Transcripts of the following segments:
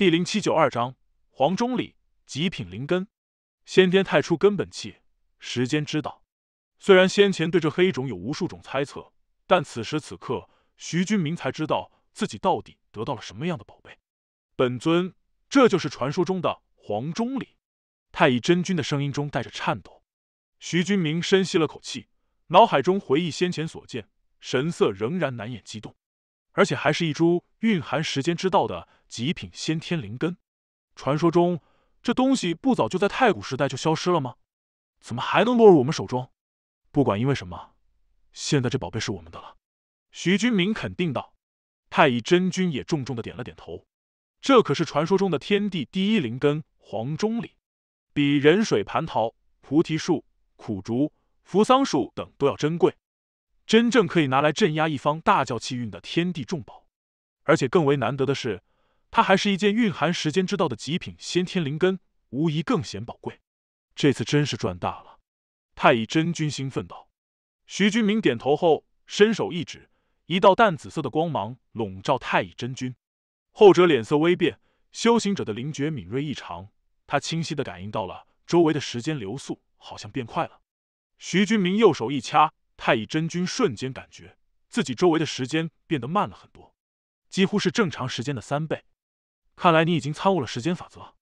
第零七九二章黄钟里极品灵根，先天太初根本气，时间之道。虽然先前对这黑种有无数种猜测，但此时此刻，徐君明才知道自己到底得到了什么样的宝贝。本尊，这就是传说中的黄钟里。太乙真君的声音中带着颤抖。徐君明深吸了口气，脑海中回忆先前所见，神色仍然难掩激动，而且还是一株蕴含时间之道的。极品先天灵根，传说中这东西不早就在太古时代就消失了吗？怎么还能落入我们手中？不管因为什么，现在这宝贝是我们的了。徐君明肯定道。太乙真君也重重的点了点头。这可是传说中的天地第一灵根黄钟里，比人水蟠桃、菩提树、苦竹、扶桑树等都要珍贵，真正可以拿来镇压一方大教气运的天地重宝。而且更为难得的是。它还是一件蕴含时间之道的极品先天灵根，无疑更显宝贵。这次真是赚大了！太乙真君兴奋道。徐君明点头后，伸手一指，一道淡紫色的光芒笼罩太乙真君。后者脸色微变，修行者的灵觉敏锐异常，他清晰的感应到了周围的时间流速好像变快了。徐君明右手一掐，太乙真君瞬间感觉自己周围的时间变得慢了很多，几乎是正常时间的三倍。看来你已经参悟了时间法则，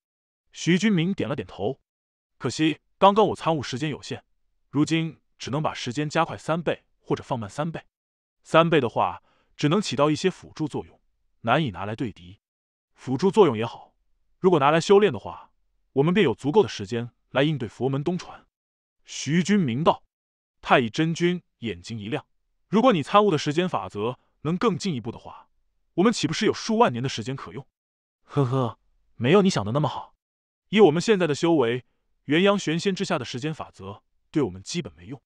徐君明点了点头。可惜刚刚我参悟时间有限，如今只能把时间加快三倍或者放慢三倍。三倍的话，只能起到一些辅助作用，难以拿来对敌。辅助作用也好，如果拿来修炼的话，我们便有足够的时间来应对佛门东传。徐君明道：“太乙真君，眼睛一亮。如果你参悟的时间法则能更进一步的话，我们岂不是有数万年的时间可用？”呵呵，没有你想的那么好。以我们现在的修为，元阳玄仙之下的时间法则对我们基本没用，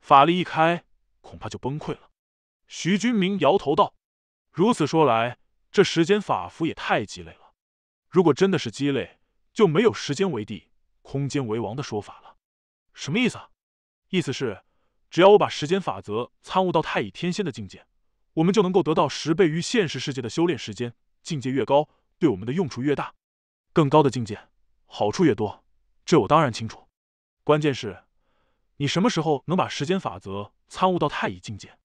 法力一开，恐怕就崩溃了。徐君明摇头道：“如此说来，这时间法符也太鸡肋了。如果真的是鸡肋，就没有时间为帝，空间为王的说法了。什么意思？啊？意思是，只要我把时间法则参悟到太乙天仙的境界，我们就能够得到十倍于现实世界的修炼时间。境界越高。”对我们的用处越大，更高的境界，好处越多。这我当然清楚。关键是，你什么时候能把时间法则参悟到太乙境界？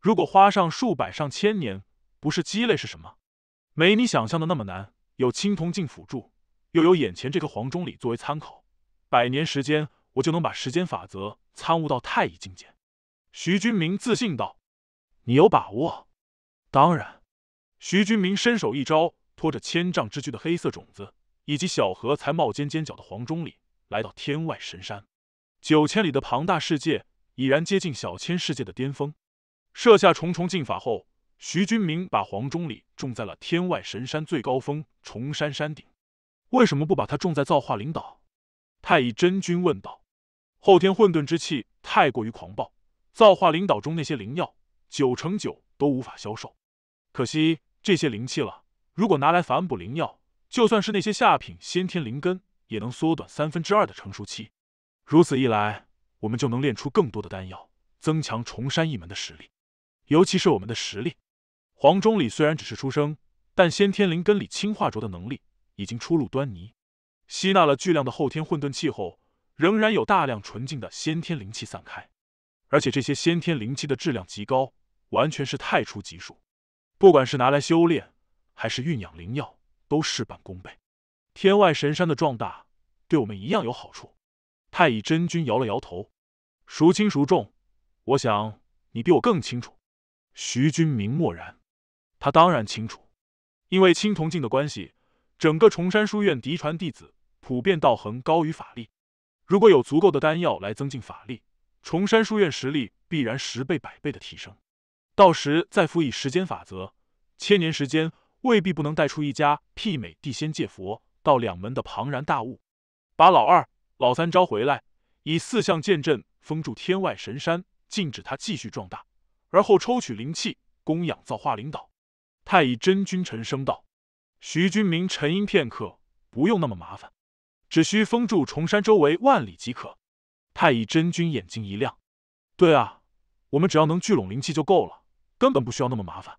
如果花上数百上千年，不是鸡肋是什么？没你想象的那么难。有青铜镜辅助，又有眼前这个黄钟里作为参考，百年时间，我就能把时间法则参悟到太乙境界。徐君明自信道：“你有把握？”“当然。”徐君明伸手一招。拖着千丈之巨的黑色种子，以及小何才冒尖尖角的黄钟里，来到天外神山。九千里的庞大世界已然接近小千世界的巅峰。设下重重禁法后，徐军明把黄钟里种在了天外神山最高峰崇山山顶。为什么不把它种在造化灵岛？太乙真君问道。后天混沌之气太过于狂暴，造化灵岛中那些灵药九成九都无法消受。可惜这些灵气了。如果拿来反哺灵药，就算是那些下品先天灵根，也能缩短三分之二的成熟期。如此一来，我们就能炼出更多的丹药，增强重山一门的实力，尤其是我们的实力。黄忠礼虽然只是出生，但先天灵根里青化浊的能力已经初露端倪。吸纳了巨量的后天混沌气后，仍然有大量纯净的先天灵气散开，而且这些先天灵气的质量极高，完全是太初级数。不管是拿来修炼。还是运养灵药，都事半功倍。天外神山的壮大，对我们一样有好处。太乙真君摇了摇头，孰轻孰重，我想你比我更清楚。徐君明默然，他当然清楚，因为青铜镜的关系，整个崇山书院嫡传弟子普遍道行高于法力。如果有足够的丹药来增进法力，崇山书院实力必然十倍百倍的提升。到时再辅以时间法则，千年时间。未必不能带出一家媲美地仙界佛道两门的庞然大物，把老二、老三招回来，以四象剑阵封住天外神山，禁止他继续壮大，而后抽取灵气供养造化灵岛。太乙真君沉声道：“徐君明，沉吟片刻，不用那么麻烦，只需封住崇山周围万里即可。”太乙真君眼睛一亮：“对啊，我们只要能聚拢灵气就够了，根本不需要那么麻烦。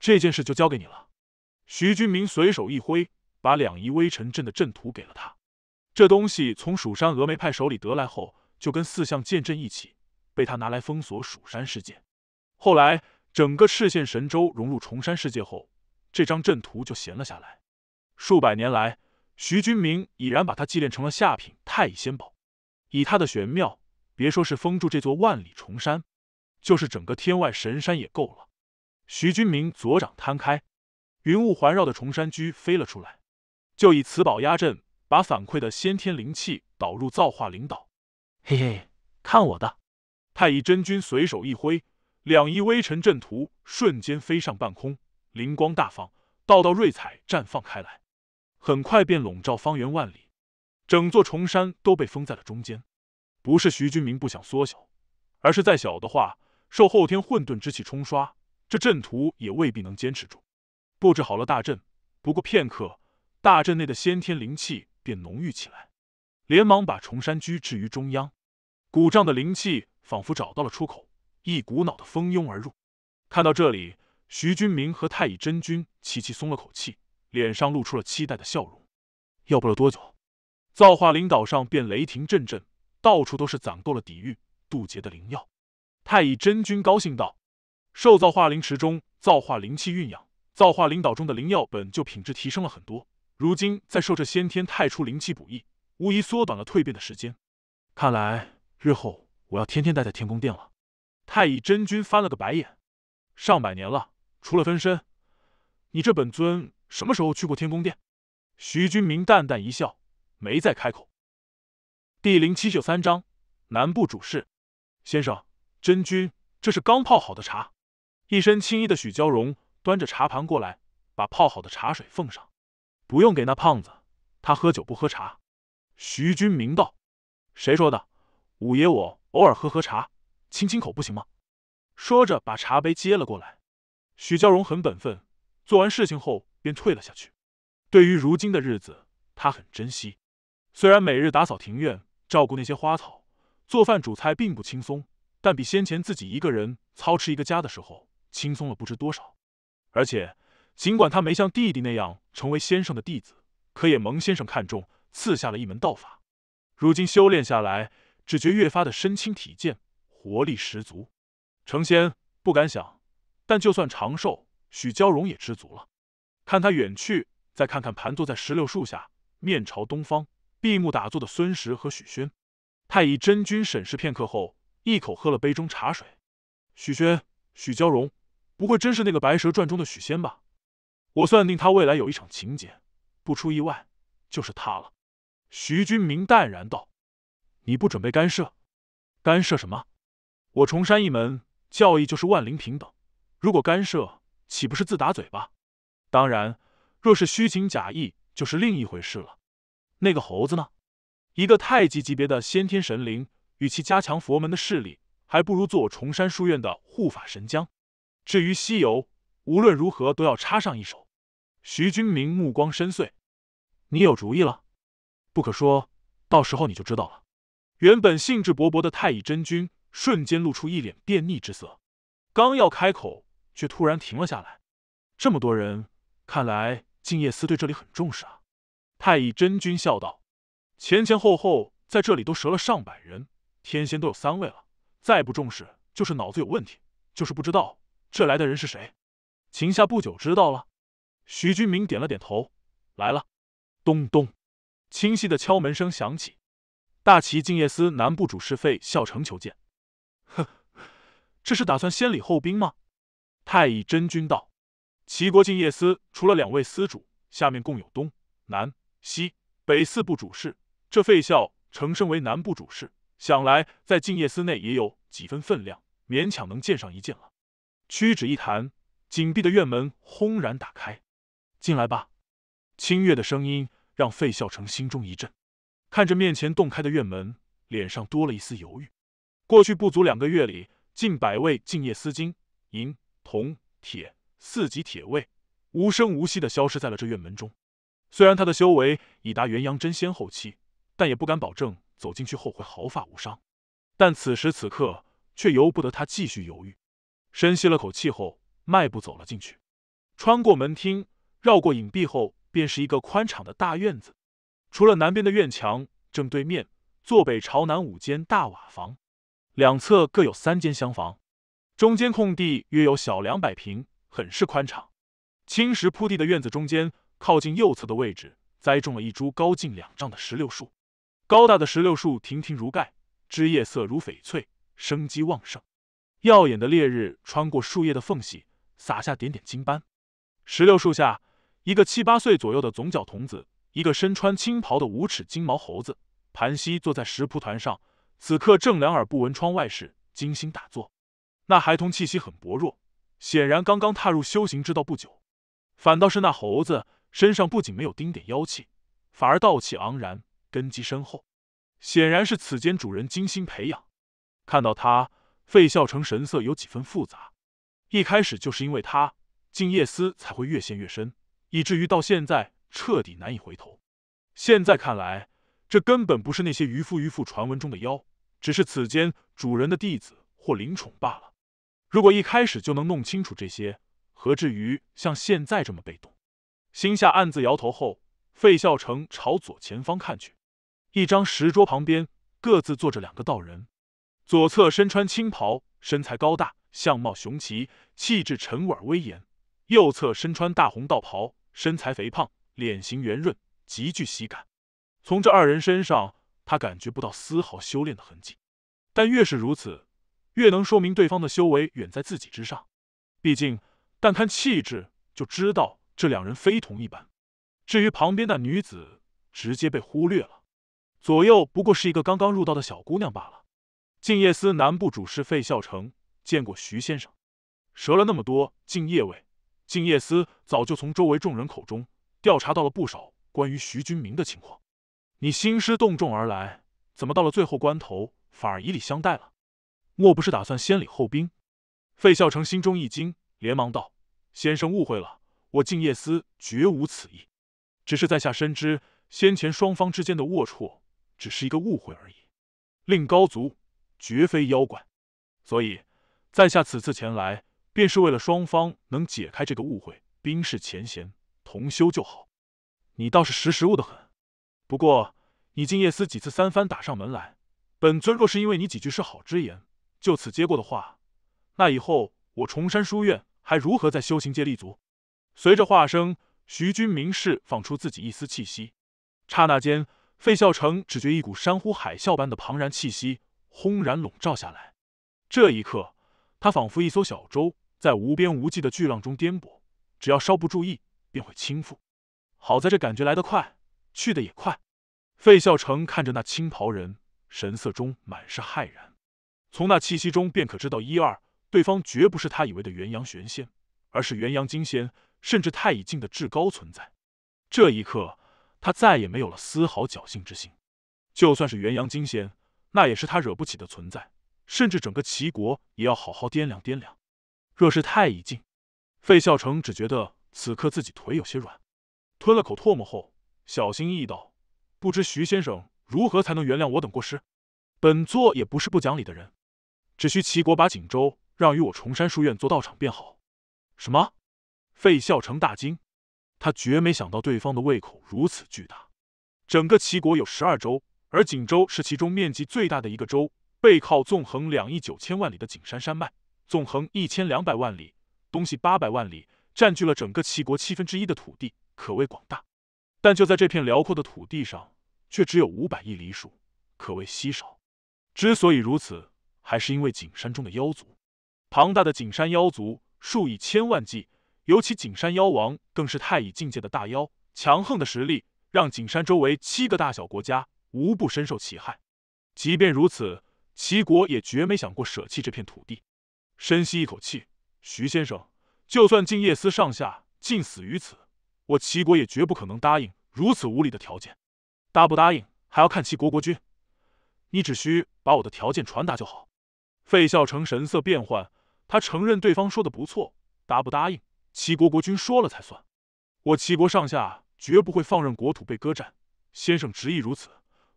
这件事就交给你了。”徐君明随手一挥，把两仪微尘阵的阵图给了他。这东西从蜀山峨眉派手里得来后，就跟四象剑阵一起，被他拿来封锁蜀山世界。后来，整个赤县神州融入崇山世界后，这张阵图就闲了下来。数百年来，徐君明已然把它祭炼成了下品太乙仙宝。以它的玄妙，别说是封住这座万里崇山，就是整个天外神山也够了。徐君明左掌摊开。云雾环绕的崇山居飞了出来，就以此宝压阵，把反馈的先天灵气导入造化灵岛。嘿嘿，看我的！太乙真君随手一挥，两仪微尘阵图瞬间飞上半空，灵光大放，道道瑞彩绽放开来，很快便笼罩方圆万里，整座崇山都被封在了中间。不是徐军明不想缩小，而是再小的话，受后天混沌之气冲刷，这阵图也未必能坚持住。布置好了大阵，不过片刻，大阵内的先天灵气便浓郁起来。连忙把崇山居置于中央，鼓胀的灵气仿佛找到了出口，一股脑的蜂拥而入。看到这里，徐君明和太乙真君齐齐松了口气，脸上露出了期待的笑容。要不了多久，造化灵岛上便雷霆阵阵，到处都是攒够了抵御渡劫的灵药。太乙真君高兴道：“受造化灵池中造化灵气蕴养。”造化灵岛中的灵药本就品质提升了很多，如今再受这先天太初灵气补益，无疑缩短了蜕变的时间。看来日后我要天天待在天宫殿了。太乙真君翻了个白眼：“上百年了，除了分身，你这本尊什么时候去过天宫殿？”徐君明淡淡一笑，没再开口。第零七九三章南部主事。先生，真君，这是刚泡好的茶。一身青衣的许娇容。端着茶盘过来，把泡好的茶水奉上。不用给那胖子，他喝酒不喝茶。徐君明道：“谁说的？五爷我偶尔喝喝茶，清清口不行吗？”说着把茶杯接了过来。许娇荣很本分，做完事情后便退了下去。对于如今的日子，他很珍惜。虽然每日打扫庭院、照顾那些花草、做饭煮菜并不轻松，但比先前自己一个人操持一个家的时候轻松了不知多少。而且，尽管他没像弟弟那样成为先生的弟子，可也蒙先生看中，赐下了一门道法。如今修炼下来，只觉越发的身轻体健，活力十足。成仙不敢想，但就算长寿，许娇容也知足了。看他远去，再看看盘坐在石榴树下，面朝东方，闭目打坐的孙石和许宣。太乙真君审视片刻后，一口喝了杯中茶水。许宣、许娇容不会真是那个《白蛇传》中的许仙吧？我算定他未来有一场情劫，不出意外就是他了。”徐君明淡然道，“你不准备干涉？干涉什么？我崇山一门教义就是万灵平等，如果干涉，岂不是自打嘴巴？当然，若是虚情假意，就是另一回事了。那个猴子呢？一个太极级别的先天神灵，与其加强佛门的势力，还不如做我崇山书院的护法神将。”至于西游，无论如何都要插上一手。徐君明目光深邃，你有主意了？不可说，到时候你就知道了。原本兴致勃勃的太乙真君瞬间露出一脸便秘之色，刚要开口，却突然停了下来。这么多人，看来静夜思对这里很重视啊！太乙真君笑道：“前前后后在这里都折了上百人，天仙都有三位了，再不重视就是脑子有问题，就是不知道。”这来的人是谁？秦夏不久知道了。徐君明点了点头。来了。咚咚，清晰的敲门声响起。大齐静夜司南部主事费孝成求见。哼，这是打算先礼后兵吗？太乙真君道：齐国静夜司除了两位司主，下面共有东南西北四部主事。这费孝成身为南部主事，想来在静夜司内也有几分分量，勉强能见上一见了。屈指一弹，紧闭的院门轰然打开。进来吧，清月的声音让费孝成心中一震。看着面前洞开的院门，脸上多了一丝犹豫。过去不足两个月里，近百位敬业丝金、银、铜、铁四级铁卫无声无息的消失在了这院门中。虽然他的修为已达元阳真仙后期，但也不敢保证走进去后会毫发无伤。但此时此刻，却由不得他继续犹豫。深吸了口气后，迈步走了进去，穿过门厅，绕过隐蔽后，便是一个宽敞的大院子。除了南边的院墙，正对面坐北朝南五间大瓦房，两侧各有三间厢房，中间空地约有小两百平，很是宽敞。青石铺地的院子中间，靠近右侧的位置栽种了一株高近两丈的石榴树。高大的石榴树亭亭如盖，枝叶色如翡翠，生机旺盛。耀眼的烈日穿过树叶的缝隙，洒下点点金斑。石榴树下，一个七八岁左右的总角童子，一个身穿青袍的五尺金毛猴子，盘膝坐在石蒲团上，此刻正两耳不闻窗外事，精心打坐。那孩童气息很薄弱，显然刚刚踏入修行之道不久。反倒是那猴子身上不仅没有丁点妖气，反而道气盎然，根基深厚，显然是此间主人精心培养。看到他。费孝成神色有几分复杂，一开始就是因为他静夜思才会越陷越深，以至于到现在彻底难以回头。现在看来，这根本不是那些渔夫渔妇传闻中的妖，只是此间主人的弟子或灵宠罢了。如果一开始就能弄清楚这些，何至于像现在这么被动？心下暗自摇头后，费孝成朝左前方看去，一张石桌旁边各自坐着两个道人。左侧身穿青袍，身材高大，相貌雄奇，气质沉稳威严；右侧身穿大红道袍，身材肥胖，脸型圆润，极具喜感。从这二人身上，他感觉不到丝毫修炼的痕迹，但越是如此，越能说明对方的修为远在自己之上。毕竟，但看气质就知道这两人非同一般。至于旁边那女子，直接被忽略了，左右不过是一个刚刚入道的小姑娘罢了。静夜思，南部主事费孝成见过徐先生。折了那么多，静夜卫，静夜思早就从周围众人口中调查到了不少关于徐君明的情况。你兴师动众而来，怎么到了最后关头反而以礼相待了？莫不是打算先礼后兵？费孝成心中一惊，连忙道：“先生误会了，我静夜思绝无此意。只是在下深知先前双方之间的龌龊，只是一个误会而已。”令高足。绝非妖怪，所以，在下此次前来，便是为了双方能解开这个误会，冰释前嫌，同修就好。你倒是识时务的很，不过你今夜思几次三番打上门来，本尊若是因为你几句是好之言，就此接过的话，那以后我重山书院还如何在修行界立足？随着话声，徐君明释放出自己一丝气息，刹那间，费孝成只觉一股山呼海啸般的庞然气息。轰然笼罩下来，这一刻，他仿佛一艘小舟在无边无际的巨浪中颠簸，只要稍不注意便会倾覆。好在这感觉来得快，去得也快。费孝成看着那青袍人，神色中满是骇然。从那气息中便可知道一二，对方绝不是他以为的元阳玄仙，而是元阳金仙，甚至太乙境的至高存在。这一刻，他再也没有了丝毫侥幸之心，就算是元阳金仙。那也是他惹不起的存在，甚至整个齐国也要好好掂量掂量。若是太乙境，费孝成只觉得此刻自己腿有些软，吞了口唾沫后，小心翼翼道：“不知徐先生如何才能原谅我等过失？本座也不是不讲理的人，只需齐国把锦州让与我崇山书院做道场便好。”什么？费孝成大惊，他绝没想到对方的胃口如此巨大。整个齐国有十二州。而锦州是其中面积最大的一个州，背靠纵横两亿九千万里的景山山脉，纵横一千两百万里，东西八百万里，占据了整个齐国七分之一的土地，可谓广大。但就在这片辽阔的土地上，却只有五百亿里数，可谓稀少。之所以如此，还是因为景山中的妖族，庞大的景山妖族数以千万计，尤其景山妖王更是太乙境界的大妖，强横的实力让景山周围七个大小国家。无不深受其害，即便如此，齐国也绝没想过舍弃这片土地。深吸一口气，徐先生，就算静夜思上下尽死于此，我齐国也绝不可能答应如此无理的条件。答不答应，还要看齐国国君。你只需把我的条件传达就好。费孝成神色变幻，他承认对方说的不错。答不答应，齐国国君说了才算。我齐国上下绝不会放任国土被割占。先生执意如此。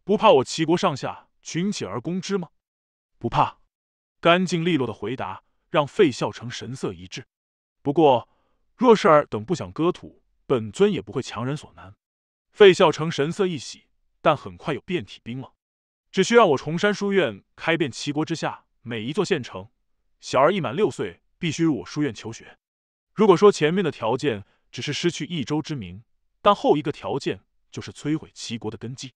不怕我齐国上下群起而攻之吗？不怕。干净利落的回答让费孝成神色一滞。不过，若是尔等不想割土，本尊也不会强人所难。费孝成神色一喜，但很快又变体冰冷。只需让我崇山书院开遍齐国之下每一座县城，小儿一满六岁必须入我书院求学。如果说前面的条件只是失去益州之名，但后一个条件就是摧毁齐国的根基。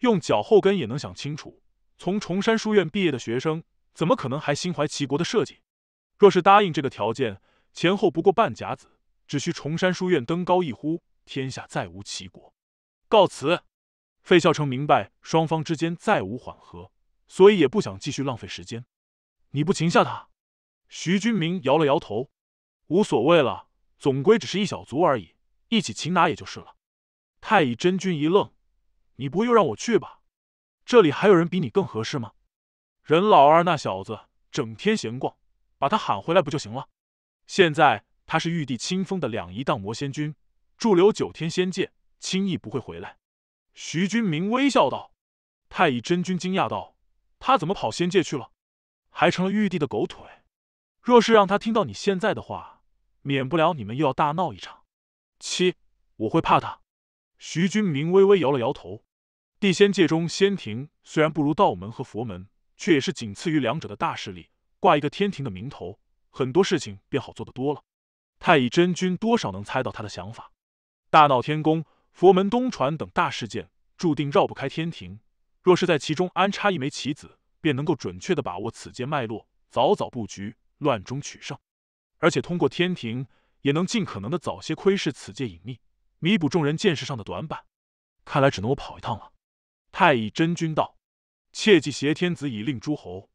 用脚后跟也能想清楚，从崇山书院毕业的学生怎么可能还心怀齐国的设计？若是答应这个条件，前后不过半甲子，只需崇山书院登高一呼，天下再无齐国。告辞。费孝成明白双方之间再无缓和，所以也不想继续浪费时间。你不擒下他？徐君明摇了摇头，无所谓了，总归只是一小卒而已，一起擒拿也就是了。太乙真君一愣。你不会又让我去吧？这里还有人比你更合适吗？任老二那小子整天闲逛，把他喊回来不就行了？现在他是玉帝亲封的两仪荡魔仙君，驻留九天仙界，轻易不会回来。徐君明微笑道。太乙真君惊讶道：“他怎么跑仙界去了？还成了玉帝的狗腿？若是让他听到你现在的话，免不了你们又要大闹一场。”七，我会怕他。徐君明微微摇了摇头。地仙界中，仙庭虽然不如道门和佛门，却也是仅次于两者的大势力。挂一个天庭的名头，很多事情便好做得多了。太乙真君多少能猜到他的想法。大闹天宫、佛门东传等大事件，注定绕不开天庭。若是在其中安插一枚棋子，便能够准确地把握此界脉络，早早布局，乱中取胜。而且通过天庭，也能尽可能的早些窥视此界隐秘，弥补众人见识上的短板。看来只能我跑一趟了。太乙真君道：“切记挟天子以令诸侯。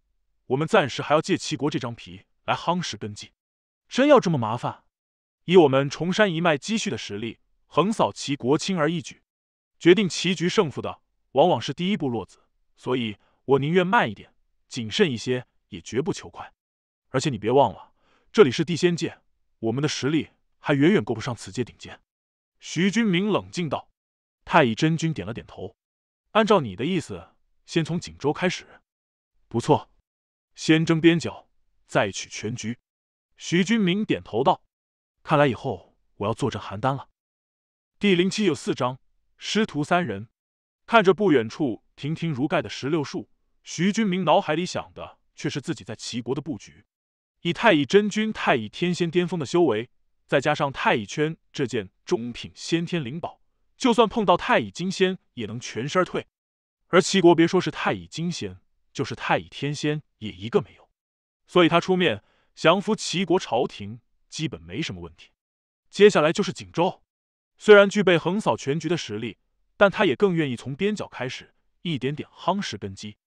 我们暂时还要借齐国这张皮来夯实根基。真要这么麻烦，以我们崇山一脉积蓄的实力，横扫齐国轻而易举。决定棋局胜负的，往往是第一步落子。所以，我宁愿慢一点，谨慎一些，也绝不求快。而且，你别忘了，这里是地仙界，我们的实力还远远够不上此界顶尖。”徐君明冷静道。太乙真君点了点头。按照你的意思，先从锦州开始，不错，先争边角，再取全局。徐君明点头道：“看来以后我要坐镇邯郸了。”第零七有四章，师徒三人看着不远处亭亭如盖的石榴树，徐君明脑海里想的却是自己在齐国的布局。以太乙真君太乙天仙巅峰的修为，再加上太乙圈这件中品先天灵宝。就算碰到太乙金仙，也能全身而退。而齐国别说是太乙金仙，就是太乙天仙也一个没有，所以他出面降服齐国朝廷，基本没什么问题。接下来就是锦州，虽然具备横扫全局的实力，但他也更愿意从边角开始，一点点夯实根基。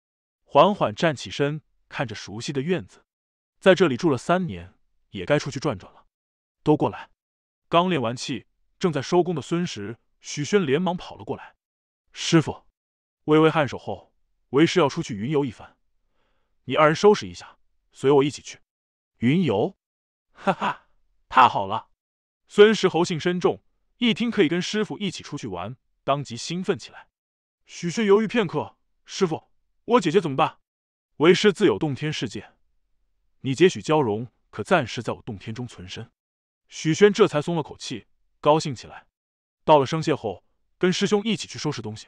缓缓站起身，看着熟悉的院子，在这里住了三年，也该出去转转了。都过来，刚练完气，正在收工的孙石。许轩连忙跑了过来，师傅，微微颔首后，为师要出去云游一番，你二人收拾一下，随我一起去。云游，哈哈，太好了！孙石猴性深重，一听可以跟师傅一起出去玩，当即兴奋起来。许轩犹豫片刻，师傅，我姐姐怎么办？为师自有洞天世界，你姐许娇容可暂时在我洞天中存身。许轩这才松了口气，高兴起来。到了生谢后，跟师兄一起去收拾东西。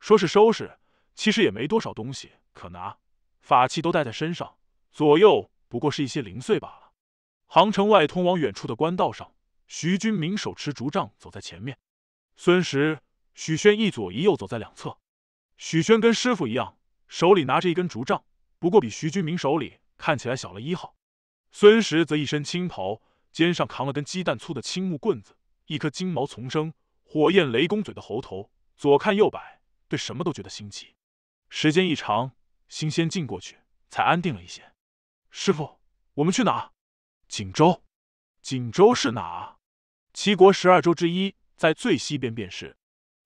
说是收拾，其实也没多少东西可拿，法器都带在身上，左右不过是一些零碎罢了。杭城外通往远处的官道上，徐君明手持竹杖走在前面，孙石、许轩一左一右走在两侧。许轩跟师傅一样，手里拿着一根竹杖，不过比徐君明手里看起来小了一号。孙石则一身青袍，肩上扛了根鸡蛋粗的青木棍子，一颗金毛丛生。火焰雷公嘴的猴头左看右摆，对什么都觉得新奇。时间一长，新鲜劲过去，才安定了一些。师傅，我们去哪？锦州。锦州是哪？齐国十二州之一，在最西边便是。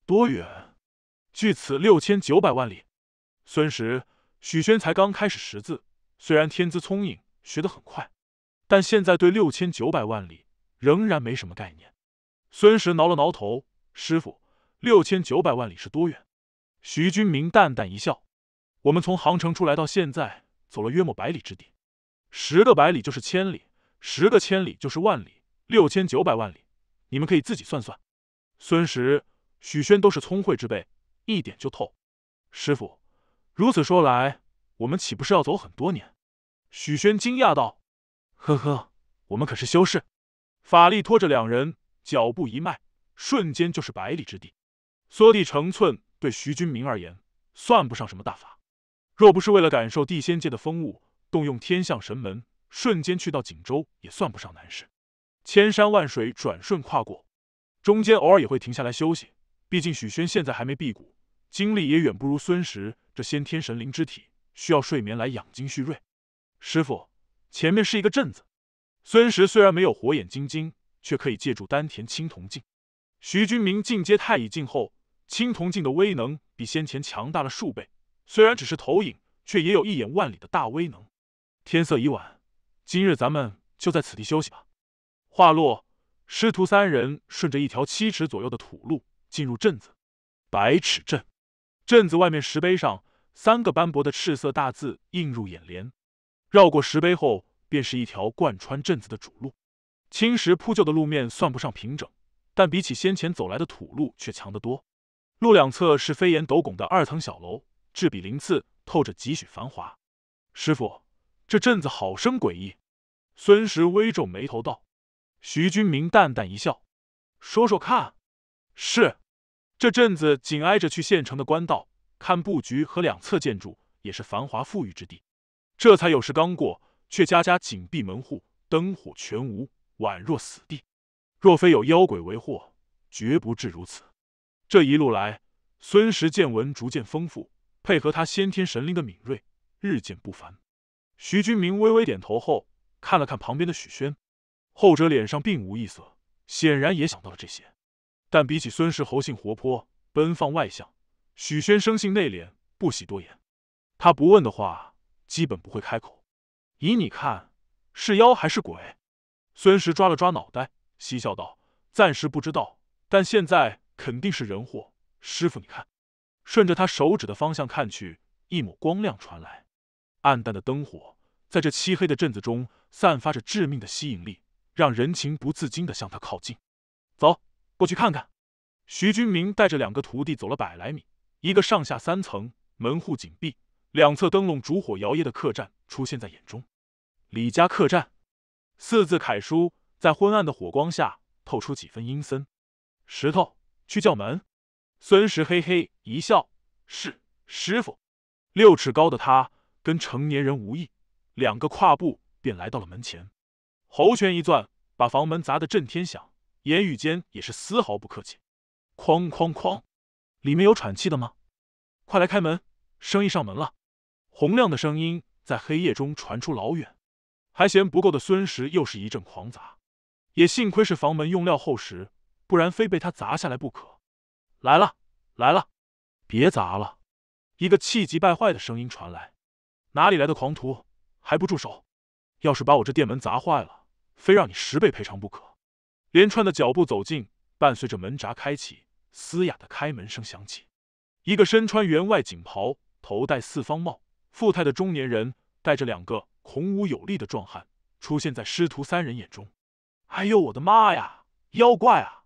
多远？距此六千九百万里。孙石、许宣才刚开始识字，虽然天资聪颖，学得很快，但现在对六千九百万里仍然没什么概念。孙石挠了挠头。师傅，六千九百万里是多远？徐君明淡淡一笑：“我们从杭城出来到现在，走了约莫百里之地，十个百里就是千里，十个千里就是万里，六千九百万里，你们可以自己算算。”孙石、许轩都是聪慧之辈，一点就透。师傅，如此说来，我们岂不是要走很多年？许轩惊讶道：“呵呵，我们可是修士，法力拖着两人脚步一迈。”瞬间就是百里之地，缩地成寸对徐军明而言算不上什么大法。若不是为了感受地仙界的风物，动用天象神门瞬间去到锦州也算不上难事。千山万水转瞬跨过，中间偶尔也会停下来休息。毕竟许宣现在还没辟谷，精力也远不如孙石这先天神灵之体，需要睡眠来养精蓄锐。师傅，前面是一个镇子。孙石虽然没有火眼金睛，却可以借助丹田青铜镜。徐君明进阶太乙境后，青铜镜的威能比先前强大了数倍。虽然只是投影，却也有一眼万里的大威能。天色已晚，今日咱们就在此地休息吧。话落，师徒三人顺着一条七尺左右的土路进入镇子。百尺镇，镇子外面石碑上三个斑驳的赤色大字映入眼帘。绕过石碑后，便是一条贯穿镇子的主路，青石铺就的路面算不上平整。但比起先前走来的土路却强得多，路两侧是飞檐斗拱的二层小楼，质比鳞次，透着几许繁华。师傅，这镇子好生诡异。孙石微皱眉头道：“徐君明淡淡一笑，说说看。是，这镇子紧挨着去县城的官道，看布局和两侧建筑，也是繁华富裕之地。这才有时刚过，却家家紧闭门户，灯火全无，宛若死地。”若非有妖鬼为祸，绝不至如此。这一路来，孙石见闻逐渐丰富，配合他先天神灵的敏锐，日渐不凡。徐君明微微点头后，看了看旁边的许宣，后者脸上并无异色，显然也想到了这些。但比起孙石，猴性活泼、奔放外向，许宣生性内敛，不喜多言。他不问的话，基本不会开口。以你看，是妖还是鬼？孙石抓了抓脑袋。嬉笑道：“暂时不知道，但现在肯定是人祸。师傅，你看。”顺着他手指的方向看去，一抹光亮传来，暗淡的灯火在这漆黑的镇子中散发着致命的吸引力，让人情不自禁的向他靠近。走，过去看看。徐军明带着两个徒弟走了百来米，一个上下三层、门户紧闭、两侧灯笼烛火摇曳的客栈出现在眼中。李家客栈，四字楷书。在昏暗的火光下透出几分阴森。石头，去叫门。孙石嘿嘿一笑：“是，师傅。”六尺高的他跟成年人无异，两个跨步便来到了门前，猴拳一攥，把房门砸得震天响，言语间也是丝毫不客气。哐哐哐！里面有喘气的吗？快来开门，生意上门了！洪亮的声音在黑夜中传出老远，还嫌不够的孙石又是一阵狂砸。也幸亏是房门用料厚实，不然非被他砸下来不可。来了，来了！别砸了！一个气急败坏的声音传来：“哪里来的狂徒，还不住手？要是把我这店门砸坏了，非让你十倍赔偿不可！”连串的脚步走近，伴随着门闸开启，嘶哑的开门声响起。一个身穿员外锦袍、头戴四方帽、富态的中年人，带着两个孔武有力的壮汉，出现在师徒三人眼中。哎呦我的妈呀！妖怪啊！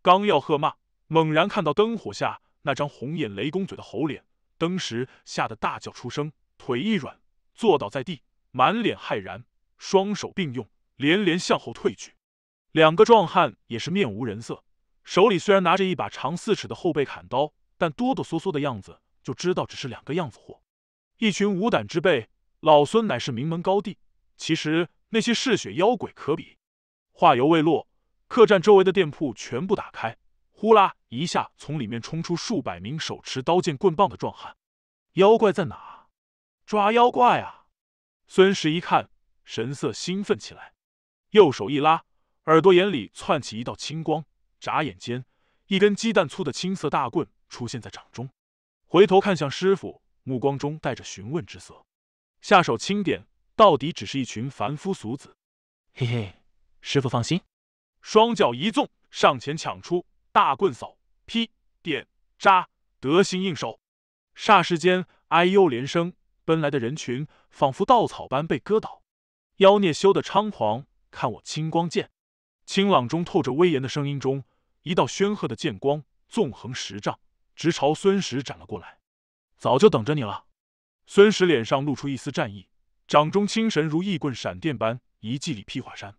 刚要喝骂，猛然看到灯火下那张红眼雷公嘴的猴脸，登时吓得大叫出声，腿一软，坐倒在地，满脸骇然，双手并用，连连向后退去。两个壮汉也是面无人色，手里虽然拿着一把长四尺的后背砍刀，但哆哆嗦嗦的样子就知道只是两个样子货，一群无胆之辈。老孙乃是名门高第，其实那些嗜血妖鬼可比。话犹未落，客栈周围的店铺全部打开，呼啦一下从里面冲出数百名手持刀剑棍棒的壮汉。妖怪在哪？抓妖怪啊！孙石一看，神色兴奋起来，右手一拉，耳朵眼里窜起一道青光，眨眼间，一根鸡蛋粗的青色大棍出现在掌中。回头看向师傅，目光中带着询问之色。下手轻点，到底只是一群凡夫俗子。嘿嘿。师傅放心，双脚一纵上前抢出大棍，扫劈点扎，得心应手。霎时间，哎呦连声，奔来的人群仿佛稻草般被割倒。妖孽羞得猖狂，看我青光剑！清朗中透着威严的声音中，一道煊赫的剑光纵横十丈，直朝孙石斩了过来。早就等着你了。孙石脸上露出一丝战意，掌中青神如一棍闪电般，一记里劈华山。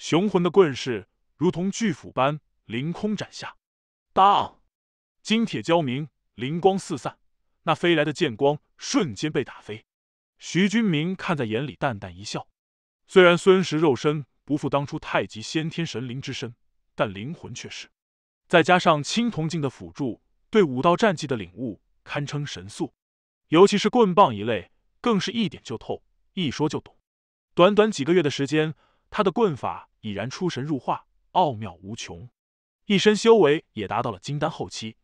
雄浑的棍势如同巨斧般凌空斩下，当金铁交鸣，灵光四散。那飞来的剑光瞬间被打飞。徐君明看在眼里，淡淡一笑。虽然孙石肉身不复当初太极先天神灵之身，但灵魂却是。再加上青铜镜的辅助，对武道战技的领悟堪称神速。尤其是棍棒一类，更是一点就透，一说就懂。短短几个月的时间。他的棍法已然出神入化，奥妙无穷，一身修为也达到了金丹后期。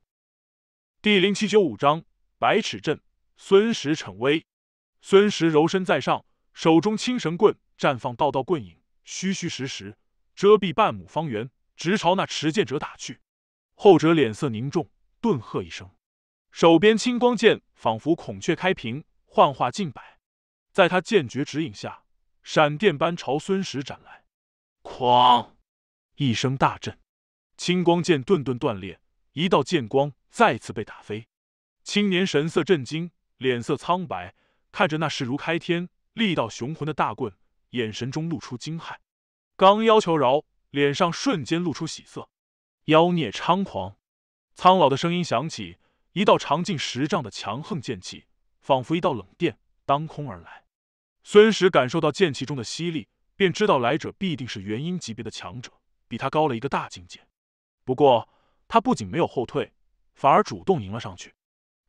第零七九五章百尺阵。孙石逞威，孙石柔身在上，手中青神棍绽放道道棍影，虚虚实实，遮蔽半亩方圆，直朝那持剑者打去。后者脸色凝重，顿喝一声，手边青光剑仿佛孔雀开屏，幻化近百，在他剑诀指引下。闪电般朝孙石斩来，哐！一声大震，青光剑顿顿断裂，一道剑光再次被打飞。青年神色震惊，脸色苍白，看着那势如开天、力道雄浑的大棍，眼神中露出惊骇。刚要求饶，脸上瞬间露出喜色。妖孽猖狂！苍老的声音响起，一道长近十丈的强横剑气，仿佛一道冷电，当空而来。孙石感受到剑气中的吸力，便知道来者必定是元婴级别的强者，比他高了一个大境界。不过，他不仅没有后退，反而主动迎了上去。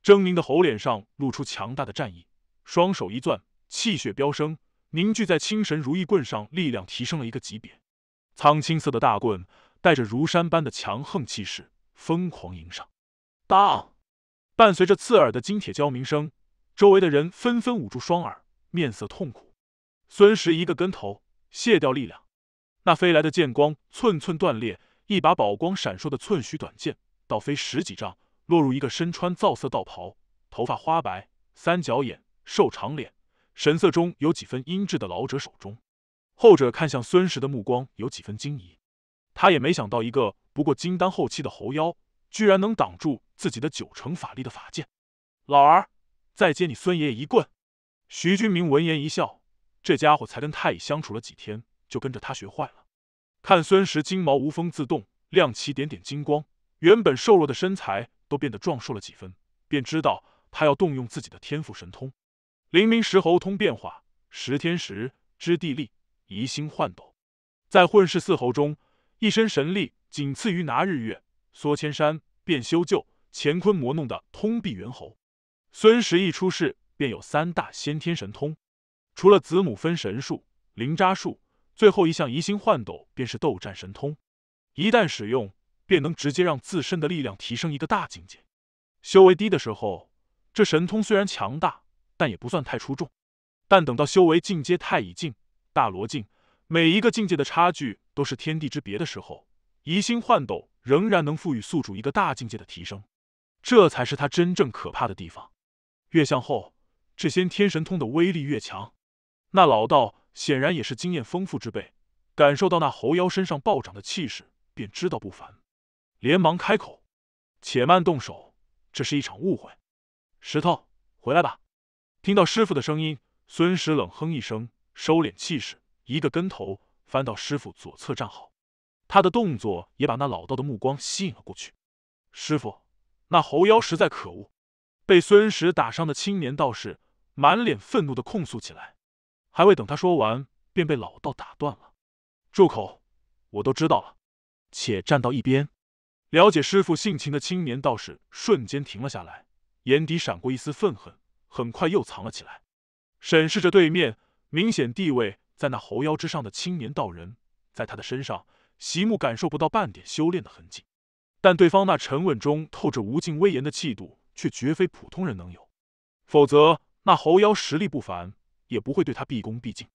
狰狞的猴脸上露出强大的战意，双手一攥，气血飙升，凝聚在青神如意棍上，力量提升了一个级别。苍青色的大棍带着如山般的强横气势，疯狂迎上。当，伴随着刺耳的金铁交鸣声，周围的人纷纷捂住双耳。面色痛苦，孙石一个跟头卸掉力量，那飞来的剑光寸寸断裂，一把宝光闪烁的寸许短剑倒飞十几丈，落入一个身穿皂色道袍、头发花白、三角眼、瘦长脸、神色中有几分阴鸷的老者手中。后者看向孙石的目光有几分惊疑，他也没想到一个不过金丹后期的猴妖，居然能挡住自己的九成法力的法剑。老儿，再接你孙爷爷一棍！徐君明闻言一笑，这家伙才跟太乙相处了几天，就跟着他学坏了。看孙石金毛无风自动，亮起点点金光，原本瘦弱的身材都变得壮硕了几分，便知道他要动用自己的天赋神通。灵明石猴通变化，识天时，知地利，移星换斗，在混世四猴中，一身神力仅次于拿日月、缩千山、变修旧、乾坤魔弄的通臂猿猴。孙石一出世。便有三大先天神通，除了子母分神术、灵渣术，最后一项移星换斗便是斗战神通。一旦使用，便能直接让自身的力量提升一个大境界。修为低的时候，这神通虽然强大，但也不算太出众。但等到修为进阶太乙境、大罗境，每一个境界的差距都是天地之别的时候，移星换斗仍然能赋予宿主一个大境界的提升。这才是他真正可怕的地方。越向后。这些天神通的威力越强，那老道显然也是经验丰富之辈，感受到那猴妖身上暴涨的气势，便知道不凡，连忙开口：“且慢动手，这是一场误会。”石头，回来吧。听到师傅的声音，孙石冷哼一声，收敛气势，一个跟头翻到师傅左侧站好。他的动作也把那老道的目光吸引了过去。师傅，那猴妖实在可恶，被孙石打伤的青年道士。满脸愤怒的控诉起来，还未等他说完，便被老道打断了：“住口！我都知道了。”且站到一边。了解师傅性情的青年道士瞬间停了下来，眼底闪过一丝愤恨，很快又藏了起来，审视着对面明显地位在那猴妖之上的青年道人。在他的身上，席木感受不到半点修炼的痕迹，但对方那沉稳中透着无尽威严的气度，却绝非普通人能有，否则。那猴妖实力不凡，也不会对他毕恭毕敬。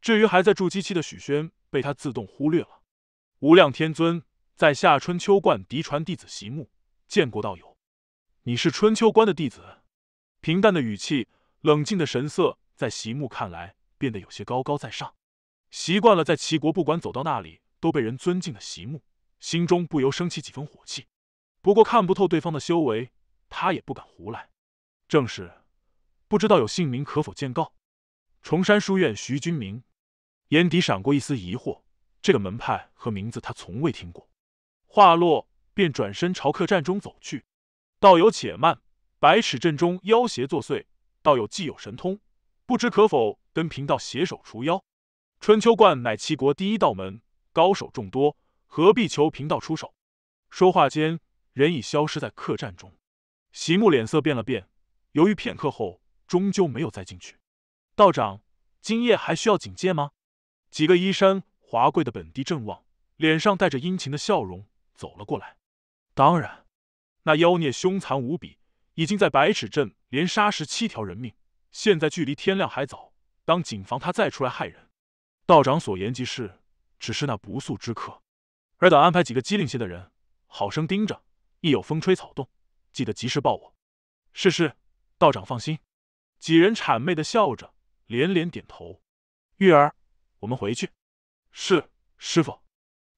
至于还在筑基期的许宣，被他自动忽略了。无量天尊，在下春秋观嫡传弟子席木，见过道友。你是春秋观的弟子？平淡的语气，冷静的神色，在席木看来变得有些高高在上。习惯了在齐国不管走到哪里都被人尊敬的席木，心中不由升起几分火气。不过看不透对方的修为，他也不敢胡来。正是。不知道有姓名，可否见告？崇山书院徐君明，眼底闪过一丝疑惑。这个门派和名字他从未听过。话落，便转身朝客栈中走去。道友且慢，百尺镇中妖邪作祟，道友既有神通，不知可否跟贫道携手除妖？春秋观乃齐国第一道门，高手众多，何必求贫道出手？说话间，人已消失在客栈中。席木脸色变了变，犹豫片刻后。终究没有再进去。道长，今夜还需要警戒吗？几个衣衫华贵的本地镇望，脸上带着殷勤的笑容走了过来。当然，那妖孽凶残无比，已经在百尺镇连杀十七条人命。现在距离天亮还早，当谨防他再出来害人。道长所言极是，只是那不速之客，尔等安排几个机灵些的人，好生盯着，一有风吹草动，记得及时报我。是是，道长放心。几人谄媚的笑着，连连点头。玉儿，我们回去。是，师傅。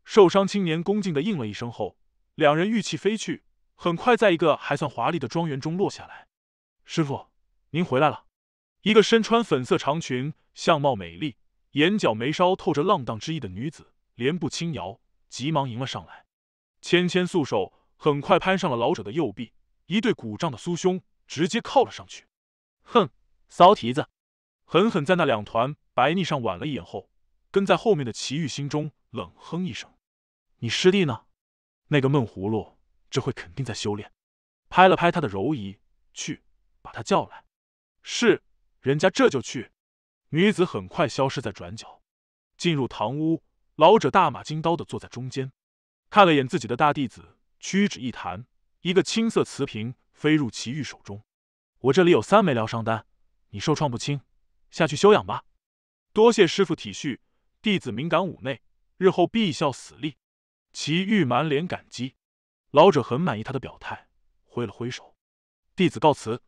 受伤青年恭敬的应了一声后，两人玉气飞去，很快在一个还算华丽的庄园中落下来。师傅，您回来了。一个身穿粉色长裙、相貌美丽、眼角眉梢透着浪荡之意的女子，莲步轻摇，急忙迎了上来。纤纤素手很快攀上了老者的右臂，一对鼓胀的酥胸直接靠了上去。哼，骚蹄子！狠狠在那两团白腻上剜了一眼后，跟在后面的齐玉心中冷哼一声：“你师弟呢？那个闷葫芦这会肯定在修炼。”拍了拍他的柔仪，去把他叫来。是，人家这就去。女子很快消失在转角，进入堂屋。老者大马金刀的坐在中间，看了眼自己的大弟子，屈指一弹，一个青色瓷瓶飞入齐玉手中。我这里有三枚疗伤丹，你受创不轻，下去休养吧。多谢师傅体恤，弟子敏感五内，日后必效死力。齐玉满脸感激，老者很满意他的表态，挥了挥手，弟子告辞，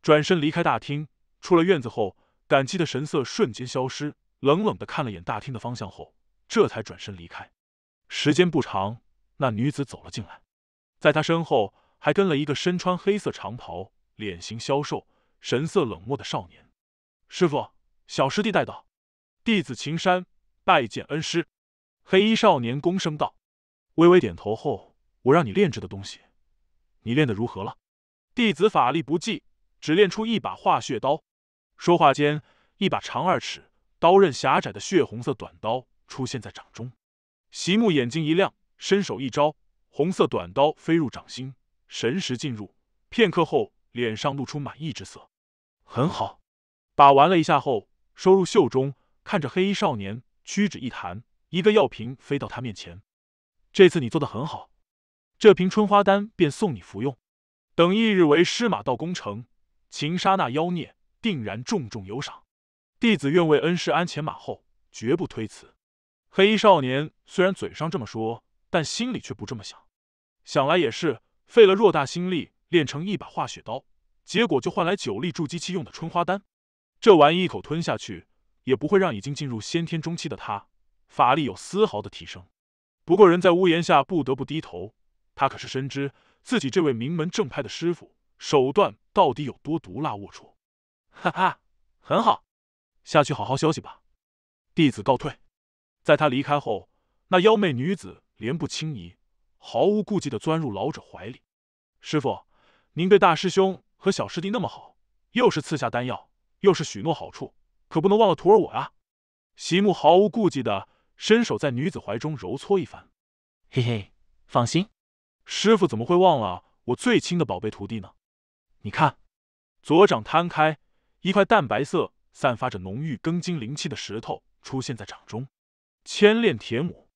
转身离开大厅。出了院子后，感激的神色瞬间消失，冷冷的看了眼大厅的方向后，这才转身离开。时间不长，那女子走了进来，在她身后还跟了一个身穿黑色长袍。脸型消瘦、神色冷漠的少年，师傅，小师弟带到，弟子秦山拜见恩师。黑衣少年躬声道，微微点头后，我让你炼制的东西，你练得如何了？弟子法力不济，只练出一把化血刀。说话间，一把长二尺、刀刃狭窄的血红色短刀出现在掌中。席木眼睛一亮，伸手一招，红色短刀飞入掌心，神识进入，片刻后。脸上露出满意之色，很好。把玩了一下后，收入袖中，看着黑衣少年，屈指一弹，一个药瓶飞到他面前。这次你做的很好，这瓶春花丹便送你服用。等翌日为师马到功成，擒杀那妖孽，定然重重有赏。弟子愿为恩师鞍前马后，绝不推辞。黑衣少年虽然嘴上这么说，但心里却不这么想。想来也是，费了偌大心力。练成一把化血刀，结果就换来九粒筑基期用的春花丹，这玩意一口吞下去，也不会让已经进入先天中期的他法力有丝毫的提升。不过人在屋檐下，不得不低头。他可是深知自己这位名门正派的师傅手段到底有多毒辣龌龊。哈哈，很好，下去好好休息吧。弟子告退。在他离开后，那妖媚女子莲步轻移，毫无顾忌地钻入老者怀里。师傅，您对大师兄和小师弟那么好，又是赐下丹药，又是许诺好处，可不能忘了徒儿我啊！席木毫无顾忌的伸手在女子怀中揉搓一番，嘿嘿，放心，师傅怎么会忘了我最亲的宝贝徒弟呢？你看，左掌摊开，一块淡白色、散发着浓郁庚金灵气的石头出现在掌中，千炼铁母。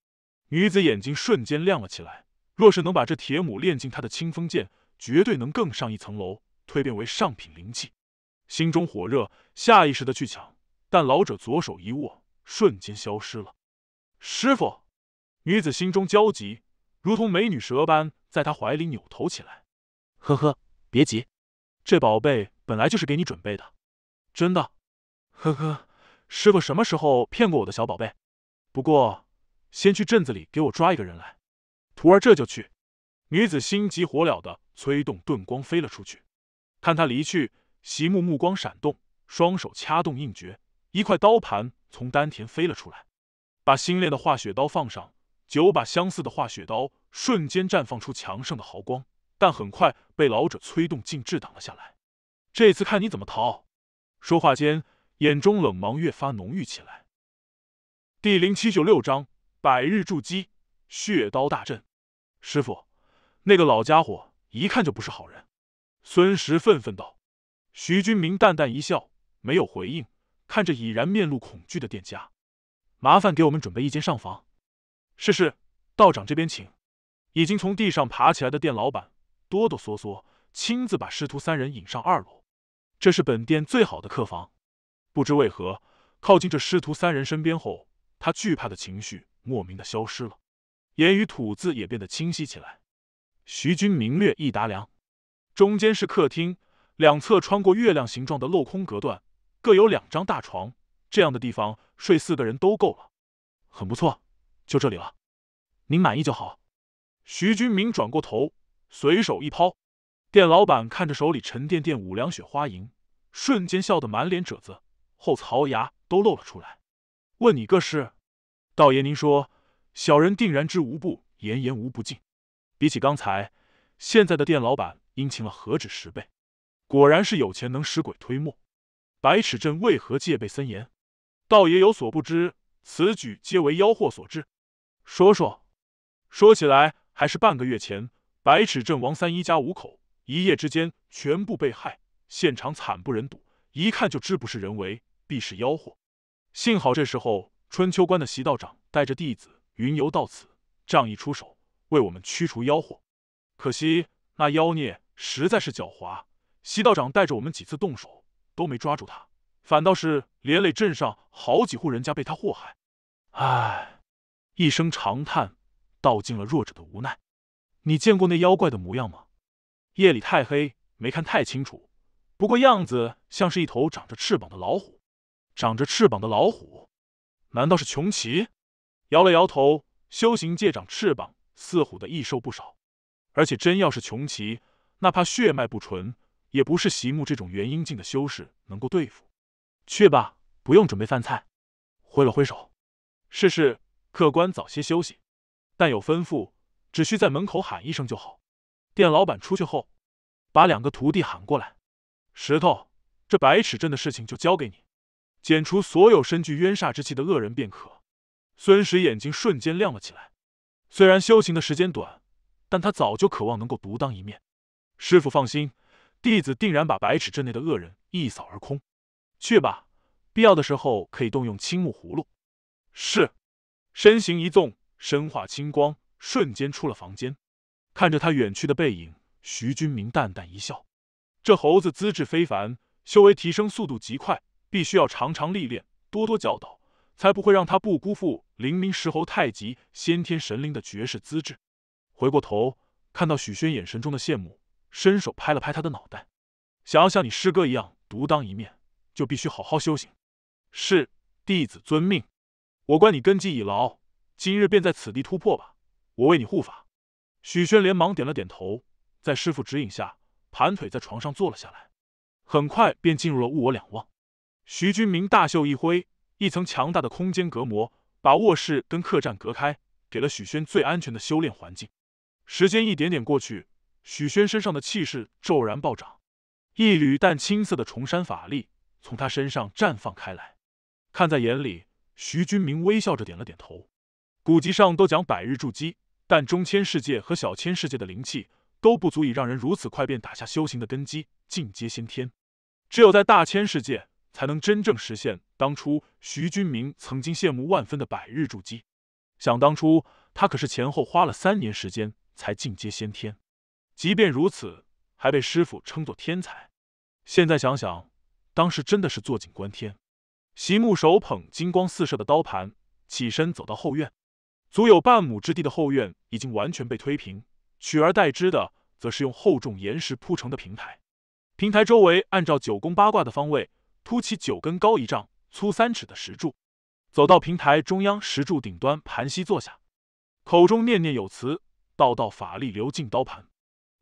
女子眼睛瞬间亮了起来，若是能把这铁母炼进她的清风剑。绝对能更上一层楼，蜕变为上品灵气。心中火热，下意识的去抢，但老者左手一握，瞬间消失了。师傅，女子心中焦急，如同美女蛇般在他怀里扭头起来。呵呵，别急，这宝贝本来就是给你准备的，真的。呵呵，师傅什么时候骗过我的小宝贝？不过，先去镇子里给我抓一个人来。徒儿这就去。女子心急火燎的。催动顿光飞了出去，看他离去，席木目光闪动，双手掐动印诀，一块刀盘从丹田飞了出来，把新练的化雪刀放上，九把相似的化雪刀瞬间绽放出强盛的毫光，但很快被老者催动禁制挡了下来。这次看你怎么逃！说话间，眼中冷芒越发浓郁起来。第零七九六章百日筑基，血刀大阵。师傅，那个老家伙。一看就不是好人，孙石愤愤道。徐君明淡淡一笑，没有回应，看着已然面露恐惧的店家，麻烦给我们准备一间上房。是是，道长这边请。已经从地上爬起来的店老板哆哆嗦嗦，亲自把师徒三人引上二楼。这是本店最好的客房。不知为何，靠近这师徒三人身边后，他惧怕的情绪莫名的消失了，言语吐字也变得清晰起来。徐军明略一打量，中间是客厅，两侧穿过月亮形状的镂空隔断，各有两张大床。这样的地方睡四个人都够了，很不错。就这里了，您满意就好。徐军明转过头，随手一抛。店老板看着手里沉甸甸五两雪花银，瞬间笑得满脸褶子，后槽牙都露了出来。问你个事，道爷您说，小人定然知无不言，言无不尽。比起刚才，现在的店老板殷勤了何止十倍？果然是有钱能使鬼推磨。百尺镇为何戒备森严？倒也有所不知，此举皆为妖祸所致。说说，说起来还是半个月前，百尺镇王三一家五口一夜之间全部被害，现场惨不忍睹，一看就知不是人为，必是妖祸。幸好这时候，春秋关的席道长带着弟子云游到此，仗义出手。为我们驱除妖祸，可惜那妖孽实在是狡猾。习道长带着我们几次动手，都没抓住他，反倒是连累镇上好几户人家被他祸害。唉，一声长叹，道尽了弱者的无奈。你见过那妖怪的模样吗？夜里太黑，没看太清楚。不过样子像是一头长着翅膀的老虎。长着翅膀的老虎，难道是穷奇？摇了摇头，修行界长翅膀。四虎的异兽不少，而且真要是穷奇，哪怕血脉不纯，也不是席木这种元婴境的修士能够对付。去吧，不用准备饭菜。挥了挥手，是是，客官早些休息。但有吩咐，只需在门口喊一声就好。店老板出去后，把两个徒弟喊过来。石头，这百尺镇的事情就交给你，剪除所有身具冤煞之气的恶人便可。孙石眼睛瞬间亮了起来。虽然修行的时间短，但他早就渴望能够独当一面。师傅放心，弟子定然把百尺之内的恶人一扫而空。去吧，必要的时候可以动用青木葫芦。是。身形一纵，身化青光，瞬间出了房间。看着他远去的背影，徐君明淡淡一笑。这猴子资质非凡，修为提升速度极快，必须要常常历练，多多教导。才不会让他不辜负灵明石猴太极先天神灵的绝世资质。回过头，看到许轩眼神中的羡慕，伸手拍了拍他的脑袋，想要像你师哥一样独当一面，就必须好好修行。是弟子遵命。我观你根基已牢，今日便在此地突破吧，我为你护法。许轩连忙点了点头，在师傅指引下，盘腿在床上坐了下来，很快便进入了物我两忘。徐君明大袖一挥。一层强大的空间隔膜把卧室跟客栈隔开，给了许轩最安全的修炼环境。时间一点点过去，许轩身上的气势骤然暴涨，一缕淡青色的重山法力从他身上绽放开来。看在眼里，徐君明微笑着点了点头。古籍上都讲百日筑基，但中千世界和小千世界的灵气都不足以让人如此快便打下修行的根基，进阶先天。只有在大千世界。才能真正实现当初徐君明曾经羡慕万分的百日筑基。想当初他可是前后花了三年时间才进阶先天，即便如此还被师傅称作天才。现在想想，当时真的是坐井观天。席木手捧金光四射的刀盘，起身走到后院，足有半亩之地的后院已经完全被推平，取而代之的则是用厚重岩石铺成的平台。平台周围按照九宫八卦的方位。凸起九根高一丈、粗三尺的石柱，走到平台中央石柱顶端盘膝坐下，口中念念有词，道道法力流进刀盘。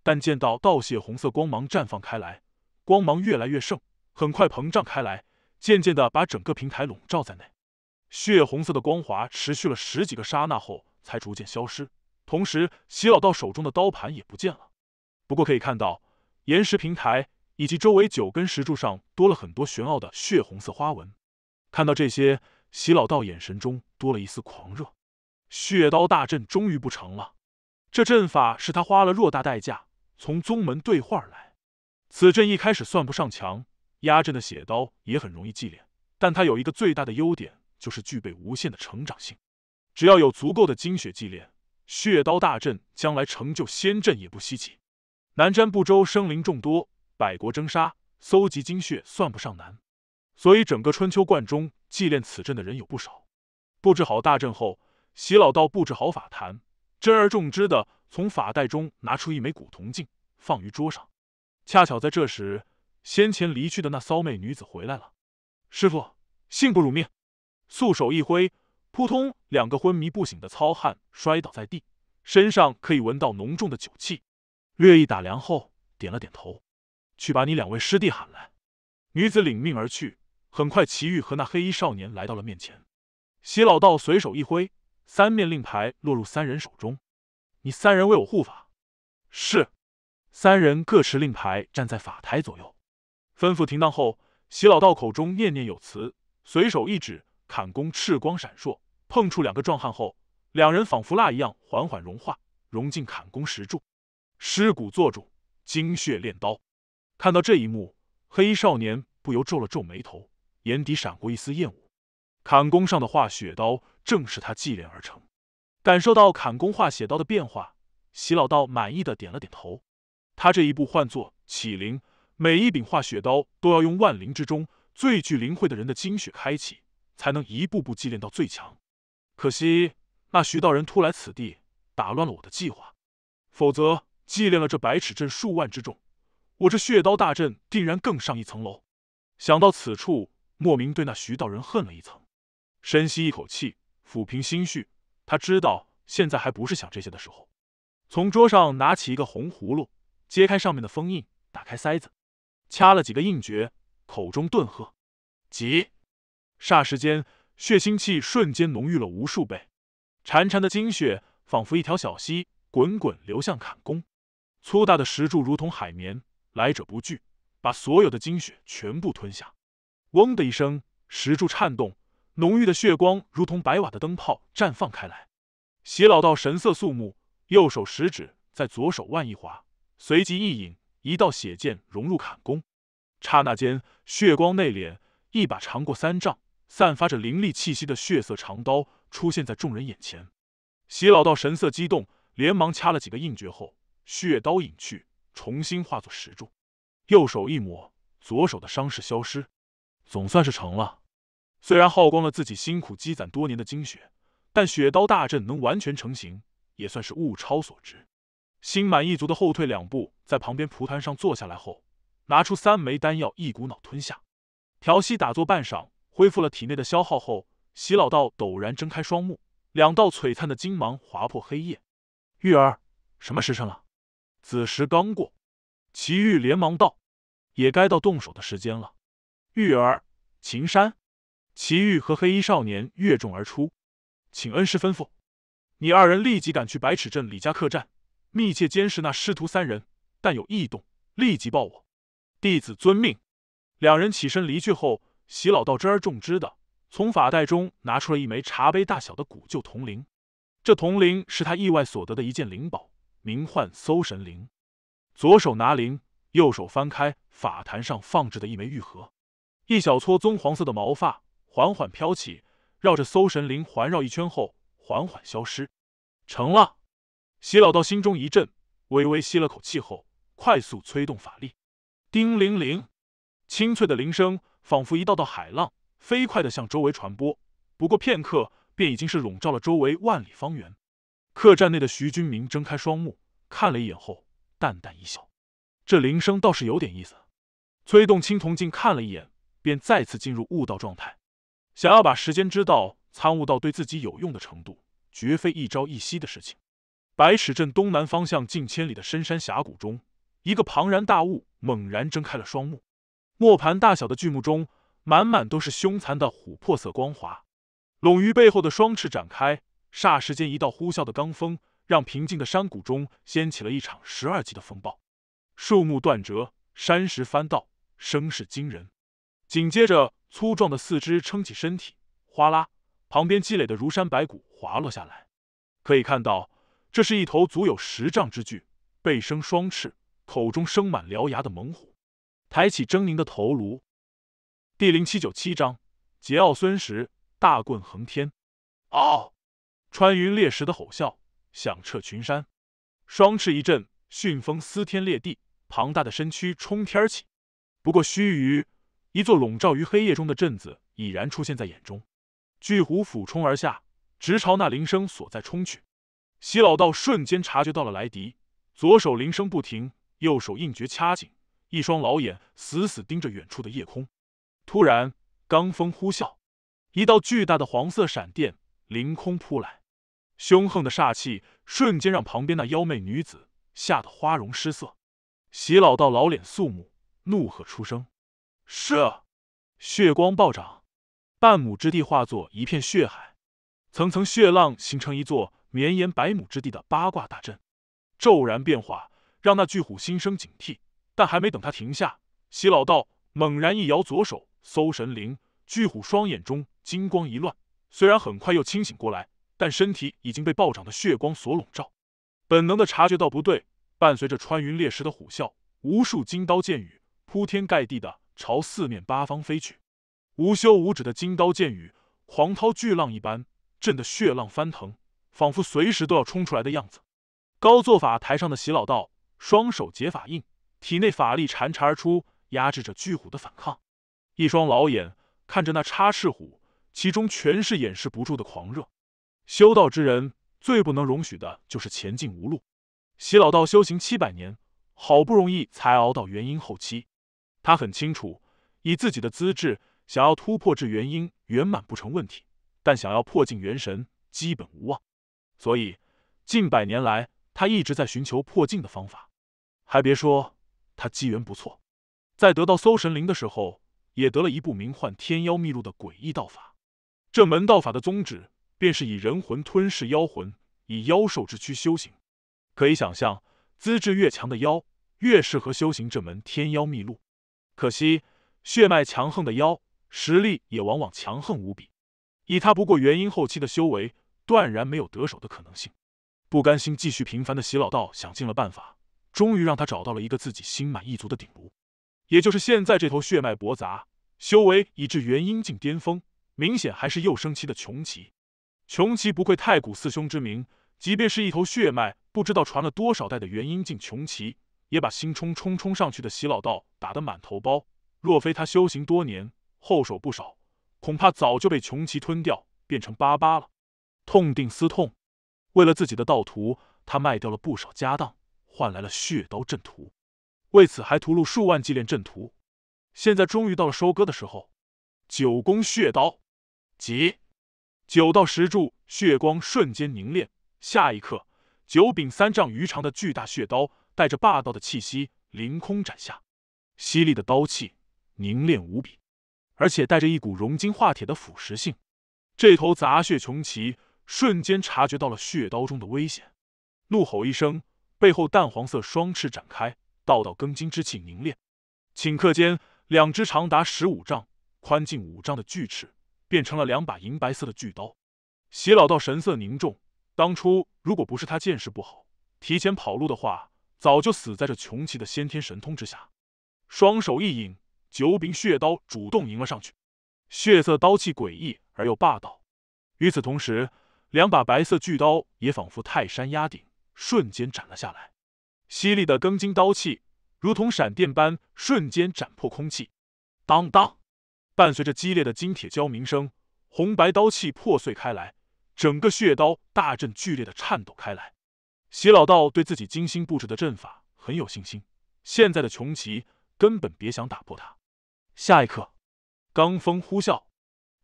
但见到道血红色光芒绽放开来，光芒越来越盛，很快膨胀开来，渐渐的把整个平台笼罩在内。血红色的光华持续了十几个刹那后，才逐渐消失，同时洗老道手中的刀盘也不见了。不过可以看到，岩石平台。以及周围九根石柱上多了很多玄奥的血红色花纹，看到这些，习老道眼神中多了一丝狂热。血刀大阵终于不成了，这阵法是他花了偌大代价从宗门兑换来。此阵一开始算不上强，压阵的血刀也很容易祭炼，但它有一个最大的优点，就是具备无限的成长性。只要有足够的精血祭炼，血刀大阵将来成就仙阵也不稀奇。南瞻部洲生灵众多。百国征杀，搜集精血算不上难，所以整个春秋观中祭炼此阵的人有不少。布置好大阵后，习老道布置好法坛，珍而重之的从法袋中拿出一枚古铜镜，放于桌上。恰巧在这时，先前离去的那骚媚女子回来了。师傅，幸不辱命。素手一挥，扑通，两个昏迷不醒的糙汉摔倒在地，身上可以闻到浓重的酒气。略一打量后，点了点头。去把你两位师弟喊来。女子领命而去。很快，齐玉和那黑衣少年来到了面前。习老道随手一挥，三面令牌落入三人手中。你三人为我护法。是。三人各持令牌，站在法台左右。吩咐停当后，习老道口中念念有词，随手一指，砍弓赤光闪烁，碰触两个壮汉后，两人仿佛蜡一样缓缓融化，融进砍弓石柱。尸骨做主，精血炼刀。看到这一幕，黑衣少年不由皱了皱眉头，眼底闪过一丝厌恶。砍弓上的化雪刀正是他祭炼而成。感受到砍弓化血刀的变化，习老道满意的点了点头。他这一步唤作启灵，每一柄化雪刀都要用万灵之中最具灵慧的人的精血开启，才能一步步祭炼到最强。可惜那徐道人突来此地，打乱了我的计划。否则，祭炼了这百尺阵数万之众。我这血刀大阵定然更上一层楼。想到此处，莫名对那徐道人恨了一层。深吸一口气，抚平心绪。他知道现在还不是想这些的时候。从桌上拿起一个红葫芦，揭开上面的封印，打开塞子，掐了几个印诀，口中顿喝：“急！”霎时间，血腥气瞬间浓郁了无数倍。潺潺的精血仿佛一条小溪，滚滚流向砍宫。粗大的石柱如同海绵。来者不拒，把所有的精血全部吞下。嗡的一声，石柱颤动，浓郁的血光如同白瓦的灯泡绽放开来。习老道神色肃穆，右手食指在左手腕一划，随即一引，一道血剑融入砍宫。刹那间，血光内敛，一把长过三丈、散发着凌厉气息的血色长刀出现在众人眼前。习老道神色激动，连忙掐了几个印诀后，血刀隐去。重新化作石柱，右手一抹，左手的伤势消失，总算是成了。虽然耗光了自己辛苦积攒多年的精血，但雪刀大阵能完全成型，也算是物超所值。心满意足的后退两步，在旁边蒲团上坐下来后，拿出三枚丹药，一股脑吞下。调息打坐半晌，恢复了体内的消耗后，洗老道陡然睁开双目，两道璀璨的金芒划破黑夜。玉儿，什么时辰了？子时刚过，祁煜连忙道：“也该到动手的时间了。”玉儿、秦山，祁煜和黑衣少年越众而出，请恩师吩咐。你二人立即赶去百尺镇李家客栈，密切监视那师徒三人，但有异动，立即报我。弟子遵命。两人起身离去后，洗老道珍而重之的从法袋中拿出了一枚茶杯大小的古旧铜铃，这铜铃是他意外所得的一件灵宝。名唤搜神铃，左手拿铃，右手翻开法坛上放置的一枚玉盒，一小撮棕黄色的毛发缓缓飘起，绕着搜神铃环绕一圈后，缓缓消失。成了，习老道心中一震，微微吸了口气后，快速催动法力。叮铃铃，清脆的铃声仿佛一道道海浪，飞快的向周围传播。不过片刻，便已经是笼罩了周围万里方圆。客栈内的徐军明睁开双目，看了一眼后淡淡一笑，这铃声倒是有点意思。催动青铜镜看了一眼，便再次进入悟道状态。想要把时间之道参悟到对自己有用的程度，绝非一朝一夕的事情。白尺镇东南方向近千里的深山峡谷中，一个庞然大物猛然睁开了双目，磨盘大小的巨目中满满都是凶残的琥珀色光华，拢于背后的双翅展开。霎时间，一道呼啸的罡风，让平静的山谷中掀起了一场十二级的风暴，树木断折，山石翻倒，声势惊人。紧接着，粗壮的四肢撑起身体，哗啦，旁边积累的如山白骨滑落下来。可以看到，这是一头足有十丈之巨，背生双翅，口中生满獠牙的猛虎，抬起狰狞的头颅。第零七九七章：桀骜孙石，大棍横天。嗷。穿云裂石的吼啸响彻群山，双翅一震，迅风撕天裂地，庞大的身躯冲天而起。不过须臾，一座笼罩于黑夜中的镇子已然出现在眼中。巨虎俯冲而下，直朝那铃声所在冲去。习老道瞬间察觉到了来敌，左手铃声不停，右手印诀掐紧，一双老眼死死盯着远处的夜空。突然，罡风呼啸，一道巨大的黄色闪电凌空扑来。凶横的煞气瞬间让旁边那妖媚女子吓得花容失色，习老道老脸肃穆，怒喝出声：“是！”血光暴涨，半亩之地化作一片血海，层层血浪形成一座绵延百亩之地的八卦大阵。骤然变化，让那巨虎心生警惕，但还没等他停下，习老道猛然一摇左手搜神铃，巨虎双眼中金光一乱，虽然很快又清醒过来。但身体已经被暴涨的血光所笼罩，本能的察觉到不对，伴随着穿云裂石的虎啸，无数金刀剑雨铺天盖地的朝四面八方飞去，无休无止的金刀剑雨，狂涛巨浪一般，震得血浪翻腾，仿佛随时都要冲出来的样子。高做法台上的洗老道双手结法印，体内法力潺潺而出，压制着巨虎的反抗，一双老眼看着那插翅虎，其中全是掩饰不住的狂热。修道之人最不能容许的就是前进无路。习老道修行七百年，好不容易才熬到元婴后期，他很清楚，以自己的资质，想要突破至元婴圆满不成问题，但想要破境元神基本无望。所以近百年来，他一直在寻求破境的方法。还别说，他机缘不错，在得到搜神灵的时候，也得了一部名唤《天妖秘录》的诡异道法。这门道法的宗旨。便是以人魂吞噬妖魂，以妖兽之躯修行。可以想象，资质越强的妖，越适合修行这门天妖秘录。可惜，血脉强横的妖，实力也往往强横无比。以他不过元婴后期的修为，断然没有得手的可能性。不甘心继续平凡的习老道，想尽了办法，终于让他找到了一个自己心满意足的鼎炉，也就是现在这头血脉驳杂、修为已至元婴境巅峰、明显还是幼生期的穷奇。穷奇不愧太古四凶之名，即便是一头血脉不知道传了多少代的元婴境穷奇，也把兴冲冲冲上去的洗老道打得满头包。若非他修行多年，后手不少，恐怕早就被穷奇吞掉，变成粑粑了。痛定思痛，为了自己的道途，他卖掉了不少家当，换来了血刀阵图。为此还屠戮数万祭炼阵图。现在终于到了收割的时候，九宫血刀，即。九道石柱，血光瞬间凝练，下一刻，九柄三丈余长的巨大血刀，带着霸道的气息凌空斩下，犀利的刀气凝炼无比，而且带着一股熔金化铁的腐蚀性。这头杂血穷奇瞬间察觉到了血刀中的危险，怒吼一声，背后淡黄色双翅展开，道道根金之气凝练，顷刻间，两只长达十五丈、宽近五丈的巨翅。变成了两把银白色的巨刀，席老道神色凝重。当初如果不是他见识不好，提前跑路的话，早就死在这穷奇的先天神通之下。双手一引，九柄血刀主动迎了上去，血色刀气诡异而又霸道。与此同时，两把白色巨刀也仿佛泰山压顶，瞬间斩了下来。犀利的庚金刀气如同闪电般瞬间斩破空气，当当。伴随着激烈的金铁交鸣声，红白刀气破碎开来，整个血刀大阵剧烈的颤抖开来。习老道对自己精心布置的阵法很有信心，现在的穷奇根本别想打破它。下一刻，罡风呼啸，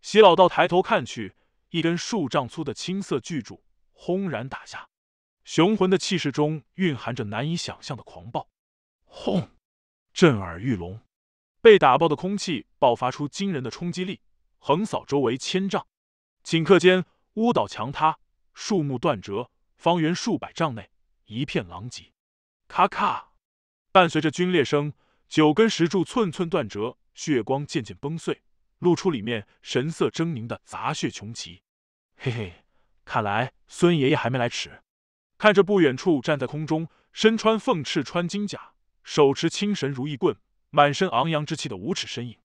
习老道抬头看去，一根数丈粗的青色巨柱轰然打下，雄浑的气势中蕴含着难以想象的狂暴，轰，震耳欲聋。被打爆的空气爆发出惊人的冲击力，横扫周围千丈。顷刻间，屋倒墙塌，树木断折，方圆数百丈内一片狼藉。咔咔，伴随着龟裂声，九根石柱寸寸断折，血光渐渐崩碎，露出里面神色狰狞的杂血穷奇。嘿嘿，看来孙爷爷还没来迟。看着不远处站在空中，身穿凤翅穿金甲，手持青神如意棍。满身昂扬之气的无耻身影，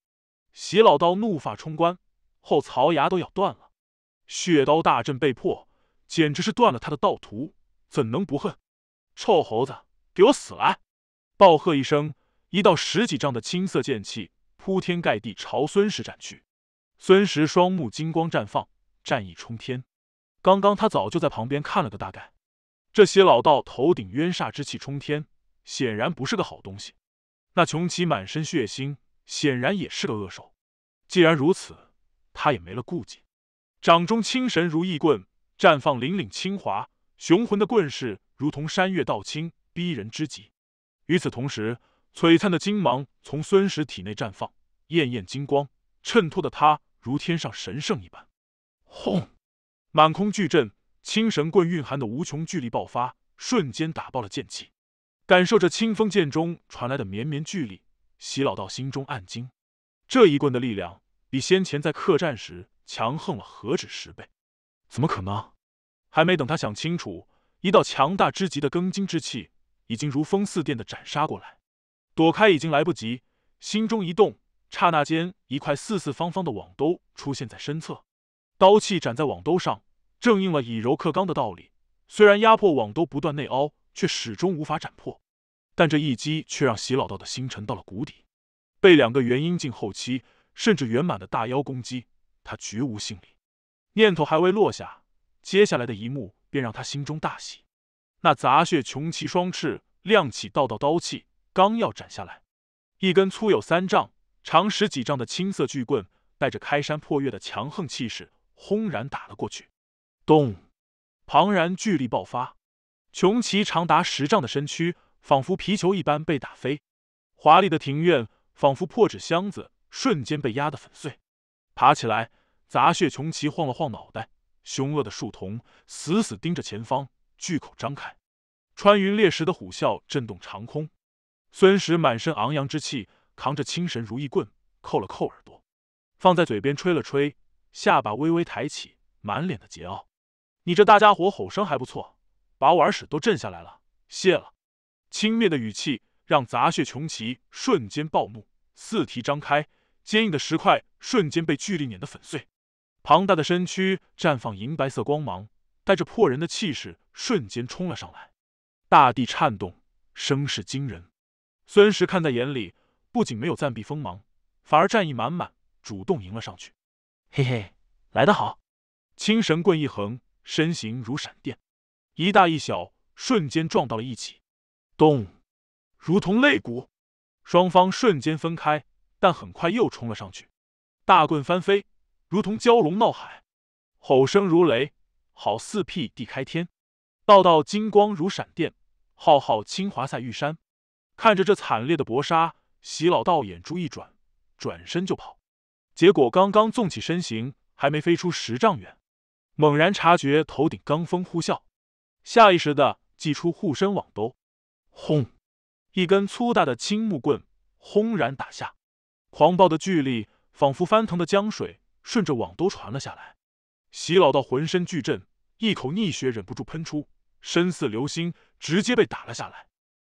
邪老道怒发冲冠，后槽牙都咬断了。血刀大阵被破，简直是断了他的道途，怎能不恨？臭猴子，给我死来！暴喝一声，一道十几丈的青色剑气铺天盖地朝孙石斩去。孙石双目金光绽放，战意冲天。刚刚他早就在旁边看了个大概，这邪老道头顶冤煞之气冲天，显然不是个好东西。那穷奇满身血腥，显然也是个恶兽。既然如此，他也没了顾忌，掌中青神如意棍绽放凛凛清华，雄浑的棍势如同山岳道清，逼人之极。与此同时，璀璨的金芒从孙石体内绽放，艳艳金光衬托的他如天上神圣一般。轰！满空巨震，青神棍蕴含的无穷巨力爆发，瞬间打爆了剑气。感受着清风剑中传来的绵绵巨力，洗老道心中暗惊，这一棍的力量比先前在客栈时强横了何止十倍？怎么可能？还没等他想清楚，一道强大之极的庚金之气已经如风似电的斩杀过来，躲开已经来不及。心中一动，刹那间一块四四方方的网兜出现在身侧，刀气斩在网兜上，正应了以柔克刚的道理。虽然压迫网兜不断内凹。却始终无法斩破，但这一击却让洗老道的心沉到了谷底。被两个元婴境后期甚至圆满的大妖攻击，他绝无幸理。念头还未落下，接下来的一幕便让他心中大喜。那杂血穷奇双翅亮起道道刀气，刚要斩下来，一根粗有三丈、长十几丈的青色巨棍，带着开山破月的强横气势，轰然打了过去。咚！庞然巨力爆发。穷奇长达十丈的身躯，仿佛皮球一般被打飞，华丽的庭院仿佛破纸箱子，瞬间被压得粉碎。爬起来，杂血穷奇晃了晃脑袋，凶恶的树瞳死死盯着前方，巨口张开，穿云裂石的虎啸震动长空。孙石满身昂扬之气，扛着青神如意棍，扣了扣耳朵，放在嘴边吹了吹，下巴微微抬起，满脸的桀骜。你这大家伙，吼声还不错。把我耳屎都震下来了，谢了。轻蔑的语气让杂血穷奇瞬间暴怒，四蹄张开，坚硬的石块瞬间被巨力碾得粉碎。庞大的身躯绽放银白色光芒，带着破人的气势，瞬间冲了上来。大地颤动，声势惊人。孙石看在眼里，不仅没有暂避锋芒，反而战意满满，主动迎了上去。嘿嘿，来得好。青神棍一横，身形如闪电。一大一小瞬间撞到了一起，咚！如同肋骨，双方瞬间分开，但很快又冲了上去。大棍翻飞，如同蛟龙闹海，吼声如雷，好似辟地开天。道道金光如闪电，浩浩清华赛玉山。看着这惨烈的搏杀，席老道眼珠一转，转身就跑。结果刚刚纵起身形，还没飞出十丈远，猛然察觉头顶罡风呼啸。下意识的祭出护身网兜，轰！一根粗大的青木棍轰然打下，狂暴的巨力仿佛翻腾的江水，顺着网兜传了下来。习老道浑身巨震，一口逆血忍不住喷出，身似流星，直接被打了下来。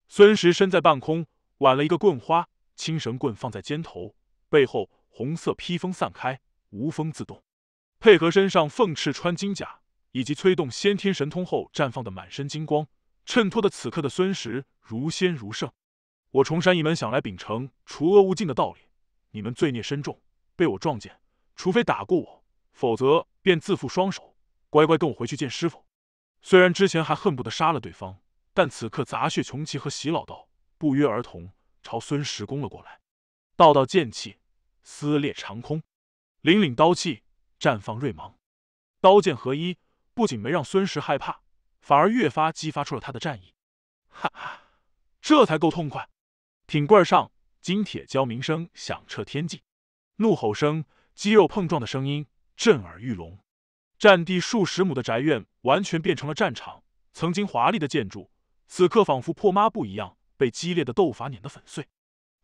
孙石身在半空，挽了一个棍花，青绳棍放在肩头，背后红色披风散开，无风自动，配合身上凤翅穿金甲。以及催动先天神通后绽放的满身金光，衬托的此刻的孙石如仙如圣。我重山一门想来秉承除恶务尽的道理，你们罪孽深重，被我撞见，除非打过我，否则便自缚双手，乖乖跟我回去见师傅。虽然之前还恨不得杀了对方，但此刻杂血穷奇和洗老道不约而同朝孙石攻了过来，道道剑气撕裂长空，凛凛刀气绽放锐芒，刀剑合一。不仅没让孙石害怕，反而越发激发出了他的战意。哈哈，这才够痛快！挺棍上金铁交鸣声响彻天际，怒吼声、肌肉碰撞的声音震耳欲聋。占地数十亩的宅院完全变成了战场，曾经华丽的建筑此刻仿佛破抹布一样被激烈的斗法碾得粉碎。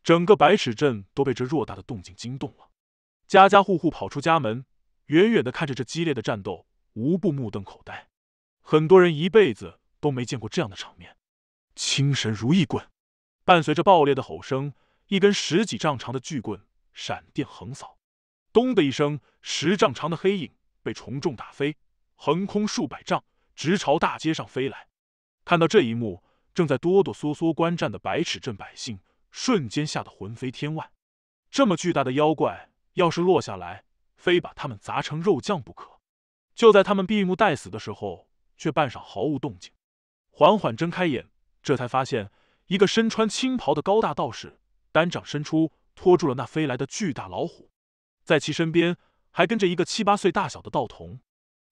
整个百尺镇都被这偌大的动静惊动了，家家户户跑出家门，远远的看着这激烈的战斗。无不目瞪口呆，很多人一辈子都没见过这样的场面。清神如意棍伴随着爆裂的吼声，一根十几丈长的巨棍闪电横扫，咚的一声，十丈长的黑影被重重打飞，横空数百丈，直朝大街上飞来。看到这一幕，正在哆哆嗦嗦观战的白尺镇百姓瞬间吓得魂飞天外。这么巨大的妖怪要是落下来，非把他们砸成肉酱不可。就在他们闭目待死的时候，却半晌毫无动静。缓缓睁开眼，这才发现一个身穿青袍的高大道士，单掌伸出，拖住了那飞来的巨大老虎。在其身边还跟着一个七八岁大小的道童。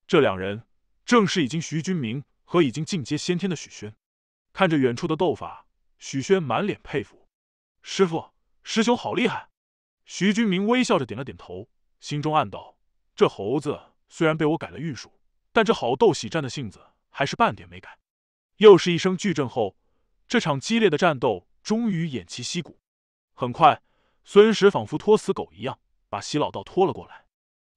这两人正是已经徐君明和已经进阶先天的许宣。看着远处的斗法，许宣满脸佩服：“师傅，师兄好厉害！”徐君明微笑着点了点头，心中暗道：“这猴子。”虽然被我改了运数，但这好斗喜战的性子还是半点没改。又是一声巨震后，这场激烈的战斗终于偃旗息鼓。很快，孙石仿佛拖死狗一样把喜老道拖了过来，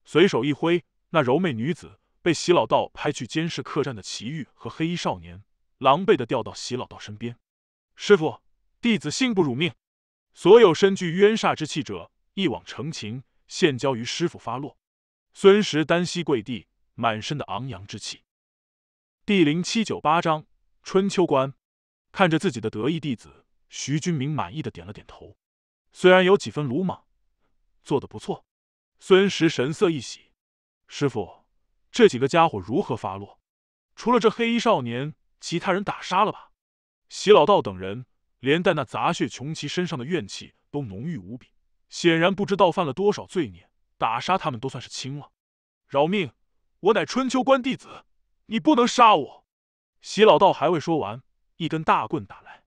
随手一挥，那柔媚女子被喜老道拍去监视客栈的祁煜和黑衣少年，狼狈的掉到喜老道身边。师傅，弟子幸不辱命。所有身具冤煞之气者，一网成情，现交于师傅发落。孙石单膝跪地，满身的昂扬之气。第零七九八章春秋观，看着自己的得意弟子徐君明，满意的点了点头。虽然有几分鲁莽，做得不错。孙石神色一喜：“师傅，这几个家伙如何发落？除了这黑衣少年，其他人打杀了吧？”席老道等人连带那杂血穷奇身上的怨气都浓郁无比，显然不知道犯了多少罪孽。打杀他们都算是轻了，饶命！我乃春秋关弟子，你不能杀我。习老道还未说完，一根大棍打来，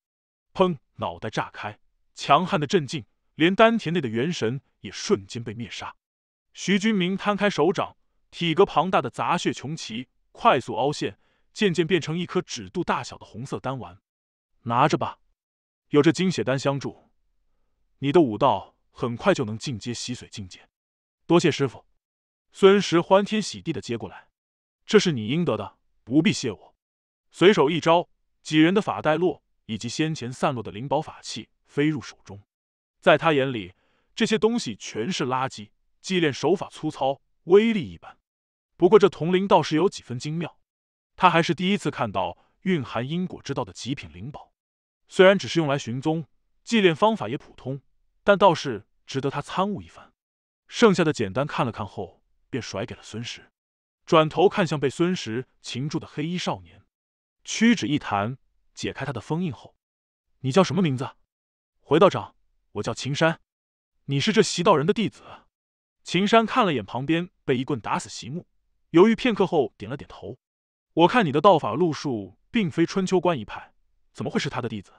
砰！脑袋炸开，强悍的镇静连丹田内的元神也瞬间被灭杀。徐军明摊开手掌，体格庞大的杂血穷奇快速凹陷，渐渐变成一颗指肚大小的红色丹丸。拿着吧，有这精血丹相助，你的武道很快就能进阶吸髓境界。多谢师傅，孙石欢天喜地的接过来，这是你应得的，不必谢我。随手一招，几人的法带落，以及先前散落的灵宝法器飞入手中。在他眼里，这些东西全是垃圾，祭炼手法粗糙，威力一般。不过这铜铃倒是有几分精妙，他还是第一次看到蕴含因果之道的极品灵宝。虽然只是用来寻踪，祭炼方法也普通，但倒是值得他参悟一番。剩下的简单看了看后，便甩给了孙石，转头看向被孙石擒住的黑衣少年，屈指一弹，解开他的封印后，你叫什么名字？回道长，我叫秦山，你是这习道人的弟子？秦山看了眼旁边被一棍打死席木，犹豫片刻后点了点头。我看你的道法路数，并非春秋观一派，怎么会是他的弟子？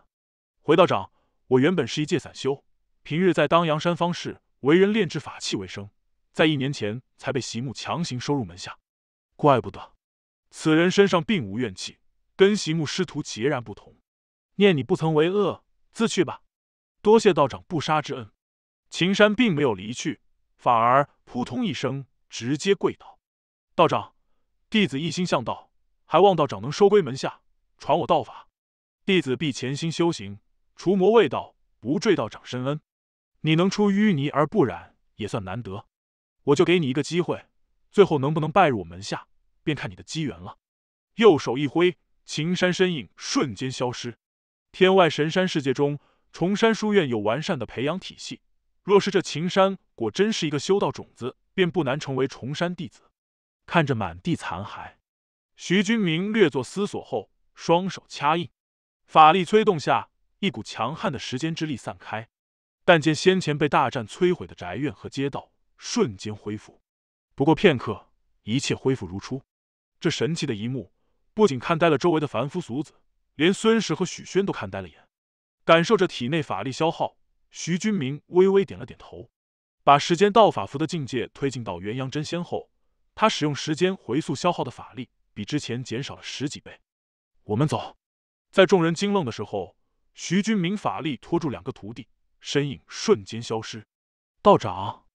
回道长，我原本是一介散修，平日在当阳山方士为人炼制法器为生，在一年前才被席木强行收入门下，怪不得此人身上并无怨气，跟席木师徒截然不同。念你不曾为恶，自去吧。多谢道长不杀之恩。秦山并没有离去，反而扑通一声直接跪倒。道长，弟子一心向道，还望道长能收归门下，传我道法。弟子必潜心修行，除魔卫道，不坠道长深恩。你能出淤泥而不染，也算难得。我就给你一个机会，最后能不能拜入我门下，便看你的机缘了。右手一挥，秦山身影瞬间消失。天外神山世界中，崇山书院有完善的培养体系。若是这秦山果真是一个修道种子，便不难成为崇山弟子。看着满地残骸，徐君明略作思索后，双手掐印，法力催动下，一股强悍的时间之力散开。但见先前被大战摧毁的宅院和街道瞬间恢复，不过片刻，一切恢复如初。这神奇的一幕不仅看呆了周围的凡夫俗子，连孙石和许宣都看呆了眼。感受着体内法力消耗，徐君明微微点了点头，把时间道法符的境界推进到元阳真仙后，他使用时间回溯消耗的法力比之前减少了十几倍。我们走。在众人惊愣的时候，徐君明法力拖住两个徒弟。身影瞬间消失，道长，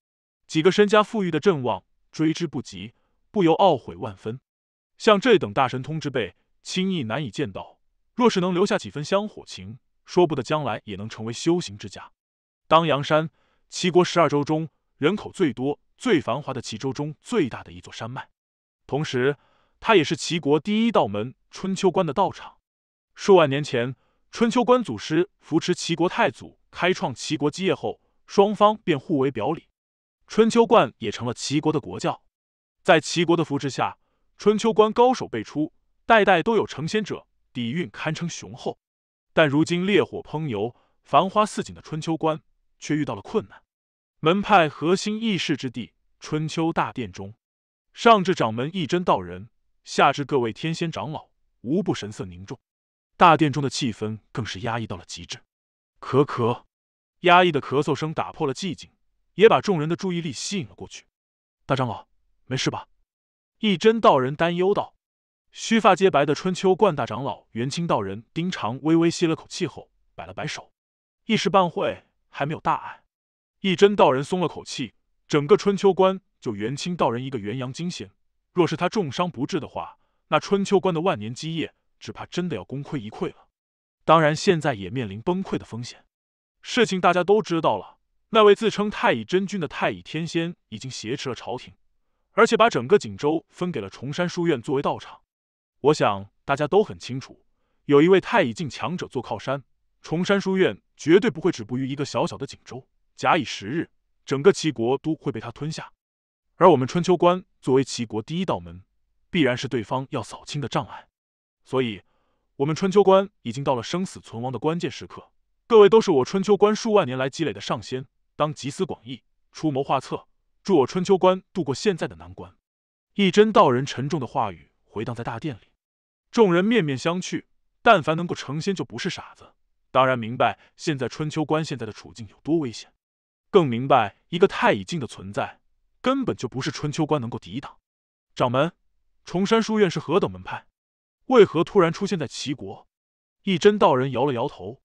几个身家富裕的阵望追之不及，不由懊悔万分。像这等大神通之辈，轻易难以见到。若是能留下几分香火情，说不得将来也能成为修行之家。当阳山，齐国十二州中人口最多、最繁华的齐州中最大的一座山脉，同时，它也是齐国第一道门春秋关的道场。数万年前。春秋观祖师扶持齐国太祖开创齐国基业后，双方便互为表里，春秋观也成了齐国的国教。在齐国的扶持下，春秋观高手辈出，代代都有成仙者，底蕴堪称雄厚。但如今烈火烹油、繁花似锦的春秋观却遇到了困难。门派核心议事之地春秋大殿中，上至掌门一真道人，下至各位天仙长老，无不神色凝重。大殿中的气氛更是压抑到了极致，咳咳，压抑的咳嗽声打破了寂静，也把众人的注意力吸引了过去。大长老，没事吧？一真道人担忧道。须发皆白的春秋观大长老元清道人丁长微微吸了口气后，摆了摆手，一时半会还没有大碍。一真道人松了口气，整个春秋观就元清道人一个元阳金仙，若是他重伤不治的话，那春秋观的万年基业。只怕真的要功亏一篑了。当然，现在也面临崩溃的风险。事情大家都知道了，那位自称太乙真君的太乙天仙已经挟持了朝廷，而且把整个锦州分给了崇山书院作为道场。我想大家都很清楚，有一位太乙境强者做靠山，崇山书院绝对不会止步于一个小小的锦州。假以时日，整个齐国都会被他吞下。而我们春秋关作为齐国第一道门，必然是对方要扫清的障碍。所以，我们春秋关已经到了生死存亡的关键时刻。各位都是我春秋关数万年来积累的上仙，当集思广益，出谋划策，助我春秋关度过现在的难关。一真道人沉重的话语回荡在大殿里，众人面面相觑。但凡能够成仙，就不是傻子，当然明白现在春秋关现在的处境有多危险，更明白一个太乙境的存在根本就不是春秋关能够抵挡。掌门，崇山书院是何等门派？为何突然出现在齐国？一真道人摇了摇头。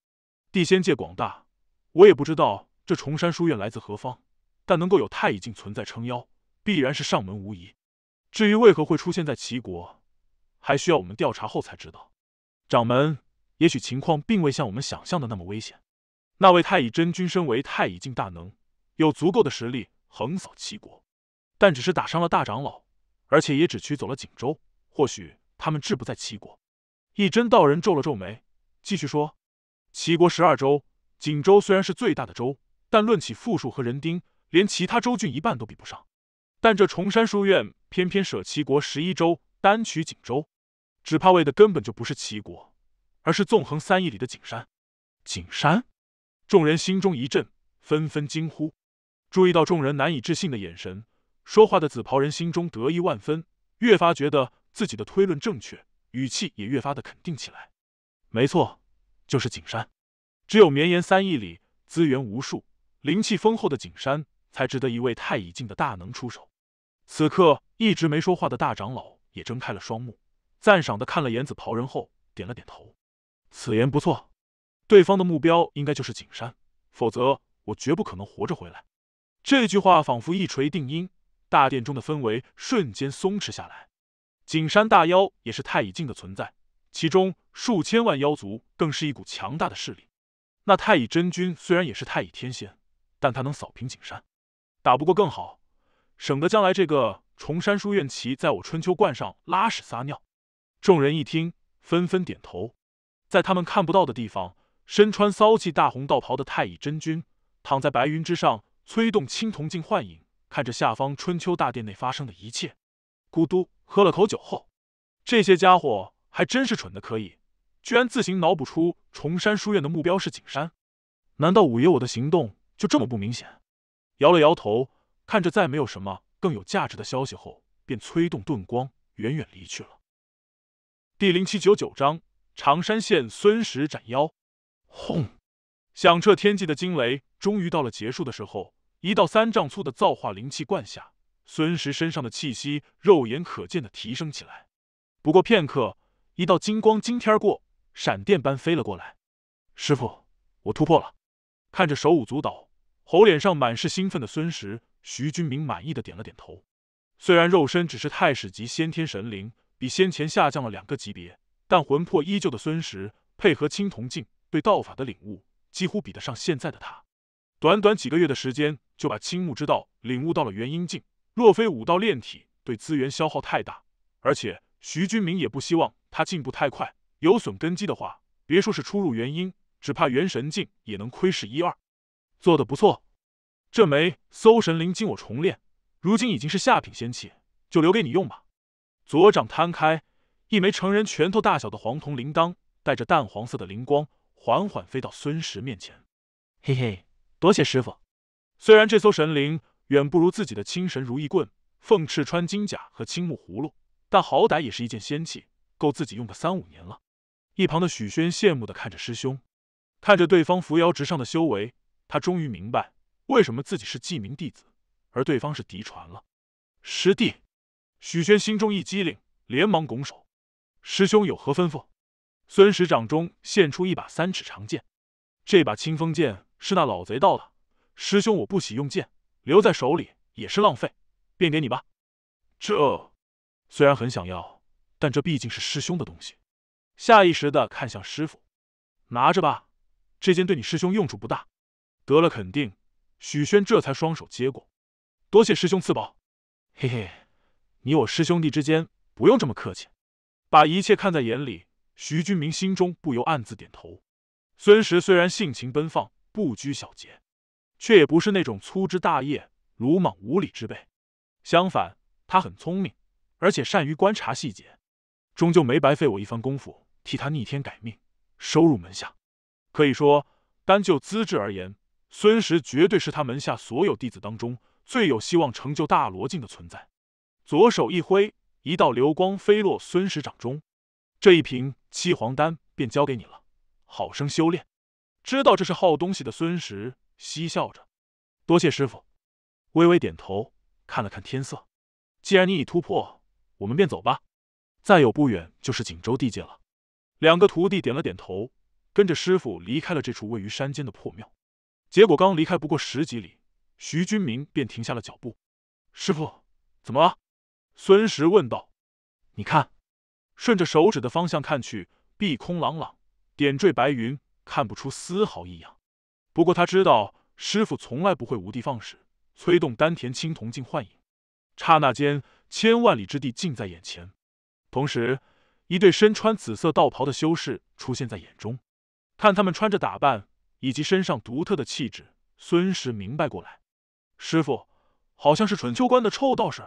地仙界广大，我也不知道这崇山书院来自何方。但能够有太乙境存在撑腰，必然是上门无疑。至于为何会出现在齐国，还需要我们调查后才知道。掌门，也许情况并未像我们想象的那么危险。那位太乙真君身为太乙境大能，有足够的实力横扫齐国，但只是打伤了大长老，而且也只取走了锦州。或许……他们志不在齐国。一真道人皱了皱眉，继续说：“齐国十二州，锦州虽然是最大的州，但论起富庶和人丁，连其他州郡一半都比不上。但这崇山书院偏偏舍齐国十一州，单取锦州，只怕为的根本就不是齐国，而是纵横三亿里的景山。”景山，众人心中一震，纷纷惊呼。注意到众人难以置信的眼神，说话的紫袍人心中得意万分，越发觉得。自己的推论正确，语气也越发的肯定起来。没错，就是景山。只有绵延三亿里、资源无数、灵气丰厚的景山，才值得一位太乙境的大能出手。此刻，一直没说话的大长老也睁开了双目，赞赏的看了眼紫袍人后，点了点头。此言不错，对方的目标应该就是景山，否则我绝不可能活着回来。这句话仿佛一锤定音，大殿中的氛围瞬间松弛下来。景山大妖也是太乙境的存在，其中数千万妖族更是一股强大的势力。那太乙真君虽然也是太乙天仙，但他能扫平景山，打不过更好，省得将来这个崇山书院骑在我春秋观上拉屎撒尿。众人一听，纷纷点头。在他们看不到的地方，身穿骚气大红道袍的太乙真君躺在白云之上，催动青铜镜幻影，看着下方春秋大殿内发生的一切。咕嘟。喝了口酒后，这些家伙还真是蠢的可以，居然自行脑补出崇山书院的目标是景山。难道五爷我的行动就这么不明显？摇了摇头，看着再没有什么更有价值的消息后，便催动遁光，远远离去了。第零七九九章：长山县孙石斩妖。轰！响彻天际的惊雷，终于到了结束的时候。一道三丈粗的造化灵气灌下。孙石身上的气息肉眼可见的提升起来，不过片刻，一道金光惊天过，闪电般飞了过来。师傅，我突破了！看着手舞足蹈、猴脸上满是兴奋的孙石，徐军明满意的点了点头。虽然肉身只是太史级先天神灵，比先前下降了两个级别，但魂魄依旧的孙石，配合青铜镜对道法的领悟，几乎比得上现在的他。短短几个月的时间，就把青木之道领悟到了元婴境。若非武道炼体对资源消耗太大，而且徐君明也不希望他进步太快，有损根基的话，别说是出入元婴，只怕元神境也能窥视一二。做得不错，这枚搜神灵经我重练，如今已经是下品仙器，就留给你用吧。左掌摊开，一枚成人拳头大小的黄铜铃铛，带着淡黄色的灵光，缓缓飞到孙石面前。嘿嘿，多谢师傅。虽然这艘神灵。远不如自己的青神如意棍、凤翅穿金甲和青木葫芦，但好歹也是一件仙器，够自己用个三五年了。一旁的许轩羡慕地看着师兄，看着对方扶摇直上的修为，他终于明白为什么自己是记名弟子，而对方是嫡传了。师弟，许轩心中一激灵，连忙拱手：“师兄有何吩咐？”孙师掌中现出一把三尺长剑，这把清风剑是那老贼盗的。师兄，我不喜用剑。留在手里也是浪费，便给你吧。这虽然很想要，但这毕竟是师兄的东西。下意识的看向师傅，拿着吧，这件对你师兄用处不大。得了肯定，许轩这才双手接过，多谢师兄赐宝。嘿嘿，你我师兄弟之间不用这么客气。把一切看在眼里，徐军明心中不由暗自点头。孙石虽然性情奔放，不拘小节。却也不是那种粗枝大叶、鲁莽无礼之辈，相反，他很聪明，而且善于观察细节，终究没白费我一番功夫，替他逆天改命，收入门下。可以说，单就资质而言，孙石绝对是他门下所有弟子当中最有希望成就大罗境的存在。左手一挥，一道流光飞落孙石掌中，这一瓶七黄丹便交给你了，好生修炼。知道这是好东西的孙石。嬉笑着，多谢师傅。微微点头，看了看天色，既然你已突破，我们便走吧。再有不远就是锦州地界了。两个徒弟点了点头，跟着师傅离开了这处位于山间的破庙。结果刚离开不过十几里，徐军明便停下了脚步。师傅，怎么了？孙石问道。你看，顺着手指的方向看去，碧空朗朗，点缀白云，看不出丝毫异样。不过他知道，师傅从来不会无的放矢，催动丹田青铜镜幻影，刹那间千万里之地近在眼前。同时，一对身穿紫色道袍的修士出现在眼中，看他们穿着打扮以及身上独特的气质，孙石明白过来，师傅好像是春秋关的臭道士。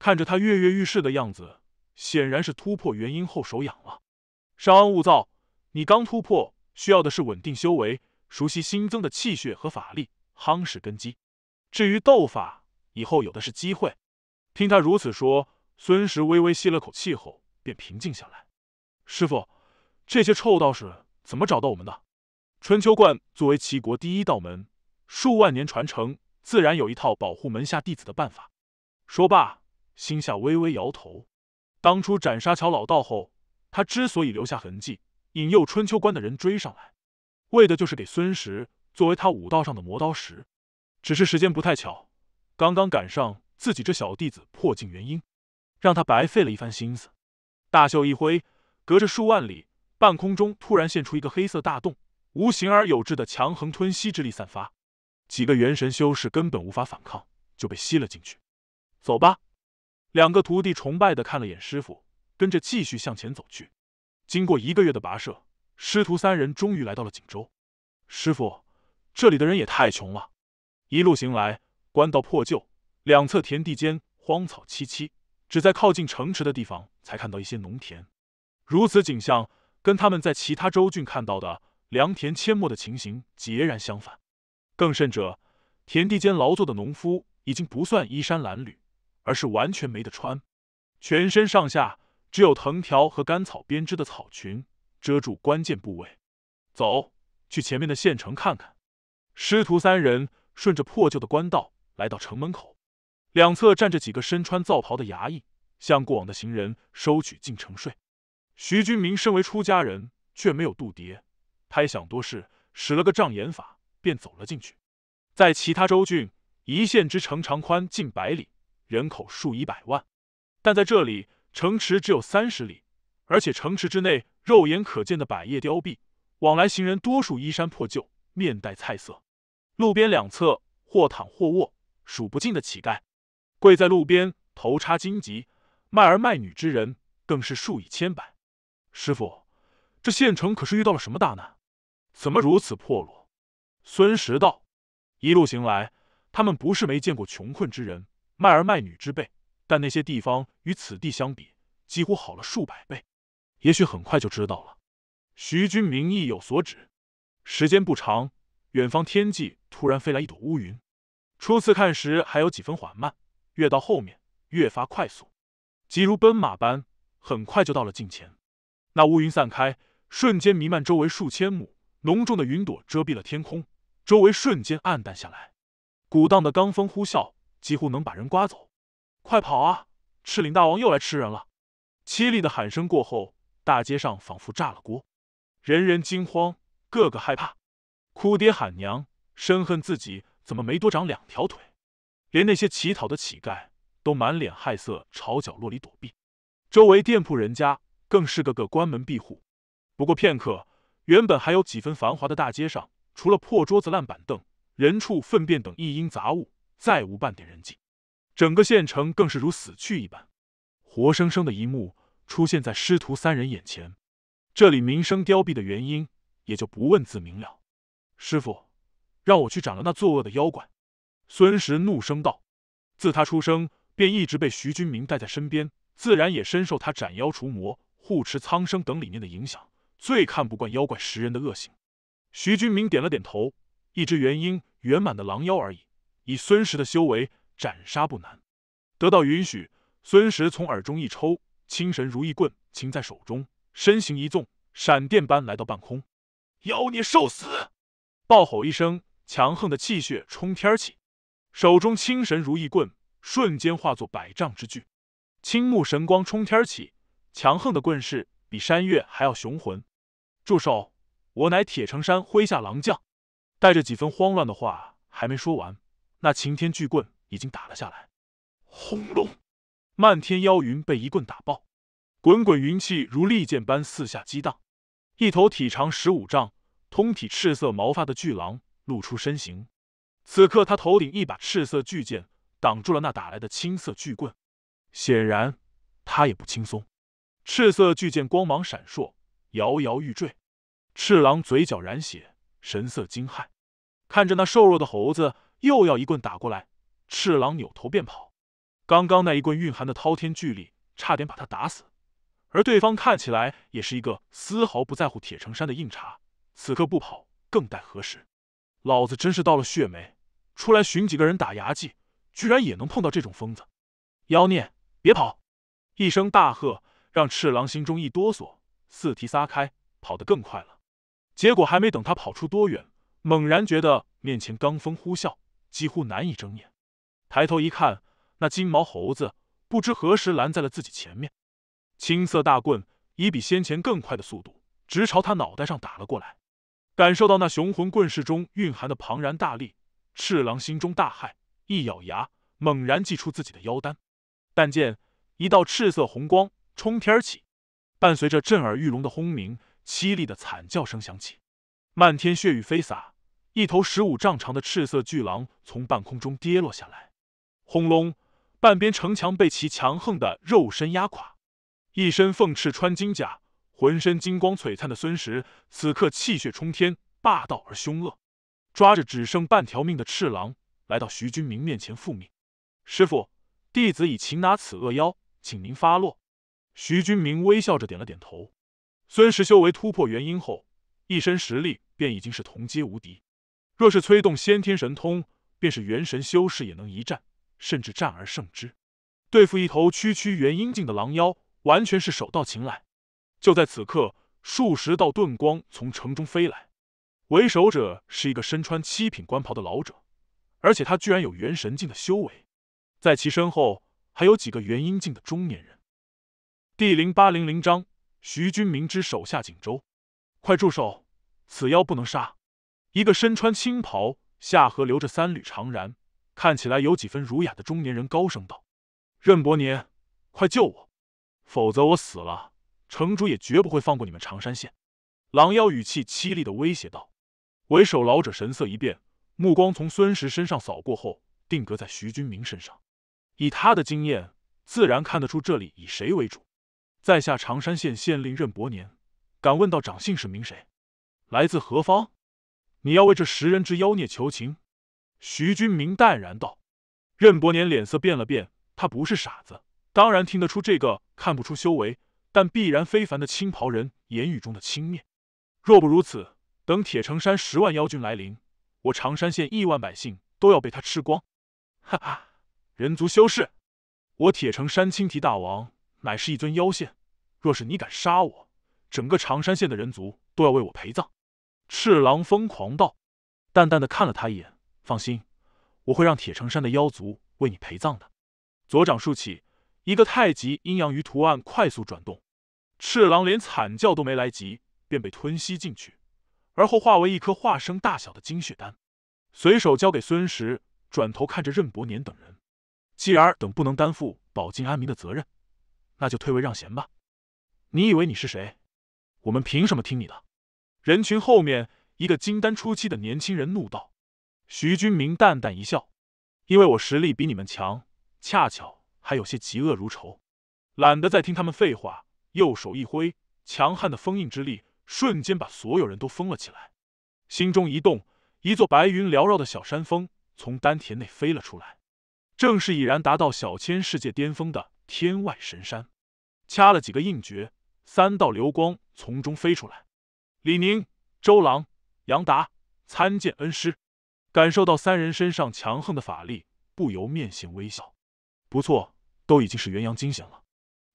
看着他跃跃欲试的样子，显然是突破元婴后手痒了。稍安勿躁，你刚突破，需要的是稳定修为。熟悉新增的气血和法力，夯实根基。至于斗法，以后有的是机会。听他如此说，孙石微微吸了口气后，便平静下来。师傅，这些臭道士怎么找到我们的？春秋观作为齐国第一道门，数万年传承，自然有一套保护门下弟子的办法。说罢，心下微微摇头。当初斩杀乔老道后，他之所以留下痕迹，引诱春秋观的人追上来。为的就是给孙石作为他武道上的磨刀石，只是时间不太巧，刚刚赶上自己这小弟子破境元婴，让他白费了一番心思。大袖一挥，隔着数万里，半空中突然现出一个黑色大洞，无形而有质的强横吞吸之力散发，几个元神修士根本无法反抗，就被吸了进去。走吧，两个徒弟崇拜的看了眼师傅，跟着继续向前走去。经过一个月的跋涉。师徒三人终于来到了锦州。师傅，这里的人也太穷了。一路行来，官道破旧，两侧田地间荒草萋萋，只在靠近城池的地方才看到一些农田。如此景象，跟他们在其他州郡看到的良田阡陌的情形截然相反。更甚者，田地间劳作的农夫已经不算衣衫褴褛，而是完全没得穿，全身上下只有藤条和干草编织的草裙。遮住关键部位，走去前面的县城看看。师徒三人顺着破旧的官道来到城门口，两侧站着几个身穿皂袍的衙役，向过往的行人收取进城税。徐军明身为出家人，却没有渡牒，他也想多事，使了个障眼法，便走了进去。在其他州郡，一县之城长宽近百里，人口数以百万，但在这里，城池只有三十里，而且城池之内。肉眼可见的百叶凋敝，往来行人多数衣衫破旧，面带菜色。路边两侧或躺或卧，数不尽的乞丐，跪在路边，头插荆棘。卖儿卖女之人更是数以千百。师傅，这县城可是遇到了什么大难？怎么如此破落？孙石道，一路行来，他们不是没见过穷困之人，卖儿卖女之辈，但那些地方与此地相比，几乎好了数百倍。也许很快就知道了。徐军明意有所指。时间不长，远方天际突然飞来一朵乌云。初次看时还有几分缓慢，越到后面越发快速，急如奔马般，很快就到了近前。那乌云散开，瞬间弥漫周围数千亩，浓重的云朵遮蔽了天空，周围瞬间暗淡下来。鼓荡的罡风呼啸，几乎能把人刮走。快跑啊！赤岭大王又来吃人了！凄厉的喊声过后。大街上仿佛炸了锅，人人惊慌，个个害怕，哭爹喊娘，深恨自己怎么没多长两条腿。连那些乞讨的乞丐都满脸骇色，朝角落里躲避。周围店铺人家更是个个关门闭户。不过片刻，原本还有几分繁华的大街上，除了破桌子、烂板凳、人畜粪便等一应杂物，再无半点人迹。整个县城更是如死去一般，活生生的一幕。出现在师徒三人眼前，这里名声凋敝的原因也就不问自明了。师傅，让我去斩了那作恶的妖怪！孙石怒声道：“自他出生便一直被徐君明带在身边，自然也深受他斩妖除魔、护持苍生等理念的影响，最看不惯妖怪食人的恶行。”徐君明点了点头：“一只元婴圆满的狼妖而已，以孙石的修为斩杀不难。”得到允许，孙石从耳中一抽。青神如意棍擎在手中，身形一纵，闪电般来到半空。妖孽受死！暴吼一声，强横的气血冲天起，手中青神如意棍瞬间化作百丈之巨，青木神光冲天起，强横的棍势比山岳还要雄浑。住手！我乃铁城山麾下狼将，带着几分慌乱的话还没说完，那擎天巨棍已经打了下来，轰隆！漫天妖云被一棍打爆，滚滚云气如利剑般四下激荡。一头体长十五丈、通体赤色毛发的巨狼露出身形。此刻，他头顶一把赤色巨剑挡住了那打来的青色巨棍。显然，他也不轻松。赤色巨剑光芒闪烁，摇摇欲坠。赤狼嘴角染血，神色惊骇，看着那瘦弱的猴子又要一棍打过来，赤狼扭头便跑。刚刚那一棍蕴含的滔天巨力，差点把他打死。而对方看起来也是一个丝毫不在乎铁成山的硬茬，此刻不跑更待何时？老子真是到了血霉，出来寻几个人打牙祭，居然也能碰到这种疯子！妖孽，别跑！一声大喝，让赤狼心中一哆嗦，四蹄撒开，跑得更快了。结果还没等他跑出多远，猛然觉得面前罡风呼啸，几乎难以睁眼。抬头一看。那金毛猴子不知何时拦在了自己前面，青色大棍以比先前更快的速度直朝他脑袋上打了过来。感受到那雄浑棍势中蕴含的庞然大力，赤狼心中大骇，一咬牙，猛然祭出自己的妖丹。但见一道赤色红光冲天而起，伴随着震耳欲聋的轰鸣、凄厉的惨叫声响起，漫天血雨飞洒，一头十五丈长的赤色巨狼从半空中跌落下来，轰隆。半边城墙被其强横的肉身压垮，一身凤翅穿金甲，浑身金光璀璨的孙石，此刻气血冲天，霸道而凶恶，抓着只剩半条命的赤狼，来到徐君明面前复命：“师傅，弟子已擒拿此恶妖，请您发落。”徐君明微笑着点了点头。孙石修为突破元婴后，一身实力便已经是同阶无敌，若是催动先天神通，便是元神修士也能一战。甚至战而胜之，对付一头区区元婴境的狼妖，完全是手到擒来。就在此刻，数十道遁光从城中飞来，为首者是一个身穿七品官袍的老者，而且他居然有元神境的修为。在其身后还有几个元婴境的中年人。第零八零零章：徐君明之手下锦州，快住手！此妖不能杀。一个身穿青袍，下颌留着三缕长髯。看起来有几分儒雅的中年人高声道：“任伯年，快救我，否则我死了，城主也绝不会放过你们长山县。”狼妖语气凄厉的威胁道。为首老者神色一变，目光从孙石身上扫过后，定格在徐军明身上。以他的经验，自然看得出这里以谁为主。在下长山县县令任伯年，敢问道长姓氏名谁？来自何方？你要为这十人之妖孽求情？徐君明淡然道：“任伯年脸色变了变，他不是傻子，当然听得出这个看不出修为，但必然非凡的青袍人言语中的轻蔑。若不如此，等铁城山十万妖军来临，我常山县亿万百姓都要被他吃光。”哈哈，人族修士，我铁城山青提大王乃是一尊妖仙，若是你敢杀我，整个常山县的人族都要为我陪葬。”赤狼疯狂道，淡淡的看了他一眼。放心，我会让铁城山的妖族为你陪葬的。左掌竖起，一个太极阴阳鱼图案快速转动，赤狼连惨叫都没来及，便被吞吸进去，而后化为一颗化生大小的精血丹，随手交给孙石，转头看着任伯年等人：“既然等不能担负保境安民的责任，那就退位让贤吧。”你以为你是谁？我们凭什么听你的？人群后面，一个金丹初期的年轻人怒道。徐军明淡淡一笑，因为我实力比你们强，恰巧还有些嫉恶如仇，懒得再听他们废话。右手一挥，强悍的封印之力瞬间把所有人都封了起来。心中一动，一座白云缭绕的小山峰从丹田内飞了出来，正是已然达到小千世界巅峰的天外神山。掐了几个印诀，三道流光从中飞出来。李宁、周郎、杨达参见恩师。感受到三人身上强横的法力，不由面显微笑。不错，都已经是元阳金仙了，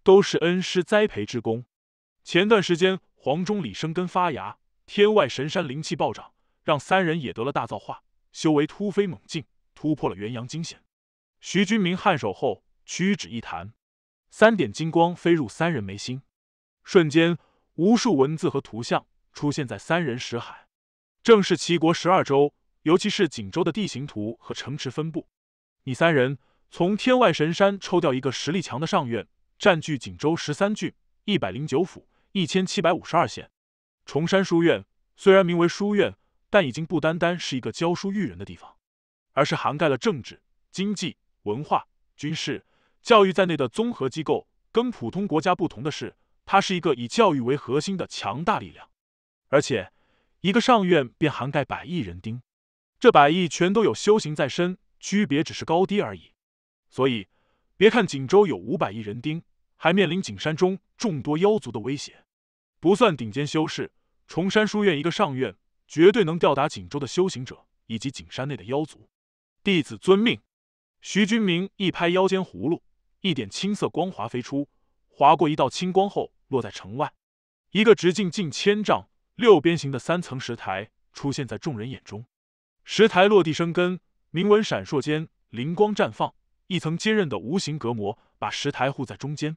都是恩师栽培之功。前段时间黄忠李生根发芽，天外神山灵气暴涨，让三人也得了大造化，修为突飞猛进，突破了元阳金仙。徐君明颔首后，屈指一弹，三点金光飞入三人眉心，瞬间无数文字和图像出现在三人识海，正是齐国十二州。尤其是锦州的地形图和城池分布，你三人从天外神山抽调一个实力强的上院，占据锦州十三郡、一百零九府、一千七百五十二县。崇山书院虽然名为书院，但已经不单单是一个教书育人的地方，而是涵盖了政治、经济、文化、军事、教育在内的综合机构。跟普通国家不同的是，它是一个以教育为核心的强大力量，而且一个上院便涵盖百亿人丁。这百亿全都有修行在身，区别只是高低而已。所以，别看锦州有五百亿人丁，还面临景山中众多妖族的威胁，不算顶尖修士，崇山书院一个上院绝对能吊打锦州的修行者以及景山内的妖族。弟子遵命。徐君明一拍腰间葫芦，一点青色光华飞出，划过一道青光后落在城外，一个直径近千丈、六边形的三层石台出现在众人眼中。石台落地生根，铭文闪烁间，灵光绽放，一层坚韧的无形隔膜把石台护在中间。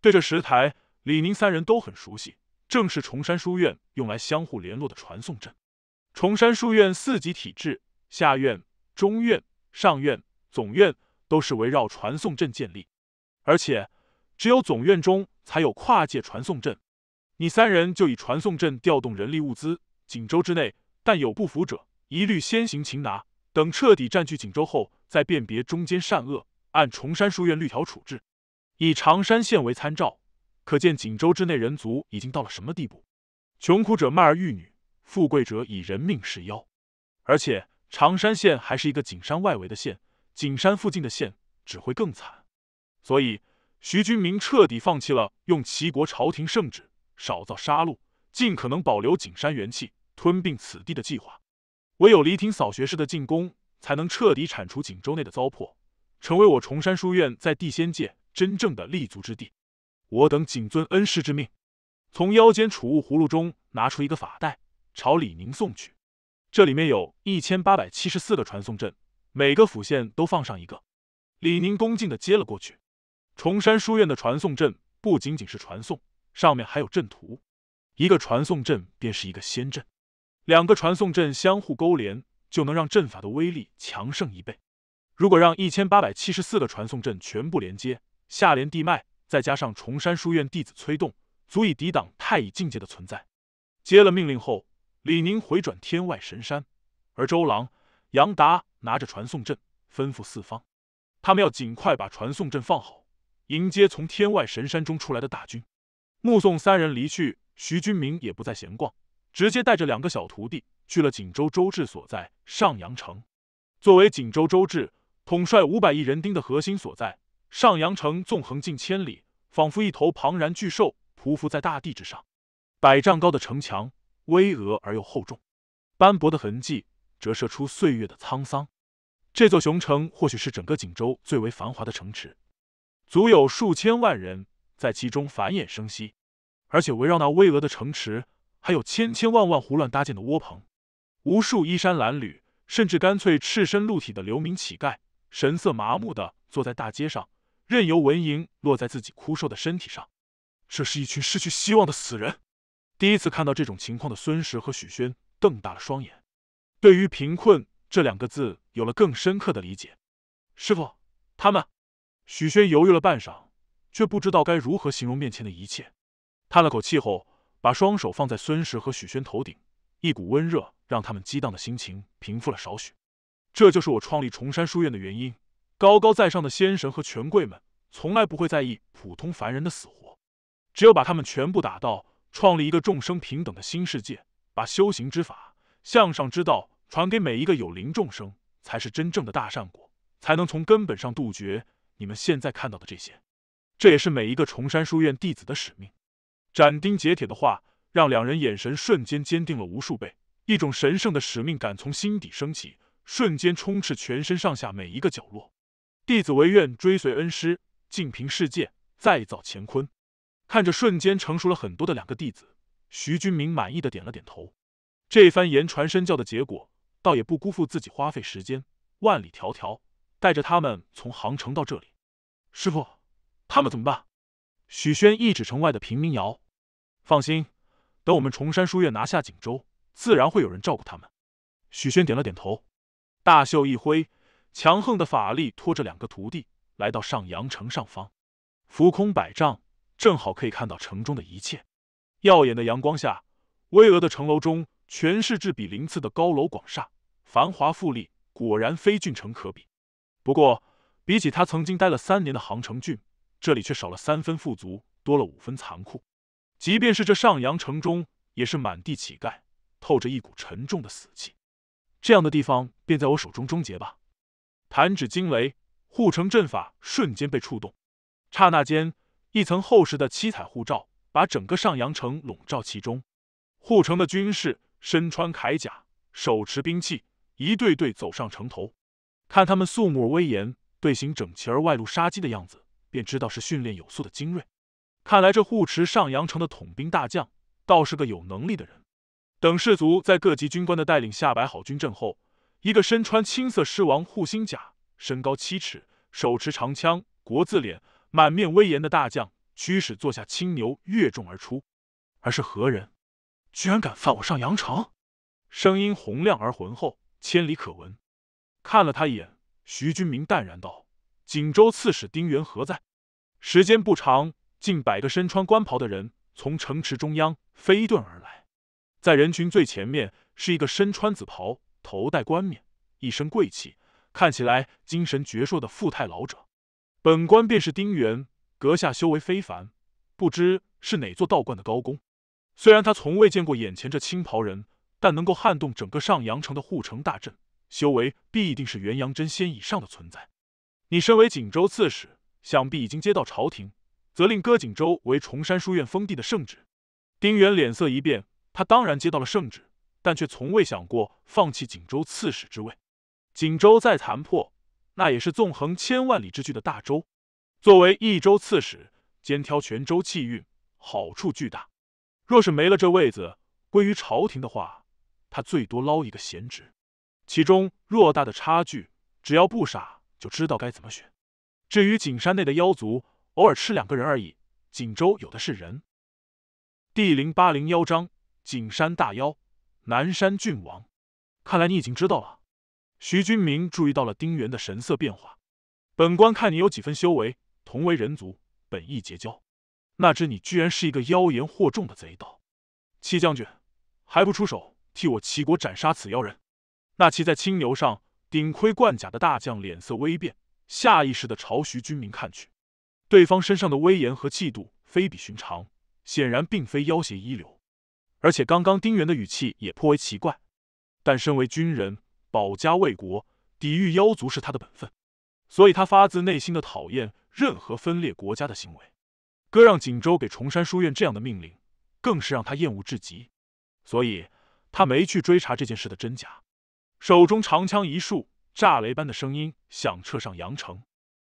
对着石台，李宁三人都很熟悉，正是崇山书院用来相互联络的传送阵。崇山书院四级体制，下院、中院、上院、总院都是围绕传送阵建立，而且只有总院中才有跨界传送阵。你三人就以传送阵调动人力物资，锦州之内，但有不服者。一律先行擒拿，等彻底占据锦州后，再辨别中间善恶，按崇山书院律条处置。以常山县为参照，可见锦州之内人族已经到了什么地步：穷苦者卖儿育女，富贵者以人命是妖。而且常山县还是一个景山外围的县，景山附近的县只会更惨。所以徐军明彻底放弃了用齐国朝廷圣旨少造杀戮，尽可能保留景山元气，吞并此地的计划。唯有离亭扫学士的进攻，才能彻底铲除锦州内的糟粕，成为我崇山书院在地仙界真正的立足之地。我等谨遵恩师之命，从腰间储物葫芦中拿出一个法袋，朝李宁送去。这里面有一千八百七十四个传送阵，每个府县都放上一个。李宁恭敬的接了过去。崇山书院的传送阵不仅仅是传送，上面还有阵图。一个传送阵便是一个仙阵。两个传送阵相互勾连，就能让阵法的威力强盛一倍。如果让一千八百七十四个传送阵全部连接，下连地脉，再加上崇山书院弟子催动，足以抵挡太乙境界的存在。接了命令后，李宁回转天外神山，而周郎、杨达拿着传送阵，吩咐四方，他们要尽快把传送阵放好，迎接从天外神山中出来的大军。目送三人离去，徐君明也不再闲逛。直接带着两个小徒弟去了锦州州治所在上阳城。作为锦州州治，统帅五百亿人丁的核心所在，上阳城纵横近千里，仿佛一头庞然巨兽匍匐在大地之上。百丈高的城墙，巍峨而又厚重，斑驳的痕迹折射出岁月的沧桑。这座雄城或许是整个锦州最为繁华的城池，足有数千万人在其中繁衍生息，而且围绕那巍峨的城池。还有千千万万胡乱搭建的窝棚，无数衣衫褴褛，甚至干脆赤身露体的流民乞丐，神色麻木的坐在大街上，任由蚊蝇落在自己枯瘦的身体上。这是一群失去希望的死人。第一次看到这种情况的孙石和许轩瞪大了双眼，对于“贫困”这两个字有了更深刻的理解。师傅，他们……许轩犹豫了半晌，却不知道该如何形容面前的一切，叹了口气后。把双手放在孙石和许宣头顶，一股温热让他们激荡的心情平复了少许。这就是我创立崇山书院的原因。高高在上的仙神和权贵们，从来不会在意普通凡人的死活。只有把他们全部打到，创立一个众生平等的新世界，把修行之法、向上之道传给每一个有灵众生，才是真正的大善果，才能从根本上杜绝你们现在看到的这些。这也是每一个崇山书院弟子的使命。斩钉截铁的话，让两人眼神瞬间坚定了无数倍，一种神圣的使命感从心底升起，瞬间充斥全身上下每一个角落。弟子唯愿追随恩师，净瓶世界，再造乾坤。看着瞬间成熟了很多的两个弟子，徐军明满意的点了点头。这番言传身教的结果，倒也不辜负自己花费时间万里迢迢带着他们从杭城到这里。师傅，他们怎么办？许宣一指城外的平民窑，放心，等我们崇山书院拿下锦州，自然会有人照顾他们。许宣点了点头，大袖一挥，强横的法力拖着两个徒弟来到上阳城上方，浮空百丈，正好可以看到城中的一切。耀眼的阳光下，巍峨的城楼中全是质比鳞次的高楼广厦，繁华富丽，果然非郡城可比。不过，比起他曾经待了三年的杭城郡。这里却少了三分富足，多了五分残酷。即便是这上阳城中，也是满地乞丐，透着一股沉重的死气。这样的地方，便在我手中终结吧！弹指惊雷，护城阵法瞬间被触动。刹那间，一层厚实的七彩护罩把整个上阳城笼罩其中。护城的军士身穿铠甲，手持兵器，一队队走上城头。看他们肃穆威严，队形整齐而外露杀机的样子。便知道是训练有素的精锐，看来这护持上阳城的统兵大将，倒是个有能力的人。等士卒在各级军官的带领下摆好军阵后，一个身穿青色狮王护心甲、身高七尺、手持长枪、国字脸、满面威严的大将，驱使坐下青牛跃众而出。而是何人？居然敢犯我上阳城？声音洪亮而浑厚，千里可闻。看了他一眼，徐军明淡然道。锦州刺史丁原何在？时间不长，近百个身穿官袍的人从城池中央飞遁而来。在人群最前面是一个身穿紫袍、头戴冠冕、一身贵气、看起来精神矍铄的富态老者。本官便是丁原，阁下修为非凡，不知是哪座道观的高公。虽然他从未见过眼前这青袍人，但能够撼动整个上阳城的护城大阵，修为必定是元阳真仙以上的存在。你身为锦州刺史，想必已经接到朝廷责令割锦州为崇山书院封地的圣旨。丁原脸色一变，他当然接到了圣旨，但却从未想过放弃锦州刺史之位。锦州再残破，那也是纵横千万里之巨的大州，作为益州刺史，肩挑全州气运，好处巨大。若是没了这位子，归于朝廷的话，他最多捞一个闲职，其中偌大的差距，只要不傻。就知道该怎么选。至于景山内的妖族，偶尔吃两个人而已。锦州有的是人。第零八零幺章：景山大妖，南山郡王。看来你已经知道了。徐君明注意到了丁原的神色变化。本官看你有几分修为，同为人族，本意结交，哪知你居然是一个妖言惑众的贼道。戚将军，还不出手替我齐国斩杀此妖人？那骑在青牛上。顶盔冠甲的大将脸色微变，下意识的朝徐军民看去。对方身上的威严和气度非比寻常，显然并非妖邪一流。而且刚刚丁原的语气也颇为奇怪。但身为军人，保家卫国、抵御妖族是他的本分，所以他发自内心的讨厌任何分裂国家的行为。哥让锦州给崇山书院这样的命令，更是让他厌恶至极，所以他没去追查这件事的真假。手中长枪一竖，炸雷般的声音响彻上阳城。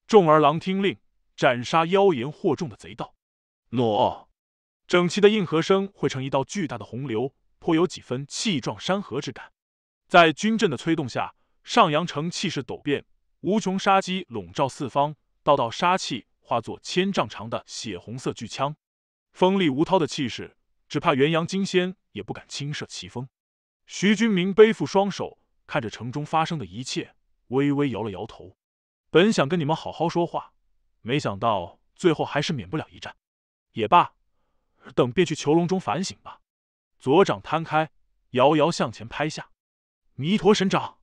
众儿郎听令，斩杀妖言惑众的贼盗。诺，整齐的应和声汇成一道巨大的洪流，颇有几分气壮山河之感。在军阵的催动下，上阳城气势陡变，无穷杀机笼罩四方，道道杀气化作千丈长的血红色巨枪，锋利无涛的气势，只怕元阳金仙也不敢轻射其锋。徐君明背负双手。看着城中发生的一切，微微摇了摇头。本想跟你们好好说话，没想到最后还是免不了一战。也罢，等便去囚笼中反省吧。左掌摊开，遥遥向前拍下，弥陀神掌。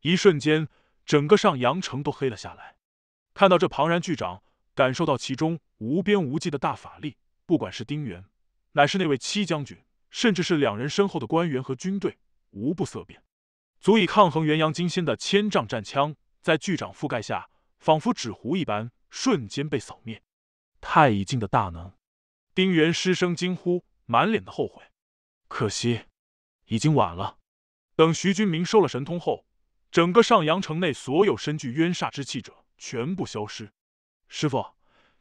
一瞬间，整个上阳城都黑了下来。看到这庞然巨掌，感受到其中无边无际的大法力，不管是丁原，乃是那位戚将军，甚至是两人身后的官员和军队，无不色变。足以抗衡元阳金仙的千丈战枪，在巨掌覆盖下，仿佛纸糊一般，瞬间被扫灭。太乙境的大能，丁原失声惊呼，满脸的后悔。可惜，已经晚了。等徐君明收了神通后，整个上阳城内所有身具冤煞之气者全部消失。师傅，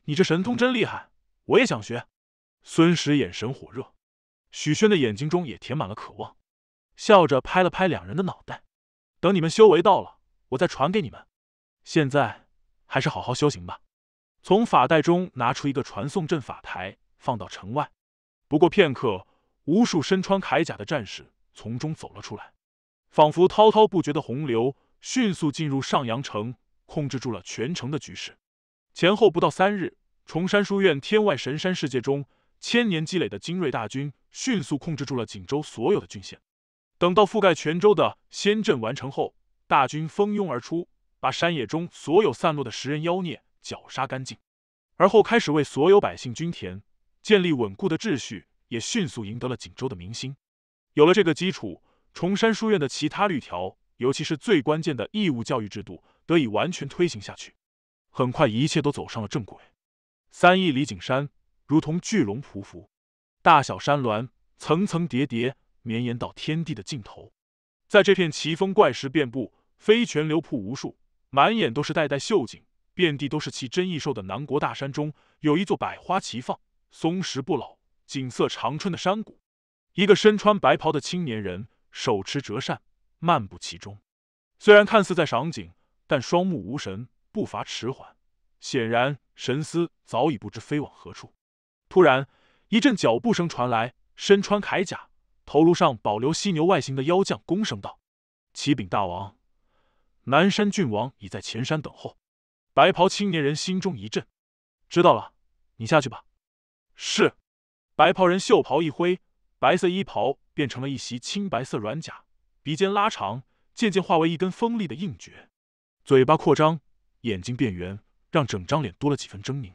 你这神通真厉害，我也想学。孙石眼神火热，许轩的眼睛中也填满了渴望。笑着拍了拍两人的脑袋，等你们修为到了，我再传给你们。现在还是好好修行吧。从法袋中拿出一个传送阵法台，放到城外。不过片刻，无数身穿铠甲的战士从中走了出来，仿佛滔滔不绝的洪流，迅速进入上阳城，控制住了全城的局势。前后不到三日，崇山书院天外神山世界中，千年积累的精锐大军迅速控制住了锦州所有的郡县。等到覆盖全州的仙阵完成后，大军蜂拥而出，把山野中所有散落的食人妖孽绞杀干净，而后开始为所有百姓均田，建立稳固的秩序，也迅速赢得了锦州的民心。有了这个基础，崇山书院的其他律条，尤其是最关键的义务教育制度，得以完全推行下去。很快，一切都走上了正轨。三亿里景山如同巨龙匍匐，大小山峦层层叠叠。绵延到天地的尽头，在这片奇峰怪石遍布、飞泉流瀑无数、满眼都是代代秀景、遍地都是奇珍异兽的南国大山中，有一座百花齐放、松石不老、景色长春的山谷。一个身穿白袍的青年人手持折扇漫步其中，虽然看似在赏景，但双目无神，步伐迟缓，显然神思早已不知飞往何处。突然，一阵脚步声传来，身穿铠甲。头颅上保留犀牛外形的妖将躬声道：“启禀大王，南山郡王已在前山等候。”白袍青年人心中一震，知道了，你下去吧。是。白袍人袖袍一挥，白色衣袍变成了一袭青白色软甲，鼻尖拉长，渐渐化为一根锋利的硬角，嘴巴扩张，眼睛变圆，让整张脸多了几分狰狞。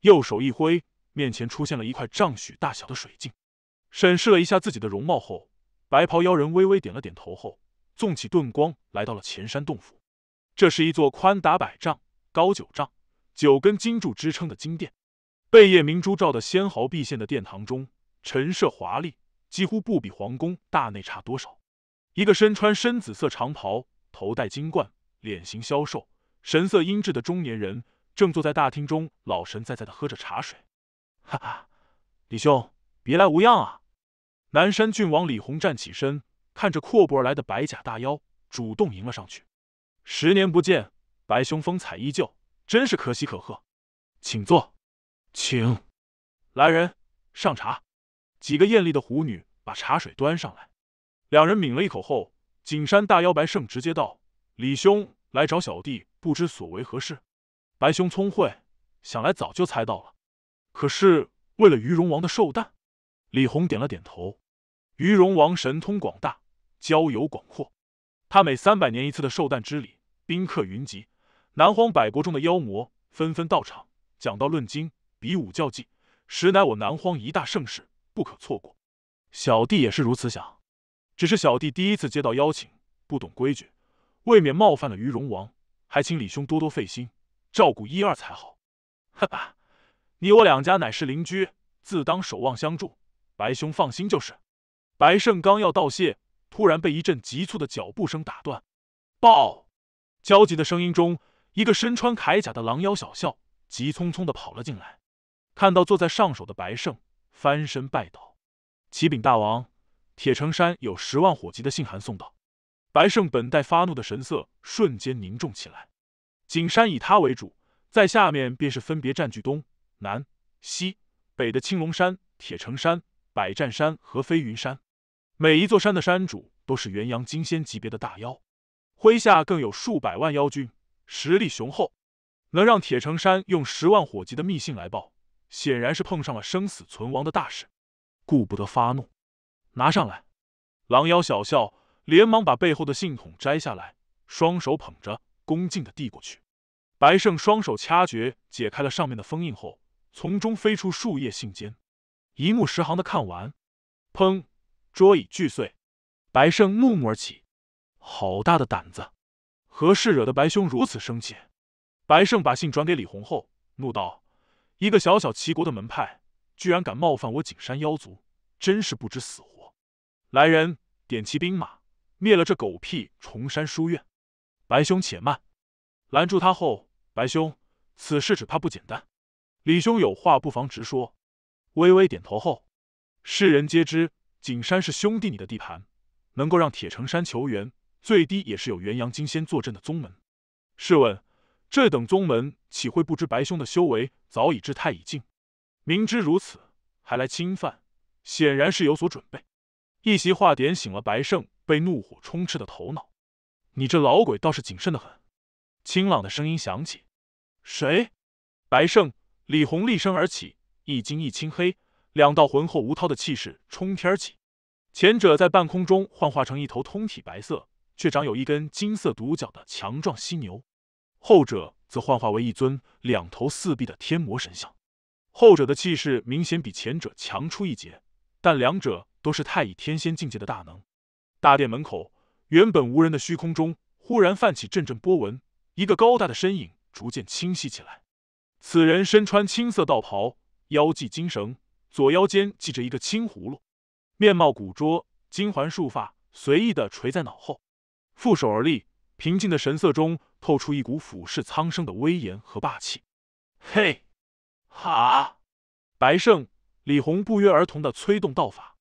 右手一挥，面前出现了一块丈许大小的水镜。审视了一下自己的容貌后，白袍妖人微微点了点头，后纵起遁光来到了前山洞府。这是一座宽达百丈、高九丈、九根金柱支撑的金殿，被夜明珠照的纤毫毕现的殿堂中，陈设华丽，几乎不比皇宫大内差多少。一个身穿深紫色长袍、头戴金冠、脸型消瘦、神色阴质的中年人，正坐在大厅中，老神在在的喝着茶水。哈哈，李兄，别来无恙啊！南山郡王李弘站起身，看着阔步而来的白甲大妖，主动迎了上去。十年不见，白兄风采依旧，真是可喜可贺。请坐，请。来人上茶。几个艳丽的狐女把茶水端上来。两人抿了一口后，景山大妖白胜直接道：“李兄来找小弟，不知所为何事？”白兄聪慧，想来早就猜到了。可是为了鱼龙王的寿诞，李红点了点头。鱼龙王神通广大，交友广阔。他每三百年一次的寿诞之礼，宾客云集，南荒百国中的妖魔纷纷到场，讲道论经，比武较技，实乃我南荒一大盛事，不可错过。小弟也是如此想，只是小弟第一次接到邀请，不懂规矩，未免冒犯了鱼龙王，还请李兄多多费心，照顾一二才好。哈哈，你我两家乃是邻居，自当守望相助。白兄放心就是。白胜刚要道谢，突然被一阵急促的脚步声打断。报！焦急的声音中，一个身穿铠甲的狼妖小校急匆匆的跑了进来。看到坐在上首的白胜，翻身拜倒：“启禀大王，铁城山有十万火急的信函送到。”白胜本待发怒的神色瞬间凝重起来。景山以他为主，在下面便是分别占据东南西北的青龙山、铁城山。百战山和飞云山，每一座山的山主都是元阳金仙级别的大妖，麾下更有数百万妖军，实力雄厚，能让铁城山用十万火急的密信来报，显然是碰上了生死存亡的大事，顾不得发怒，拿上来。狼妖小笑，连忙把背后的信筒摘下来，双手捧着，恭敬的递过去。白胜双手掐诀，解开了上面的封印后，从中飞出数页信笺。一目十行的看完，砰！桌椅俱碎。白胜怒目而起：“好大的胆子！何事惹得白兄如此生气？”白胜把信转给李红后，怒道：“一个小小齐国的门派，居然敢冒犯我景山妖族，真是不知死活！”来人，点齐兵马，灭了这狗屁崇山书院！白兄且慢，拦住他后，白兄，此事只怕不简单。李兄有话，不妨直说。微微点头后，世人皆知景山是兄弟你的地盘，能够让铁城山求援，最低也是有元阳金仙坐镇的宗门。试问，这等宗门岂会不知白兄的修为早已至太乙境？明知如此，还来侵犯，显然是有所准备。一席话点醒了白胜被怒火充斥的头脑。你这老鬼倒是谨慎的很。清朗的声音响起：“谁？”白胜、李红厉声而起。一金一青黑，两道浑厚无涛的气势冲天起。前者在半空中幻化成一头通体白色，却长有一根金色独角的强壮犀牛；后者则幻化为一尊两头四臂的天魔神像。后者的气势明显比前者强出一截，但两者都是太乙天仙境界的大能。大殿门口原本无人的虚空中，忽然泛起阵阵波纹，一个高大的身影逐渐清晰起来。此人身穿青色道袍。腰系金绳，左腰间系着一个青葫芦，面貌古拙，金环束发，随意的垂在脑后，负手而立，平静的神色中透出一股俯视苍生的威严和霸气。嘿，哈！白胜、李红不约而同的催动道法，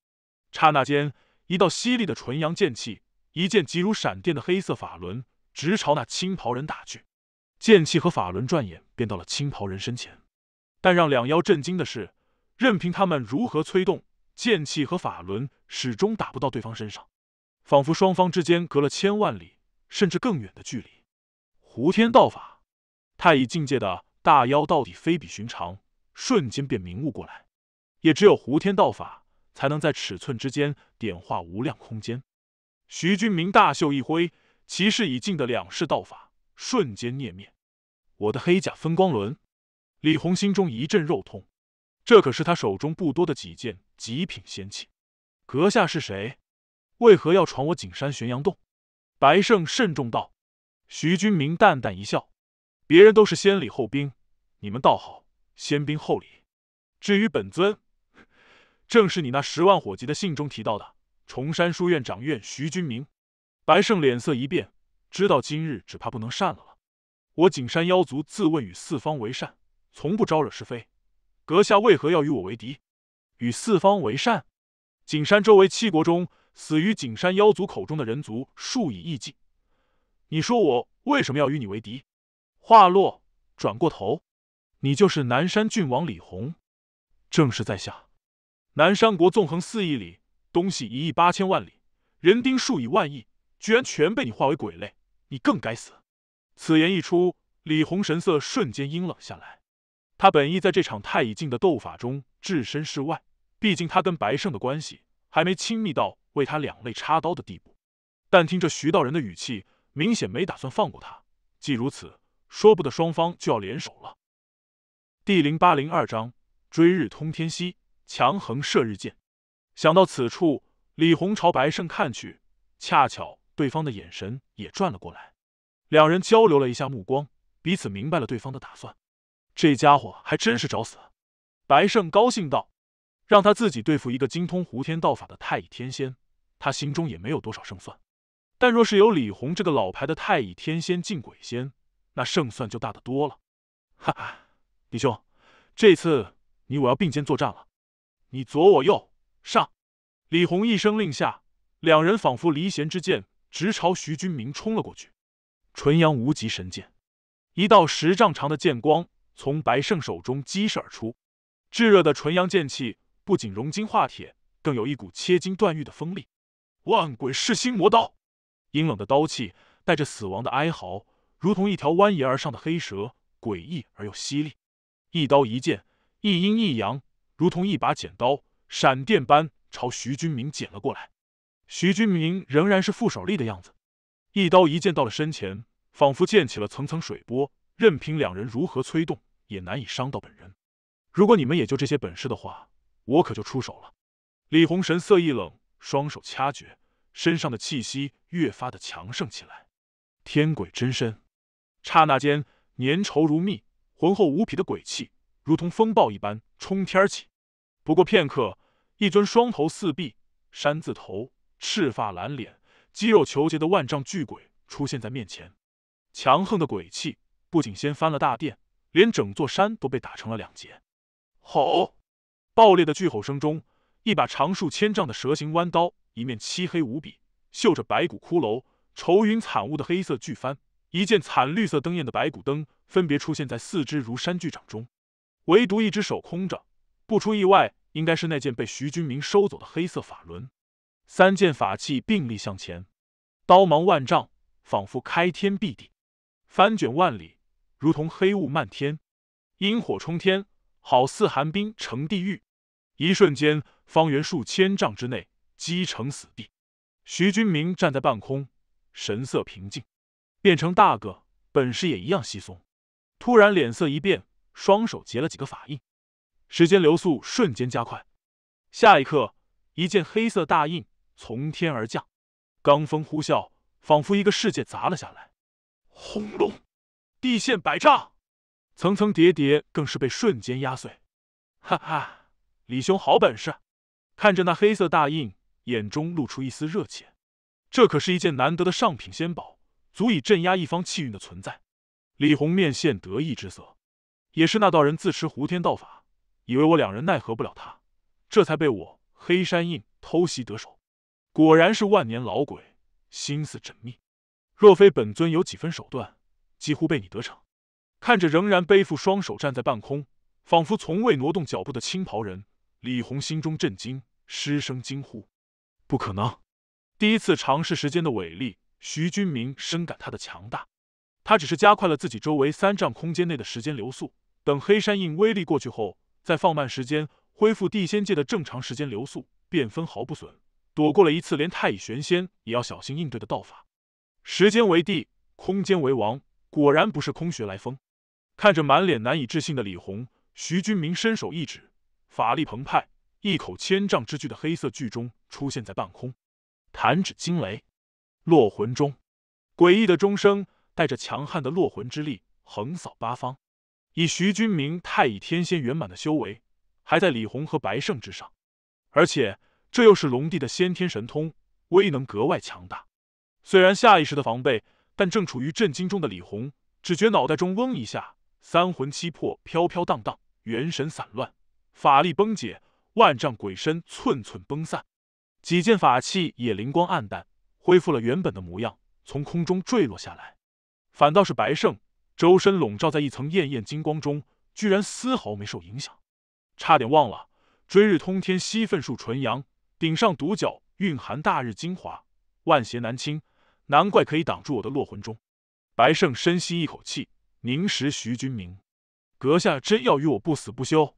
刹那间，一道犀利的纯阳剑气，一剑急如闪电的黑色法轮，直朝那青袍人打去。剑气和法轮转眼便到了青袍人身前。但让两妖震惊的是，任凭他们如何催动剑气和法轮，始终打不到对方身上，仿佛双方之间隔了千万里，甚至更远的距离。胡天道法，太乙境界的大妖到底非比寻常，瞬间便明悟过来，也只有胡天道法才能在尺寸之间点化无量空间。徐君明大袖一挥，骑士已尽的两世道法瞬间灭灭。我的黑甲分光轮。李红心中一阵肉痛，这可是他手中不多的几件极品仙器。阁下是谁？为何要闯我景山玄阳洞？白胜慎重道。徐君明淡淡一笑：“别人都是先礼后兵，你们倒好，先兵后礼。至于本尊，正是你那十万火急的信中提到的崇山书院长院徐君明。”白胜脸色一变，知道今日只怕不能善了了。我景山妖族自问与四方为善。从不招惹是非，阁下为何要与我为敌？与四方为善。景山周围七国中，死于景山妖族口中的人族数以亿计。你说我为什么要与你为敌？话落，转过头，你就是南山郡王李弘，正是在下。南山国纵横四亿里，东西一亿八千万里，人丁数以万亿，居然全被你化为鬼类，你更该死！此言一出，李弘神色瞬间阴冷下来。他本意在这场太乙境的斗法中置身事外，毕竟他跟白胜的关系还没亲密到为他两肋插刀的地步。但听这徐道人的语气，明显没打算放过他。既如此，说不得双方就要联手了。第零八零二章：追日通天息，强横射日剑。想到此处，李红朝白胜看去，恰巧对方的眼神也转了过来，两人交流了一下目光，彼此明白了对方的打算。这家伙还真是找死！白胜高兴道：“让他自己对付一个精通胡天道法的太乙天仙，他心中也没有多少胜算。但若是有李红这个老牌的太乙天仙进鬼仙，那胜算就大得多了。”哈哈，李兄，这次你我要并肩作战了，你左我右，上！李红一声令下，两人仿佛离弦之箭，直朝徐君明冲了过去。纯阳无极神剑，一道十丈长的剑光。从白胜手中激射而出，炙热的纯阳剑气不仅融金化铁，更有一股切金断玉的锋利。万鬼噬心魔刀，阴冷的刀气带着死亡的哀嚎，如同一条蜿蜒而上的黑蛇，诡异而又犀利。一刀一剑，一阴一阳，如同一把剪刀，闪电般朝徐军明剪了过来。徐军明仍然是负手立的样子，一刀一剑到了身前，仿佛溅起了层层水波。任凭两人如何催动，也难以伤到本人。如果你们也就这些本事的话，我可就出手了。李红神色一冷，双手掐诀，身上的气息越发的强盛起来。天鬼真身，刹那间，粘稠如蜜、浑厚无比的鬼气，如同风暴一般冲天起。不过片刻，一尊双头四臂、山字头、赤发蓝脸、肌肉虬结的万丈巨鬼出现在面前，强横的鬼气。不仅掀翻了大殿，连整座山都被打成了两截。吼！爆裂的巨吼声中，一把长数千丈的蛇形弯刀，一面漆黑无比、绣着白骨骷髅、愁云惨雾的黑色巨幡，一件惨绿色灯焰的白骨灯，分别出现在四只如山巨掌中。唯独一只手空着，不出意外，应该是那件被徐军明收走的黑色法轮。三件法器并立向前，刀芒万丈，仿佛开天辟地，翻卷万里。如同黑雾漫天，阴火冲天，好似寒冰成地狱。一瞬间，方圆数千丈之内，积成死地。徐军明站在半空，神色平静，变成大个，本事也一样稀松。突然脸色一变，双手结了几个法印，时间流速瞬间加快。下一刻，一件黑色大印从天而降，罡风呼啸，仿佛一个世界砸了下来。轰隆！地陷百丈，层层叠叠更是被瞬间压碎。哈哈，李兄好本事！看着那黑色大印，眼中露出一丝热切。这可是一件难得的上品仙宝，足以镇压一方气运的存在。李红面现得意之色，也是那道人自持胡天道法，以为我两人奈何不了他，这才被我黑山印偷袭得手。果然是万年老鬼，心思缜密。若非本尊有几分手段。几乎被你得逞，看着仍然背负双手站在半空，仿佛从未挪动脚步的青袍人，李红心中震惊，失声惊呼：“不可能！”第一次尝试时间的伟力，徐军明深感他的强大。他只是加快了自己周围三丈空间内的时间流速，等黑山印威力过去后，再放慢时间，恢复地仙界的正常时间流速，便分毫不损，躲过了一次连太乙玄仙也要小心应对的道法。时间为帝，空间为王。果然不是空穴来风。看着满脸难以置信的李红，徐君明伸手一指，法力澎湃，一口千丈之巨的黑色巨钟出现在半空，弹指惊雷，落魂钟。诡异的钟声带着强悍的落魂之力横扫八方。以徐君明太乙天仙圆满的修为，还在李红和白胜之上，而且这又是龙帝的先天神通，威能格外强大。虽然下意识的防备。但正处于震惊中的李红，只觉脑袋中嗡一下，三魂七魄飘飘荡荡，元神散乱，法力崩解，万丈鬼身寸寸崩散，几件法器也灵光暗淡，恢复了原本的模样，从空中坠落下来。反倒是白胜，周身笼罩在一层艳艳金光中，居然丝毫没受影响。差点忘了，追日通天吸粪术纯阳顶上独角蕴含大日精华，万邪难侵。难怪可以挡住我的落魂钟。白胜深吸一口气，凝视徐君明：“阁下真要与我不死不休？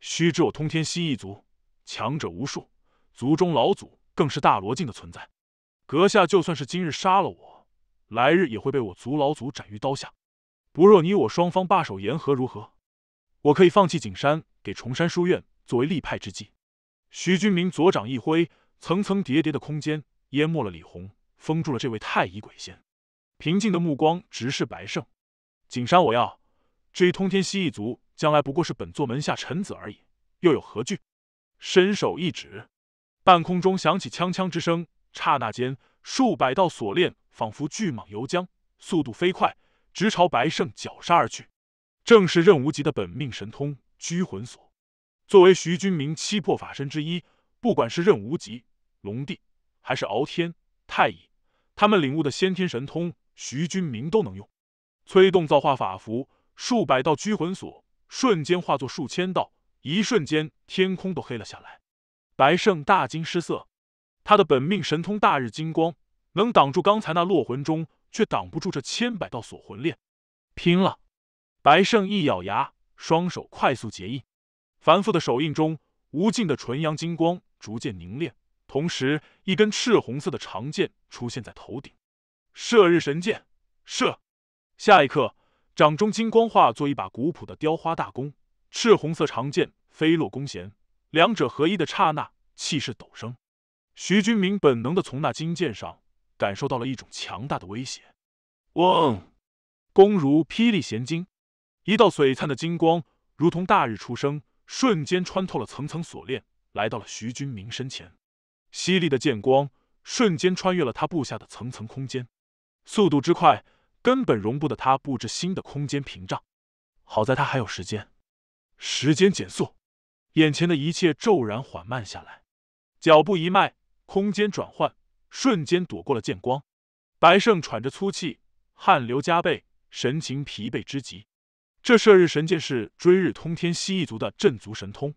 须知我通天蜥蜴族强者无数，族中老祖更是大罗境的存在。阁下就算是今日杀了我，来日也会被我族老祖斩于刀下。不若你我双方罢手言和如何？我可以放弃景山，给重山书院作为立派之计。”徐君明左掌一挥，层层叠叠的空间淹没了李红。封住了这位太乙鬼仙，平静的目光直视白胜。景山，我要。至于通天蜥蜴族，将来不过是本座门下臣子而已，又有何惧？伸手一指，半空中响起锵锵之声。刹那间，数百道锁链仿佛巨蟒游江，速度飞快，直朝白胜绞杀而去。正是任无极的本命神通拘魂锁。作为徐君明七魄法身之一，不管是任无极、龙帝，还是敖天、太乙。他们领悟的先天神通，徐君明都能用。催动造化法符，数百道拘魂锁瞬间化作数千道，一瞬间天空都黑了下来。白胜大惊失色，他的本命神通大日金光能挡住刚才那落魂钟，却挡不住这千百道锁魂链。拼了！白胜一咬牙，双手快速结印，繁复的手印中，无尽的纯阳金光逐渐凝练。同时，一根赤红色的长剑出现在头顶，射日神剑，射！下一刻，掌中金光化作一把古朴的雕花大弓，赤红色长剑飞落弓弦，两者合一的刹那，气势陡升。徐军明本能的从那金剑上感受到了一种强大的威胁。嗡，弓如霹雳弦惊，一道璀璨的金光如同大日出升，瞬间穿透了层层锁链，来到了徐军明身前。犀利的剑光瞬间穿越了他布下的层层空间，速度之快根本容不得他布置新的空间屏障。好在他还有时间，时间减速，眼前的一切骤然缓慢下来。脚步一迈，空间转换，瞬间躲过了剑光。白胜喘着粗气，汗流浃背，神情疲惫之极。这射日神剑是追日通天蜥蜴族的镇族神通，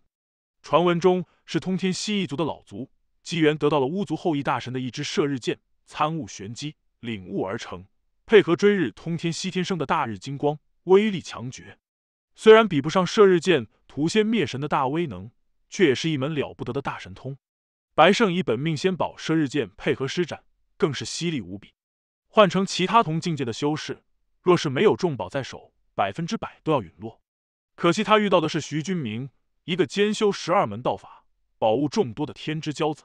传闻中是通天蜥蜴族的老族。机缘得到了巫族后裔大神的一支射日箭，参悟玄机，领悟而成，配合追日通天西天生的大日金光，威力强绝。虽然比不上射日箭屠仙灭神的大威能，却也是一门了不得的大神通。白胜以本命仙宝射日箭配合施展，更是犀利无比。换成其他同境界的修士，若是没有重宝在手，百分之百都要陨落。可惜他遇到的是徐君明，一个兼修十二门道法、宝物众多的天之骄子。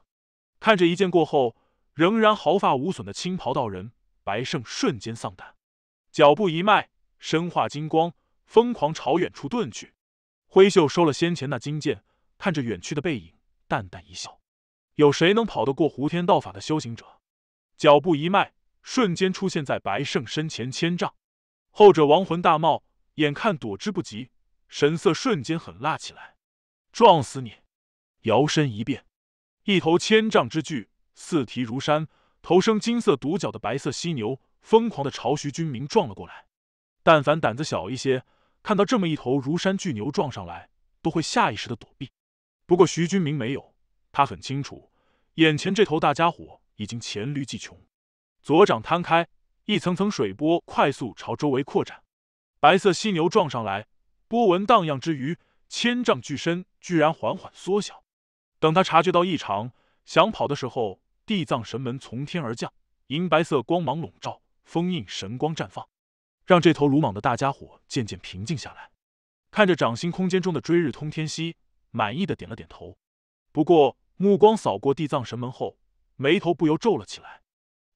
看着一剑过后仍然毫发无损的青袍道人，白胜瞬间丧胆，脚步一迈，身化金光，疯狂朝远处遁去。挥袖收了先前那金剑，看着远去的背影，淡淡一笑：有谁能跑得过胡天道法的修行者？脚步一迈，瞬间出现在白胜身前千丈，后者亡魂大冒，眼看躲之不及，神色瞬间狠辣起来：撞死你！摇身一变。一头千丈之巨、四蹄如山、头生金色独角的白色犀牛，疯狂的朝徐军明撞了过来。但凡胆子小一些，看到这么一头如山巨牛撞上来，都会下意识的躲避。不过徐军明没有，他很清楚，眼前这头大家伙已经黔驴技穷。左掌摊开，一层层水波快速朝周围扩展。白色犀牛撞上来，波纹荡漾之余，千丈巨身居然缓缓缩小。等他察觉到异常，想跑的时候，地藏神门从天而降，银白色光芒笼罩，封印神光绽放，让这头鲁莽的大家伙渐渐平静下来。看着掌心空间中的追日通天犀，满意的点了点头。不过，目光扫过地藏神门后，眉头不由皱了起来。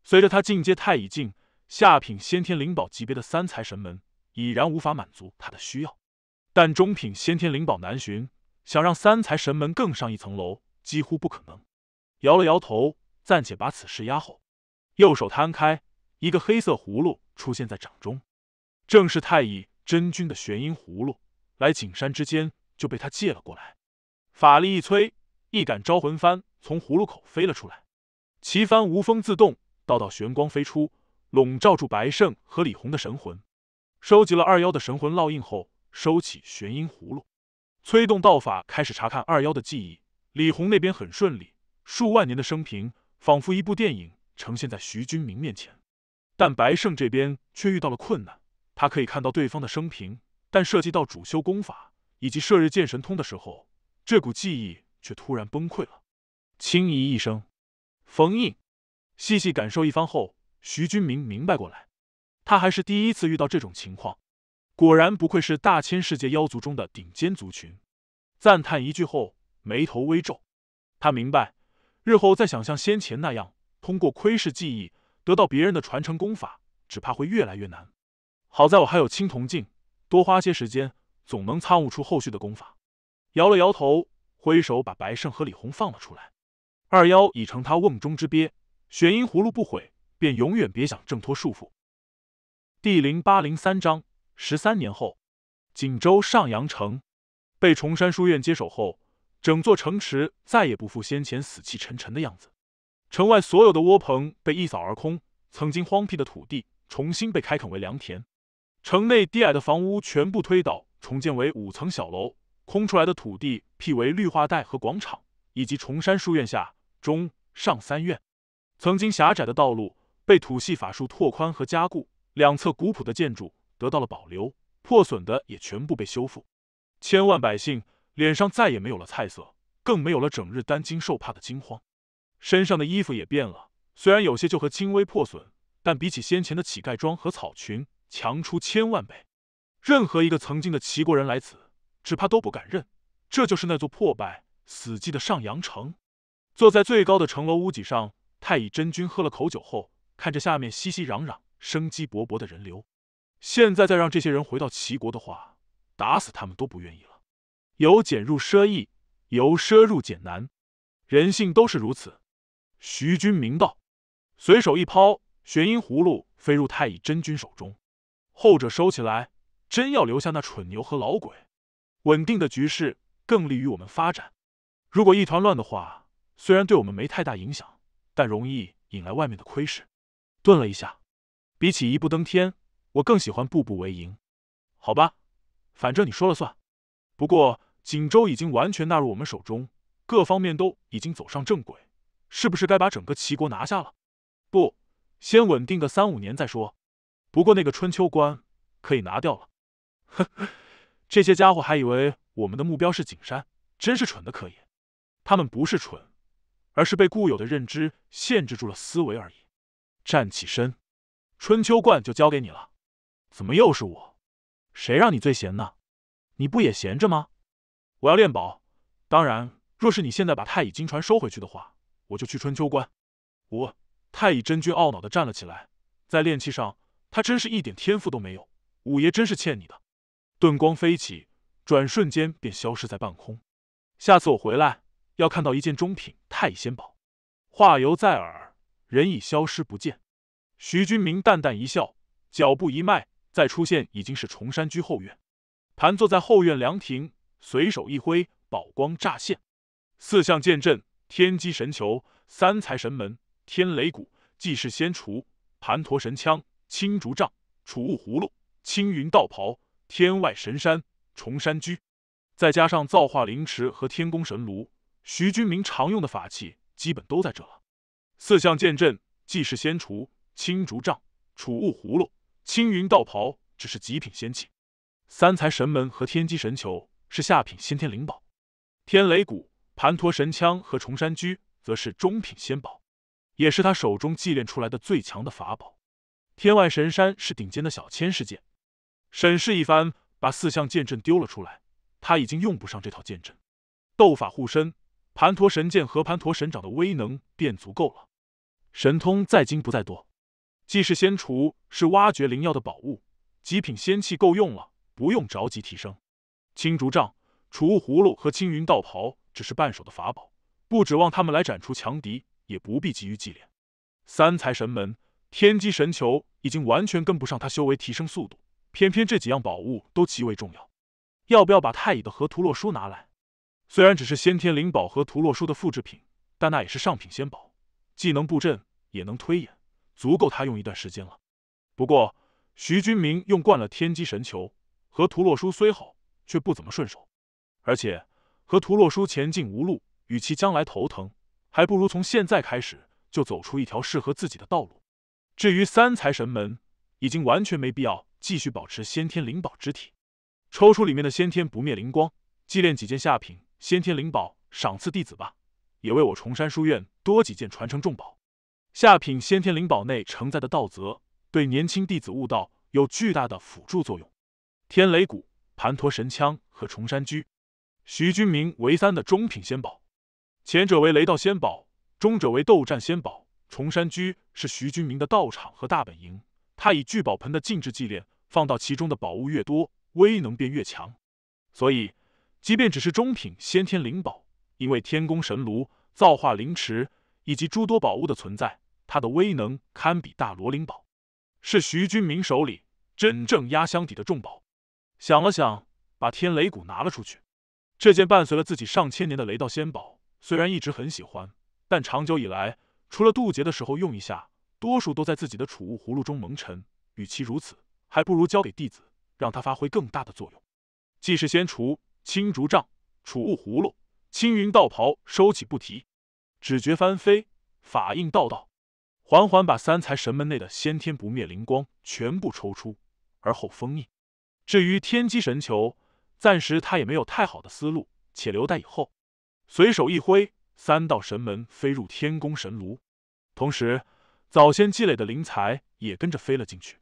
随着他进阶太乙境，下品先天灵宝级别的三财神门已然无法满足他的需要，但中品先天灵宝难寻。想让三才神门更上一层楼，几乎不可能。摇了摇头，暂且把此事压后。右手摊开，一个黑色葫芦出现在掌中，正是太乙真君的玄阴葫芦。来景山之间就被他借了过来。法力一催，一杆招魂幡从葫芦口飞了出来，旗幡无风自动，道道玄光飞出，笼罩住白胜和李红的神魂。收集了二妖的神魂烙印后，收起玄阴葫芦。催动道法，开始查看二妖的记忆。李红那边很顺利，数万年的生平仿佛一部电影呈现在徐君明面前。但白胜这边却遇到了困难。他可以看到对方的生平，但涉及到主修功法以及射日剑神通的时候，这股记忆却突然崩溃了。轻咦一声，封印。细细感受一番后，徐君明明白过来，他还是第一次遇到这种情况。果然不愧是大千世界妖族中的顶尖族群，赞叹一句后，眉头微皱。他明白，日后再想像先前那样通过窥视记忆得到别人的传承功法，只怕会越来越难。好在我还有青铜镜，多花些时间，总能参悟出后续的功法。摇了摇头，挥手把白胜和李红放了出来。二妖已成他瓮中之鳖，玄阴葫芦不毁，便永远别想挣脱束缚。第零八零三章。十三年后，锦州上阳城被崇山书院接手后，整座城池再也不复先前死气沉沉的样子。城外所有的窝棚被一扫而空，曾经荒僻的土地重新被开垦为良田。城内低矮的房屋全部推倒重建为五层小楼，空出来的土地辟为绿化带和广场，以及崇山书院下中上三院。曾经狭窄的道路被土系法术拓宽和加固，两侧古朴的建筑。得到了保留，破损的也全部被修复。千万百姓脸上再也没有了菜色，更没有了整日担惊受怕的惊慌。身上的衣服也变了，虽然有些就和轻微破损，但比起先前的乞丐装和草裙，强出千万倍。任何一个曾经的齐国人来此，只怕都不敢认，这就是那座破败死寂的上阳城。坐在最高的城楼屋脊上，太乙真君喝了口酒后，看着下面熙熙攘攘、生机勃勃的人流。现在再让这些人回到齐国的话，打死他们都不愿意了。由俭入奢易，由奢入俭难，人性都是如此。徐君明道，随手一抛，玄阴葫芦飞入太乙真君手中，后者收起来。真要留下那蠢牛和老鬼，稳定的局势更利于我们发展。如果一团乱的话，虽然对我们没太大影响，但容易引来外面的窥视。顿了一下，比起一步登天。我更喜欢步步为营，好吧，反正你说了算。不过锦州已经完全纳入我们手中，各方面都已经走上正轨，是不是该把整个齐国拿下了？不，先稳定个三五年再说。不过那个春秋关可以拿掉了。呵呵，这些家伙还以为我们的目标是景山，真是蠢的可以。他们不是蠢，而是被固有的认知限制住了思维而已。站起身，春秋冠就交给你了。怎么又是我？谁让你最闲呢？你不也闲着吗？我要练宝。当然，若是你现在把太乙金传收回去的话，我就去春秋关。五太乙真君懊恼的站了起来，在练气上，他真是一点天赋都没有。五爷真是欠你的。顿光飞起，转瞬间便消失在半空。下次我回来，要看到一件中品太乙仙宝。话犹在耳，人已消失不见。徐君明淡淡一笑，脚步一迈。再出现已经是崇山居后院，盘坐在后院凉亭，随手一挥，宝光乍现。四象剑阵、天机神球、三才神门、天雷鼓、济世仙厨，盘陀神枪、青竹杖、储物葫芦、青云道袍、天外神山、崇山居，再加上造化灵池和天宫神炉，徐君明常用的法器基本都在这了。四象剑阵、济世仙厨，青竹杖、储物葫芦。青云道袍只是极品仙器，三才神门和天机神球是下品先天灵宝，天雷鼓、盘陀神枪和崇山居则是中品仙宝，也是他手中祭炼出来的最强的法宝。天外神山是顶尖的小千世界。审视一番，把四象剑阵丢了出来。他已经用不上这套剑阵，斗法护身，盘陀神剑和盘陀神掌的威能便足够了。神通在精不在多。既是仙厨，是挖掘灵药的宝物，极品仙器够用了，不用着急提升。青竹杖、储物葫芦和青云道袍只是伴手的法宝，不指望他们来斩除强敌，也不必急于祭炼。三财神门天机神球已经完全跟不上他修为提升速度，偏偏这几样宝物都极为重要，要不要把太乙的河图洛书拿来？虽然只是先天灵宝河图洛书的复制品，但那也是上品仙宝，既能布阵，也能推演。足够他用一段时间了。不过，徐君明用惯了天机神球和屠洛书，虽好，却不怎么顺手。而且，和屠洛书前进无路，与其将来头疼，还不如从现在开始就走出一条适合自己的道路。至于三才神门，已经完全没必要继续保持先天灵宝之体，抽出里面的先天不灭灵光，祭炼几件下品先天灵宝，赏赐弟子吧，也为我崇山书院多几件传承重宝。下品先天灵宝内承载的道泽，对年轻弟子悟道有巨大的辅助作用。天雷鼓、盘陀神枪和崇山居，徐君明为三的中品仙宝。前者为雷道仙宝，中者为斗战仙宝。崇山居是徐君明的道场和大本营，他以聚宝盆的禁制祭炼，放到其中的宝物越多，威能便越强。所以，即便只是中品先天灵宝，因为天宫神炉、造化灵池以及诸多宝物的存在。他的威能堪比大罗灵宝，是徐君明手里真正压箱底的重宝。想了想，把天雷鼓拿了出去。这件伴随了自己上千年的雷道仙宝，虽然一直很喜欢，但长久以来除了渡劫的时候用一下，多数都在自己的储物葫芦中蒙尘。与其如此，还不如交给弟子，让他发挥更大的作用。既是先除青竹杖、储物葫芦、青云道袍，收起不提，只觉翻飞法印道道。缓缓把三才神门内的先天不灭灵光全部抽出，而后封印。至于天机神球，暂时他也没有太好的思路，且留待以后。随手一挥，三道神门飞入天宫神炉，同时早先积累的灵材也跟着飞了进去。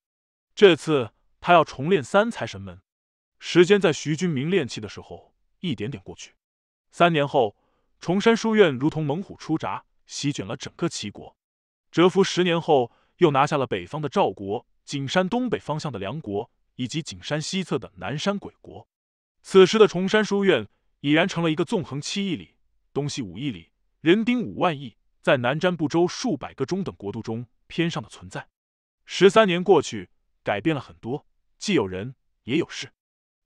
这次他要重练三才神门。时间在徐君明练气的时候一点点过去。三年后，崇山书院如同猛虎出闸，席卷了整个齐国。蛰伏十年后，又拿下了北方的赵国、景山东北方向的梁国以及景山西侧的南山鬼国。此时的崇山书院已然成了一个纵横七亿里、东西五亿里、人丁五万亿，在南瞻部洲数百个中等国度中偏上的存在。十三年过去，改变了很多，既有人，也有事。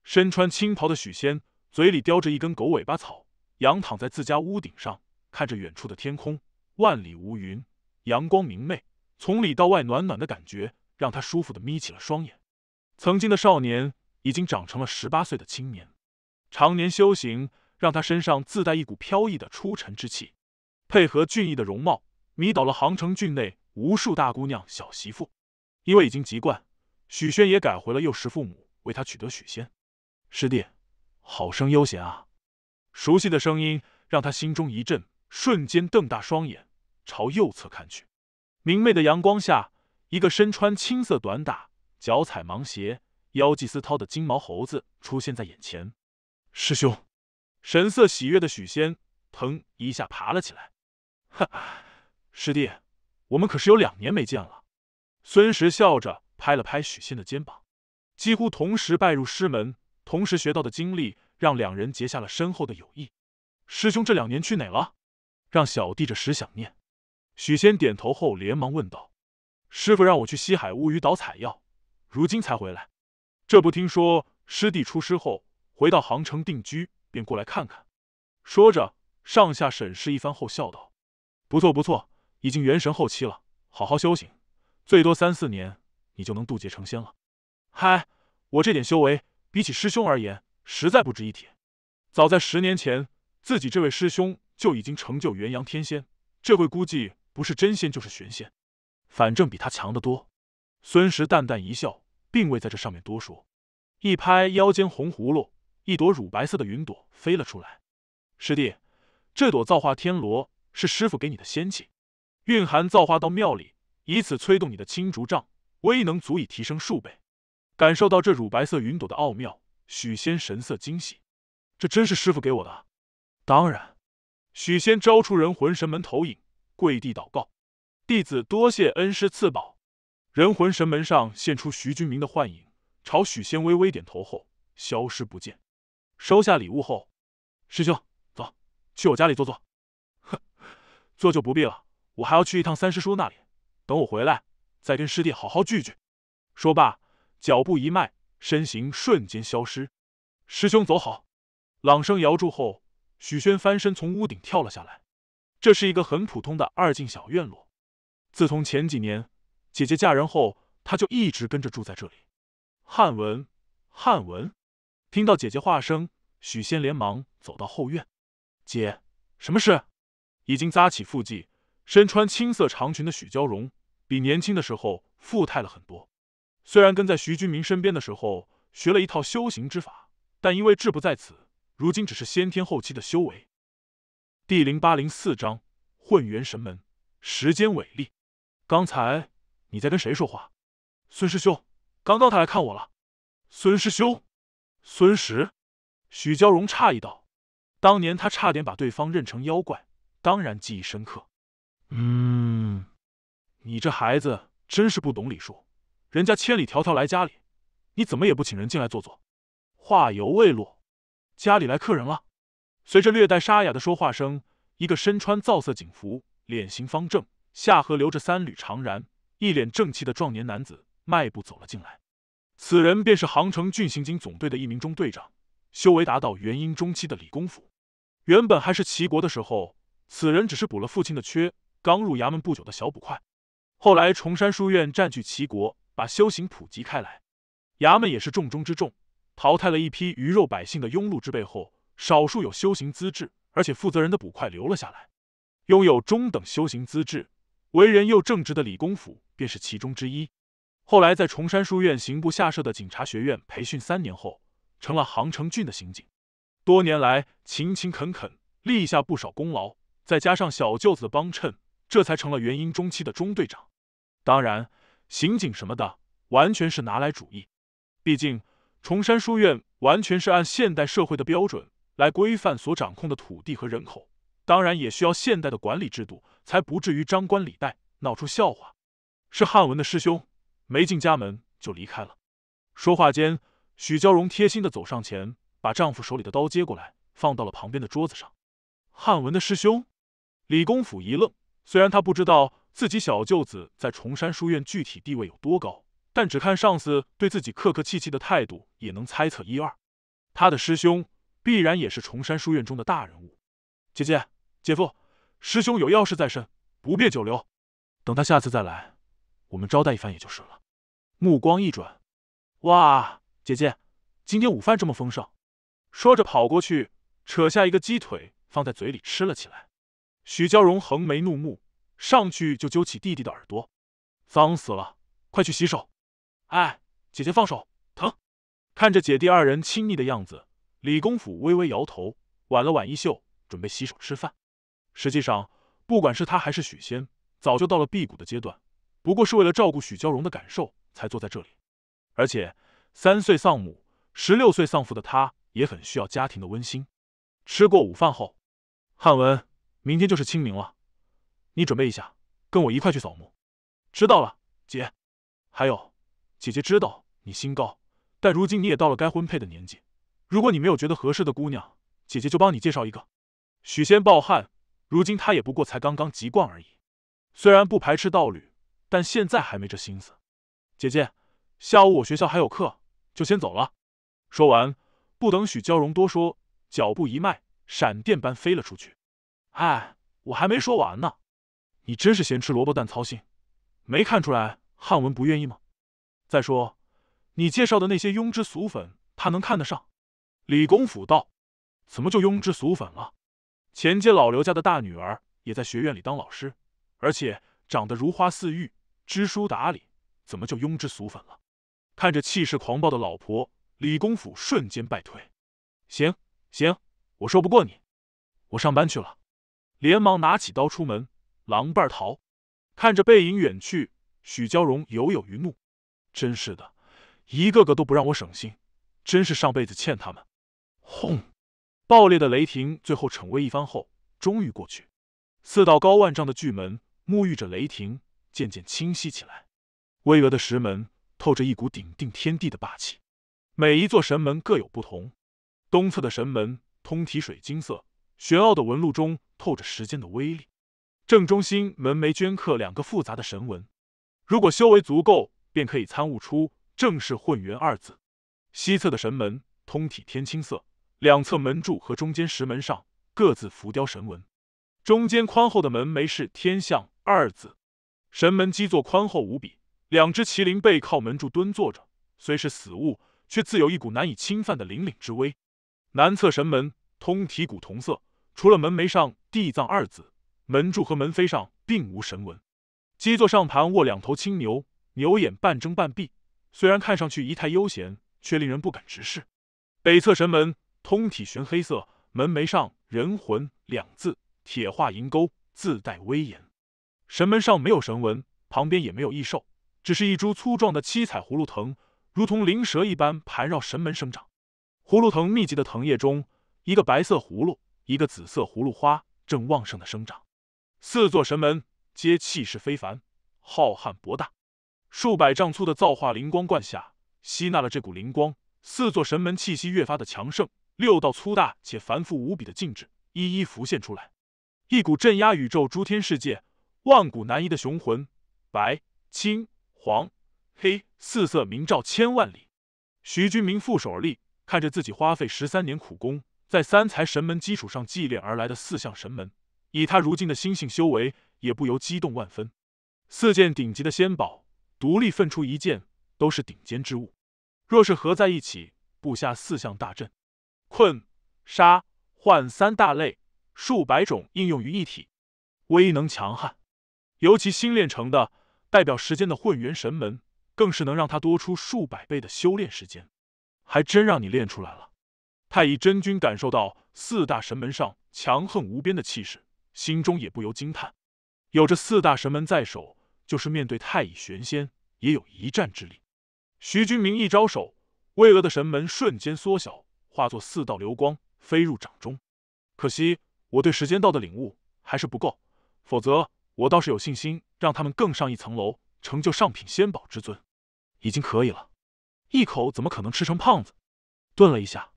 身穿青袍的许仙，嘴里叼着一根狗尾巴草，仰躺在自家屋顶上，看着远处的天空，万里无云。阳光明媚，从里到外暖暖的感觉让他舒服的眯起了双眼。曾经的少年已经长成了十八岁的青年，常年修行让他身上自带一股飘逸的出尘之气，配合俊逸的容貌，迷倒了杭城郡内无数大姑娘小媳妇。因为已经习惯，许宣也改回了幼时父母为他取得许仙。师弟，好生悠闲啊！熟悉的声音让他心中一震，瞬间瞪大双眼。朝右侧看去，明媚的阳光下，一个身穿青色短打、脚踩芒鞋、腰系丝绦的金毛猴子出现在眼前。师兄，神色喜悦的许仙腾一下爬了起来。哈师弟，我们可是有两年没见了。孙石笑着拍了拍许仙的肩膀。几乎同时拜入师门，同时学到的经历让两人结下了深厚的友谊。师兄这两年去哪了？让小弟这时想念。许仙点头后，连忙问道：“师傅让我去西海乌鱼岛采药，如今才回来。这不，听说师弟出师后回到杭城定居，便过来看看。”说着，上下审视一番后笑道：“不错，不错，已经元神后期了。好好修行，最多三四年，你就能渡劫成仙了。”“嗨，我这点修为比起师兄而言，实在不值一提。早在十年前，自己这位师兄就已经成就元阳天仙，这会估计……”不是真仙就是玄仙，反正比他强得多。孙石淡淡一笑，并未在这上面多说，一拍腰间红葫芦，一朵乳白色的云朵飞了出来。师弟，这朵造化天罗是师傅给你的仙气，蕴含造化到庙里，以此催动你的青竹杖，威能足以提升数倍。感受到这乳白色云朵的奥妙，许仙神色惊喜，这真是师傅给我的。当然，许仙招出人魂神门投影。跪地祷告，弟子多谢恩师赐宝。人魂神门上现出徐君明的幻影，朝许仙微微点头后消失不见。收下礼物后，师兄，走，去我家里坐坐。哼，坐就不必了，我还要去一趟三师叔那里，等我回来再跟师弟好好聚聚。说罢，脚步一迈，身形瞬间消失。师兄走好。朗声遥祝后，许仙翻身从屋顶跳了下来。这是一个很普通的二进小院落。自从前几年姐姐嫁人后，她就一直跟着住在这里。汉文，汉文，听到姐姐话声，许仙连忙走到后院。姐，什么事？已经扎起腹肌，身穿青色长裙的许娇荣，比年轻的时候富态了很多。虽然跟在徐君明身边的时候学了一套修行之法，但因为志不在此，如今只是先天后期的修为。第零八零四章混元神门时间伟力。刚才你在跟谁说话？孙师兄，刚刚他来看我了。孙师兄，孙石。许娇荣诧异道：“当年他差点把对方认成妖怪，当然记忆深刻。”嗯，你这孩子真是不懂礼数，人家千里迢迢来家里，你怎么也不请人进来坐坐？话犹未落，家里来客人了。随着略带沙哑的说话声，一个身穿皂色警服、脸型方正、下颌留着三缕长髯、一脸正气的壮年男子迈步走了进来。此人便是杭城郡刑警总队的一名中队长，修为达到元婴中期的李公甫。原本还是齐国的时候，此人只是补了父亲的缺，刚入衙门不久的小捕快。后来崇山书院占据齐国，把修行普及开来，衙门也是重中之重。淘汰了一批鱼肉百姓的庸碌之辈后。少数有修行资质，而且负责人的捕快留了下来。拥有中等修行资质、为人又正直的李公甫便是其中之一。后来在崇山书院刑部下设的警察学院培训三年后，成了杭城郡的刑警。多年来勤勤恳恳，立下不少功劳。再加上小舅子的帮衬，这才成了元婴中期的中队长。当然，刑警什么的完全是拿来主义，毕竟崇山书院完全是按现代社会的标准。来规范所掌控的土地和人口，当然也需要现代的管理制度，才不至于张冠李戴，闹出笑话。是汉文的师兄，没进家门就离开了。说话间，许娇荣贴心的走上前，把丈夫手里的刀接过来，放到了旁边的桌子上。汉文的师兄，李公甫一愣，虽然他不知道自己小舅子在崇山书院具体地位有多高，但只看上司对自己客客气气的态度，也能猜测一二。他的师兄。必然也是崇山书院中的大人物。姐姐、姐夫、师兄有要事在身，不便久留。等他下次再来，我们招待一番也就是了。目光一转，哇！姐姐，今天午饭这么丰盛，说着跑过去，扯下一个鸡腿放在嘴里吃了起来。许娇荣横眉怒目，上去就揪起弟弟的耳朵，脏死了，快去洗手！哎，姐姐放手，疼。看着姐弟二人亲昵的样子。李公甫微微摇头，挽了挽衣袖，准备洗手吃饭。实际上，不管是他还是许仙，早就到了辟谷的阶段，不过是为了照顾许娇荣的感受才坐在这里。而且，三岁丧母，十六岁丧父的他也很需要家庭的温馨。吃过午饭后，汉文，明天就是清明了，你准备一下，跟我一块去扫墓。知道了，姐。还有，姐姐知道你心高，但如今你也到了该婚配的年纪。如果你没有觉得合适的姑娘，姐姐就帮你介绍一个。许仙抱憾，如今他也不过才刚刚及冠而已，虽然不排斥道侣，但现在还没这心思。姐姐，下午我学校还有课，就先走了。说完，不等许娇荣多说，脚步一迈，闪电般飞了出去。哎，我还没说完呢，你真是咸吃萝卜淡操心，没看出来汉文不愿意吗？再说，你介绍的那些庸脂俗粉，他能看得上？李公甫道：“怎么就庸脂俗粉了？前街老刘家的大女儿也在学院里当老师，而且长得如花似玉，知书达理，怎么就庸脂俗粉了？”看着气势狂暴的老婆，李公甫瞬间败退。“行行，我说不过你，我上班去了。”连忙拿起刀出门，狼狈逃。看着背影远去，许娇荣犹有余怒：“真是的，一个个都不让我省心，真是上辈子欠他们。”轰！爆裂的雷霆最后逞威一番后，终于过去。四道高万丈的巨门沐浴着雷霆，渐渐清晰起来。巍峨的石门透着一股鼎定天地的霸气。每一座神门各有不同。东侧的神门通体水晶色，玄奥的纹路中透着时间的威力。正中心门楣镌刻两个复杂的神纹，如果修为足够，便可以参悟出正是“混元”二字。西侧的神门通体天青色。两侧门柱和中间石门上各自浮雕神纹，中间宽厚的门楣是“天象”二字。神门基座宽厚无比，两只麒麟背靠门柱蹲坐着，虽是死物，却自有一股难以侵犯的凛凛之威。南侧神门通体古铜色，除了门楣上“地藏”二字，门柱和门扉上并无神纹。基座上盘卧两头青牛，牛眼半睁半闭，虽然看上去仪态悠闲，却令人不敢直视。北侧神门。通体玄黑色，门楣上“人魂”两字，铁画银钩，自带威严。神门上没有神纹，旁边也没有异兽，只是一株粗壮的七彩葫芦藤，如同灵蛇一般盘绕神门生长。葫芦藤密集的藤叶中，一个白色葫芦，一个紫色葫芦花，正旺盛的生长。四座神门皆气势非凡，浩瀚博大，数百丈粗的造化灵光灌下，吸纳了这股灵光，四座神门气息越发的强盛。六道粗大且繁复无比的禁制一一浮现出来，一股镇压宇宙诸天世界、万古难移的雄浑，白、青、黄、黑四色明照千万里。徐军明负手而立，看着自己花费十三年苦功，在三才神门基础上祭炼而来的四象神门，以他如今的心性修为，也不由激动万分。四件顶级的仙宝，独立分出一件，都是顶尖之物，若是合在一起，布下四象大阵。困、杀、幻三大类，数百种应用于一体，威能强悍。尤其新练成的代表时间的混元神门，更是能让他多出数百倍的修炼时间。还真让你练出来了！太乙真君感受到四大神门上强横无边的气势，心中也不由惊叹：有着四大神门在手，就是面对太乙玄仙，也有一战之力。徐君明一招手，巍峨的神门瞬间缩小。化作四道流光飞入掌中，可惜我对时间道的领悟还是不够，否则我倒是有信心让他们更上一层楼，成就上品仙宝之尊。已经可以了，一口怎么可能吃成胖子？顿了一下，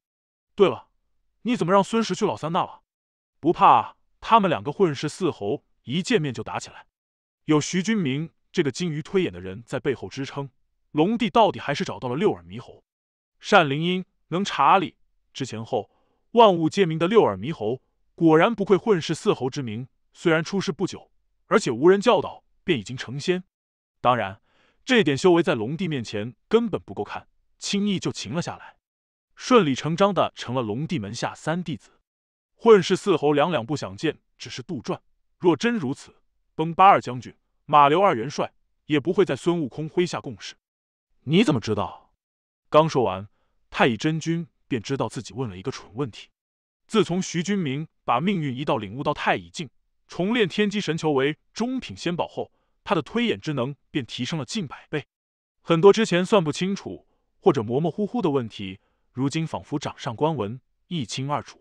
对了，你怎么让孙石去老三那了？不怕他们两个混世四猴一见面就打起来？有徐君明这个金鱼推演的人在背后支撑，龙帝到底还是找到了六耳猕猴，单灵音能查理。之前后万物皆明的六耳猕猴果然不愧混世四猴之名，虽然出世不久，而且无人教导，便已经成仙。当然，这点修为在龙帝面前根本不够看，轻易就擒了下来，顺理成章的成了龙帝门下三弟子。混世四猴两两不想见，只是杜撰。若真如此，崩八二将军、马刘二元帅也不会在孙悟空麾下共事。你怎么知道？刚说完，太乙真君。便知道自己问了一个蠢问题。自从徐君明把命运一道领悟到太乙境，重炼天机神球为中品仙宝后，他的推演之能便提升了近百倍。很多之前算不清楚或者模模糊糊的问题，如今仿佛掌上观文，一清二楚。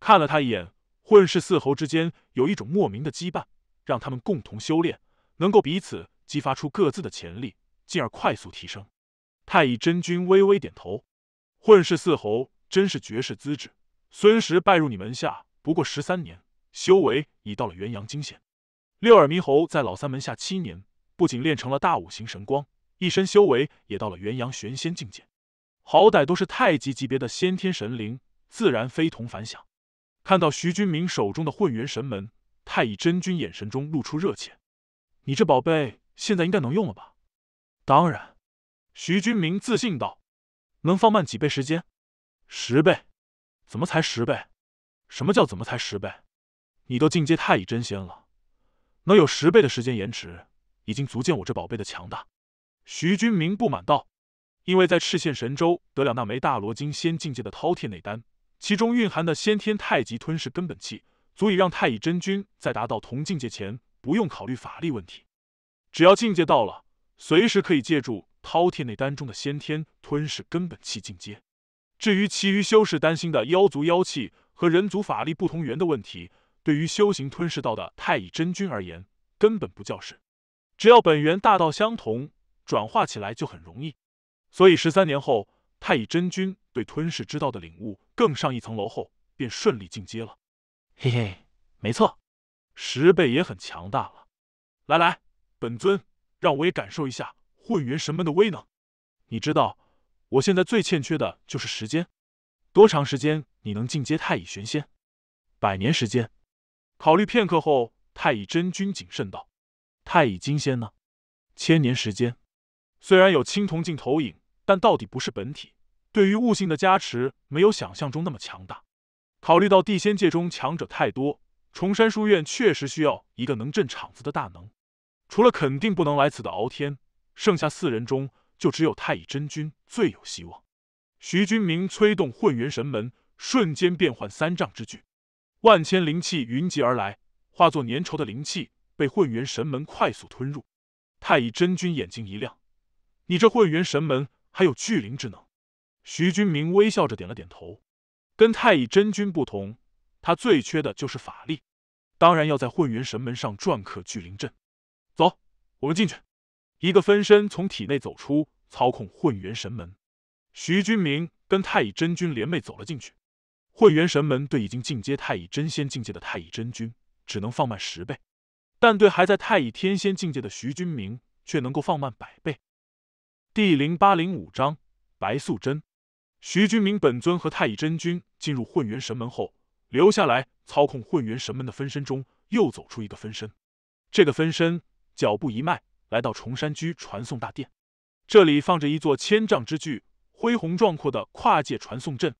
看了他一眼，混世四猴之间有一种莫名的羁绊，让他们共同修炼，能够彼此激发出各自的潜力，进而快速提升。太乙真君微微点头。混世四猴真是绝世资质，孙石拜入你门下不过十三年，修为已到了元阳金仙；六耳猕猴在老三门下七年，不仅练成了大五行神光，一身修为也到了元阳玄仙境界。好歹都是太极级别的先天神灵，自然非同凡响。看到徐君明手中的混元神门，太乙真君眼神中露出热切：“你这宝贝现在应该能用了吧？”“当然。”徐君明自信道。能放慢几倍时间？十倍？怎么才十倍？什么叫怎么才十倍？你都进阶太乙真仙了，能有十倍的时间延迟，已经足见我这宝贝的强大。徐君明不满道：“因为在赤县神州得了那枚大罗金仙境界的饕餮内丹，其中蕴含的先天太极吞噬根本气，足以让太乙真君在达到同境界前不用考虑法力问题，只要境界到了，随时可以借助。”饕餮内丹中的先天吞噬根本气进阶，至于其余修士担心的妖族妖气和人族法力不同源的问题，对于修行吞噬道的太乙真君而言，根本不叫事。只要本源大道相同，转化起来就很容易。所以十三年后，太乙真君对吞噬之道的领悟更上一层楼后，便顺利进阶了。嘿嘿，没错，十倍也很强大了。来来，本尊，让我也感受一下。混元神门的威能，你知道？我现在最欠缺的就是时间。多长时间你能进阶太乙玄仙？百年时间。考虑片刻后，太乙真君谨慎道：“太乙金仙呢？千年时间。虽然有青铜镜投影，但到底不是本体，对于悟性的加持没有想象中那么强大。考虑到地仙界中强者太多，崇山书院确实需要一个能镇场子的大能。除了肯定不能来此的敖天。”剩下四人中，就只有太乙真君最有希望。徐君明催动混元神门，瞬间变换三丈之巨，万千灵气云集而来，化作粘稠的灵气，被混元神门快速吞入。太乙真君眼睛一亮：“你这混元神门还有聚灵之能？”徐君明微笑着点了点头。跟太乙真君不同，他最缺的就是法力，当然要在混元神门上篆刻聚灵阵。走，我们进去。一个分身从体内走出，操控混元神门。徐君明跟太乙真君联袂走了进去。混元神门对已经进阶太乙真仙境界的太乙真君只能放慢十倍，但对还在太乙天仙境界的徐君明却能够放慢百倍。第零八零五章白素贞。徐君明本尊和太乙真君进入混元神门后，留下来操控混元神门的分身中又走出一个分身。这个分身脚步一迈。来到崇山居传送大殿，这里放着一座千丈之巨、恢宏壮阔的跨界传送阵。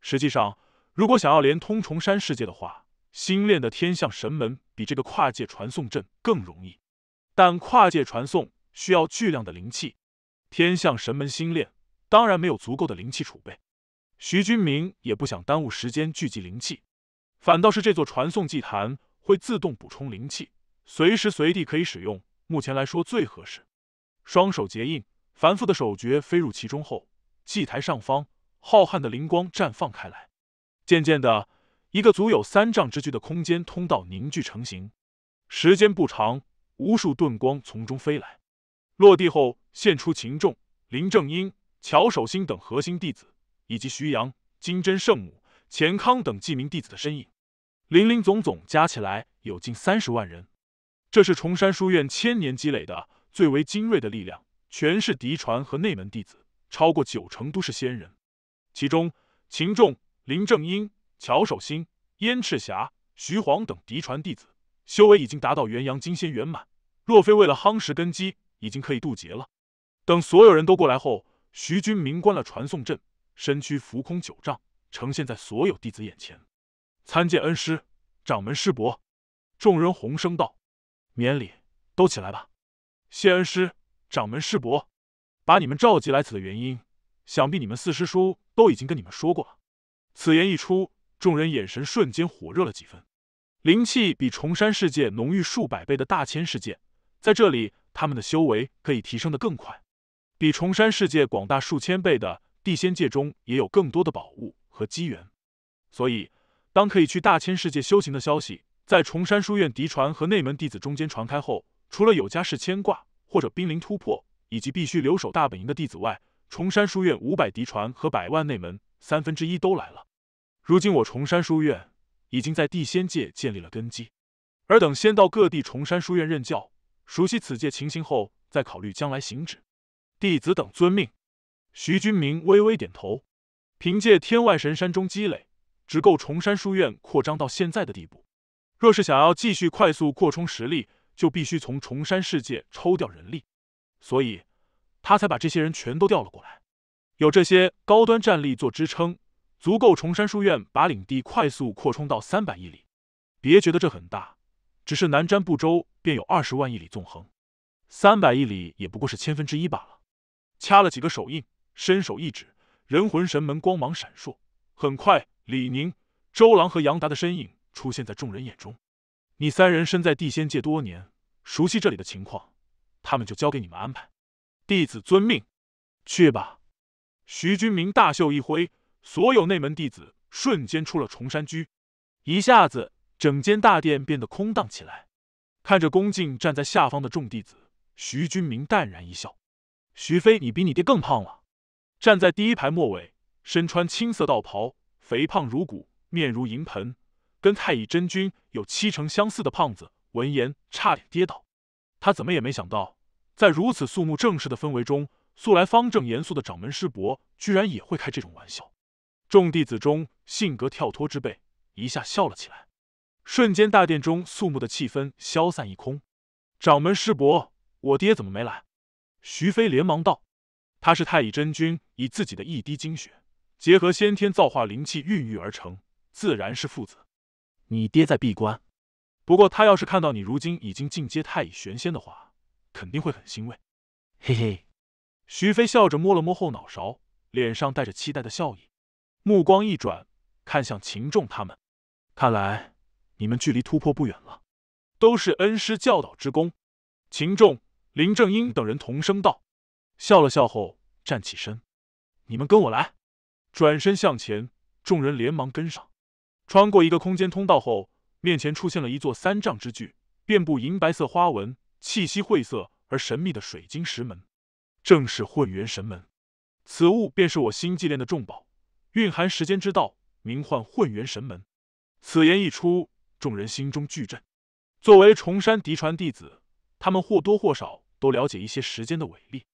实际上，如果想要连通崇山世界的话，新链的天象神门比这个跨界传送阵更容易。但跨界传送需要巨量的灵气，天象神门星链当然没有足够的灵气储备。徐君明也不想耽误时间聚集灵气，反倒是这座传送祭坛会自动补充灵气，随时随地可以使用。目前来说最合适。双手结印，繁复的手诀飞入其中后，祭台上方浩瀚的灵光绽放开来。渐渐的，一个足有三丈之巨的空间通道凝聚成型。时间不长，无数遁光从中飞来，落地后现出秦仲、林正英、乔守新等核心弟子，以及徐阳、金针圣母、钱康等记名弟子的身影。林林总总，加起来有近三十万人。这是崇山书院千年积累的最为精锐的力量，全是嫡传和内门弟子，超过九成都是仙人。其中，秦仲、林正英、乔守信、燕赤霞、徐晃等嫡传弟子，修为已经达到元阳金仙圆满。若非为了夯实根基，已经可以渡劫了。等所有人都过来后，徐军明关了传送阵，身躯浮空九丈，呈现在所有弟子眼前。参见恩师、掌门师伯！众人洪声道。免礼，都起来吧。谢恩师，掌门师伯，把你们召集来此的原因，想必你们四师叔都已经跟你们说过了。此言一出，众人眼神瞬间火热了几分。灵气比崇山世界浓郁数百倍的大千世界，在这里，他们的修为可以提升的更快。比崇山世界广大数千倍的地仙界中，也有更多的宝物和机缘。所以，当可以去大千世界修行的消息。在崇山书院嫡传和内门弟子中间传开后，除了有家世牵挂或者濒临突破以及必须留守大本营的弟子外，崇山书院五百嫡传和百万内门三分之一都来了。如今我崇山书院已经在地仙界建立了根基，尔等先到各地崇山书院任教，熟悉此界情形后再考虑将来行止。弟子等遵命。徐君明微微点头。凭借天外神山中积累，只够崇山书院扩张到现在的地步。若是想要继续快速扩充实力，就必须从崇山世界抽调人力，所以他才把这些人全都调了过来。有这些高端战力做支撑，足够崇山书院把领地快速扩充到三百亿里。别觉得这很大，只是南瞻部洲便有二十万亿里纵横，三百亿里也不过是千分之一罢了。掐了几个手印，伸手一指，人魂神门光芒闪烁，很快，李宁、周郎和杨达的身影。出现在众人眼中，你三人身在地仙界多年，熟悉这里的情况，他们就交给你们安排。弟子遵命，去吧。徐君明大袖一挥，所有内门弟子瞬间出了重山居，一下子整间大殿变得空荡起来。看着恭敬站在下方的众弟子，徐君明淡然一笑：“徐飞，你比你爹更胖了。”站在第一排末尾，身穿青色道袍，肥胖如骨，面如银盆。跟太乙真君有七成相似的胖子闻言差点跌倒，他怎么也没想到，在如此肃穆正式的氛围中，素来方正严肃的掌门师伯居然也会开这种玩笑。众弟子中性格跳脱之辈一下笑了起来，瞬间大殿中肃穆的气氛消散一空。掌门师伯，我爹怎么没来？徐飞连忙道：“他是太乙真君以自己的一滴精血，结合先天造化灵气孕育而成，自然是父子。”你爹在闭关，不过他要是看到你如今已经进阶太乙玄仙的话，肯定会很欣慰。嘿嘿，徐飞笑着摸了摸后脑勺，脸上带着期待的笑意，目光一转，看向秦仲他们。看来你们距离突破不远了，都是恩师教导之功。秦仲、林正英等人同声道，笑了笑后站起身，你们跟我来。转身向前，众人连忙跟上。穿过一个空间通道后，面前出现了一座三丈之巨、遍布银白色花纹、气息晦涩而神秘的水晶石门，正是混元神门。此物便是我心祭炼的重宝，蕴含时间之道，名唤混元神门。此言一出，众人心中巨震。作为崇山嫡传弟子，他们或多或少都了解一些时间的伟力，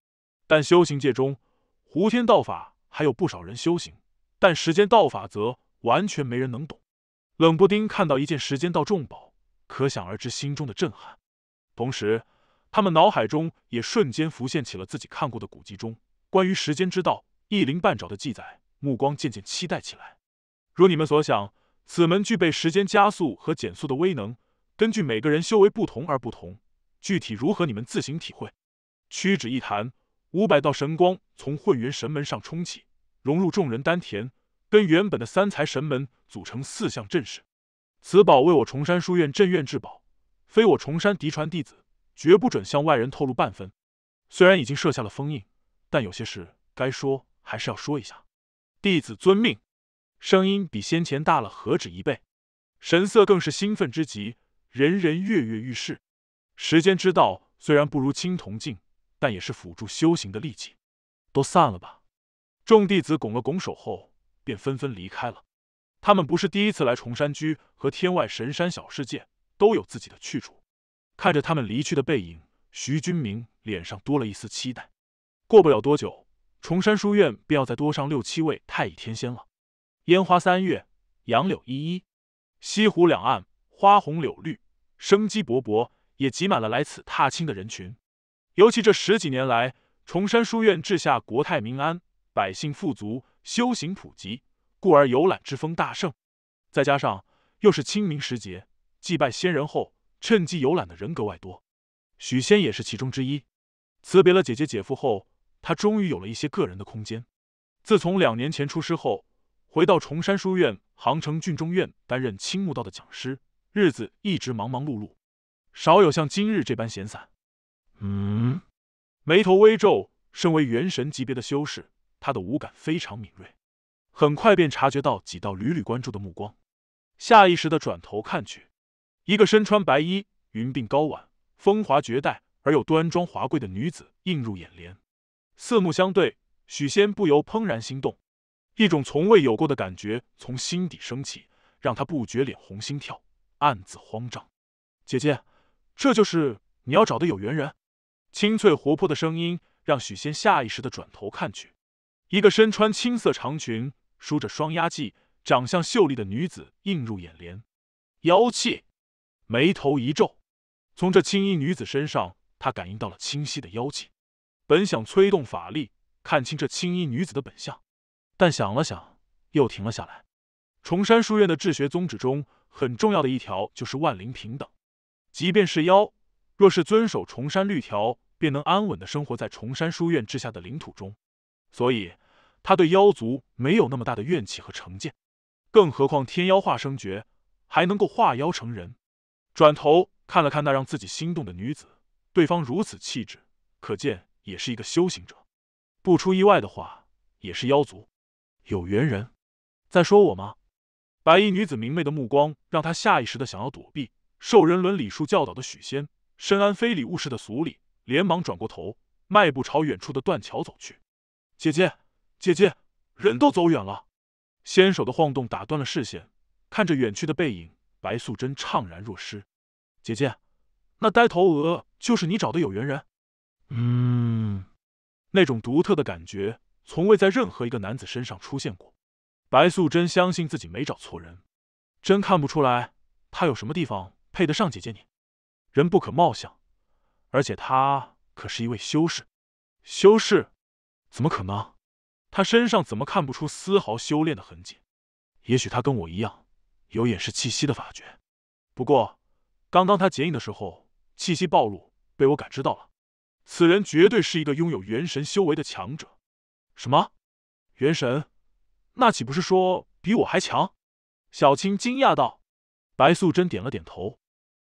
但修行界中，胡天道法还有不少人修行，但时间道法则完全没人能懂。冷不丁看到一件时间道重宝，可想而知心中的震撼。同时，他们脑海中也瞬间浮现起了自己看过的古籍中关于时间之道一鳞半爪的记载，目光渐渐期待起来。如你们所想，此门具备时间加速和减速的威能，根据每个人修为不同而不同，具体如何你们自行体会。屈指一弹，五百道神光从混元神门上冲起，融入众人丹田。跟原本的三才神门组成四象阵势，此宝为我崇山书院镇院至宝，非我崇山嫡传弟子，绝不准向外人透露半分。虽然已经设下了封印，但有些事该说还是要说一下。弟子遵命。声音比先前大了何止一倍，神色更是兴奋之极，人人跃跃欲试。时间之道虽然不如青铜镜，但也是辅助修行的利器。都散了吧。众弟子拱了拱手后。便纷纷离开了。他们不是第一次来崇山居和天外神山小世界，都有自己的去处。看着他们离去的背影，徐君明脸上多了一丝期待。过不了多久，崇山书院便要再多上六七位太乙天仙了。烟花三月，杨柳依依，西湖两岸花红柳绿，生机勃勃，也挤满了来此踏青的人群。尤其这十几年来，崇山书院治下国泰民安，百姓富足。修行普及，故而游览之风大盛。再加上又是清明时节，祭拜先人后，趁机游览的人格外多。许仙也是其中之一。辞别了姐姐姐夫后，他终于有了一些个人的空间。自从两年前出师后，回到崇山书院杭城郡中院担任青木道的讲师，日子一直忙忙碌碌，少有像今日这般闲散。嗯，眉头微皱，身为元神级别的修士。他的五感非常敏锐，很快便察觉到几道屡屡关注的目光，下意识的转头看去，一个身穿白衣、云鬓高挽、风华绝代而又端庄华贵的女子映入眼帘。四目相对，许仙不由怦然心动，一种从未有过的感觉从心底升起，让他不觉脸红心跳，暗自慌张。姐姐，这就是你要找的有缘人。清脆活泼的声音让许仙下意识的转头看去。一个身穿青色长裙、梳着双压髻、长相秀丽的女子映入眼帘，妖气，眉头一皱。从这青衣女子身上，他感应到了清晰的妖气。本想催动法力看清这青衣女子的本相，但想了想，又停了下来。崇山书院的治学宗旨中很重要的一条就是万灵平等。即便是妖，若是遵守崇山律条，便能安稳的生活在崇山书院之下的领土中。所以，他对妖族没有那么大的怨气和成见，更何况天妖化生诀还能够化妖成人。转头看了看那让自己心动的女子，对方如此气质，可见也是一个修行者，不出意外的话，也是妖族有缘人。在说我吗？白衣女子明媚的目光让他下意识的想要躲避。受人伦礼数教导的许仙，深谙非礼勿视的俗礼，连忙转过头，迈步朝远处的断桥走去。姐姐，姐姐，人都走远了。纤手的晃动打断了视线，看着远去的背影，白素贞怅然若失。姐姐，那呆头鹅就是你找的有缘人。嗯，那种独特的感觉，从未在任何一个男子身上出现过。白素贞相信自己没找错人，真看不出来他有什么地方配得上姐姐你。人不可貌相，而且他可是一位修士。修士。怎么可能？他身上怎么看不出丝毫修炼的痕迹？也许他跟我一样，有掩饰气息的法诀。不过，刚刚他结印的时候，气息暴露，被我感知到了。此人绝对是一个拥有元神修为的强者。什么？元神？那岂不是说比我还强？小青惊讶道。白素贞点了点头。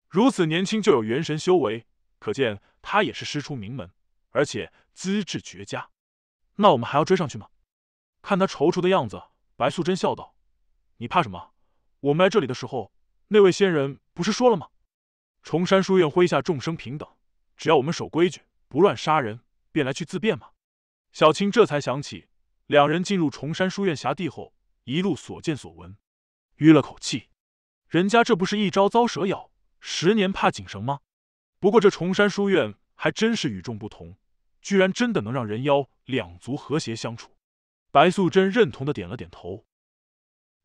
如此年轻就有元神修为，可见他也是师出名门，而且资质绝佳。那我们还要追上去吗？看他踌躇的样子，白素贞笑道：“你怕什么？我们来这里的时候，那位仙人不是说了吗？崇山书院麾下众生平等，只要我们守规矩，不乱杀人，便来去自便嘛。”小青这才想起，两人进入崇山书院辖地后一路所见所闻，吁了口气：“人家这不是一朝遭蛇咬，十年怕井绳吗？”不过这崇山书院还真是与众不同。居然真的能让人妖两族和谐相处，白素贞认同的点了点头。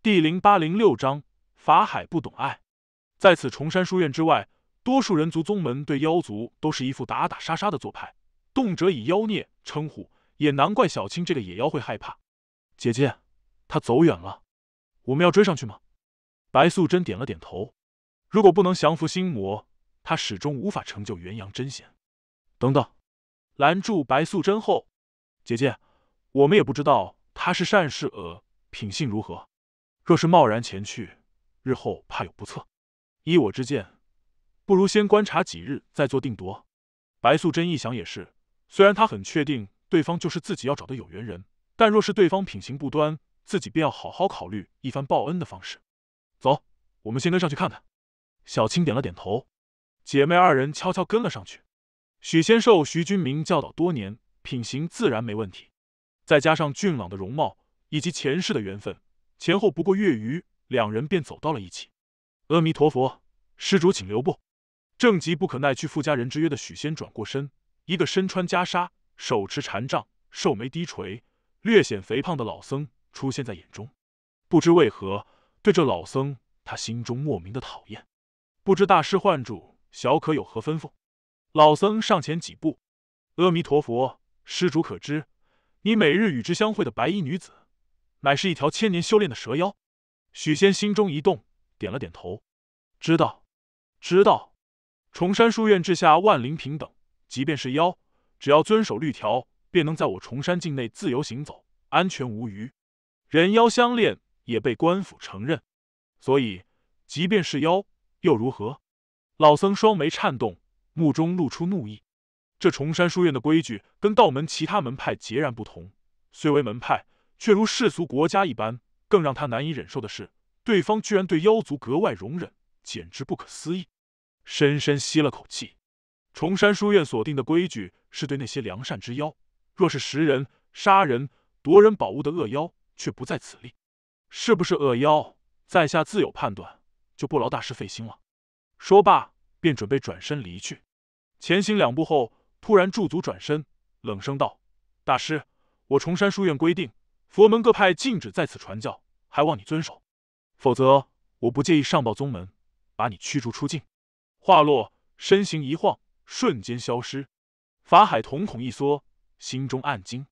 第零八零六章：法海不懂爱。在此崇山书院之外，多数人族宗门对妖族都是一副打打杀杀的做派，动辄以妖孽称呼，也难怪小青这个野妖会害怕。姐姐，他走远了，我们要追上去吗？白素贞点了点头。如果不能降服心魔，他始终无法成就元阳真仙。等等。拦住白素贞后，姐姐，我们也不知道他是善是恶，品性如何。若是贸然前去，日后怕有不测。依我之见，不如先观察几日再做定夺。白素贞一想也是，虽然她很确定对方就是自己要找的有缘人，但若是对方品行不端，自己便要好好考虑一番报恩的方式。走，我们先跟上去看看。小青点了点头，姐妹二人悄悄跟了上去。许仙受徐君明教导多年，品行自然没问题，再加上俊朗的容貌以及前世的缘分，前后不过月余，两人便走到了一起。阿弥陀佛，施主请留步。正急不可耐去富家人之约的许仙转过身，一个身穿袈裟、手持禅杖、瘦眉低垂、略显肥胖的老僧出现在眼中。不知为何，对这老僧他心中莫名的讨厌。不知大师唤住小可有何吩咐？老僧上前几步，阿弥陀佛，施主可知，你每日与之相会的白衣女子，乃是一条千年修炼的蛇妖。许仙心中一动，点了点头，知道，知道。崇山书院治下，万灵平等，即便是妖，只要遵守律条，便能在我崇山境内自由行走，安全无虞。人妖相恋也被官府承认，所以，即便是妖又如何？老僧双眉颤动。目中露出怒意，这崇山书院的规矩跟道门其他门派截然不同，虽为门派，却如世俗国家一般。更让他难以忍受的是，对方居然对妖族格外容忍，简直不可思议。深深吸了口气，崇山书院所定的规矩是对那些良善之妖，若是食人、杀人、夺人宝物的恶妖，却不在此例。是不是恶妖，在下自有判断，就不劳大师费心了。说罢。便准备转身离去，前行两步后，突然驻足转身，冷声道：“大师，我崇山书院规定，佛门各派禁止在此传教，还望你遵守，否则我不介意上报宗门，把你驱逐出境。”话落，身形一晃，瞬间消失。法海瞳孔一缩，心中暗惊：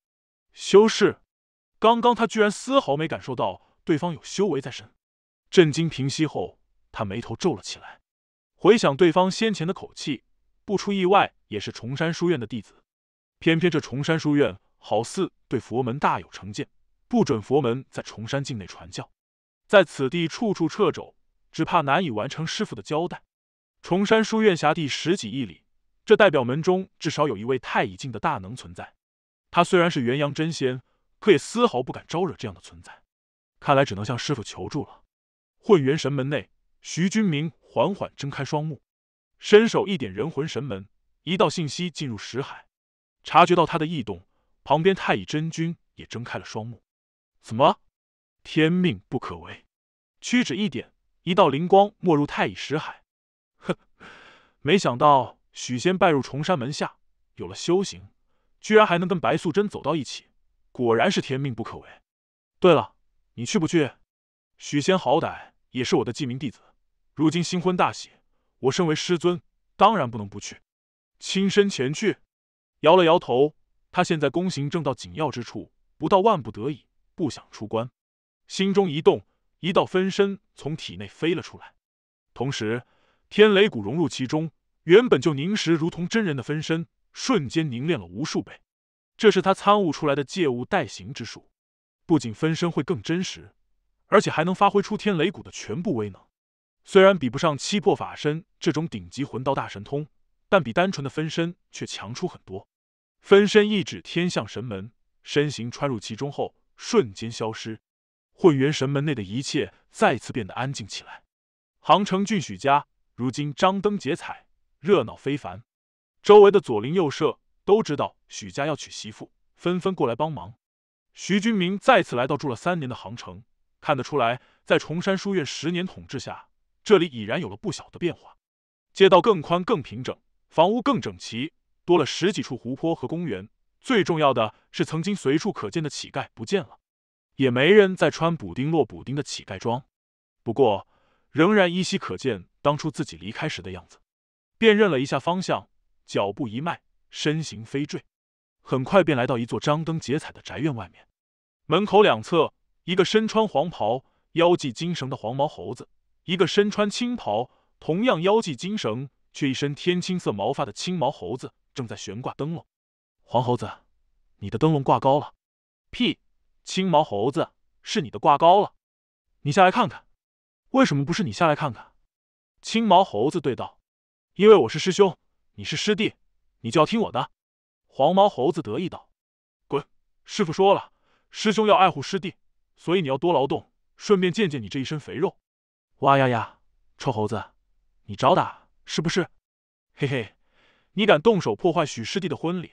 修士，刚刚他居然丝毫没感受到对方有修为在身。震惊平息后，他眉头皱了起来。回想对方先前的口气，不出意外也是崇山书院的弟子。偏偏这崇山书院好似对佛门大有成见，不准佛门在崇山境内传教，在此地处处掣肘，只怕难以完成师傅的交代。崇山书院辖地十几亿里，这代表门中至少有一位太乙境的大能存在。他虽然是元阳真仙，可也丝毫不敢招惹这样的存在。看来只能向师傅求助了。混元神门内，徐君明。缓缓睁开双目，伸手一点人魂神门，一道信息进入识海。察觉到他的异动，旁边太乙真君也睁开了双目。怎么？天命不可违。屈指一点，一道灵光没入太乙识海。哼，没想到许仙拜入崇山门下，有了修行，居然还能跟白素贞走到一起。果然是天命不可违。对了，你去不去？许仙好歹也是我的记名弟子。如今新婚大喜，我身为师尊，当然不能不去，亲身前去。摇了摇头，他现在功行正到紧要之处，不到万不得已，不想出关。心中一动，一道分身从体内飞了出来，同时天雷鼓融入其中，原本就凝实如同真人的分身，瞬间凝练了无数倍。这是他参悟出来的借物代行之术，不仅分身会更真实，而且还能发挥出天雷鼓的全部威能。虽然比不上七魄法身这种顶级魂道大神通，但比单纯的分身却强出很多。分身一指天象神门，身形穿入其中后瞬间消失。混元神门内的一切再次变得安静起来。杭城郡许家如今张灯结彩，热闹非凡。周围的左邻右舍都知道许家要娶媳妇，纷纷过来帮忙。徐军明再次来到住了三年的杭城，看得出来，在崇山书院十年统治下。这里已然有了不小的变化，街道更宽更平整，房屋更整齐，多了十几处湖泊和公园。最重要的是，曾经随处可见的乞丐不见了，也没人再穿补丁落补丁的乞丐装。不过，仍然依稀可见当初自己离开时的样子。辨认了一下方向，脚步一迈，身形飞坠，很快便来到一座张灯结彩的宅院外面。门口两侧，一个身穿黄袍、腰系金绳的黄毛猴子。一个身穿青袍、同样腰系金绳却一身天青色毛发的青毛猴子正在悬挂灯笼。黄猴子，你的灯笼挂高了。屁！青毛猴子是你的挂高了，你下来看看。为什么不是你下来看看？青毛猴子对道：“因为我是师兄，你是师弟，你就要听我的。”黄毛猴子得意道：“滚！师傅说了，师兄要爱护师弟，所以你要多劳动，顺便见见你这一身肥肉。”哇呀呀！臭猴子，你找打是不是？嘿嘿，你敢动手破坏许师弟的婚礼，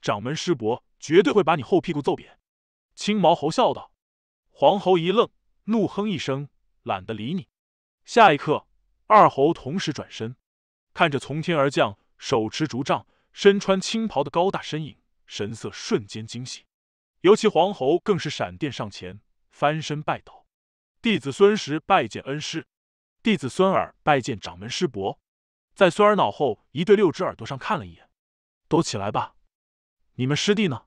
掌门师伯绝对会把你后屁股揍扁！青毛猴笑道。黄猴一愣，怒哼一声，懒得理你。下一刻，二猴同时转身，看着从天而降、手持竹杖、身穿青袍的高大身影，神色瞬间惊喜。尤其黄猴更是闪电上前，翻身拜倒。弟子孙石拜见恩师，弟子孙儿拜见掌门师伯。在孙儿脑后一对六只耳朵上看了一眼，都起来吧。你们师弟呢？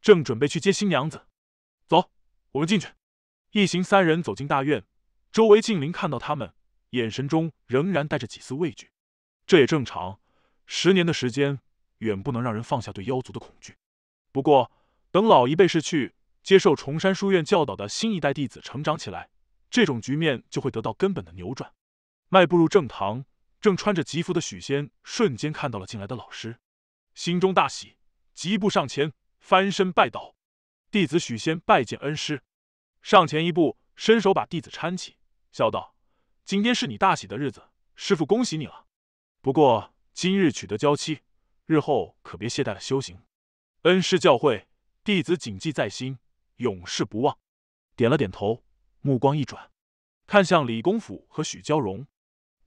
正准备去接新娘子，走，我们进去。一行三人走进大院，周围静灵看到他们，眼神中仍然带着几丝畏惧。这也正常，十年的时间远不能让人放下对妖族的恐惧。不过，等老一辈逝去，接受崇山书院教导的新一代弟子成长起来。这种局面就会得到根本的扭转。迈步入正堂，正穿着吉服的许仙瞬间看到了进来的老师，心中大喜，急步上前，翻身拜倒：“弟子许仙拜见恩师！”上前一步，伸手把弟子搀起，笑道：“今天是你大喜的日子，师傅恭喜你了。不过今日取得娇妻，日后可别懈怠了修行。恩师教诲，弟子谨记在心，永世不忘。”点了点头。目光一转，看向李公甫和许娇荣，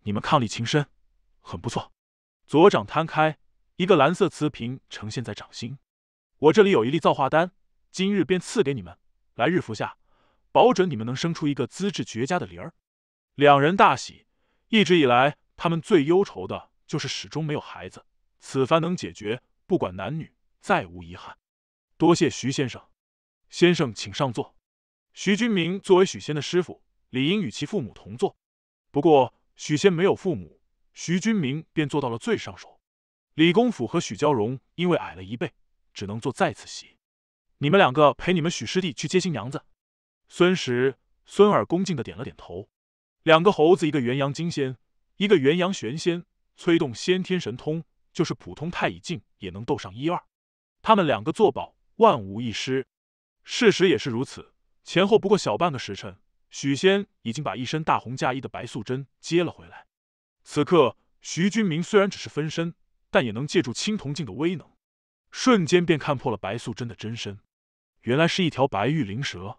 你们伉俪情深，很不错。左掌摊开，一个蓝色瓷瓶呈现在掌心。我这里有一粒造化丹，今日便赐给你们，来日服下，保准你们能生出一个资质绝佳的儿。两人大喜，一直以来他们最忧愁的就是始终没有孩子，此番能解决，不管男女，再无遗憾。多谢徐先生，先生请上座。徐君明作为许仙的师傅，理应与其父母同坐，不过许仙没有父母，徐君明便坐到了最上首。李公甫和许娇荣因为矮了一辈，只能坐在此席。你们两个陪你们许师弟去接新娘子。孙石、孙耳恭敬的点了点头。两个猴子，一个元阳金仙，一个元阳玄仙，催动先天神通，就是普通太乙境也能斗上一二。他们两个做保，万无一失。事实也是如此。前后不过小半个时辰，许仙已经把一身大红嫁衣的白素贞接了回来。此刻，徐君明虽然只是分身，但也能借助青铜镜的威能，瞬间便看破了白素贞的真身。原来是一条白玉灵蛇。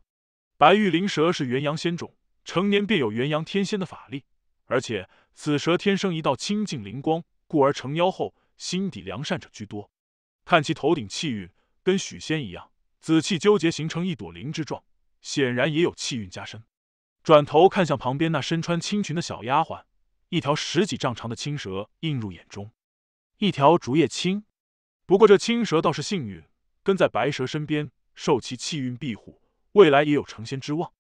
白玉灵蛇是元阳仙种，成年便有元阳天仙的法力，而且此蛇天生一道清净灵光，故而成妖后心底良善者居多。看其头顶气运，跟许仙一样，紫气纠结形成一朵灵芝状。显然也有气运加身，转头看向旁边那身穿青裙的小丫鬟，一条十几丈长的青蛇映入眼中，一条竹叶青。不过这青蛇倒是幸运，跟在白蛇身边，受其气运庇护，未来也有成仙之望。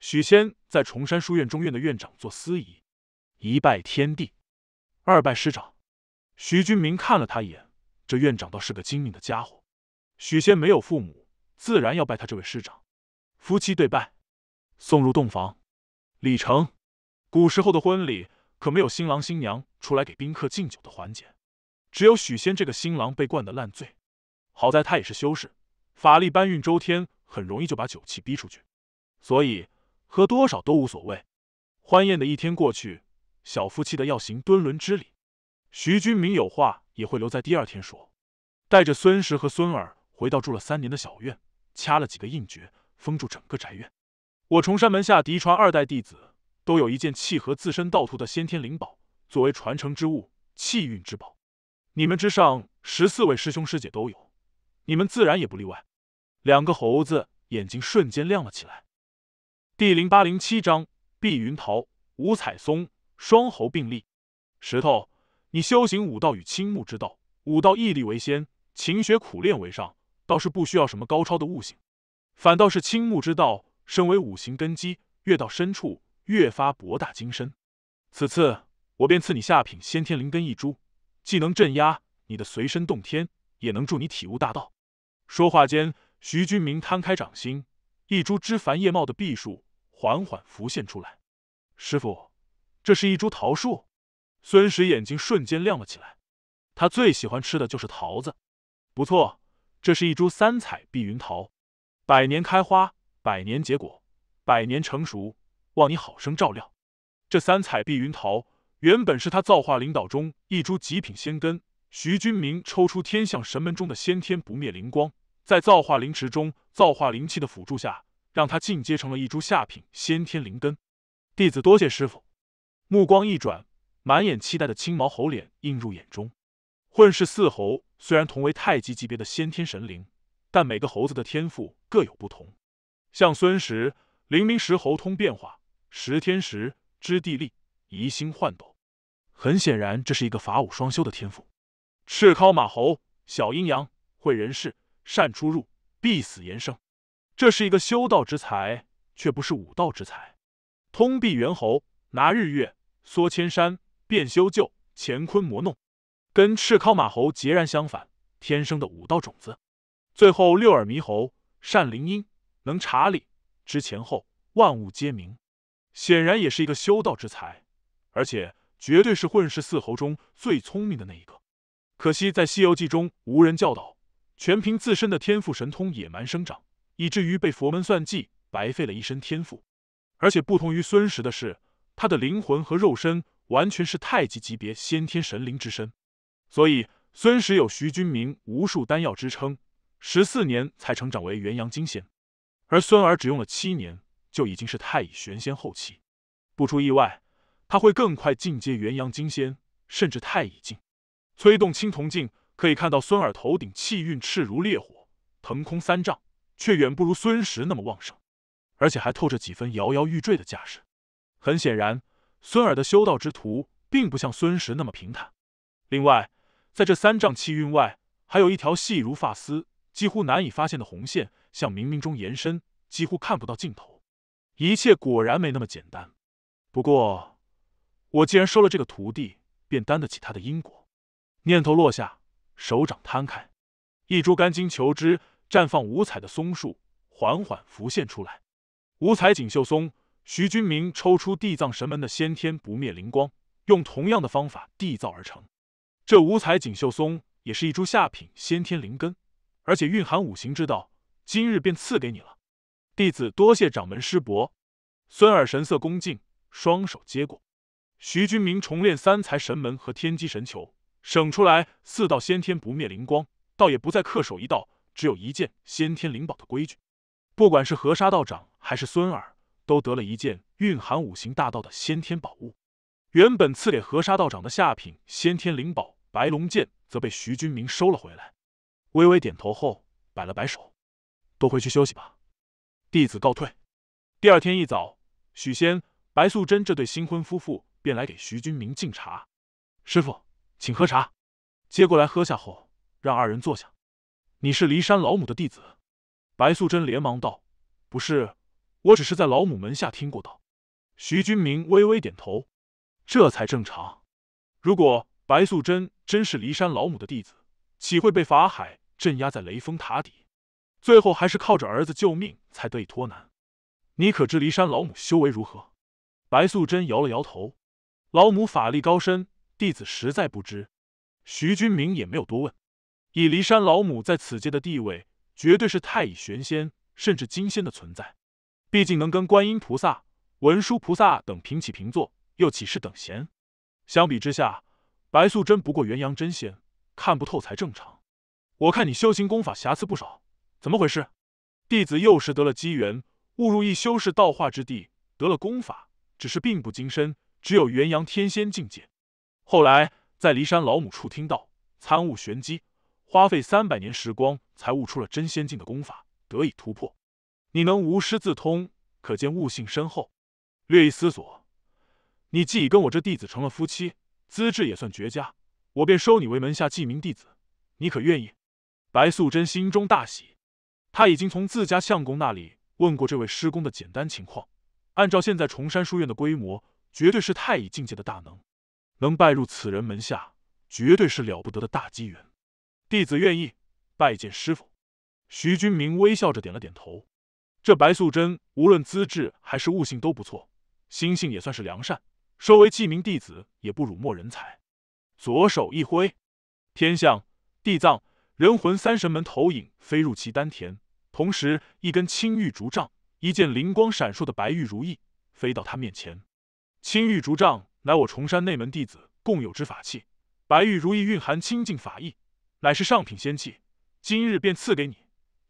许仙在崇山书院中院的院长做司仪，一拜天地，二拜师长。徐君明看了他一眼，这院长倒是个精明的家伙。许仙没有父母，自然要拜他这位师长。夫妻对拜，送入洞房。李成，古时候的婚礼可没有新郎新娘出来给宾客敬酒的环节，只有许仙这个新郎被灌得烂醉。好在他也是修士，法力搬运周天，很容易就把酒气逼出去，所以喝多少都无所谓。欢宴的一天过去，小夫妻的要行敦伦之礼，徐君明有话也会留在第二天说。带着孙石和孙儿回到住了三年的小院，掐了几个印诀。封住整个宅院。我崇山门下嫡传二代弟子，都有一件契合自身道途的先天灵宝，作为传承之物、气运之宝。你们之上十四位师兄师姐都有，你们自然也不例外。两个猴子眼睛瞬间亮了起来。第零八零七章：碧云桃、五彩松、双猴并立。石头，你修行武道与青木之道，武道毅力为先，勤学苦练为上，倒是不需要什么高超的悟性。反倒是青木之道，身为五行根基，越到深处越发博大精深。此次我便赐你下品先天灵根一株，既能镇压你的随身洞天，也能助你体悟大道。说话间，徐君明摊开掌心，一株枝繁叶茂的碧树缓缓浮现出来。师傅，这是一株桃树？孙石眼睛瞬间亮了起来，他最喜欢吃的就是桃子。不错，这是一株三彩碧云桃。百年开花，百年结果，百年成熟。望你好生照料。这三彩碧云桃原本是他造化灵岛中一株极品仙根。徐君明抽出天象神门中的先天不灭灵光，在造化灵池中，造化灵气的辅助下，让他进阶成了一株下品先天灵根。弟子多谢师傅。目光一转，满眼期待的青毛猴脸映入眼中。混世四猴虽然同为太极级别的先天神灵。但每个猴子的天赋各有不同，像孙石灵明石猴通变化，识天时知地利移星换斗。很显然，这是一个法武双修的天赋。赤尻马猴小阴阳会人事善出入，必死言生，这是一个修道之才，却不是武道之才。通臂猿猴拿日月缩千山变修旧乾坤魔弄，跟赤尻马猴截然相反，天生的武道种子。最后，六耳猕猴善灵音，能察理知前后，万物皆明，显然也是一个修道之才，而且绝对是混世四猴中最聪明的那一个。可惜在《西游记》中无人教导，全凭自身的天赋神通野蛮生长，以至于被佛门算计，白费了一身天赋。而且不同于孙石的是，他的灵魂和肉身完全是太极级别先天神灵之身，所以孙石有徐君明无数丹药之称，十四年才成长为元阳金仙，而孙儿只用了七年就已经是太乙玄仙后期。不出意外，他会更快进阶元阳金仙，甚至太乙境。催动青铜镜，可以看到孙儿头顶气运赤如烈火，腾空三丈，却远不如孙石那么旺盛，而且还透着几分摇摇欲坠的架势。很显然，孙儿的修道之途并不像孙石那么平坦。另外，在这三丈气运外，还有一条细如发丝。几乎难以发现的红线向冥冥中延伸，几乎看不到尽头。一切果然没那么简单。不过，我既然收了这个徒弟，便担得起他的因果。念头落下，手掌摊开，一株干金求枝、绽放五彩的松树缓缓浮现出来。五彩锦绣松。徐君明抽出地藏神门的先天不灭灵光，用同样的方法缔造而成。这五彩锦绣松也是一株下品先天灵根。而且蕴含五行之道，今日便赐给你了。弟子多谢掌门师伯。孙儿神色恭敬，双手接过。徐君明重练三才神门和天机神球，省出来四道先天不灭灵光，倒也不再恪守一道只有一件先天灵宝的规矩。不管是河沙道长还是孙儿，都得了一件蕴含五行大道的先天宝物。原本赐给河沙道长的下品先天灵宝白龙剑，则被徐君明收了回来。微微点头后，摆了摆手：“都回去休息吧，弟子告退。”第二天一早，许仙、白素贞这对新婚夫妇便来给徐君明敬茶：“师傅，请喝茶。”接过来喝下后，让二人坐下。“你是骊山老母的弟子？”白素贞连忙道：“不是，我只是在老母门下听过道。”徐君明微微点头：“这才正常。如果白素贞真是骊山老母的弟子，岂会被法海？”镇压在雷峰塔底，最后还是靠着儿子救命才得以脱难。你可知骊山老母修为如何？白素贞摇了摇头。老母法力高深，弟子实在不知。徐君明也没有多问。以骊山老母在此界的地位，绝对是太乙玄仙甚至金仙的存在。毕竟能跟观音菩萨、文殊菩萨等平起平坐，又岂是等闲？相比之下，白素贞不过元阳真仙，看不透才正常。我看你修行功法瑕疵不少，怎么回事？弟子幼时得了机缘，误入一修士道化之地，得了功法，只是并不精深，只有元阳天仙境界。后来在骊山老母处听到参悟玄机，花费三百年时光才悟出了真仙境的功法，得以突破。你能无师自通，可见悟性深厚。略一思索，你既已跟我这弟子成了夫妻，资质也算绝佳，我便收你为门下记名弟子，你可愿意？白素贞心中大喜，她已经从自家相公那里问过这位师公的简单情况。按照现在崇山书院的规模，绝对是太乙境界的大能，能拜入此人门下，绝对是了不得的大机缘。弟子愿意拜见师傅。徐君明微笑着点了点头。这白素贞无论资质还是悟性都不错，心性也算是良善，收为记名弟子也不辱没人才。左手一挥，天象地藏。人魂三神门投影飞入其丹田，同时一根青玉竹杖，一件灵光闪烁的白玉如意飞到他面前。青玉竹杖乃我崇山内门弟子共有之法器，白玉如意蕴含清净法意，乃是上品仙器。今日便赐给你，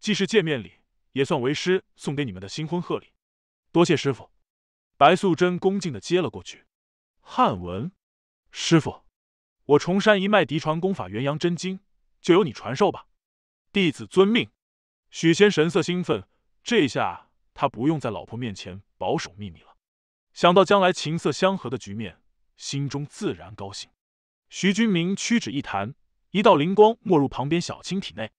既是见面礼，也算为师送给你们的新婚贺礼。多谢师傅。白素贞恭敬地接了过去。汉文，师傅，我崇山一脉嫡传功法《元阳真经》。就由你传授吧，弟子遵命。许仙神色兴奋，这下他不用在老婆面前保守秘密了。想到将来琴瑟相和的局面，心中自然高兴。徐君明屈指一弹，一道灵光没入旁边小青体内。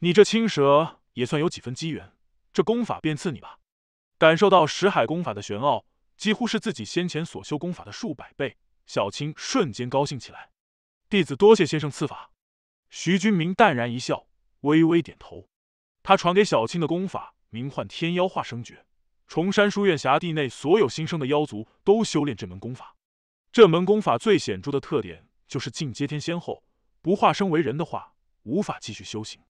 你这青蛇也算有几分机缘，这功法便赐你吧。感受到石海功法的玄奥，几乎是自己先前所修功法的数百倍，小青瞬间高兴起来。弟子多谢先生赐法。徐君明淡然一笑，微微点头。他传给小青的功法名唤天妖化生诀，崇山书院辖地内所有新生的妖族都修炼这门功法。这门功法最显著的特点就是进阶天仙后，不化生为人的话，无法继续修行。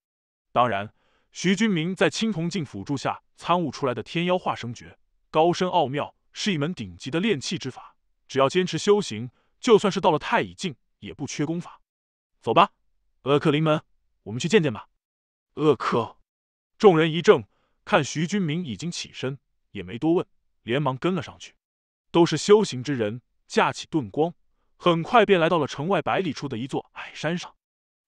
当然，徐君明在青铜镜辅助下参悟出来的天妖化生诀，高深奥妙，是一门顶级的炼气之法。只要坚持修行，就算是到了太乙境，也不缺功法。走吧。厄克临门，我们去见见吧。厄克，众人一怔，看徐军明已经起身，也没多问，连忙跟了上去。都是修行之人，架起遁光，很快便来到了城外百里处的一座矮山上，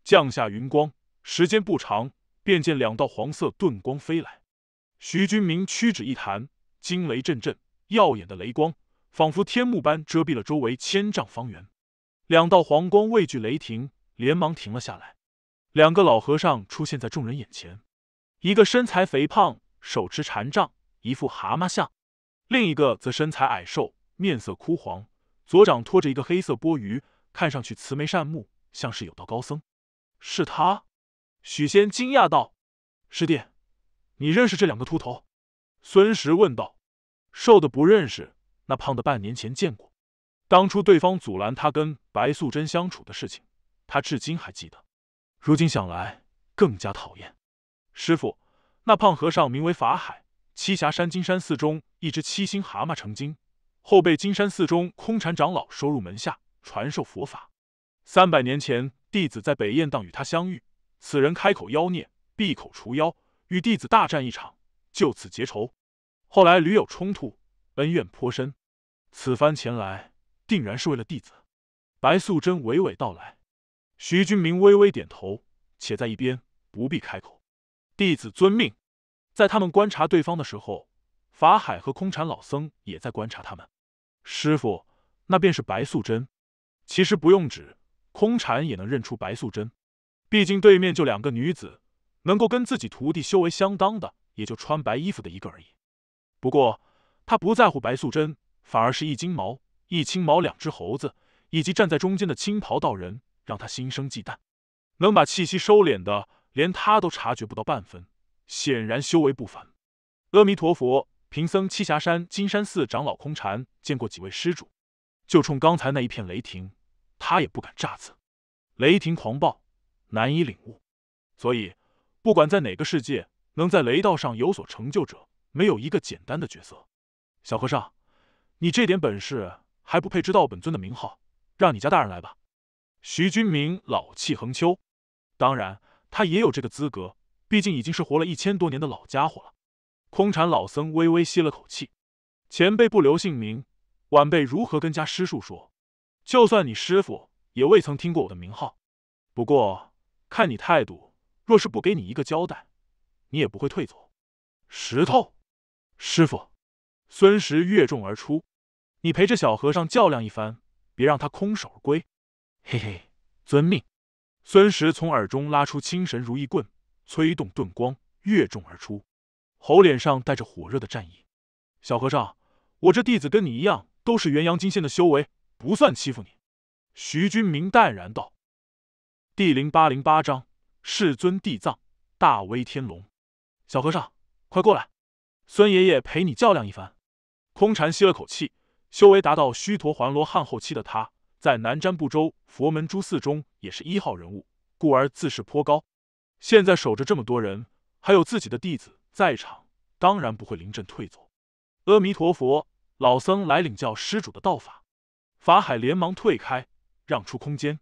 降下云光。时间不长，便见两道黄色遁光飞来。徐军明屈指一弹，惊雷阵阵，耀眼的雷光仿佛天幕般遮蔽了周围千丈方圆。两道黄光畏惧雷霆。连忙停了下来，两个老和尚出现在众人眼前，一个身材肥胖，手持禅杖，一副蛤蟆像；另一个则身材矮瘦，面色枯黄，左掌托着一个黑色钵盂，看上去慈眉善目，像是有道高僧。是他，许仙惊讶道：“师弟，你认识这两个秃头？”孙石问道：“瘦的不认识，那胖的半年前见过，当初对方阻拦他跟白素贞相处的事情。”他至今还记得，如今想来更加讨厌。师傅，那胖和尚名为法海，栖霞山金山寺中一只七星蛤蟆成精，后被金山寺中空禅长老收入门下，传授佛法。三百年前，弟子在北雁荡与他相遇，此人开口妖孽，闭口除妖，与弟子大战一场，就此结仇。后来屡有冲突，恩怨颇深。此番前来，定然是为了弟子。白素贞娓娓道来。徐君明微微点头，且在一边不必开口。弟子遵命。在他们观察对方的时候，法海和空禅老僧也在观察他们。师傅，那便是白素贞。其实不用指，空禅也能认出白素贞。毕竟对面就两个女子，能够跟自己徒弟修为相当的，也就穿白衣服的一个而已。不过他不在乎白素贞，反而是一金毛、一青毛两只猴子，以及站在中间的青袍道人。让他心生忌惮，能把气息收敛的连他都察觉不到半分，显然修为不凡。阿弥陀佛，贫僧栖霞山金山寺长老空禅见过几位施主。就冲刚才那一片雷霆，他也不敢炸次。雷霆狂暴，难以领悟。所以，不管在哪个世界，能在雷道上有所成就者，没有一个简单的角色。小和尚，你这点本事还不配知道本尊的名号，让你家大人来吧。徐君明老气横秋，当然他也有这个资格，毕竟已经是活了一千多年的老家伙了。空禅老僧微微吸了口气：“前辈不留姓名，晚辈如何跟家师叔说？就算你师傅也未曾听过我的名号。不过看你态度，若是不给你一个交代，你也不会退走。”石头师傅，孙石越众而出：“你陪着小和尚较量一番，别让他空手而归。”嘿嘿，遵命。孙石从耳中拉出青神如意棍，催动盾光跃中而出。猴脸上带着火热的战意。小和尚，我这弟子跟你一样，都是元阳金仙的修为，不算欺负你。”徐君明淡然道。第零八零八章世尊地藏，大威天龙。小和尚，快过来，孙爷爷陪你较量一番。空禅吸了口气，修为达到虚陀环罗汉后期的他。在南瞻部洲佛门诸寺中，也是一号人物，故而自视颇高。现在守着这么多人，还有自己的弟子在场，当然不会临阵退走。阿弥陀佛，老僧来领教施主的道法。法海连忙退开，让出空间。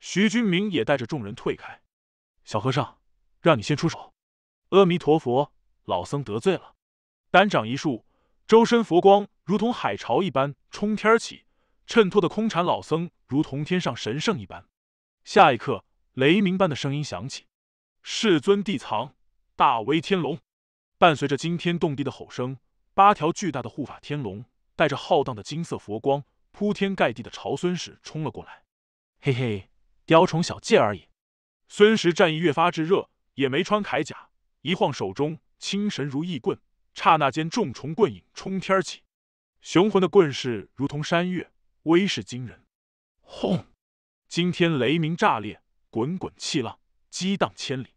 徐君明也带着众人退开。小和尚，让你先出手。阿弥陀佛，老僧得罪了。单掌一竖，周身佛光如同海潮一般冲天起。衬托的空禅老僧如同天上神圣一般。下一刻，雷鸣般的声音响起：“世尊地藏，大威天龙！”伴随着惊天动地的吼声，八条巨大的护法天龙带着浩荡的金色佛光，铺天盖地的朝孙石冲了过来。“嘿嘿，雕虫小技而已。”孙石战意越发炙热，也没穿铠甲，一晃手中青神如意棍，刹那间重重棍影冲天起，雄浑的棍势如同山岳。威势惊人，轰！惊天雷鸣炸裂，滚滚气浪激荡千里。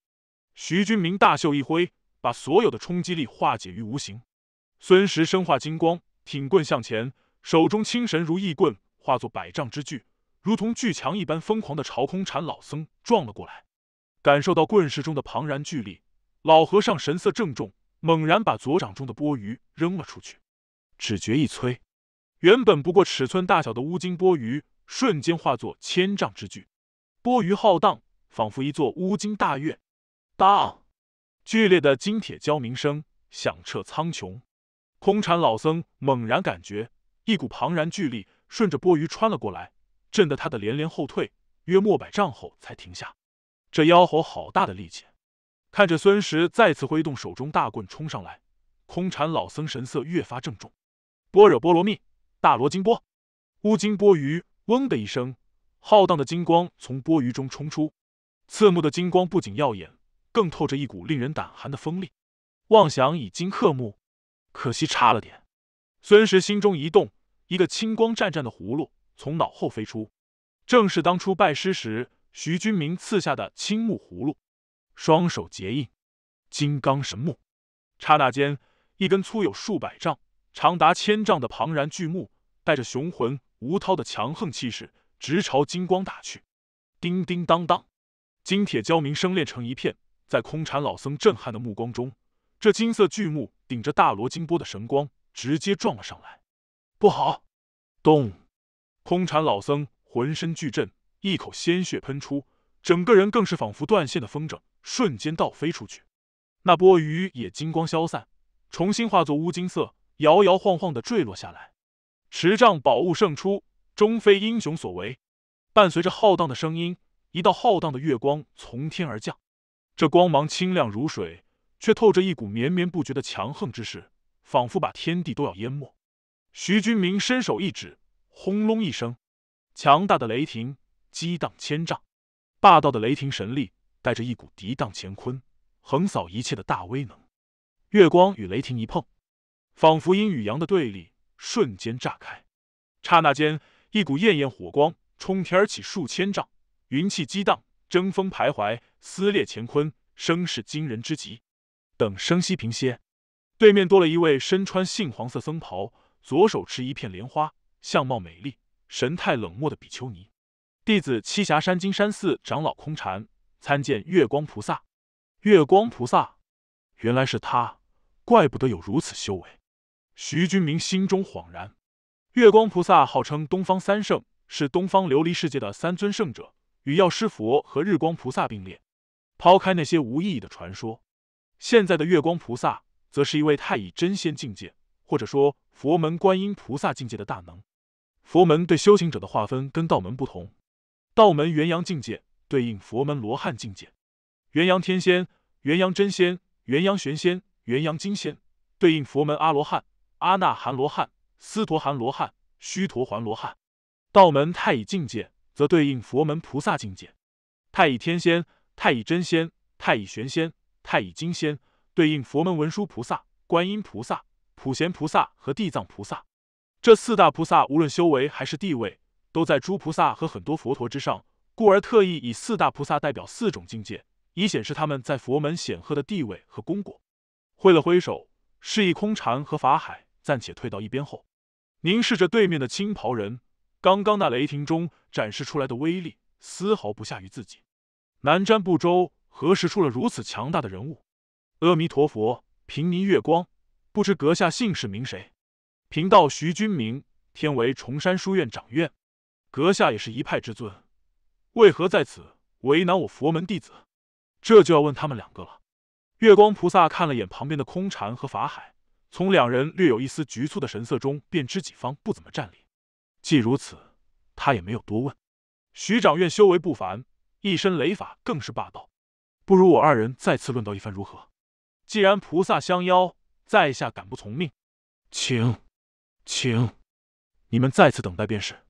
徐君明大袖一挥，把所有的冲击力化解于无形。孙石身化金光，挺棍向前，手中青神如意棍化作百丈之巨，如同巨墙一般疯狂的朝空禅老僧撞了过来。感受到棍势中的庞然巨力，老和尚神色郑重，猛然把左掌中的钵盂扔了出去，只觉一催。原本不过尺寸大小的乌金钵盂，瞬间化作千丈之巨，钵盂浩荡，仿佛一座乌金大院。当，剧烈的金铁交鸣声响彻苍穹，空禅老僧猛然感觉一股庞然巨力顺着钵盂穿了过来，震得他的连连后退，约莫百丈后才停下。这妖猴好大的力气！看着孙石再次挥动手中大棍冲上来，空禅老僧神色越发郑重。般若波罗蜜。大罗金钵。乌金钵盂嗡的一声，浩荡的金光从钵盂中冲出，刺目的金光不仅耀眼，更透着一股令人胆寒的锋利。妄想以金克木，可惜差了点。孙石心中一动，一个青光湛湛的葫芦从脑后飞出，正是当初拜师时徐君明赐下的青木葫芦。双手结印，金刚神木。刹那间，一根粗有数百丈、长达千丈的庞然巨木。带着雄浑无涛的强横气势，直朝金光打去。叮叮当当，金铁交鸣声连成一片，在空禅老僧震撼的目光中，这金色巨木顶着大罗金波的神光，直接撞了上来。不好！咚！空禅老僧浑身巨震，一口鲜血喷出，整个人更是仿佛断线的风筝，瞬间倒飞出去。那波鱼也金光消散，重新化作乌金色，摇摇晃晃的坠落下来。持杖宝物胜出，终非英雄所为。伴随着浩荡的声音，一道浩荡的月光从天而降，这光芒清亮如水，却透着一股绵绵不绝的强横之势，仿佛把天地都要淹没。徐军明伸手一指，轰隆一声，强大的雷霆激荡千丈，霸道的雷霆神力带着一股涤荡乾坤、横扫一切的大威能。月光与雷霆一碰，仿佛阴与阳的对立。瞬间炸开，刹那间，一股艳艳火光冲天而起，数千丈云气激荡，争锋徘徊，撕裂乾坤，声势惊人之极。等声息平歇，对面多了一位身穿杏黄色僧袍，左手持一片莲花，相貌美丽，神态冷漠的比丘尼。弟子栖霞山金山寺长老空禅参见月光菩萨。月光菩萨，原来是他，怪不得有如此修为。徐君明心中恍然，月光菩萨号称东方三圣，是东方琉璃世界的三尊圣者，与药师佛和日光菩萨并列。抛开那些无意义的传说，现在的月光菩萨则是一位太乙真仙境界，或者说佛门观音菩萨境界的大能。佛门对修行者的划分跟道门不同，道门元阳境界对应佛门罗汉境界，元阳天仙、元阳真仙、元阳玄仙、元阳金仙对应佛门阿罗汉。阿那含罗汉、斯陀含罗汉、须陀洹罗汉，道门太乙境界则对应佛门菩萨境界。太乙天仙、太乙真仙、太乙玄仙、太乙金仙，对应佛门文殊菩萨、观音菩萨、普贤菩萨和地藏菩萨。这四大菩萨无论修为还是地位，都在诸菩萨和很多佛陀之上，故而特意以四大菩萨代表四种境界，以显示他们在佛门显赫的地位和功果。挥了挥手，示意空禅和法海。暂且退到一边后，凝视着对面的青袍人，刚刚那雷霆中展示出来的威力丝毫不下于自己。南瞻部洲何时出了如此强大的人物？阿弥陀佛，贫尼月光，不知阁下姓氏名谁？贫道徐君明，天为崇山书院长院，阁下也是一派之尊，为何在此为难我佛门弟子？这就要问他们两个了。月光菩萨看了眼旁边的空禅和法海。从两人略有一丝局促的神色中，便知己方不怎么占理。既如此，他也没有多问。徐长院修为不凡，一身雷法更是霸道，不如我二人再次论道一番如何？既然菩萨相邀，在下敢不从命？请，请你们再次等待便是。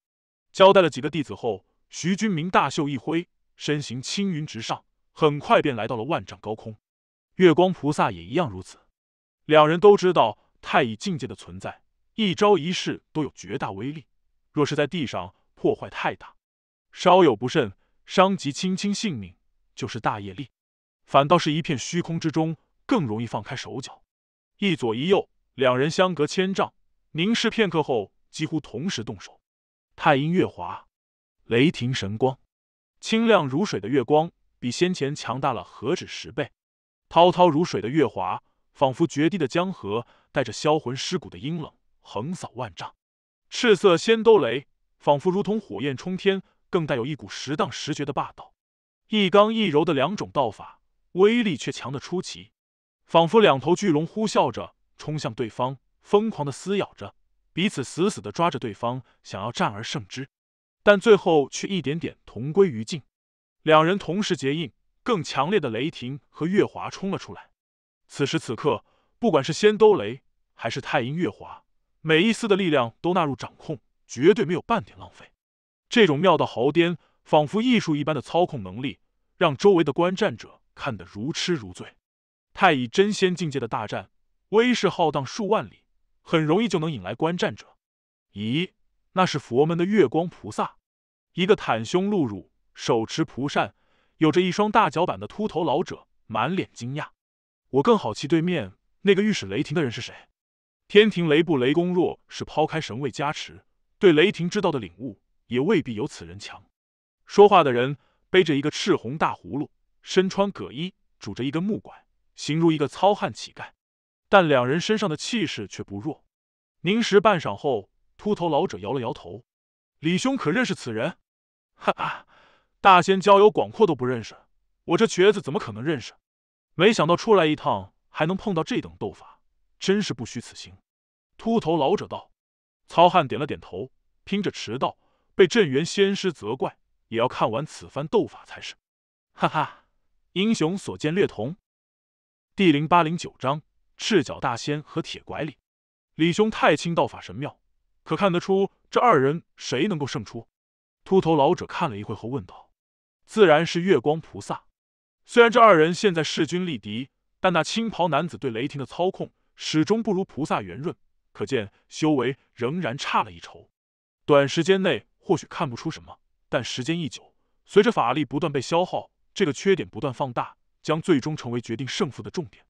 交代了几个弟子后，徐君明大袖一挥，身形青云直上，很快便来到了万丈高空。月光菩萨也一样如此。两人都知道太乙境界的存在，一招一式都有绝大威力。若是在地上破坏太大，稍有不慎，伤及青青性命，就是大业力。反倒是一片虚空之中，更容易放开手脚。一左一右，两人相隔千丈，凝视片刻后，几乎同时动手。太阴月华，雷霆神光，清亮如水的月光比先前强大了何止十倍，滔滔如水的月华。仿佛绝地的江河，带着销魂尸骨的阴冷，横扫万丈；赤色仙兜雷，仿佛如同火焰冲天，更带有一股十荡十绝的霸道。一刚一柔的两种道法，威力却强得出奇，仿佛两头巨龙呼啸着冲向对方，疯狂的撕咬着，彼此死死的抓着对方，想要战而胜之，但最后却一点点同归于尽。两人同时结印，更强烈的雷霆和月华冲了出来。此时此刻，不管是仙兜雷还是太阴月华，每一丝的力量都纳入掌控，绝对没有半点浪费。这种妙到毫巅、仿佛艺术一般的操控能力，让周围的观战者看得如痴如醉。太乙真仙境界的大战，威势浩荡数万里，很容易就能引来观战者。咦，那是佛门的月光菩萨，一个袒胸露乳、手持蒲扇、有着一双大脚板的秃头老者，满脸惊讶。我更好奇对面那个御史雷霆的人是谁。天庭雷部雷公若是抛开神位加持，对雷霆之道的领悟也未必有此人强。说话的人背着一个赤红大葫芦，身穿葛衣，拄着一根木拐，形如一个糙汉乞丐，但两人身上的气势却不弱。凝时半晌后，秃头老者摇了摇头：“李兄可认识此人？”哈哈，大仙交友广阔都不认识，我这瘸子怎么可能认识？”没想到出来一趟还能碰到这等斗法，真是不虚此行。秃头老者道：“糙汉点了点头，拼着迟到被镇元仙师责怪，也要看完此番斗法才是。”哈哈，英雄所见略同。第零八零九章：赤脚大仙和铁拐李。李兄太清道法神妙，可看得出这二人谁能够胜出？秃头老者看了一会后问道：“自然是月光菩萨。”虽然这二人现在势均力敌，但那青袍男子对雷霆的操控始终不如菩萨圆润，可见修为仍然差了一筹。短时间内或许看不出什么，但时间一久，随着法力不断被消耗，这个缺点不断放大，将最终成为决定胜负的重点。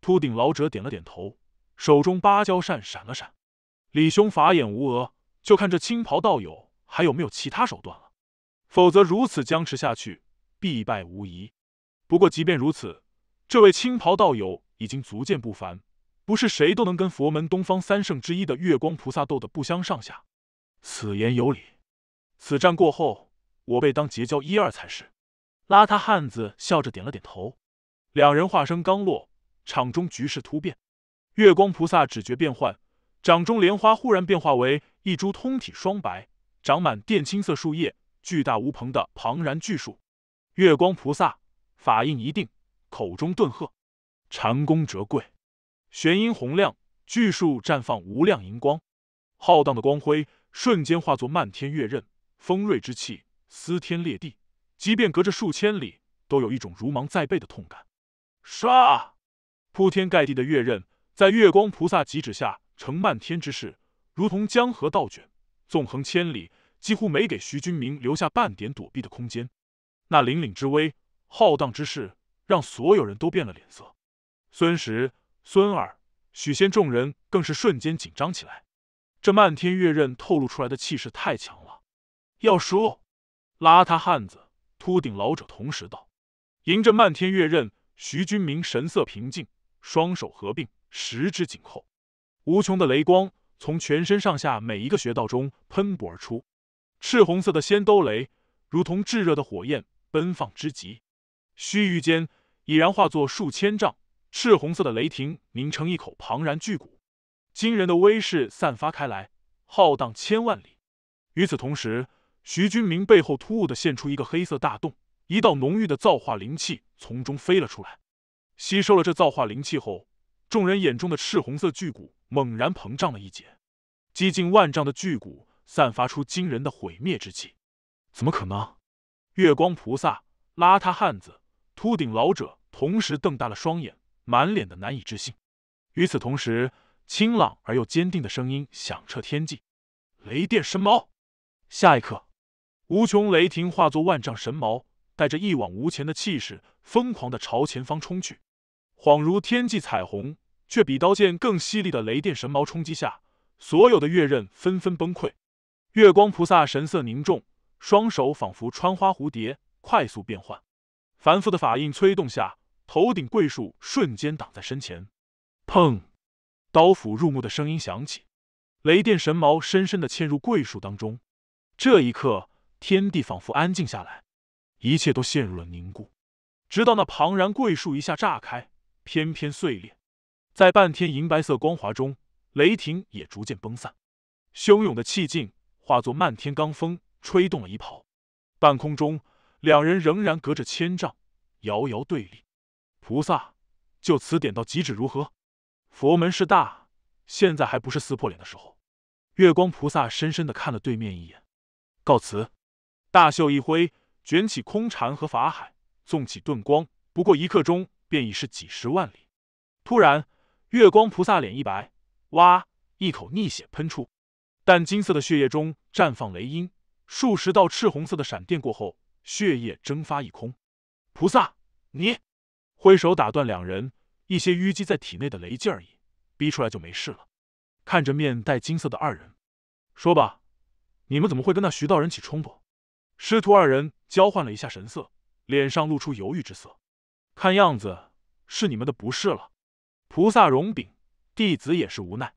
秃顶老者点了点头，手中芭蕉扇闪了闪：“李兄法眼无讹，就看这青袍道友还有没有其他手段了。否则如此僵持下去，必败无疑。”不过，即便如此，这位青袍道友已经足见不凡，不是谁都能跟佛门东方三圣之一的月光菩萨斗得不相上下。此言有理，此战过后，我辈当结交一二才是。邋遢汉子笑着点了点头。两人话声刚落，场中局势突变。月光菩萨只觉变幻，掌中莲花忽然变化为一株通体双白、长满靛青色树叶、巨大无朋的庞然巨树。月光菩萨。法印一定，口中顿喝，禅功折桂，玄音洪亮，巨树绽放无量银光，浩荡的光辉瞬间化作漫天月刃，锋锐之气撕天裂地，即便隔着数千里，都有一种如芒在背的痛感。唰！铺天盖地的月刃在月光菩萨戟指下成漫天之势，如同江河倒卷，纵横千里，几乎没给徐军明留下半点躲避的空间。那凛凛之威！浩荡之势让所有人都变了脸色，孙石、孙儿、许仙众人更是瞬间紧张起来。这漫天月刃透露出来的气势太强了。要输，邋遢汉子、秃顶老者同时道。迎着漫天月刃，徐君明神色平静，双手合并，十指紧扣，无穷的雷光从全身上下每一个穴道中喷薄而出，赤红色的仙兜雷如同炙热的火焰，奔放之极。须臾间，已然化作数千丈赤红色的雷霆，凝成一口庞然巨骨，惊人的威势散发开来，浩荡千万里。与此同时，徐军明背后突兀的现出一个黑色大洞，一道浓郁的造化灵气从中飞了出来。吸收了这造化灵气后，众人眼中的赤红色巨骨猛然膨胀了一截，几近万丈的巨骨散发出惊人的毁灭之气。怎么可能？月光菩萨，邋遢汉子。秃顶老者同时瞪大了双眼，满脸的难以置信。与此同时，清朗而又坚定的声音响彻天际：“雷电神矛！”下一刻，无穷雷霆化作万丈神矛，带着一往无前的气势，疯狂的朝前方冲去，恍如天际彩虹，却比刀剑更犀利的雷电神矛冲击下，所有的月刃纷纷崩溃。月光菩萨神色凝重，双手仿佛穿花蝴蝶，快速变换。繁复的法印催动下，头顶桂树瞬间挡在身前。砰！刀斧入木的声音响起，雷电神矛深深的嵌入桂树当中。这一刻，天地仿佛安静下来，一切都陷入了凝固。直到那庞然桂树一下炸开，翩翩碎裂，在半天银白色光华中，雷霆也逐渐崩散，汹涌的气劲化作漫天罡风，吹动了衣袍。半空中。两人仍然隔着千丈，遥遥对立。菩萨，就此点到极止如何？佛门是大，现在还不是撕破脸的时候。月光菩萨深深地看了对面一眼，告辞。大袖一挥，卷起空禅和法海，纵起遁光。不过一刻钟，便已是几十万里。突然，月光菩萨脸一白，哇！一口逆血喷出，但金色的血液中绽放雷音，数十道赤红色的闪电过后。血液蒸发一空，菩萨，你挥手打断两人，一些淤积在体内的雷劲而已，逼出来就没事了。看着面带金色的二人，说吧，你们怎么会跟那徐道人起冲突？师徒二人交换了一下神色，脸上露出犹豫之色。看样子是你们的不是了。菩萨容禀，弟子也是无奈。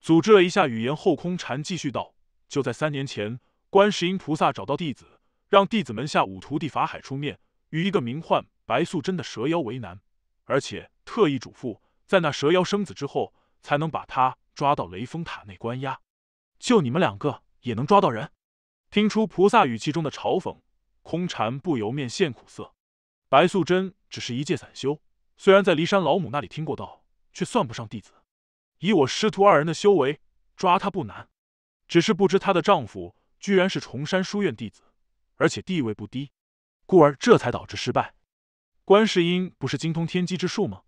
组织了一下语言后，空禅继续道：就在三年前，观世音菩萨找到弟子。让弟子门下五徒弟法海出面，与一个名唤白素贞的蛇妖为难，而且特意嘱咐，在那蛇妖生子之后，才能把他抓到雷峰塔内关押。就你们两个也能抓到人？听出菩萨语气中的嘲讽，空禅不由面现苦涩。白素贞只是一介散修，虽然在骊山老母那里听过道，却算不上弟子。以我师徒二人的修为，抓他不难，只是不知她的丈夫居然是崇山书院弟子。而且地位不低，故而这才导致失败。观世音不是精通天机之术吗？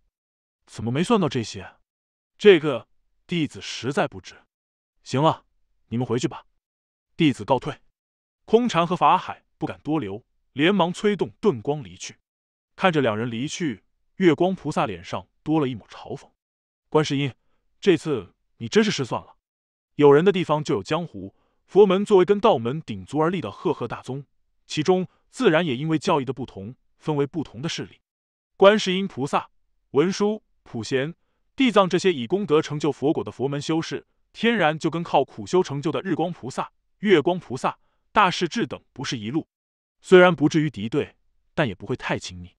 怎么没算到这些？这个弟子实在不知。行了，你们回去吧。弟子告退。空禅和法海不敢多留，连忙催动遁光离去。看着两人离去，月光菩萨脸上多了一抹嘲讽。观世音，这次你真是失算了。有人的地方就有江湖，佛门作为跟道门鼎足而立的赫赫大宗。其中自然也因为教义的不同，分为不同的势力。观世音菩萨、文殊、普贤、地藏这些以功德成就佛果的佛门修士，天然就跟靠苦修成就的日光菩萨、月光菩萨、大势至等不是一路。虽然不至于敌对，但也不会太亲密。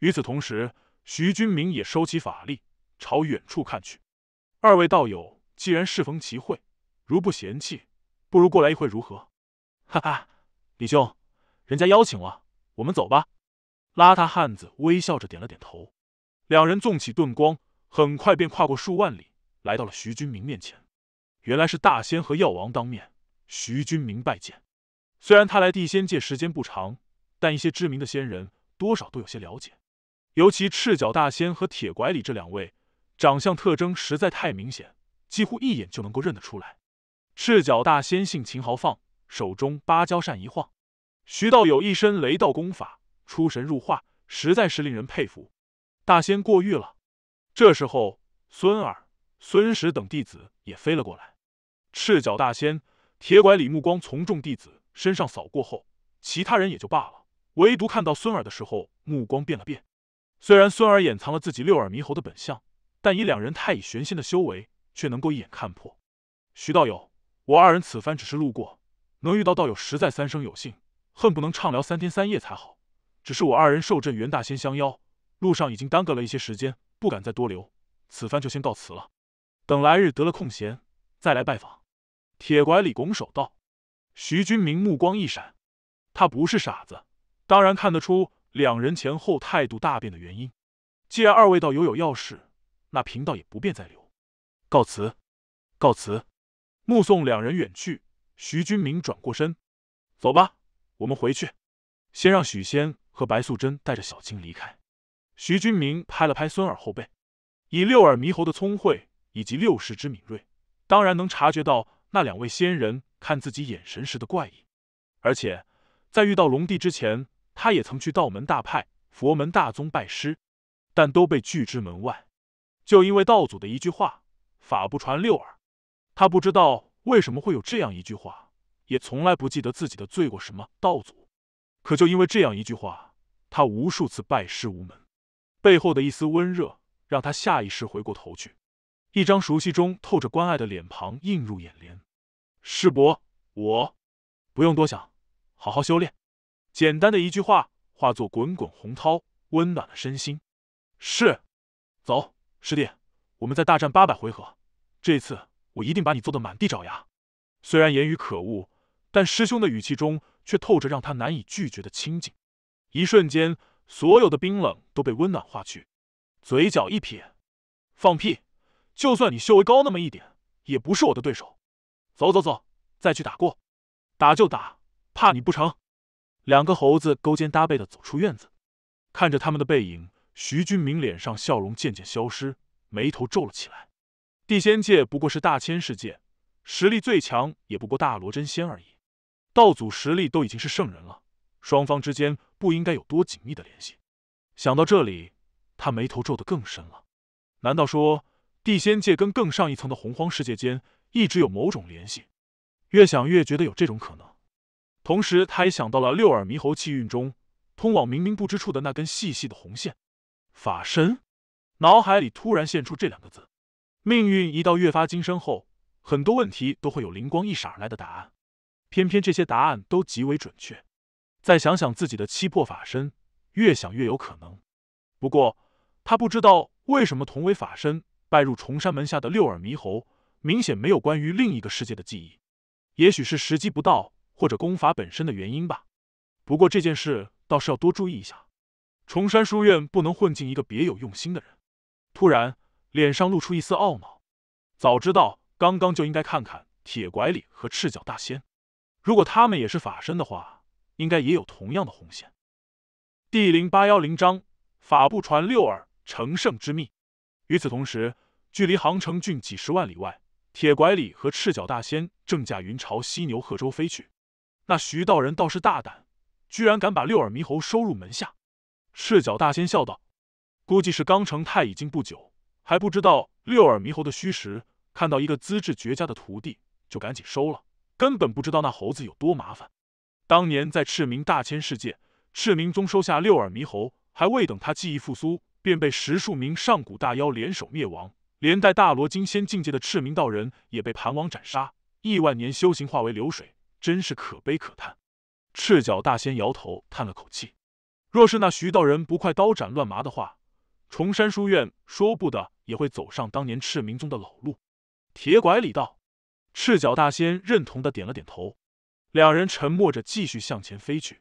与此同时，徐君明也收起法力，朝远处看去。二位道友，既然适逢其会，如不嫌弃，不如过来一会如何？哈哈，李兄。人家邀请了，我们走吧。邋遢汉子微笑着点了点头，两人纵起遁光，很快便跨过数万里，来到了徐君明面前。原来是大仙和药王当面，徐君明拜见。虽然他来地仙界时间不长，但一些知名的仙人多少都有些了解，尤其赤脚大仙和铁拐李这两位，长相特征实在太明显，几乎一眼就能够认得出来。赤脚大仙性情豪放，手中芭蕉扇一晃。徐道友一身雷道功法出神入化，实在是令人佩服。大仙过誉了。这时候，孙儿、孙石等弟子也飞了过来。赤脚大仙、铁拐李目光从众弟子身上扫过后，其他人也就罢了，唯独看到孙儿的时候，目光变了变。虽然孙儿掩藏了自己六耳猕猴的本相，但以两人太乙玄仙的修为，却能够一眼看破。徐道友，我二人此番只是路过，能遇到道友，实在三生有幸。恨不能畅聊三天三夜才好，只是我二人受镇元大仙相邀，路上已经耽搁了一些时间，不敢再多留，此番就先告辞了。等来日得了空闲，再来拜访。铁拐李拱手道。徐君明目光一闪，他不是傻子，当然看得出两人前后态度大变的原因。既然二位道友有要事，那贫道也不便再留，告辞，告辞。目送两人远去，徐君明转过身，走吧。我们回去，先让许仙和白素贞带着小青离开。徐君明拍了拍孙耳后背，以六耳猕猴的聪慧以及六识之敏锐，当然能察觉到那两位仙人看自己眼神时的怪异。而且，在遇到龙帝之前，他也曾去道门大派、佛门大宗拜师，但都被拒之门外，就因为道祖的一句话：“法不传六耳。”他不知道为什么会有这样一句话。也从来不记得自己的罪过。什么道祖，可就因为这样一句话，他无数次拜师无门。背后的一丝温热，让他下意识回过头去，一张熟悉中透着关爱的脸庞映入眼帘。师伯，我不用多想，好好修炼。简单的一句话，化作滚滚洪涛，温暖了身心。是，走，师弟，我们再大战八百回合。这次我一定把你揍得满地找牙。虽然言语可恶。但师兄的语气中却透着让他难以拒绝的亲近，一瞬间，所有的冰冷都被温暖化去，嘴角一撇，放屁！就算你修为高那么一点，也不是我的对手。走走走，再去打过，打就打，怕你不成？两个猴子勾肩搭背的走出院子，看着他们的背影，徐军明脸上笑容渐渐消失，眉头皱了起来。地仙界不过是大千世界，实力最强也不过大罗真仙而已。道祖实力都已经是圣人了，双方之间不应该有多紧密的联系。想到这里，他眉头皱得更深了。难道说地仙界跟更上一层的洪荒世界间一直有某种联系？越想越觉得有这种可能。同时，他也想到了六耳猕猴气运中通往冥冥不知处的那根细细的红线。法身，脑海里突然现出这两个字。命运一道越发精深后，很多问题都会有灵光一闪而来的答案。偏偏这些答案都极为准确。再想想自己的七魄法身，越想越有可能。不过，他不知道为什么同为法身，拜入崇山门下的六耳猕猴，明显没有关于另一个世界的记忆。也许是时机不到，或者功法本身的原因吧。不过这件事倒是要多注意一下。崇山书院不能混进一个别有用心的人。突然，脸上露出一丝懊恼。早知道刚刚就应该看看铁拐李和赤脚大仙。如果他们也是法身的话，应该也有同样的红线。第零八幺零章：法不传六耳，成圣之秘。与此同时，距离杭城郡几十万里外，铁拐李和赤脚大仙正驾云朝犀牛贺州飞去。那徐道人倒是大胆，居然敢把六耳猕猴收入门下。赤脚大仙笑道：“估计是刚成太乙境不久，还不知道六耳猕猴的虚实，看到一个资质绝佳的徒弟，就赶紧收了。”根本不知道那猴子有多麻烦。当年在赤明大千世界，赤明宗收下六耳猕猴，还未等他记忆复苏，便被十数名上古大妖联手灭亡，连带大罗金仙境界的赤明道人也被盘王斩杀，亿万年修行化为流水，真是可悲可叹。赤脚大仙摇头叹了口气，若是那徐道人不快刀斩乱麻的话，崇山书院说不得也会走上当年赤明宗的老路。铁拐李道。赤脚大仙认同的点了点头，两人沉默着继续向前飞去。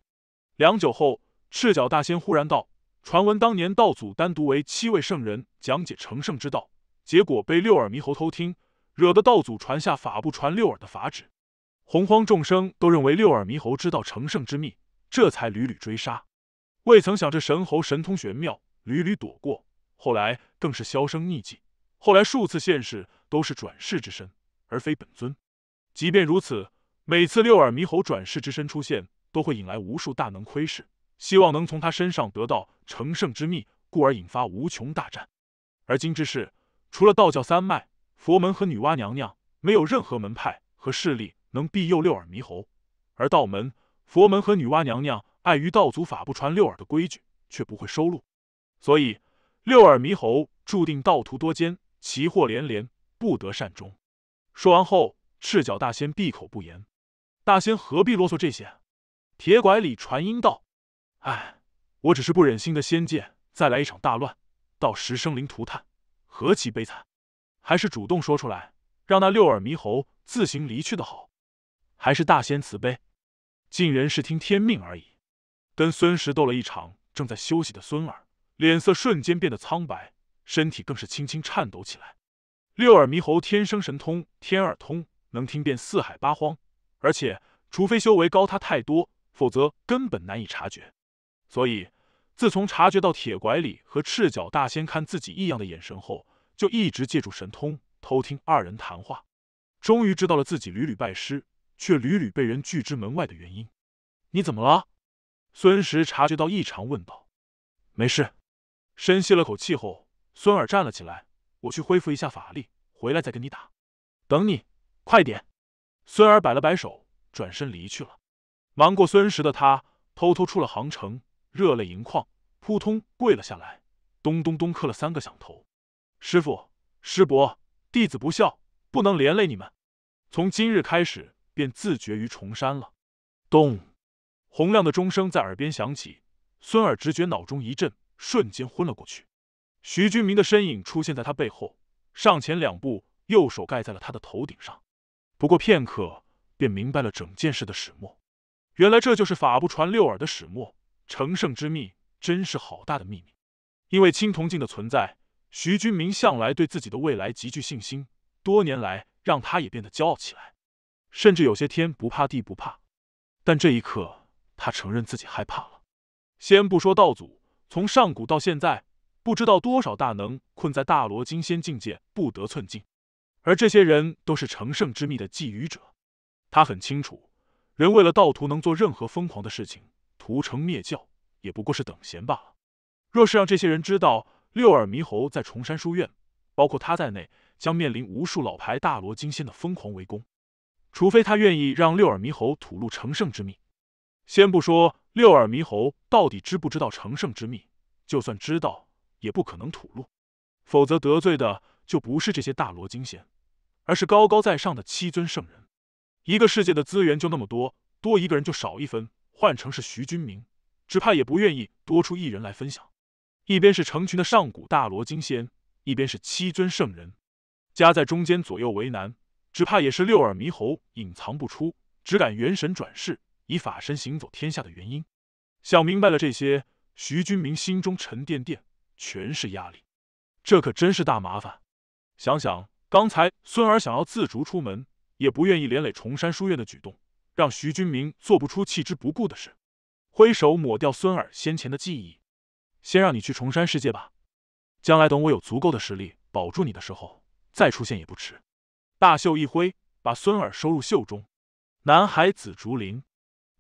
良久后，赤脚大仙忽然道：“传闻当年道祖单独为七位圣人讲解成圣之道，结果被六耳猕猴偷听，惹得道祖传下‘法不传六耳’的法旨。洪荒众生都认为六耳猕猴知道成圣之秘，这才屡屡追杀。未曾想这神猴神通玄妙，屡屡躲过，后来更是销声匿迹。后来数次现世，都是转世之身。”而非本尊。即便如此，每次六耳猕猴转世之身出现，都会引来无数大能窥视，希望能从他身上得到成圣之秘，故而引发无穷大战。而今之事，除了道教三脉、佛门和女娲娘娘，没有任何门派和势力能庇佑六耳猕猴。而道门、佛门和女娲娘娘碍于道祖法不传六耳的规矩，却不会收录。所以，六耳猕猴注定道途多艰，奇祸连连，不得善终。说完后，赤脚大仙闭口不言。大仙何必啰嗦这些？铁拐李传音道：“哎，我只是不忍心的仙界再来一场大乱，到时生灵涂炭，何其悲惨！还是主动说出来，让那六耳猕猴自行离去的好。还是大仙慈悲，尽人事，听天命而已。”跟孙石斗了一场，正在休息的孙儿脸色瞬间变得苍白，身体更是轻轻颤抖起来。六耳猕猴天生神通，天耳通能听遍四海八荒，而且除非修为高他太多，否则根本难以察觉。所以，自从察觉到铁拐李和赤脚大仙看自己异样的眼神后，就一直借助神通偷听二人谈话，终于知道了自己屡屡拜师却屡屡被人拒之门外的原因。你怎么了？孙石察觉到异常，问道。没事。深吸了口气后，孙耳站了起来。我去恢复一下法力，回来再跟你打。等你，快点！孙儿摆了摆手，转身离去了。瞒过孙石的他，偷偷出了杭城，热泪盈眶，扑通跪了下来，咚咚咚磕了三个响头。师傅、师伯，弟子不孝，不能连累你们。从今日开始，便自绝于重山了。咚！洪亮的钟声在耳边响起，孙儿直觉脑中一震，瞬间昏了过去。徐军明的身影出现在他背后，上前两步，右手盖在了他的头顶上。不过片刻，便明白了整件事的始末。原来这就是法不传六耳的始末，成圣之秘真是好大的秘密。因为青铜镜的存在，徐军明向来对自己的未来极具信心，多年来让他也变得骄傲起来，甚至有些天不怕地不怕。但这一刻，他承认自己害怕了。先不说道祖，从上古到现在。不知道多少大能困在大罗金仙境界不得寸进，而这些人都是成圣之秘的觊觎者。他很清楚，人为了盗图能做任何疯狂的事情，屠城灭教也不过是等闲罢了。若是让这些人知道六耳猕猴在崇山书院，包括他在内，将面临无数老牌大罗金仙的疯狂围攻。除非他愿意让六耳猕猴吐露成圣之秘，先不说六耳猕猴到底知不知道成圣之秘，就算知道。也不可能吐露，否则得罪的就不是这些大罗金仙，而是高高在上的七尊圣人。一个世界的资源就那么多，多一个人就少一分。换成是徐君明，只怕也不愿意多出一人来分享。一边是成群的上古大罗金仙，一边是七尊圣人，夹在中间左右为难，只怕也是六耳猕猴隐藏不出，只敢元神转世，以法身行走天下的原因。想明白了这些，徐君明心中沉甸甸。全是压力，这可真是大麻烦。想想刚才孙儿想要自逐出门，也不愿意连累崇山书院的举动，让徐君明做不出弃之不顾的事。挥手抹掉孙儿先前的记忆，先让你去崇山世界吧。将来等我有足够的实力保住你的时候，再出现也不迟。大袖一挥，把孙儿收入袖中。南海紫竹林，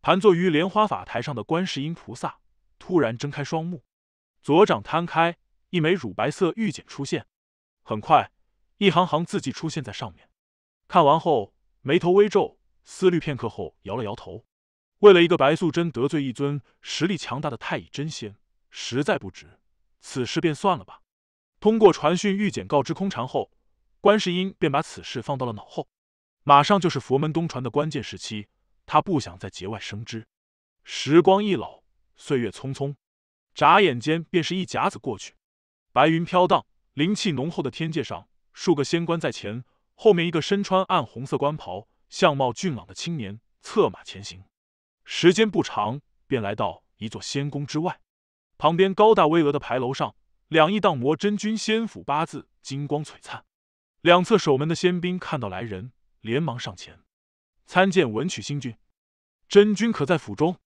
盘坐于莲花法台上的观世音菩萨突然睁开双目。左掌摊开，一枚乳白色玉简出现。很快，一行行字迹出现在上面。看完后，眉头微皱，思虑片刻后摇了摇头。为了一个白素贞得罪一尊实力强大的太乙真仙，实在不值。此事便算了吧。通过传讯玉简告知空禅后，观世音便把此事放到了脑后。马上就是佛门东传的关键时期，他不想再节外生枝。时光易老，岁月匆匆。眨眼间便是一甲子过去，白云飘荡，灵气浓厚的天界上，数个仙官在前，后面一个身穿暗红色官袍、相貌俊朗的青年策马前行。时间不长，便来到一座仙宫之外，旁边高大巍峨的牌楼上，“两翼荡魔真君仙府”八字金光璀璨。两侧守门的仙兵看到来人，连忙上前：“参见文曲星君，真君可在府中？”“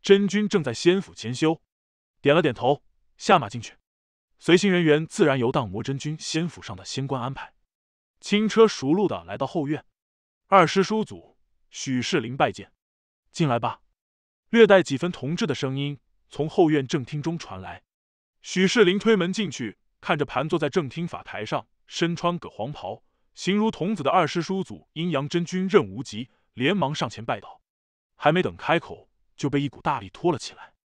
真君正在仙府前修。”点了点头，下马进去。随行人员自然游荡魔真君仙府上的仙官安排，轻车熟路的来到后院。二师叔祖许世林拜见，进来吧。略带几分同志的声音从后院正厅中传来。许世林推门进去，看着盘坐在正厅法台上，身穿葛黄袍、形如童子的二师叔祖阴阳真君任无极，连忙上前拜倒。还没等开口，就被一股大力拖了起来。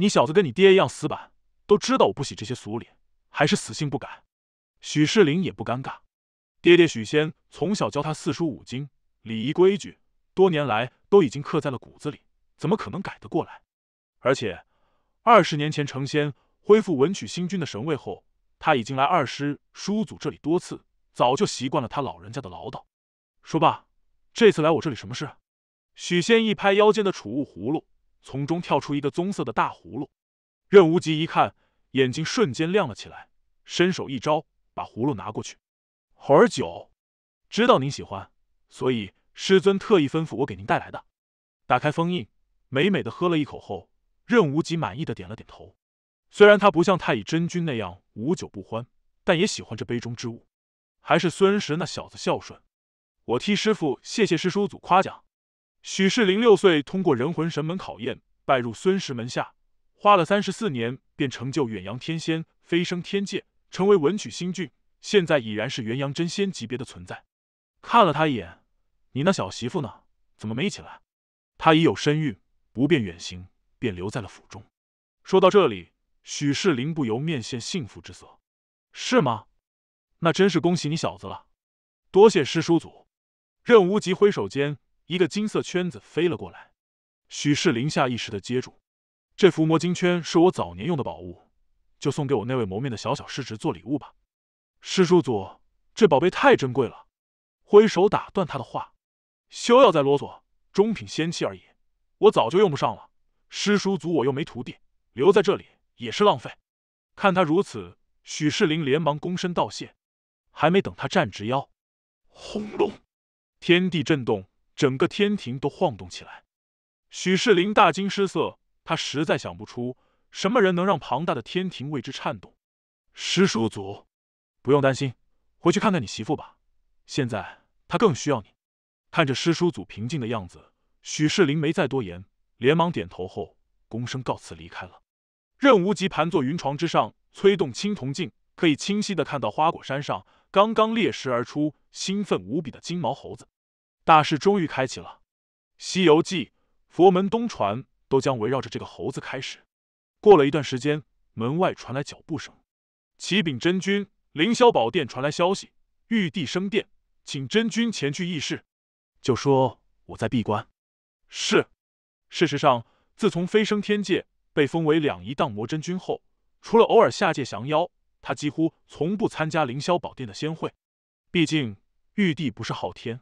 你小子跟你爹一样死板，都知道我不喜这些俗礼，还是死性不改。许世林也不尴尬，爹爹许仙从小教他四书五经、礼仪规矩，多年来都已经刻在了骨子里，怎么可能改得过来？而且，二十年前成仙，恢复文曲星君的神位后，他已经来二师叔祖这里多次，早就习惯了他老人家的唠叨。说罢，这次来我这里什么事？许仙一拍腰间的储物葫芦。从中跳出一个棕色的大葫芦，任无极一看，眼睛瞬间亮了起来，伸手一招，把葫芦拿过去。猴儿酒，知道您喜欢，所以师尊特意吩咐我给您带来的。打开封印，美美的喝了一口后，任无极满意的点了点头。虽然他不像太乙真君那样无酒不欢，但也喜欢这杯中之物。还是孙石那小子孝顺，我替师傅谢谢师叔祖夸奖。许世林六岁通过人魂神门考验，拜入孙石门下，花了三十四年，便成就远洋天仙，飞升天界，成为文曲星郡，现在已然是元阳真仙级别的存在。看了他一眼，你那小媳妇呢？怎么没起来？她已有身孕，不便远行，便留在了府中。说到这里，许世林不由面现幸福之色。是吗？那真是恭喜你小子了。多谢师叔祖。任无极挥手间。一个金色圈子飞了过来，许世林下意识的接住。这伏魔金圈是我早年用的宝物，就送给我那位谋面的小小师侄做礼物吧。师叔祖，这宝贝太珍贵了。挥手打断他的话，休要再啰嗦。中品仙器而已，我早就用不上了。师叔祖，我又没徒弟，留在这里也是浪费。看他如此，许世林连忙躬身道谢。还没等他站直腰，轰隆，天地震动。整个天庭都晃动起来，许世林大惊失色，他实在想不出什么人能让庞大的天庭为之颤动。师叔祖，不用担心，回去看看你媳妇吧，现在她更需要你。看着师叔祖平静的样子，许世林没再多言，连忙点头后，躬身告辞离开了。任无极盘坐云床之上，催动青铜镜，可以清晰的看到花果山上刚刚猎食而出、兴奋无比的金毛猴子。大事终于开启了，《西游记》佛门东传都将围绕着这个猴子开始。过了一段时间，门外传来脚步声。启禀真君，凌霄宝殿传来消息，玉帝升殿，请真君前去议事。就说我在闭关。是。事实上，自从飞升天界，被封为两仪荡魔真君后，除了偶尔下界降妖，他几乎从不参加凌霄宝殿的仙会。毕竟，玉帝不是昊天。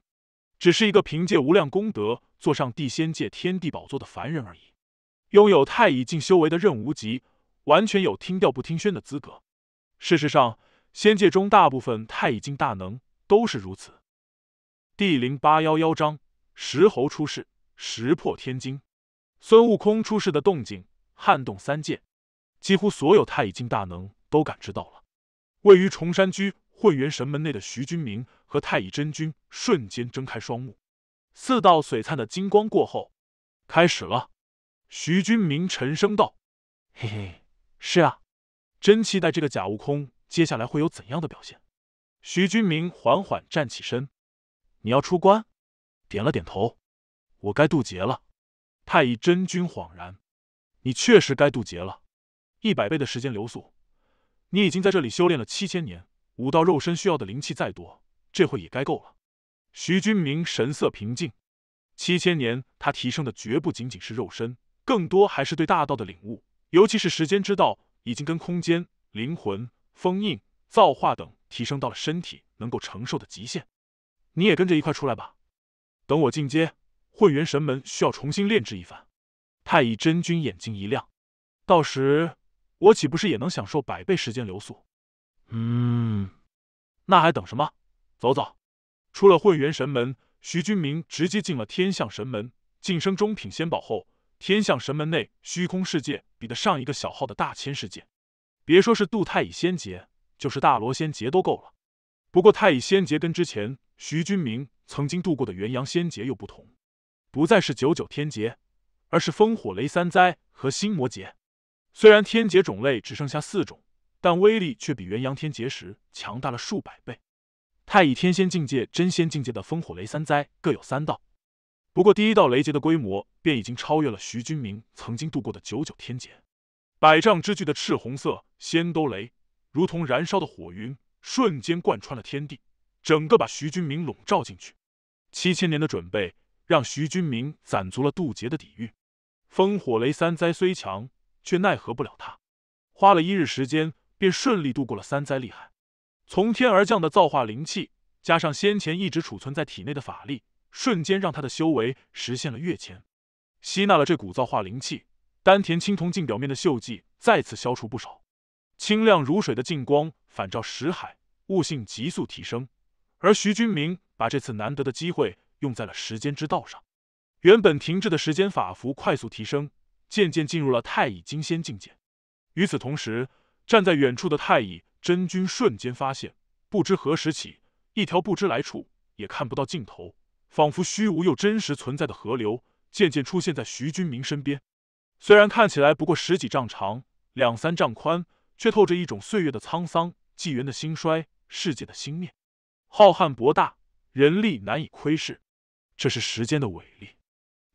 只是一个凭借无量功德坐上帝仙界天地宝座的凡人而已。拥有太乙境修为的任无极，完全有听调不听宣的资格。事实上，仙界中大部分太乙境大能都是如此。第零八幺幺章：石猴出世，石破天惊。孙悟空出世的动静，撼动三界，几乎所有太乙境大能都感知到了。位于崇山居混元神门内的徐君明。和太乙真君瞬间睁开双目，四道璀璨的金光过后，开始了。徐君明沉声道：“嘿嘿，是啊，真期待这个假悟空接下来会有怎样的表现。”徐君明缓缓站起身：“你要出关？”点了点头：“我该渡劫了。”太乙真君恍然：“你确实该渡劫了。一百倍的时间流速，你已经在这里修炼了七千年，五道肉身需要的灵气再多。”这回也该够了。徐君明神色平静。七千年，他提升的绝不仅仅是肉身，更多还是对大道的领悟，尤其是时间之道，已经跟空间、灵魂、封印、造化等提升到了身体能够承受的极限。你也跟着一块出来吧。等我进阶混元神门，需要重新炼制一番。太乙真君眼睛一亮，到时我岂不是也能享受百倍时间流速？嗯，那还等什么？走走，出了混元神门，徐君明直接进了天象神门。晋升中品仙宝后，天象神门内虚空世界比得上一个小号的大千世界。别说是渡太乙仙劫，就是大罗仙劫都够了。不过太乙仙劫跟之前徐君明曾经渡过的元阳仙劫又不同，不再是九九天劫，而是风火雷三灾和心魔劫。虽然天劫种类只剩下四种，但威力却比元阳天劫时强大了数百倍。太乙天仙境界、真仙境界的风火雷三灾各有三道，不过第一道雷劫的规模便已经超越了徐君明曾经度过的九九天劫。百丈之巨的赤红色仙都雷，如同燃烧的火云，瞬间贯穿了天地，整个把徐君明笼罩进去。七千年的准备，让徐君明攒足了渡劫的底蕴。风火雷三灾虽强，却奈何不了他。花了一日时间，便顺利度过了三灾厉害。从天而降的造化灵气，加上先前一直储存在体内的法力，瞬间让他的修为实现了跃迁。吸纳了这股造化灵气，丹田青铜镜表面的锈迹再次消除不少，清亮如水的镜光反照石海，悟性急速提升。而徐君明把这次难得的机会用在了时间之道上，原本停滞的时间法符快速提升，渐渐进入了太乙金仙境界。与此同时，站在远处的太乙。真君瞬间发现，不知何时起，一条不知来处也看不到尽头，仿佛虚无又真实存在的河流，渐渐出现在徐君明身边。虽然看起来不过十几丈长、两三丈宽，却透着一种岁月的沧桑、纪元的兴衰、世界的兴灭，浩瀚博大，人力难以窥视。这是时间的伟力。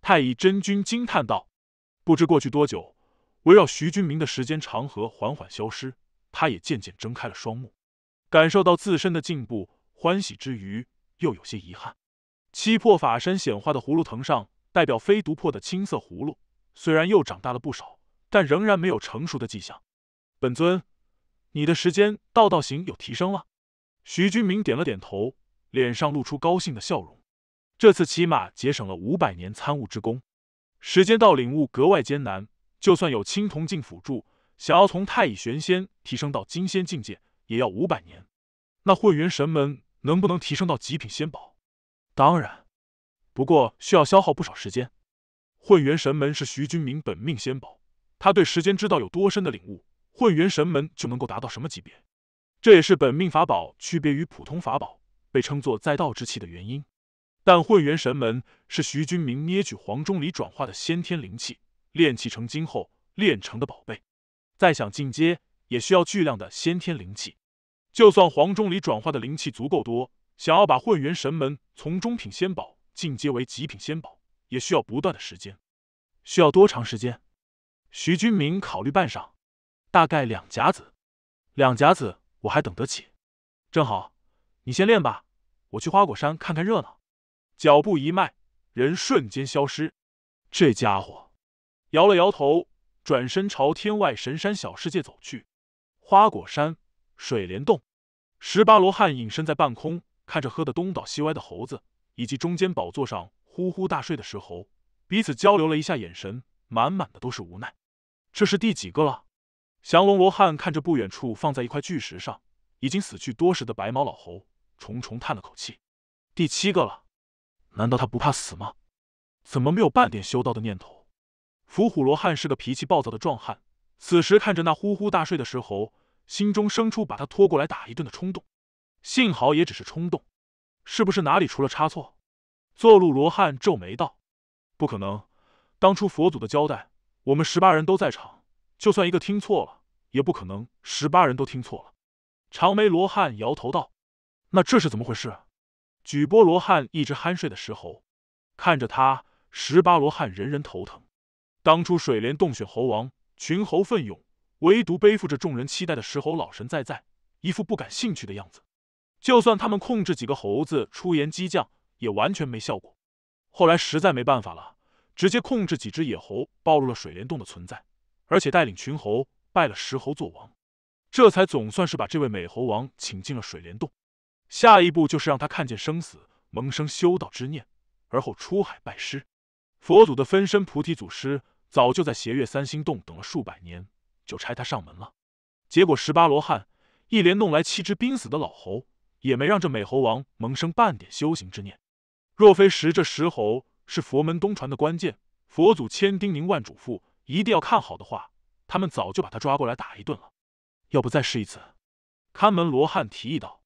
太乙真君惊叹道：“不知过去多久，围绕徐君明的时间长河缓缓消失。”他也渐渐睁开了双目，感受到自身的进步，欢喜之余又有些遗憾。七魄法身显化的葫芦藤上，代表飞毒破的青色葫芦虽然又长大了不少，但仍然没有成熟的迹象。本尊，你的时间道道行有提升了？徐君明点了点头，脸上露出高兴的笑容。这次起码节省了五百年参悟之功。时间到领悟格外艰难，就算有青铜镜辅助。想要从太乙玄仙提升到金仙境界，也要五百年。那混元神门能不能提升到极品仙宝？当然，不过需要消耗不少时间。混元神门是徐君明本命仙宝，他对时间之道有多深的领悟，混元神门就能够达到什么级别？这也是本命法宝区别于普通法宝，被称作在道之器的原因。但混元神门是徐君明捏取黄钟里转化的先天灵气，炼气成精后炼成的宝贝。再想进阶，也需要巨量的先天灵气。就算黄忠礼转化的灵气足够多，想要把混元神门从中品仙宝进阶为极品仙宝，也需要不断的时间。需要多长时间？徐君明考虑半晌，大概两甲子。两甲子，我还等得起。正好，你先练吧，我去花果山看看热闹。脚步一迈，人瞬间消失。这家伙，摇了摇头。转身朝天外神山小世界走去，花果山、水帘洞，十八罗汉隐身在半空，看着喝的东倒西歪的猴子，以及中间宝座上呼呼大睡的石猴，彼此交流了一下眼神，满满的都是无奈。这是第几个了？降龙罗汉看着不远处放在一块巨石上已经死去多时的白毛老猴，重重叹了口气：“第七个了，难道他不怕死吗？怎么没有半点修道的念头？”伏虎罗汉是个脾气暴躁的壮汉，此时看着那呼呼大睡的石猴，心中生出把他拖过来打一顿的冲动。幸好也只是冲动，是不是哪里出了差错？坐鹿罗汉皱眉道：“不可能，当初佛祖的交代，我们十八人都在场，就算一个听错了，也不可能十八人都听错了。”长眉罗汉摇头道：“那这是怎么回事？”举钵罗汉一直酣睡的石猴，看着他，十八罗汉人人头疼。当初水帘洞选猴王，群猴奋勇，唯独背负着众人期待的石猴老神在在，一副不感兴趣的样子。就算他们控制几个猴子出言激将，也完全没效果。后来实在没办法了，直接控制几只野猴暴露了水帘洞的存在，而且带领群猴拜了石猴做王，这才总算是把这位美猴王请进了水帘洞。下一步就是让他看见生死，萌生修道之念，而后出海拜师，佛祖的分身菩提祖师。早就在斜月三星洞等了数百年，就差他上门了。结果十八罗汉一连弄来七只濒死的老猴，也没让这美猴王萌生半点修行之念。若非识这石猴是佛门东传的关键，佛祖千叮咛万嘱咐一定要看好的话，他们早就把他抓过来打一顿了。要不再试一次？看门罗汉提议道。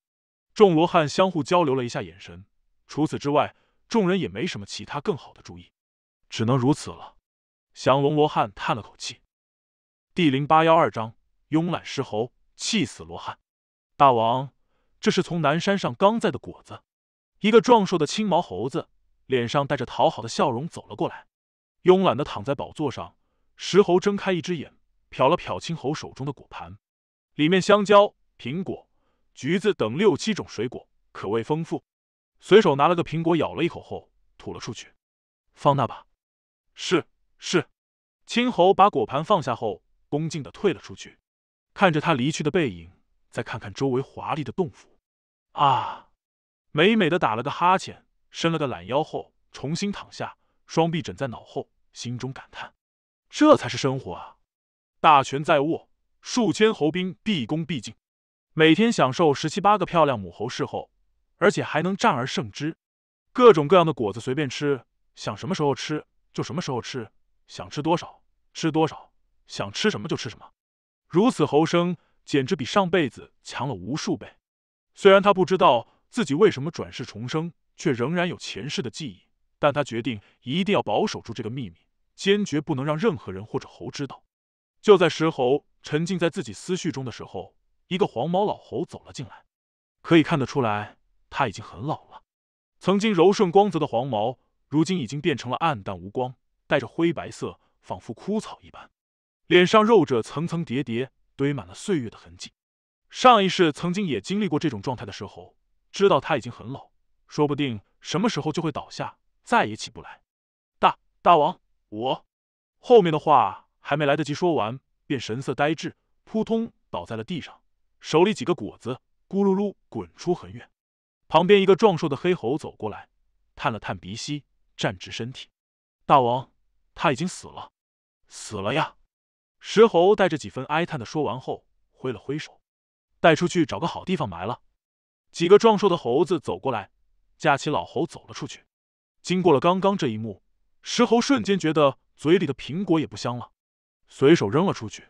众罗汉相互交流了一下眼神。除此之外，众人也没什么其他更好的主意，只能如此了。降龙罗汉叹了口气。第零八幺二章：慵懒石猴气死罗汉。大王，这是从南山上刚摘的果子。一个壮硕的青毛猴子，脸上带着讨好的笑容走了过来，慵懒的躺在宝座上。石猴睁开一只眼，瞟了瞟青猴手中的果盘，里面香蕉、苹果、橘子等六七种水果，可谓丰富。随手拿了个苹果，咬了一口后吐了出去，放那吧。是。是，青侯把果盘放下后，恭敬的退了出去。看着他离去的背影，再看看周围华丽的洞府，啊，美美的打了个哈欠，伸了个懒腰后，重新躺下，双臂枕在脑后，心中感叹：这才是生活啊！大权在握，数千侯兵毕恭毕敬，每天享受十七八个漂亮母侯侍候，而且还能战而胜之，各种各样的果子随便吃，想什么时候吃就什么时候吃。想吃多少吃多少，想吃什么就吃什么，如此猴生简直比上辈子强了无数倍。虽然他不知道自己为什么转世重生，却仍然有前世的记忆。但他决定一定要保守住这个秘密，坚决不能让任何人或者猴知道。就在石猴沉浸在自己思绪中的时候，一个黄毛老猴走了进来。可以看得出来，他已经很老了。曾经柔顺光泽的黄毛，如今已经变成了暗淡无光。带着灰白色，仿佛枯草一般，脸上肉褶层层叠叠，堆满了岁月的痕迹。上一世曾经也经历过这种状态的时候，知道他已经很老，说不定什么时候就会倒下，再也起不来。大大王，我……后面的话还没来得及说完，便神色呆滞，扑通倒在了地上，手里几个果子咕噜噜滚出很远。旁边一个壮硕的黑猴走过来，探了探鼻息，站直身体，大王。他已经死了，死了呀！石猴带着几分哀叹的说完后，挥了挥手，带出去找个好地方埋了。几个壮硕的猴子走过来，架起老猴走了出去。经过了刚刚这一幕，石猴瞬间觉得嘴里的苹果也不香了，随手扔了出去。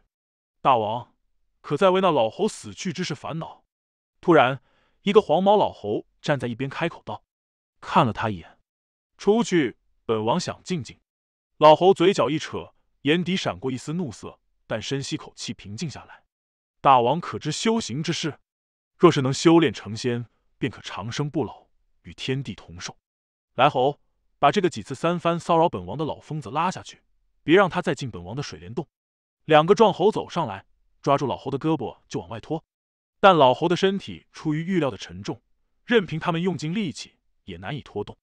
大王，可在为那老猴死去之事烦恼？突然，一个黄毛老猴站在一边开口道：“看了他一眼，出去，本王想静静。”老猴嘴角一扯，眼底闪过一丝怒色，但深吸口气，平静下来。大王可知修行之事？若是能修炼成仙，便可长生不老，与天地同寿。来，猴，把这个几次三番骚扰本王的老疯子拉下去，别让他再进本王的水帘洞。两个壮猴走上来，抓住老猴的胳膊就往外拖，但老猴的身体出于预料的沉重，任凭他们用尽力气也难以拖动。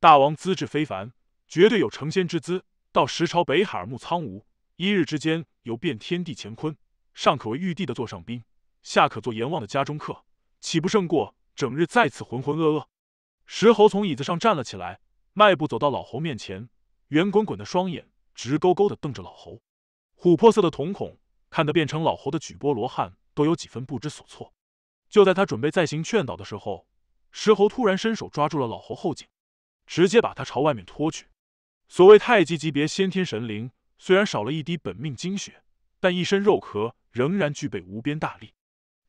大王资质非凡，绝对有成仙之资。到时朝北海而目苍梧，一日之间游遍天地乾坤，上可为玉帝的座上宾，下可做阎王的家中客，岂不胜过整日在此浑浑噩噩？石猴从椅子上站了起来，迈步走到老猴面前，圆滚滚的双眼直勾勾的瞪着老猴，琥珀色的瞳孔看得变成老猴的举波罗汉都有几分不知所措。就在他准备再行劝导的时候，石猴突然伸手抓住了老猴后颈，直接把他朝外面拖去。所谓太极级别先天神灵，虽然少了一滴本命精血，但一身肉壳仍然具备无边大力。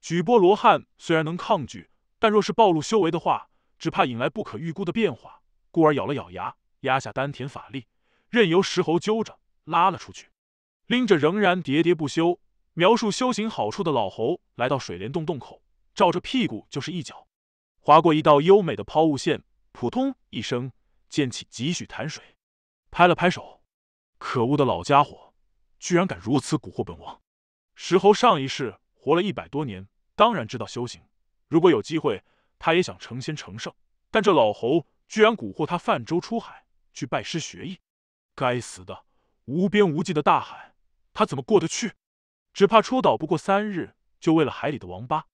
举钵罗汉虽然能抗拒，但若是暴露修为的话，只怕引来不可预估的变化。故而咬了咬牙，压下丹田法力，任由石猴揪着拉了出去，拎着仍然喋喋不休描述修行好处的老猴，来到水帘洞洞口，照着屁股就是一脚，划过一道优美的抛物线，扑通一声溅起几许潭水。拍了拍手，可恶的老家伙，居然敢如此蛊惑本王！石猴上一世活了一百多年，当然知道修行。如果有机会，他也想成仙成圣。但这老猴居然蛊惑他泛舟出海，去拜师学艺。该死的，无边无际的大海，他怎么过得去？只怕出岛不过三日，就为了海里的王八。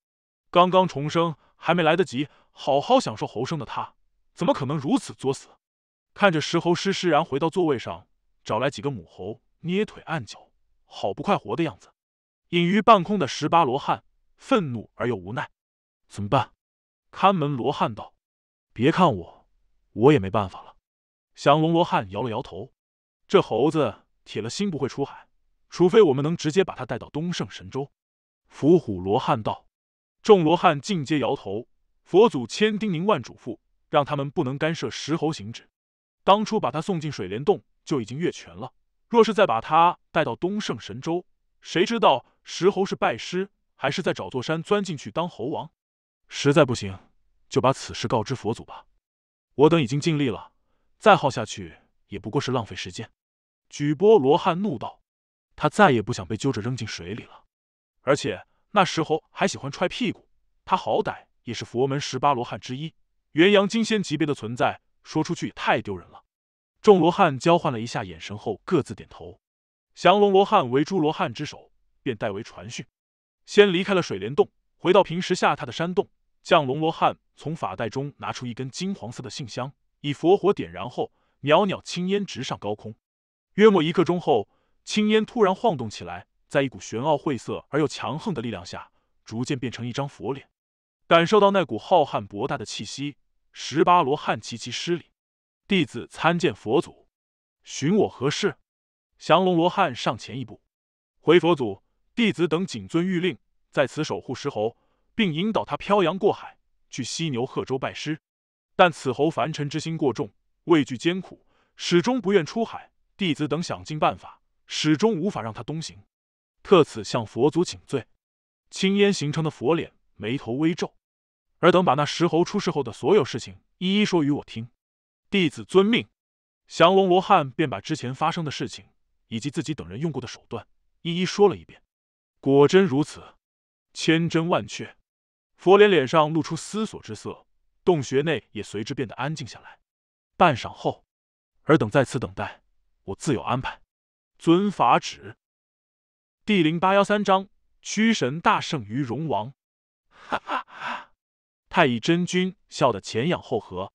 刚刚重生，还没来得及好好享受猴生的他，怎么可能如此作死？看着石猴施施然回到座位上，找来几个母猴捏腿按脚，好不快活的样子。隐于半空的十八罗汉愤怒而又无奈，怎么办？看门罗汉道：“别看我，我也没办法了。”降龙罗汉摇了摇头：“这猴子铁了心不会出海，除非我们能直接把他带到东胜神州。”伏虎罗汉道：“众罗汉尽皆摇头，佛祖千叮咛万嘱咐，让他们不能干涉石猴行止。”当初把他送进水帘洞就已经越权了，若是再把他带到东胜神州，谁知道石猴是拜师还是在找座山钻进去当猴王？实在不行，就把此事告知佛祖吧。我等已经尽力了，再耗下去也不过是浪费时间。举钵罗汉怒道：“他再也不想被揪着扔进水里了，而且那石猴还喜欢踹屁股。他好歹也是佛门十八罗汉之一，元阳金仙级别的存在。”说出去也太丢人了。众罗汉交换了一下眼神后，各自点头。降龙罗汉为诸罗汉之首，便代为传讯。先离开了水帘洞，回到平时下榻的山洞。降龙罗汉从法袋中拿出一根金黄色的信香，以佛火点燃后，袅袅青烟直上高空。约莫一刻钟后，青烟突然晃动起来，在一股玄奥晦涩而又强横的力量下，逐渐变成一张佛脸。感受到那股浩瀚博大的气息。十八罗汉齐齐施礼，弟子参见佛祖。寻我何事？降龙罗汉上前一步，回佛祖：弟子等谨遵玉令，在此守护石猴，并引导他漂洋过海去犀牛贺州拜师。但此猴凡尘之心过重，畏惧艰苦，始终不愿出海。弟子等想尽办法，始终无法让他东行，特此向佛祖请罪。青烟形成的佛脸，眉头微皱。而等把那石猴出事后的所有事情一一说与我听，弟子遵命。降龙罗汉便把之前发生的事情以及自己等人用过的手段一一说了一遍。果真如此，千真万确。佛莲脸上露出思索之色，洞穴内也随之变得安静下来。半晌后，尔等在此等待，我自有安排。遵法旨。第零八幺三章：驱神大圣于龙王。哈哈哈。太乙真君笑得前仰后合，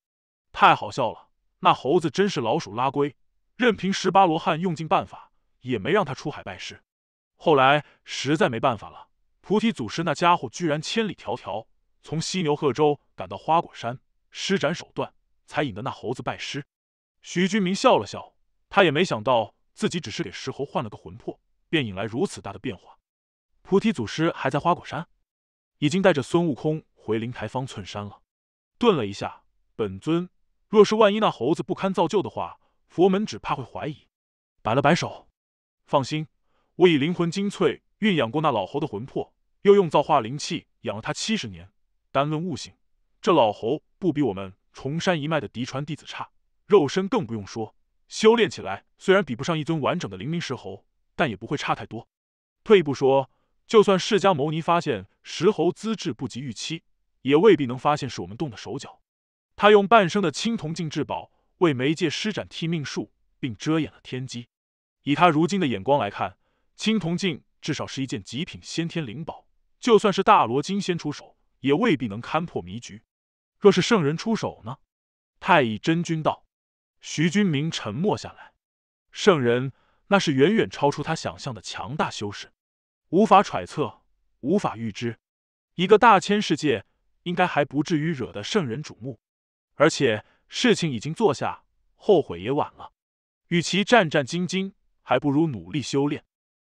太好笑了！那猴子真是老鼠拉龟，任凭十八罗汉用尽办法，也没让他出海拜师。后来实在没办法了，菩提祖师那家伙居然千里迢迢从犀牛贺州赶到花果山，施展手段才引得那猴子拜师。徐君明笑了笑，他也没想到自己只是给石猴换了个魂魄，便引来如此大的变化。菩提祖师还在花果山，已经带着孙悟空。回灵台方寸山了。顿了一下，本尊若是万一那猴子不堪造就的话，佛门只怕会怀疑。摆了摆手，放心，我以灵魂精粹运养过那老猴的魂魄，又用造化灵气养了他七十年。单论悟性，这老猴不比我们崇山一脉的嫡传弟子差。肉身更不用说，修炼起来虽然比不上一尊完整的灵明石猴，但也不会差太多。退一步说，就算释迦牟尼发现石猴资质不及预期，也未必能发现是我们动的手脚。他用半生的青铜镜至宝为媒介施展替命术，并遮掩了天机。以他如今的眼光来看，青铜镜至少是一件极品先天灵宝，就算是大罗金仙出手，也未必能勘破迷局。若是圣人出手呢？太乙真君道。徐君明沉默下来。圣人那是远远超出他想象的强大修士，无法揣测，无法预知。一个大千世界。应该还不至于惹得圣人瞩目，而且事情已经做下，后悔也晚了。与其战战兢兢，还不如努力修炼。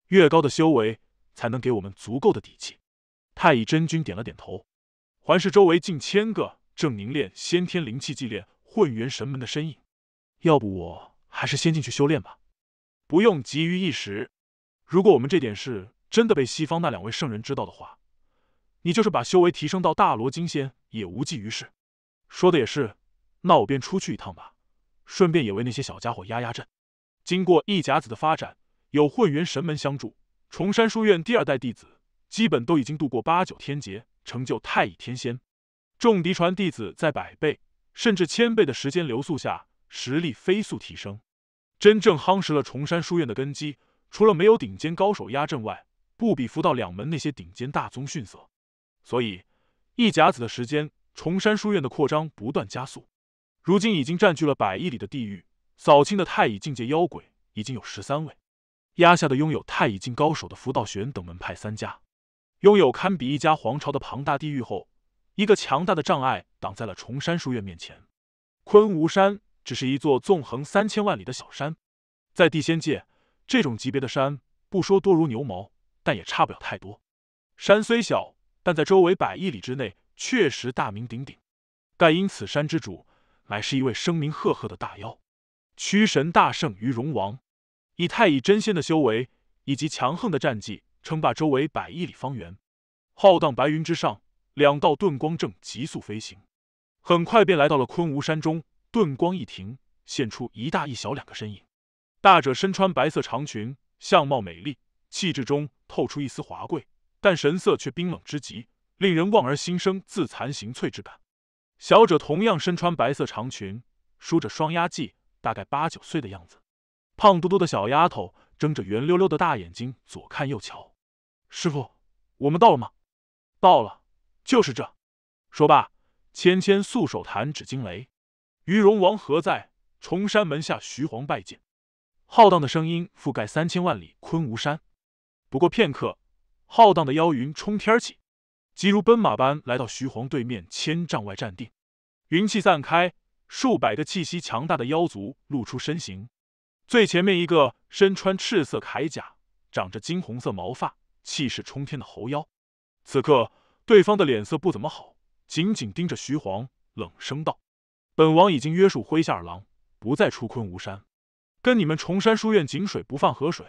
越高的修为，才能给我们足够的底气。太乙真君点了点头，环视周围近千个正凝练先天灵气、祭炼混元神门的身影，要不我还是先进去修炼吧，不用急于一时。如果我们这点事真的被西方那两位圣人知道的话，你就是把修为提升到大罗金仙也无济于事，说的也是。那我便出去一趟吧，顺便也为那些小家伙压压阵。经过一甲子的发展，有混元神门相助，崇山书院第二代弟子基本都已经度过八九天劫，成就太乙天仙。众嫡传弟子在百倍甚至千倍的时间流速下，实力飞速提升，真正夯实了崇山书院的根基。除了没有顶尖高手压阵外，不比福道两门那些顶尖大宗逊色。所以，一甲子的时间，崇山书院的扩张不断加速，如今已经占据了百亿里的地域，扫清的太乙境界妖鬼已经有十三位，压下的拥有太乙境高手的福道玄等门派三家，拥有堪比一家皇朝的庞大地域后，一个强大的障碍挡在了崇山书院面前。昆吾山只是一座纵横三千万里的小山，在地仙界，这种级别的山不说多如牛毛，但也差不了太多。山虽小。但在周围百亿里之内，确实大名鼎鼎。盖因此山之主，乃是一位声名赫赫的大妖，驱神大圣于荣王，以太乙真仙的修为以及强横的战绩，称霸周围百亿里方圆。浩荡白云之上，两道遁光正急速飞行，很快便来到了昆吾山中。遁光一停，现出一大一小两个身影。大者身穿白色长裙，相貌美丽，气质中透出一丝华贵。但神色却冰冷之极，令人望而心生自惭形秽之感。小者同样身穿白色长裙，梳着双丫髻，大概八九岁的样子，胖嘟嘟的小丫头睁着圆溜溜的大眼睛，左看右瞧。师傅，我们到了吗？到了，就是这。说罢，芊芊素手弹指惊雷，于荣王何在？崇山门下徐皇拜见。浩荡的声音覆盖三千万里昆吾山。不过片刻。浩荡的妖云冲天起，急如奔马般来到徐皇对面千丈外站定，云气散开，数百个气息强大的妖族露出身形。最前面一个身穿赤色铠甲、长着金红色毛发、气势冲天的猴妖，此刻对方的脸色不怎么好，紧紧盯着徐晃，冷声道：“本王已经约束麾下二郎，不再出昆吾山，跟你们崇山书院井水不犯河水，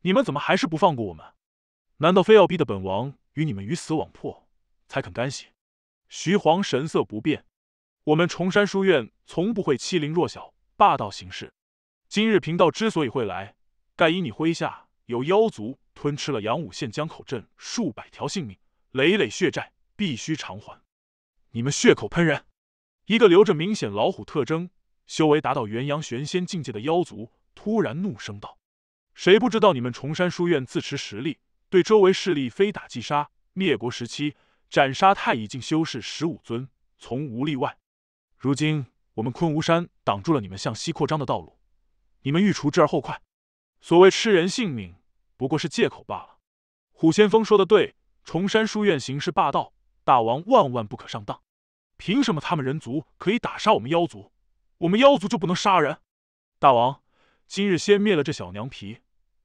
你们怎么还是不放过我们？”难道非要逼得本王与你们鱼死网破才肯甘心？徐皇神色不变。我们崇山书院从不会欺凌弱小、霸道行事。今日贫道之所以会来，盖因你麾下有妖族吞吃了阳武县江口镇数百条性命，累累血债必须偿还。你们血口喷人！一个留着明显老虎特征、修为达到元阳玄仙境界的妖族突然怒声道：“谁不知道你们崇山书院自持实力？”对周围势力非打即杀，灭国时期斩杀太乙境修士十五尊，从无例外。如今我们昆吾山挡住了你们向西扩张的道路，你们欲除之而后快。所谓吃人性命不过是借口罢了。虎先锋说的对，崇山书院行事霸道，大王万万不可上当。凭什么他们人族可以打杀我们妖族，我们妖族就不能杀人？大王，今日先灭了这小娘皮，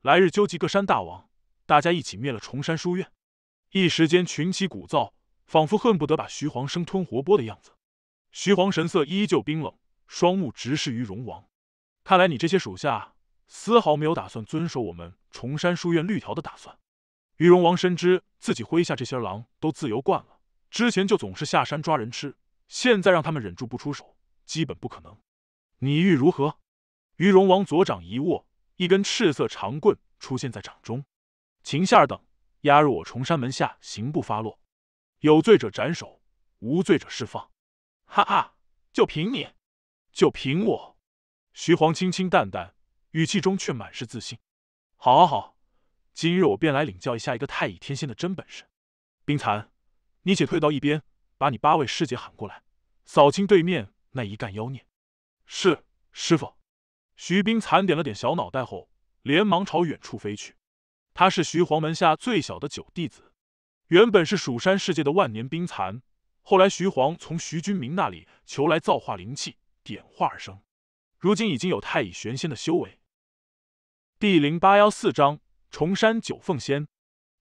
来日纠集各山大王。大家一起灭了崇山书院，一时间群起鼓噪，仿佛恨不得把徐皇生吞活剥的样子。徐皇神色依旧冰冷，双目直视于荣王。看来你这些属下丝毫没有打算遵守我们崇山书院律条的打算。于荣王深知自己麾下这些狼都自由惯了，之前就总是下山抓人吃，现在让他们忍住不出手，基本不可能。你欲如何？于荣王左掌一握，一根赤色长棍出现在掌中。秦夏等押入我崇山门下刑部发落，有罪者斩首，无罪者释放。哈哈，就凭你，就凭我！徐晃清清淡淡，语气中却满是自信。好好好，今日我便来领教一下一个太乙天仙的真本事。冰蚕，你且退到一边，把你八位师姐喊过来，扫清对面那一干妖孽。是，师傅。徐冰蚕点了点小脑袋后，连忙朝远处飞去。他是徐皇门下最小的九弟子，原本是蜀山世界的万年冰蚕，后来徐皇从徐君明那里求来造化灵气点化而生，如今已经有太乙玄仙的修为。第零八幺四章：重山九凤仙。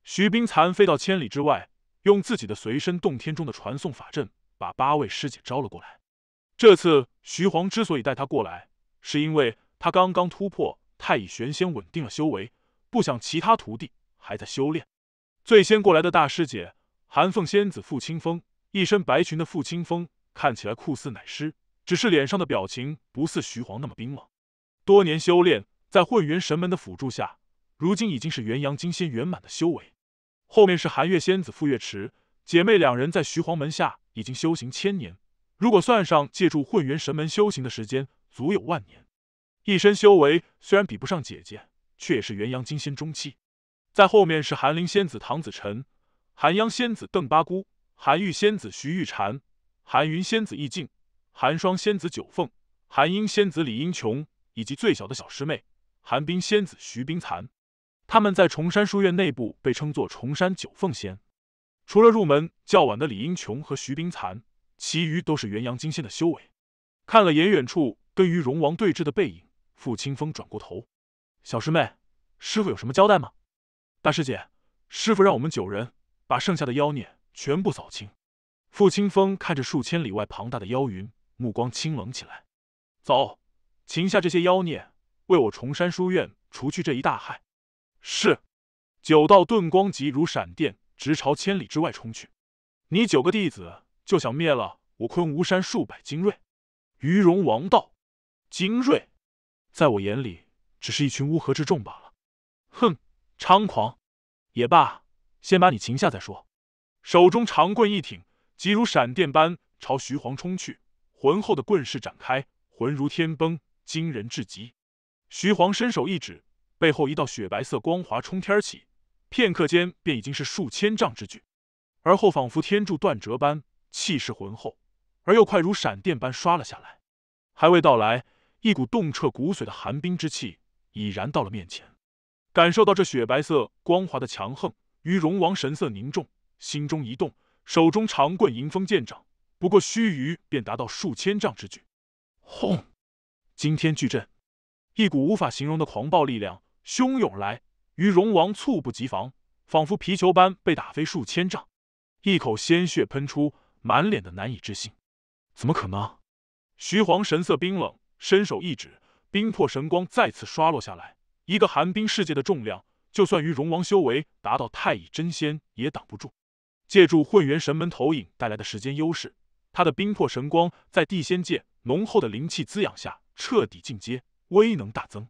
徐冰蚕飞到千里之外，用自己的随身洞天中的传送法阵把八位师姐招了过来。这次徐皇之所以带他过来，是因为他刚刚突破太乙玄仙，稳定了修为。不想其他徒弟还在修炼。最先过来的大师姐韩凤仙子傅清风，一身白裙的傅清风看起来酷似奶师，只是脸上的表情不似徐皇那么冰冷。多年修炼，在混元神门的辅助下，如今已经是元阳金仙圆满的修为。后面是寒月仙子傅月池，姐妹两人在徐皇门下已经修行千年，如果算上借助混元神门修行的时间，足有万年。一身修为虽然比不上姐姐。却也是元阳金仙中期，在后面是寒灵仙子唐子辰、寒阳仙子邓八姑、寒玉仙子徐玉婵、寒云仙子易静、寒霜仙子九凤、寒英仙子李英琼，以及最小的小师妹寒冰仙子徐冰蚕。他们在崇山书院内部被称作崇山九凤仙。除了入门较晚的李英琼和徐冰蚕，其余都是元阳金仙的修为。看了眼远处跟于龙王对峙的背影，傅清风转过头。小师妹，师傅有什么交代吗？大师姐，师傅让我们九人把剩下的妖孽全部扫清。傅清风看着数千里外庞大的妖云，目光清冷起来。走，擒下这些妖孽，为我重山书院除去这一大害。是。九道遁光疾如闪电，直朝千里之外冲去。你九个弟子就想灭了我昆吾山数百精锐？于荣王道，精锐，在我眼里。只是一群乌合之众罢了，哼，猖狂，也罢，先把你擒下再说。手中长棍一挺，即如闪电般朝徐晃冲去，浑厚的棍势展开，浑如天崩，惊人至极。徐晃伸手一指，背后一道雪白色光华冲天起，片刻间便已经是数千丈之巨，而后仿佛天柱断折般，气势浑厚而又快如闪电般刷了下来。还未到来，一股洞彻骨髓的寒冰之气。已然到了面前，感受到这雪白色光滑的强横，于荣王神色凝重，心中一动，手中长棍迎风渐长，不过须臾便达到数千丈之巨。轰！惊天巨震，一股无法形容的狂暴力量汹涌而来，于荣王猝不及防，仿佛皮球般被打飞数千丈，一口鲜血喷出，满脸的难以置信。怎么可能？徐皇神色冰冷，伸手一指。冰魄神光再次刷落下来，一个寒冰世界的重量，就算于荣王修为达到太乙真仙也挡不住。借助混元神门投影带来的时间优势，他的冰魄神光在地仙界浓厚的灵气滋养下彻底进阶，威能大增。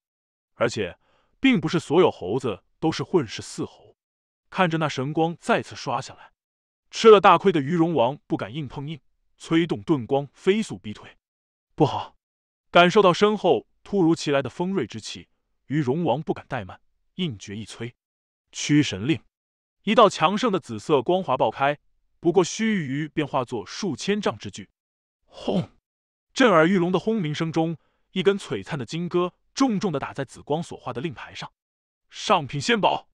而且，并不是所有猴子都是混世四猴。看着那神光再次刷下来，吃了大亏的鱼荣王不敢硬碰硬，催动盾光飞速逼退。不好，感受到身后。突如其来的锋锐之气，于荣王不敢怠慢，硬绝一催，驱神令。一道强盛的紫色光华爆开，不过须臾便化作数千丈之巨。轰！震耳欲聋的轰鸣声中，一根璀璨的金戈重重的打在紫光所化的令牌上。上品仙宝。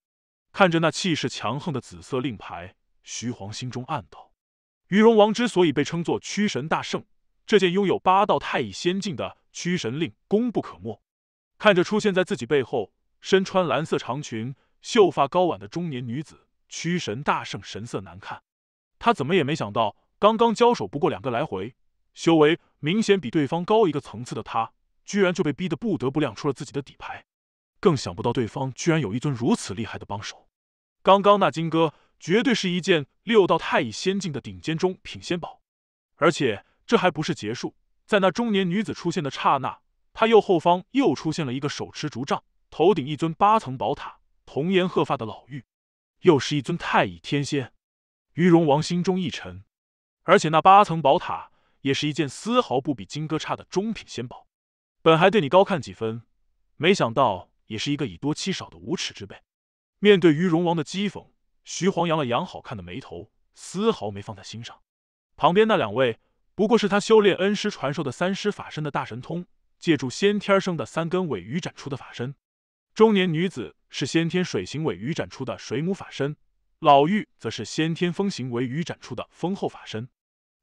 看着那气势强横的紫色令牌，徐皇心中暗道：于荣王之所以被称作驱神大圣。这件拥有八道太乙仙境的驱神令功不可没。看着出现在自己背后、身穿蓝色长裙、秀发高挽的中年女子，驱神大圣神色难看。他怎么也没想到，刚刚交手不过两个来回，修为明显比对方高一个层次的他，居然就被逼得不得不亮出了自己的底牌。更想不到对方居然有一尊如此厉害的帮手。刚刚那金戈绝对是一件六道太乙仙境的顶尖中品仙宝，而且。这还不是结束，在那中年女子出现的刹那，她右后方又出现了一个手持竹杖、头顶一尊八层宝塔、童颜鹤发的老妪，又是一尊太乙天仙。于荣王心中一沉，而且那八层宝塔也是一件丝毫不比金戈差的中品仙宝。本还对你高看几分，没想到也是一个以多欺少的无耻之辈。面对于荣王的讥讽，徐黄扬了扬好看的眉头，丝毫没放在心上。旁边那两位。不过是他修炼恩师传授的三师法身的大神通，借助先天生的三根尾鱼展出的法身。中年女子是先天水形尾鱼展出的水母法身，老妪则是先天风形尾鱼展出的风后法身。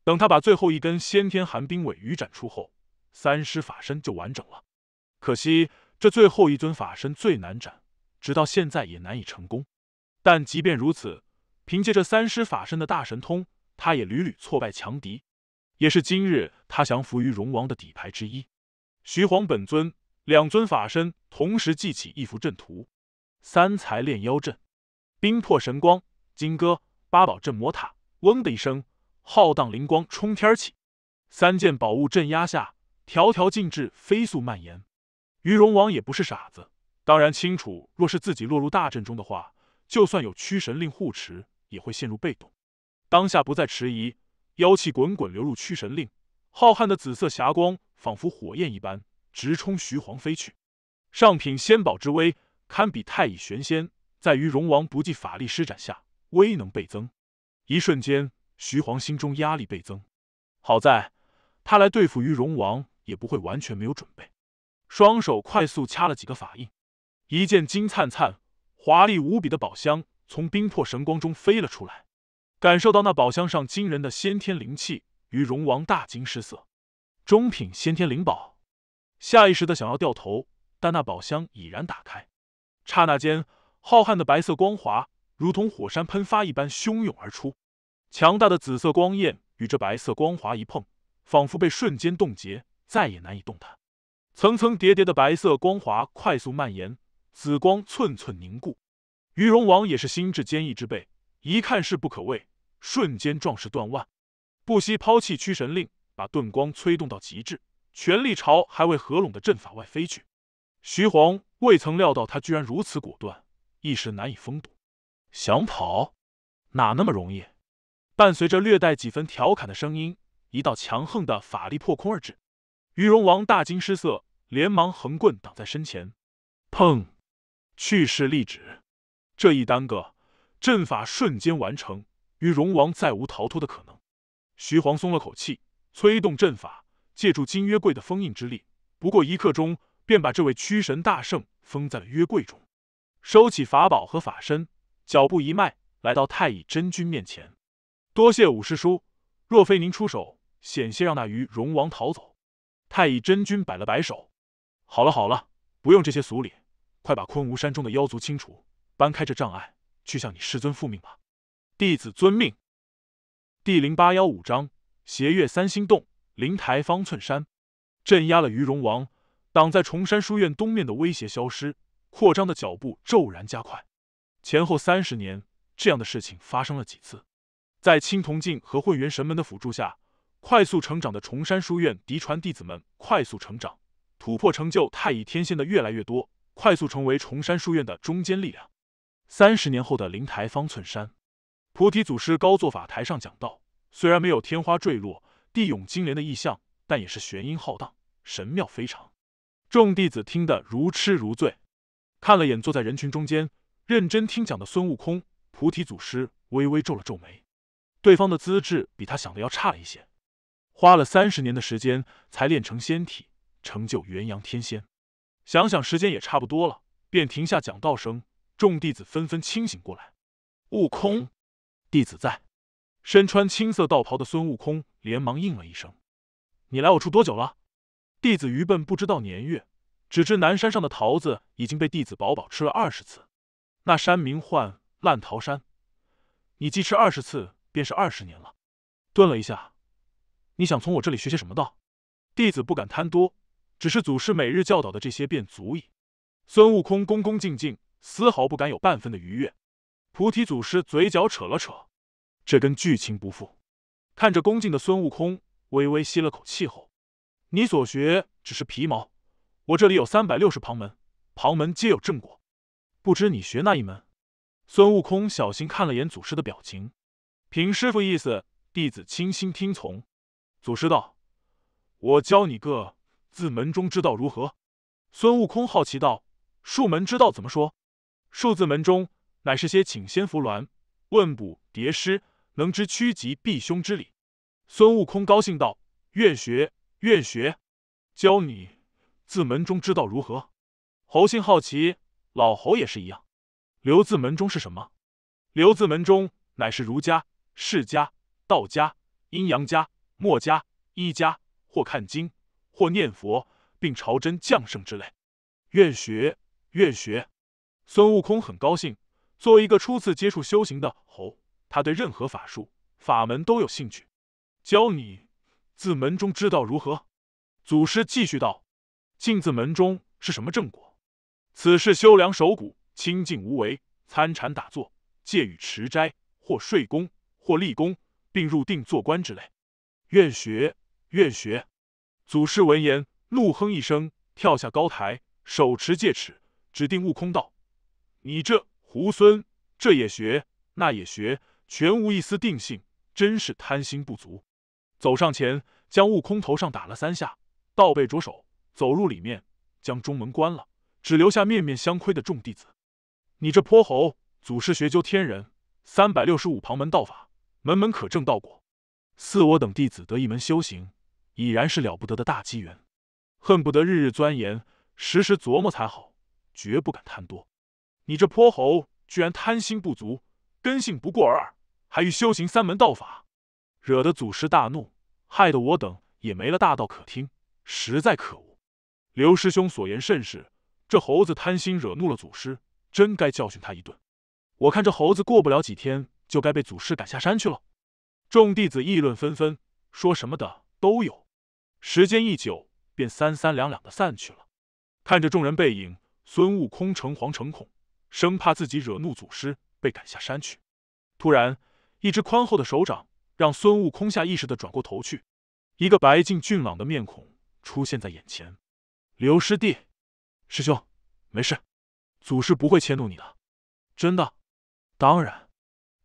等他把最后一根先天寒冰尾鱼展出后，三师法身就完整了。可惜这最后一尊法身最难斩，直到现在也难以成功。但即便如此，凭借着三师法身的大神通，他也屡屡挫败强敌。也是今日他降服于龙王的底牌之一。徐晃本尊两尊法身同时祭起一幅阵图，三才炼妖阵、冰魄神光、金戈八宝镇魔塔。嗡的一声，浩荡灵光冲天起，三件宝物镇压下，条条禁制飞速蔓延。于荣王也不是傻子，当然清楚，若是自己落入大阵中的话，就算有驱神令护持，也会陷入被动。当下不再迟疑。妖气滚滚流入驱神令，浩瀚的紫色霞光仿佛火焰一般直冲徐皇飞去。上品仙宝之威堪比太乙玄仙，在于荣王不计法力施展下，威能倍增。一瞬间，徐皇心中压力倍增。好在他来对付于荣王，也不会完全没有准备。双手快速掐了几个法印，一件金灿灿、华丽无比的宝箱从冰魄神光中飞了出来。感受到那宝箱上惊人的先天灵气，于荣王大惊失色。中品先天灵宝，下意识的想要掉头，但那宝箱已然打开。刹那间，浩瀚的白色光华如同火山喷发一般汹涌而出。强大的紫色光焰与这白色光华一碰，仿佛被瞬间冻结，再也难以动弹。层层叠叠的白色光华快速蔓延，紫光寸寸凝固。于荣王也是心智坚毅之辈，一看势不可畏，瞬间，壮士断腕，不惜抛弃驱神令，把盾光催动到极致，全力朝还未合拢的阵法外飞去。徐晃未曾料到他居然如此果断，一时难以封堵。想跑，哪那么容易？伴随着略带几分调侃的声音，一道强横的法力破空而至。鱼龙王大惊失色，连忙横棍挡在身前。砰！去世立止。这一耽搁，阵法瞬间完成。于荣王再无逃脱的可能，徐皇松了口气，催动阵法，借助金约柜的封印之力，不过一刻钟，便把这位驱神大圣封在了约柜中。收起法宝和法身，脚步一迈，来到太乙真君面前：“多谢五师叔，若非您出手，险些让那鱼荣王逃走。”太乙真君摆了摆手：“好了好了，不用这些俗礼，快把昆吾山中的妖族清除，搬开这障碍，去向你师尊复命吧。”弟子遵命。第零八幺五章：邪月三星洞，灵台方寸山。镇压了鱼龙王，挡在崇山书院东面的威胁消失，扩张的脚步骤然加快。前后三十年，这样的事情发生了几次？在青铜镜和混元神门的辅助下，快速成长的崇山书院嫡传弟子们快速成长，突破成就太乙天仙的越来越多，快速成为崇山书院的中坚力量。三十年后的灵台方寸山。菩提祖师高坐法台上讲道，虽然没有天花坠落、地涌金莲的意象，但也是玄音浩荡，神妙非常。众弟子听得如痴如醉，看了眼坐在人群中间认真听讲的孙悟空，菩提祖师微微皱了皱眉，对方的资质比他想的要差了一些，花了三十年的时间才练成仙体，成就元阳天仙。想想时间也差不多了，便停下讲道声，众弟子纷纷清醒过来，悟空。弟子在，身穿青色道袍的孙悟空连忙应了一声：“你来我处多久了？”弟子愚笨，不知道年月，只知南山上的桃子已经被弟子饱饱吃了二十次。那山名唤烂桃山，你既吃二十次，便是二十年了。顿了一下，你想从我这里学些什么道？弟子不敢贪多，只是祖师每日教导的这些便足矣。孙悟空恭恭敬敬，丝毫不敢有半分的逾越。菩提祖师嘴角扯了扯，这跟剧情不符。看着恭敬的孙悟空，微微吸了口气后，你所学只是皮毛，我这里有三百六十旁门，旁门皆有正果，不知你学那一门？孙悟空小心看了眼祖师的表情，凭师傅意思，弟子倾心听从。祖师道：“我教你个字门中之道如何？”孙悟空好奇道：“数门之道怎么说？”“数字门中。”乃是些请仙扶鸾、问卜叠诗，能知趋吉避凶之理。孙悟空高兴道：“愿学，愿学，教你自门中知道如何。”猴性好奇，老猴也是一样。留字门中是什么？留字门中乃是儒家、释家、道家、阴阳家、墨家、医家，或看经，或念佛，并朝真降圣之类。愿学，愿学。孙悟空很高兴。作为一个初次接触修行的猴，他对任何法术法门都有兴趣。教你自门中之道如何？祖师继续道：“进自门中是什么正果？此事修良守古，清净无为，参禅打坐，戒语持斋，或睡功，或立功，并入定做官之类。”愿学愿学！祖师闻言怒哼一声，跳下高台，手持戒尺，指定悟空道：“你这……”猢狲，这也学，那也学，全无一丝定性，真是贪心不足。走上前，将悟空头上打了三下，倒背着手走入里面，将中门关了，只留下面面相窥的众弟子。你这泼猴，祖师学究天人，三百六十五旁门道法，门门可证道果。似我等弟子得一门修行，已然是了不得的大机缘，恨不得日日钻研，时时琢磨才好，绝不敢贪多。你这泼猴，居然贪心不足，根性不过尔尔，还欲修行三门道法，惹得祖师大怒，害得我等也没了大道可听，实在可恶。刘师兄所言甚是，这猴子贪心，惹怒了祖师，真该教训他一顿。我看这猴子过不了几天，就该被祖师赶下山去了。众弟子议论纷纷，说什么的都有。时间一久，便三三两两的散去了。看着众人背影，孙悟空诚惶诚恐。生怕自己惹怒祖师，被赶下山去。突然，一只宽厚的手掌让孙悟空下意识的转过头去，一个白净俊朗的面孔出现在眼前。刘师弟，师兄，没事，祖师不会迁怒你的，真的。当然，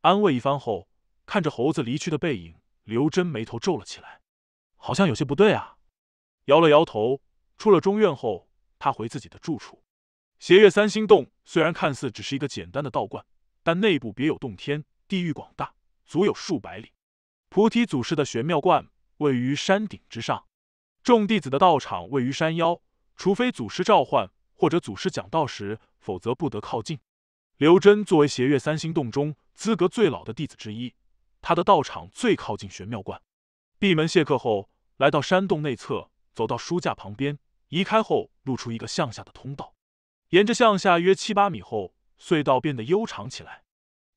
安慰一番后，看着猴子离去的背影，刘真眉头皱了起来，好像有些不对啊。摇了摇头，出了中院后，他回自己的住处。斜月三星洞虽然看似只是一个简单的道观，但内部别有洞天，地域广大，足有数百里。菩提祖师的玄妙观位于山顶之上，众弟子的道场位于山腰，除非祖师召唤或者祖师讲道时，否则不得靠近。刘真作为斜月三星洞中资格最老的弟子之一，他的道场最靠近玄妙观。闭门谢客后，来到山洞内侧，走到书架旁边，移开后露出一个向下的通道。沿着向下约七八米后，隧道变得悠长起来。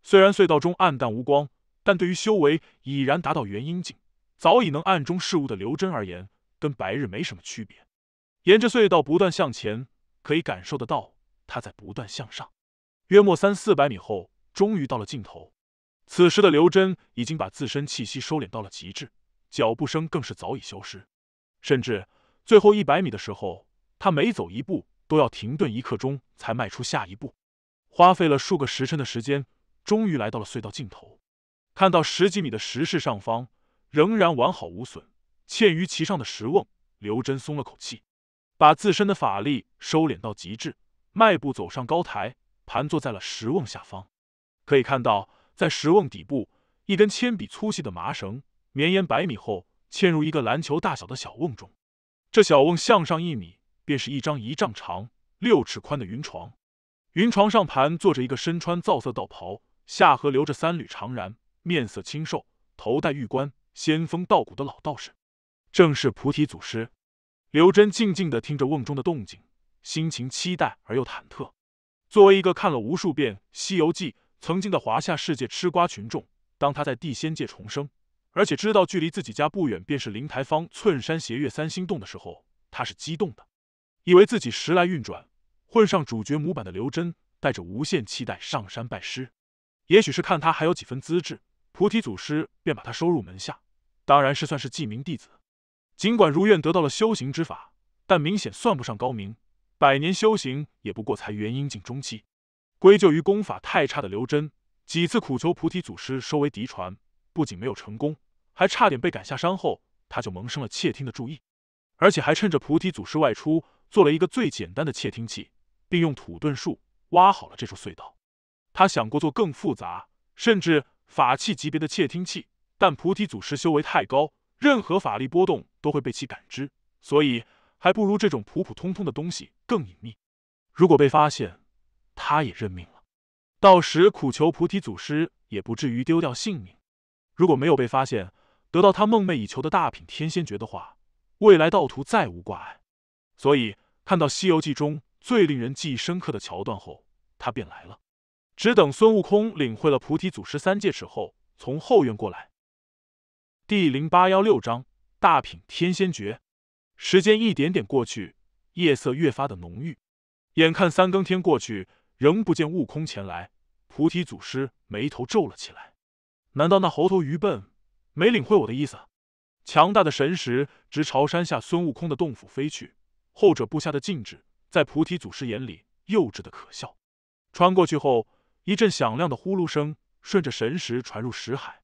虽然隧道中暗淡无光，但对于修为已然达到元婴境、早已能暗中视物的刘真而言，跟白日没什么区别。沿着隧道不断向前，可以感受得到他在不断向上。约莫三四百米后，终于到了尽头。此时的刘真已经把自身气息收敛到了极致，脚步声更是早已消失。甚至最后一百米的时候，他每走一步。都要停顿一刻钟才迈出下一步，花费了数个时辰的时间，终于来到了隧道尽头。看到十几米的石室上方仍然完好无损，嵌于其上的石瓮，刘真松了口气，把自身的法力收敛到极致，迈步走上高台，盘坐在了石瓮下方。可以看到，在石瓮底部，一根铅笔粗细的麻绳绵延百米后，嵌入一个篮球大小的小瓮中。这小瓮向上一米。便是一张一丈长、六尺宽的云床，云床上盘坐着一个身穿皂色道袍、下颌留着三缕长髯、面色清瘦、头戴玉冠、仙风道骨的老道士，正是菩提祖师。刘真静静的听着瓮中的动静，心情期待而又忐忑。作为一个看了无数遍《西游记》、曾经的华夏世界吃瓜群众，当他在地仙界重生，而且知道距离自己家不远便是灵台方寸山、斜月三星洞的时候，他是激动的。以为自己时来运转，混上主角模板的刘真，带着无限期待上山拜师。也许是看他还有几分资质，菩提祖师便把他收入门下，当然是算是记名弟子。尽管如愿得到了修行之法，但明显算不上高明，百年修行也不过才元婴境中期。归咎于功法太差的刘真，几次苦求菩提祖师收为嫡传，不仅没有成功，还差点被赶下山。后他就萌生了窃听的注意，而且还趁着菩提祖师外出。做了一个最简单的窃听器，并用土遁术挖好了这处隧道。他想过做更复杂、甚至法器级别的窃听器，但菩提祖师修为太高，任何法力波动都会被其感知，所以还不如这种普普通通的东西更隐秘。如果被发现，他也认命了，到时苦求菩提祖师也不至于丢掉性命。如果没有被发现，得到他梦寐以求的大品天仙诀的话，未来道途再无挂碍。所以，看到《西游记》中最令人记忆深刻的桥段后，他便来了，只等孙悟空领会了菩提祖师三戒尺后，从后院过来。第零八幺六章大品天仙诀。时间一点点过去，夜色越发的浓郁，眼看三更天过去，仍不见悟空前来，菩提祖师眉头皱了起来。难道那猴头愚笨，没领会我的意思？强大的神识直朝山下孙悟空的洞府飞去。后者布下的禁制，在菩提祖师眼里幼稚的可笑。穿过去后，一阵响亮的呼噜声顺着神识传入石海，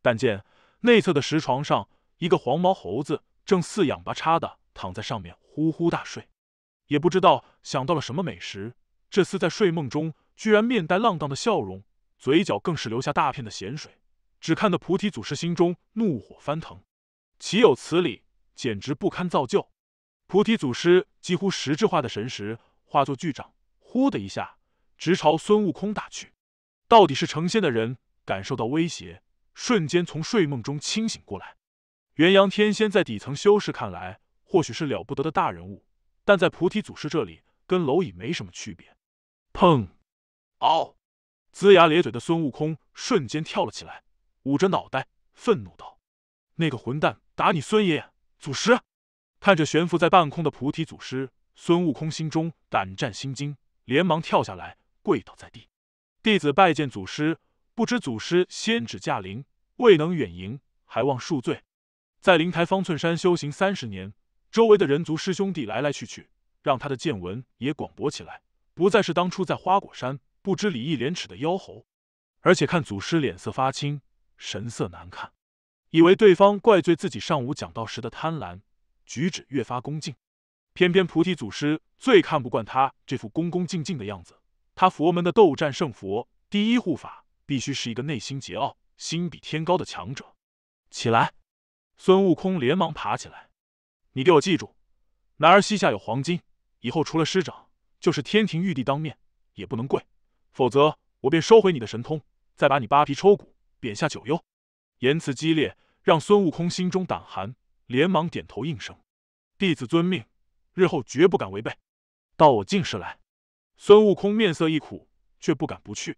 但见内侧的石床上，一个黄毛猴子正四仰八叉的躺在上面呼呼大睡。也不知道想到了什么美食，这厮在睡梦中居然面带浪荡的笑容，嘴角更是留下大片的咸水，只看得菩提祖师心中怒火翻腾，岂有此理！简直不堪造就。菩提祖师几乎实质化的神识化作巨掌，呼的一下，直朝孙悟空打去。到底是成仙的人，感受到威胁，瞬间从睡梦中清醒过来。元阳天仙在底层修士看来，或许是了不得的大人物，但在菩提祖师这里，跟蝼蚁没什么区别。砰！嗷！龇牙咧嘴的孙悟空瞬间跳了起来，捂着脑袋，愤怒道：“那个混蛋打你孙爷爷！祖师！”看着悬浮在半空的菩提祖师，孙悟空心中胆战心惊，连忙跳下来跪倒在地：“弟子拜见祖师，不知祖师仙旨驾临，未能远迎，还望恕罪。”在灵台方寸山修行三十年，周围的人族师兄弟来来去去，让他的见闻也广博起来，不再是当初在花果山不知礼义廉耻的妖猴。而且看祖师脸色发青，神色难看，以为对方怪罪自己上午讲道时的贪婪。举止越发恭敬，偏偏菩提祖师最看不惯他这副恭恭敬敬的样子。他佛门的斗战胜佛第一护法，必须是一个内心桀骜、心比天高的强者。起来！孙悟空连忙爬起来。你给我记住，男儿膝下有黄金，以后除了师长，就是天庭玉帝当面也不能跪，否则我便收回你的神通，再把你扒皮抽骨，贬下九幽。言辞激烈，让孙悟空心中胆寒。连忙点头应声：“弟子遵命，日后绝不敢违背。”到我净室来。孙悟空面色一苦，却不敢不去。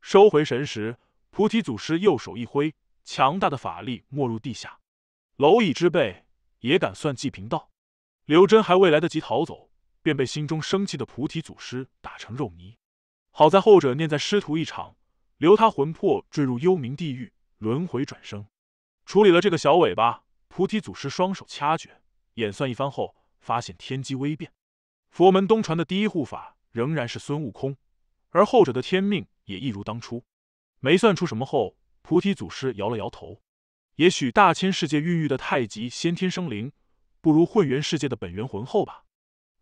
收回神时，菩提祖师右手一挥，强大的法力没入地下。蝼蚁之辈也敢算计贫道！刘真还未来得及逃走，便被心中生气的菩提祖师打成肉泥。好在后者念在师徒一场，留他魂魄坠入幽冥地狱轮回转生。处理了这个小尾巴。菩提祖师双手掐诀，演算一番后，发现天机微变。佛门东传的第一护法仍然是孙悟空，而后者的天命也一如当初，没算出什么后，菩提祖师摇了摇头。也许大千世界孕育的太极先天生灵，不如混元世界的本源浑厚吧。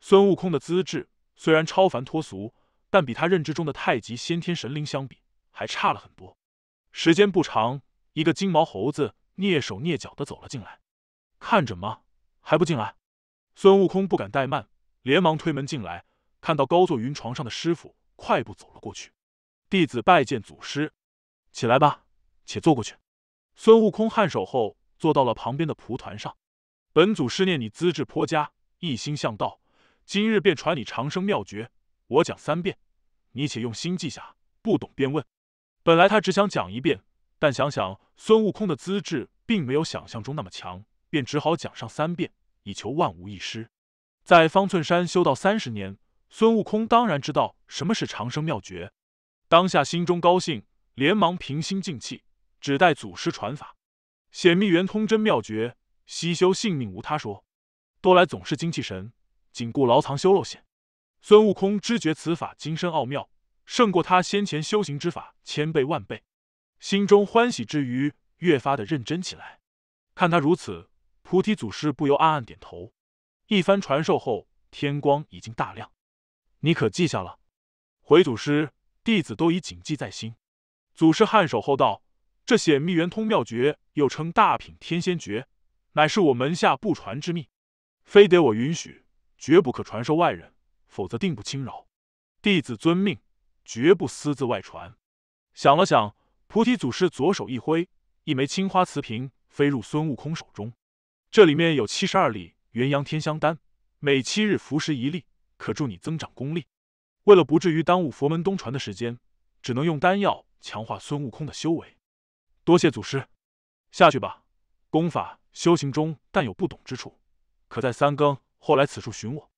孙悟空的资质虽然超凡脱俗，但比他认知中的太极先天神灵相比，还差了很多。时间不长，一个金毛猴子。蹑手蹑脚的走了进来，看着吗？还不进来？孙悟空不敢怠慢，连忙推门进来，看到高坐云床上的师傅，快步走了过去。弟子拜见祖师，起来吧，且坐过去。孙悟空颔首后，坐到了旁边的蒲团上。本祖师念你资质颇佳，一心向道，今日便传你长生妙诀。我讲三遍，你且用心记下，不懂便问。本来他只想讲一遍。但想想孙悟空的资质并没有想象中那么强，便只好讲上三遍，以求万无一失。在方寸山修道三十年，孙悟空当然知道什么是长生妙诀。当下心中高兴，连忙平心静气，只待祖师传法。显密圆通真妙诀，悉修性命无他说。多来总是精气神，紧固牢藏修漏险。孙悟空知觉此法精深奥妙，胜过他先前修行之法千倍万倍。心中欢喜之余，越发的认真起来。看他如此，菩提祖师不由暗暗点头。一番传授后，天光已经大亮。你可记下了？回祖师，弟子都已谨记在心。祖师颔首后道：“这显密圆通妙诀，又称大品天仙诀，乃是我门下不传之秘，非得我允许，绝不可传授外人，否则定不轻饶。”弟子遵命，绝不私自外传。想了想。菩提祖师左手一挥，一枚青花瓷瓶飞入孙悟空手中。这里面有七十二粒元阳天香丹，每七日服食一粒，可助你增长功力。为了不至于耽误佛门东传的时间，只能用丹药强化孙悟空的修为。多谢祖师，下去吧。功法修行中，但有不懂之处，可在三更后来此处寻我。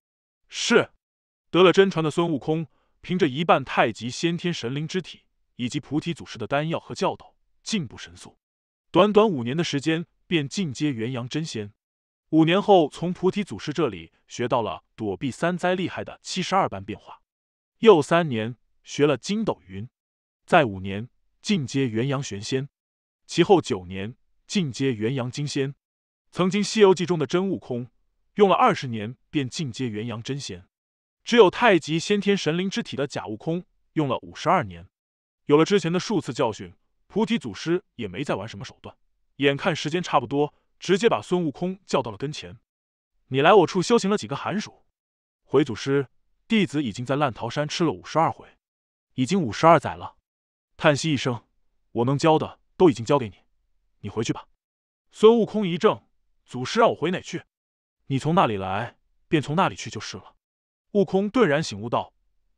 是，得了真传的孙悟空，凭着一半太极先天神灵之体。以及菩提祖师的丹药和教导，进步神速。短短五年的时间，便进阶元阳真仙。五年后，从菩提祖师这里学到了躲避三灾厉害的七十二般变化。又三年，学了筋斗云。再五年，进阶元阳玄仙。其后九年，进阶元阳金仙。曾经《西游记》中的真悟空，用了二十年便进阶元阳真仙。只有太极先天神灵之体的假悟空，用了五十二年。有了之前的数次教训，菩提祖师也没再玩什么手段。眼看时间差不多，直接把孙悟空叫到了跟前：“你来我处修行了几个寒暑？”回祖师，弟子已经在烂桃山吃了五十二回，已经五十二载了。叹息一声：“我能教的都已经教给你，你回去吧。”孙悟空一怔：“祖师让我回哪去？你从那里来，便从那里去就是了。”悟空顿然醒悟道。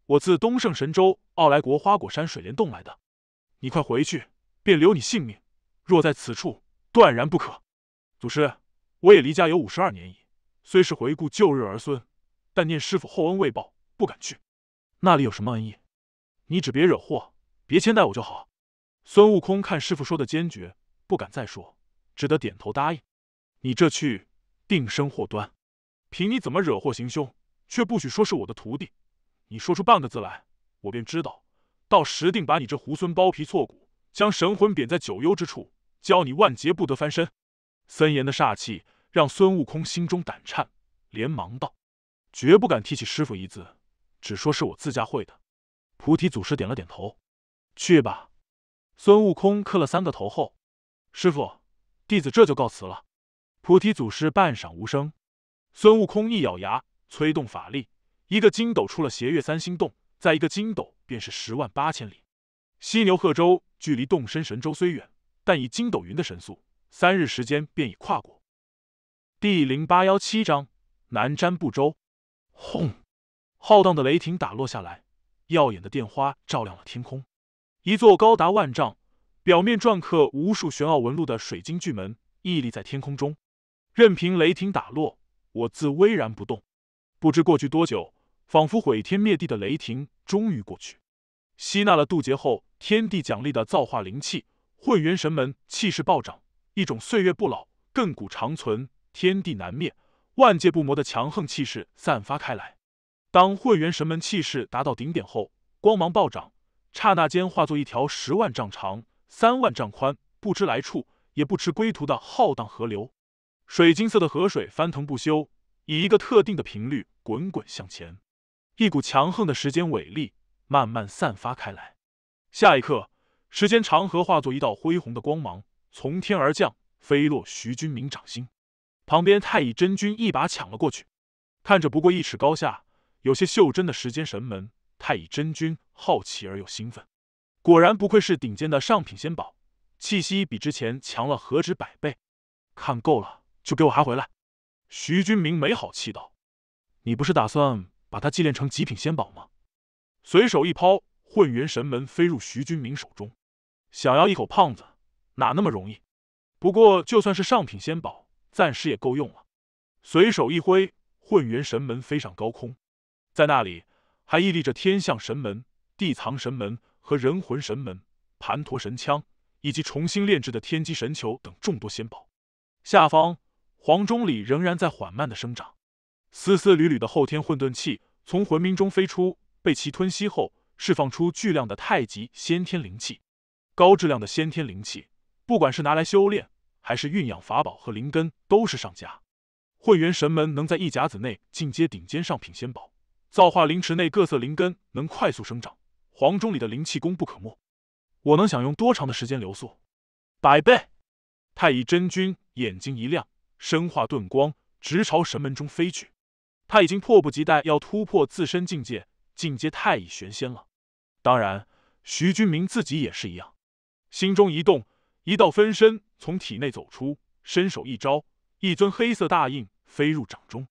我自东胜神州傲来国花果山水帘洞来的，你快回去，便留你性命；若在此处，断然不可。祖师，我也离家有五十二年矣，虽是回顾旧日儿孙，但念师傅厚恩未报，不敢去。那里有什么恩义？你只别惹祸，别牵带我就好。孙悟空看师傅说的坚决，不敢再说，只得点头答应。你这去，定生祸端。凭你怎么惹祸行凶，却不许说是我的徒弟。你说出半个字来，我便知道，到时定把你这猢狲剥皮挫骨，将神魂贬在九幽之处，教你万劫不得翻身。森严的煞气让孙悟空心中胆颤，连忙道：“绝不敢提起师傅一字，只说是我自家会的。”菩提祖师点了点头：“去吧。”孙悟空磕了三个头后，师傅，弟子这就告辞了。菩提祖师半晌无声，孙悟空一咬牙，催动法力。一个筋斗出了斜月三星洞，再一个筋斗便是十万八千里。犀牛贺州距离洞身神州虽远，但以筋斗云的神速，三日时间便已跨过。第零八幺七章：南瞻部洲。轰！浩荡的雷霆打落下来，耀眼的电花照亮了天空。一座高达万丈、表面篆刻无数玄奥纹路的水晶巨门屹立在天空中，任凭雷霆打落，我自巍然不动。不知过去多久，仿佛毁天灭地的雷霆终于过去，吸纳了渡劫后天地奖励的造化灵气，混元神门气势暴涨，一种岁月不老、亘古长存、天地难灭、万界不磨的强横气势散发开来。当混元神门气势达到顶点后，光芒暴涨，刹那间化作一条十万丈长、三万丈宽、不知来处也不知归途的浩荡河流，水晶色的河水翻腾不休，以一个特定的频率。滚滚向前，一股强横的时间伟力慢慢散发开来。下一刻，时间长河化作一道恢宏的光芒，从天而降，飞落徐君明掌心。旁边太乙真君一把抢了过去，看着不过一尺高下、有些袖珍的时间神门，太乙真君好奇而又兴奋。果然不愧是顶尖的上品仙宝，气息比之前强了何止百倍！看够了就给我还回来！徐君明没好气道。你不是打算把它祭炼成极品仙宝吗？随手一抛，混元神门飞入徐君明手中。想要一口胖子哪那么容易？不过就算是上品仙宝，暂时也够用了。随手一挥，混元神门飞上高空，在那里还屹立着天象神门、地藏神门和人魂神门、盘陀神枪，以及重新炼制的天机神球等众多仙宝。下方黄钟里仍然在缓慢的生长。丝丝缕缕的后天混沌气从魂冥中飞出，被其吞吸后，释放出巨量的太极先天灵气。高质量的先天灵气，不管是拿来修炼，还是蕴养法宝和灵根，都是上佳。混元神门能在一甲子内进阶顶尖上品仙宝，造化灵池内各色灵根能快速生长，黄钟里的灵气功不可没。我能享用多长的时间流速？百倍！太乙真君眼睛一亮，身化遁光，直朝神门中飞去。他已经迫不及待要突破自身境界，进阶太乙玄仙了。当然，徐君明自己也是一样。心中一动，一道分身从体内走出，伸手一招，一尊黑色大印飞入掌中，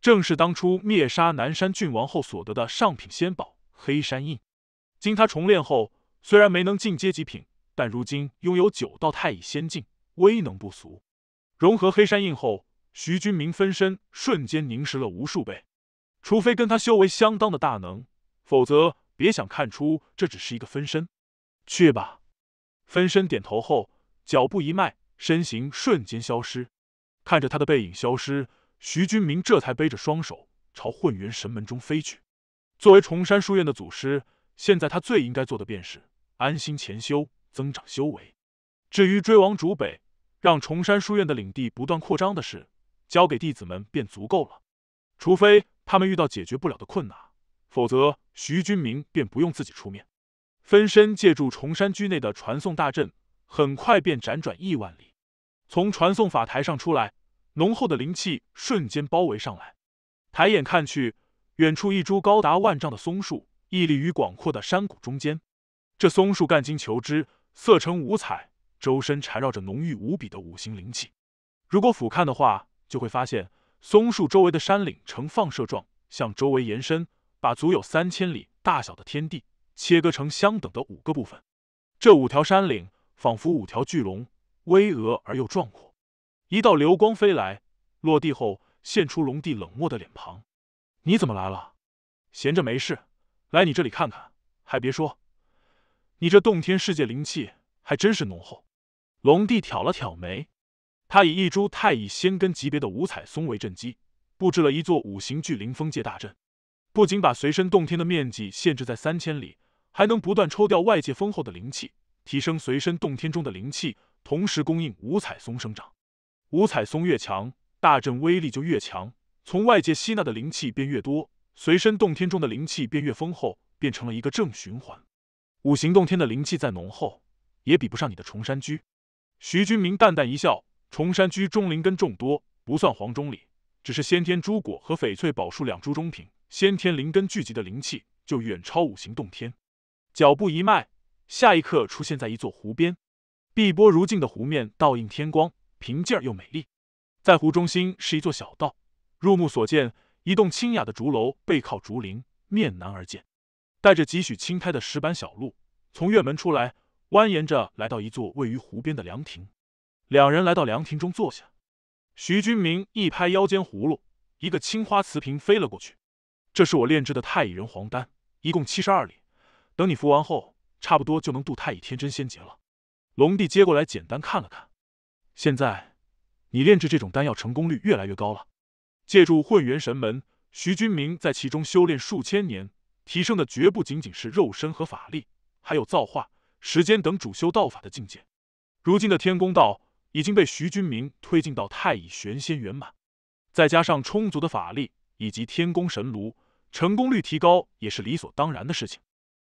正是当初灭杀南山郡王后所得的上品仙宝黑山印。经他重炼后，虽然没能进阶极品，但如今拥有九道太乙仙境，威能不俗。融合黑山印后。徐君明分身瞬间凝实了无数倍，除非跟他修为相当的大能，否则别想看出这只是一个分身。去吧。分身点头后，脚步一迈，身形瞬间消失。看着他的背影消失，徐君明这才背着双手朝混元神门中飞去。作为崇山书院的祖师，现在他最应该做的便是安心潜修，增长修为。至于追王逐北，让崇山书院的领地不断扩张的事。交给弟子们便足够了，除非他们遇到解决不了的困难，否则徐君明便不用自己出面。分身借助崇山居内的传送大阵，很快便辗转亿万里，从传送法台上出来，浓厚的灵气瞬间包围上来。抬眼看去，远处一株高达万丈的松树屹立于广阔的山谷中间，这松树干经求枝，色成五彩，周身缠绕着浓郁无比的五行灵气。如果俯瞰的话。就会发现，松树周围的山岭呈放射状向周围延伸，把足有三千里大小的天地切割成相等的五个部分。这五条山岭仿佛五条巨龙，巍峨而又壮阔。一道流光飞来，落地后现出龙帝冷漠的脸庞：“你怎么来了？闲着没事，来你这里看看。还别说，你这洞天世界灵气还真是浓厚。”龙帝挑了挑眉。他以一株太乙仙根级别的五彩松为阵基，布置了一座五行巨灵封界大阵，不仅把随身洞天的面积限制在三千里，还能不断抽调外界丰厚的灵气，提升随身洞天中的灵气，同时供应五彩松生长。五彩松越强，大阵威力就越强，从外界吸纳的灵气便越多，随身洞天中的灵气便越丰厚，变成了一个正循环。五行洞天的灵气再浓厚，也比不上你的重山居。徐君明淡淡一笑。崇山居中，灵根众多，不算黄钟里，只是先天珠果和翡翠宝树两株中品，先天灵根聚集的灵气就远超五行洞天。脚步一迈，下一刻出现在一座湖边，碧波如镜的湖面倒映天光，平静又美丽。在湖中心是一座小道，入目所见，一栋清雅的竹楼背靠竹林，面南而建，带着几许青苔的石板小路，从院门出来，蜿蜒着来到一座位于湖边的凉亭。两人来到凉亭中坐下，徐君明一拍腰间葫芦，一个青花瓷瓶飞了过去。这是我炼制的太乙人黄丹，一共七十二粒，等你服完后，差不多就能渡太乙天真仙劫了。龙帝接过来，简单看了看。现在你炼制这种丹药成功率越来越高了。借助混元神门，徐君明在其中修炼数千年，提升的绝不仅仅是肉身和法力，还有造化、时间等主修道法的境界。如今的天宫道。已经被徐君明推进到太乙玄仙圆满，再加上充足的法力以及天宫神炉，成功率提高也是理所当然的事情。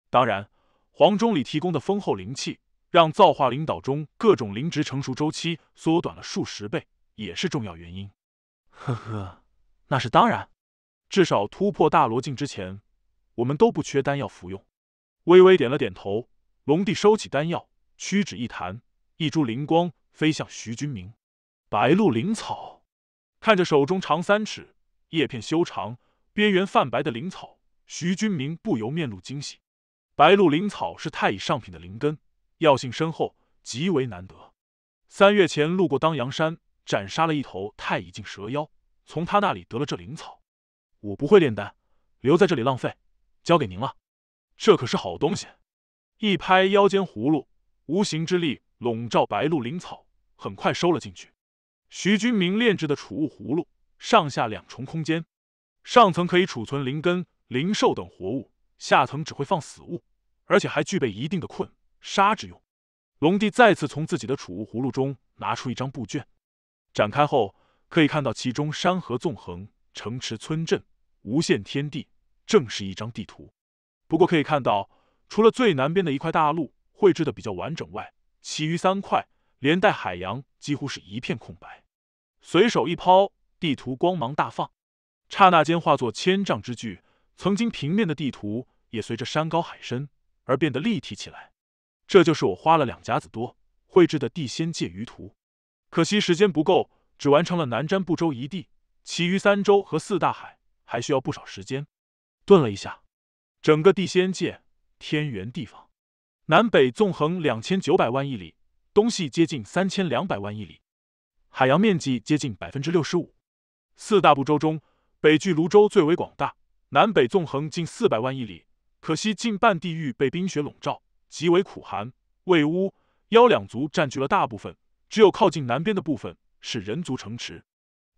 当然，黄忠礼提供的丰厚灵气，让造化灵岛中各种灵植成熟周期缩短了数十倍，也是重要原因。呵呵，那是当然。至少突破大罗境之前，我们都不缺丹药服用。微微点了点头，龙帝收起丹药，屈指一弹，一株灵光。飞向徐军明，白鹿灵草。看着手中长三尺、叶片修长、边缘泛白的灵草，徐军明不由面露惊喜。白鹿灵草是太乙上品的灵根，药性深厚，极为难得。三月前路过当阳山，斩杀了一头太乙境蛇妖，从他那里得了这灵草。我不会炼丹，留在这里浪费，交给您了。这可是好东西！一拍腰间葫芦，无形之力笼罩白鹿灵草。很快收了进去。徐军明炼制的储物葫芦上下两重空间，上层可以储存灵根、灵兽等活物，下层只会放死物，而且还具备一定的困杀之用。龙帝再次从自己的储物葫芦中拿出一张布卷，展开后可以看到其中山河纵横、城池村镇、无限天地，正是一张地图。不过可以看到，除了最南边的一块大陆绘制的比较完整外，其余三块。连带海洋几乎是一片空白，随手一抛，地图光芒大放，刹那间化作千丈之巨。曾经平面的地图也随着山高海深而变得立体起来。这就是我花了两甲子多绘制的地仙界舆图，可惜时间不够，只完成了南瞻部洲一地，其余三洲和四大海还需要不少时间。顿了一下，整个地仙界天圆地方，南北纵横两千九百万亿里。东西接近三千两百万亿里，海洋面积接近百分之六十五。四大部洲中，北距泸州最为广大，南北纵横近四百万亿里。可惜近半地域被冰雪笼罩，极为苦寒。魏乌妖两族占据了大部分，只有靠近南边的部分是人族城池。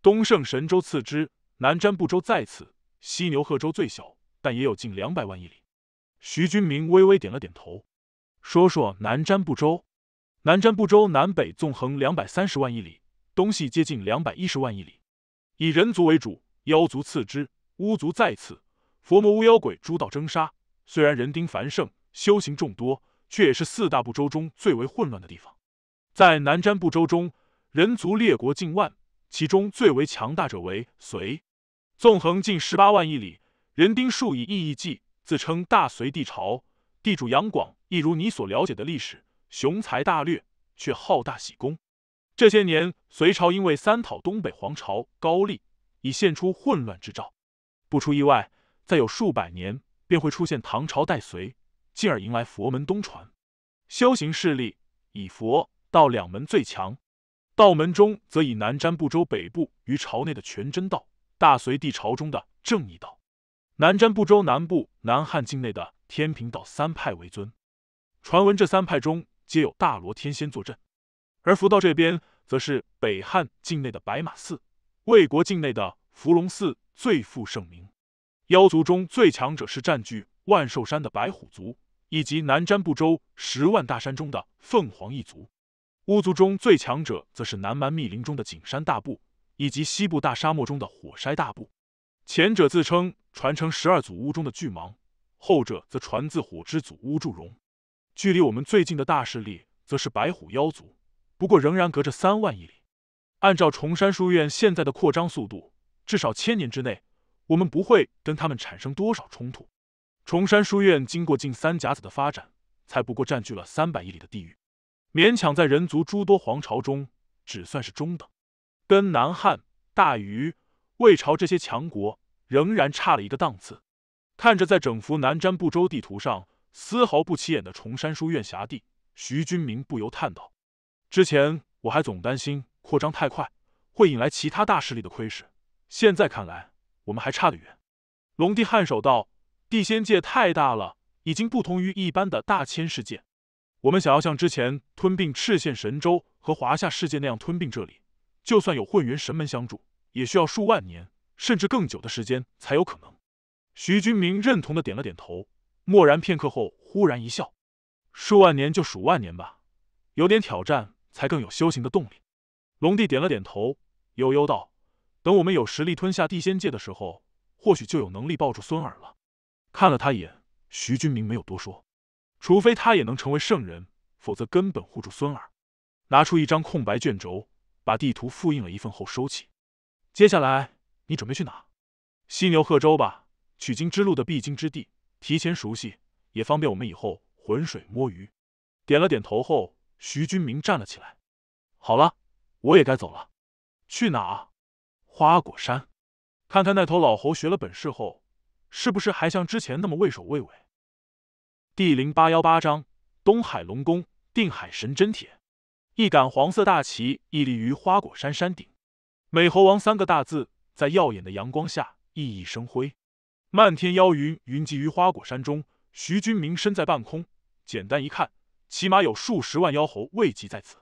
东胜神州次之，南瞻部洲再次，西牛贺州最小，但也有近两百万亿里。徐君明微微点了点头，说说南瞻部洲。南瞻部洲南北纵横两百三十万亿里，东西接近两百一十万亿里，以人族为主，妖族次之，巫族再次，佛魔巫妖鬼诸道争杀。虽然人丁繁盛，修行众多，却也是四大部洲中最为混乱的地方。在南瞻部洲中，人族列国近万，其中最为强大者为隋，纵横近十八万亿里，人丁数以亿亿计，自称大隋帝朝。地主杨广，一如你所了解的历史。雄才大略，却好大喜功。这些年，隋朝因为三讨东北皇朝高丽，已现出混乱之兆。不出意外，再有数百年，便会出现唐朝代隋，进而迎来佛门东传。修行势力以佛道两门最强，道门中则以南瞻部洲北部于朝内的全真道、大隋帝朝中的正义道、南瞻部洲南部南汉境内的天平道三派为尊。传闻这三派中，皆有大罗天仙坐镇，而佛道这边则是北汉境内的白马寺，魏国境内的伏龙寺最负盛名。妖族中最强者是占据万寿山的白虎族，以及南瞻部洲十万大山中的凤凰一族。巫族中最强者则是南蛮密林中的景山大部，以及西部大沙漠中的火筛大部。前者自称传承十二祖巫中的巨蟒，后者则传自火之祖巫祝融。距离我们最近的大势力则是白虎妖族，不过仍然隔着三万亿里。按照崇山书院现在的扩张速度，至少千年之内，我们不会跟他们产生多少冲突。崇山书院经过近三甲子的发展，才不过占据了三百亿里的地域，勉强在人族诸多皇朝中只算是中等，跟南汉、大虞、魏朝这些强国仍然差了一个档次。看着在整幅南瞻部洲地图上。丝毫不起眼的崇山书院辖地，徐君明不由叹道：“之前我还总担心扩张太快会引来其他大势力的窥视，现在看来我们还差得远。”龙帝颔首道：“地仙界太大了，已经不同于一般的大千世界。我们想要像之前吞并赤县神州和华夏世界那样吞并这里，就算有混元神门相助，也需要数万年甚至更久的时间才有可能。”徐君明认同的点了点头。默然片刻后，忽然一笑：“数万年就数万年吧，有点挑战才更有修行的动力。”龙帝点了点头，悠悠道：“等我们有实力吞下地仙界的时候，或许就有能力抱住孙儿了。”看了他一眼，徐君明没有多说。除非他也能成为圣人，否则根本护住孙儿。拿出一张空白卷轴，把地图复印了一份后收起。接下来你准备去哪？犀牛贺州吧，取经之路的必经之地。提前熟悉，也方便我们以后浑水摸鱼。点了点头后，徐军明站了起来。好了，我也该走了。去哪？花果山，看看那头老猴学了本事后，是不是还像之前那么畏首畏尾。第零八幺八章：东海龙宫定海神针铁。一杆黄色大旗屹立于花果山山顶，美猴王三个大字在耀眼的阳光下熠熠生辉。漫天妖云云集于花果山中，徐君明身在半空，简单一看，起码有数十万妖猴汇集在此。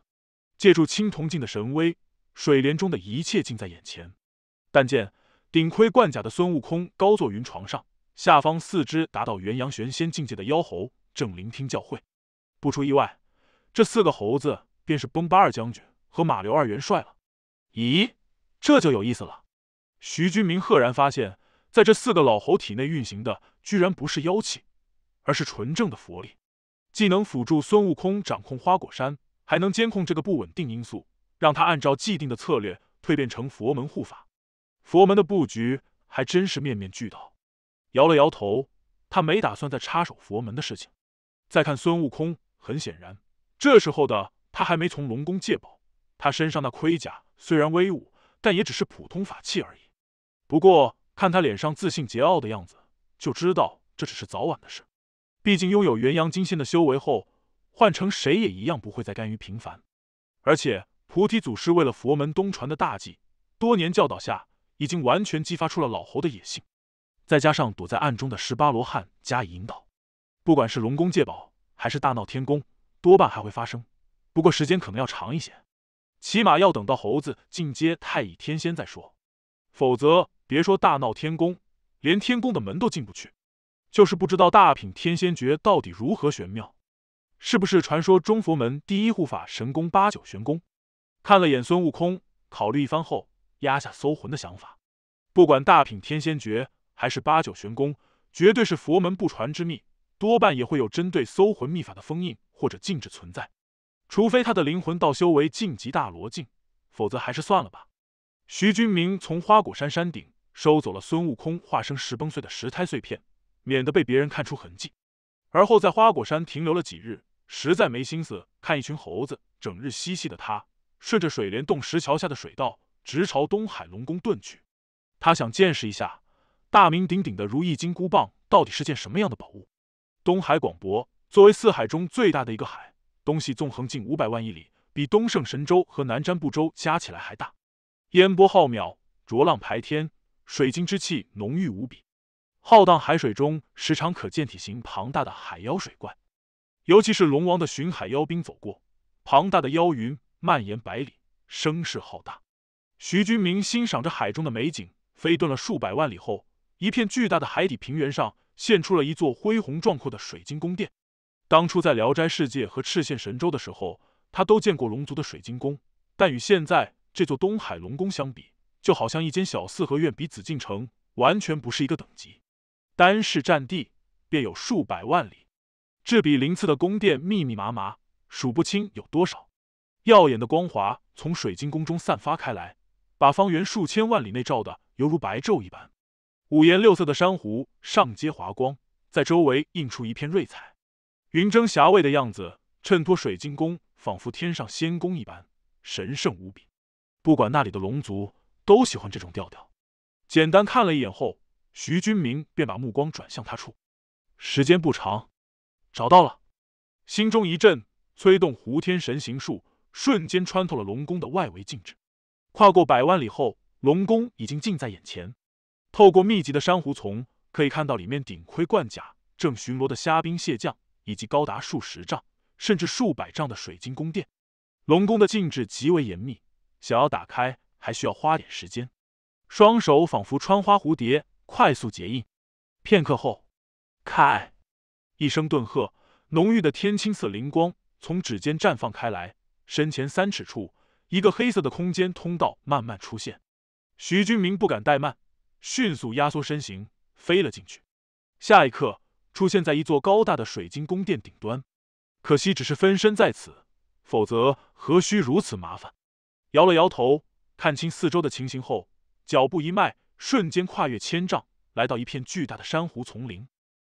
借助青铜镜的神威，水帘中的一切尽在眼前。但见顶盔冠甲的孙悟空高坐云床上，下方四只达到元阳玄仙境界的妖猴正聆听教诲。不出意外，这四个猴子便是崩巴二将军和马流二元帅了。咦，这就有意思了。徐君明赫然发现。在这四个老猴体内运行的，居然不是妖气，而是纯正的佛力，既能辅助孙悟空掌控花果山，还能监控这个不稳定因素，让他按照既定的策略蜕变成佛门护法。佛门的布局还真是面面俱到。摇了摇头，他没打算再插手佛门的事情。再看孙悟空，很显然，这时候的他还没从龙宫借宝，他身上那盔甲虽然威武，但也只是普通法器而已。不过。看他脸上自信桀骜的样子，就知道这只是早晚的事。毕竟拥有元阳金仙的修为后，换成谁也一样不会再甘于平凡。而且菩提祖师为了佛门东传的大计，多年教导下，已经完全激发出了老猴的野性。再加上躲在暗中的十八罗汉加以引导，不管是龙宫借宝还是大闹天宫，多半还会发生。不过时间可能要长一些，起码要等到猴子进阶太乙天仙再说。否则，别说大闹天宫，连天宫的门都进不去。就是不知道大品天仙诀到底如何玄妙，是不是传说中佛门第一护法神功八九玄功？看了眼孙悟空，考虑一番后，压下搜魂的想法。不管大品天仙诀还是八九玄功，绝对是佛门不传之秘，多半也会有针对搜魂秘法的封印或者禁止存在。除非他的灵魂道修为晋级大罗境，否则还是算了吧。徐君明从花果山山顶收走了孙悟空化身石崩碎的石胎碎片，免得被别人看出痕迹。而后在花果山停留了几日，实在没心思看一群猴子整日嬉戏的他，顺着水帘洞石桥下的水道直朝东海龙宫遁去。他想见识一下大名鼎鼎的如意金箍棒到底是件什么样的宝物。东海广博，作为四海中最大的一个海，东西纵横近五百万亿里，比东胜神州和南瞻部洲加起来还大。烟波浩渺，浊浪排天，水晶之气浓郁无比。浩荡海水中，时常可见体型庞大的海妖水怪，尤其是龙王的巡海妖兵走过，庞大的妖云蔓延百里，声势浩大。徐君明欣赏着海中的美景，飞遁了数百万里后，一片巨大的海底平原上现出了一座恢宏壮阔的水晶宫殿。当初在聊斋世界和赤县神州的时候，他都见过龙族的水晶宫，但与现在。这座东海龙宫相比，就好像一间小四合院比紫禁城，完全不是一个等级。单是占地便有数百万里，这比鳞次的宫殿密密麻麻，数不清有多少。耀眼的光华从水晶宫中散发开来，把方圆数千万里内照的犹如白昼一般。五颜六色的珊瑚上街华光，在周围映出一片瑞彩。云蒸霞蔚的样子，衬托水晶宫仿佛天上仙宫一般，神圣无比。不管那里的龙族都喜欢这种调调。简单看了一眼后，徐君明便把目光转向他处。时间不长，找到了，心中一震，催动胡天神行术，瞬间穿透了龙宫的外围禁制。跨过百万里后，龙宫已经近在眼前。透过密集的珊瑚丛，可以看到里面顶盔贯甲、正巡逻的虾兵蟹将，以及高达数十丈甚至数百丈的水晶宫殿。龙宫的禁制极为严密。想要打开，还需要花点时间。双手仿佛穿花蝴蝶，快速结印。片刻后，开！一声顿喝，浓郁的天青色灵光从指尖绽放开来。身前三尺处，一个黑色的空间通道慢慢出现。徐军明不敢怠慢，迅速压缩身形，飞了进去。下一刻，出现在一座高大的水晶宫殿顶端。可惜只是分身在此，否则何须如此麻烦？摇了摇头，看清四周的情形后，脚步一迈，瞬间跨越千丈，来到一片巨大的珊瑚丛林。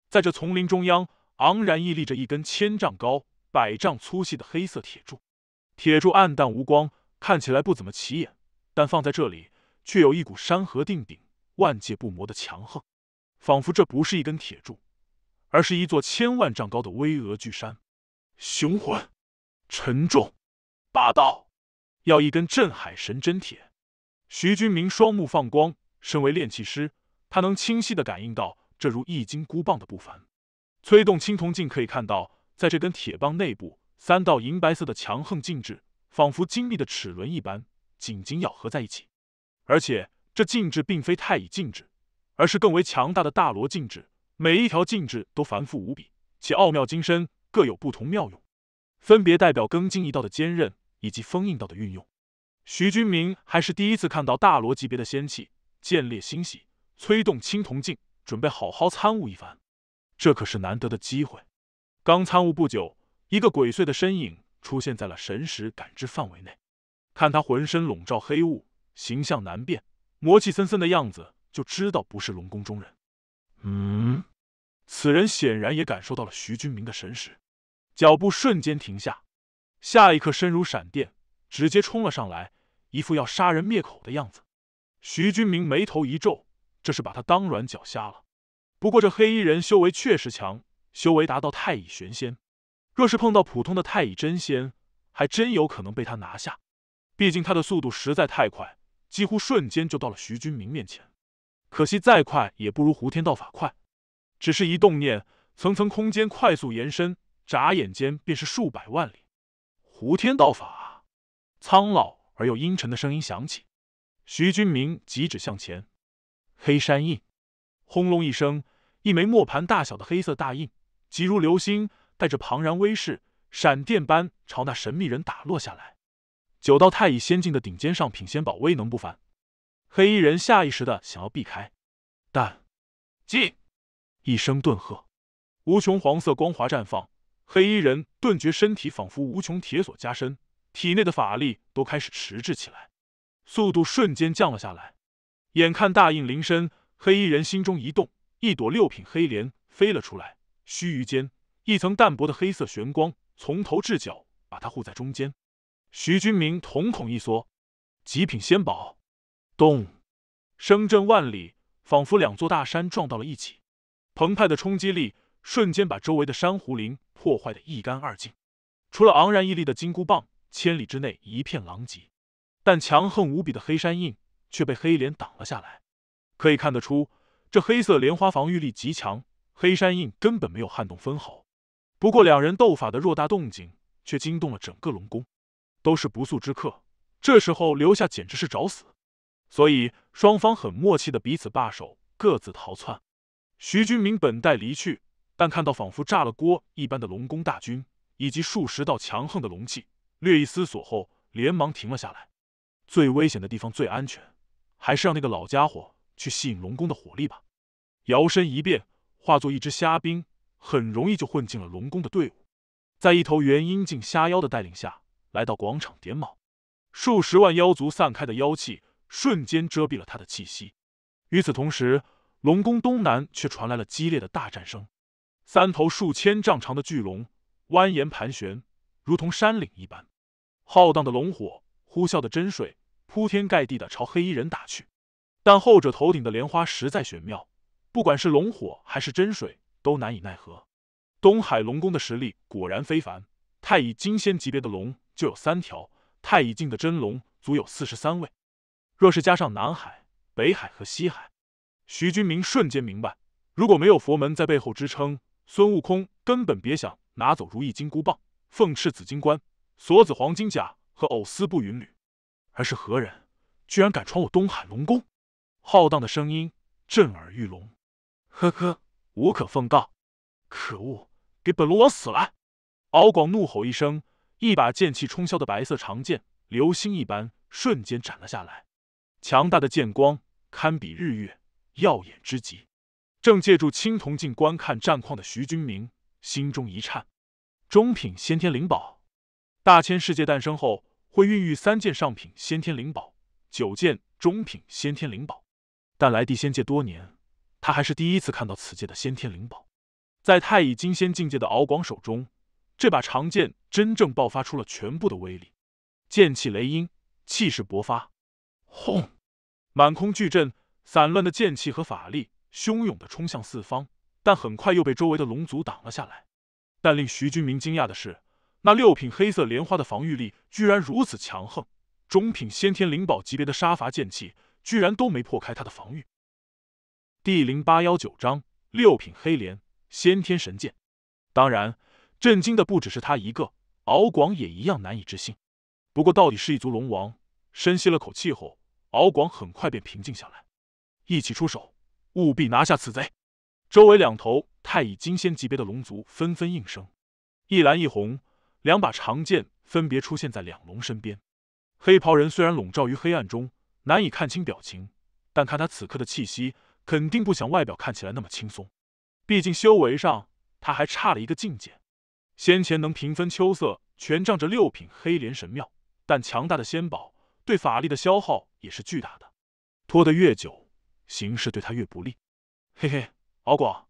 在这丛林中央，昂然屹立着一根千丈高、百丈粗细的黑色铁柱。铁柱暗淡无光，看起来不怎么起眼，但放在这里，却有一股山河定鼎、万界不磨的强横，仿佛这不是一根铁柱，而是一座千万丈高的巍峨巨山。雄浑、沉重、霸道。要一根镇海神针铁，徐君明双目放光。身为炼器师，他能清晰地感应到这如一金箍棒的不凡。催动青铜镜，可以看到，在这根铁棒内部，三道银白色的强横禁制，仿佛精密的齿轮一般紧紧咬合在一起。而且，这禁制并非太乙禁制，而是更为强大的大罗禁制。每一条禁制都繁复无比，且奥妙精深，各有不同妙用，分别代表庚金一道的坚韧。以及封印道的运用，徐君明还是第一次看到大罗级别的仙器，见烈欣喜，催动青铜镜，准备好好参悟一番。这可是难得的机会。刚参悟不久，一个鬼祟的身影出现在了神识感知范围内。看他浑身笼罩黑雾，形象难辨，魔气森森的样子，就知道不是龙宫中人。嗯，此人显然也感受到了徐君明的神识，脚步瞬间停下。下一刻，身如闪电，直接冲了上来，一副要杀人灭口的样子。徐军明眉头一皱，这是把他当软脚虾了。不过这黑衣人修为确实强，修为达到太乙玄仙，若是碰到普通的太乙真仙，还真有可能被他拿下。毕竟他的速度实在太快，几乎瞬间就到了徐军明面前。可惜再快也不如胡天道法快，只是一动念，层层空间快速延伸，眨眼间便是数百万里。胡天道法，苍老而又阴沉的声音响起。徐君明急指向前，黑山印。轰隆一声，一枚磨盘大小的黑色大印，急如流星，带着庞然威势，闪电般朝那神秘人打落下来。九道太乙仙境的顶尖上品仙宝，威能不凡。黑衣人下意识的想要避开，但进一声顿喝，无穷黄色光华绽放。黑衣人顿觉身体仿佛无穷铁锁加身，体内的法力都开始迟滞起来，速度瞬间降了下来。眼看大印临身，黑衣人心中一动，一朵六品黑莲飞了出来。须臾间，一层淡薄的黑色玄光从头至脚把他护在中间。徐君明瞳孔一缩，极品仙宝，咚，声震万里，仿佛两座大山撞到了一起，澎湃的冲击力。瞬间把周围的珊瑚林破坏的一干二净，除了昂然屹立的金箍棒，千里之内一片狼藉，但强横无比的黑山印却被黑莲挡了下来。可以看得出，这黑色莲花防御力极强，黑山印根本没有撼动分毫。不过两人斗法的偌大动静却惊动了整个龙宫，都是不速之客，这时候留下简直是找死。所以双方很默契的彼此罢手，各自逃窜。徐军明本待离去。但看到仿佛炸了锅一般的龙宫大军，以及数十道强横的龙气，略一思索后，连忙停了下来。最危险的地方最安全，还是让那个老家伙去吸引龙宫的火力吧。摇身一变，化作一只虾兵，很容易就混进了龙宫的队伍。在一头元婴境虾妖的带领下，来到广场点卯。数十万妖族散开的妖气，瞬间遮蔽了他的气息。与此同时，龙宫东南却传来了激烈的大战声。三头数千丈长的巨龙蜿蜒盘旋，如同山岭一般。浩荡的龙火、呼啸的真水，铺天盖地的朝黑衣人打去。但后者头顶的莲花实在玄妙，不管是龙火还是真水，都难以奈何。东海龙宫的实力果然非凡，太乙金仙级别的龙就有三条，太乙境的真龙足有四十三位。若是加上南海、北海和西海，徐君明瞬间明白，如果没有佛门在背后支撑，孙悟空根本别想拿走如意金箍棒、凤翅紫金冠、锁子黄金甲和藕丝步云履，而是何人？居然敢闯我东海龙宫！浩荡的声音震耳欲聋。呵呵，无可奉告。可恶，给本龙王死来！敖广怒吼一声，一把剑气冲霄的白色长剑，流星一般瞬间斩了下来。强大的剑光堪比日月，耀眼之极。正借助青铜镜观看战况的徐君明心中一颤，中品先天灵宝，大千世界诞生后会孕育三件上品先天灵宝，九件中品先天灵宝。但来地仙界多年，他还是第一次看到此界的先天灵宝。在太乙金仙境界的敖广手中，这把长剑真正爆发出了全部的威力，剑气雷音，气势勃发，轰！满空巨震，散乱的剑气和法力。汹涌的冲向四方，但很快又被周围的龙族挡了下来。但令徐军明惊讶的是，那六品黑色莲花的防御力居然如此强横，中品先天灵宝级别的杀伐剑气居然都没破开他的防御。第零八幺九章：六品黑莲，先天神剑。当然，震惊的不只是他一个，敖广也一样难以置信。不过，到底是一族龙王，深吸了口气后，敖广很快便平静下来，一起出手。务必拿下此贼！周围两头太乙金仙级别的龙族纷纷应声，一蓝一红，两把长剑分别出现在两龙身边。黑袍人虽然笼罩于黑暗中，难以看清表情，但看他此刻的气息，肯定不想外表看起来那么轻松。毕竟修为上他还差了一个境界，先前能平分秋色，全仗着六品黑莲神庙。但强大的仙宝对法力的消耗也是巨大的，拖得越久。形势对他越不利，嘿嘿，敖广，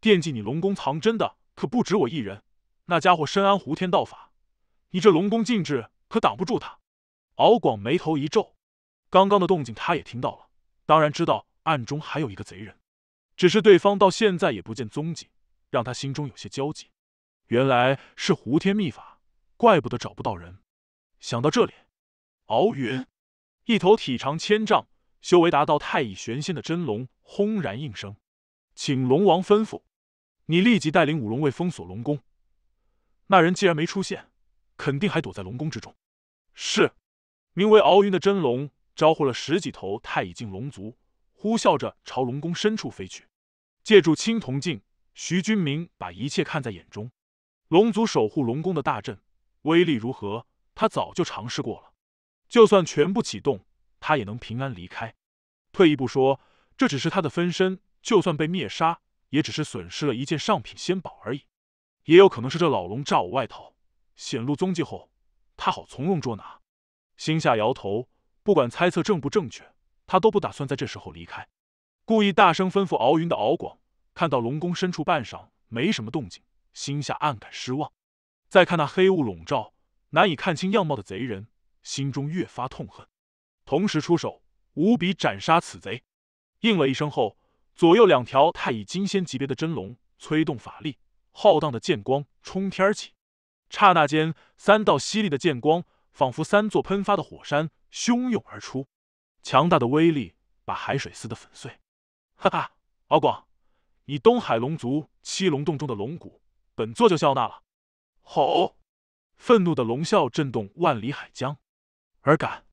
惦记你龙宫藏针的可不止我一人。那家伙深谙胡天道法，你这龙宫禁制可挡不住他。敖广眉头一皱，刚刚的动静他也听到了，当然知道暗中还有一个贼人，只是对方到现在也不见踪迹，让他心中有些焦急。原来是胡天秘法，怪不得找不到人。想到这里，敖云一头体长千丈。修为达到太乙玄仙的真龙轰然应声：“请龙王吩咐，你立即带领五龙卫封锁龙宫。”那人既然没出现，肯定还躲在龙宫之中。是，名为敖云的真龙招呼了十几头太乙境龙族，呼啸着朝龙宫深处飞去。借助青铜镜，徐君明把一切看在眼中。龙族守护龙宫的大阵威力如何？他早就尝试过了。就算全部启动。他也能平安离开。退一步说，这只是他的分身，就算被灭杀，也只是损失了一件上品仙宝而已。也有可能是这老龙诈我外逃，显露踪迹后，他好从容捉拿。心下摇头，不管猜测正不正确，他都不打算在这时候离开。故意大声吩咐敖云的敖广，看到龙宫深处半晌没什么动静，心下暗感失望。再看那黑雾笼罩、难以看清样貌的贼人，心中越发痛恨。同时出手，无比斩杀此贼。应了一声后，左右两条太乙金仙级别的真龙催动法力，浩荡的剑光冲天而起。刹那间，三道犀利的剑光仿佛三座喷发的火山汹涌而出，强大的威力把海水撕得粉碎。哈哈，敖广，你东海龙族七龙洞中的龙骨，本座就笑纳了。吼！愤怒的龙啸震动万里海疆，尔敢！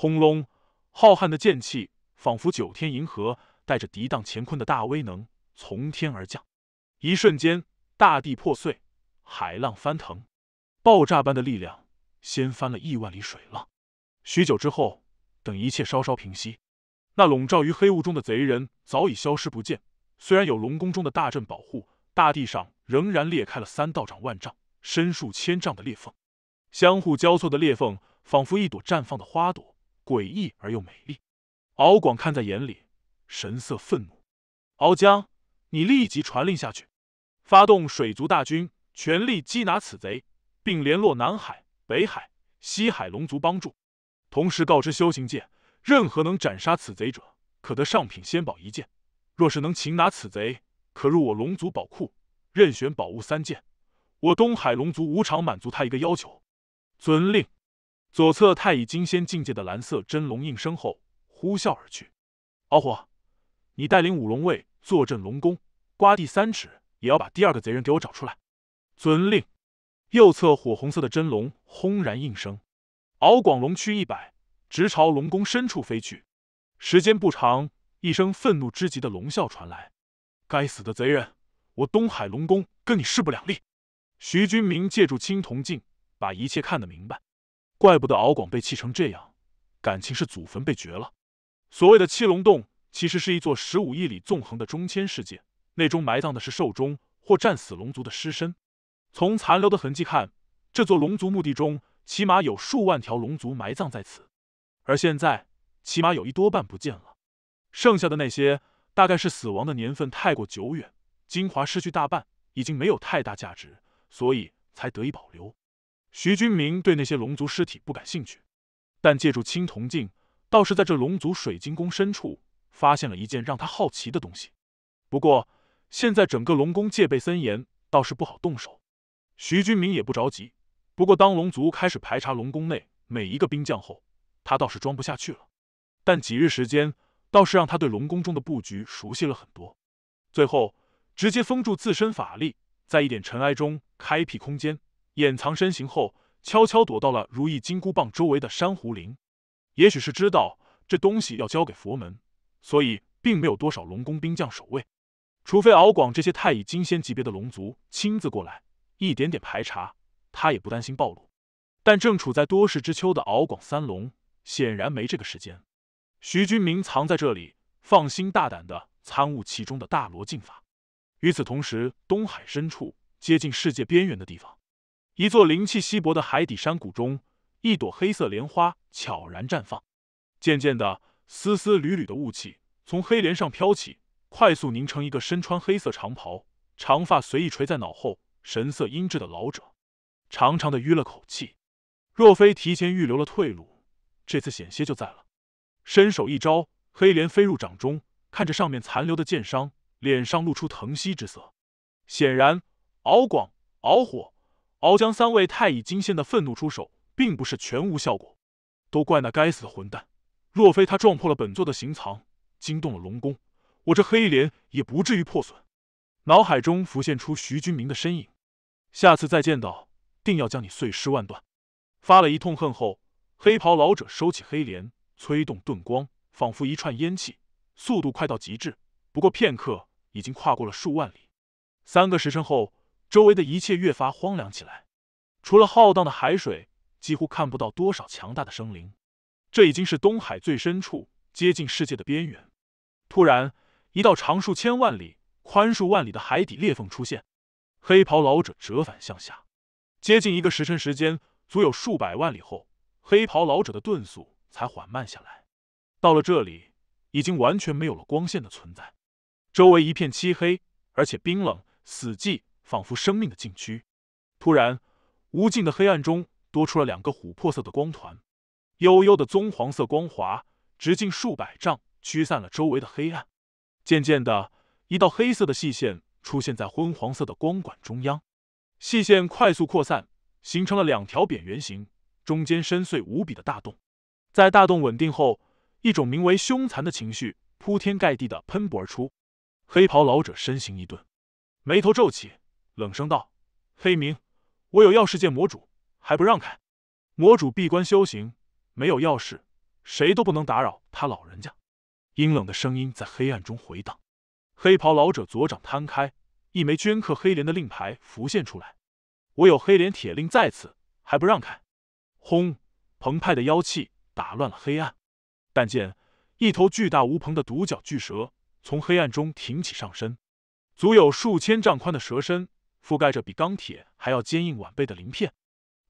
轰隆！浩瀚的剑气仿佛九天银河，带着涤荡乾坤的大威能，从天而降。一瞬间，大地破碎，海浪翻腾，爆炸般的力量掀翻了亿万里水浪。许久之后，等一切稍稍平息，那笼罩于黑雾中的贼人早已消失不见。虽然有龙宫中的大阵保护，大地上仍然裂开了三道长万丈、深数千丈的裂缝，相互交错的裂缝仿佛一朵绽放的花朵。诡异而又美丽，敖广看在眼里，神色愤怒。敖江，你立即传令下去，发动水族大军，全力缉拿此贼，并联络南海、北海、西海龙族帮助。同时告知修行界，任何能斩杀此贼者，可得上品仙宝一件；若是能擒拿此贼，可入我龙族宝库，任选宝物三件。我东海龙族无偿满足他一个要求。遵令。左侧太乙金仙境界的蓝色真龙应声后，呼啸而去。敖火，你带领五龙卫坐镇龙宫，挖地三尺也要把第二个贼人给我找出来。遵令。右侧火红色的真龙轰然应声，敖广龙躯一摆，直朝龙宫深处飞去。时间不长，一声愤怒之极的龙啸传来：“该死的贼人，我东海龙宫跟你势不两立！”徐君明借助青铜镜，把一切看得明白。怪不得敖广被气成这样，感情是祖坟被掘了。所谓的七龙洞，其实是一座十五亿里纵横的中千世界，内中埋葬的是兽中或战死龙族的尸身。从残留的痕迹看，这座龙族墓地中起码有数万条龙族埋葬在此，而现在起码有一多半不见了。剩下的那些，大概是死亡的年份太过久远，精华失去大半，已经没有太大价值，所以才得以保留。徐军明对那些龙族尸体不感兴趣，但借助青铜镜，倒是在这龙族水晶宫深处发现了一件让他好奇的东西。不过，现在整个龙宫戒备森严，倒是不好动手。徐军明也不着急。不过，当龙族开始排查龙宫内每一个兵将后，他倒是装不下去了。但几日时间，倒是让他对龙宫中的布局熟悉了很多。最后，直接封住自身法力，在一点尘埃中开辟空间。掩藏身形后，悄悄躲到了如意金箍棒周围的珊瑚林。也许是知道这东西要交给佛门，所以并没有多少龙宫兵将守卫。除非敖广这些太乙金仙级别的龙族亲自过来，一点点排查，他也不担心暴露。但正处在多事之秋的敖广三龙显然没这个时间。徐君明藏在这里，放心大胆的参悟其中的大罗禁法。与此同时，东海深处接近世界边缘的地方。一座灵气稀薄的海底山谷中，一朵黑色莲花悄然绽放。渐渐的，丝丝缕缕的雾气从黑莲上飘起，快速凝成一个身穿黑色长袍、长发随意垂在脑后、神色阴鸷的老者。长长的吁了口气，若非提前预留了退路，这次险些就在了。伸手一招，黑莲飞入掌中，看着上面残留的剑伤，脸上露出疼惜之色。显然，敖广、敖火。敖江三位太乙金仙的愤怒出手，并不是全无效果。都怪那该死的混蛋！若非他撞破了本座的行藏，惊动了龙宫，我这黑莲也不至于破损。脑海中浮现出徐军明的身影，下次再见到，定要将你碎尸万段！发了一通恨后，黑袍老者收起黑莲，催动遁光，仿佛一串烟气，速度快到极致。不过片刻，已经跨过了数万里。三个时辰后。周围的一切越发荒凉起来，除了浩荡的海水，几乎看不到多少强大的生灵。这已经是东海最深处，接近世界的边缘。突然，一道长数千万里、宽数万里的海底裂缝出现。黑袍老者折返向下，接近一个时辰时间，足有数百万里后，黑袍老者的遁速才缓慢下来。到了这里，已经完全没有了光线的存在，周围一片漆黑，而且冰冷、死寂。仿佛生命的禁区。突然，无尽的黑暗中多出了两个琥珀色的光团，悠悠的棕黄色光华，直径数百丈，驱散了周围的黑暗。渐渐的，一道黑色的细线出现在昏黄色的光管中央，细线快速扩散，形成了两条扁圆形，中间深邃无比的大洞。在大洞稳定后，一种名为凶残的情绪铺天盖地的喷薄而出。黑袍老者身形一顿，眉头皱起。冷声道：“黑明，我有要事见魔主，还不让开！魔主闭关修行，没有要事，谁都不能打扰他老人家。”阴冷的声音在黑暗中回荡。黑袍老者左掌摊开，一枚镌刻黑莲的令牌浮现出来。“我有黑莲铁令在此，还不让开！”轰！澎湃的妖气打乱了黑暗。但见一头巨大无朋的独角巨蛇从黑暗中挺起上身，足有数千丈宽的蛇身。覆盖着比钢铁还要坚硬晚辈的鳞片，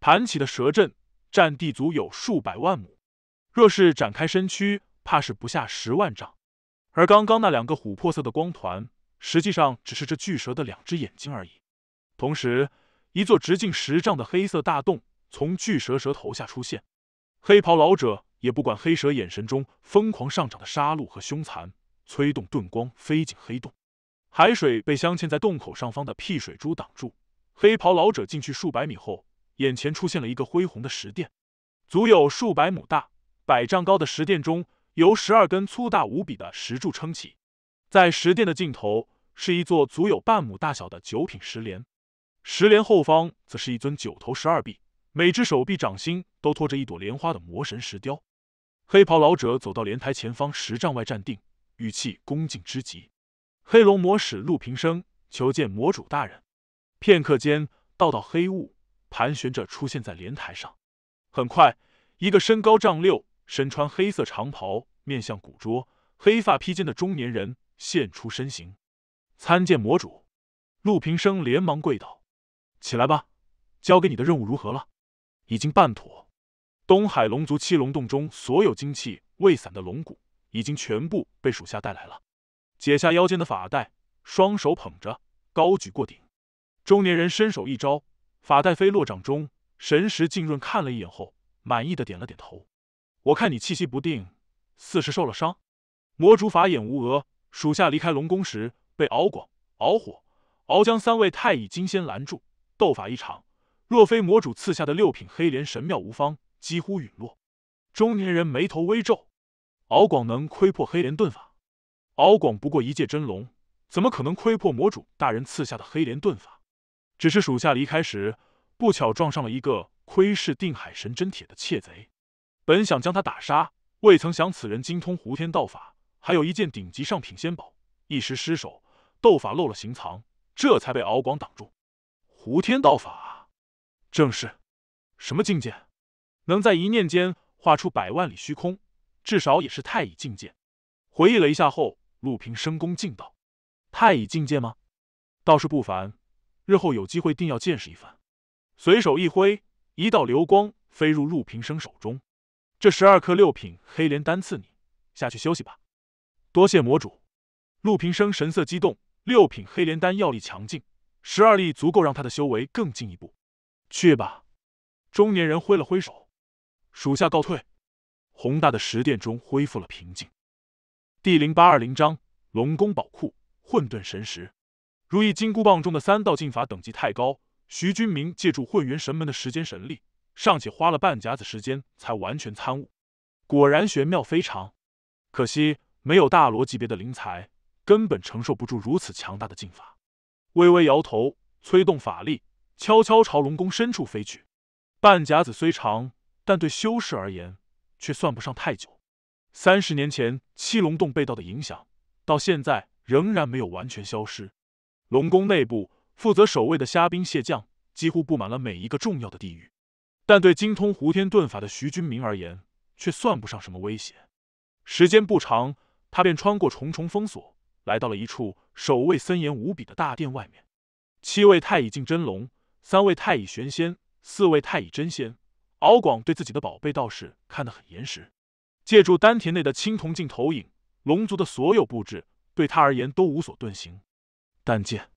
盘起的蛇阵占地足有数百万亩，若是展开身躯，怕是不下十万丈。而刚刚那两个琥珀色的光团，实际上只是这巨蛇的两只眼睛而已。同时，一座直径十丈的黑色大洞从巨蛇蛇头下出现。黑袍老者也不管黑蛇眼神中疯狂上涨的杀戮和凶残，催动遁光飞进黑洞。海水被镶嵌在洞口上方的辟水珠挡住。黑袍老者进去数百米后，眼前出现了一个恢宏的石殿，足有数百亩大、百丈高的石殿中，由十二根粗大无比的石柱撑起。在石殿的尽头，是一座足有半亩大小的九品石莲。石莲后方，则是一尊九头十二臂、每只手臂掌心都托着一朵莲花的魔神石雕。黑袍老者走到莲台前方十丈外站定，语气恭敬之极。黑龙魔使陆平生求见魔主大人。片刻间，道道黑雾盘旋着出现在莲台上。很快，一个身高丈六、身穿黑色长袍、面向古拙、黑发披肩的中年人现出身形。参见魔主！陆平生连忙跪倒。起来吧。交给你的任务如何了？已经办妥。东海龙族七龙洞中所有精气未散的龙骨，已经全部被属下带来了。解下腰间的法带，双手捧着，高举过顶。中年人伸手一招，法带飞落掌中，神识浸润看了一眼后，满意的点了点头。我看你气息不定，似是受了伤。魔主法眼无额，属下离开龙宫时被敖广、敖火、敖江三位太乙金仙拦住，斗法一场，若非魔主赐下的六品黑莲神妙无方，几乎陨落。中年人眉头微皱，敖广能窥破黑莲遁法。敖广不过一介真龙，怎么可能窥破魔主大人赐下的黑莲遁法？只是属下离开时，不巧撞上了一个窥视定海神针铁的窃贼，本想将他打杀，未曾想此人精通胡天道法，还有一件顶级上品仙宝，一时失手，斗法漏了行藏，这才被敖广挡住。胡天道法，正是什么境界？能在一念间画出百万里虚空，至少也是太乙境界。回忆了一下后。陆平生恭敬道：“太乙境界吗？倒是不凡，日后有机会定要见识一番。”随手一挥，一道流光飞入陆平生手中。这十二颗六品黑莲丹赐你，下去休息吧。多谢魔主。陆平生神色激动，六品黑莲丹药力强劲，十二粒足够让他的修为更进一步。去吧。中年人挥了挥手，属下告退。宏大的石殿中恢复了平静。第零八二零章龙宫宝库，混沌神石，如意金箍棒中的三道禁法等级太高，徐君明借助混元神门的时间神力，尚且花了半甲子时间才完全参悟，果然玄妙非常。可惜没有大罗级别的灵材，根本承受不住如此强大的禁法。微微摇头，催动法力，悄悄朝龙宫深处飞去。半甲子虽长，但对修士而言，却算不上太久。三十年前，七龙洞被盗的影响到现在仍然没有完全消失。龙宫内部负责守卫的虾兵蟹将几乎布满了每一个重要的地域，但对精通胡天遁法的徐君明而言，却算不上什么威胁。时间不长，他便穿过重重封锁，来到了一处守卫森严无比的大殿外面。七位太乙境真龙，三位太乙玄仙，四位太乙真仙，敖广对自己的宝贝道士看得很严实。借助丹田内的青铜镜投影，龙族的所有布置对他而言都无所遁形。但见，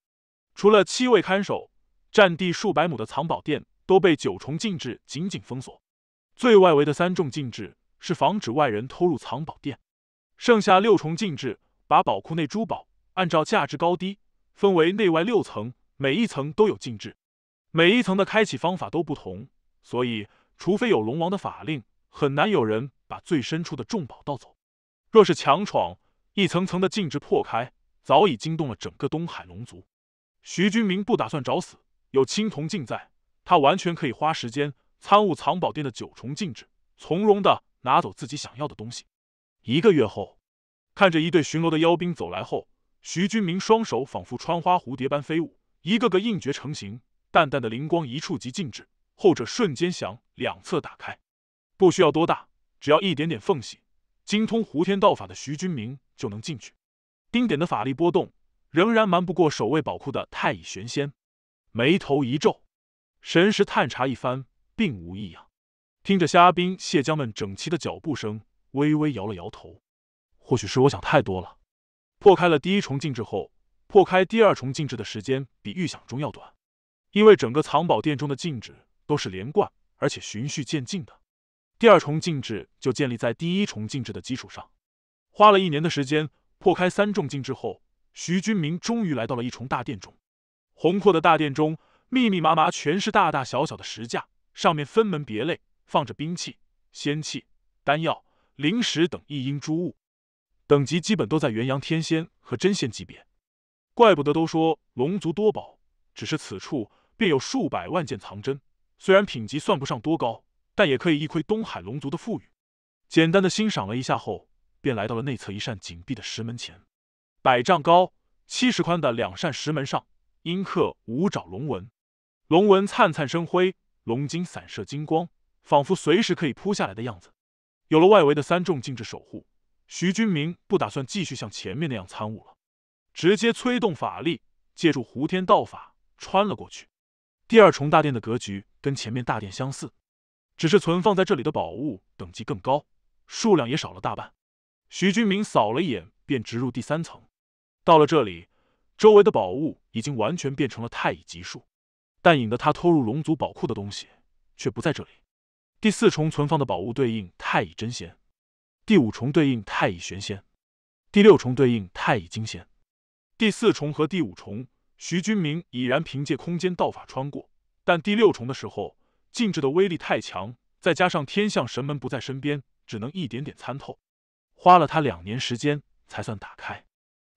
除了七位看守，占地数百亩的藏宝殿都被九重禁制紧紧封锁。最外围的三重禁制是防止外人偷入藏宝殿，剩下六重禁制把宝库内珠宝按照价值高低分为内外六层，每一层都有禁制，每一层的开启方法都不同，所以除非有龙王的法令，很难有人。把最深处的重宝盗走，若是强闯，一层层的禁制破开，早已惊动了整个东海龙族。徐军明不打算找死，有青铜镜在，他完全可以花时间参悟藏宝殿的九重禁制，从容的拿走自己想要的东西。一个月后，看着一队巡逻的妖兵走来后，徐军明双手仿佛穿花蝴蝶般飞舞，一个个印诀成型，淡淡的灵光一触即禁制，后者瞬间响，两侧打开，不需要多大。只要一点点缝隙，精通胡天道法的徐君明就能进去。丁点的法力波动仍然瞒不过守卫宝库的太乙玄仙，眉头一皱，神识探查一番，并无异样。听着虾兵蟹将们整齐的脚步声，微微摇了摇头。或许是我想太多了。破开了第一重禁制后，破开第二重禁制的时间比预想中要短，因为整个藏宝殿中的禁制都是连贯而且循序渐进的。第二重禁制就建立在第一重禁制的基础上，花了一年的时间破开三重禁制后，徐君明终于来到了一重大殿中。宏阔的大殿中，密密麻麻全是大大小小的石架，上面分门别类放着兵器、仙器、丹药、灵石等一应诸物，等级基本都在元阳天仙和真仙级别。怪不得都说龙族多宝，只是此处便有数百万件藏珍，虽然品级算不上多高。但也可以一窥东海龙族的富裕。简单的欣赏了一下后，便来到了内侧一扇紧闭的石门前。百丈高、七十宽的两扇石门上，阴刻五爪龙纹，龙纹灿灿生辉，龙筋散射金光，仿佛随时可以扑下来的样子。有了外围的三重禁制守护，徐军明不打算继续像前面那样参悟了，直接催动法力，借助胡天道法穿了过去。第二重大殿的格局跟前面大殿相似。只是存放在这里的宝物等级更高，数量也少了大半。徐军明扫了一眼，便直入第三层。到了这里，周围的宝物已经完全变成了太乙级数，但引得他偷入龙族宝库的东西却不在这里。第四重存放的宝物对应太乙真仙，第五重对应太乙玄仙，第六重对应太乙金仙。第四重和第五重，徐军明已然凭借空间道法穿过，但第六重的时候。禁制的威力太强，再加上天象神门不在身边，只能一点点参透。花了他两年时间才算打开。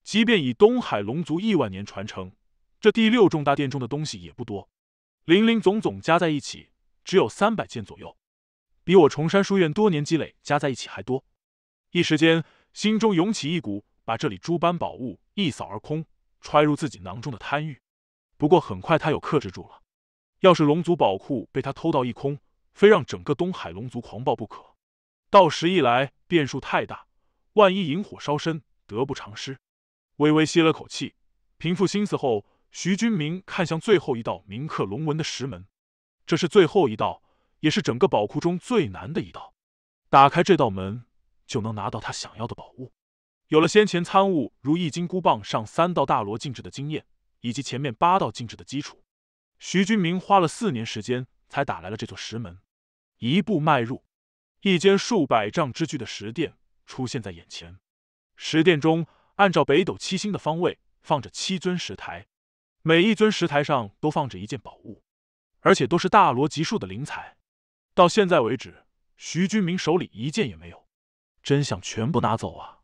即便以东海龙族亿万年传承，这第六重大殿中的东西也不多，零零总总加在一起只有三百件左右，比我崇山书院多年积累加在一起还多。一时间，心中涌起一股把这里诸般宝物一扫而空，揣入自己囊中的贪欲。不过很快他又克制住了。要是龙族宝库被他偷盗一空，非让整个东海龙族狂暴不可。到时一来变数太大，万一引火烧身，得不偿失。微微吸了口气，平复心思后，徐君明看向最后一道铭刻龙纹的石门。这是最后一道，也是整个宝库中最难的一道。打开这道门，就能拿到他想要的宝物。有了先前参悟如意金箍棒上三道大罗禁制的经验，以及前面八道禁制的基础。徐军明花了四年时间才打来了这座石门，一步迈入，一间数百丈之巨的石殿出现在眼前。石殿中按照北斗七星的方位放着七尊石台，每一尊石台上都放着一件宝物，而且都是大罗级数的灵材。到现在为止，徐军明手里一件也没有，真想全部拿走啊！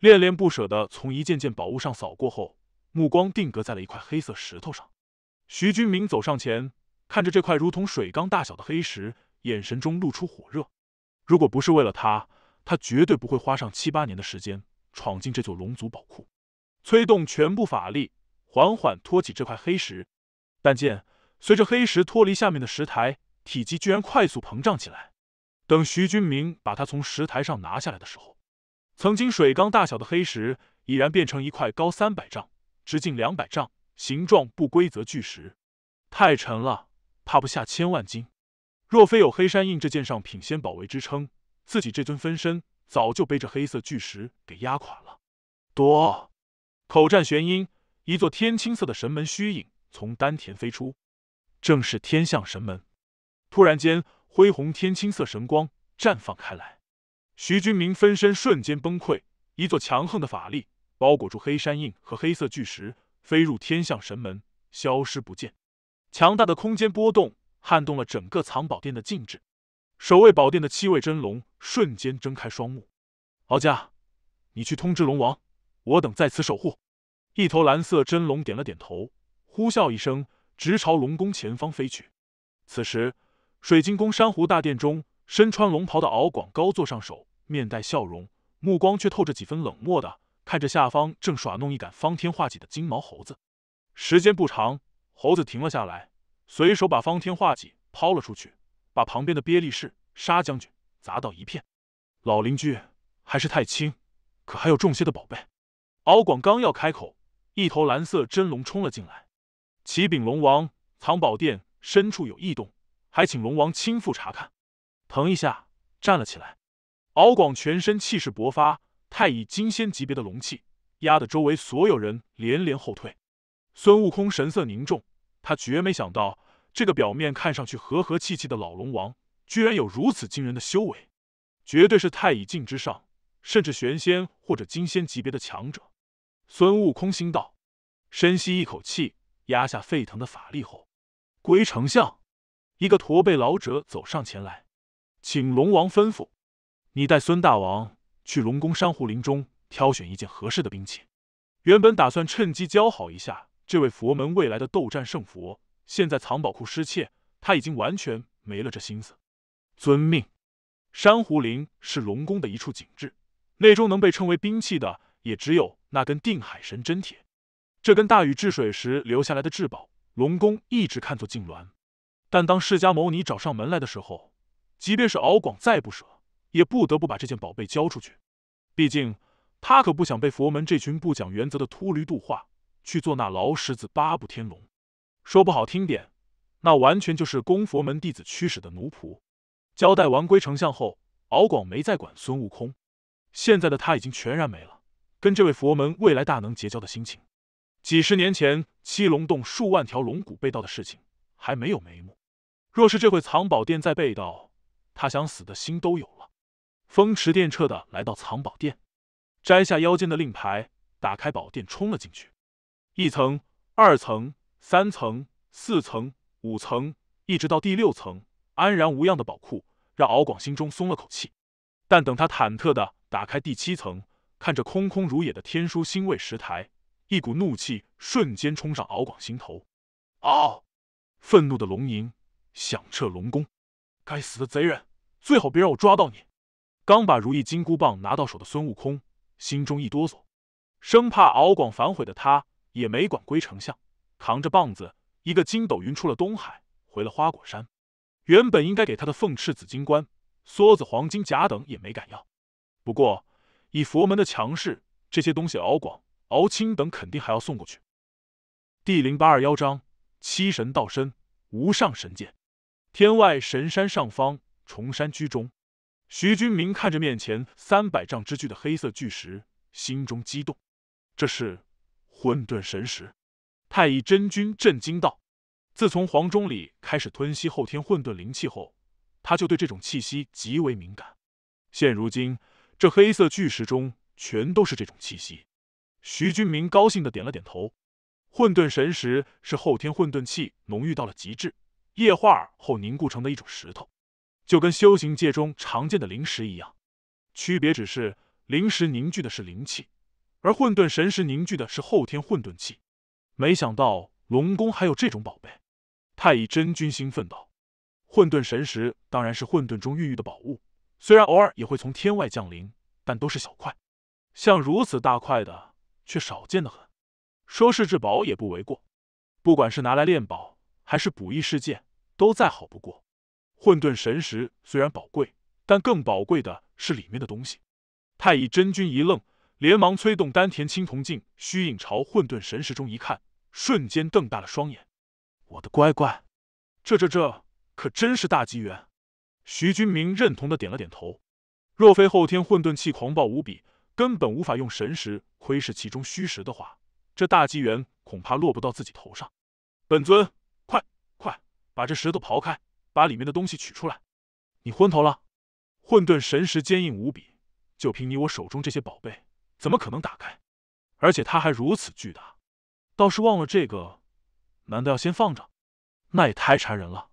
恋恋不舍的从一件件宝物上扫过后，目光定格在了一块黑色石头上。徐军明走上前，看着这块如同水缸大小的黑石，眼神中露出火热。如果不是为了他，他绝对不会花上七八年的时间闯进这座龙族宝库，催动全部法力，缓缓托起这块黑石。但见随着黑石脱离下面的石台，体积居然快速膨胀起来。等徐军明把它从石台上拿下来的时候，曾经水缸大小的黑石已然变成一块高三百丈、直径两百丈。形状不规则巨石，太沉了，怕不下千万斤。若非有黑山印这件上品仙宝为支撑，自己这尊分身早就被这黑色巨石给压垮了。躲！口占玄音，一座天青色的神门虚影从丹田飞出，正是天象神门。突然间，恢弘天青色神光绽放开来，徐军明分身瞬间崩溃，一座强横的法力包裹住黑山印和黑色巨石。飞入天象神门，消失不见。强大的空间波动撼动了整个藏宝殿的禁制，守卫宝殿的七位真龙瞬间睁开双目。敖家，你去通知龙王，我等在此守护。一头蓝色真龙点了点头，呼啸一声，直朝龙宫前方飞去。此时，水晶宫珊瑚大殿中，身穿龙袍的敖广高坐上首，面带笑容，目光却透着几分冷漠的。看着下方正耍弄一杆方天画戟的金毛猴子，时间不长，猴子停了下来，随手把方天画戟抛了出去，把旁边的鳖力士、沙将军砸到一片。老邻居还是太轻，可还有重些的宝贝。敖广刚要开口，一头蓝色真龙冲了进来。启禀龙王，藏宝殿深处有异动，还请龙王亲赴查看。腾一下，站了起来。敖广全身气势勃发。太乙金仙级别的龙气压得周围所有人连连后退。孙悟空神色凝重，他绝没想到这个表面看上去和和气气的老龙王，居然有如此惊人的修为，绝对是太乙境之上，甚至玄仙或者金仙级别的强者。孙悟空心道，深吸一口气，压下沸腾的法力后，归丞相，一个驼背老者走上前来，请龙王吩咐，你带孙大王。去龙宫珊瑚林中挑选一件合适的兵器。原本打算趁机交好一下这位佛门未来的斗战胜佛，现在藏宝库失窃，他已经完全没了这心思。遵命。珊瑚林是龙宫的一处景致，内中能被称为兵器的，也只有那根定海神针铁。这根大禹治水时留下来的至宝，龙宫一直看作禁脔。但当释迦牟尼找上门来的时候，即便是敖广再不舍。也不得不把这件宝贝交出去，毕竟他可不想被佛门这群不讲原则的秃驴度化，去做那劳什子八部天龙。说不好听点，那完全就是供佛门弟子驱使的奴仆。交代完归丞相后，敖广没再管孙悟空。现在的他已经全然没了跟这位佛门未来大能结交的心情。几十年前七龙洞数万条龙骨被盗的事情还没有眉目，若是这会藏宝殿再被盗，他想死的心都有了。风驰电掣的来到藏宝殿，摘下腰间的令牌，打开宝殿，冲了进去。一层、二层、三层、四层、五层，一直到第六层，安然无恙的宝库让敖广心中松了口气。但等他忐忑的打开第七层，看着空空如也的天书星位石台，一股怒气瞬间冲上敖广心头。嗷！愤怒的龙吟响彻龙宫。该死的贼人，最好别让我抓到你！刚把如意金箍棒拿到手的孙悟空，心中一哆嗦，生怕敖广反悔的他也没管龟丞相，扛着棒子一个筋斗云出了东海，回了花果山。原本应该给他的凤翅紫金冠、梭子黄金甲等也没敢要。不过以佛门的强势，这些东西敖广、敖青等肯定还要送过去。第零八二幺章：七神道身，无上神剑。天外神山上方，崇山居中。徐君明看着面前三百丈之巨的黑色巨石，心中激动。这是混沌神石。太乙真君震惊道：“自从黄忠礼开始吞吸后天混沌灵气后，他就对这种气息极为敏感。现如今，这黑色巨石中全都是这种气息。”徐君明高兴的点了点头。混沌神石是后天混沌气浓郁到了极致，液化后凝固成的一种石头。就跟修行界中常见的灵石一样，区别只是灵石凝聚的是灵气，而混沌神石凝聚的是后天混沌气。没想到龙宫还有这种宝贝，太乙真君兴奋道：“混沌神石当然是混沌中孕育的宝物，虽然偶尔也会从天外降临，但都是小块，像如此大块的却少见的很。说是至宝也不为过，不管是拿来炼宝还是补益世界，都再好不过。”混沌神石虽然宝贵，但更宝贵的是里面的东西。太乙真君一愣，连忙催动丹田青铜镜虚影，朝混沌神石中一看，瞬间瞪大了双眼：“我的乖乖，这这这，可真是大机缘！”徐君明认同的点了点头。若非后天混沌气狂暴无比，根本无法用神石窥视其中虚实的话，这大机缘恐怕落不到自己头上。本尊，快快把这石头刨开！把里面的东西取出来，你昏头了？混沌神石坚硬无比，就凭你我手中这些宝贝，怎么可能打开？而且它还如此巨大，倒是忘了这个，难道要先放着？那也太缠人了。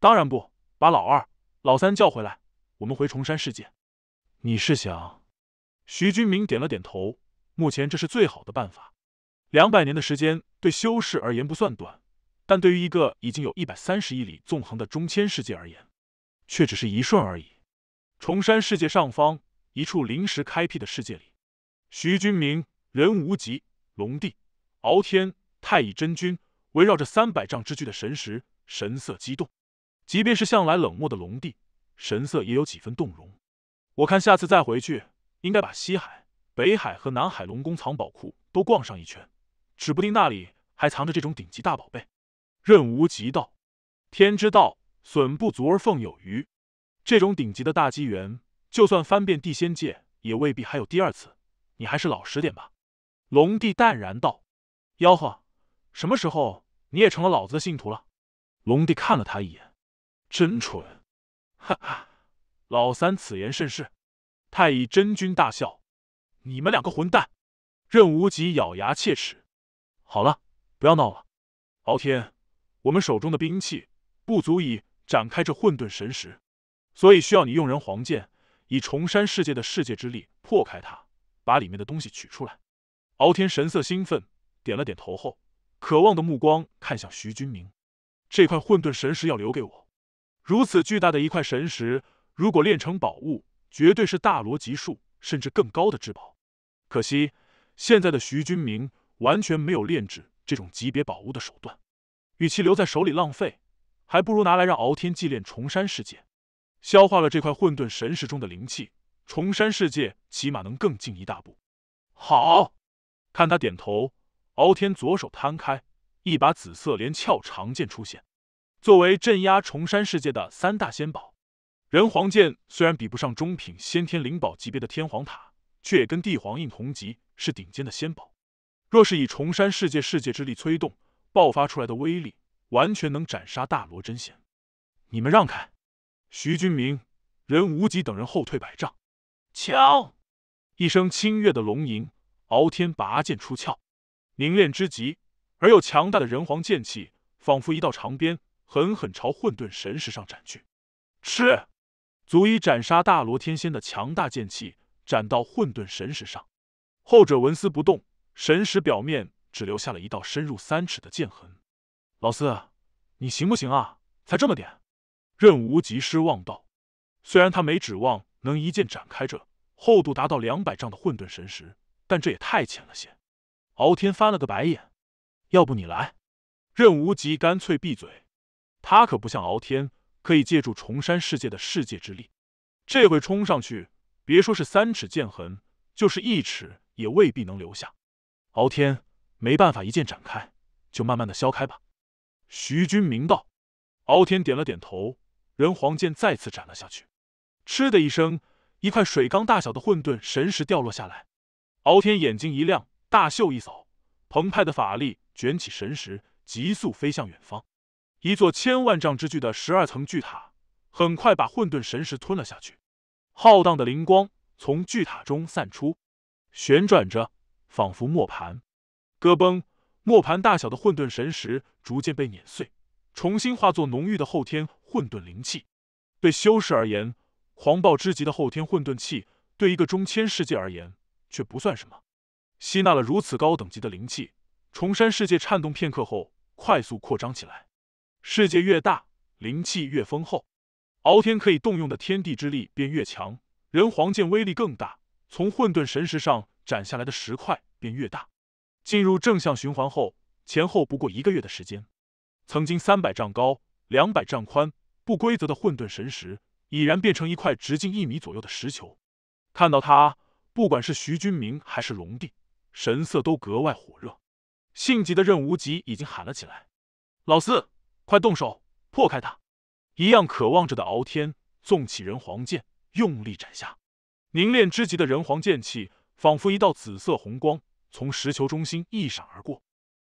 当然不，把老二、老三叫回来，我们回崇山世界。你是想？徐军明点了点头。目前这是最好的办法。两百年的时间对修士而言不算短。但对于一个已经有一百三十亿里纵横的中千世界而言，却只是一瞬而已。崇山世界上方一处临时开辟的世界里，徐君明、任无极、龙帝、敖天、太乙真君围绕着三百丈之巨的神石，神色激动。即便是向来冷漠的龙帝，神色也有几分动容。我看下次再回去，应该把西海、北海和南海龙宫藏宝库都逛上一圈，指不定那里还藏着这种顶级大宝贝。任无极道，天之道，损不足而奉有余。这种顶级的大机缘，就算翻遍地仙界，也未必还有第二次。你还是老实点吧。”龙帝淡然道。“吆喝，什么时候你也成了老子的信徒了？”龙帝看了他一眼，真蠢！哈哈，老三此言甚是。”太乙真君大笑。“你们两个混蛋！”任无极咬牙切齿。“好了，不要闹了。”敖天。我们手中的兵器不足以展开这混沌神石，所以需要你用人皇剑以重山世界的世界之力破开它，把里面的东西取出来。敖天神色兴奋，点了点头后，渴望的目光看向徐君明：“这块混沌神石要留给我。如此巨大的一块神石，如果炼成宝物，绝对是大罗级数甚至更高的至宝。可惜，现在的徐君明完全没有炼制这种级别宝物的手段。”与其留在手里浪费，还不如拿来让敖天祭炼重山世界，消化了这块混沌神石中的灵气，重山世界起码能更进一大步。好，看他点头，敖天左手摊开，一把紫色连鞘长剑出现。作为镇压重山世界的三大仙宝，人皇剑虽然比不上中品先天灵宝级别的天皇塔，却也跟帝皇印同级，是顶尖的仙宝。若是以重山世界世界之力催动。爆发出来的威力，完全能斩杀大罗真仙。你们让开！徐君明、任无极等人后退百丈。瞧！一声清越的龙吟，敖天拔剑出鞘，凝练之极而又强大的人皇剑气，仿佛一道长鞭，狠狠朝混沌神石上斩去。吃！足以斩杀大罗天仙的强大剑气，斩到混沌神石上，后者纹丝不动。神石表面。只留下了一道深入三尺的剑痕。老四，你行不行啊？才这么点。任无极失望道：“虽然他没指望能一剑斩开这厚度达到两百丈的混沌神石，但这也太浅了些。”敖天翻了个白眼：“要不你来？”任无极干脆闭嘴。他可不像敖天，可以借助重山世界的世界之力。这回冲上去，别说是三尺剑痕，就是一尺也未必能留下。敖天。没办法，一剑斩开，就慢慢的削开吧。”徐君明道。敖天点了点头，人皇剑再次斩了下去。嗤的一声，一块水缸大小的混沌神石掉落下来。敖天眼睛一亮，大袖一扫，澎湃的法力卷起神石，急速飞向远方。一座千万丈之巨的十二层巨塔，很快把混沌神石吞了下去。浩荡的灵光从巨塔中散出，旋转着，仿佛磨盘。咯嘣，磨盘大小的混沌神石逐渐被碾碎，重新化作浓郁的后天混沌灵气。对修士而言，狂暴之极的后天混沌气，对一个中千世界而言却不算什么。吸纳了如此高等级的灵气，重山世界颤动片刻后，快速扩张起来。世界越大，灵气越丰厚，敖天可以动用的天地之力便越强，人皇剑威力更大，从混沌神石上斩下来的石块便越大。进入正向循环后，前后不过一个月的时间，曾经三百丈高、两百丈宽、不规则的混沌神石，已然变成一块直径一米左右的石球。看到它，不管是徐君明还是龙帝，神色都格外火热。性急的任无极已经喊了起来：“老四，快动手破开它！”一样渴望着的敖天纵起人皇剑，用力斩下，凝练之极的人皇剑气，仿佛一道紫色红光。从石球中心一闪而过，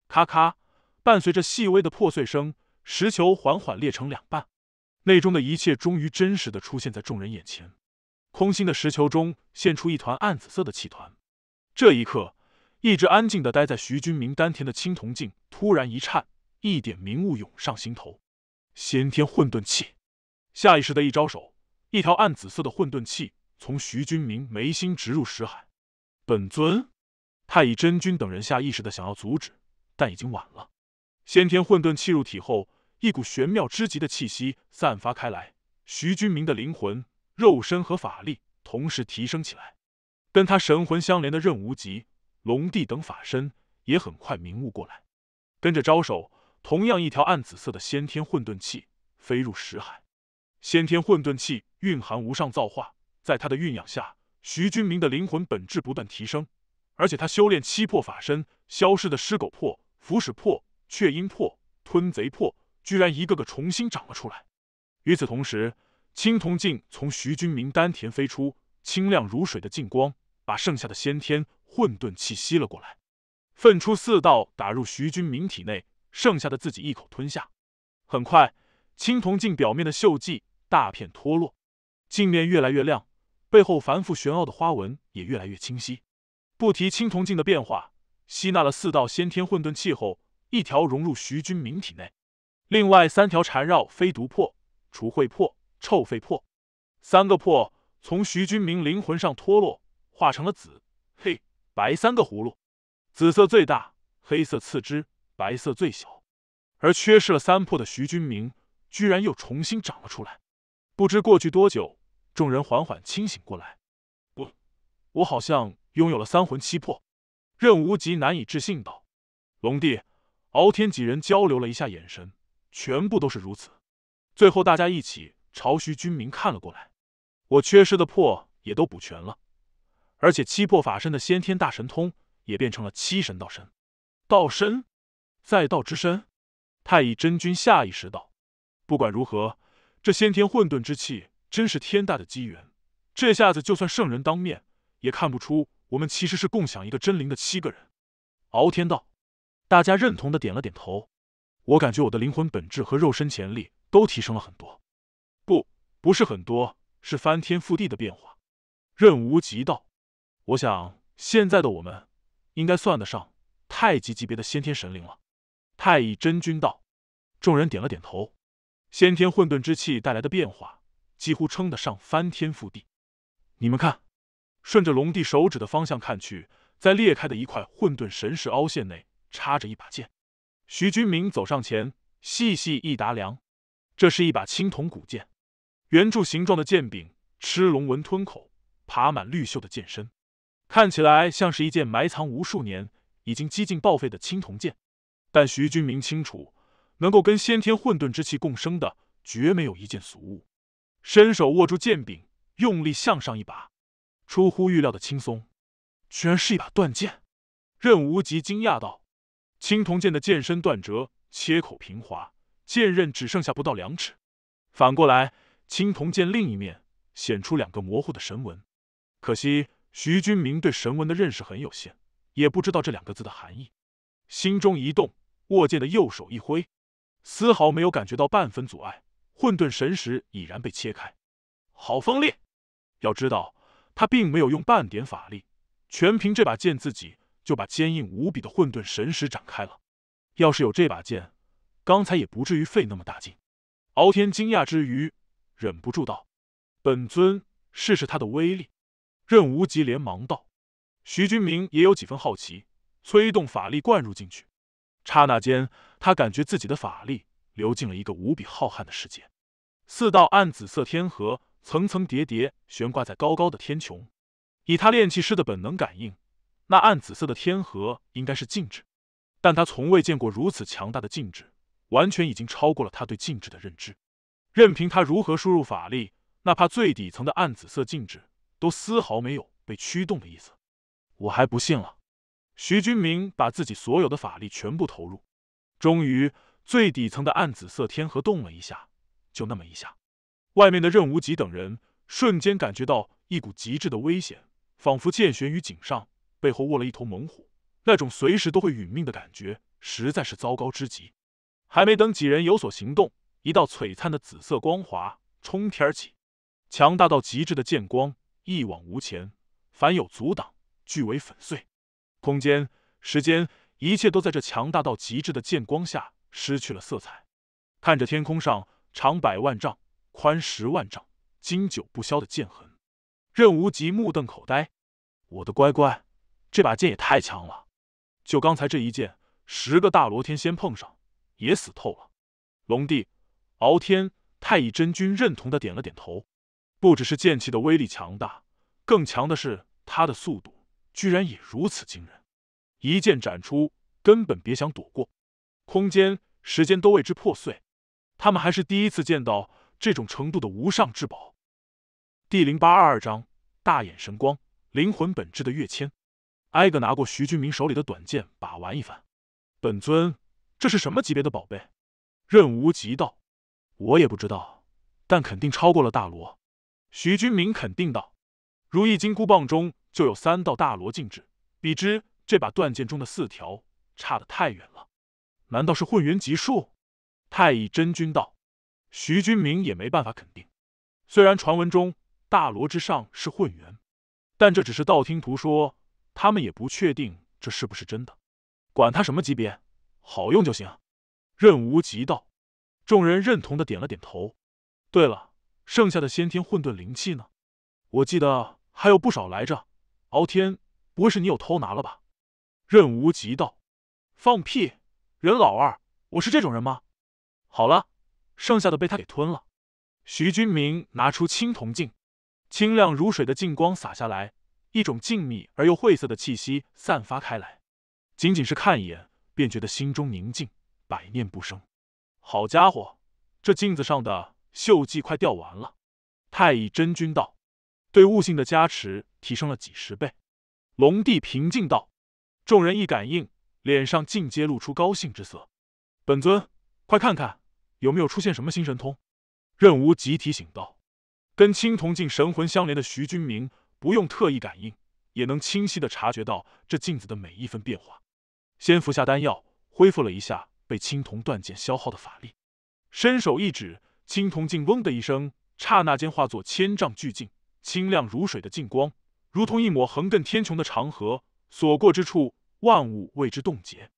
咔咔，伴随着细微的破碎声，石球缓缓裂成两半，内中的一切终于真实的出现在众人眼前。空心的石球中现出一团暗紫色的气团。这一刻，一直安静的待在徐君明丹田的青铜镜突然一颤，一点明雾涌上心头。先天混沌气，下意识的一招手，一条暗紫色的混沌气从徐君明眉心直入石海，本尊。太乙真君等人下意识的想要阻止，但已经晚了。先天混沌气入体后，一股玄妙之极的气息散发开来，徐君明的灵魂、肉身和法力同时提升起来。跟他神魂相连的任无极、龙帝等法身也很快明悟过来，跟着招手，同样一条暗紫色的先天混沌气飞入石海。先天混沌气蕴含无上造化，在他的酝酿下，徐君明的灵魂本质不断提升。而且他修炼七魄法身，消失的尸狗魄、伏使魄、雀鹰魄、吞贼魄，居然一个个重新长了出来。与此同时，青铜镜从徐君明丹田飞出，清亮如水的镜光把剩下的先天混沌气吸了过来，分出四道打入徐君明体内，剩下的自己一口吞下。很快，青铜镜表面的锈迹大片脱落，镜面越来越亮，背后繁复玄奥的花纹也越来越清晰。不提青铜镜的变化，吸纳了四道先天混沌气后，一条融入徐君明体内，另外三条缠绕飞毒破、除秽破、臭肺破，三个破从徐君明灵魂上脱落，化成了紫、黑、白三个葫芦，紫色最大，黑色次之，白色最小。而缺失了三破的徐君明，居然又重新长了出来。不知过去多久，众人缓缓清醒过来。我，我好像。拥有了三魂七魄，任无极难以置信道：“龙帝，敖天几人交流了一下眼神，全部都是如此。最后大家一起朝徐军民看了过来。我缺失的魄也都补全了，而且七魄法身的先天大神通也变成了七神道身。道身，在道之身。”太乙真君下意识道：“不管如何，这先天混沌之气真是天大的机缘。这下子，就算圣人当面也看不出。”我们其实是共享一个真灵的七个人，敖天道，大家认同的点了点头。我感觉我的灵魂本质和肉身潜力都提升了很多，不，不是很多，是翻天覆地的变化。任无极道，我想现在的我们应该算得上太极级别的先天神灵了。太乙真君道，众人点了点头。先天混沌之气带来的变化几乎称得上翻天覆地，你们看。顺着龙帝手指的方向看去，在裂开的一块混沌神石凹陷内插着一把剑。徐君明走上前，细细一打量，这是一把青铜古剑，圆柱形状的剑柄，螭龙纹吞口，爬满绿锈的剑身，看起来像是一件埋藏无数年、已经几近报废的青铜剑。但徐君明清楚，能够跟先天混沌之气共生的，绝没有一件俗物。伸手握住剑柄，用力向上一拔。出乎预料的轻松，居然是一把断剑。任无极惊讶道：“青铜剑的剑身断折，切口平滑，剑刃只剩下不到两尺。反过来，青铜剑另一面显出两个模糊的神纹。可惜徐军明对神纹的认识很有限，也不知道这两个字的含义。心中一动，握剑的右手一挥，丝毫没有感觉到半分阻碍。混沌神石已然被切开，好锋利！要知道。”他并没有用半点法力，全凭这把剑自己就把坚硬无比的混沌神石展开了。要是有这把剑，刚才也不至于费那么大劲。敖天惊讶之余，忍不住道：“本尊试试他的威力。”任无极连忙道：“徐君明也有几分好奇，催动法力灌入进去。刹那间，他感觉自己的法力流进了一个无比浩瀚的世界，四道暗紫色天河。”层层叠叠悬挂在高高的天穹，以他炼气师的本能感应，那暗紫色的天河应该是静止，但他从未见过如此强大的静止，完全已经超过了他对静止的认知。任凭他如何输入法力，哪怕最底层的暗紫色禁止都丝毫没有被驱动的意思。我还不信了。徐君明把自己所有的法力全部投入，终于最底层的暗紫色天河动了一下，就那么一下。外面的任无极等人瞬间感觉到一股极致的危险，仿佛剑悬于颈上，背后卧了一头猛虎，那种随时都会殒命的感觉实在是糟糕之极。还没等几人有所行动，一道璀璨的紫色光华冲天而起，强大到极致的剑光一往无前，凡有阻挡，俱为粉碎。空间、时间，一切都在这强大到极致的剑光下失去了色彩。看着天空上长百万丈。宽十万丈、经久不消的剑痕，任无极目瞪口呆。我的乖乖，这把剑也太强了！就刚才这一剑，十个大罗天仙碰上也死透了。龙帝、敖天、太乙真君认同的点了点头。不只是剑气的威力强大，更强的是他的速度，居然也如此惊人。一剑斩出，根本别想躲过，空间、时间都为之破碎。他们还是第一次见到。这种程度的无上至宝，第零八二二章大眼神光，灵魂本质的跃迁。挨个拿过徐君明手里的短剑把玩一番，本尊，这是什么级别的宝贝？任无极道，我也不知道，但肯定超过了大罗。徐君明肯定道，如意金箍棒中就有三道大罗禁制，比之这把断剑中的四条，差得太远了。难道是混元级数？太乙真君道。徐君明也没办法肯定，虽然传闻中大罗之上是混元，但这只是道听途说，他们也不确定这是不是真的。管他什么级别，好用就行。任无极道，众人认同的点了点头。对了，剩下的先天混沌灵气呢？我记得还有不少来着。敖天，不会是你有偷拿了吧？任无极道。放屁！任老二，我是这种人吗？好了。剩下的被他给吞了。徐君明拿出青铜镜，清亮如水的镜光洒下来，一种静谧而又晦涩的气息散发开来。仅仅是看一眼，便觉得心中宁静，百念不生。好家伙，这镜子上的锈迹快掉完了。太乙真君道：“对悟性的加持提升了几十倍。”龙帝平静道：“众人一感应，脸上尽皆露出高兴之色。本尊，快看看。”有没有出现什么新神通？任无极提醒道。跟青铜镜神魂相连的徐君明，不用特意感应，也能清晰地察觉到这镜子的每一分变化。先服下丹药，恢复了一下被青铜断剑消耗的法力，伸手一指，青铜镜嗡的一声，刹那间化作千丈巨镜，清亮如水的镜光，如同一抹横亘天穹的长河，所过之处，万物为之冻结。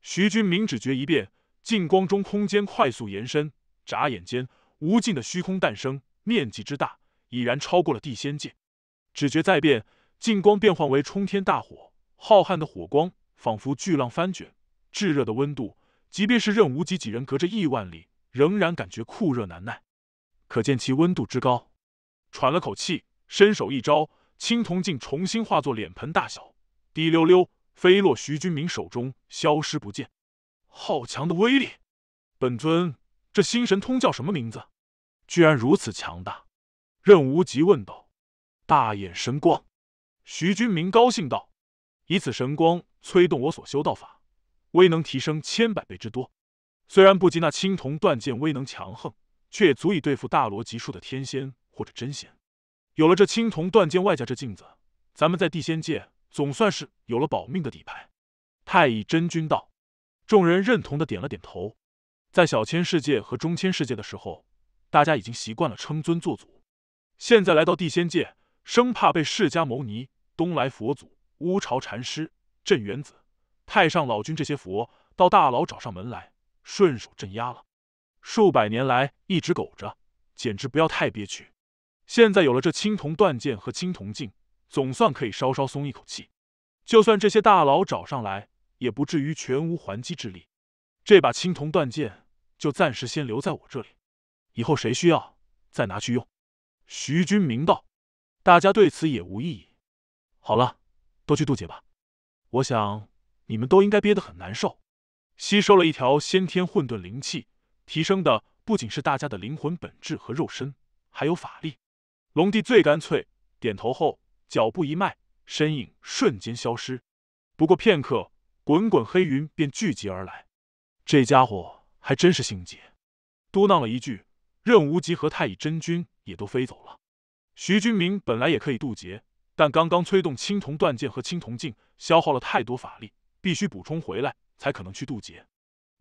徐君明只觉一变。近光中，空间快速延伸，眨眼间，无尽的虚空诞生，面积之大，已然超过了地仙界。只觉再变，近光变换为冲天大火，浩瀚的火光仿佛巨浪翻卷，炙热的温度，即便是任无极几人隔着亿万里，仍然感觉酷热难耐，可见其温度之高。喘了口气，伸手一招，青铜镜重新化作脸盆大小，滴溜溜飞落徐军明手中，消失不见。好强的威力！本尊这心神通叫什么名字？居然如此强大！任无极问道。大眼神光，徐君明高兴道：“以此神光催动我所修道法，威能提升千百倍之多。虽然不及那青铜断剑威能强横，却也足以对付大罗级数的天仙或者真仙。有了这青铜断剑，外加这镜子，咱们在地仙界总算是有了保命的底牌。”太乙真君道。众人认同的点了点头，在小千世界和中千世界的时候，大家已经习惯了称尊做祖。现在来到地仙界，生怕被释迦牟尼、东来佛祖、乌巢禅师、镇元子、太上老君这些佛到大牢找上门来，顺手镇压了。数百年来一直苟着，简直不要太憋屈。现在有了这青铜断剑和青铜镜，总算可以稍稍松一口气。就算这些大佬找上来，也不至于全无还击之力，这把青铜断剑就暂时先留在我这里，以后谁需要再拿去用。”徐军明道：“大家对此也无异议。好了，都去渡劫吧！我想你们都应该憋得很难受。吸收了一条先天混沌灵气，提升的不仅是大家的灵魂本质和肉身，还有法力。”龙帝最干脆，点头后，脚步一迈，身影瞬间消失。不过片刻。滚滚黑云便聚集而来，这家伙还真是心急，嘟囔了一句。任无极和太乙真君也都飞走了。徐君明本来也可以渡劫，但刚刚催动青铜断剑和青铜镜，消耗了太多法力，必须补充回来才可能去渡劫。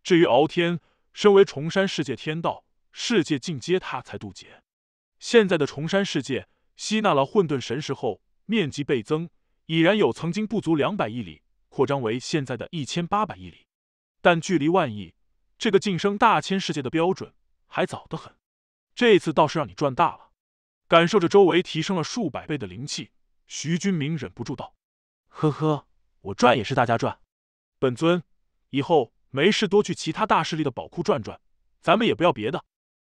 至于敖天，身为崇山世界天道世界尽皆他才渡劫。现在的崇山世界吸纳了混沌神石后，面积倍增，已然有曾经不足两百亿里。扩张为现在的一千八百亿里，但距离万亿这个晋升大千世界的标准还早得很。这次倒是让你赚大了。感受着周围提升了数百倍的灵气，徐军明忍不住道：“呵呵，我赚也是大家赚。本尊以后没事多去其他大势力的宝库转转，咱们也不要别的，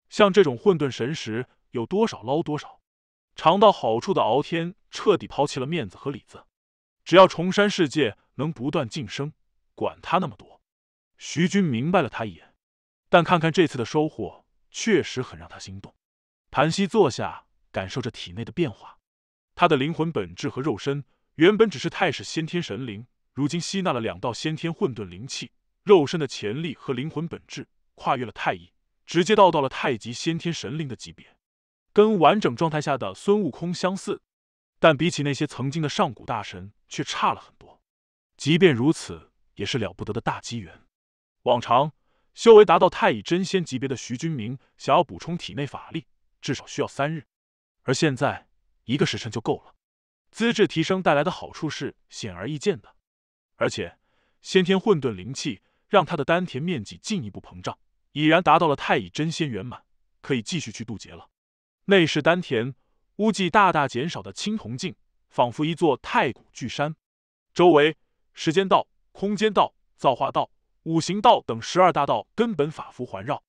像这种混沌神石，有多少捞多少。”尝到好处的敖天彻底抛弃了面子和里子，只要重山世界。能不断晋升，管他那么多。徐军明白了他一眼，但看看这次的收获，确实很让他心动。盘膝坐下，感受着体内的变化。他的灵魂本质和肉身原本只是太史先天神灵，如今吸纳了两道先天混沌灵气，肉身的潜力和灵魂本质跨越了太乙，直接到到了太极先天神灵的级别，跟完整状态下的孙悟空相似，但比起那些曾经的上古大神却差了很多。即便如此，也是了不得的大机缘。往常，修为达到太乙真仙级别的徐君明，想要补充体内法力，至少需要三日；而现在，一个时辰就够了。资质提升带来的好处是显而易见的，而且先天混沌灵气让他的丹田面积进一步膨胀，已然达到了太乙真仙圆满，可以继续去渡劫了。内室丹田，污迹大大减少的青铜镜，仿佛一座太古巨山，周围。时间道、空间道、造化道、五行道等十二大道根本法符环绕，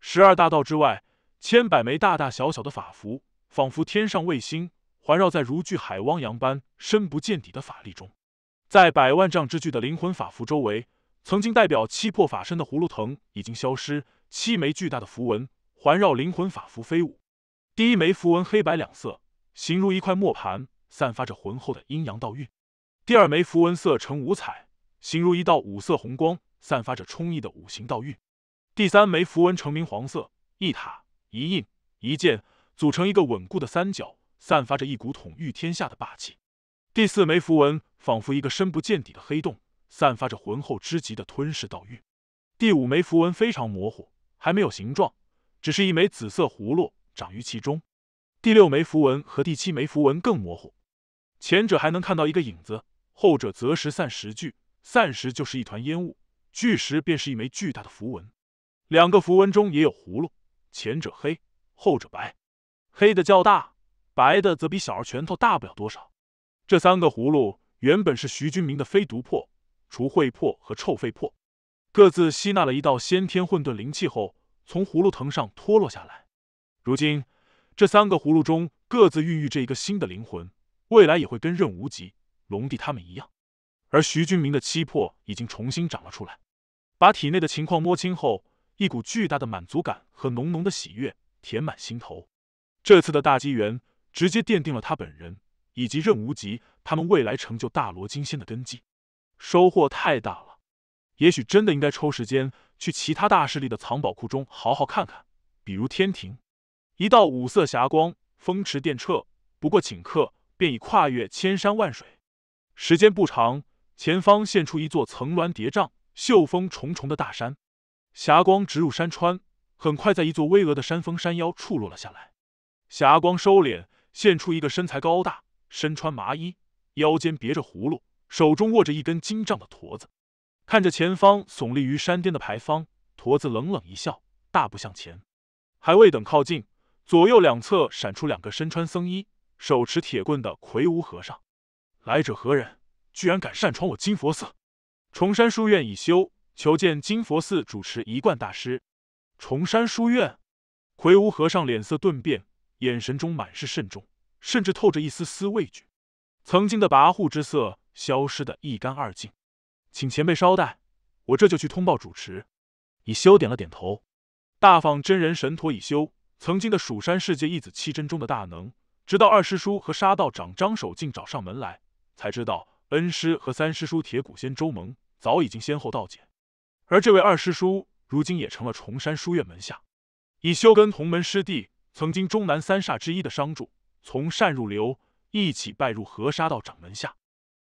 十二大道之外，千百枚大大小小的法符，仿佛天上卫星，环绕在如巨海汪洋般深不见底的法力中。在百万丈之巨的灵魂法符周围，曾经代表七魄法身的葫芦藤已经消失，七枚巨大的符文环绕灵魂法符飞舞。第一枚符文黑白两色，形如一块磨盘，散发着浑厚的阴阳道韵。第二枚符文色呈五彩，形如一道五色红光，散发着充溢的五行道韵。第三枚符文呈明黄色，一塔一印一剑组成一个稳固的三角，散发着一股统御天下的霸气。第四枚符文仿佛一个深不见底的黑洞，散发着浑厚之极的吞噬道韵。第五枚符文非常模糊，还没有形状，只是一枚紫色葫芦长于其中。第六枚符文和第七枚符文更模糊，前者还能看到一个影子。后者则时散时聚，散时就是一团烟雾，聚时便是一枚巨大的符文。两个符文中也有葫芦，前者黑，后者白，黑的较大，白的则比小儿拳头大不了多少。这三个葫芦原本是徐君明的飞毒破、除秽破和臭肺破，各自吸纳了一道先天混沌灵气后，从葫芦藤上脱落下来。如今，这三个葫芦中各自孕育着一个新的灵魂，未来也会跟任无极。龙帝他们一样，而徐君明的七魄已经重新长了出来。把体内的情况摸清后，一股巨大的满足感和浓浓的喜悦填满心头。这次的大机缘，直接奠定了他本人以及任无极他们未来成就大罗金仙的根基。收获太大了，也许真的应该抽时间去其他大势力的藏宝库中好好看看，比如天庭。一道五色霞光，风驰电掣，不过顷刻便已跨越千山万水。时间不长，前方现出一座层峦叠嶂、秀峰重重的大山，霞光直入山川，很快在一座巍峨的山峰山腰处落了下来。霞光收敛，现出一个身材高大、身穿麻衣、腰间别着葫芦、手中握着一根金杖的驼子，看着前方耸立于山巅的牌坊，驼子冷冷一笑，大步向前。还未等靠近，左右两侧闪出两个身穿僧衣、手持铁棍的魁梧和尚。来者何人？居然敢擅闯我金佛寺！崇山书院已修，求见金佛寺主持一贯大师。崇山书院，魁梧和尚脸色顿变，眼神中满是慎重，甚至透着一丝丝畏惧。曾经的跋扈之色消失得一干二净。请前辈稍待，我这就去通报主持。已修点了点头，大放真人神陀已修，曾经的蜀山世界一子七真中的大能，直到二师叔和沙道长张守敬找上门来。才知道，恩师和三师叔铁骨仙周蒙早已经先后道解，而这位二师叔如今也成了崇山书院门下。以修跟同门师弟，曾经终南三煞之一的商助，从善入流，一起拜入河沙道掌门下。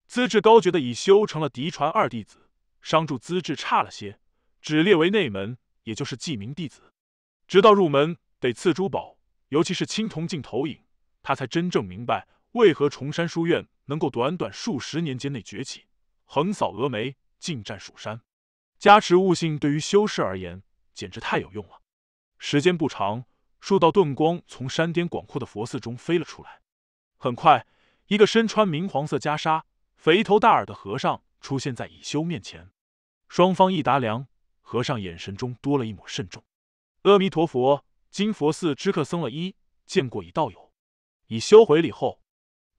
资质高绝的以修成了嫡传二弟子，商助资质差了些，只列为内门，也就是记名弟子。直到入门得赐珠宝，尤其是青铜镜投影，他才真正明白为何崇山书院。能够短短数十年间内崛起，横扫峨眉，进战蜀山，加持悟性对于修士而言简直太有用了。时间不长，数道遁光从山巅广阔的佛寺中飞了出来。很快，一个身穿明黄色袈裟、肥头大耳的和尚出现在以修面前。双方一打量，和尚眼神中多了一抹慎重。阿弥陀佛，金佛寺知客僧了一，见过已道友。以修回礼后。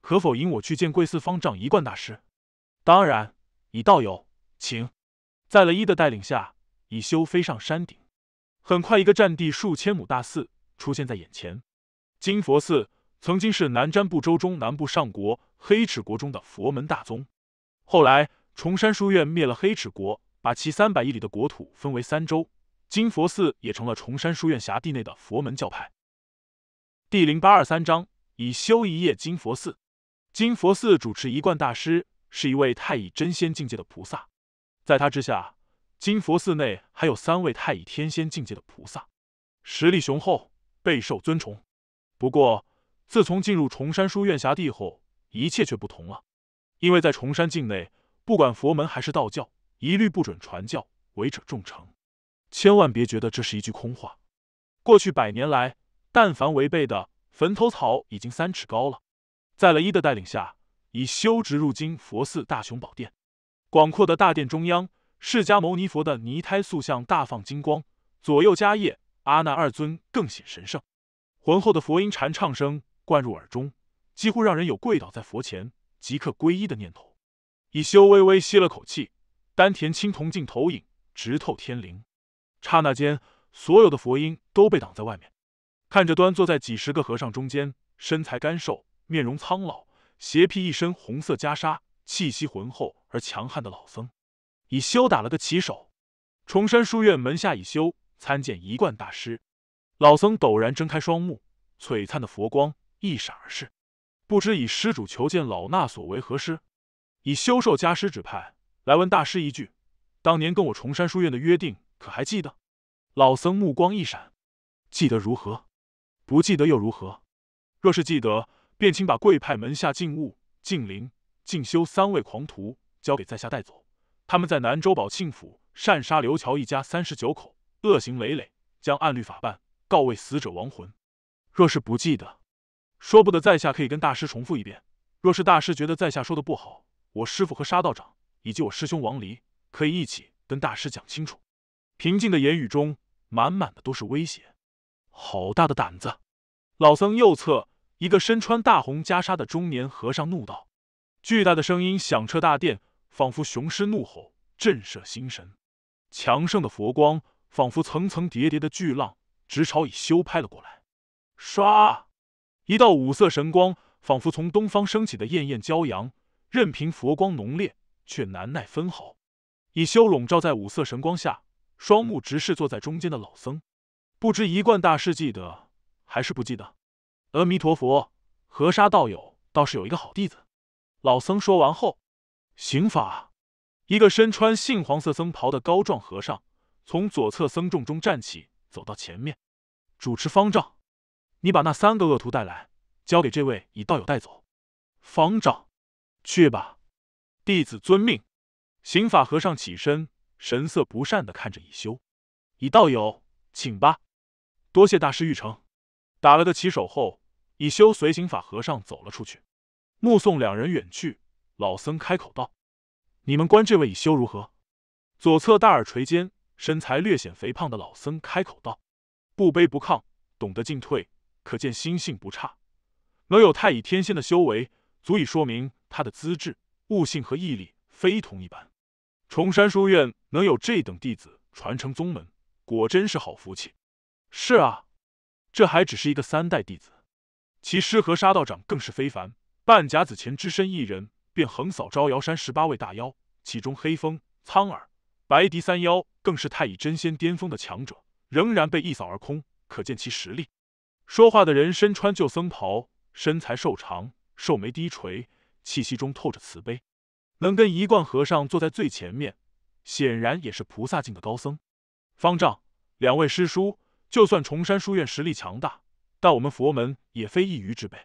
可否引我去见贵寺方丈一贯大师？当然，以道友，请。在了一的带领下，以修飞上山顶。很快，一个占地数千亩大寺出现在眼前。金佛寺曾经是南瞻部洲中南部上国黑齿国中的佛门大宗。后来，崇山书院灭了黑齿国，把其三百亿里的国土分为三州，金佛寺也成了崇山书院辖地内的佛门教派。第零八二三章：以修一夜金佛寺。金佛寺主持一贯大师是一位太乙真仙境界的菩萨，在他之下，金佛寺内还有三位太乙天仙境界的菩萨，实力雄厚，备受尊崇。不过，自从进入崇山书院辖地后，一切却不同了。因为在崇山境内，不管佛门还是道教，一律不准传教，违者重惩。千万别觉得这是一句空话，过去百年来，但凡违背的，坟头草已经三尺高了。在了一的带领下，以修直入经佛寺大雄宝殿。广阔的大殿中央，释迦牟尼佛的泥胎塑像大放金光，左右迦叶、阿难二尊更显神圣。浑厚的佛音禅唱声灌入耳中，几乎让人有跪倒在佛前即刻皈依的念头。以修微微吸了口气，丹田青铜镜投影直透天灵，刹那间，所有的佛音都被挡在外面。看着端坐在几十个和尚中间，身材干瘦。面容苍老、斜披一身红色袈裟、气息浑厚而强悍的老僧，以修打了个起手。崇山书院门下，以修参见一贯大师。老僧陡然睁开双目，璀璨的佛光一闪而逝。不知以施主求见老衲所为何事？以修受家师指派来问大师一句：当年跟我崇山书院的约定，可还记得？老僧目光一闪，记得如何？不记得又如何？若是记得。便请把贵派门下静物、静灵、静修三位狂徒交给在下带走。他们在南州宝庆府擅杀刘桥一家三十九口，恶行累累，将按律法办，告慰死者亡魂。若是不记得，说不得在下可以跟大师重复一遍。若是大师觉得在下说的不好，我师父和沙道长以及我师兄王离可以一起跟大师讲清楚。平静的言语中满满的都是威胁。好大的胆子！老僧右侧。一个身穿大红袈裟的中年和尚怒道：“巨大的声音响彻大殿，仿佛雄狮怒吼，震慑心神。强盛的佛光仿佛层层叠叠的巨浪，直朝以修拍了过来。唰，一道五色神光仿佛从东方升起的艳艳骄阳，任凭佛光浓烈，却难耐分毫。以修笼罩在五色神光下，双目直视坐在中间的老僧，不知一贯大师记得还是不记得。”阿弥陀佛，河沙道友倒是有一个好弟子。老僧说完后，刑法，一个身穿杏黄色僧袍的高壮和尚从左侧僧众中站起，走到前面，主持方丈，你把那三个恶徒带来，交给这位以道友带走。方丈，去吧。弟子遵命。刑法和尚起身，神色不善的看着一修，以道友，请吧。多谢大师玉成。打了个起手后。以修随行法和尚走了出去，目送两人远去。老僧开口道：“你们观这位以修如何？”左侧大耳垂肩、身材略显肥胖的老僧开口道：“不卑不亢，懂得进退，可见心性不差。能有太乙天仙的修为，足以说明他的资质、悟性和毅力非同一般。重山书院能有这等弟子传承宗门，果真是好福气。”“是啊，这还只是一个三代弟子。”其师和沙道长更是非凡，半甲子前只身一人便横扫招摇山十八位大妖，其中黑风、苍耳、白笛三妖更是太乙真仙巅峰的强者，仍然被一扫而空，可见其实力。说话的人身穿旧僧袍，身材瘦长，瘦眉低垂，气息中透着慈悲，能跟一贯和尚坐在最前面，显然也是菩萨境的高僧。方丈，两位师叔，就算崇山书院实力强大。但我们佛门也非一隅之辈，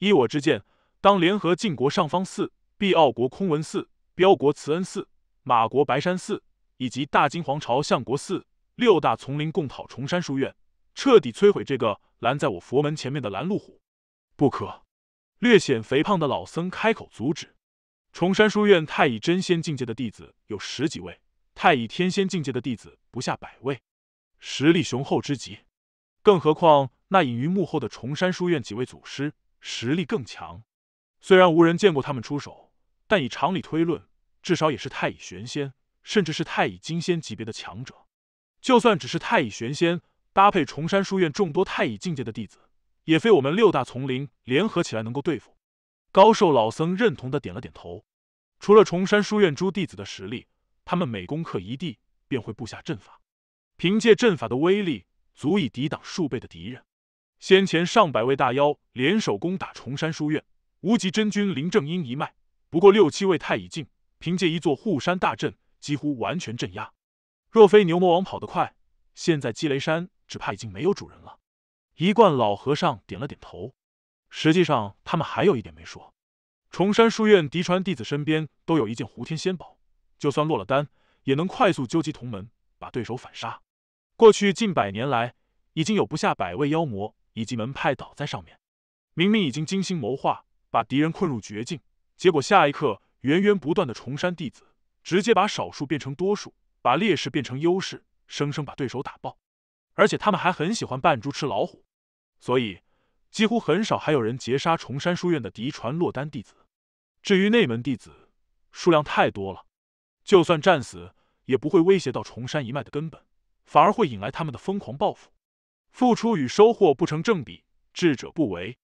依我之见，当联合晋国上方寺、毕奥国空文寺、标国慈恩寺、马国白山寺以及大金皇朝相国寺六大丛林，共讨崇山书院，彻底摧毁这个拦在我佛门前面的拦路虎。不可！略显肥胖的老僧开口阻止。崇山书院太乙真仙境界的弟子有十几位，太乙天仙境界的弟子不下百位，实力雄厚之极。更何况，那隐于幕后的崇山书院几位祖师实力更强。虽然无人见过他们出手，但以常理推论，至少也是太乙玄仙，甚至是太乙金仙级别的强者。就算只是太乙玄仙，搭配崇山书院众多太乙境界的弟子，也非我们六大丛林联合起来能够对付。高寿老僧认同的点了点头。除了崇山书院诸弟子的实力，他们每攻克一地，便会布下阵法，凭借阵法的威力。足以抵挡数倍的敌人。先前上百位大妖联手攻打崇山书院，无极真君林正英一脉，不过六七位太乙境，凭借一座护山大阵，几乎完全镇压。若非牛魔王跑得快，现在积雷山只怕已经没有主人了。一贯老和尚点了点头。实际上，他们还有一点没说：崇山书院嫡传弟子身边都有一件狐天仙宝，就算落了单，也能快速纠集同门，把对手反杀。过去近百年来，已经有不下百位妖魔以及门派倒在上面。明明已经精心谋划，把敌人困入绝境，结果下一刻，源源不断的崇山弟子直接把少数变成多数，把劣势变成优势，生生把对手打爆。而且他们还很喜欢扮猪吃老虎，所以几乎很少还有人截杀崇山书院的嫡传落单弟子。至于内门弟子，数量太多了，就算战死也不会威胁到崇山一脉的根本。反而会引来他们的疯狂报复，付出与收获不成正比，智者不为。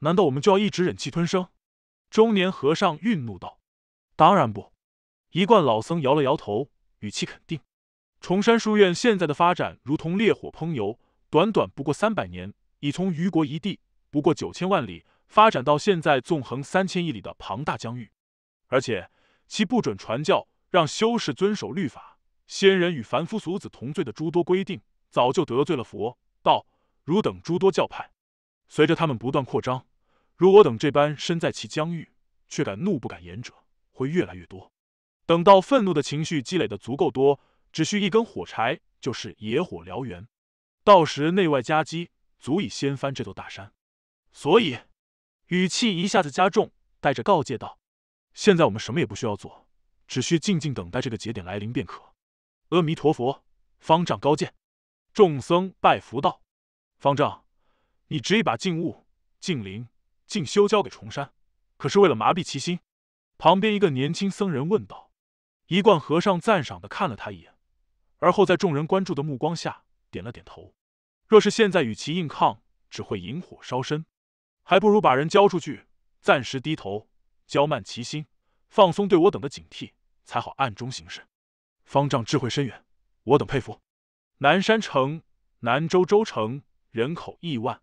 难道我们就要一直忍气吞声？中年和尚愠怒道：“当然不。”一贯老僧摇了摇头，语气肯定：“崇山书院现在的发展如同烈火烹油，短短不过三百年，已从虞国一地不过九千万里，发展到现在纵横三千亿里的庞大疆域。而且，其不准传教，让修士遵守律法。”仙人与凡夫俗子同罪的诸多规定，早就得罪了佛、道、儒等诸多教派。随着他们不断扩张，如我等这般身在其疆域却敢怒不敢言者，会越来越多。等到愤怒的情绪积累的足够多，只需一根火柴，就是野火燎原。到时内外夹击，足以掀翻这座大山。所以，语气一下子加重，带着告诫道：“现在我们什么也不需要做，只需静静等待这个节点来临便可。”阿弥陀佛，方丈高见。众僧拜佛道，方丈，你执意把静物、静灵、静修交给崇山，可是为了麻痹其心？旁边一个年轻僧人问道。一贯和尚赞赏的看了他一眼，而后在众人关注的目光下点了点头。若是现在与其硬抗，只会引火烧身，还不如把人交出去，暂时低头，交慢其心，放松对我等的警惕，才好暗中行事。方丈智慧深远，我等佩服。南山城南州州城人口亿万，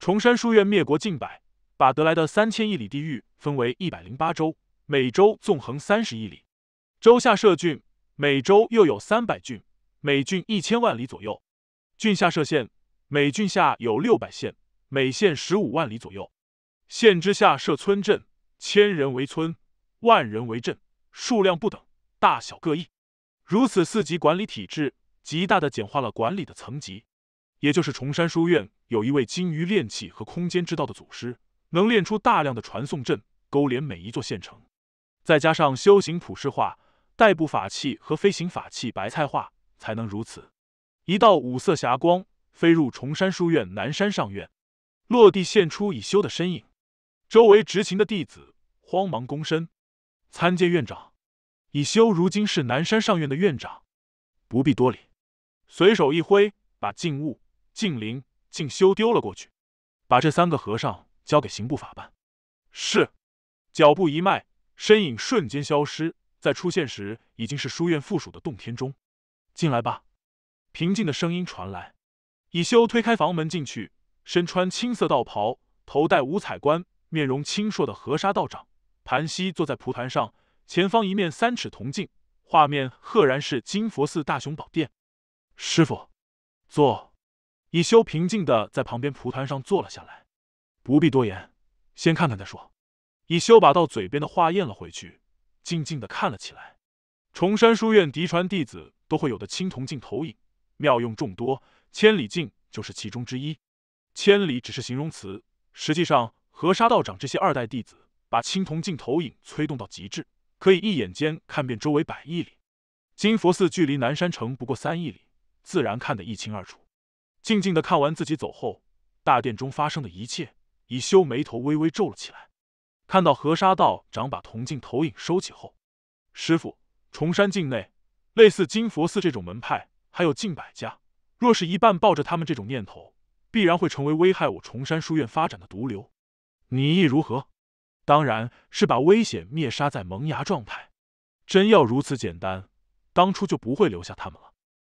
崇山书院灭国近百，把得来的三千亿里地域分为一百零八州，每州纵横三十亿里，州下设郡，每州又有三百郡，每郡一千万里左右，郡下设县，每郡下有六百县，每县十五万里左右，县之下设村镇，千人为村，万人为镇，数量不等，大小各异。如此四级管理体制，极大的简化了管理的层级。也就是崇山书院有一位精于炼器和空间之道的祖师，能炼出大量的传送阵，勾连每一座县城。再加上修行普世化，代步法器和飞行法器白菜化，才能如此。一道五色霞光飞入崇山书院南山上院，落地现出已修的身影。周围执勤的弟子慌忙躬身，参见院长。以修如今是南山上院的院长，不必多礼。随手一挥，把静物、静灵、静修丢了过去，把这三个和尚交给刑部法办。是。脚步一迈，身影瞬间消失。再出现时，已经是书院附属的洞天中。进来吧。平静的声音传来。以修推开房门进去，身穿青色道袍，头戴五彩冠，面容清硕的河沙道长盘膝坐在蒲团上。前方一面三尺铜镜，画面赫然是金佛寺大雄宝殿。师傅，坐。以修平静的在旁边蒲团上坐了下来。不必多言，先看看再说。以修把到嘴边的话咽了回去，静静的看了起来。崇山书院嫡传弟子都会有的青铜镜投影，妙用众多。千里镜就是其中之一。千里只是形容词，实际上河沙道长这些二代弟子把青铜镜投影催动到极致。可以一眼间看遍周围百亿里，金佛寺距离南山城不过三亿里，自然看得一清二楚。静静的看完自己走后，大殿中发生的一切，以修眉头微微皱了起来。看到河沙道长把铜镜投影收起后，师傅，崇山境内类似金佛寺这种门派还有近百家，若是一半抱着他们这种念头，必然会成为危害我崇山书院发展的毒瘤。你意如何？当然是把危险灭杀在萌芽状态。真要如此简单，当初就不会留下他们了。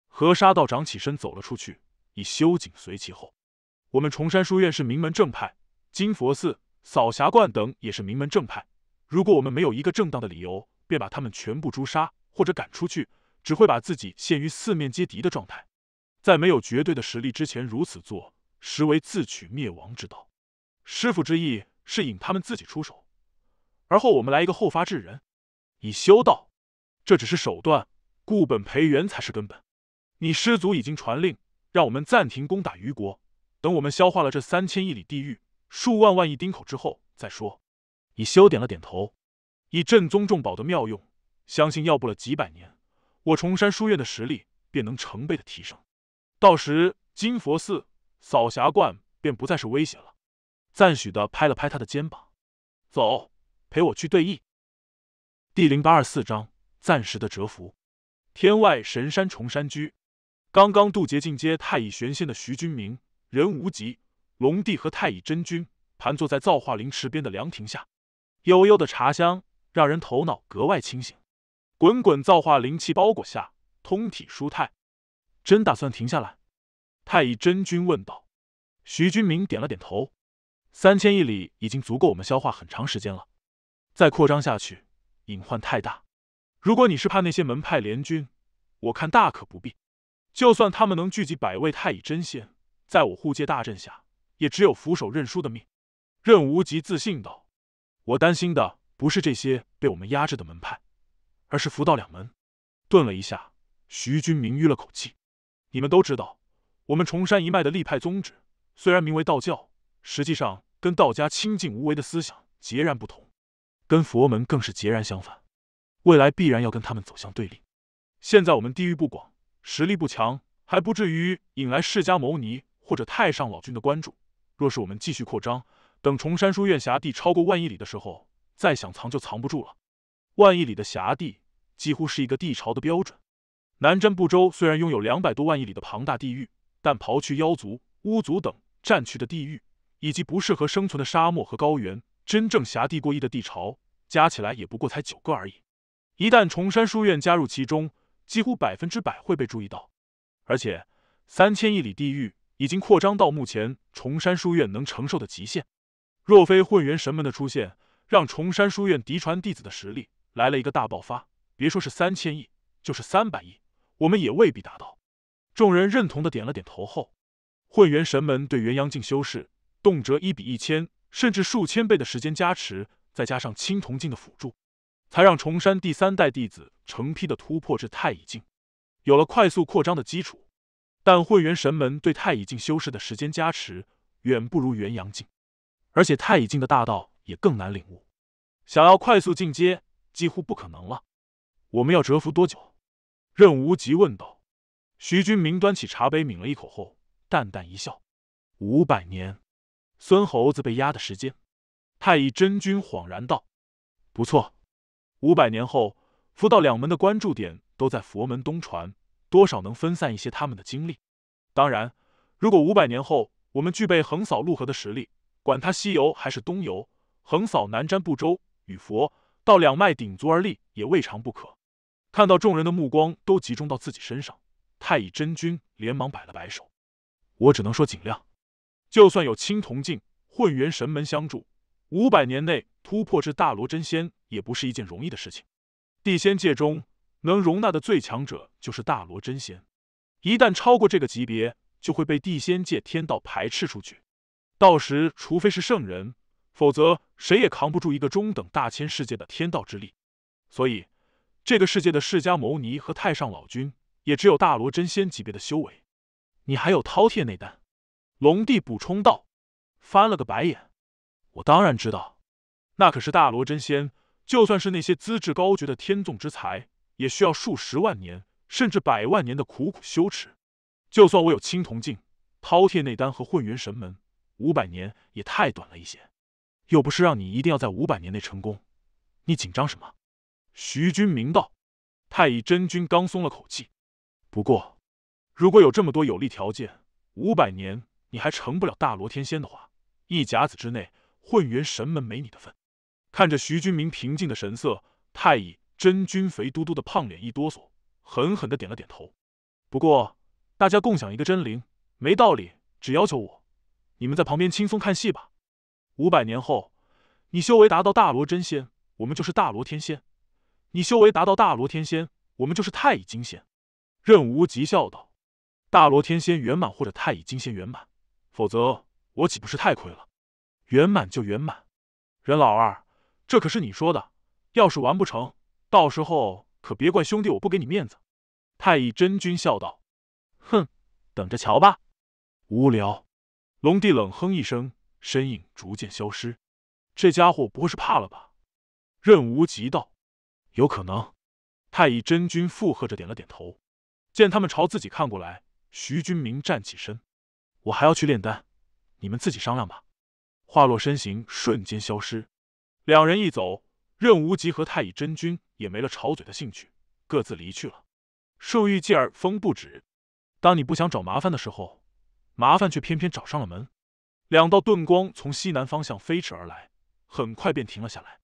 河沙道长起身走了出去，以修景随其后。我们崇山书院是名门正派，金佛寺、扫霞观等也是名门正派。如果我们没有一个正当的理由，便把他们全部诛杀或者赶出去，只会把自己陷于四面皆敌的状态。在没有绝对的实力之前，如此做，实为自取灭亡之道。师傅之意。是引他们自己出手，而后我们来一个后发制人。以修道，这只是手段，固本培元才是根本。你师祖已经传令，让我们暂停攻打虞国，等我们消化了这三千亿里地狱、数万万亿丁口之后再说。以修点了点头，以镇宗重宝的妙用，相信要不了几百年，我崇山书院的实力便能成倍的提升。到时，金佛寺、扫霞观便不再是威胁了。赞许的拍了拍他的肩膀，走，陪我去对弈。第零八二四章暂时的蛰伏。天外神山崇山居，刚刚渡劫进阶太乙玄仙的徐君明、任无极、龙帝和太乙真君盘坐在造化灵池边的凉亭下，悠悠的茶香让人头脑格外清醒，滚滚造化灵气包裹下，通体舒泰。真打算停下来？太乙真君问道。徐君明点了点头。三千亿里已经足够我们消化很长时间了，再扩张下去隐患太大。如果你是怕那些门派联军，我看大可不必。就算他们能聚集百位太乙真仙，在我护界大阵下，也只有俯首认输的命。任无极自信道：“我担心的不是这些被我们压制的门派，而是福道两门。”顿了一下，徐君明吁了口气：“你们都知道，我们崇山一脉的立派宗旨，虽然名为道教。”实际上，跟道家清静无为的思想截然不同，跟佛门更是截然相反。未来必然要跟他们走向对立。现在我们地域不广，实力不强，还不至于引来释迦牟尼或者太上老君的关注。若是我们继续扩张，等重山书院辖地超过万亿里的时候，再想藏就藏不住了。万亿里的辖地几乎是一个帝朝的标准。南瞻部洲虽然拥有两百多万亿里的庞大地域，但刨去妖族、巫族等占区的地域。以及不适合生存的沙漠和高原，真正辖地过亿的地朝，加起来也不过才九个而已。一旦崇山书院加入其中，几乎百分之百会被注意到。而且三千亿里地域已经扩张到目前崇山书院能承受的极限。若非混元神门的出现，让崇山书院嫡传弟子的实力来了一个大爆发，别说是三千亿，就是三百亿，我们也未必达到。众人认同的点了点头后，混元神门对元阳境修士。动辄一比一千，甚至数千倍的时间加持，再加上青铜镜的辅助，才让崇山第三代弟子成批的突破至太乙境，有了快速扩张的基础。但混元神门对太乙境修士的时间加持远不如元阳境，而且太乙境的大道也更难领悟，想要快速进阶几乎不可能了。我们要蛰伏多久？任无极问道。徐君明端起茶杯抿了一口后，淡淡一笑：“五百年。”孙猴子被压的时间，太乙真君恍然道：“不错，五百年后，佛道两门的关注点都在佛门东传，多少能分散一些他们的精力。当然，如果五百年后我们具备横扫陆河的实力，管他西游还是东游，横扫南瞻部洲，与佛道两脉鼎足而立，也未尝不可。”看到众人的目光都集中到自己身上，太乙真君连忙摆了摆手：“我只能说尽量。”就算有青铜镜、混元神门相助，五百年内突破至大罗真仙也不是一件容易的事情。地仙界中能容纳的最强者就是大罗真仙，一旦超过这个级别，就会被地仙界天道排斥出去。到时，除非是圣人，否则谁也扛不住一个中等大千世界的天道之力。所以，这个世界的释迦牟尼和太上老君也只有大罗真仙级别的修为。你还有饕餮内丹。龙帝补充道：“翻了个白眼，我当然知道，那可是大罗真仙。就算是那些资质高绝的天纵之才，也需要数十万年甚至百万年的苦苦修持。就算我有青铜镜、饕餮内丹和混元神门，五百年也太短了一些。又不是让你一定要在五百年内成功，你紧张什么？”徐君明道：“太乙真君刚松了口气，不过，如果有这么多有利条件，五百年。”你还成不了大罗天仙的话，一甲子之内，混元神门没你的份。看着徐君明平静的神色，太乙真君肥嘟嘟的胖脸一哆嗦，狠狠的点了点头。不过，大家共享一个真灵，没道理，只要求我，你们在旁边轻松看戏吧。五百年后，你修为达到大罗真仙，我们就是大罗天仙；你修为达到大罗天仙，我们就是太乙金仙。任无极笑道：“大罗天仙圆满，或者太乙金仙圆满。”否则我岂不是太亏了？圆满就圆满，任老二，这可是你说的，要是完不成，到时候可别怪兄弟我不给你面子。太乙真君笑道：“哼，等着瞧吧。”无聊，龙帝冷哼一声，身影逐渐消失。这家伙不会是怕了吧？任无极道：“有可能。”太乙真君附和着点了点头。见他们朝自己看过来，徐君明站起身。我还要去炼丹，你们自己商量吧。话落，身形瞬间消失。两人一走，任无极和太乙真君也没了吵嘴的兴趣，各自离去了。树欲静而风不止，当你不想找麻烦的时候，麻烦却偏偏找上了门。两道遁光从西南方向飞驰而来，很快便停了下来。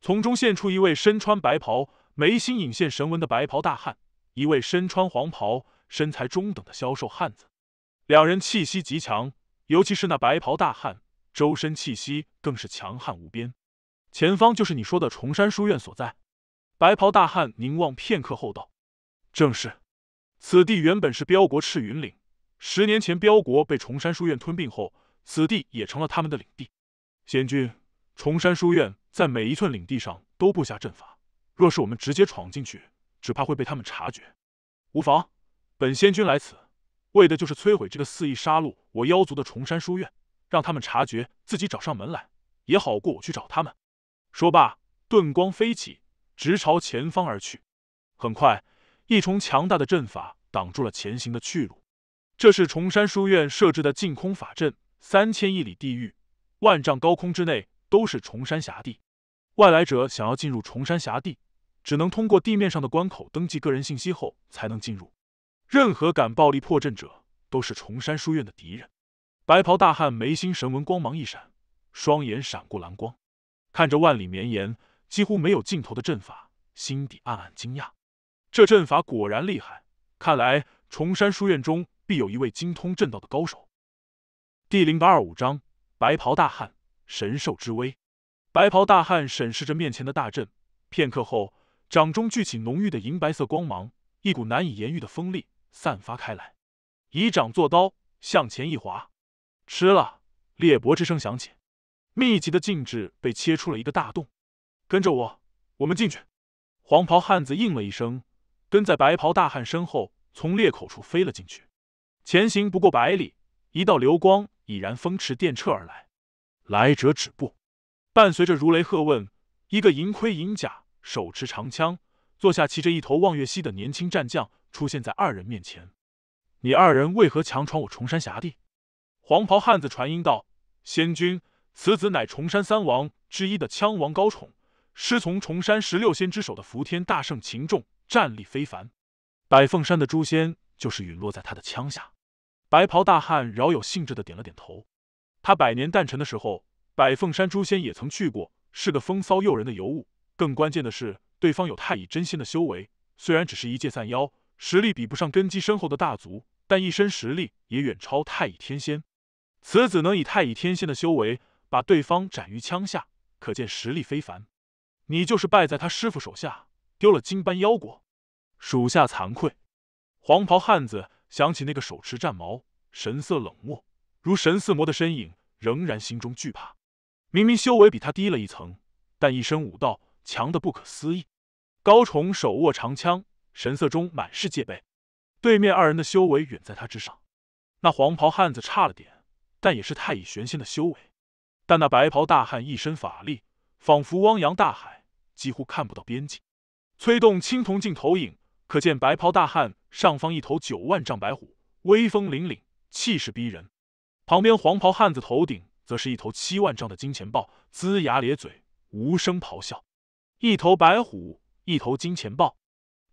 从中现出一位身穿白袍、眉心隐现神纹的白袍大汉，一位身穿黄袍、身材中等的消瘦汉子。两人气息极强，尤其是那白袍大汉，周身气息更是强悍无边。前方就是你说的崇山书院所在。白袍大汉凝望片刻后道：“正是，此地原本是镖国赤云岭，十年前镖国被崇山书院吞并后，此地也成了他们的领地。仙君，崇山书院在每一寸领地上都布下阵法，若是我们直接闯进去，只怕会被他们察觉。无妨，本仙君来此。”为的就是摧毁这个肆意杀戮我妖族的崇山书院，让他们察觉自己找上门来也好过我去找他们。说罢，遁光飞起，直朝前方而去。很快，一重强大的阵法挡住了前行的去路。这是崇山书院设置的净空法阵，三千亿里地狱，万丈高空之内都是崇山峡地。外来者想要进入崇山峡地，只能通过地面上的关口登记个人信息后才能进入。任何敢暴力破阵者都是崇山书院的敌人。白袍大汉眉心神纹光芒一闪，双眼闪过蓝光，看着万里绵延几乎没有尽头的阵法，心底暗暗惊讶：这阵法果然厉害。看来崇山书院中必有一位精通阵道的高手。第零八二五章白袍大汉，神兽之威。白袍大汉审视着面前的大阵，片刻后，掌中聚起浓郁的银白色光芒，一股难以言喻的锋利。散发开来，以掌作刀向前一划，吃了裂帛之声响起，密集的禁制被切出了一个大洞。跟着我，我们进去。黄袍汉子应了一声，跟在白袍大汉身后，从裂口处飞了进去。前行不过百里，一道流光已然风驰电掣而来。来者止步，伴随着如雷喝问，一个银盔银甲、手持长枪、坐下骑着一头望月犀的年轻战将。出现在二人面前，你二人为何强闯我崇山峡地？黄袍汉子传音道：“仙君，此子乃崇山三王之一的枪王高宠，师从崇山十六仙之首的伏天大圣秦仲，战力非凡。百凤山的诛仙就是陨落在他的枪下。”白袍大汉饶有兴致的点了点头。他百年诞辰的时候，百凤山诛仙也曾去过，是个风骚诱人的尤物。更关键的是，对方有太乙真仙的修为，虽然只是一介散妖。实力比不上根基深厚的大族，但一身实力也远超太乙天仙。此子能以太乙天仙的修为把对方斩于枪下，可见实力非凡。你就是败在他师傅手下，丢了金斑妖果，属下惭愧。黄袍汉子想起那个手持战矛、神色冷漠如神似魔的身影，仍然心中惧怕。明明修为比他低了一层，但一身武道强的不可思议。高崇手握长枪。神色中满是戒备，对面二人的修为远在他之上。那黄袍汉子差了点，但也是太乙玄仙的修为。但那白袍大汉一身法力，仿佛汪洋大海，几乎看不到边际。催动青铜镜投影，可见白袍大汉上方一头九万丈白虎，威风凛凛，气势逼人。旁边黄袍汉子头顶则是一头七万丈的金钱豹，龇牙咧嘴，无声咆哮。一头白虎，一头金钱豹。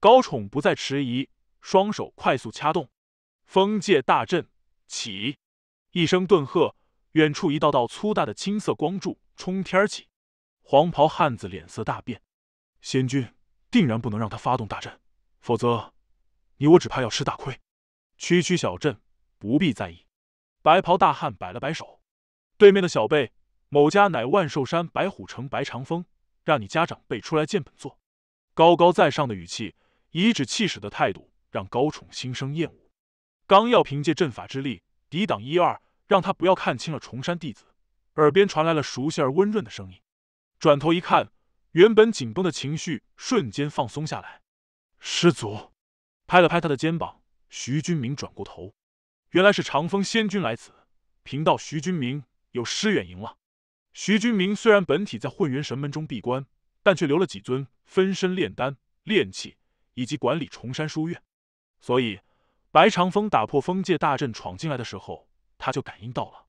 高宠不再迟疑，双手快速掐动，封界大阵起！一声顿喝，远处一道道粗大的青色光柱冲天而起。黄袍汉子脸色大变：“仙君定然不能让他发动大阵，否则你我只怕要吃大亏。”“区区小阵不必在意。”白袍大汉摆了摆手：“对面的小辈，某家乃万寿山白虎城白长风，让你家长辈出来见本座。”高高在上的语气。颐指气使的态度，让高宠心生厌恶。刚要凭借阵法之力抵挡一二，让他不要看清了崇山弟子。耳边传来了熟悉而温润的声音。转头一看，原本紧绷的情绪瞬间放松下来。师祖拍了拍他的肩膀，徐君明转过头，原来是长风仙君来此。贫道徐君明有失远迎了。徐君明虽然本体在混元神门中闭关，但却留了几尊分身炼丹炼器。以及管理崇山书院，所以白长风打破封界大阵闯进来的时候，他就感应到了。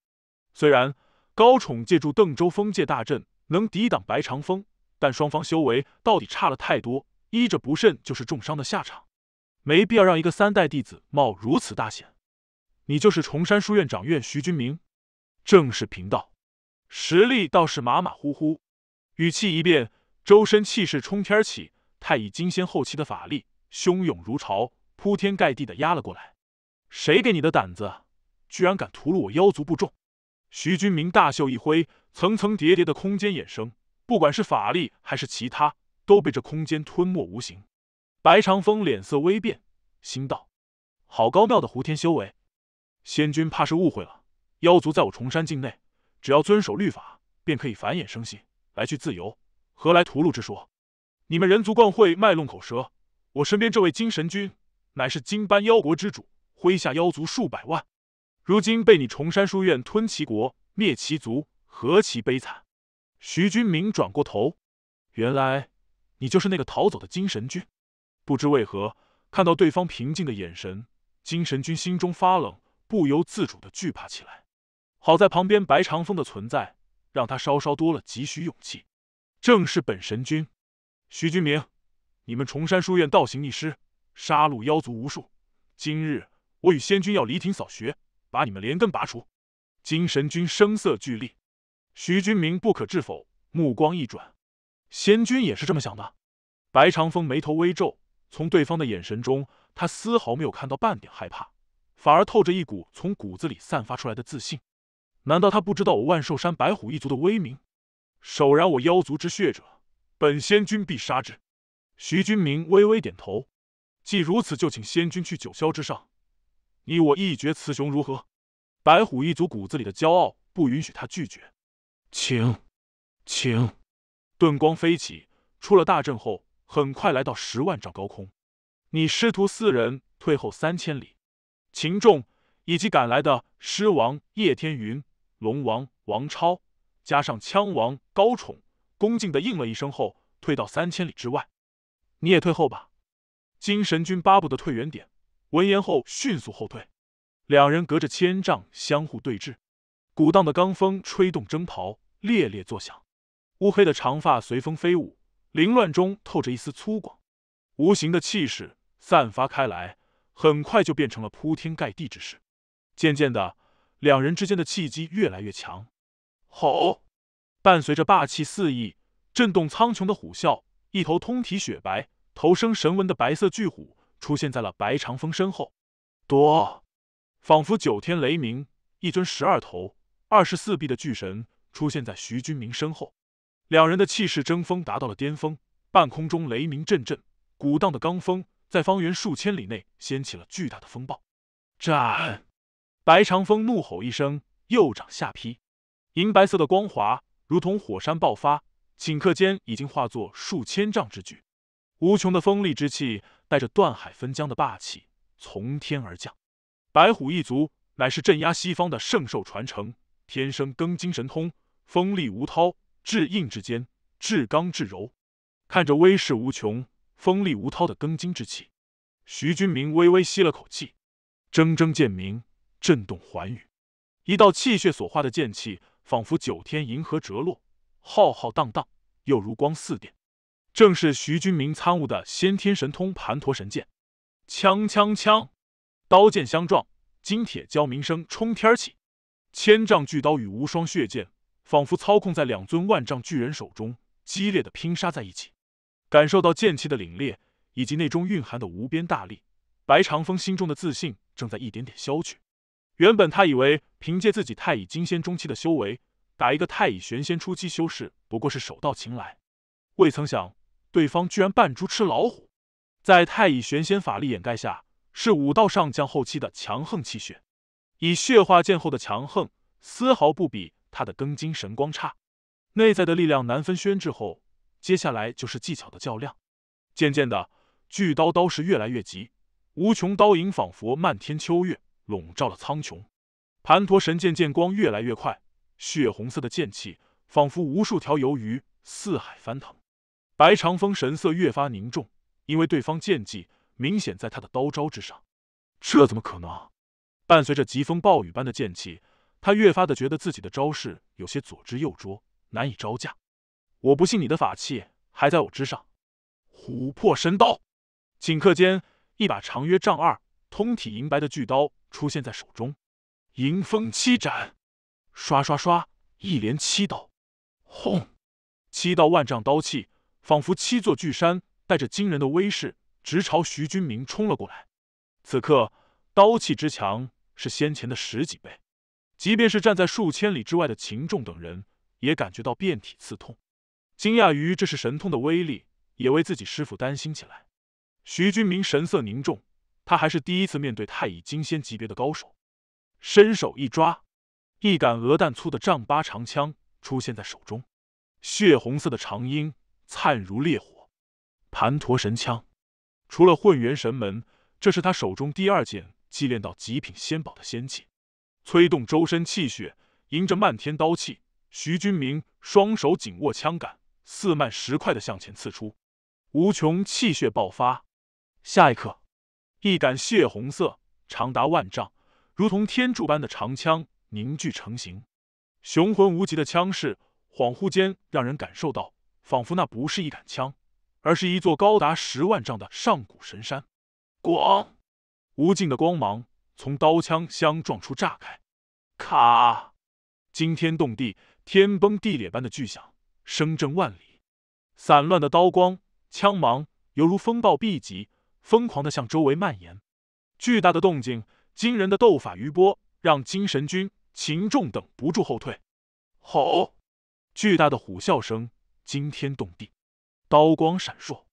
虽然高宠借助邓州封界大阵能抵挡白长风，但双方修为到底差了太多，依着不慎就是重伤的下场。没必要让一个三代弟子冒如此大险。你就是崇山书院长院徐君明？正是贫道，实力倒是马马虎虎。语气一变，周身气势冲天起。太乙金仙后期的法力汹涌如潮，铺天盖地的压了过来。谁给你的胆子，居然敢屠戮我妖族部众？徐君明大袖一挥，层层叠叠的空间衍生，不管是法力还是其他，都被这空间吞没无形。白长风脸色微变，心道：好高妙的胡天修为，仙君怕是误会了。妖族在我崇山境内，只要遵守律法，便可以繁衍生息，来去自由，何来屠戮之说？你们人族惯会卖弄口舌，我身边这位金神君乃是金斑妖国之主，麾下妖族数百万，如今被你崇山书院吞其国灭其族，何其悲惨！徐君明转过头，原来你就是那个逃走的金神君。不知为何，看到对方平静的眼神，金神君心中发冷，不由自主的惧怕起来。好在旁边白长风的存在，让他稍稍多了几许勇气。正是本神君。徐君明，你们崇山书院倒行逆施，杀戮妖族无数。今日我与仙君要离庭扫穴，把你们连根拔除。金神君声色俱厉。徐君明不可置否，目光一转。仙君也是这么想的。白长风眉头微皱，从对方的眼神中，他丝毫没有看到半点害怕，反而透着一股从骨子里散发出来的自信。难道他不知道我万寿山白虎一族的威名？首染我妖族之血者。本仙君必杀之。徐君明微微点头。既如此，就请仙君去九霄之上，你我一决雌雄，如何？白虎一族骨子里的骄傲不允许他拒绝。请，请。顿光飞起，出了大阵后，很快来到十万丈高空。你师徒四人退后三千里。秦仲以及赶来的狮王叶天云、龙王王超，加上枪王高宠。恭敬的应了一声后，退到三千里之外。你也退后吧。金神君巴不得退远点。闻言后，迅速后退。两人隔着千丈，相互对峙。鼓荡的罡风吹动征袍，猎猎作响。乌黑的长发随风飞舞，凌乱中透着一丝粗犷。无形的气势散发开来，很快就变成了铺天盖地之势。渐渐的，两人之间的契机越来越强。好。伴随着霸气四溢、震动苍穹的虎啸，一头通体雪白、头生神纹的白色巨虎出现在了白长风身后。多，仿佛九天雷鸣，一尊十二头、二十四臂的巨神出现在徐军明身后。两人的气势争锋达到了巅峰，半空中雷鸣阵阵，鼓荡的罡风在方圆数千里内掀起了巨大的风暴。战！白长风怒吼一声，右掌下劈，银白色的光华。如同火山爆发，顷刻间已经化作数千丈之巨，无穷的锋利之气带着断海分江的霸气从天而降。白虎一族乃是镇压西方的圣兽，传承天生庚金神通，锋利无涛，至硬至坚，至刚至柔。看着威势无穷、锋利无涛的庚金之气，徐君明微微吸了口气，铮铮剑鸣，震动寰宇，一道气血所化的剑气。仿佛九天银河折落，浩浩荡荡，又如光似电，正是徐军明参悟的先天神通盘陀神剑。锵锵锵！刀剑相撞，金铁交鸣声冲天起。千丈巨刀与无双血剑，仿佛操控在两尊万丈巨人手中，激烈的拼杀在一起。感受到剑气的凛冽，以及那中蕴含的无边大力，白长风心中的自信正在一点点消去。原本他以为凭借自己太乙金仙中期的修为，打一个太乙玄仙初期修士不过是手到擒来，未曾想对方居然扮猪吃老虎，在太乙玄仙法力掩盖下，是武道上将后期的强横气血，以血化剑后的强横，丝毫不比他的庚金神光差，内在的力量难分轩制后，接下来就是技巧的较量，渐渐的，巨刀刀势越来越急，无穷刀影仿佛漫天秋月。笼罩了苍穹，盘陀神剑剑光越来越快，血红色的剑气仿佛无数条鱿鱼，四海翻腾。白长风神色越发凝重，因为对方剑技明显在他的刀招之上，这怎么可能？伴随着疾风暴雨般的剑气，他越发的觉得自己的招式有些左支右拙，难以招架。我不信你的法器还在我之上，琥珀神刀。顷刻间，一把长约丈二、通体银白的巨刀。出现在手中，迎风七斩，刷刷刷，一连七刀，轰！七道万丈刀气，仿佛七座巨山，带着惊人的威势，直朝徐军明冲了过来。此刻刀气之强，是先前的十几倍。即便是站在数千里之外的秦仲等人，也感觉到遍体刺痛，惊讶于这是神通的威力，也为自己师傅担心起来。徐军明神色凝重。他还是第一次面对太乙金仙级别的高手，伸手一抓，一杆鹅蛋粗的丈八长枪出现在手中，血红色的长缨灿如烈火，盘陀神枪。除了混元神门，这是他手中第二件祭炼到极品仙宝的仙器。催动周身气血，迎着漫天刀气，徐军明双手紧握枪杆，四慢十快的向前刺出，无穷气血爆发。下一刻。一杆血红色、长达万丈、如同天柱般的长枪凝聚成形，雄浑无极的枪势，恍惚间让人感受到，仿佛那不是一杆枪，而是一座高达十万丈的上古神山。光，无尽的光芒从刀枪相撞处炸开，咔，惊天动地、天崩地裂般的巨响，声震万里，散乱的刀光枪芒犹如风暴密集。疯狂的向周围蔓延，巨大的动静，惊人的斗法余波，让金神君、秦仲等不住后退。吼！巨大的虎啸声惊天动地，刀光闪烁，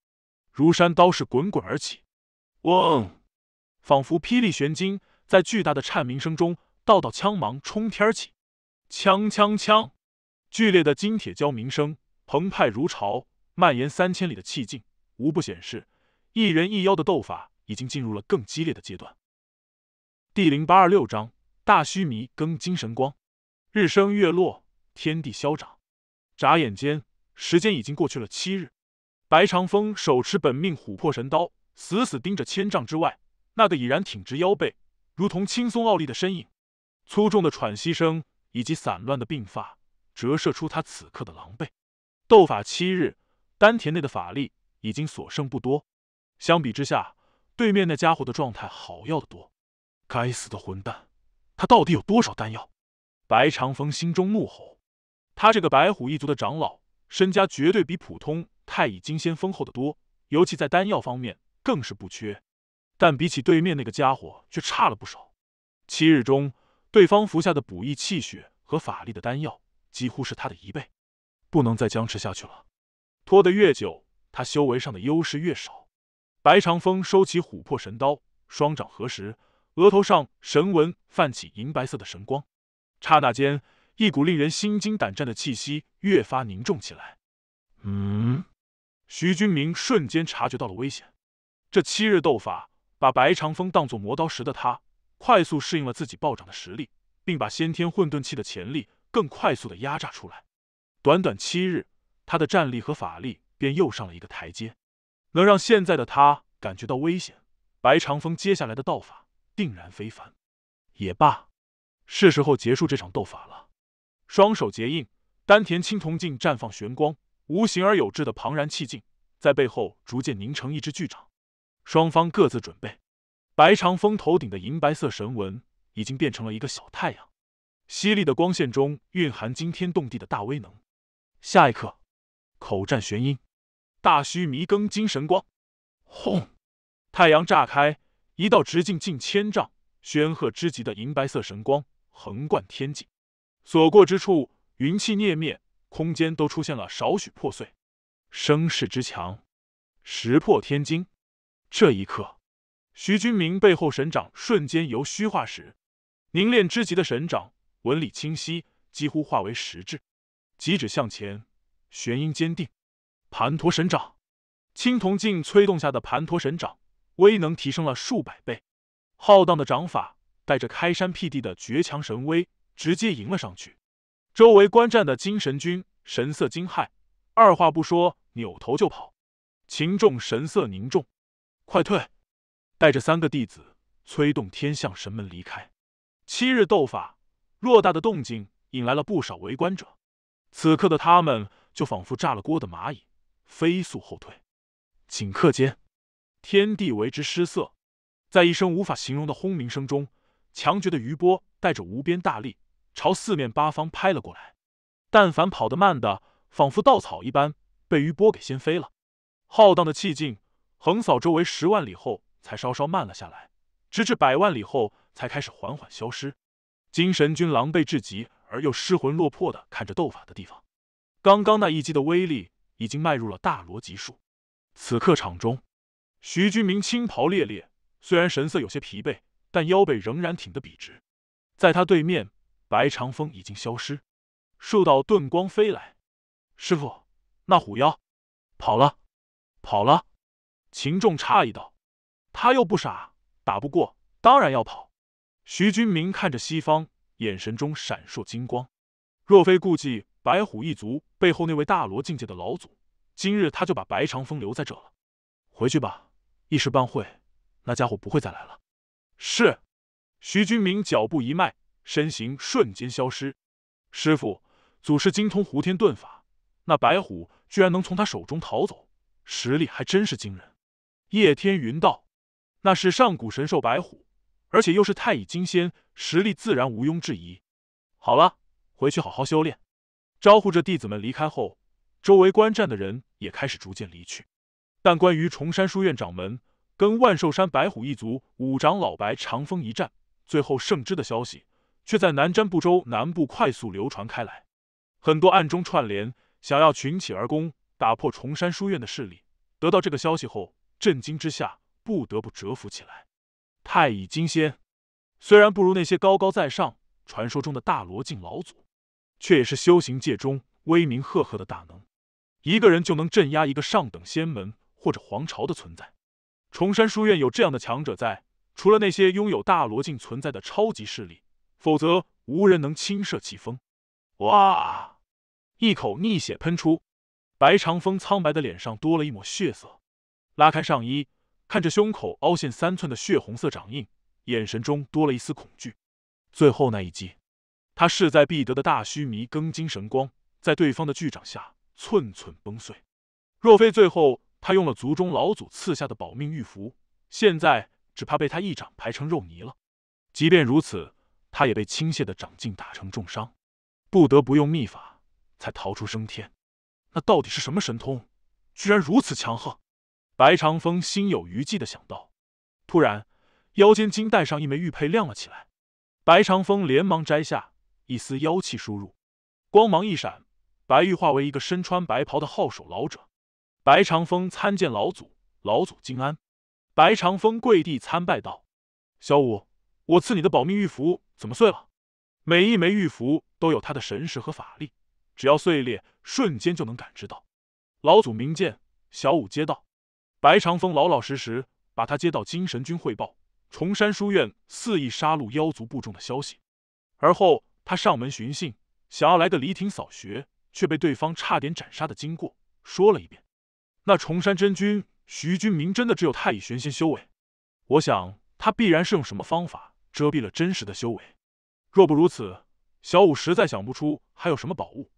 如山刀势滚滚而起。嗡！仿佛霹雳玄金，在巨大的颤鸣声中，道道枪芒冲天而起，枪枪枪！剧烈的金铁交鸣声澎湃如潮，蔓延三千里的气劲，无不显示。一人一妖的斗法已经进入了更激烈的阶段。第零八二六章大须弥更精神光，日升月落，天地消长。眨眼间，时间已经过去了七日。白长风手持本命琥珀神刀，死死盯着千丈之外那个已然挺直腰背、如同轻松傲立的身影。粗重的喘息声以及散乱的鬓发，折射出他此刻的狼狈。斗法七日，丹田内的法力已经所剩不多。相比之下，对面那家伙的状态好要的多。该死的混蛋，他到底有多少丹药？白长风心中怒吼。他这个白虎一族的长老，身家绝对比普通太乙金仙丰厚的多，尤其在丹药方面更是不缺。但比起对面那个家伙，却差了不少。七日中，对方服下的补益气血和法力的丹药，几乎是他的一倍。不能再僵持下去了，拖得越久，他修为上的优势越少。白长风收起琥珀神刀，双掌合十，额头上神纹泛起银白色的神光。刹那间，一股令人心惊胆战的气息越发凝重起来。嗯，徐君明瞬间察觉到了危险。这七日斗法，把白长风当做磨刀石的他，快速适应了自己暴涨的实力，并把先天混沌气的潜力更快速的压榨出来。短短七日，他的战力和法力便又上了一个台阶。能让现在的他感觉到危险，白长风接下来的道法定然非凡。也罢，是时候结束这场斗法了。双手结印，丹田青铜镜绽放玄光，无形而有质的庞然气劲在背后逐渐凝成一只巨掌。双方各自准备。白长风头顶的银白色神纹已经变成了一个小太阳，犀利的光线中蕴含惊天动地的大威能。下一刻，口战玄音。大须弥更金神光，轰！太阳炸开，一道直径近千丈、煊赫之极的银白色神光横贯天际，所过之处云气涅灭，空间都出现了少许破碎，声势之强，石破天惊。这一刻，徐君明背后神掌瞬间由虚化石，凝练之极的神掌纹理清晰，几乎化为实质，极指向前，玄音坚定。盘陀神掌，青铜镜催动下的盘陀神掌，威能提升了数百倍，浩荡的掌法带着开山辟地的绝强神威，直接迎了上去。周围观战的金神君神色惊骇，二话不说扭头就跑。秦仲神色凝重，快退，带着三个弟子催动天象神门离开。七日斗法，偌大的动静引来了不少围观者，此刻的他们就仿佛炸了锅的蚂蚁。飞速后退，顷刻间，天地为之失色。在一声无法形容的轰鸣声中，强绝的余波带着无边大力朝四面八方拍了过来。但凡跑得慢的，仿佛稻草一般，被余波给掀飞了。浩荡的气劲横扫周围十万里后，才稍稍慢了下来，直至百万里后，才开始缓缓消失。金神君狼狈至极而又失魂落魄的看着斗法的地方，刚刚那一击的威力。已经迈入了大罗级数。此刻场中，徐军明青袍猎猎，虽然神色有些疲惫，但腰背仍然挺得笔直。在他对面，白长风已经消失，数道遁光飞来。师傅，那虎妖跑了，跑了。秦仲诧异道：“他又不傻，打不过，当然要跑。”徐军明看着西方，眼神中闪烁金光。若非顾忌。白虎一族背后那位大罗境界的老祖，今日他就把白长风留在这了。回去吧，一时半会，那家伙不会再来了。是，徐君明脚步一迈，身形瞬间消失。师傅，祖师精通胡天遁法，那白虎居然能从他手中逃走，实力还真是惊人。叶天云道：“那是上古神兽白虎，而且又是太乙金仙，实力自然毋庸置疑。”好了，回去好好修炼。招呼着弟子们离开后，周围观战的人也开始逐渐离去。但关于崇山书院掌门跟万寿山白虎一族五长老白长风一战最后胜之的消息，却在南瞻部州南部快速流传开来。很多暗中串联、想要群起而攻、打破崇山书院的势力，得到这个消息后，震惊之下不得不蛰伏起来。太乙金仙虽然不如那些高高在上、传说中的大罗境老祖。却也是修行界中威名赫赫的大能，一个人就能镇压一个上等仙门或者皇朝的存在。崇山书院有这样的强者在，除了那些拥有大罗境存在的超级势力，否则无人能轻射其锋。哇！一口逆血喷出，白长风苍白的脸上多了一抹血色，拉开上衣，看着胸口凹陷三寸的血红色掌印，眼神中多了一丝恐惧。最后那一击。他势在必得的大须弥庚金神光，在对方的巨掌下寸寸崩碎。若非最后他用了族中老祖赐下的保命玉符，现在只怕被他一掌拍成肉泥了。即便如此，他也被倾泻的掌劲打成重伤，不得不用秘法才逃出升天。那到底是什么神通，居然如此强横？白长风心有余悸的想到。突然，腰间金带上一枚玉佩亮了起来。白长风连忙摘下。一丝妖气输入，光芒一闪，白玉化为一个身穿白袍的号手老者。白长风参见老祖，老祖金安。白长风跪地参拜道：“小五，我赐你的保命玉符怎么碎了？每一枚玉符都有它的神识和法力，只要碎裂，瞬间就能感知到。”老祖明鉴。小五接道：“白长风老老实实把他接到金神君汇报，崇山书院肆意杀戮妖族部众的消息，而后。”他上门寻衅，想要来个犁庭扫穴，却被对方差点斩杀的经过说了一遍。那崇山真君徐君明真的只有太乙玄仙修为？我想他必然是用什么方法遮蔽了真实的修为。若不如此，小五实在想不出还有什么宝物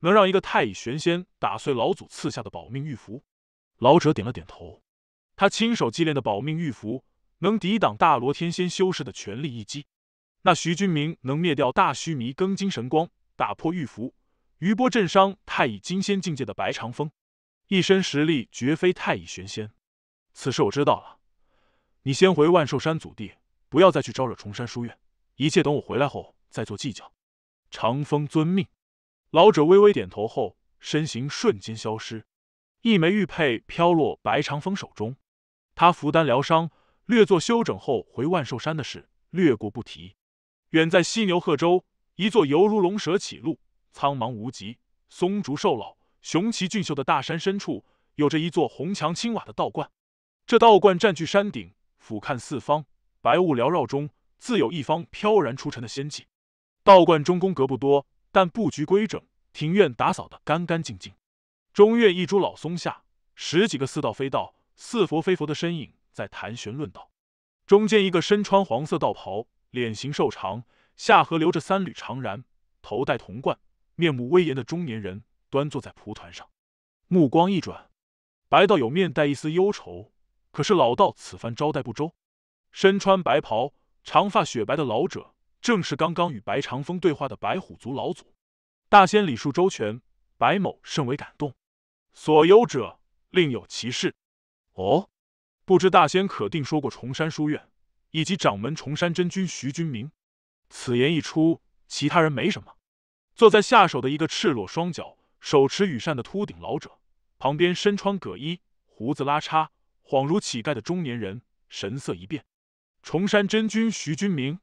能让一个太乙玄仙打碎老祖赐下的保命玉符。老者点了点头，他亲手祭炼的保命玉符能抵挡大罗天仙修士的全力一击。那徐君明能灭掉大须弥庚金神光，打破玉符，余波震伤太乙金仙境界的白长风，一身实力绝非太乙玄仙。此事我知道了，你先回万寿山祖地，不要再去招惹崇山书院，一切等我回来后再做计较。长风遵命。老者微微点头后，身形瞬间消失，一枚玉佩飘落白长风手中。他服丹疗伤，略作休整后回万寿山的事略过不提。远在犀牛贺州，一座犹如龙蛇起路、苍茫无极、松竹寿老、雄奇俊秀的大山深处，有着一座红墙青瓦的道观。这道观占据山顶，俯瞰四方，白雾缭绕中，自有一方飘然出尘的仙气。道观中宫阁不多，但布局规整，庭院打扫得干干净净。中院一株老松下，十几个似道非道、似佛非佛的身影在谈玄论道。中间一个身穿黄色道袍。脸型瘦长，下颌留着三缕长髯，头戴铜冠，面目威严的中年人端坐在蒲团上，目光一转。白道友面带一丝忧愁，可是老道此番招待不周。身穿白袍，长发雪白的老者，正是刚刚与白长风对话的白虎族老祖。大仙礼数周全，白某甚为感动。所忧者另有其事。哦，不知大仙可定说过崇山书院？以及掌门崇山真君徐君明，此言一出，其他人没什么。坐在下手的一个赤裸双脚、手持羽扇的秃顶老者，旁边身穿葛衣、胡子拉碴、恍如乞丐的中年人，神色一变。崇山真君徐君明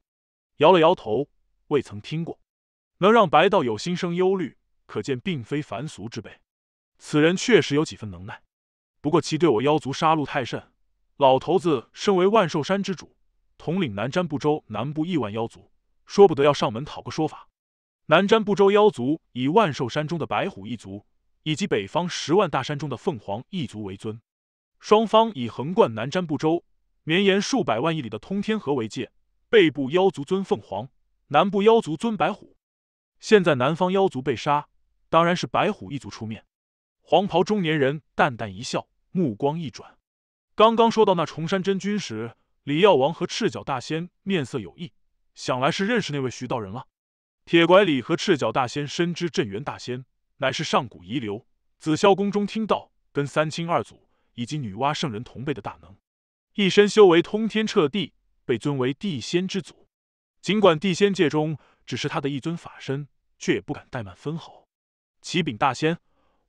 摇了摇头，未曾听过。能让白道友心生忧虑，可见并非凡俗之辈。此人确实有几分能耐，不过其对我妖族杀戮太甚。老头子身为万寿山之主。统领南瞻部洲南部亿万妖族，说不得要上门讨个说法。南瞻部洲妖族以万寿山中的白虎一族，以及北方十万大山中的凤凰一族为尊。双方以横贯南瞻部洲、绵延数百万亿里的通天河为界，背部妖族尊凤凰，南部妖族尊白虎。现在南方妖族被杀，当然是白虎一族出面。黄袍中年人淡淡一笑，目光一转，刚刚说到那崇山真君时。李耀王和赤脚大仙面色有异，想来是认识那位徐道人了。铁拐李和赤脚大仙深知镇元大仙乃是上古遗留，紫霄宫中听到，跟三清二祖以及女娲圣人同辈的大能，一身修为通天彻地，被尊为地仙之祖。尽管地仙界中只是他的一尊法身，却也不敢怠慢分毫。启禀大仙，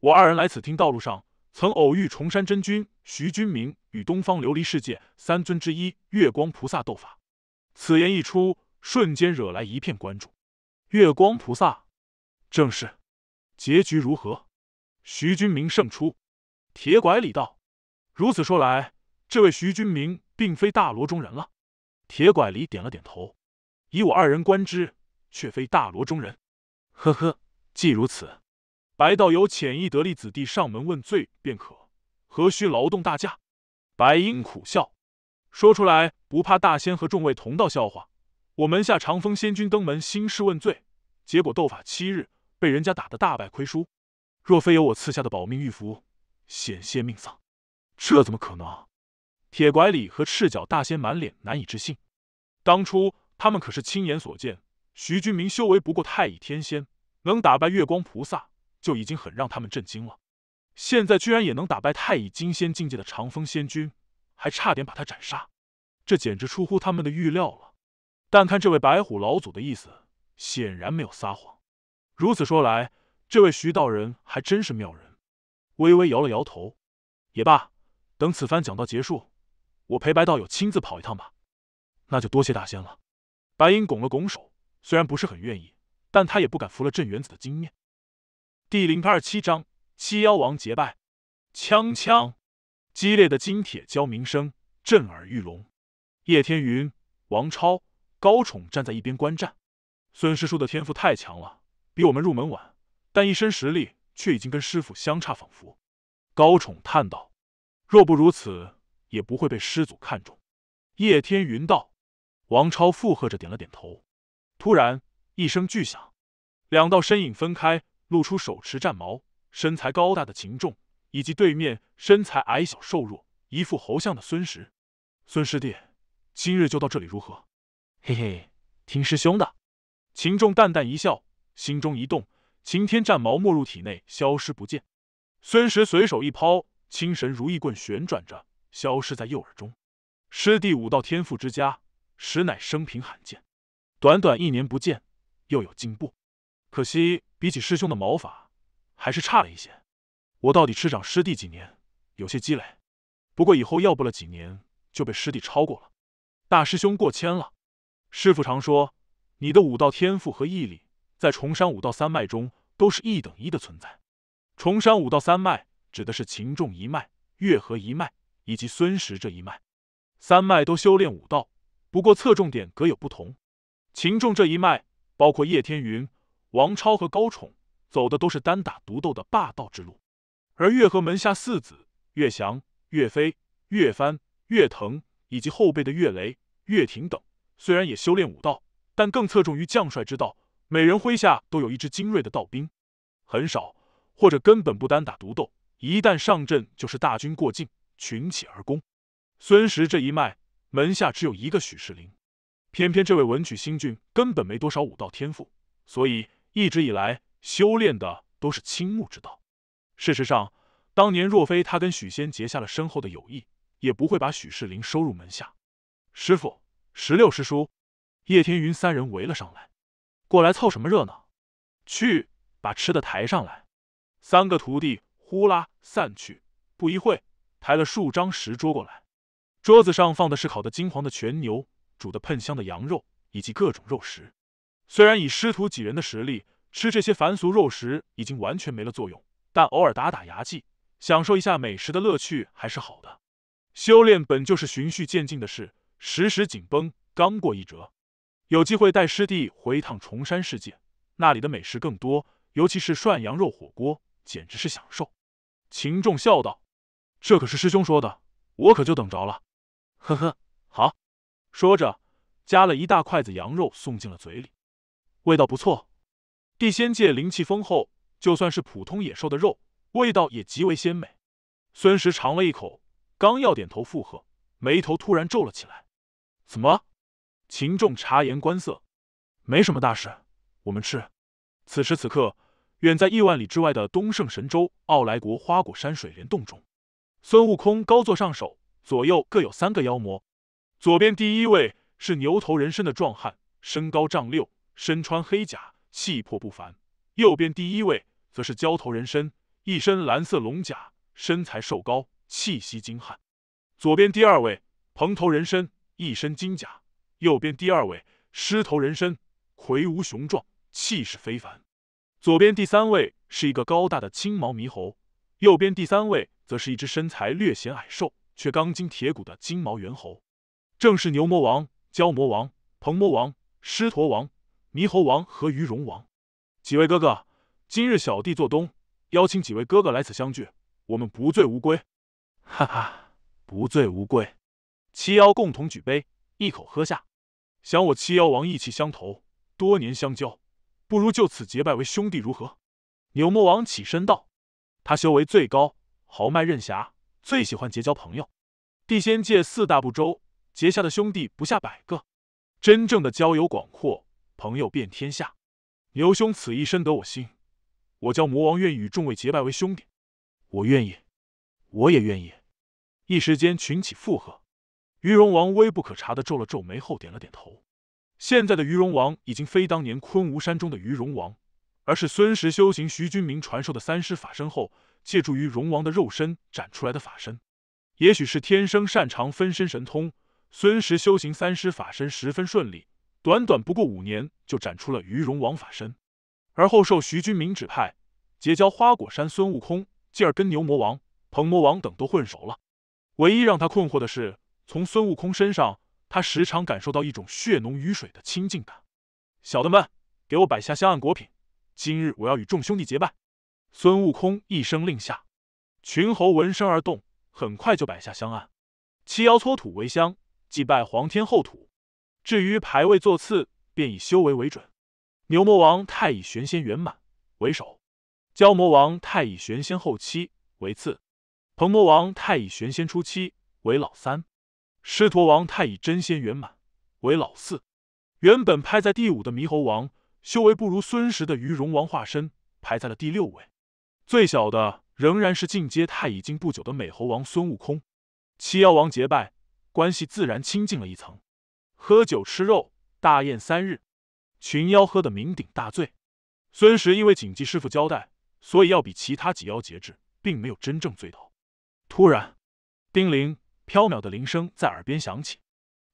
我二人来此听道路上，曾偶遇崇山真君徐君明。与东方琉璃世界三尊之一月光菩萨斗法，此言一出，瞬间惹来一片关注。月光菩萨，正是。结局如何？徐君明胜出。铁拐李道：“如此说来，这位徐君明并非大罗中人了。”铁拐李点了点头：“以我二人观之，却非大罗中人。”呵呵，既如此，白道友浅意得力子弟上门问罪便可，何须劳动大驾？白音苦笑，说出来不怕大仙和众位同道笑话。我门下长风仙君登门兴师问罪，结果斗法七日，被人家打得大败亏输。若非有我赐下的保命玉符，险些命丧。这怎么可能？铁拐李和赤脚大仙满脸难以置信。当初他们可是亲眼所见，徐君明修为不过太乙天仙，能打败月光菩萨，就已经很让他们震惊了。现在居然也能打败太乙金仙境界的长风仙君，还差点把他斩杀，这简直出乎他们的预料了。但看这位白虎老祖的意思，显然没有撒谎。如此说来，这位徐道人还真是妙人。微微摇了摇头，也罢，等此番讲到结束，我陪白道友亲自跑一趟吧。那就多谢大仙了。白音拱了拱手，虽然不是很愿意，但他也不敢服了镇元子的经验。第零八二七章。七妖王结拜，锵锵！激烈的金铁交鸣声震耳欲聋。叶天云、王超、高宠站在一边观战。孙师叔的天赋太强了，比我们入门晚，但一身实力却已经跟师傅相差仿佛。高宠叹道：“若不如此，也不会被师祖看中。”叶天云道，王超附和着点了点头。突然一声巨响，两道身影分开，露出手持战矛。身材高大的秦仲，以及对面身材矮小瘦弱、一副猴相的孙石，孙师弟，今日就到这里如何？嘿嘿，听师兄的。秦仲淡淡一笑，心中一动，擎天战矛没入体内，消失不见。孙石随手一抛，青神如意棍旋转着，消失在右耳中。师弟武道天赋之佳，实乃生平罕见。短短一年不见，又有进步。可惜，比起师兄的毛发。还是差了一些，我到底师长师弟几年，有些积累，不过以后要不了几年就被师弟超过了。大师兄过谦了，师傅常说你的武道天赋和毅力在崇山武道三脉中都是一等一的存在。崇山武道三脉指的是秦仲一脉、月河一脉以及孙石这一脉，三脉都修炼武道，不过侧重点各有不同。秦仲这一脉包括叶天云、王超和高宠，走的都是单打独斗的霸道之路，而月河门下四子月翔、月飞、月翻、月腾以及后辈的岳雷、岳霆等，虽然也修炼武道，但更侧重于将帅之道，每人麾下都有一支精锐的道兵，很少或者根本不单打独斗，一旦上阵就是大军过境，群起而攻。孙石这一脉门下只有一个许世林，偏偏这位文曲星君根本没多少武道天赋，所以一直以来。修炼的都是青木之道。事实上，当年若非他跟许仙结下了深厚的友谊，也不会把许世林收入门下。师傅、十六师叔、叶天云三人围了上来，过来凑什么热闹？去，把吃的抬上来。三个徒弟呼啦散去，不一会抬了数张石桌过来，桌子上放的是烤的金黄的全牛、煮的喷香的羊肉以及各种肉食。虽然以师徒几人的实力，吃这些凡俗肉食已经完全没了作用，但偶尔打打牙祭，享受一下美食的乐趣还是好的。修炼本就是循序渐进的事，时时紧绷，刚过一折。有机会带师弟回一趟崇山世界，那里的美食更多，尤其是涮羊肉火锅，简直是享受。秦仲笑道：“这可是师兄说的，我可就等着了。”呵呵，好。说着，夹了一大筷子羊肉送进了嘴里，味道不错。地仙界灵气丰厚，就算是普通野兽的肉，味道也极为鲜美。孙石尝了一口，刚要点头附和，眉头突然皱了起来。怎么？秦仲察言观色，没什么大事，我们吃。此时此刻，远在亿万里之外的东胜神州傲来国花果山水帘洞中，孙悟空高坐上首，左右各有三个妖魔。左边第一位是牛头人身的壮汉，身高丈六，身穿黑甲。气魄不凡。右边第一位则是蛟头人身，一身蓝色龙甲，身材瘦高，气息精悍。左边第二位蓬头人身，一身金甲。右边第二位狮头人身，魁梧雄壮，气势非凡。左边第三位是一个高大的青毛猕猴，右边第三位则是一只身材略显矮瘦却钢筋铁骨的金毛猿猴。正是牛魔王、蛟魔王、鹏魔王、狮驼王。猕猴王和鱼龙王，几位哥哥，今日小弟做东，邀请几位哥哥来此相聚，我们不醉无归。哈哈，不醉无归。七妖共同举杯，一口喝下。想我七妖王意气相投，多年相交，不如就此结拜为兄弟如何？牛魔王起身道：“他修为最高，豪迈任侠，最喜欢结交朋友。地仙界四大部洲结下的兄弟不下百个，真正的交友广阔。”朋友遍天下，牛兄此意深得我心。我叫魔王，愿与众位结拜为兄弟。我愿意，我也愿意。一时间群起附和。鱼龙王微不可察的皱了皱眉，后点了点头。现在的鱼龙王已经非当年昆吾山中的鱼龙王，而是孙石修行徐君明传授的三师法身后，借助于龙王的肉身斩出来的法身。也许是天生擅长分身神通，孙石修行三师法身十分顺利。短短不过五年，就展出了鱼龙王法身，而后受徐君明指派，结交花果山孙悟空，继而跟牛魔王、鹏魔王等都混熟了。唯一让他困惑的是，从孙悟空身上，他时常感受到一种血浓于水的亲近感。小的们，给我摆下香案果品，今日我要与众兄弟结拜。孙悟空一声令下，群猴闻声而动，很快就摆下香案，七妖搓土为香，祭拜皇天后土。至于排位坐次，便以修为为准。牛魔王太乙玄仙圆满为首，蛟魔王太乙玄仙后期为次，鹏魔王太乙玄仙初期为老三，狮驼王太乙真仙圆满为老四。原本排在第五的猕猴王，修为不如孙石的鱼龙王化身，排在了第六位。最小的仍然是进阶太乙境不久的美猴王孙悟空。七妖王结拜，关系自然亲近了一层。喝酒吃肉，大宴三日，群妖喝得酩酊大醉。孙石因为谨记师傅交代，所以要比其他几妖节制，并没有真正醉倒。突然，叮铃，飘渺的铃声在耳边响起。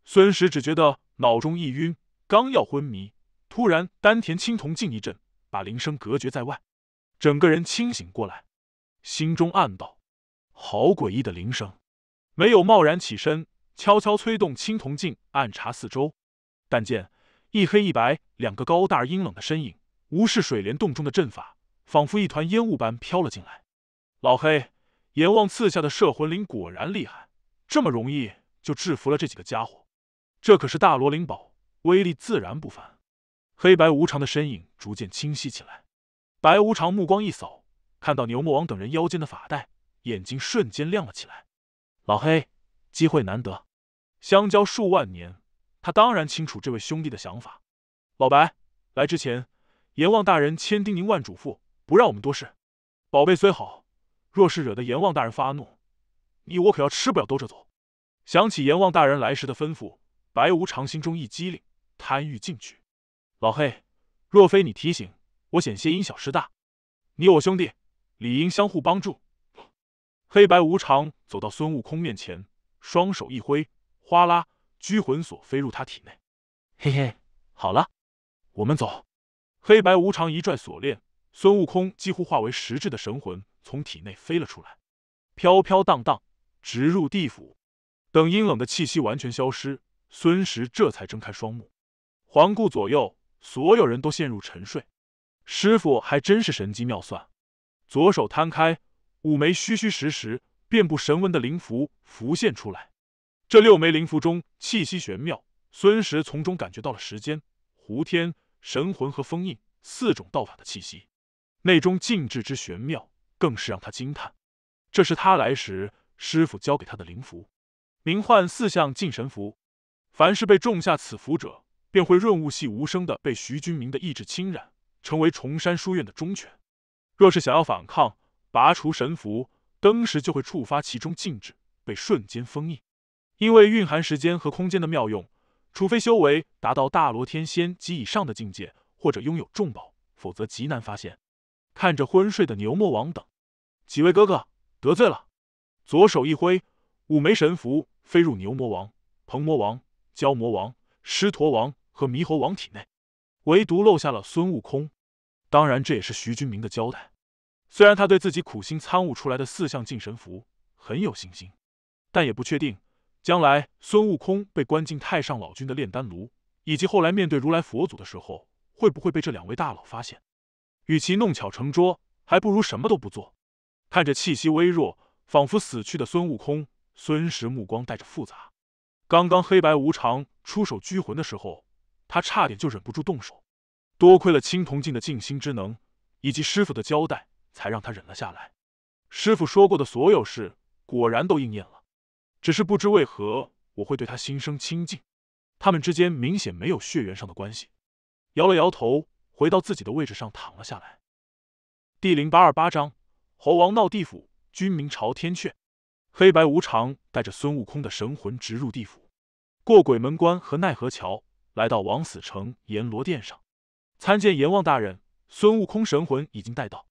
孙石只觉得脑中一晕，刚要昏迷，突然丹田青铜镜一震，把铃声隔绝在外，整个人清醒过来，心中暗道：好诡异的铃声，没有贸然起身。悄悄催动青铜镜暗查四周，但见一黑一白两个高大而阴冷的身影无视水帘洞中的阵法，仿佛一团烟雾般飘了进来。老黑，阎王赐下的摄魂铃果然厉害，这么容易就制服了这几个家伙。这可是大罗灵宝，威力自然不凡。黑白无常的身影逐渐清晰起来。白无常目光一扫，看到牛魔王等人腰间的法带，眼睛瞬间亮了起来。老黑。机会难得，相交数万年，他当然清楚这位兄弟的想法。老白来之前，阎王大人千叮咛万嘱咐，不让我们多事。宝贝虽好，若是惹得阎王大人发怒，你我可要吃不了兜着走。想起阎王大人来时的吩咐，白无常心中一激灵，贪欲进取。老黑，若非你提醒，我险些因小失大。你我兄弟，理应相互帮助。黑白无常走到孙悟空面前。双手一挥，哗啦，拘魂锁飞入他体内。嘿嘿，好了，我们走。黑白无常一拽锁链，孙悟空几乎化为实质的神魂从体内飞了出来，飘飘荡荡，直入地府。等阴冷的气息完全消失，孙石这才睁开双目，环顾左右，所有人都陷入沉睡。师傅还真是神机妙算。左手摊开，五枚虚虚实实。遍布神纹的灵符浮现出来，这六枚灵符中气息玄妙，孙石从中感觉到了时间、胡天神魂和封印四种道法的气息，内中静置之玄妙更是让他惊叹。这是他来时师傅交给他的灵符，名唤四象静神符。凡是被种下此符者，便会润物细无声的被徐君明的意志侵染，成为崇山书院的忠犬。若是想要反抗，拔除神符。登时就会触发其中禁制，被瞬间封印。因为蕴含时间和空间的妙用，除非修为达到大罗天仙及以上的境界，或者拥有重宝，否则极难发现。看着昏睡的牛魔王等几位哥哥，得罪了。左手一挥，五枚神符飞入牛魔王、鹏魔王、蛟魔王、狮驼王和猕猴王体内，唯独漏下了孙悟空。当然，这也是徐军明的交代。虽然他对自己苦心参悟出来的四象净神符很有信心，但也不确定将来孙悟空被关进太上老君的炼丹炉，以及后来面对如来佛祖的时候，会不会被这两位大佬发现？与其弄巧成拙，还不如什么都不做。看着气息微弱，仿佛死去的孙悟空，孙石目光带着复杂。刚刚黑白无常出手拘魂的时候，他差点就忍不住动手，多亏了青铜镜的静心之能，以及师傅的交代。才让他忍了下来。师傅说过的所有事，果然都应验了。只是不知为何，我会对他心生亲近。他们之间明显没有血缘上的关系。摇了摇头，回到自己的位置上躺了下来。第零八二八章：猴王闹地府，君民朝天阙。黑白无常带着孙悟空的神魂直入地府，过鬼门关和奈何桥，来到王死城阎罗殿上，参见阎王大人。孙悟空神魂已经带到。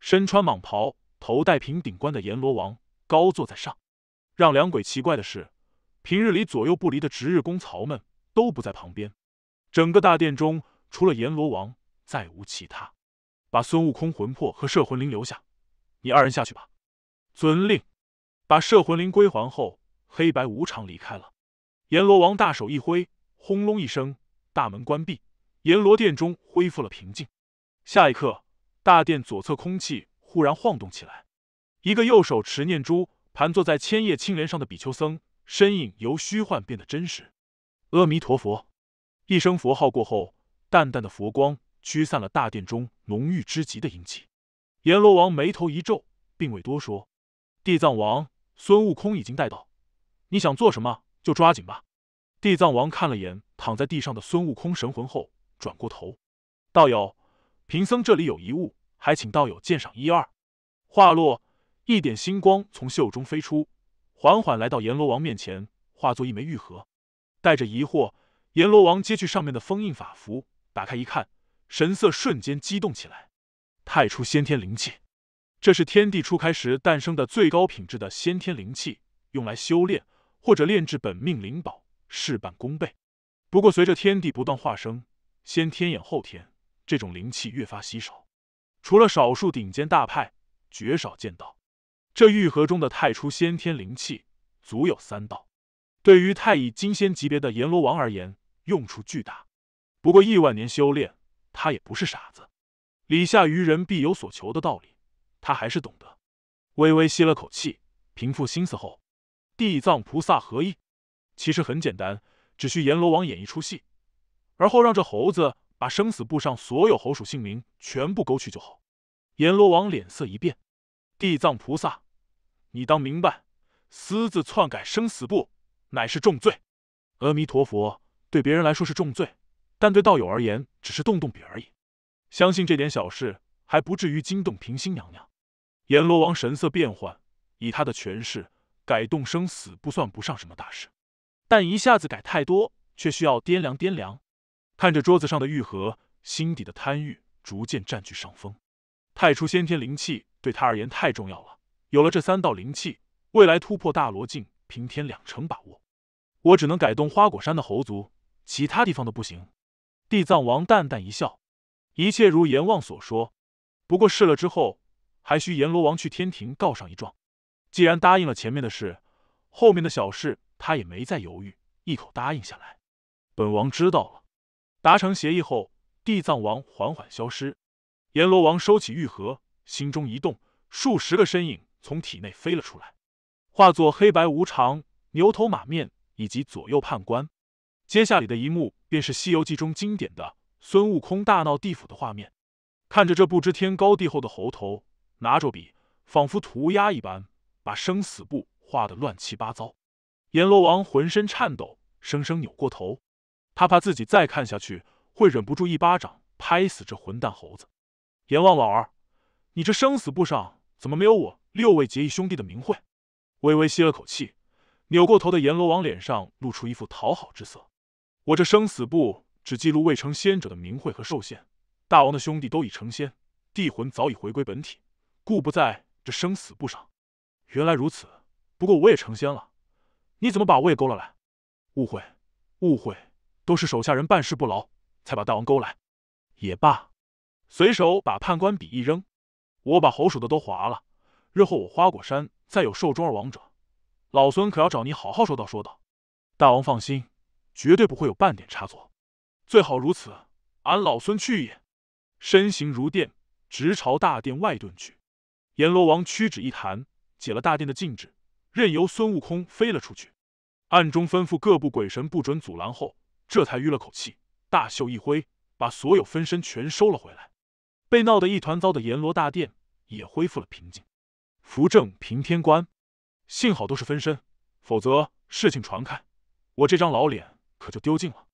身穿蟒袍、头戴平顶冠的阎罗王高坐在上，让两鬼奇怪的是，平日里左右不离的值日公曹们都不在旁边，整个大殿中除了阎罗王再无其他。把孙悟空魂魄和摄魂灵留下，你二人下去吧。遵令。把摄魂灵归还后，黑白无常离开了。阎罗王大手一挥，轰隆一声，大门关闭，阎罗殿中恢复了平静。下一刻。大殿左侧空气忽然晃动起来，一个右手持念珠、盘坐在千叶青莲上的比丘僧身影由虚幻变得真实。阿弥陀佛，一声佛号过后，淡淡的佛光驱散了大殿中浓郁之极的阴气。阎罗王眉头一皱，并未多说。地藏王，孙悟空已经带到，你想做什么就抓紧吧。地藏王看了眼躺在地上的孙悟空神魂后，转过头：“道友，贫僧这里有遗物。”还请道友鉴赏一二。话落，一点星光从袖中飞出，缓缓来到阎罗王面前，化作一枚玉盒。带着疑惑，阎罗王揭去上面的封印法符，打开一看，神色瞬间激动起来。太初先天灵气，这是天地初开时诞生的最高品质的先天灵气，用来修炼或者炼制本命灵宝，事半功倍。不过，随着天地不断化生，先天衍后天，这种灵气越发稀少。除了少数顶尖大派，绝少见到。这玉盒中的太初先天灵气，足有三道。对于太乙金仙级别的阎罗王而言，用处巨大。不过亿万年修炼，他也不是傻子，礼下于人必有所求的道理，他还是懂得。微微吸了口气，平复心思后，地藏菩萨何意？其实很简单，只需阎罗王演一出戏，而后让这猴子。把生死簿上所有猴鼠姓名全部勾去就好。阎罗王脸色一变：“地藏菩萨，你当明白，私自篡改生死簿乃是重罪。”阿弥陀佛，对别人来说是重罪，但对道友而言只是动动笔而已。相信这点小事还不至于惊动平心娘娘。阎罗王神色变幻，以他的权势，改动生死不算不上什么大事，但一下子改太多，却需要掂量掂量。看着桌子上的玉盒，心底的贪欲逐渐占据上风。太初先天灵气对他而言太重要了，有了这三道灵气，未来突破大罗境平添两成把握。我只能改动花果山的猴族，其他地方都不行。地藏王淡淡一笑：“一切如阎王所说，不过试了之后，还需阎罗王去天庭告上一状。既然答应了前面的事，后面的小事他也没再犹豫，一口答应下来。本王知道了。”达成协议后，地藏王缓缓消失，阎罗王收起玉盒，心中一动，数十个身影从体内飞了出来，化作黑白无常、牛头马面以及左右判官。接下里的一幕，便是《西游记》中经典的孙悟空大闹地府的画面。看着这不知天高地厚的猴头，拿着笔，仿佛涂鸦一般，把生死簿画得乱七八糟。阎罗王浑身颤抖，生生扭过头。他怕自己再看下去会忍不住一巴掌拍死这混蛋猴子。阎王老儿，你这生死簿上怎么没有我六位结义兄弟的名讳？微微吸了口气，扭过头的阎罗王脸上露出一副讨好之色。我这生死簿只记录未成仙者的名讳和寿限，大王的兄弟都已成仙，地魂早已回归本体，故不在这生死簿上。原来如此，不过我也成仙了，你怎么把我也勾了来？误会，误会。都是手下人办事不牢，才把大王勾来。也罢，随手把判官笔一扔，我把猴鼠的都划了。日后我花果山再有寿终而亡者，老孙可要找你好好说道说道。大王放心，绝对不会有半点差错。最好如此，俺老孙去也。身形如电，直朝大殿外遁去。阎罗王屈指一弹，解了大殿的禁制，任由孙悟空飞了出去，暗中吩咐各部鬼神不准阻拦后。这才吁了口气，大袖一挥，把所有分身全收了回来。被闹得一团糟的阎罗大殿也恢复了平静，扶正平天官。幸好都是分身，否则事情传开，我这张老脸可就丢尽了。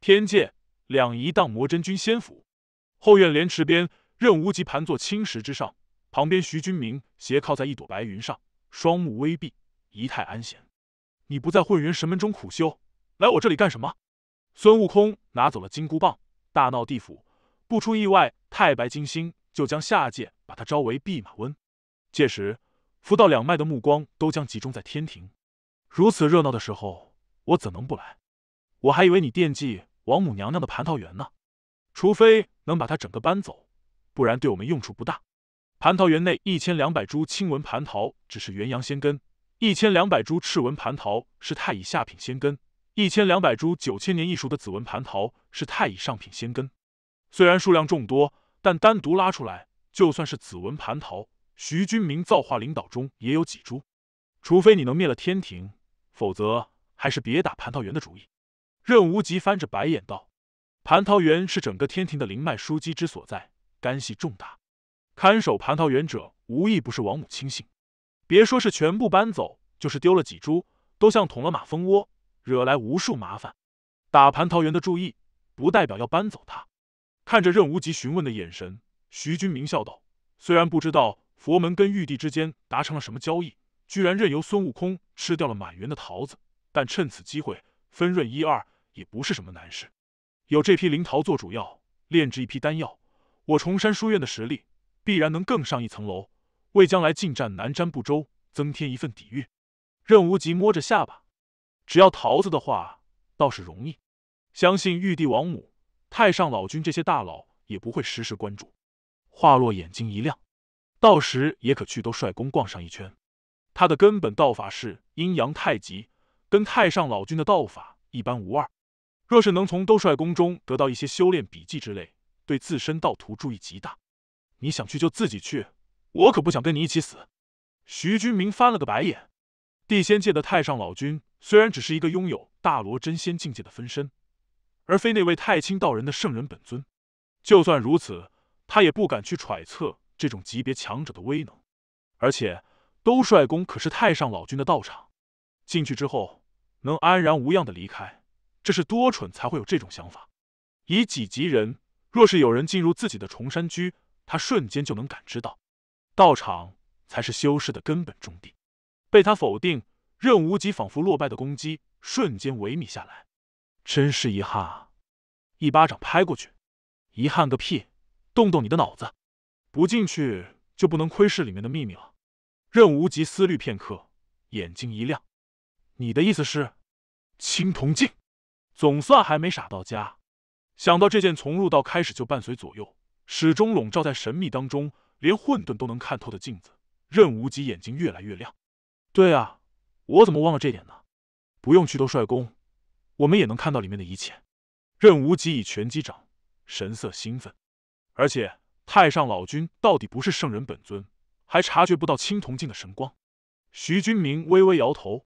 天界两仪荡魔真君仙府后院莲池边，任无极盘坐青石之上，旁边徐君明斜靠在一朵白云上，双目微闭，仪态安闲。你不在混元神门中苦修，来我这里干什么？孙悟空拿走了金箍棒，大闹地府。不出意外，太白金星就将下界把他招为弼马温。届时，福道两脉的目光都将集中在天庭。如此热闹的时候，我怎能不来？我还以为你惦记王母娘娘的蟠桃园呢。除非能把他整个搬走，不然对我们用处不大。蟠桃园内一千两百株青纹蟠桃只是元阳仙根，一千两百株赤纹蟠桃是太乙下品仙根。一千两百株九千年一熟的紫纹蟠桃是太乙上品仙根，虽然数量众多，但单独拉出来，就算是紫纹蟠桃，徐君明造化灵岛中也有几株。除非你能灭了天庭，否则还是别打蟠桃园的主意。”任无极翻着白眼道：“蟠桃园是整个天庭的灵脉枢机之所在，干系重大。看守蟠桃园者无一不是王母亲信，别说是全部搬走，就是丢了几株，都像捅了马蜂窝。”惹来无数麻烦，打蟠桃园的注意，不代表要搬走他。看着任无极询问的眼神，徐君明笑道：“虽然不知道佛门跟玉帝之间达成了什么交易，居然任由孙悟空吃掉了满园的桃子，但趁此机会分润一二也不是什么难事。有这批灵桃做主要，炼制一批丹药，我重山书院的实力必然能更上一层楼，为将来进占南瞻部洲增添一份底蕴。”任无极摸着下巴。只要桃子的话，倒是容易。相信玉帝、王母、太上老君这些大佬也不会时时关注。话落，眼睛一亮，到时也可去都帅宫逛上一圈。他的根本道法是阴阳太极，跟太上老君的道法一般无二。若是能从都帅宫中得到一些修炼笔记之类，对自身道途助益极大。你想去就自己去，我可不想跟你一起死。徐君明翻了个白眼。地仙界的太上老君虽然只是一个拥有大罗真仙境界的分身，而非那位太清道人的圣人本尊，就算如此，他也不敢去揣测这种级别强者的威能。而且，兜率宫可是太上老君的道场，进去之后能安然无恙的离开，这是多蠢才会有这种想法？以己及人，若是有人进入自己的崇山居，他瞬间就能感知到，道场才是修士的根本重地。被他否定，任无极仿佛落败的攻击瞬间萎靡下来，真是遗憾啊！一巴掌拍过去，遗憾个屁！动动你的脑子，不进去就不能窥视里面的秘密了。任无极思虑片刻，眼睛一亮：“你的意思是，青铜镜？总算还没傻到家。”想到这件从入道开始就伴随左右、始终笼罩在神秘当中、连混沌都能看透的镜子，任无极眼睛越来越亮。对啊，我怎么忘了这点呢？不用去兜帅宫，我们也能看到里面的一切。任无极以拳击掌，神色兴奋。而且太上老君到底不是圣人本尊，还察觉不到青铜镜的神光。徐君明微微摇头，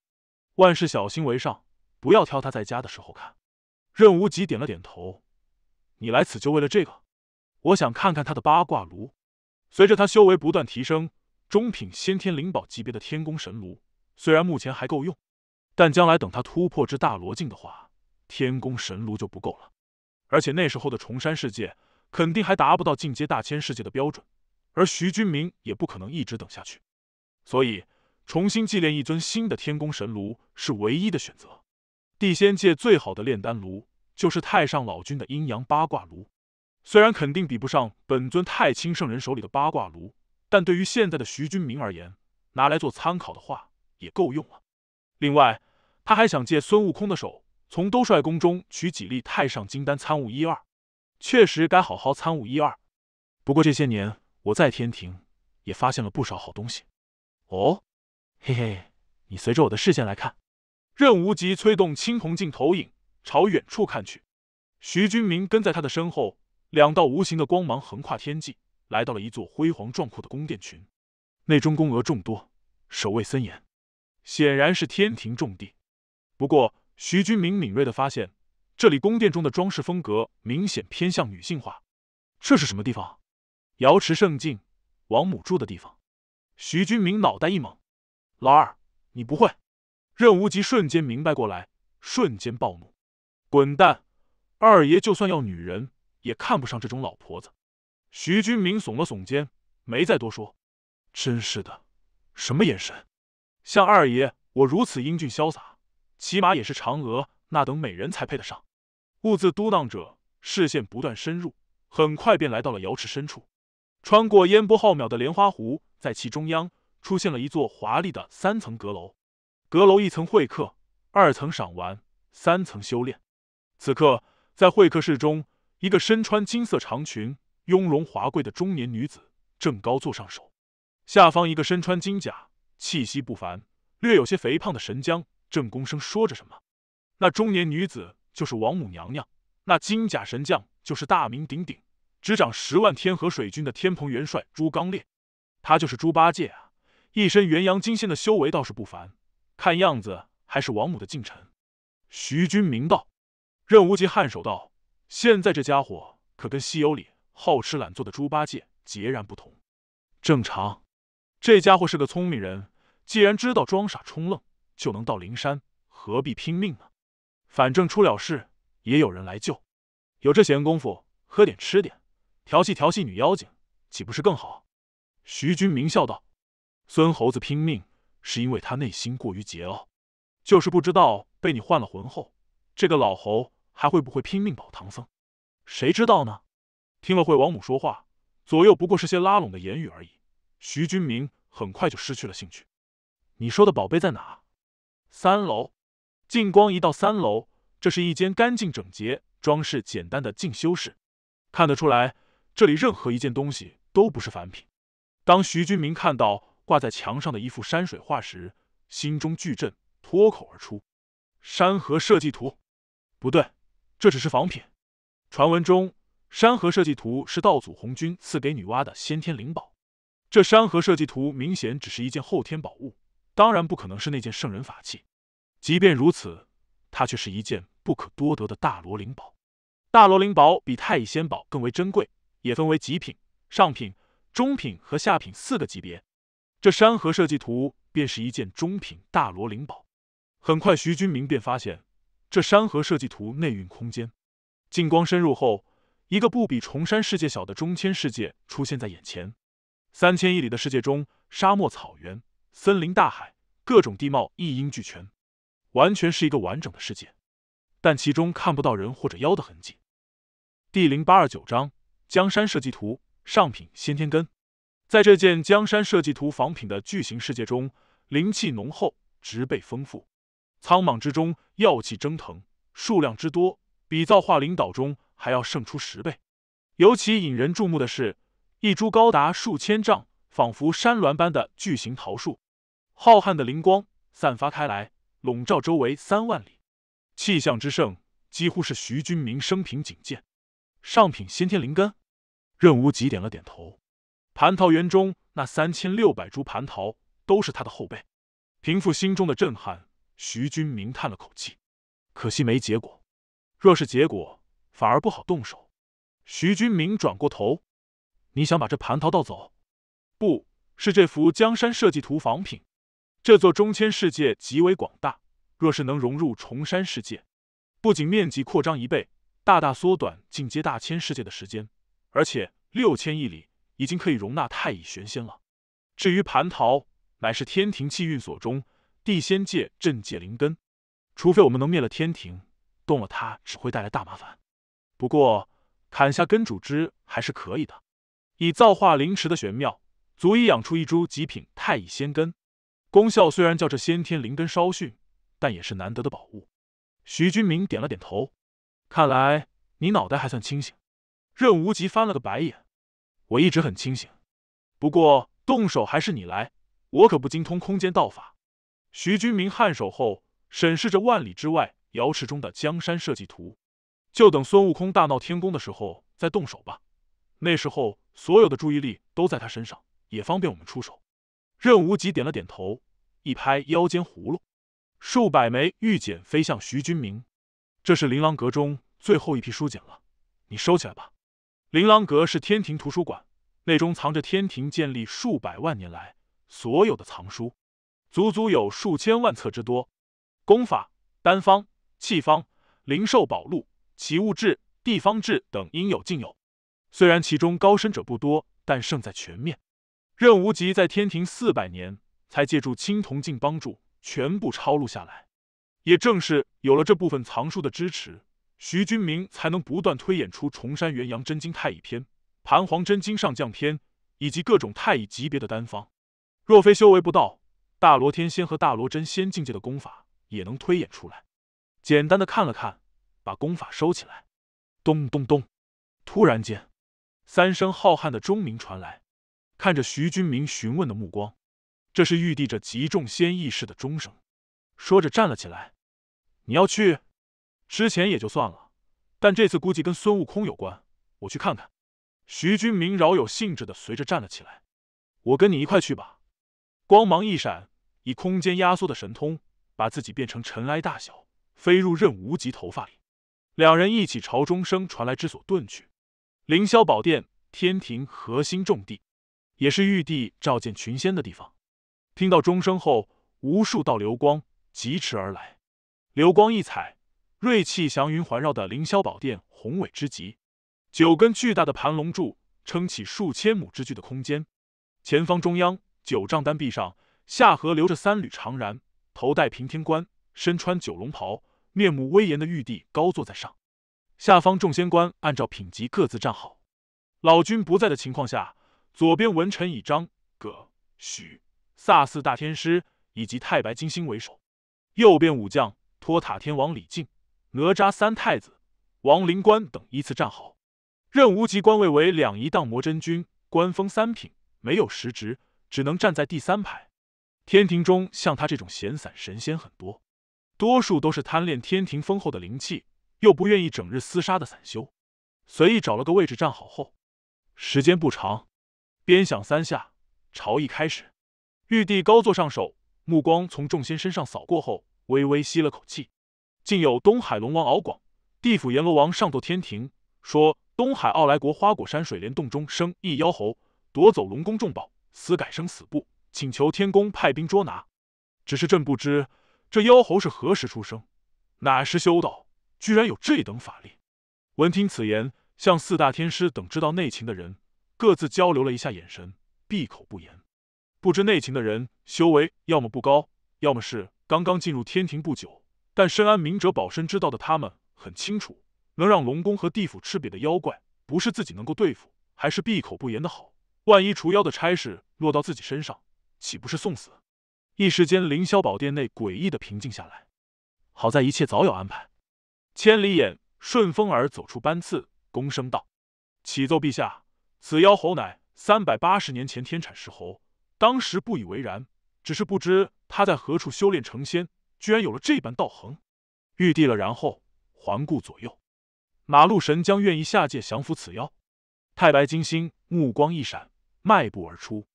万事小心为上，不要挑他在家的时候看。任无极点了点头，你来此就为了这个？我想看看他的八卦炉，随着他修为不断提升。中品先天灵宝级别的天宫神炉，虽然目前还够用，但将来等他突破至大罗境的话，天宫神炉就不够了。而且那时候的崇山世界肯定还达不到进阶大千世界的标准，而徐君明也不可能一直等下去，所以重新祭炼一尊新的天宫神炉是唯一的选择。地仙界最好的炼丹炉就是太上老君的阴阳八卦炉，虽然肯定比不上本尊太清圣人手里的八卦炉。但对于现在的徐君明而言，拿来做参考的话也够用了。另外，他还想借孙悟空的手，从兜率宫中取几粒太上金丹参悟一二。确实该好好参悟一二。不过这些年我在天庭也发现了不少好东西。哦，嘿嘿，你随着我的视线来看。任无极催动青铜镜投影，朝远处看去。徐君明跟在他的身后，两道无形的光芒横跨天际。来到了一座辉煌壮阔的宫殿群，内中宫娥众多，守卫森严，显然是天庭重地。不过，徐军明敏锐的发现，这里宫殿中的装饰风格明显偏向女性化。这是什么地方？瑶池圣境，王母住的地方。徐军明脑袋一懵：“老二，你不会？”任无极瞬间明白过来，瞬间暴怒：“滚蛋！二爷就算要女人，也看不上这种老婆子。”徐君明耸了耸肩，没再多说。真是的，什么眼神？像二爷我如此英俊潇洒，起码也是嫦娥那等美人才配得上。兀自嘟囔着，视线不断深入，很快便来到了瑶池深处。穿过烟波浩渺的莲花湖，在其中央出现了一座华丽的三层阁楼。阁楼一层会客，二层赏玩，三层修炼。此刻在会客室中，一个身穿金色长裙。雍容华贵的中年女子正高坐上手，下方一个身穿金甲、气息不凡、略有些肥胖的神将正躬声说着什么。那中年女子就是王母娘娘，那金甲神将就是大名鼎鼎、执掌十万天河水军的天蓬元帅朱刚烈，他就是猪八戒啊！一身元阳金仙的修为倒是不凡，看样子还是王母的近臣。徐君明道，任无极颔首道：“现在这家伙可跟西游里……”好吃懒做的猪八戒截然不同，正常。这家伙是个聪明人，既然知道装傻充愣就能到灵山，何必拼命呢？反正出了事也有人来救，有这闲工夫喝点吃点，调戏调戏女妖精岂不是更好？徐君明笑道：“孙猴子拼命是因为他内心过于桀骜，就是不知道被你换了魂后，这个老猴还会不会拼命保唐僧？谁知道呢？”听了会王母说话，左右不过是些拉拢的言语而已。徐君明很快就失去了兴趣。你说的宝贝在哪？三楼。镜光一到三楼，这是一间干净整洁、装饰简单的进修室，看得出来，这里任何一件东西都不是凡品。当徐君明看到挂在墙上的一幅山水画时，心中巨震，脱口而出：“山河设计图，不对，这只是仿品。传闻中……”山河设计图是道祖红军赐给女娲的先天灵宝，这山河设计图明显只是一件后天宝物，当然不可能是那件圣人法器。即便如此，它却是一件不可多得的大罗灵宝。大罗灵宝比太乙仙宝更为珍贵，也分为极品、上品、中品和下品四个级别。这山河设计图便是一件中品大罗灵宝。很快，徐君明便发现这山河设计图内蕴空间，进光深入后。一个不比重山世界小的中千世界出现在眼前，三千亿里的世界中，沙漠、草原、森林、大海，各种地貌一应俱全，完全是一个完整的世界。但其中看不到人或者妖的痕迹。第零八二九章：江山设计图。上品先天根，在这件江山设计图仿品的巨型世界中，灵气浓厚，植被丰富，苍莽之中药气蒸腾，数量之多，比造化灵岛中。还要胜出十倍。尤其引人注目的是，一株高达数千丈、仿佛山峦般的巨型桃树，浩瀚的灵光散发开来，笼罩周围三万里，气象之盛，几乎是徐军明生平仅见。上品先天灵根，任无极点了点头。蟠桃园中那三千六百株蟠桃，都是他的后辈。平复心中的震撼，徐军明叹了口气，可惜没结果。若是结果……反而不好动手。徐君明转过头：“你想把这蟠桃盗走？不是这幅江山设计图仿品。这座中千世界极为广大，若是能融入崇山世界，不仅面积扩张一倍，大大缩短进阶大千世界的时间，而且六千亿里已经可以容纳太乙玄仙了。至于蟠桃，乃是天庭气运所中，地仙界镇界灵根，除非我们能灭了天庭，动了它只会带来大麻烦。”不过，砍下根主枝还是可以的。以造化灵池的玄妙，足以养出一株极品太乙仙根。功效虽然叫这先天灵根稍逊，但也是难得的宝物。徐君明点了点头，看来你脑袋还算清醒。任无极翻了个白眼，我一直很清醒。不过动手还是你来，我可不精通空间道法。徐君明颔首后，审视着万里之外瑶池中的江山设计图。就等孙悟空大闹天宫的时候再动手吧，那时候所有的注意力都在他身上，也方便我们出手。任无极点了点头，一拍腰间葫芦，数百枚玉简飞向徐君明。这是琳琅阁中最后一批书简了，你收起来吧。琳琅阁是天庭图书馆，内中藏着天庭建立数百万年来所有的藏书，足足有数千万册之多。功法、丹方、气方、灵兽宝录。奇物志、地方志等应有尽有，虽然其中高深者不多，但胜在全面。任无极在天庭四百年，才借助青铜镜帮助全部抄录下来。也正是有了这部分藏书的支持，徐君明才能不断推演出《重山元阳真经太乙篇》《盘黄真经上将篇》以及各种太乙级别的丹方。若非修为不到，大罗天仙和大罗真仙境界的功法也能推演出来。简单的看了看。把功法收起来。咚咚咚！突然间，三声浩瀚的钟鸣传来。看着徐君明询问的目光，这是玉帝这极重仙意识的钟声。说着站了起来。你要去？之前也就算了，但这次估计跟孙悟空有关，我去看看。徐君明饶有兴致的随着站了起来。我跟你一块去吧。光芒一闪，以空间压缩的神通，把自己变成尘埃大小，飞入任无极头发里。两人一起朝钟声传来之所遁去。凌霄宝殿，天庭核心重地，也是玉帝召见群仙的地方。听到钟声后，无数道流光疾驰而来，流光溢彩，瑞气祥云环绕的凌霄宝殿宏伟之极。九根巨大的盘龙柱撑起数千亩之巨的空间，前方中央九丈丹壁上，下颌留着三缕长髯，头戴平天冠，身穿九龙袍。面目威严的玉帝高坐在上，下方众仙官按照品级各自站好。老君不在的情况下，左边文臣以张、葛、许、萨四大天师以及太白金星为首；右边武将托塔天王李靖、哪吒三太子、王灵官等依次站好。任无极官位为两仪荡魔真君，官封三品，没有实职，只能站在第三排。天庭中像他这种闲散神仙很多。多数都是贪恋天庭丰厚的灵气，又不愿意整日厮杀的散修，随意找了个位置站好后，时间不长，鞭响三下，朝议开始。玉帝高坐上首，目光从众仙身上扫过后，微微吸了口气，竟有东海龙王敖广、地府阎罗王上奏天庭，说东海傲来国花果山水帘洞中生一妖猴，夺走龙宫重宝，私改生死簿，请求天宫派兵捉拿。只是朕不知。这妖猴是何时出生？哪时修道？居然有这等法力！闻听此言，像四大天师等知道内情的人，各自交流了一下眼神，闭口不言。不知内情的人，修为要么不高，要么是刚刚进入天庭不久。但深谙明哲保身之道的他们，很清楚，能让龙宫和地府吃瘪的妖怪，不是自己能够对付，还是闭口不言的好。万一除妖的差事落到自己身上，岂不是送死？一时间，凌霄宝殿内诡异的平静下来。好在一切早有安排。千里眼、顺风耳走出班次，恭声道：“启奏陛下，此妖猴乃三百八十年前天产石猴，当时不以为然，只是不知他在何处修炼成仙，居然有了这般道行。”玉帝了然后，环顾左右，马路神将愿意下界降服此妖？太白金星目光一闪，迈步而出，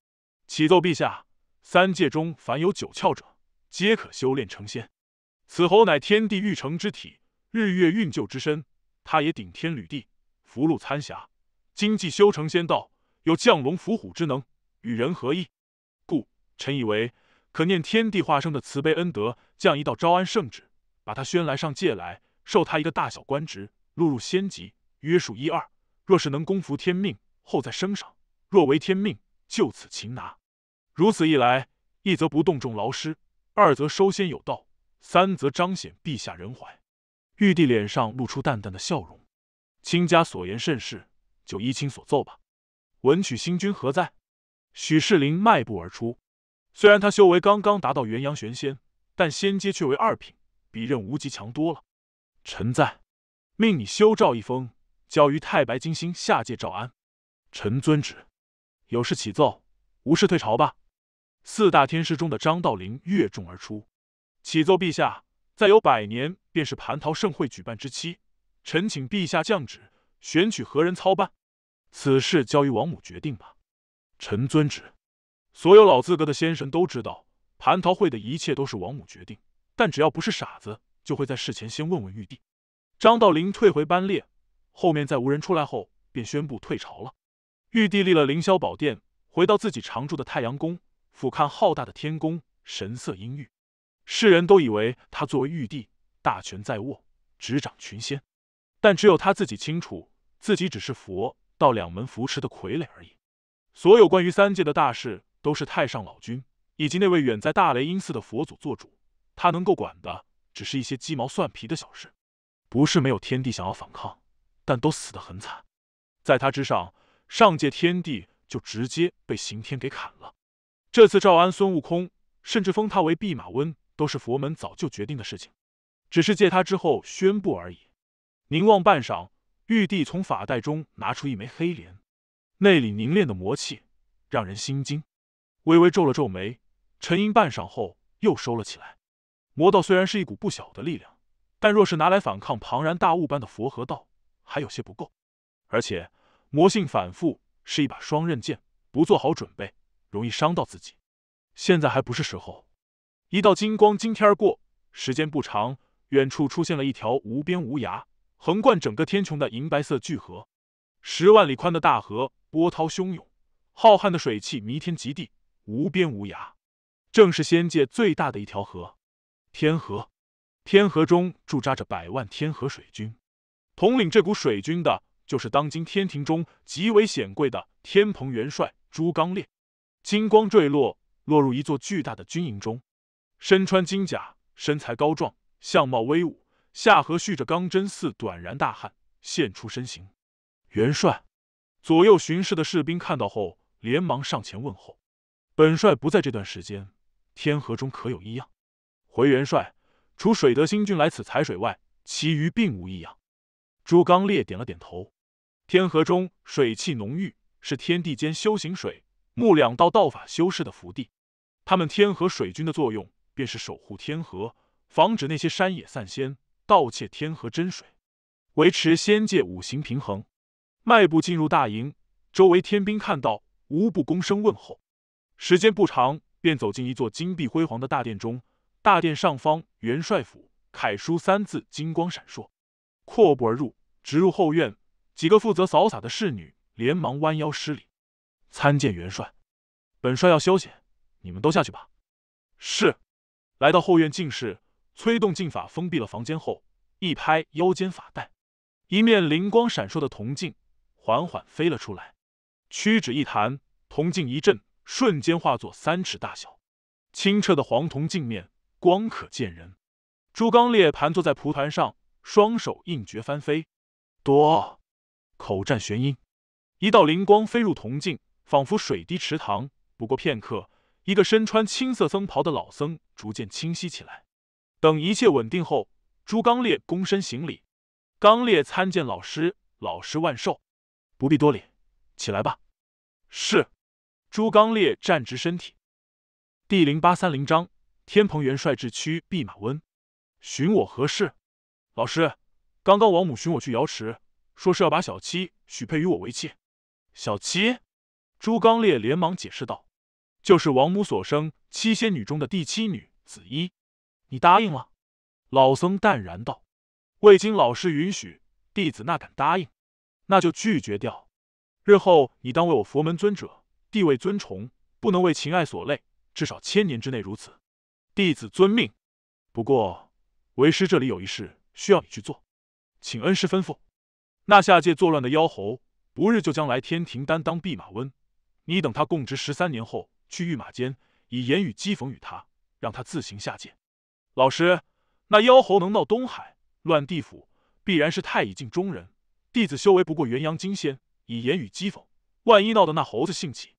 启奏陛下。三界中凡有九窍者，皆可修炼成仙。此猴乃天地欲成之体，日月运就之身，他也顶天履地，福禄参详。今既修成仙道，有降龙伏虎之能，与人合一，故臣以为可念天地化生的慈悲恩德，降一道招安圣旨，把他宣来上界来，授他一个大小官职，录入仙籍，约束一二。若是能功服天命，后再升赏；若违天命，就此擒拿。如此一来，一则不动众劳师，二则收仙有道，三则彰显陛下仁怀。玉帝脸上露出淡淡的笑容：“卿家所言甚是，就依卿所奏吧。”文曲星君何在？许世林迈步而出。虽然他修为刚刚达到元阳玄仙，但仙阶却为二品，比任无极强多了。臣在，命你修诏一封，交于太白金星下界诏安。臣遵旨。有事启奏，无事退朝吧。四大天师中的张道陵越众而出，启奏陛下：再有百年，便是蟠桃盛会举办之期。臣请陛下降旨，选取何人操办此事，交于王母决定吧。臣遵旨。所有老资格的仙神都知道，蟠桃会的一切都是王母决定，但只要不是傻子，就会在事前先问问玉帝。张道陵退回班列，后面再无人出来后，便宣布退朝了。玉帝立了凌霄宝殿，回到自己常住的太阳宫。俯瞰浩大的天宫，神色阴郁。世人都以为他作为玉帝，大权在握，执掌群仙，但只有他自己清楚，自己只是佛道两门扶持的傀儡而已。所有关于三界的大事，都是太上老君以及那位远在大雷音寺的佛祖做主。他能够管的，只是一些鸡毛蒜皮的小事。不是没有天帝想要反抗，但都死得很惨。在他之上，上界天帝就直接被刑天给砍了。这次诏安孙悟空，甚至封他为弼马温，都是佛门早就决定的事情，只是借他之后宣布而已。凝望半晌，玉帝从法袋中拿出一枚黑莲，内里凝练的魔气让人心惊。微微皱了皱眉，沉吟半晌后又收了起来。魔道虽然是一股不小的力量，但若是拿来反抗庞然大物般的佛和道，还有些不够。而且魔性反复是一把双刃剑，不做好准备。容易伤到自己，现在还不是时候。一道金光惊天而过，时间不长，远处出现了一条无边无涯、横贯整个天穹的银白色巨河，十万里宽的大河，波涛汹涌，浩瀚的水汽弥天及地，无边无涯，正是仙界最大的一条河——天河。天河中驻扎着百万天河水军，统领这股水军的就是当今天庭中极为显贵的天蓬元帅朱刚烈。金光坠落，落入一座巨大的军营中。身穿金甲，身材高壮，相貌威武，下颌蓄着钢针似短髯大汉现出身形。元帅，左右巡视的士兵看到后，连忙上前问候。本帅不在这段时间，天河中可有异样？回元帅，除水德星君来此采水外，其余并无异样。朱刚烈点了点头。天河中水气浓郁，是天地间修行水。木两道道法修士的福地，他们天河水军的作用便是守护天河，防止那些山野散仙盗窃天河真水，维持仙界五行平衡。迈步进入大营，周围天兵看到无不躬身问候。时间不长，便走进一座金碧辉煌的大殿中。大殿上方“元帅府”楷书三字金光闪烁，阔步而入，直入后院。几个负责扫洒的侍女连忙弯腰施礼。参见元帅，本帅要休息，你们都下去吧。是。来到后院静室，催动禁法封闭了房间后，一拍腰间法带，一面灵光闪烁的铜镜缓缓飞了出来，屈指一弹，铜镜一震，瞬间化作三尺大小，清澈的黄铜镜面，光可见人。朱刚烈盘坐在蒲团上，双手印诀翻飞，多口占玄音，一道灵光飞入铜镜。仿佛水滴池塘，不过片刻，一个身穿青色僧袍的老僧逐渐清晰起来。等一切稳定后，朱刚烈躬身行礼：“刚烈参见老师，老师万寿！不必多礼，起来吧。”是。朱刚烈站直身体。第零八三零章：天蓬元帅之驱弼马温，寻我何事？老师，刚刚王母寻我去瑶池，说是要把小七许配与我为妾。小七。朱刚烈连忙解释道：“就是王母所生七仙女中的第七女紫衣，你答应了？”老僧淡然道：“未经老师允许，弟子那敢答应？那就拒绝掉。日后你当为我佛门尊者，地位尊崇，不能为情爱所累，至少千年之内如此。”弟子遵命。不过，为师这里有一事需要你去做，请恩师吩咐。那下界作乱的妖猴，不日就将来天庭担当弼马温。你等他供职十三年后，去御马监以言语讥讽与他，让他自行下界。老师，那妖猴能闹东海、乱地府，必然是太乙境中人。弟子修为不过元阳金仙，以言语讥讽，万一闹得那猴子兴起，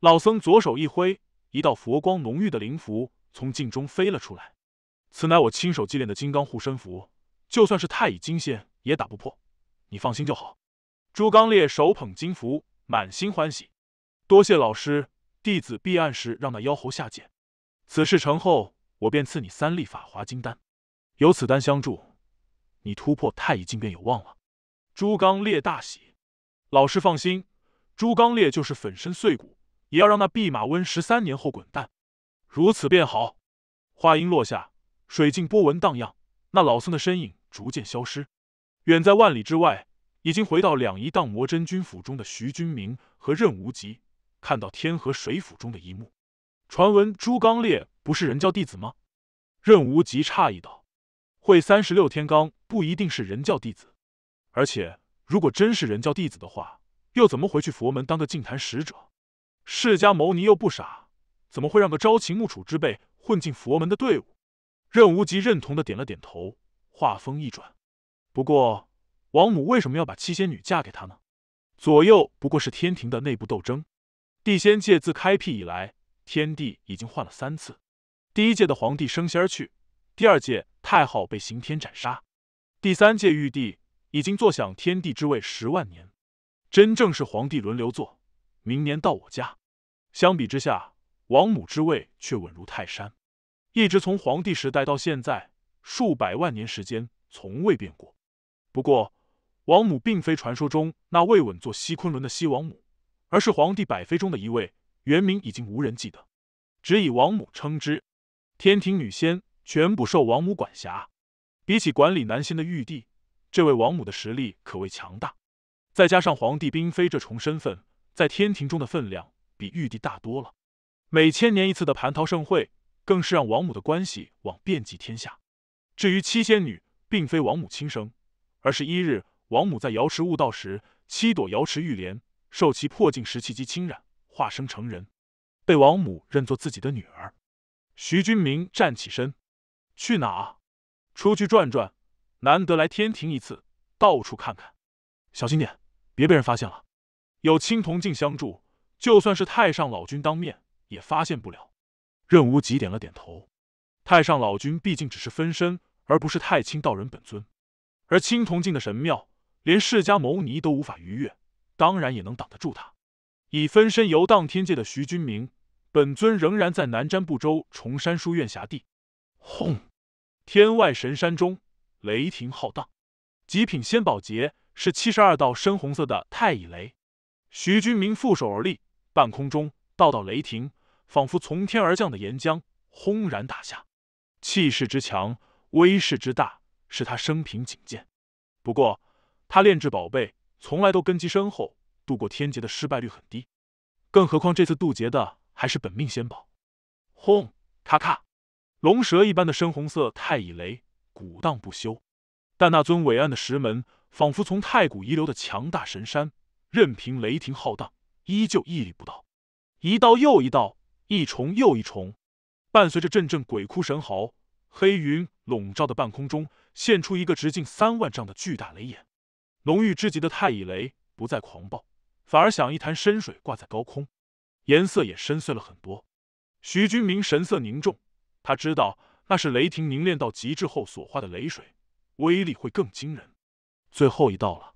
老僧左手一挥，一道佛光浓郁的灵符从镜中飞了出来。此乃我亲手祭炼的金刚护身符，就算是太乙金仙也打不破。你放心就好。朱刚烈手捧金符，满心欢喜。多谢老师，弟子必按时让那妖猴下界。此事成后，我便赐你三粒法华金丹，有此丹相助，你突破太乙境便有望了。朱刚烈大喜，老师放心，朱刚烈就是粉身碎骨，也要让那弼马温十三年后滚蛋。如此便好。话音落下，水镜波纹荡漾，那老僧的身影逐渐消失。远在万里之外，已经回到两仪荡魔真君府中的徐君明和任无极。看到天河水府中的一幕，传闻朱刚烈不是人教弟子吗？任无极诧异道：“会三十六天罡不一定是人教弟子，而且如果真是人教弟子的话，又怎么回去佛门当个净坛使者？释迦牟尼又不傻，怎么会让个朝秦暮楚之辈混进佛门的队伍？”任无极认同的点了点头，话锋一转：“不过，王母为什么要把七仙女嫁给他呢？左右不过是天庭的内部斗争。”地仙界自开辟以来，天帝已经换了三次。第一届的皇帝升仙去，第二届太昊被刑天斩杀，第三届玉帝已经坐享天帝之位十万年。真正是皇帝轮流坐，明年到我家。相比之下，王母之位却稳如泰山，一直从皇帝时代到现在数百万年时间从未变过。不过，王母并非传说中那未稳坐西昆仑的西王母。而是皇帝百妃中的一位，原名已经无人记得，只以王母称之。天庭女仙全部受王母管辖，比起管理男仙的玉帝，这位王母的实力可谓强大。再加上皇帝嫔妃这重身份，在天庭中的分量比玉帝大多了。每千年一次的蟠桃盛会，更是让王母的关系网遍及天下。至于七仙女，并非王母亲生，而是一日王母在瑶池悟道时，七朵瑶池玉莲。受其破镜时气机侵染，化生成人，被王母认作自己的女儿。徐君明站起身，去哪？出去转转，难得来天庭一次，到处看看。小心点，别被人发现了。有青铜镜相助，就算是太上老君当面也发现不了。任无极点了点头。太上老君毕竟只是分身，而不是太清道人本尊，而青铜镜的神庙，连释迦牟尼都无法逾越。当然也能挡得住他。以分身游荡天界的徐君明，本尊仍然在南瞻部州崇山书院辖地。轰！天外神山中，雷霆浩荡。极品仙宝劫是七十二道深红色的太乙雷。徐君明负手而立，半空中道道雷霆仿佛从天而降的岩浆，轰然打下，气势之强，威势之大，是他生平仅见。不过，他炼制宝贝。从来都根基深厚，度过天劫的失败率很低。更何况这次渡劫的还是本命仙宝。轰！咔咔！龙蛇一般的深红色太乙雷鼓荡不休，但那尊伟岸的石门仿佛从太古遗留的强大神山，任凭雷霆浩荡，依旧屹立不倒。一道又一道，一重又一重，伴随着阵阵鬼哭神嚎，黑云笼罩的半空中现出一个直径三万丈的巨大雷眼。浓郁之极的太乙雷不再狂暴，反而像一潭深水挂在高空，颜色也深邃了很多。徐君明神色凝重，他知道那是雷霆凝练到极致后所化的雷水，威力会更惊人。最后一道了，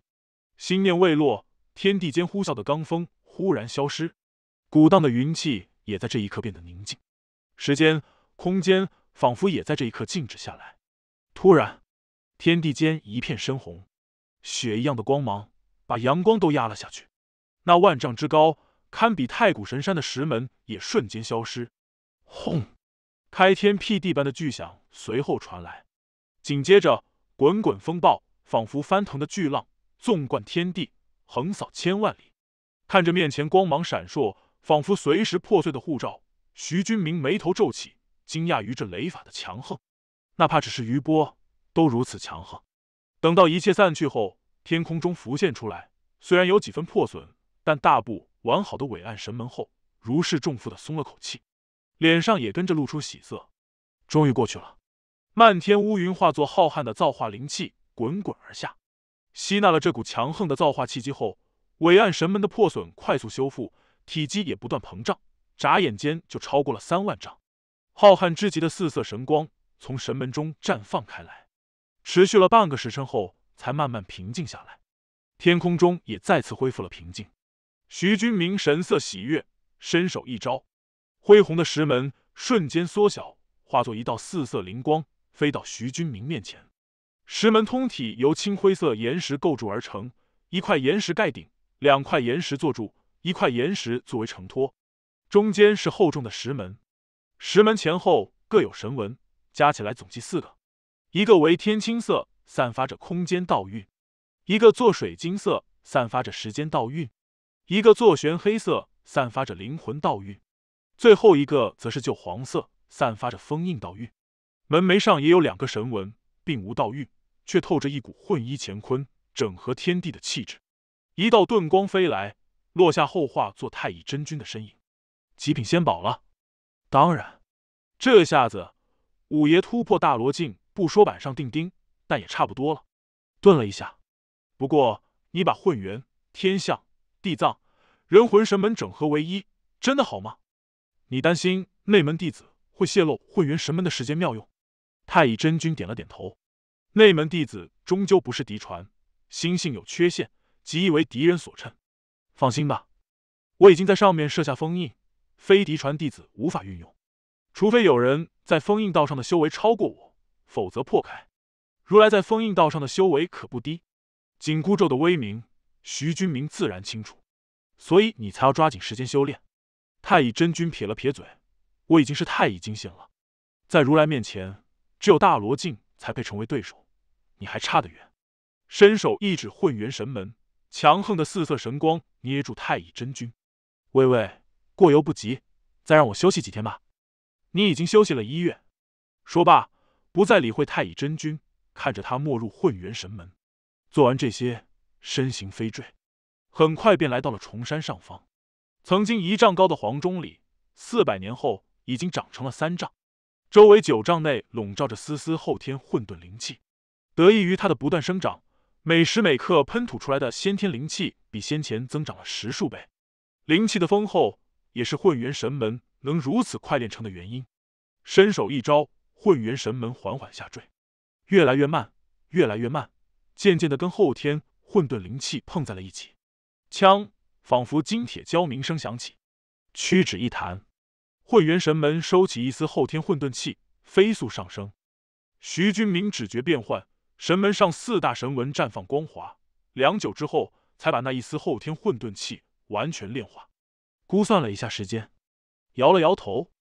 心念未落，天地间呼啸的罡风忽然消失，鼓荡的云气也在这一刻变得宁静，时间、空间仿佛也在这一刻静止下来。突然，天地间一片深红。雪一样的光芒把阳光都压了下去，那万丈之高、堪比太古神山的石门也瞬间消失。轰！开天辟地般的巨响随后传来，紧接着滚滚风暴仿佛翻腾的巨浪，纵贯天地，横扫千万里。看着面前光芒闪烁、仿佛随时破碎的护照，徐军明眉头皱起，惊讶于这雷法的强横，哪怕只是余波，都如此强横。等到一切散去后，天空中浮现出来，虽然有几分破损，但大部完好的伟岸神门后，如释重负的松了口气，脸上也跟着露出喜色。终于过去了，漫天乌云化作浩瀚的造化灵气，滚滚而下，吸纳了这股强横的造化气机后，伟岸神门的破损快速修复，体积也不断膨胀，眨眼间就超过了三万丈。浩瀚之极的四色神光从神门中绽放开来。持续了半个时辰后，才慢慢平静下来，天空中也再次恢复了平静。徐军明神色喜悦，伸手一招，恢宏的石门瞬间缩小，化作一道四色灵光飞到徐军明面前。石门通体由青灰色岩石构筑而成，一块岩石盖顶，两块岩石做柱，一块岩石作为承托，中间是厚重的石门。石门前后各有神纹，加起来总计四个。一个为天青色，散发着空间道韵；一个做水晶色，散发着时间道韵；一个做玄黑色，散发着灵魂道韵；最后一个则是旧黄色，散发着封印道韵。门楣上也有两个神纹，并无道韵，却透着一股混一乾坤、整合天地的气质。一道遁光飞来，落下后化作太乙真君的身影。极品仙宝了，当然。这下子，五爷突破大罗境。不说板上钉钉，但也差不多了。顿了一下，不过你把混元、天象、地藏、人魂神门整合为一，真的好吗？你担心内门弟子会泄露混元神门的时间妙用？太乙真君点了点头。内门弟子终究不是嫡传，心性有缺陷，极易为敌人所趁。放心吧，我已经在上面设下封印，非嫡传弟子无法运用，除非有人在封印道上的修为超过我。否则破开，如来在封印道上的修为可不低。紧箍咒的威名，徐君明自然清楚，所以你才要抓紧时间修炼。太乙真君撇了撇嘴：“我已经是太乙金仙了，在如来面前，只有大罗镜才配成为对手，你还差得远。”伸手一指混元神门，强横的四色神光捏住太乙真君。微微过犹不及，再让我休息几天吧。你已经休息了一月。说罢。不再理会太乙真君，看着他没入混元神门。做完这些，身形飞坠，很快便来到了崇山上方。曾经一丈高的黄钟里，四百年后已经长成了三丈。周围九丈内笼罩着丝丝后天混沌灵气。得益于它的不断生长，每时每刻喷吐出来的先天灵气比先前增长了十数倍。灵气的丰厚，也是混元神门能如此快炼成的原因。伸手一招。混元神门缓缓下坠，越来越慢，越来越慢，渐渐的跟后天混沌灵气碰在了一起。枪仿佛金铁交鸣声响起，屈指一弹，混元神门收起一丝后天混沌气，飞速上升。徐君明只觉变幻，神门上四大神纹绽放光华。良久之后，才把那一丝后天混沌气完全炼化。估算了一下时间，摇了摇头，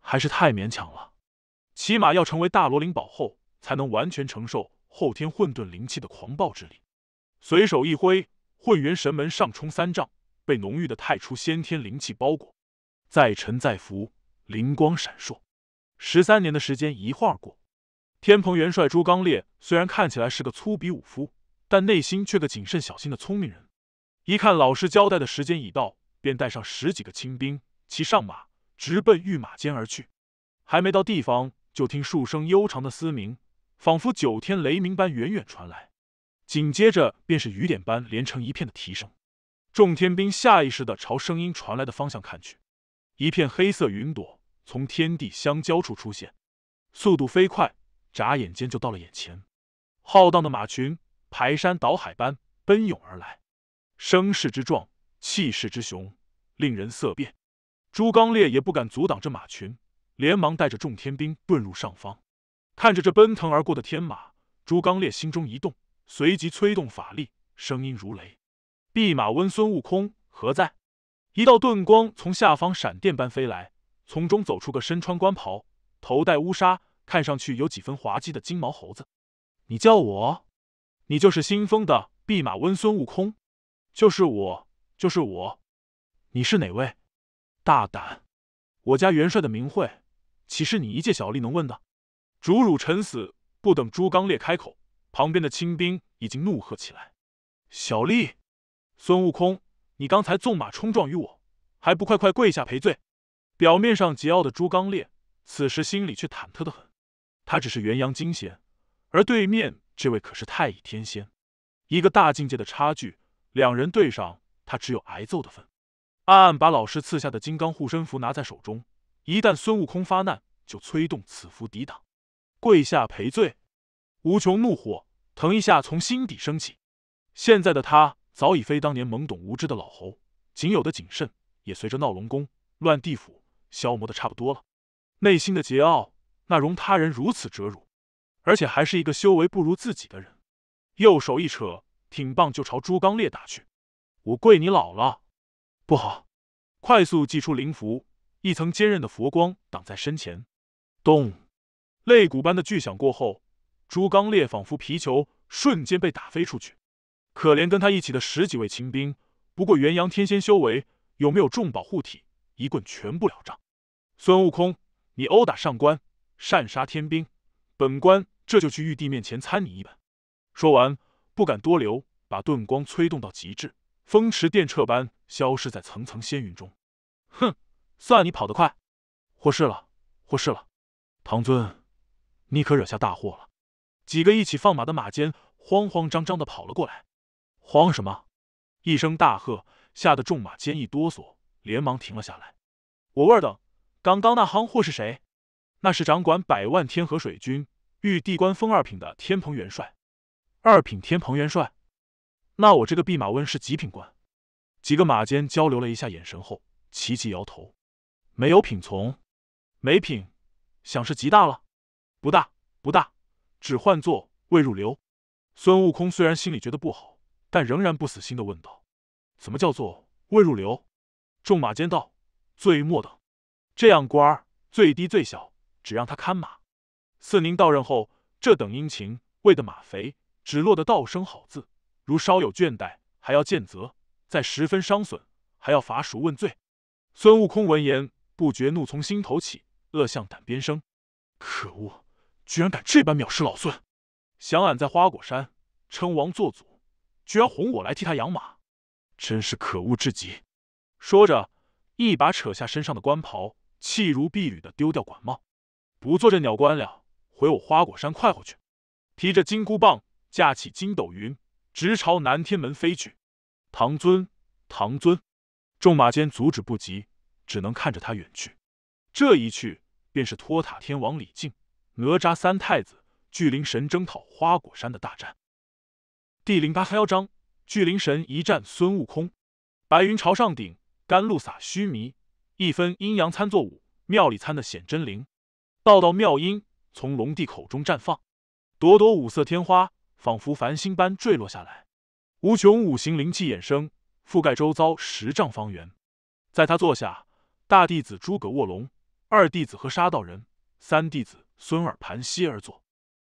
还是太勉强了。起码要成为大罗灵宝后，才能完全承受后天混沌灵气的狂暴之力。随手一挥，混元神门上冲三丈，被浓郁的太初先天灵气包裹，再沉再浮，灵光闪烁。十三年的时间一晃过，天蓬元帅朱刚烈虽然看起来是个粗鄙武夫，但内心却个谨慎小心的聪明人。一看老师交代的时间已到，便带上十几个亲兵，骑上马，直奔御马间而去。还没到地方。就听数声悠长的嘶鸣，仿佛九天雷鸣般远远传来，紧接着便是雨点般连成一片的啼声。众天兵下意识的朝声音传来的方向看去，一片黑色云朵从天地相交处出现，速度飞快，眨眼间就到了眼前。浩荡的马群排山倒海般奔涌而来，声势之壮，气势之雄，令人色变。朱刚烈也不敢阻挡这马群。连忙带着众天兵遁入上方，看着这奔腾而过的天马，朱刚烈心中一动，随即催动法力，声音如雷：“弼马温孙悟空何在？”一道遁光从下方闪电般飞来，从中走出个身穿官袍、头戴乌纱，看上去有几分滑稽的金毛猴子。“你叫我？你就是新封的弼马温孙悟空？就是我，就是我。你是哪位？大胆！我家元帅的名讳。”岂是你一介小吏能问的？主辱臣死，不等朱刚烈开口，旁边的清兵已经怒喝起来：“小吏，孙悟空，你刚才纵马冲撞于我，还不快快跪下赔罪！”表面上桀骜的朱刚烈，此时心里却忐忑的很。他只是元阳金仙，而对面这位可是太乙天仙，一个大境界的差距，两人对上，他只有挨揍的份。暗暗把老师赐下的金刚护身符拿在手中。一旦孙悟空发难，就催动此符抵挡，跪下赔罪。无穷怒火腾一下从心底升起。现在的他早已非当年懵懂无知的老猴，仅有的谨慎也随着闹龙宫、乱地府消磨的差不多了。内心的桀骜，那容他人如此折辱，而且还是一个修为不如自己的人。右手一扯，挺棒就朝猪刚鬣打去。我跪你姥姥！不好，快速祭出灵符。一层坚韧的佛光挡在身前，咚，肋骨般的巨响过后，朱刚烈仿佛皮球，瞬间被打飞出去。可怜跟他一起的十几位清兵，不过元阳天仙修为，有没有重宝护体，一棍全不了账。孙悟空，你殴打上官，擅杀天兵，本官这就去玉帝面前参你一本。说完，不敢多留，把顿光催动到极致，风驰电掣般消失在层层仙云中。哼。算你跑得快，祸事了，祸事了！唐尊，你可惹下大祸了！几个一起放马的马监慌慌张张的跑了过来，慌什么？一声大喝，吓得众马监一哆嗦，连忙停了下来。我问等，刚刚那夯货是谁？那是掌管百万天河水军、玉帝官封二品的天蓬元帅。二品天蓬元帅？那我这个弼马温是几品官？几个马监交流了一下眼神后，齐齐摇头。没有品从，没品，想是极大了，不大不大，只换做未入流。孙悟空虽然心里觉得不好，但仍然不死心的问道：“怎么叫做未入流？”众马监道：“最末等，这样官儿最低最小，只让他看马。四宁到任后，这等殷勤喂的马肥，只落得道声好字。如稍有倦怠，还要见责，在十分伤损，还要罚赎问罪。”孙悟空闻言。不觉怒从心头起，恶向胆边生。可恶，居然敢这般藐视老孙！想俺在花果山称王做主，居然哄我来替他养马，真是可恶至极！说着，一把扯下身上的官袍，气如敝履的丢掉管帽，不做这鸟官了，回我花果山快活去！提着金箍棒，架起筋斗云，直朝南天门飞去。唐尊，唐尊，众马间阻止不及。只能看着他远去，这一去便是托塔天王李靖、哪吒三太子、巨灵神征讨花果山的大战。第零八幺章：巨灵神一战孙悟空。白云朝上顶，甘露洒须弥。一分阴阳参作舞，庙里参的显真灵。道道妙音从龙帝口中绽放，朵朵五色天花仿佛繁星般坠落下来，无穷五行灵气衍生，覆盖周遭十丈方圆。在他坐下。大弟子诸葛卧龙，二弟子和沙道人，三弟子孙耳盘膝而坐，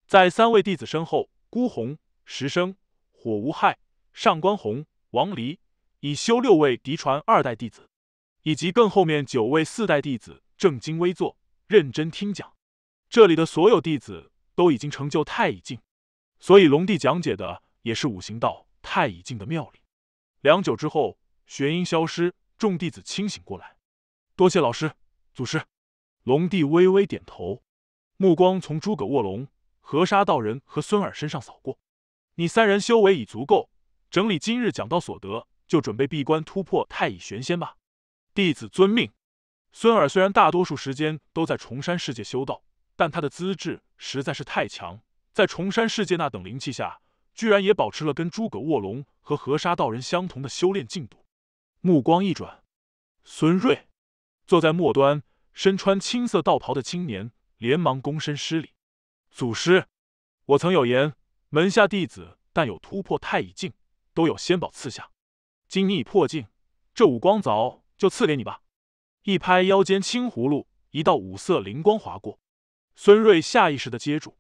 在三位弟子身后，孤鸿、石生、火无害、上官鸿、王离、已修六位嫡传二代弟子，以及更后面九位四代弟子正襟危坐，认真听讲。这里的所有弟子都已经成就太乙境，所以龙帝讲解的也是五行道太乙境的妙理。良久之后，玄音消失，众弟子清醒过来。多谢老师，祖师。龙帝微微点头，目光从诸葛卧龙、河沙道人和孙儿身上扫过。你三人修为已足够，整理今日讲道所得，就准备闭关突破太乙玄仙吧。弟子遵命。孙儿虽然大多数时间都在崇山世界修道，但他的资质实在是太强，在崇山世界那等灵气下，居然也保持了跟诸葛卧龙和河沙道人相同的修炼进度。目光一转，孙瑞。坐在末端、身穿青色道袍的青年连忙躬身施礼：“祖师，我曾有言，门下弟子但有突破太乙境，都有仙宝赐下。今你已破境，这五光凿就赐给你吧。”一拍腰间青葫芦，一道五色灵光划过，孙瑞下意识的接住，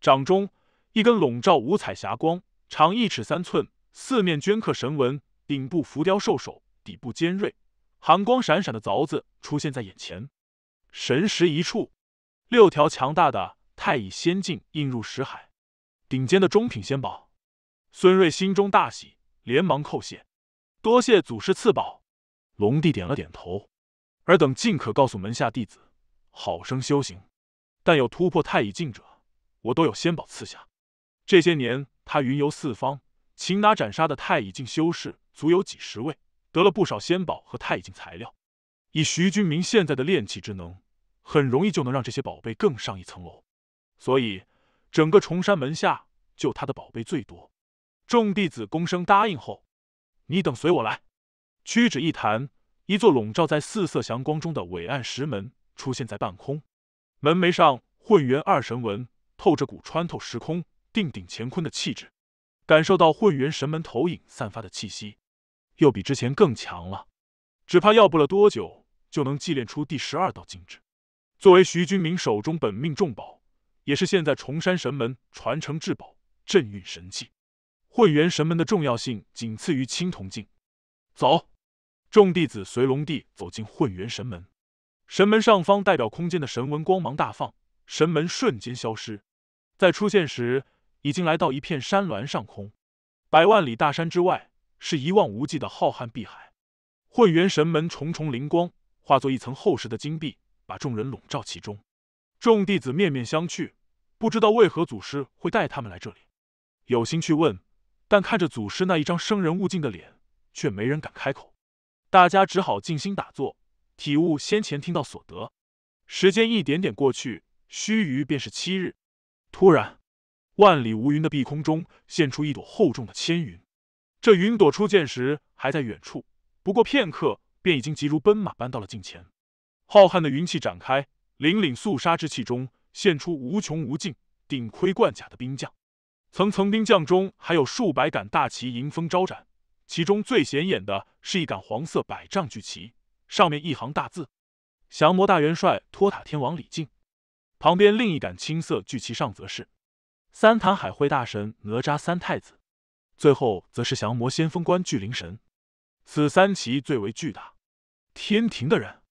掌中一根笼罩五彩霞光，长一尺三寸，四面镌刻神纹，顶部浮雕兽首，底部尖锐。寒光闪闪的凿子出现在眼前，神识一触，六条强大的太乙仙境映入识海，顶尖的中品仙宝。孙瑞心中大喜，连忙叩谢：“多谢祖师赐宝。”龙帝点了点头：“尔等尽可告诉门下弟子，好生修行。但有突破太乙境者，我都有仙宝赐下。这些年，他云游四方，擒拿斩杀的太乙境修士足有几十位。”得了不少仙宝和太乙境材料，以徐君明现在的炼气之能，很容易就能让这些宝贝更上一层楼。所以，整个崇山门下，就他的宝贝最多。众弟子躬声答应后，你等随我来。屈指一弹，一座笼罩在四色祥光中的伟岸石门出现在半空，门楣上混元二神纹透着股穿透时空、定鼎乾坤的气质。感受到混元神门投影散发的气息。又比之前更强了，只怕要不了多久就能祭炼出第十二道禁制。作为徐君明手中本命重宝，也是现在崇山神门传承至宝、镇运神器，混元神门的重要性仅次于青铜镜。走，众弟子随龙帝走进混元神门。神门上方代表空间的神纹光芒大放，神门瞬间消失。在出现时，已经来到一片山峦上空，百万里大山之外。是一望无际的浩瀚碧海，混元神门重重灵光化作一层厚实的金壁，把众人笼罩其中。众弟子面面相觑，不知道为何祖师会带他们来这里。有心去问，但看着祖师那一张生人勿近的脸，却没人敢开口。大家只好静心打坐，体悟先前听到所得。时间一点点过去，须臾便是七日。突然，万里无云的碧空中现出一朵厚重的千云。这云朵初见时还在远处，不过片刻便已经急如奔马般到了近前。浩瀚的云气展开，凛凛肃杀之气中现出无穷无尽顶盔贯甲的兵将。层层兵将中还有数百杆大旗迎风招展，其中最显眼的是一杆黄色百丈巨旗，上面一行大字：“降魔大元帅托塔天王李靖。”旁边另一杆青色巨旗上则是：“三坛海会大神哪吒三太子。”最后则是降魔先锋官巨灵神，此三奇最为巨大。天庭的人，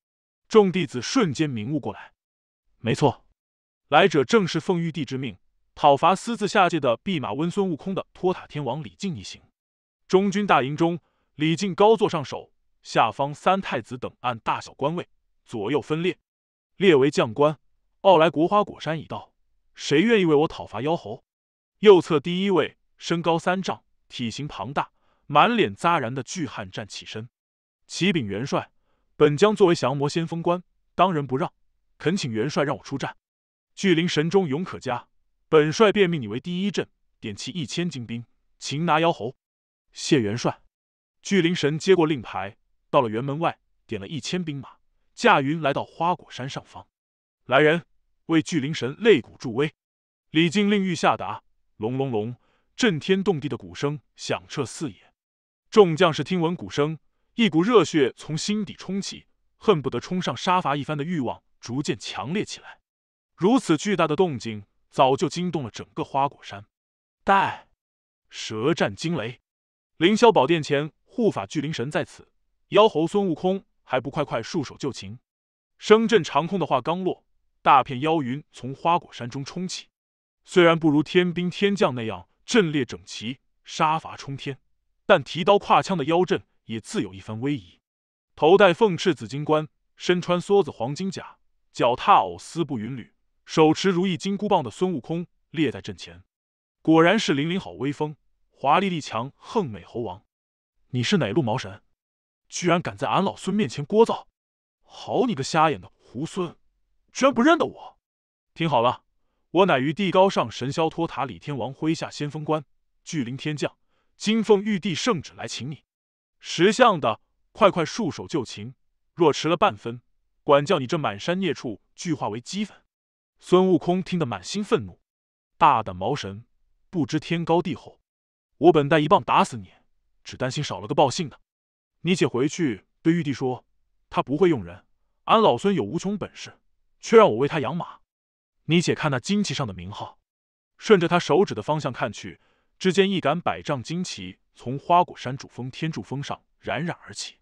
众弟子瞬间明悟过来。没错，来者正是奉玉帝之命讨伐私自下界的弼马温孙悟空的托塔天王李靖一行。中军大营中，李靖高坐上首，下方三太子等按大小官位左右分列，列为将官。傲来国花果山已到，谁愿意为我讨伐妖猴？右侧第一位，身高三丈。体型庞大、满脸扎然的巨汉站起身，启禀元帅：“本将作为降魔先锋官，当仁不让，恳请元帅让我出战。巨灵神中勇可嘉，本帅便命你为第一阵，点齐一千精兵，擒拿妖猴。”谢元帅。巨灵神接过令牌，到了辕门外，点了一千兵马，驾云来到花果山上方。来人，为巨灵神擂鼓助威。李靖令欲下达，隆隆隆。震天动地的鼓声响彻四野，众将士听闻鼓声，一股热血从心底冲起，恨不得冲上杀伐一番的欲望逐渐强烈起来。如此巨大的动静，早就惊动了整个花果山。待舌战惊雷，凌霄宝殿前护法巨灵神在此，妖猴孙悟空还不快快束手就擒！声震长空的话刚落，大片妖云从花果山中冲起，虽然不如天兵天将那样。阵列整齐，杀伐冲天，但提刀跨枪的妖阵也自有一番威仪。头戴凤翅紫金冠，身穿梭子黄金甲，脚踏藕丝布云履，手持如意金箍棒的孙悟空列在阵前，果然是凛凛好威风，华丽丽强横美猴王。你是哪路毛神？居然敢在俺老孙面前聒噪！好你个瞎眼的猢狲，居然不认得我！听好了。我乃玉帝高上神霄托塔李天王麾下先锋官，巨灵天将，今奉玉帝圣旨来请你，识相的，快快束手就擒，若迟了半分，管教你这满山孽畜俱化为齑粉。孙悟空听得满心愤怒，大胆毛神，不知天高地厚，我本待一棒打死你，只担心少了个报信的，你且回去对玉帝说，他不会用人，俺老孙有无穷本事，却让我为他养马。你且看那旌旗上的名号，顺着他手指的方向看去，只见一杆百丈旌旗从花果山主峰天柱峰上冉冉而起，“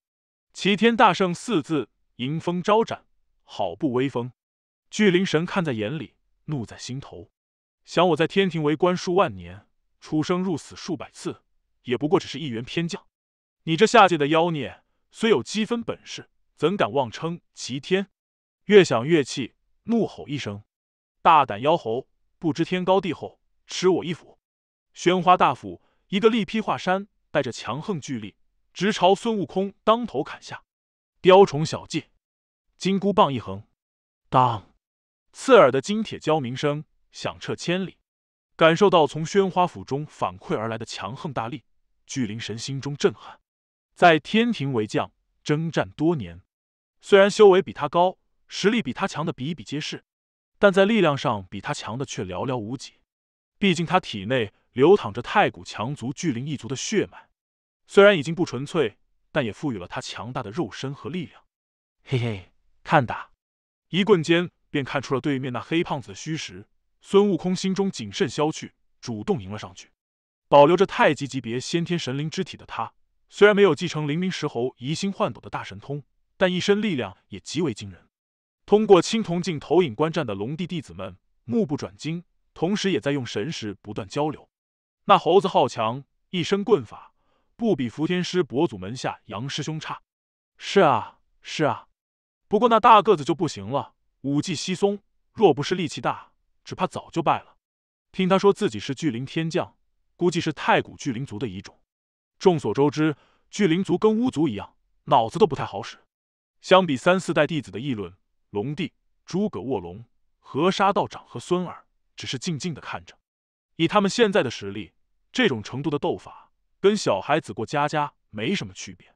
齐天大圣”四字迎风招展，好不威风。巨灵神看在眼里，怒在心头，想我在天庭为官数万年，出生入死数百次，也不过只是一员偏将。你这下界的妖孽，虽有积分本事，怎敢妄称齐天？越想越气，怒吼一声。大胆妖猴，不知天高地厚，吃我一斧！宣花大斧，一个力劈华山，带着强横巨力，直朝孙悟空当头砍下。雕虫小技，金箍棒一横，当！刺耳的金铁交鸣声响彻千里。感受到从宣花斧中反馈而来的强横大力，巨灵神心中震撼。在天庭为将征战多年，虽然修为比他高，实力比他强的比比皆是。但在力量上比他强的却寥寥无几，毕竟他体内流淌着太古强族巨灵一族的血脉，虽然已经不纯粹，但也赋予了他强大的肉身和力量。嘿嘿，看打！一棍间便看出了对面那黑胖子的虚实，孙悟空心中谨慎消去，主动迎了上去。保留着太极级别先天神灵之体的他，虽然没有继承灵明石猴移星换斗的大神通，但一身力量也极为惊人。通过青铜镜投影观战的龙帝弟子们目不转睛，同时也在用神识不断交流。那猴子好强，一身棍法不比伏天师伯祖门下杨师兄差。是啊，是啊。不过那大个子就不行了，武技稀松，若不是力气大，只怕早就败了。听他说自己是巨灵天将，估计是太古巨灵族的遗种。众所周知，巨灵族跟巫族一样，脑子都不太好使。相比三四代弟子的议论。龙帝、诸葛卧龙、河沙道长和孙儿只是静静的看着，以他们现在的实力，这种程度的斗法跟小孩子过家家没什么区别。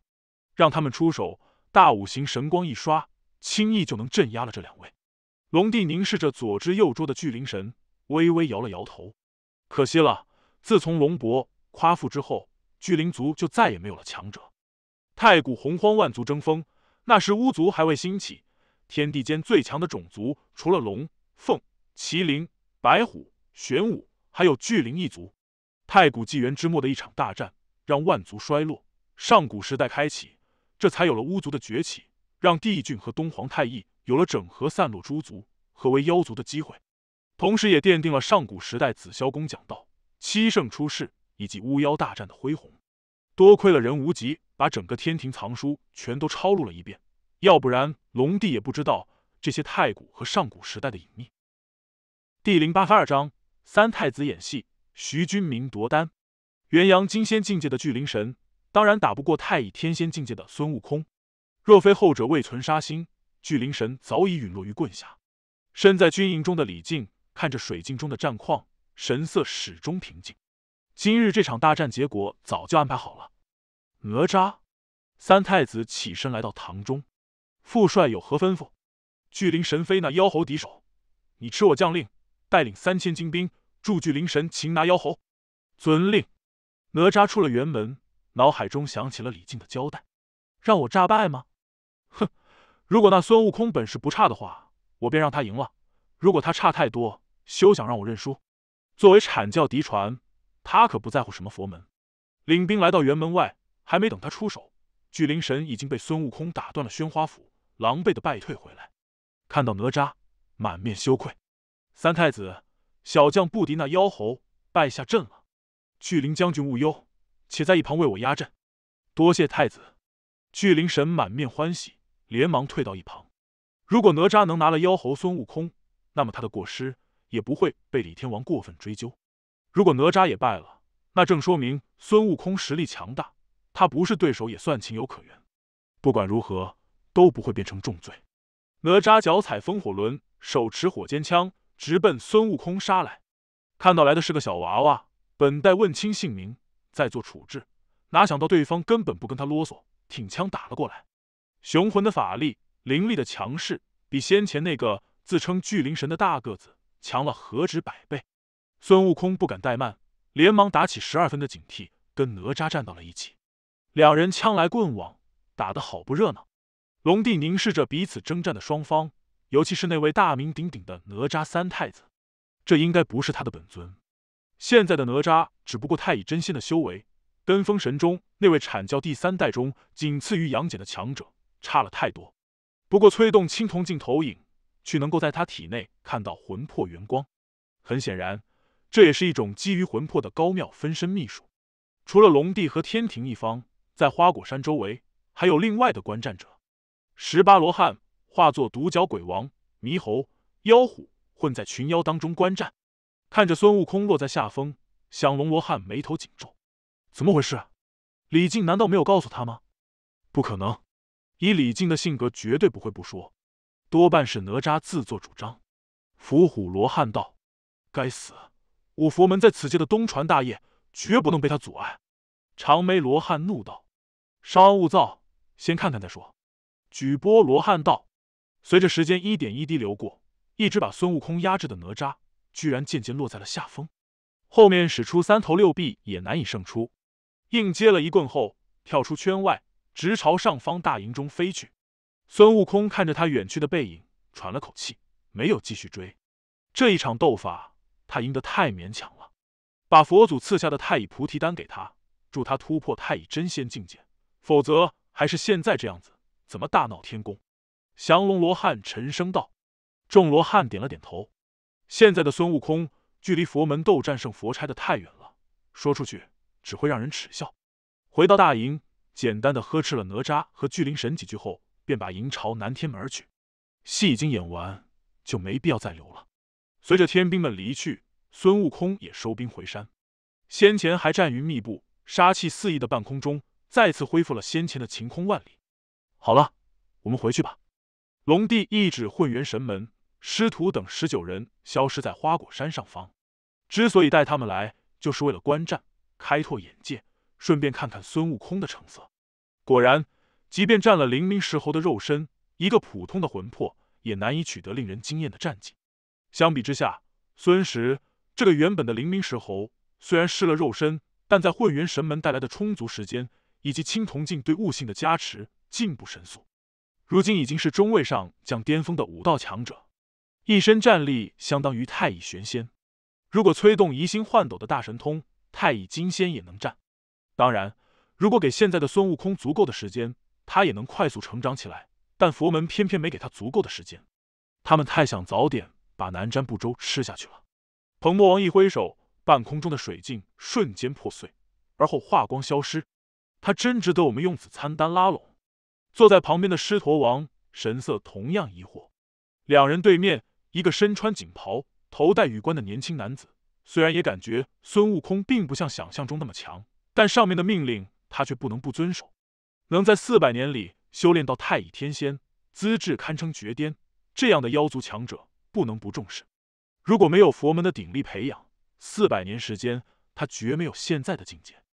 让他们出手，大五行神光一刷，轻易就能镇压了这两位。龙帝凝视着左支右桌的巨灵神，微微摇了摇头。可惜了，自从龙伯、夸父之后，巨灵族就再也没有了强者。太古洪荒，万族争锋，那时巫族还未兴起。天地间最强的种族，除了龙、凤、麒麟、白虎、玄武，还有巨灵一族。太古纪元之末的一场大战，让万族衰落，上古时代开启，这才有了巫族的崛起，让帝俊和东皇太一有了整合散落诸族、合为妖族的机会，同时也奠定了上古时代紫霄宫讲道、七圣出世以及巫妖大战的恢宏。多亏了任无极，把整个天庭藏书全都抄录了一遍。要不然，龙帝也不知道这些太古和上古时代的隐秘。第零八十二章三太子演戏，徐君明夺丹。元阳金仙境界的巨灵神，当然打不过太乙天仙境界的孙悟空。若非后者未存杀心，巨灵神早已陨落于棍下。身在军营中的李靖看着水镜中的战况，神色始终平静。今日这场大战结果早就安排好了。哪吒，三太子起身来到堂中。副帅有何吩咐？巨灵神非那妖猴敌手，你吃我将令，带领三千精兵助巨灵神擒拿妖猴。遵令。哪吒出了辕门，脑海中想起了李靖的交代，让我诈败吗？哼，如果那孙悟空本事不差的话，我便让他赢了；如果他差太多，休想让我认输。作为阐教嫡传，他可不在乎什么佛门。领兵来到辕门外，还没等他出手，巨灵神已经被孙悟空打断了宣花斧。狼狈的败退回来，看到哪吒满面羞愧。三太子，小将不敌那妖猴，败下阵了。巨灵将军勿忧，且在一旁为我压阵。多谢太子。巨灵神满面欢喜，连忙退到一旁。如果哪吒能拿了妖猴孙悟空，那么他的过失也不会被李天王过分追究。如果哪吒也败了，那正说明孙悟空实力强大，他不是对手也算情有可原。不管如何。都不会变成重罪。哪吒脚踩风火轮，手持火尖枪，直奔孙悟空杀来。看到来的是个小娃娃，本待问清姓名，再做处置，哪想到对方根本不跟他啰嗦，挺枪打了过来。雄浑的法力，凌厉的强势，比先前那个自称巨灵神的大个子强了何止百倍。孙悟空不敢怠慢，连忙打起十二分的警惕，跟哪吒站到了一起。两人枪来棍往，打得好不热闹。龙帝凝视着彼此征战的双方，尤其是那位大名鼎鼎的哪吒三太子，这应该不是他的本尊。现在的哪吒只不过太乙真仙的修为，跟封神中那位阐教第三代中仅次于杨戬的强者差了太多。不过，催动青铜镜投影，却能够在他体内看到魂魄元光。很显然，这也是一种基于魂魄的高妙分身秘术。除了龙帝和天庭一方，在花果山周围还有另外的观战者。十八罗汉化作独角鬼王、猕猴、妖虎，混在群妖当中观战，看着孙悟空落在下风，降龙罗汉眉头紧皱，怎么回事？李靖难道没有告诉他吗？不可能，以李靖的性格，绝对不会不说，多半是哪吒自作主张。伏虎罗汉道：“该死！我佛门在此界的东传大业，绝不能被他阻碍。”长眉罗汉怒道：“稍安勿躁，先看看再说。”举波罗汉道，随着时间一点一滴流过，一直把孙悟空压制的哪吒，居然渐渐落在了下风。后面使出三头六臂也难以胜出，硬接了一棍后，跳出圈外，直朝上方大营中飞去。孙悟空看着他远去的背影，喘了口气，没有继续追。这一场斗法，他赢得太勉强了。把佛祖赐下的太乙菩提丹给他，助他突破太乙真仙境界，否则还是现在这样子。怎么大闹天宫？降龙罗汉沉声道。众罗汉点了点头。现在的孙悟空距离佛门斗战胜佛差的太远了，说出去只会让人耻笑。回到大营，简单的呵斥了哪吒和巨灵神几句后，便把营朝南天门而去。戏已经演完，就没必要再留了。随着天兵们离去，孙悟空也收兵回山。先前还战云密布、杀气四溢的半空中，再次恢复了先前的晴空万里。好了，我们回去吧。龙帝一指混元神门，师徒等十九人消失在花果山上方。之所以带他们来，就是为了观战，开拓眼界，顺便看看孙悟空的成色。果然，即便占了灵明石猴的肉身，一个普通的魂魄也难以取得令人惊艳的战绩。相比之下，孙石这个原本的灵明石猴，虽然失了肉身，但在混元神门带来的充足时间，以及青铜镜对悟性的加持。进步神速，如今已经是中位上将巅峰的武道强者，一身战力相当于太乙玄仙。如果催动移星换斗的大神通，太乙金仙也能战。当然，如果给现在的孙悟空足够的时间，他也能快速成长起来。但佛门偏偏没给他足够的时间，他们太想早点把南瞻部洲吃下去了。鹏魔王一挥手，半空中的水镜瞬间破碎，而后化光消失。他真值得我们用此参丹拉拢。坐在旁边的狮驼王神色同样疑惑。两人对面，一个身穿锦袍、头戴羽冠的年轻男子，虽然也感觉孙悟空并不像想象中那么强，但上面的命令他却不能不遵守。能在四百年里修炼到太乙天仙，资质堪称绝巅，这样的妖族强者不能不重视。如果没有佛门的鼎力培养，四百年时间他绝没有现在的境界。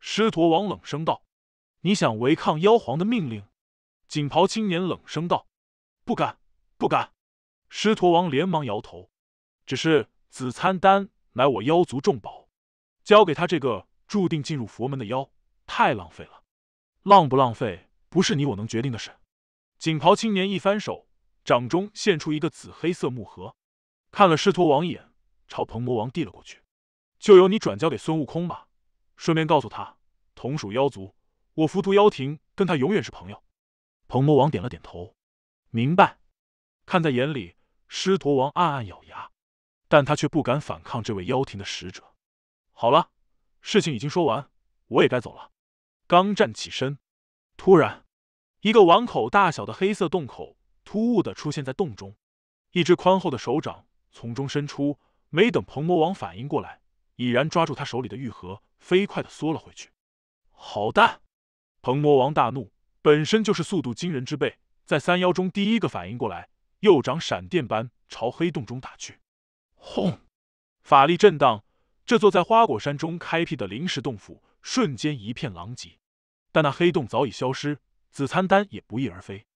狮驼王冷声道：“你想违抗妖皇的命令？”锦袍青年冷声道：“不敢，不敢。”狮驼王连忙摇头。只是紫参丹乃我妖族重宝，交给他这个注定进入佛门的妖，太浪费了。浪不浪费，不是你我能决定的事。锦袍青年一翻手，掌中现出一个紫黑色木盒，看了狮驼王一眼，朝鹏魔王递了过去：“就由你转交给孙悟空吧。顺便告诉他，同属妖族，我浮屠妖庭跟他永远是朋友。”彭魔王点了点头，明白。看在眼里，狮驼王暗暗咬牙，但他却不敢反抗这位妖庭的使者。好了，事情已经说完，我也该走了。刚站起身，突然，一个碗口大小的黑色洞口突兀的出现在洞中，一只宽厚的手掌从中伸出，没等彭魔王反应过来，已然抓住他手里的玉盒，飞快的缩了回去。好蛋！彭魔王大怒。本身就是速度惊人之辈，在三妖中第一个反应过来，右掌闪电般朝黑洞中打去。轰！法力震荡，这座在花果山中开辟的临时洞府瞬间一片狼藉。但那黑洞早已消失，紫参丹也不翼而飞。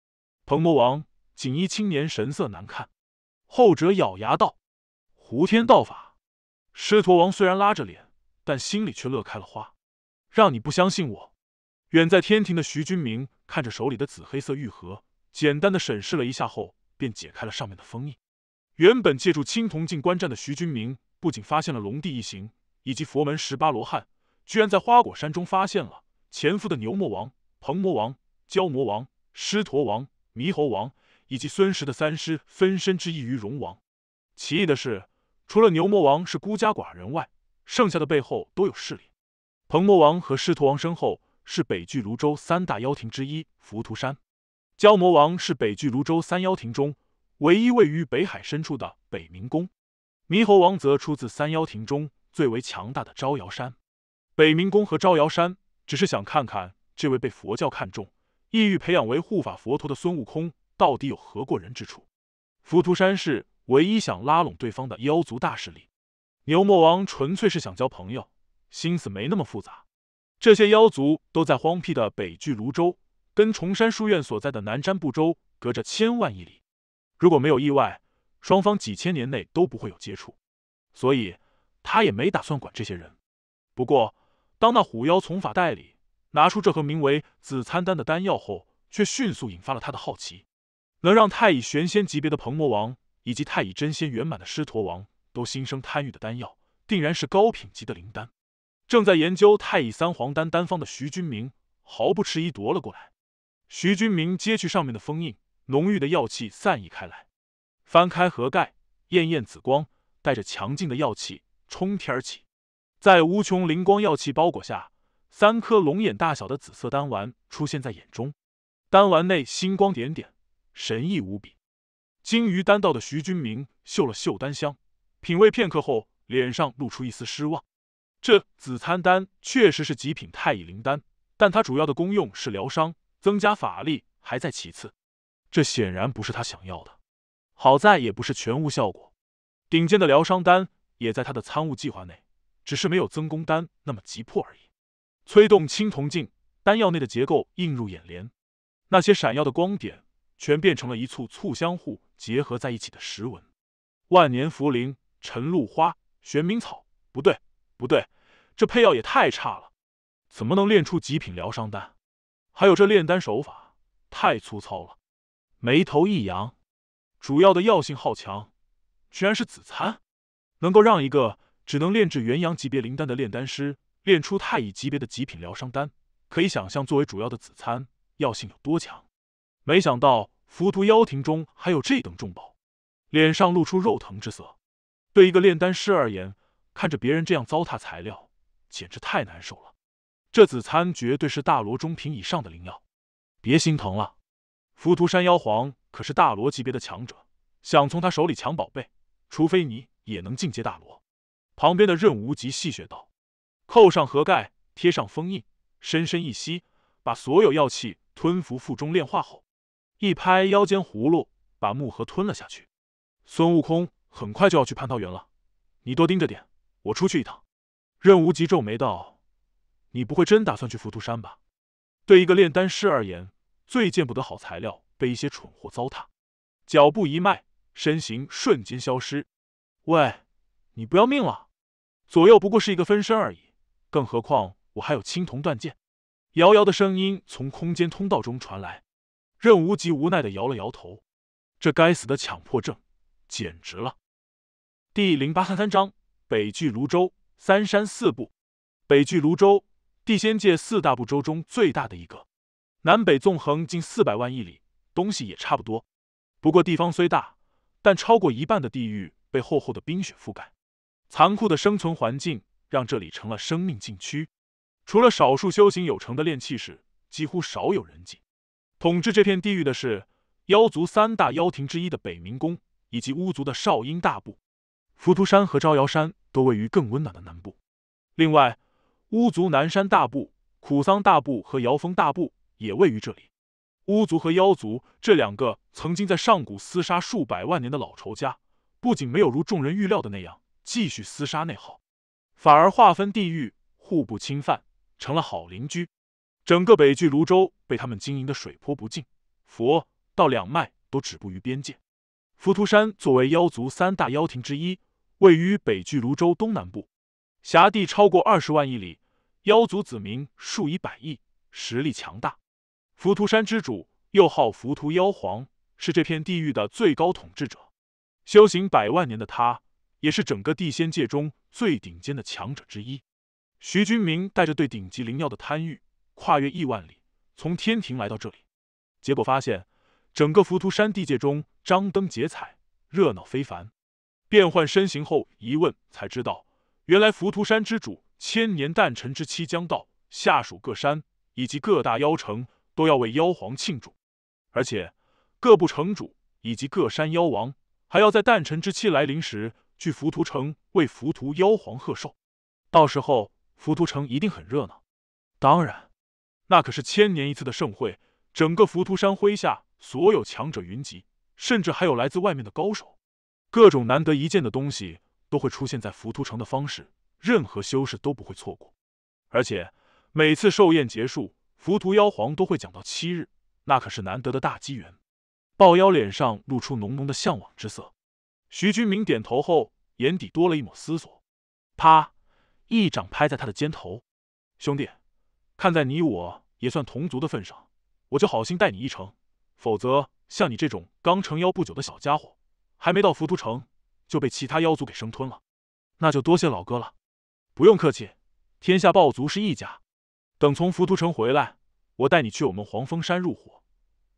彭魔王、锦衣青年神色难看，后者咬牙道：“胡天道法。”狮驼王虽然拉着脸，但心里却乐开了花。让你不相信我。远在天庭的徐君明看着手里的紫黑色玉盒，简单的审视了一下后，便解开了上面的封印。原本借助青铜镜观战的徐君明，不仅发现了龙帝一行，以及佛门十八罗汉，居然在花果山中发现了潜伏的牛魔王、鹏魔王、蛟魔王、狮驼王、猕猴王，以及孙石的三师分身之一于荣王。奇异的是，除了牛魔王是孤家寡人外，剩下的背后都有势力。鹏魔王和狮驼王身后。是北俱泸州三大妖庭之一浮屠山，蛟魔王是北俱泸州三妖庭中唯一位于北海深处的北冥宫，猕猴王则出自三妖庭中最为强大的招摇山。北冥宫和招摇山只是想看看这位被佛教看中，意欲培养为护法佛陀的孙悟空到底有何过人之处。浮屠山是唯一想拉拢对方的妖族大势力，牛魔王纯粹是想交朋友，心思没那么复杂。这些妖族都在荒僻的北距泸州，跟崇山书院所在的南瞻部州隔着千万亿里。如果没有意外，双方几千年内都不会有接触，所以他也没打算管这些人。不过，当那虎妖从法袋里拿出这盒名为“紫参丹”的丹药后，却迅速引发了他的好奇。能让太乙玄仙级别的鹏魔王以及太乙真仙圆满的狮驼王都心生贪欲的丹药，定然是高品级的灵丹。正在研究太乙三黄丹丹方的徐君明毫不迟疑夺了过来，徐君明揭去上面的封印，浓郁的药气散溢开来，翻开盒盖，艳艳紫光带着强劲的药气冲天而起，在无穷灵光药气包裹下，三颗龙眼大小的紫色丹丸出现在眼中，丹丸内星光点点，神异无比。精于丹道的徐君明嗅了嗅丹香，品味片刻后，脸上露出一丝失望。这紫参丹确实是极品太乙灵丹，但它主要的功用是疗伤，增加法力还在其次。这显然不是他想要的，好在也不是全无效果。顶尖的疗伤丹也在他的参悟计划内，只是没有增功丹那么急迫而已。催动青铜镜，丹药内的结构映入眼帘，那些闪耀的光点全变成了一簇簇相互结合在一起的石纹。万年茯苓、晨露花、玄冥草，不对。不对，这配药也太差了，怎么能炼出极品疗伤丹？还有这炼丹手法太粗糙了。眉头一扬，主要的药性好强，居然是紫参，能够让一个只能炼制元阳级别灵丹的炼丹师炼出太乙级别的极品疗伤丹，可以想象作为主要的紫参药性有多强。没想到浮屠妖庭中还有这等重宝，脸上露出肉疼之色。对一个炼丹师而言。看着别人这样糟蹋材料，简直太难受了。这紫参绝对是大罗中品以上的灵药，别心疼了。浮屠山妖皇可是大罗级别的强者，想从他手里抢宝贝，除非你也能进阶大罗。旁边的任无极戏谑道：“扣上盒盖，贴上封印，深深一吸，把所有药气吞服腹中炼化后，一拍腰间葫芦，把木盒吞了下去。”孙悟空很快就要去蟠桃园了，你多盯着点。我出去一趟，任无极皱眉道：“你不会真打算去浮屠山吧？”对一个炼丹师而言，最见不得好材料被一些蠢货糟蹋。脚步一迈，身形瞬间消失。“喂，你不要命了？”左右不过是一个分身而已，更何况我还有青铜断剑。遥遥的声音从空间通道中传来。任无极无奈的摇了摇头，这该死的强迫症，简直了。第零八三三章。北距泸州三山四部，北距泸州地仙界四大部洲中最大的一个，南北纵横近四百万亿里，东西也差不多。不过地方虽大，但超过一半的地域被厚厚的冰雪覆盖，残酷的生存环境让这里成了生命禁区。除了少数修行有成的炼气士，几乎少有人迹。统治这片地域的是妖族三大妖庭之一的北冥宫，以及巫族的少阴大部。浮屠山和招摇山都位于更温暖的南部，另外，巫族南山大部、苦桑大部和瑶峰大部也位于这里。巫族和妖族这两个曾经在上古厮杀数百万年的老仇家，不仅没有如众人预料的那样继续厮杀内耗，反而划分地域，互不侵犯，成了好邻居。整个北距泸州被他们经营的水泼不进，佛道两脉都止步于边界。浮屠山作为妖族三大妖庭之一。位于北距泸州东南部，辖地超过二十万亿里，妖族子民数以百亿，实力强大。浮屠山之主又号浮屠妖皇，是这片地域的最高统治者。修行百万年的他，也是整个地仙界中最顶尖的强者之一。徐君明带着对顶级灵药的贪欲，跨越亿万里，从天庭来到这里，结果发现整个浮屠山地界中张灯结彩，热闹非凡。变换身形后，一问才知道，原来浮屠山之主千年诞辰之期将到，下属各山以及各大妖城都要为妖皇庆祝，而且各部城主以及各山妖王还要在诞辰之期来临时去浮屠城为浮屠妖皇贺寿。到时候，浮屠城一定很热闹。当然，那可是千年一次的盛会，整个浮屠山麾下所有强者云集，甚至还有来自外面的高手。各种难得一见的东西都会出现在浮屠城的方式，任何修士都不会错过。而且每次寿宴结束，浮屠妖皇都会讲到七日，那可是难得的大机缘。豹妖脸上露出浓浓的向往之色。徐军明点头后，眼底多了一抹思索。啪，一掌拍在他的肩头。兄弟，看在你我也算同族的份上，我就好心带你一程。否则，像你这种刚成妖不久的小家伙。还没到浮屠城，就被其他妖族给生吞了。那就多谢老哥了，不用客气。天下暴族是一家。等从浮屠城回来，我带你去我们黄风山入伙，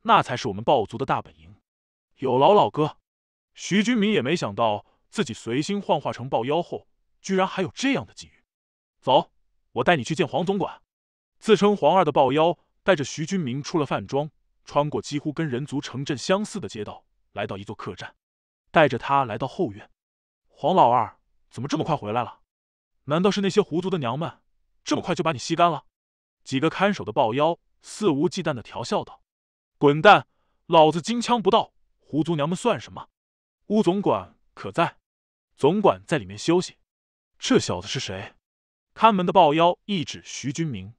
那才是我们暴族的大本营。有劳老哥。徐军明也没想到自己随心幻化成暴妖后，居然还有这样的机遇。走，我带你去见黄总管。自称黄二的暴妖带着徐军明出了饭庄，穿过几乎跟人族城镇相似的街道，来到一座客栈。带着他来到后院，黄老二怎么这么快回来了？难道是那些狐族的娘们这么快就把你吸干了？几个看守的豹妖肆无忌惮的调笑道：“滚蛋，老子金枪不倒，狐族娘们算什么？”乌总管可在？总管在里面休息。这小子是谁？看门的豹妖一指徐军明，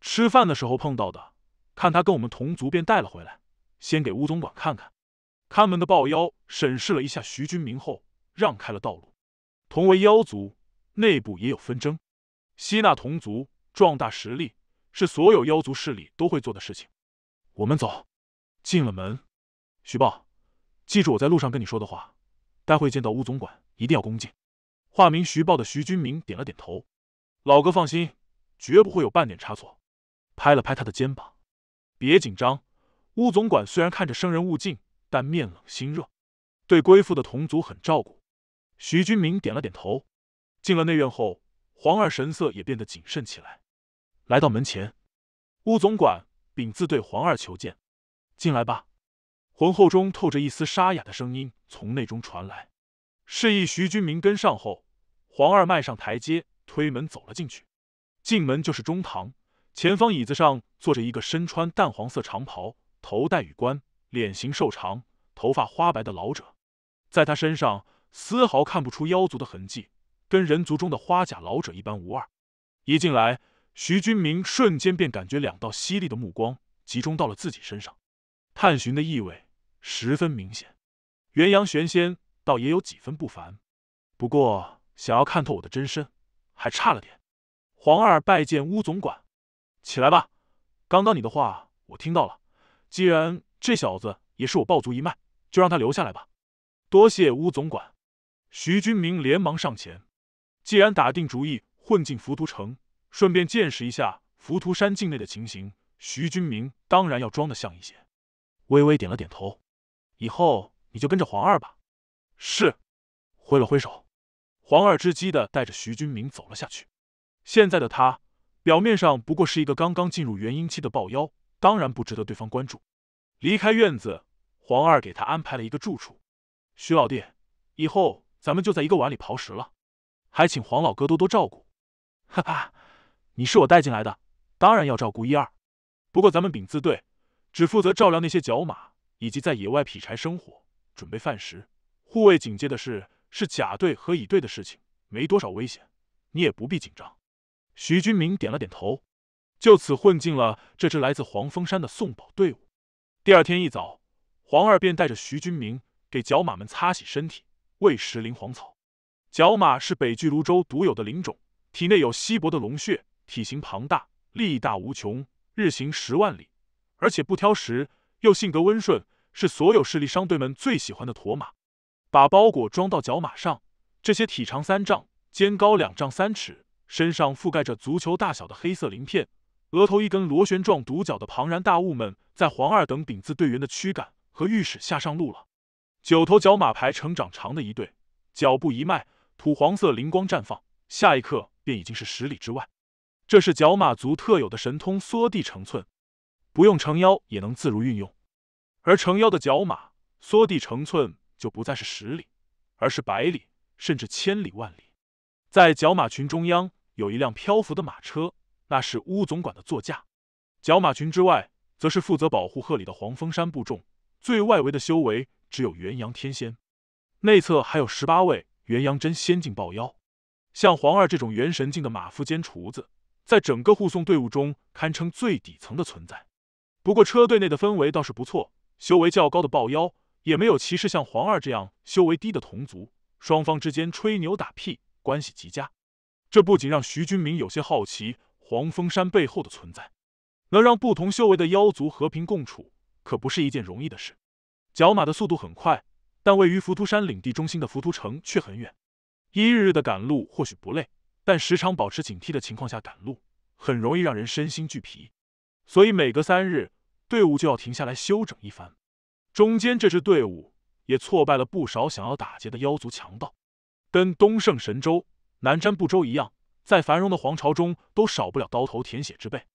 吃饭的时候碰到的，看他跟我们同族，便带了回来，先给乌总管看看。看门的豹妖审视了一下徐君明后，让开了道路。同为妖族，内部也有纷争，吸纳同族壮大实力是所有妖族势力都会做的事情。我们走，进了门。徐豹，记住我在路上跟你说的话，待会见到乌总管一定要恭敬。化名徐豹的徐君明点了点头：“老哥放心，绝不会有半点差错。”拍了拍他的肩膀：“别紧张，乌总管虽然看着生人勿近。”但面冷心热，对归附的同族很照顾。徐君明点了点头。进了内院后，黄二神色也变得谨慎起来。来到门前，乌总管禀自对黄二求见，进来吧。浑厚中透着一丝沙哑的声音从内中传来，示意徐君明跟上。后黄二迈上台阶，推门走了进去。进门就是中堂，前方椅子上坐着一个身穿淡黄色长袍、头戴羽冠。脸型瘦长、头发花白的老者，在他身上丝毫看不出妖族的痕迹，跟人族中的花甲老者一般无二。一进来，徐君明瞬间便感觉两道犀利的目光集中到了自己身上，探寻的意味十分明显。元阳玄仙倒也有几分不凡，不过想要看透我的真身，还差了点。黄二拜见乌总管，起来吧。刚刚你的话我听到了，既然。这小子也是我暴族一脉，就让他留下来吧。多谢乌总管。徐军明连忙上前。既然打定主意混进浮屠城，顺便见识一下浮屠山境内的情形，徐军明当然要装的像一些。微微点了点头。以后你就跟着黄二吧。是。挥了挥手，黄二知机的带着徐军明走了下去。现在的他表面上不过是一个刚刚进入元婴期的暴妖，当然不值得对方关注。离开院子，黄二给他安排了一个住处。徐老弟，以后咱们就在一个碗里刨食了，还请黄老哥多多照顾。哈哈，你是我带进来的，当然要照顾一二。不过咱们丙字队只负责照料那些角马以及在野外劈柴生火、准备饭食、护卫警戒的事，是甲队和乙队的事情，没多少危险，你也不必紧张。徐军明点了点头，就此混进了这支来自黄峰山的送宝队伍。第二天一早，黄二便带着徐军明给角马们擦洗身体，喂食灵黄草。角马是北距泸州独有的灵种，体内有稀薄的龙血，体型庞大，力大无穷，日行十万里，而且不挑食，又性格温顺，是所有势力商队们最喜欢的驮马。把包裹装到角马上，这些体长三丈，肩高两丈三尺，身上覆盖着足球大小的黑色鳞片。额头一根螺旋状独角的庞然大物们，在黄二等丙字队员的驱赶和御使下上路了。九头角马排成长长的一队，脚步一迈，土黄色灵光绽放，下一刻便已经是十里之外。这是角马族特有的神通——缩地成寸，不用成妖也能自如运用。而成妖的角马，缩地成寸就不再是十里，而是百里，甚至千里万里。在角马群中央，有一辆漂浮的马车。那是乌总管的座驾，角马群之外，则是负责保护贺礼的黄风山部众。最外围的修为只有元阳天仙，内侧还有十八位元阳真仙境抱妖。像黄二这种元神境的马夫兼厨子，在整个护送队伍中堪称最底层的存在。不过车队内的氛围倒是不错，修为较高的抱妖也没有歧视像黄二这样修为低的同族，双方之间吹牛打屁，关系极佳。这不仅让徐军明有些好奇。黄风山背后的存在，能让不同修为的妖族和平共处，可不是一件容易的事。角马的速度很快，但位于浮屠山领地中心的浮屠城却很远。一日日的赶路或许不累，但时常保持警惕的情况下赶路，很容易让人身心俱疲。所以每隔三日，队伍就要停下来休整一番。中间这支队伍也挫败了不少想要打劫的妖族强盗，跟东胜神州、南瞻部洲一样。在繁荣的皇朝中，都少不了刀头舔血之辈。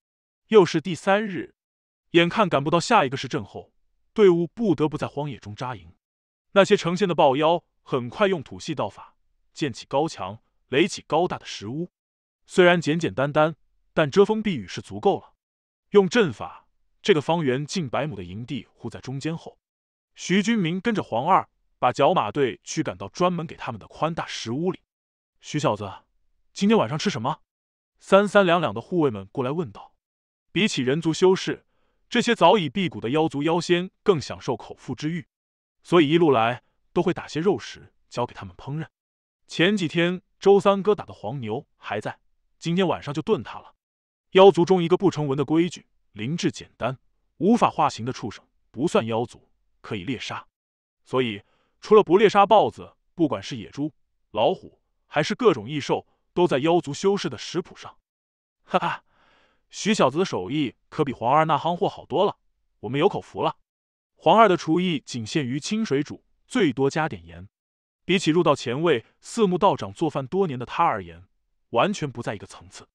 又是第三日，眼看赶不到下一个市镇后，队伍不得不在荒野中扎营。那些成仙的豹妖很快用土系道法建起高墙，垒起高大的石屋。虽然简简单单，但遮风避雨是足够了。用阵法，这个方圆近百亩的营地护在中间后，徐军明跟着黄二把角马队驱赶到专门给他们的宽大石屋里。徐小子。今天晚上吃什么？三三两两的护卫们过来问道。比起人族修士，这些早已辟谷的妖族妖仙更享受口腹之欲，所以一路来都会打些肉食交给他们烹饪。前几天周三哥打的黄牛还在，今天晚上就炖它了。妖族中一个不成文的规矩，灵智简单、无法化形的畜生不算妖族，可以猎杀。所以除了不猎杀豹子，不管是野猪、老虎还是各种异兽。都在妖族修士的食谱上，哈哈，徐小子的手艺可比黄二那夯货好多了，我们有口福了。黄二的厨艺仅限于清水煮，最多加点盐，比起入道前卫四目道长做饭多年的他而言，完全不在一个层次。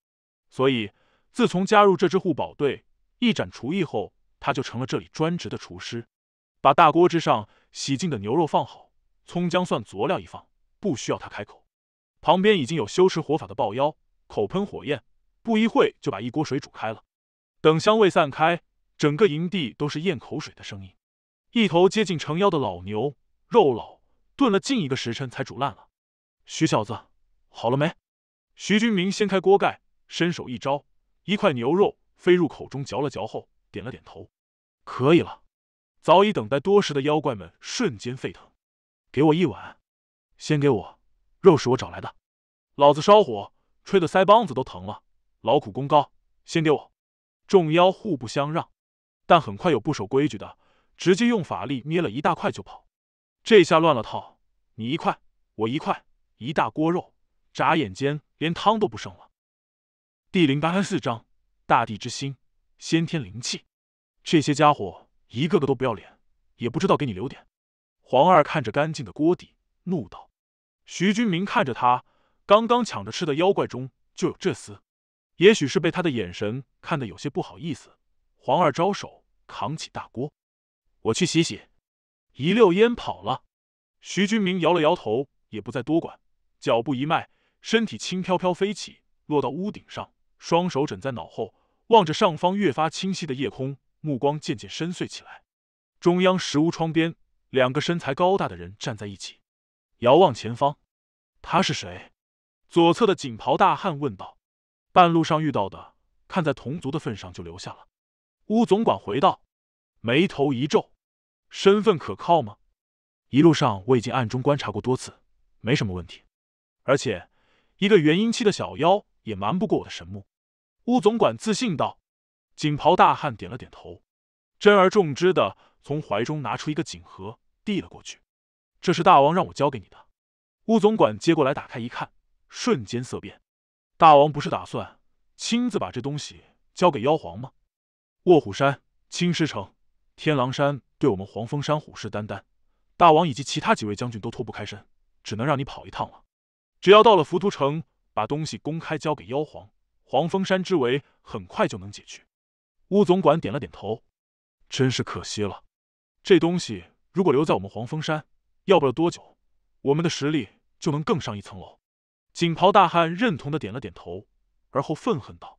所以，自从加入这支护宝队，一展厨艺后，他就成了这里专职的厨师，把大锅之上洗净的牛肉放好，葱姜蒜佐料一放，不需要他开口。旁边已经有修持火法的豹妖，口喷火焰，不一会就把一锅水煮开了。等香味散开，整个营地都是咽口水的声音。一头接近成妖的老牛，肉老，炖了近一个时辰才煮烂了。徐小子，好了没？徐军明掀开锅盖，伸手一招，一块牛肉飞入口中，嚼了嚼后点了点头，可以了。早已等待多时的妖怪们瞬间沸腾。给我一碗，先给我。肉是我找来的，老子烧火吹的腮帮子都疼了，劳苦功高，先给我！众妖互不相让，但很快有不守规矩的直接用法力捏了一大块就跑，这下乱了套，你一块，我一块，一大锅肉，眨眼间连汤都不剩了。第零八十四章大地之心，先天灵气，这些家伙一个个都不要脸，也不知道给你留点。黄二看着干净的锅底，怒道。徐军明看着他刚刚抢着吃的妖怪中就有这厮，也许是被他的眼神看得有些不好意思，黄二招手扛起大锅，我去洗洗，一溜烟跑了。徐军明摇了摇头，也不再多管，脚步一迈，身体轻飘飘飞起，落到屋顶上，双手枕在脑后，望着上方越发清晰的夜空，目光渐渐深邃起来。中央石屋窗边，两个身材高大的人站在一起。遥望前方，他是谁？左侧的锦袍大汉问道。半路上遇到的，看在同族的份上就留下了。乌总管回道，眉头一皱：“身份可靠吗？”一路上我已经暗中观察过多次，没什么问题。而且一个元婴期的小妖也瞒不过我的神目。”乌总管自信道。锦袍大汉点了点头，珍而重之的从怀中拿出一个锦盒，递了过去。这是大王让我交给你的，乌总管接过来打开一看，瞬间色变。大王不是打算亲自把这东西交给妖皇吗？卧虎山、青石城、天狼山对我们黄风山虎视眈眈，大王以及其他几位将军都脱不开身，只能让你跑一趟了。只要到了浮屠城，把东西公开交给妖皇，黄风山之围很快就能解去。乌总管点了点头，真是可惜了，这东西如果留在我们黄风山。要不了多久，我们的实力就能更上一层楼。锦袍大汉认同的点了点头，而后愤恨道：“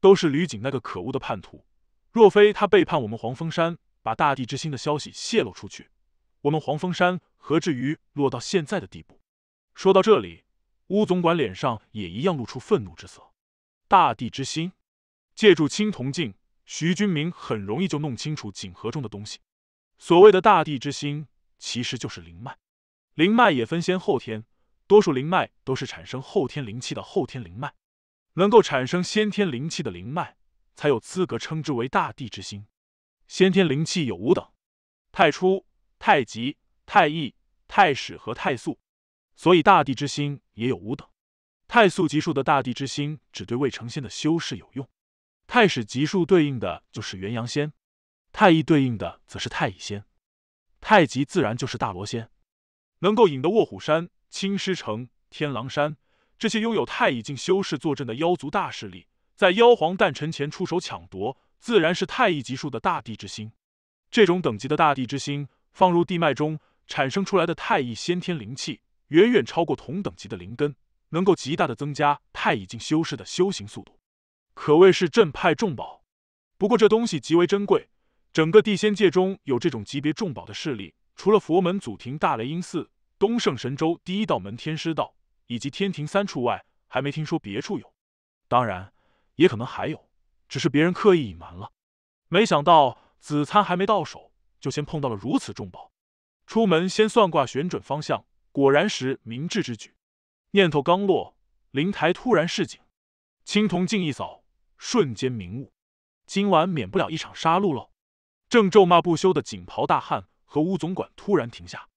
都是吕景那个可恶的叛徒，若非他背叛我们黄风山，把大地之心的消息泄露出去，我们黄风山何至于落到现在的地步？”说到这里，乌总管脸上也一样露出愤怒之色。大地之心，借助青铜镜，徐君明很容易就弄清楚锦盒中的东西。所谓的大地之心。其实就是灵脉，灵脉也分先后天，多数灵脉都是产生后天灵气的后天灵脉，能够产生先天灵气的灵脉，才有资格称之为大地之心。先天灵气有五等：太初、太极、太易、太始和太素，所以大地之心也有五等。太素级数的大地之心只对未成仙的修士有用，太始级数对应的就是元阳仙，太易对应的则是太乙仙。太极自然就是大罗仙，能够引得卧虎山、青狮城、天狼山这些拥有太乙境修士坐镇的妖族大势力，在妖皇诞辰前出手抢夺，自然是太乙级数的大地之心。这种等级的大地之心，放入地脉中产生出来的太乙先天灵气，远远超过同等级的灵根，能够极大的增加太乙境修士的修行速度，可谓是镇派重宝。不过这东西极为珍贵。整个地仙界中有这种级别重宝的势力，除了佛门祖庭大雷音寺、东胜神州第一道门天师道以及天庭三处外，还没听说别处有。当然，也可能还有，只是别人刻意隐瞒了。没想到子餐还没到手，就先碰到了如此重宝。出门先算卦旋转方向，果然是明智之举。念头刚落，灵台突然示警，青铜镜一扫，瞬间明悟，今晚免不了一场杀戮喽。正咒骂不休的锦袍大汉和乌总管突然停下，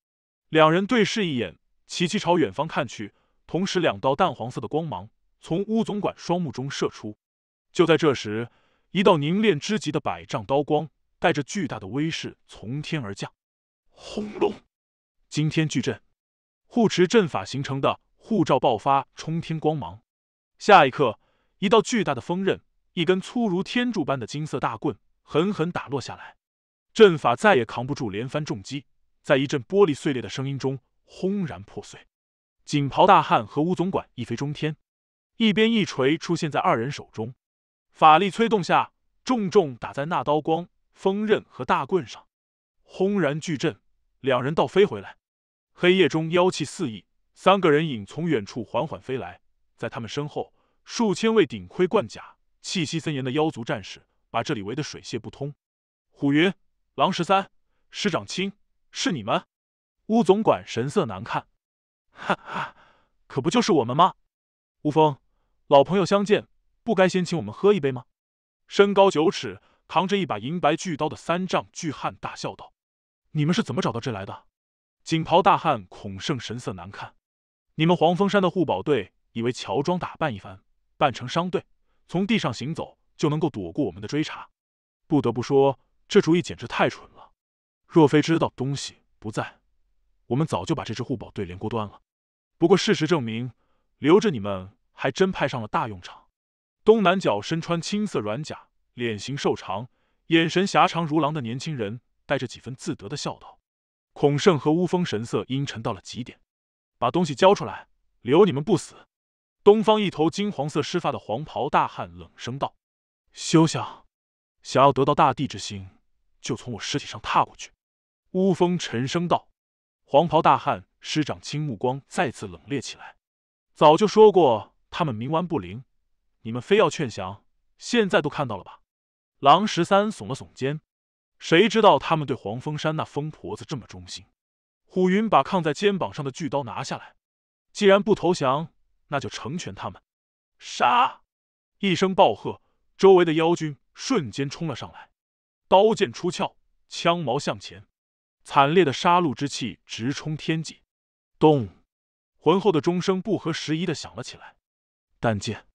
两人对视一眼，齐齐朝远方看去。同时，两道淡黄色的光芒从乌总管双目中射出。就在这时，一道凝练之极的百丈刀光，带着巨大的威势从天而降。轰隆！惊天巨震，护持阵法形成的护罩爆发冲天光芒。下一刻，一道巨大的锋刃，一根粗如天柱般的金色大棍，狠狠打落下来。阵法再也扛不住连番重击，在一阵玻璃碎裂的声音中轰然破碎。锦袍大汉和吴总管一飞冲天，一边一锤出现在二人手中，法力催动下重重打在那刀光、锋刃和大棍上，轰然巨震，两人倒飞回来。黑夜中妖气四溢，三个人影从远处缓缓飞来，在他们身后，数千位顶盔贯甲、气息森严的妖族战士把这里围得水泄不通。虎云。狼十三、师长卿，是你们？乌总管神色难看。哈哈，可不就是我们吗？乌峰，老朋友相见，不该先请我们喝一杯吗？身高九尺、扛着一把银白巨刀的三丈巨汉大笑道：“你们是怎么找到这来的？”锦袍大汉孔胜神色难看：“你们黄风山的护宝队以为乔装打扮一番，扮成商队，从地上行走就能够躲过我们的追查？不得不说。”这主意简直太蠢了，若非知道东西不在，我们早就把这只护宝对联锅端了。不过事实证明，留着你们还真派上了大用场。东南角身穿青色软甲、脸型瘦长、眼神狭长如狼的年轻人，带着几分自得的笑道：“孔胜和乌风，神色阴沉到了极点，把东西交出来，留你们不死。”东方一头金黄色湿发的黄袍大汉冷声道：“休想，想要得到大地之心。”就从我尸体上踏过去。”乌风沉声道。黄袍大汉师长青目光再次冷冽起来。早就说过，他们冥顽不灵，你们非要劝降，现在都看到了吧？”狼十三耸了耸肩。谁知道他们对黄风山那疯婆子这么忠心？”虎云把抗在肩膀上的巨刀拿下来。既然不投降，那就成全他们。杀！”一声暴喝，周围的妖军瞬间冲了上来。刀剑出鞘，枪矛向前，惨烈的杀戮之气直冲天际。咚，浑厚的钟声不合时宜的响了起来。但见，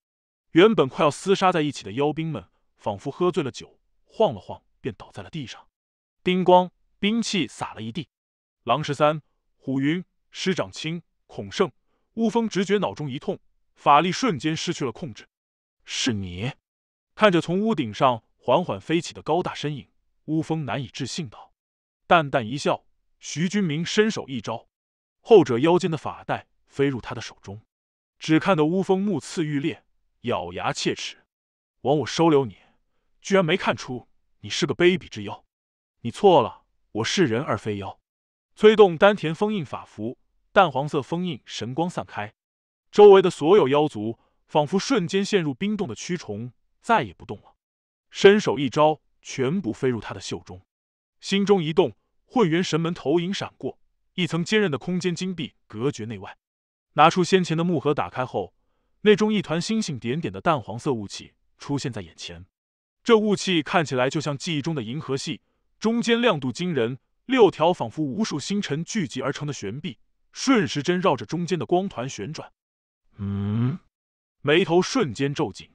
原本快要厮杀在一起的妖兵们，仿佛喝醉了酒，晃了晃便倒在了地上。丁光，兵器洒了一地。狼十三、虎云、师长青、孔胜、乌风，直觉脑中一痛，法力瞬间失去了控制。是你？看着从屋顶上。缓缓飞起的高大身影，乌风难以置信道：“淡淡一笑，徐君明伸手一招，后者腰间的法带飞入他的手中。只看得乌风目眦欲裂，咬牙切齿：‘枉我收留你，居然没看出你是个卑鄙之妖！’你错了，我是人而非妖。催动丹田封印法符，淡黄色封印神光散开，周围的所有妖族仿佛瞬间陷入冰冻的蛆虫，再也不动了。”伸手一招，全部飞入他的袖中。心中一动，混元神门投影闪过，一层坚韧的空间金币隔绝内外。拿出先前的木盒，打开后，内中一团星星点点的淡黄色雾气出现在眼前。这雾气看起来就像记忆中的银河系，中间亮度惊人，六条仿佛无数星辰聚集而成的悬臂，顺时针绕着中间的光团旋转。嗯，眉头瞬间皱紧，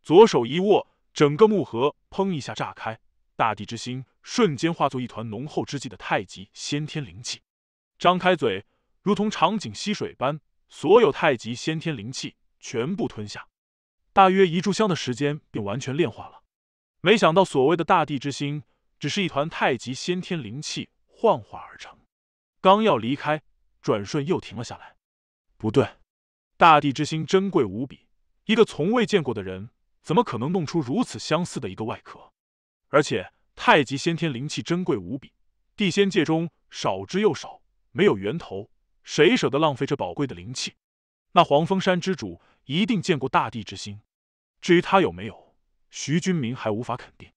左手一握。整个木盒砰一下炸开，大地之心瞬间化作一团浓厚之际的太极先天灵气，张开嘴，如同长颈吸水般，所有太极先天灵气全部吞下。大约一炷香的时间便完全炼化了。没想到所谓的大地之心，只是一团太极先天灵气幻化而成。刚要离开，转瞬又停了下来。不对，大地之心珍贵无比，一个从未见过的人。怎么可能弄出如此相似的一个外壳？而且太极先天灵气珍贵无比，地仙界中少之又少，没有源头，谁舍得浪费这宝贵的灵气？那黄风山之主一定见过大地之心，至于他有没有，徐君明还无法肯定。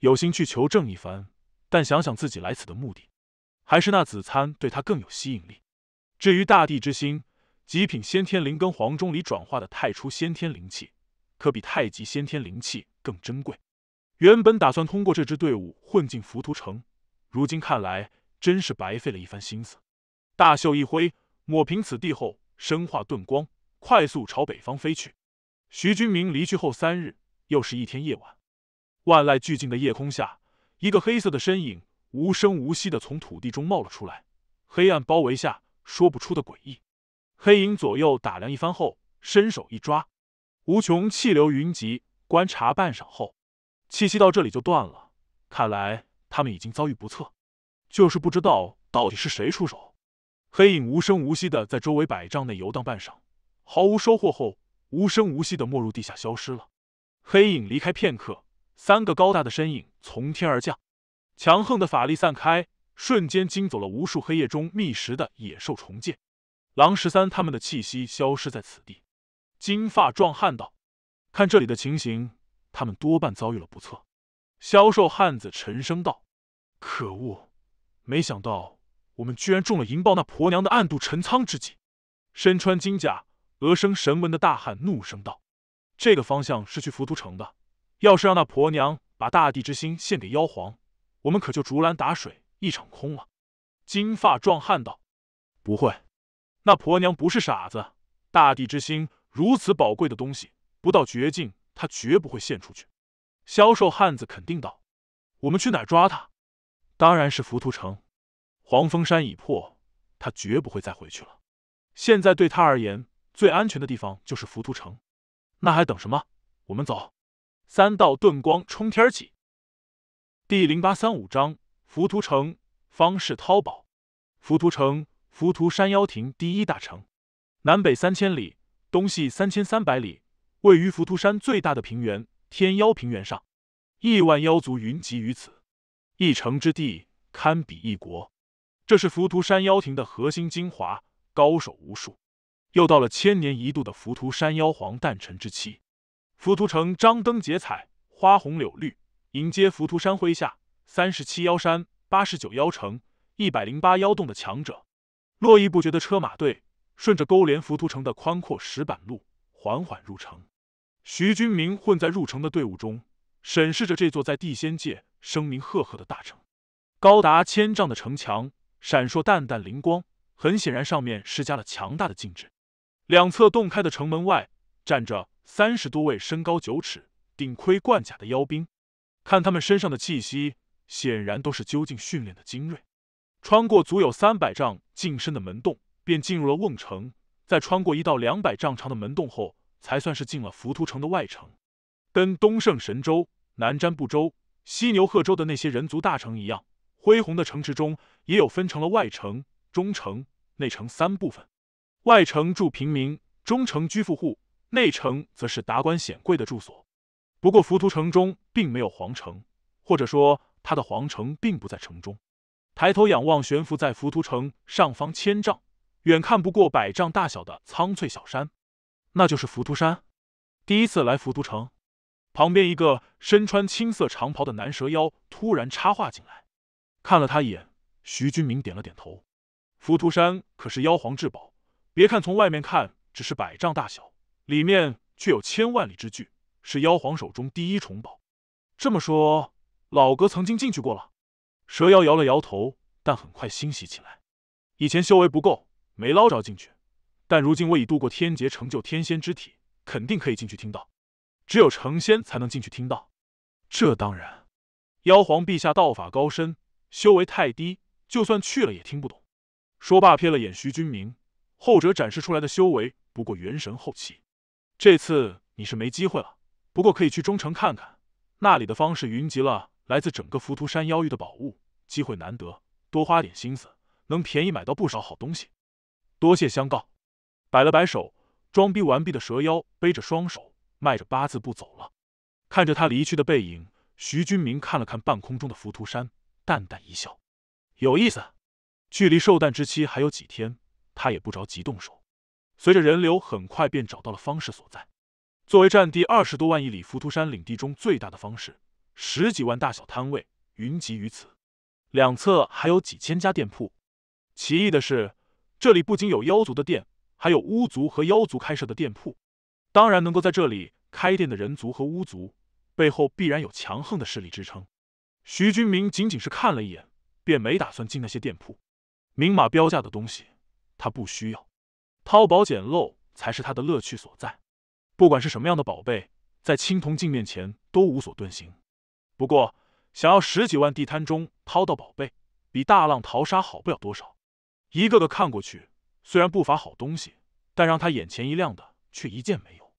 有心去求证一番，但想想自己来此的目的，还是那紫参对他更有吸引力。至于大地之心，极品先天灵根黄钟里转化的太初先天灵气。可比太极先天灵气更珍贵。原本打算通过这支队伍混进浮屠城，如今看来真是白费了一番心思。大袖一挥，抹平此地后，身化遁光，快速朝北方飞去。徐军明离去后三日，又是一天夜晚。万籁俱静的夜空下，一个黑色的身影无声无息的从土地中冒了出来。黑暗包围下，说不出的诡异。黑影左右打量一番后，伸手一抓。无穷气流云集，观察半晌后，气息到这里就断了。看来他们已经遭遇不测，就是不知道到底是谁出手。黑影无声无息的在周围百丈内游荡半晌，毫无收获后，无声无息的没入地下消失了。黑影离开片刻，三个高大的身影从天而降，强横的法力散开，瞬间惊走了无数黑夜中觅食的野兽虫豸。狼十三他们的气息消失在此地。金发壮汉道：“看这里的情形，他们多半遭遇了不测。”消瘦汉子沉声道：“可恶！没想到我们居然中了银豹那婆娘的暗度陈仓之计。”身穿金甲、额生神纹的大汉怒声道：“这个方向是去浮屠城的，要是让那婆娘把大地之心献给妖皇，我们可就竹篮打水一场空了。”金发壮汉道：“不会，那婆娘不是傻子，大地之心。”如此宝贵的东西，不到绝境，他绝不会献出去。销售汉子肯定道：“我们去哪抓他？当然是浮屠城。黄风山已破，他绝不会再回去了。现在对他而言，最安全的地方就是浮屠城。那还等什么？我们走！”三道遁光冲天起。第零八三五章：浮屠城。方氏涛宝，浮屠城，浮屠山妖亭第一大城，南北三千里。东西三千三百里，位于浮屠山最大的平原天妖平原上，亿万妖族云集于此，一城之地堪比一国。这是浮屠山妖庭的核心精华，高手无数。又到了千年一度的浮屠山妖皇诞辰之期，浮屠城张灯结彩，花红柳绿，迎接浮屠山麾下三十七妖山、八十九妖城、一百零八妖洞的强者，络绎不绝的车马队。顺着勾连浮屠城的宽阔石板路缓缓入城，徐军明混在入城的队伍中，审视着这座在地仙界声名赫赫的大城。高达千丈的城墙闪烁淡淡灵光，很显然上面施加了强大的禁制。两侧洞开的城门外站着三十多位身高九尺、顶盔贯甲的妖兵，看他们身上的气息，显然都是究竟训练的精锐。穿过足有三百丈进深的门洞。便进入了瓮城，在穿过一道两百丈长的门洞后，才算是进了浮屠城的外城。跟东胜神州、南瞻部洲、西牛贺州的那些人族大城一样，恢宏的城池中也有分成了外城、中城、内城三部分。外城住平民，中城居富户，内城则是达官显贵的住所。不过浮屠城中并没有皇城，或者说他的皇城并不在城中。抬头仰望，悬浮在浮屠城上方千丈。远看不过百丈大小的苍翠小山，那就是浮屠山。第一次来浮屠城，旁边一个身穿青色长袍的男蛇妖突然插话进来，看了他一眼，徐军明点了点头。浮屠山可是妖皇至宝，别看从外面看只是百丈大小，里面却有千万里之巨，是妖皇手中第一重宝。这么说，老哥曾经进去过了？蛇妖摇了摇头，但很快欣喜起来。以前修为不够。没捞着进去，但如今我已度过天劫，成就天仙之体，肯定可以进去听到。只有成仙才能进去听到，这当然。妖皇陛下道法高深，修为太低，就算去了也听不懂。说罢瞥了眼徐君明，后者展示出来的修为不过元神后期。这次你是没机会了，不过可以去中城看看，那里的方士云集了来自整个浮屠山妖域的宝物，机会难得，多花点心思，能便宜买到不少好东西。多谢相告，摆了摆手，装逼完毕的蛇妖背着双手，迈着八字步走了。看着他离去的背影，徐军明看了看半空中的浮屠山，淡淡一笑，有意思。距离寿诞之期还有几天，他也不着急动手。随着人流，很快便找到了方氏所在。作为占地二十多万亿里浮屠山领地中最大的方氏，十几万大小摊位云集于此，两侧还有几千家店铺。奇异的是。这里不仅有妖族的店，还有巫族和妖族开设的店铺。当然，能够在这里开店的人族和巫族，背后必然有强横的势力支撑。徐军明仅仅是看了一眼，便没打算进那些店铺。明码标价的东西，他不需要。掏宝捡漏才是他的乐趣所在。不管是什么样的宝贝，在青铜镜面前都无所遁形。不过，想要十几万地摊中淘到宝贝，比大浪淘沙好不了多少。一个个看过去，虽然不乏好东西，但让他眼前一亮的却一件没有。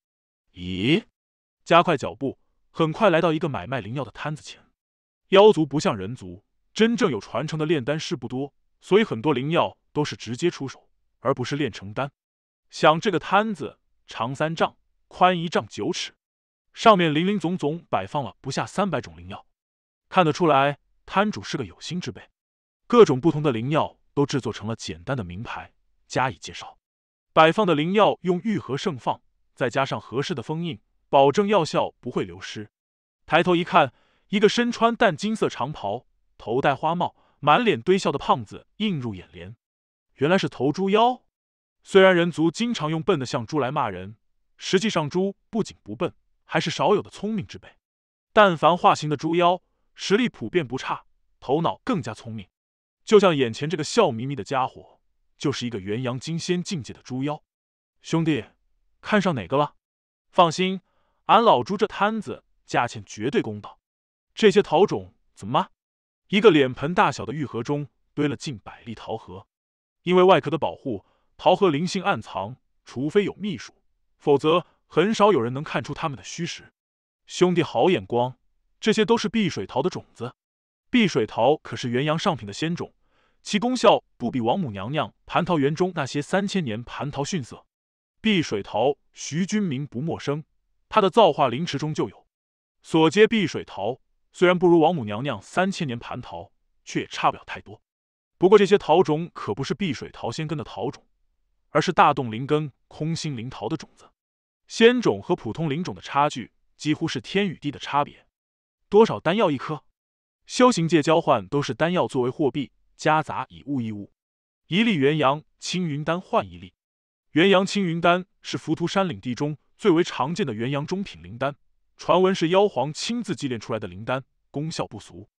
咦，加快脚步，很快来到一个买卖灵药的摊子前。妖族不像人族，真正有传承的炼丹师不多，所以很多灵药都是直接出手，而不是炼成丹。想这个摊子长三丈，宽一丈九尺，上面林林总总摆放了不下三百种灵药，看得出来摊主是个有心之辈。各种不同的灵药。都制作成了简单的名牌加以介绍，摆放的灵药用玉盒盛放，再加上合适的封印，保证药效不会流失。抬头一看，一个身穿淡金色长袍、头戴花帽、满脸堆笑的胖子映入眼帘，原来是头猪妖。虽然人族经常用“笨的像猪”来骂人，实际上猪不仅不笨，还是少有的聪明之辈。但凡化形的猪妖，实力普遍不差，头脑更加聪明。就像眼前这个笑眯眯的家伙，就是一个元阳金仙境界的猪妖。兄弟，看上哪个了？放心，俺老朱这摊子价钱绝对公道。这些桃种怎么？一个脸盆大小的玉盒中堆了近百粒桃核，因为外壳的保护，桃核灵性暗藏，除非有秘术，否则很少有人能看出它们的虚实。兄弟，好眼光，这些都是碧水桃的种子。碧水桃可是元阳上品的仙种，其功效不比王母娘娘蟠桃园中那些三千年蟠桃逊色。碧水桃，徐君明不陌生，他的造化灵池中就有。所接碧水桃虽然不如王母娘娘三千年蟠桃，却也差不了太多。不过这些桃种可不是碧水桃仙根的桃种，而是大洞灵根空心灵桃的种子。仙种和普通灵种的差距几乎是天与地的差别。多少丹药一颗？修行界交换都是丹药作为货币，夹杂以物易物。一粒元阳青云丹换一粒元阳青云丹，是浮屠山领地中最为常见的元阳中品灵丹，传闻是妖皇亲自祭炼出来的灵丹，功效不俗。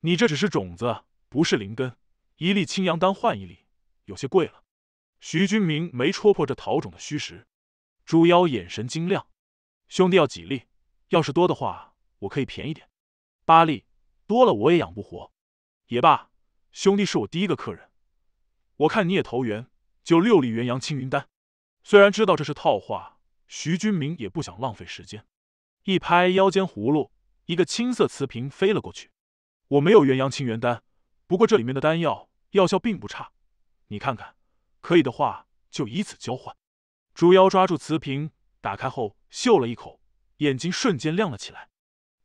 你这只是种子，不是灵根。一粒青阳丹换一粒，有些贵了。徐君明没戳破这桃种的虚实，猪妖眼神晶亮。兄弟要几粒？要是多的话，我可以便宜点。八粒。多了我也养不活，也罢，兄弟是我第一个客人，我看你也投缘，就六粒元阳青云丹。虽然知道这是套话，徐军明也不想浪费时间，一拍腰间葫芦，一个青色瓷瓶飞了过去。我没有元阳清元丹，不过这里面的丹药药效并不差，你看看，可以的话就以此交换。猪妖抓住瓷瓶，打开后嗅了一口，眼睛瞬间亮了起来。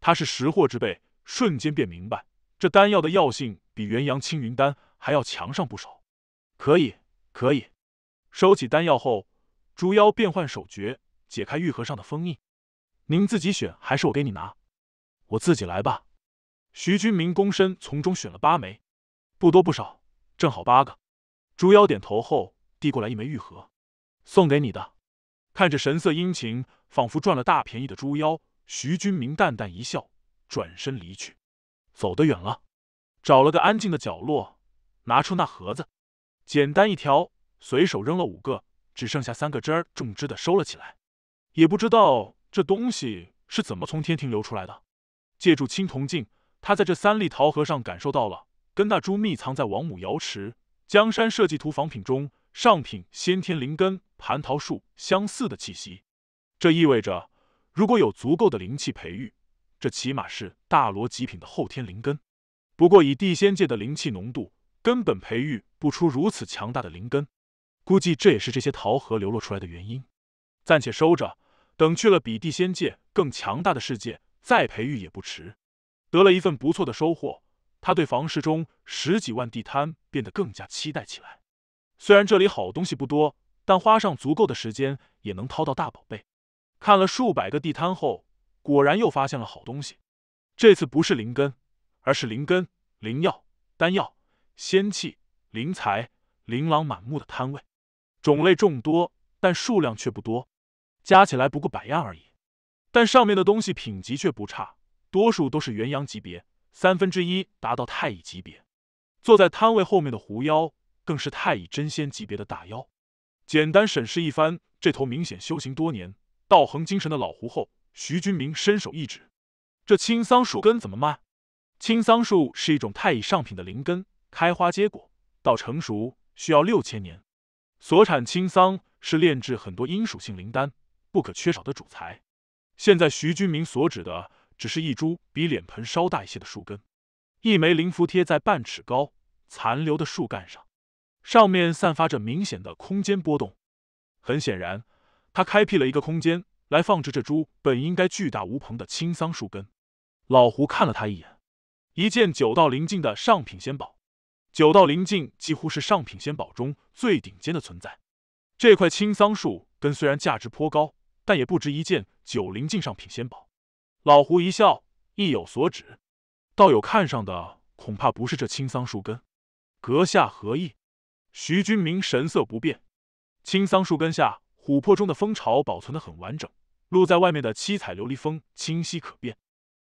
他是识货之辈。瞬间便明白，这丹药的药性比元阳青云丹还要强上不少。可以，可以。收起丹药后，猪妖变换手诀，解开玉盒上的封印。您自己选，还是我给你拿？我自己来吧。徐军明躬身从中选了八枚，不多不少，正好八个。猪妖点头后，递过来一枚玉盒，送给你的。看着神色殷勤，仿佛赚了大便宜的猪妖，徐军明淡淡一笑。转身离去，走得远了，找了个安静的角落，拿出那盒子，简单一条，随手扔了五个，只剩下三个枝儿重枝的收了起来。也不知道这东西是怎么从天庭流出来的。借助青铜镜，他在这三粒桃核上感受到了跟那株秘藏在王母瑶池江山设计图仿品中上品先天灵根蟠桃树相似的气息。这意味着，如果有足够的灵气培育。这起码是大罗极品的后天灵根，不过以地仙界的灵气浓度，根本培育不出如此强大的灵根。估计这也是这些桃核流落出来的原因。暂且收着，等去了比地仙界更强大的世界再培育也不迟。得了一份不错的收获，他对房市中十几万地摊变得更加期待起来。虽然这里好东西不多，但花上足够的时间也能掏到大宝贝。看了数百个地摊后。果然又发现了好东西，这次不是灵根，而是灵根、灵药、丹药、仙气、灵材，琳琅满目的摊位，种类众多，但数量却不多，加起来不过百样而已。但上面的东西品级却不差，多数都是元阳级别，三分之一达到太乙级别。坐在摊位后面的狐妖，更是太乙真仙级别的大妖。简单审视一番这头明显修行多年、道恒精神的老狐后。徐军明伸手一指：“这青桑树根怎么卖？”青桑树是一种太乙上品的灵根，开花结果到成熟需要六千年，所产青桑是炼制很多阴属性灵丹不可缺少的主材。现在徐军明所指的只是一株比脸盆稍大一些的树根，一枚灵符贴在半尺高残留的树干上，上面散发着明显的空间波动。很显然，他开辟了一个空间。来放置这株本应该巨大无朋的青桑树根。老胡看了他一眼，一件九道灵境的上品仙宝。九道灵境几乎是上品仙宝中最顶尖的存在。这块青桑树根虽然价值颇高，但也不值一件九灵境上品仙宝。老胡一笑，意有所指。道友看上的恐怕不是这青桑树根，阁下何意？徐君明神色不变。青桑树根下琥珀中的蜂巢保存得很完整。露在外面的七彩琉璃峰清晰可辨，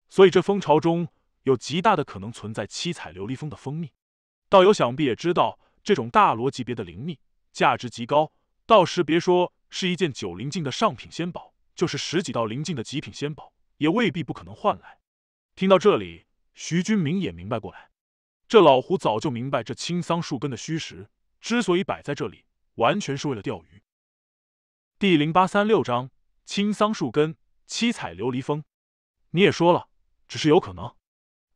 所以这蜂巢中有极大的可能存在七彩琉璃峰的蜂蜜。道友想必也知道，这种大罗级别的灵蜜价值极高，到时别说是一件九灵境的上品仙宝，就是十几道灵境的极品仙宝，也未必不可能换来。听到这里，徐君明也明白过来，这老胡早就明白这青桑树根的虚实，之所以摆在这里，完全是为了钓鱼。第零八三六章。青桑树根，七彩琉璃风。你也说了，只是有可能。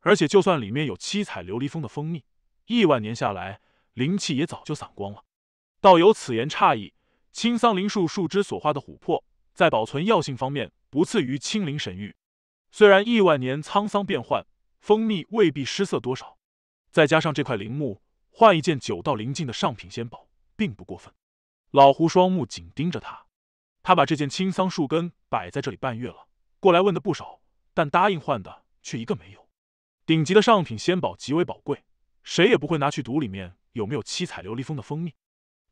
而且，就算里面有七彩琉璃风的蜂蜜，亿万年下来，灵气也早就散光了。道友此言差矣，青桑灵树树枝所化的琥珀，在保存药性方面不次于青灵神域。虽然亿万年沧桑变幻，蜂蜜未必失色多少。再加上这块灵木，换一件九道灵境的上品仙宝，并不过分。老胡双目紧盯着他。他把这件青桑树根摆在这里半月了，过来问的不少，但答应换的却一个没有。顶级的上品仙宝极为宝贵，谁也不会拿去赌里面有没有七彩琉璃峰的蜂蜜，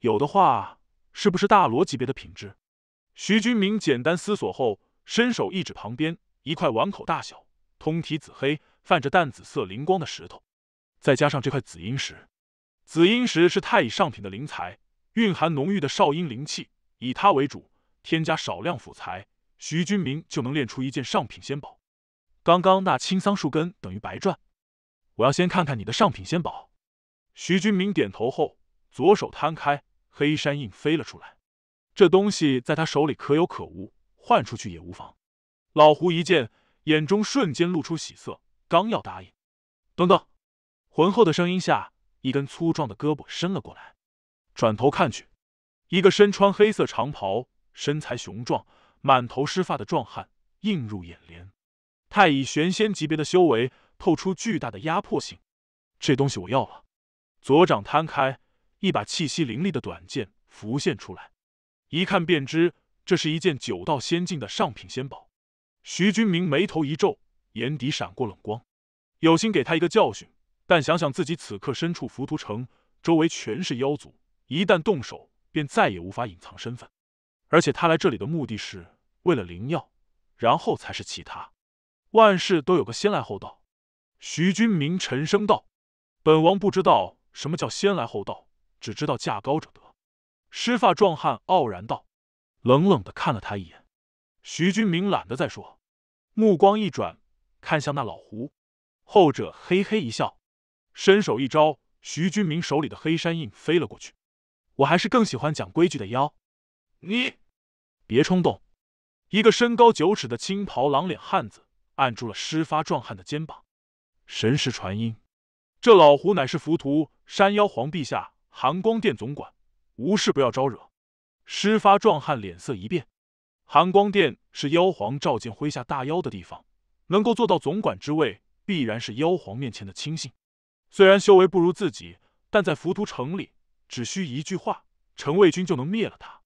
有的话是不是大罗级别的品质？徐军明简单思索后，伸手一指旁边一块碗口大小、通体紫黑、泛着淡紫色灵光的石头，再加上这块紫阴石。紫阴石是太乙上品的灵材，蕴含浓郁的少阴灵气，以它为主。添加少量辅材，徐军明就能炼出一件上品仙宝。刚刚那青桑树根等于白赚。我要先看看你的上品仙宝。徐军明点头后，左手摊开，黑山印飞了出来。这东西在他手里可有可无，换出去也无妨。老胡一见，眼中瞬间露出喜色，刚要答应，等等！浑厚的声音下，一根粗壮的胳膊伸了过来。转头看去，一个身穿黑色长袍。身材雄壮、满头湿发的壮汉映入眼帘，太乙玄仙级别的修为透出巨大的压迫性。这东西我要了。左掌摊开，一把气息凌厉的短剑浮现出来，一看便知这是一件九道仙境的上品仙宝。徐君明眉头一皱，眼底闪过冷光，有心给他一个教训，但想想自己此刻身处浮屠城，周围全是妖族，一旦动手便再也无法隐藏身份。而且他来这里的目的是为了灵药，然后才是其他。万事都有个先来后到。”徐君明沉声道，“本王不知道什么叫先来后到，只知道价高者得。”湿发壮汉傲然道，冷冷的看了他一眼。徐君明懒得再说，目光一转，看向那老胡，后者嘿嘿一笑，伸手一招，徐君明手里的黑山印飞了过去。我还是更喜欢讲规矩的妖，你。别冲动！一个身高九尺的青袍狼脸汉子按住了施发壮汉的肩膀，神识传音：“这老胡乃是浮屠山妖皇陛下寒光殿总管，无事不要招惹。”施发壮汉脸色一变，寒光殿是妖皇召见麾下大妖的地方，能够做到总管之位，必然是妖皇面前的亲信。虽然修为不如自己，但在浮屠城里，只需一句话，城卫军就能灭了他。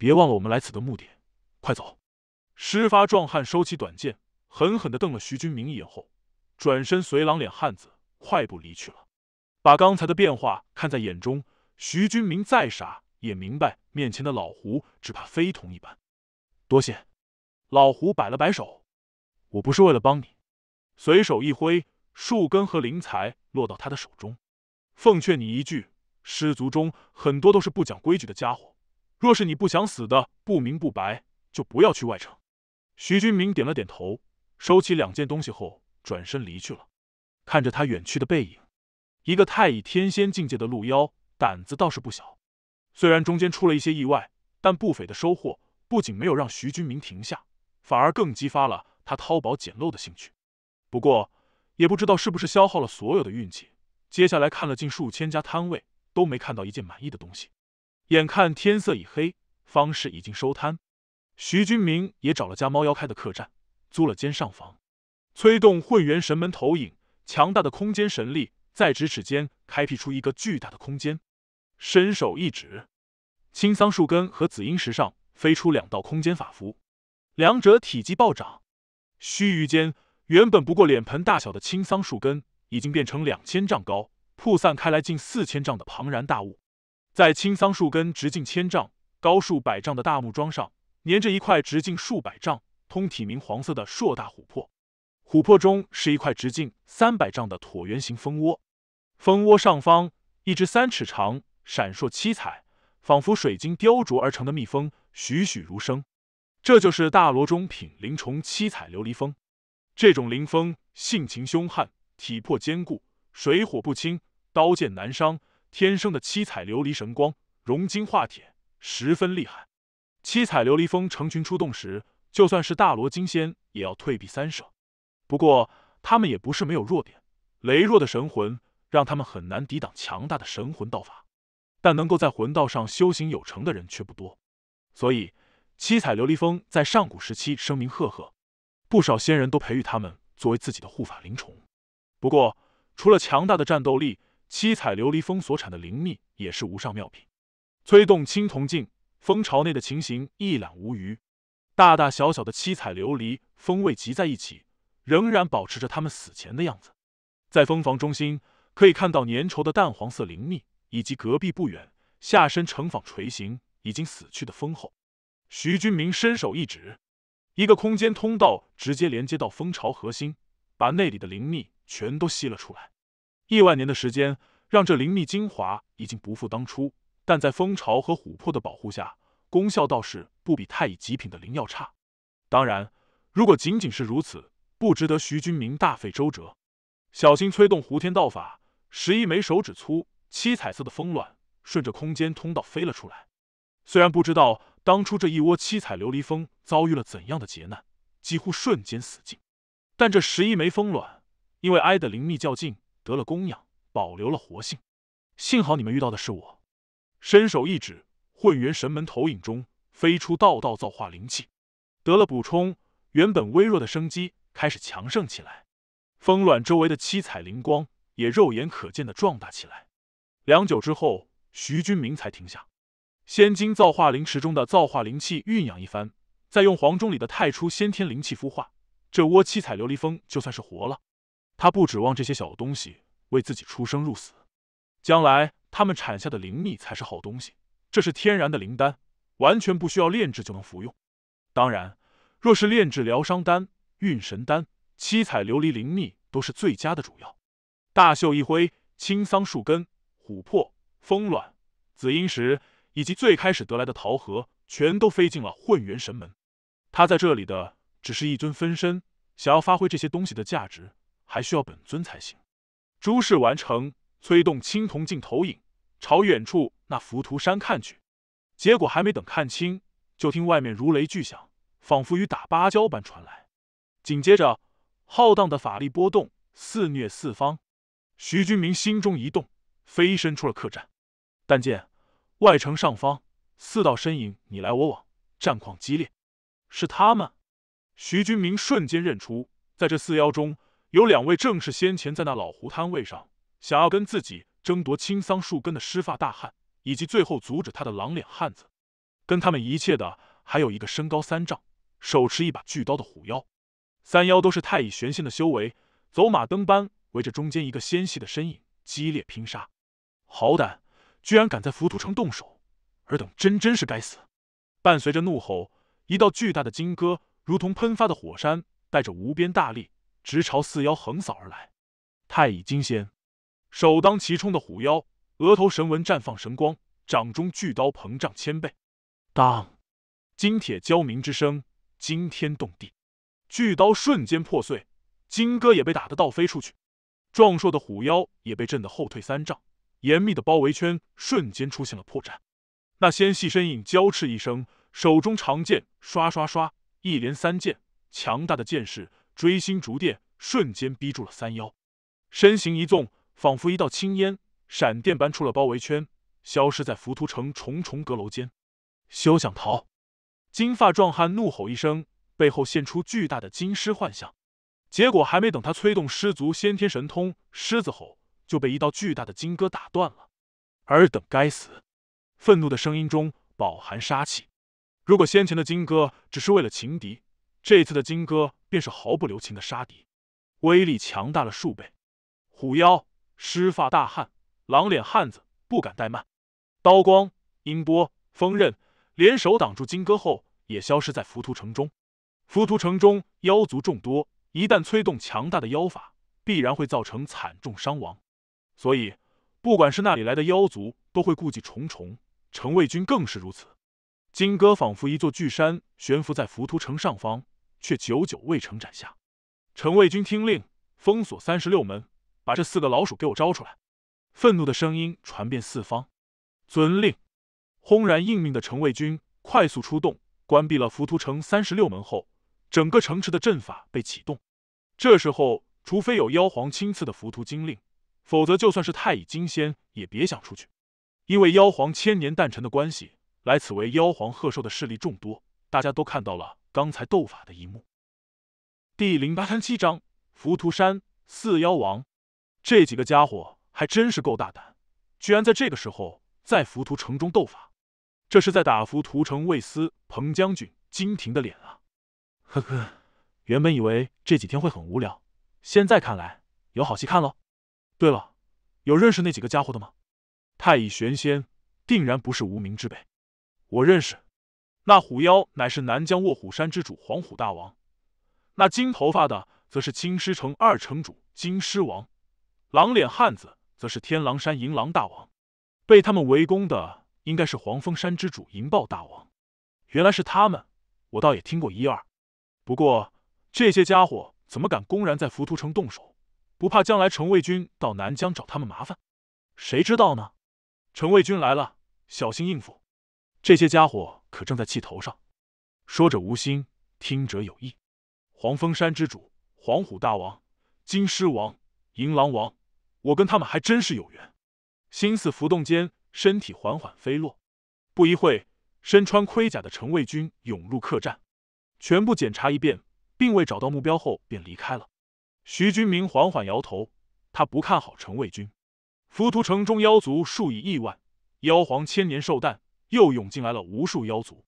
别忘了我们来此的目的，快走！施发壮汉收起短剑，狠狠的瞪了徐军明一眼后，转身随狼脸汉子快步离去了。把刚才的变化看在眼中，徐军明再傻也明白，面前的老胡只怕非同一般。多谢，老胡摆了摆手，我不是为了帮你。随手一挥，树根和灵材落到他的手中。奉劝你一句，师族中很多都是不讲规矩的家伙。若是你不想死的不明不白，就不要去外城。徐军明点了点头，收起两件东西后，转身离去了。看着他远去的背影，一个太乙天仙境界的鹿妖胆子倒是不小。虽然中间出了一些意外，但不菲的收获不仅没有让徐军明停下，反而更激发了他掏宝捡漏的兴趣。不过也不知道是不是消耗了所有的运气，接下来看了近数千家摊位，都没看到一件满意的东西。眼看天色已黑，方氏已经收摊，徐君明也找了家猫妖开的客栈，租了间上房。催动混元神门投影，强大的空间神力在咫尺间开辟出一个巨大的空间。伸手一指，青桑树根和紫英石上飞出两道空间法符，两者体积暴涨。须臾间，原本不过脸盆大小的青桑树根，已经变成两千丈高，铺散开来近四千丈的庞然大物。在青桑树根直径千丈、高数百丈的大木桩上，粘着一块直径数百丈、通体明黄色的硕大琥珀。琥珀中是一块直径三百丈的椭圆形蜂窝，蜂窝上方一只三尺长、闪烁七彩、仿佛水晶雕琢而成的蜜蜂，栩栩如生。这就是大罗中品灵虫七彩琉璃蜂。这种灵蜂性情凶悍，体魄坚固，水火不侵，刀剑难伤。天生的七彩琉璃神光融金化铁，十分厉害。七彩琉璃峰成群出动时，就算是大罗金仙也要退避三舍。不过，他们也不是没有弱点，羸弱的神魂让他们很难抵挡强大的神魂道法。但能够在魂道上修行有成的人却不多，所以七彩琉璃峰在上古时期声名赫赫，不少仙人都培育他们作为自己的护法灵虫。不过，除了强大的战斗力，七彩琉璃峰所产的灵蜜也是无上妙品。催动青铜镜，蜂巢内的情形一览无余。大大小小的七彩琉璃蜂味集在一起，仍然保持着他们死前的样子。在蜂房中心，可以看到粘稠的淡黄色灵蜜，以及隔壁不远下身呈纺锤形、已经死去的蜂后。徐君明伸手一指，一个空间通道直接连接到蜂巢核心，把那里的灵蜜全都吸了出来。亿万年的时间，让这灵秘精华已经不复当初，但在蜂巢和琥珀的保护下，功效倒是不比太乙极品的灵药差。当然，如果仅仅是如此，不值得徐君明大费周折。小心催动胡天道法，十一枚手指粗、七彩色的蜂卵顺着空间通道飞了出来。虽然不知道当初这一窝七彩琉璃蜂遭遇了怎样的劫难，几乎瞬间死尽，但这十一枚蜂卵因为挨得灵蜜较近。得了供养，保留了活性。幸好你们遇到的是我。伸手一指，混元神门投影中飞出道道造化灵气，得了补充，原本微弱的生机开始强盛起来。峰卵周围的七彩灵光也肉眼可见的壮大起来。良久之后，徐君明才停下。仙经造化灵池中的造化灵气酝酿一番，再用黄钟里的太初先天灵气孵化，这窝七彩琉璃峰就算是活了。他不指望这些小东西为自己出生入死，将来他们产下的灵蜜才是好东西。这是天然的灵丹，完全不需要炼制就能服用。当然，若是炼制疗伤丹、运神丹、七彩琉璃灵蜜，都是最佳的主药。大袖一挥，青桑树根、琥珀、风卵、紫英石以及最开始得来的桃核，全都飞进了混元神门。他在这里的只是一尊分身，想要发挥这些东西的价值。还需要本尊才行。诸事完成，催动青铜镜投影，朝远处那浮屠山看去。结果还没等看清，就听外面如雷巨响，仿佛雨打芭蕉般传来。紧接着，浩荡的法力波动肆虐四方。徐军明心中一动，飞身出了客栈。但见外城上方，四道身影你来我往，战况激烈。是他们！徐军明瞬间认出，在这四妖中。有两位正是先前在那老胡摊位上想要跟自己争夺青桑树根的湿发大汉，以及最后阻止他的狼脸汉子，跟他们一切的还有一个身高三丈、手持一把巨刀的虎妖。三妖都是太乙玄仙的修为，走马灯般围着中间一个纤细的身影激烈拼杀。好歹居然敢在浮屠城动手！尔等真真是该死！伴随着怒吼，一道巨大的金戈如同喷发的火山，带着无边大力。直朝四妖横扫而来，太乙金仙首当其冲的虎妖额头神纹绽放神光，掌中巨刀膨胀千倍，当金铁交鸣之声惊天动地，巨刀瞬间破碎，金戈也被打的倒飞出去，壮硕的虎妖也被震得后退三丈，严密的包围圈瞬间出现了破绽，那纤细身影娇叱一声，手中长剑刷刷刷一连三剑，强大的剑势。追星逐电，瞬间逼住了三妖，身形一纵，仿佛一道青烟，闪电般出了包围圈，消失在浮屠城重重阁楼间。休想逃！金发壮汉怒吼一声，背后现出巨大的金狮幻象。结果还没等他催动狮族先天神通，狮子吼就被一道巨大的金戈打断了。尔等该死！愤怒的声音中饱含杀气。如果先前的金戈只是为了情敌。这次的金戈便是毫不留情的杀敌，威力强大了数倍。虎妖、湿发大汉、狼脸汉子不敢怠慢，刀光、音波、锋刃联手挡住金戈后，也消失在浮屠城中。浮屠城中妖族众多，一旦催动强大的妖法，必然会造成惨重伤亡。所以，不管是那里来的妖族，都会顾忌重重。城卫军更是如此。金戈仿佛一座巨山，悬浮在浮屠城上方。却久久未曾斩下。城卫军听令，封锁三十六门，把这四个老鼠给我招出来！愤怒的声音传遍四方。遵令！轰然应命的城卫军快速出动，关闭了浮屠城三十六门后，整个城池的阵法被启动。这时候，除非有妖皇亲赐的浮屠金令，否则就算是太乙金仙也别想出去。因为妖皇千年诞辰的关系，来此为妖皇贺寿的势力众多，大家都看到了。刚才斗法的一幕，第零八三七章浮屠山四妖王。这几个家伙还真是够大胆，居然在这个时候在浮屠城中斗法，这是在打浮屠城卫司彭将军金庭的脸啊！呵呵，原本以为这几天会很无聊，现在看来有好戏看喽。对了，有认识那几个家伙的吗？太乙玄仙定然不是无名之辈，我认识。那虎妖乃是南疆卧虎山之主黄虎大王，那金头发的则是金狮城二城主金狮王，狼脸汉子则是天狼山银狼大王。被他们围攻的应该是黄风山之主银豹大王。原来是他们，我倒也听过一二。不过这些家伙怎么敢公然在浮屠城动手？不怕将来城卫军到南疆找他们麻烦？谁知道呢？城卫军来了，小心应付这些家伙。可正在气头上，说者无心，听者有意。黄风山之主黄虎大王、金狮王、银狼王，我跟他们还真是有缘。心思浮动间，身体缓缓飞落。不一会，身穿盔甲的陈卫军涌入客栈，全部检查一遍，并未找到目标后，便离开了。徐军明缓缓摇头，他不看好陈卫军。浮屠城中妖族数以亿万，妖皇千年寿诞。又涌进来了无数妖族，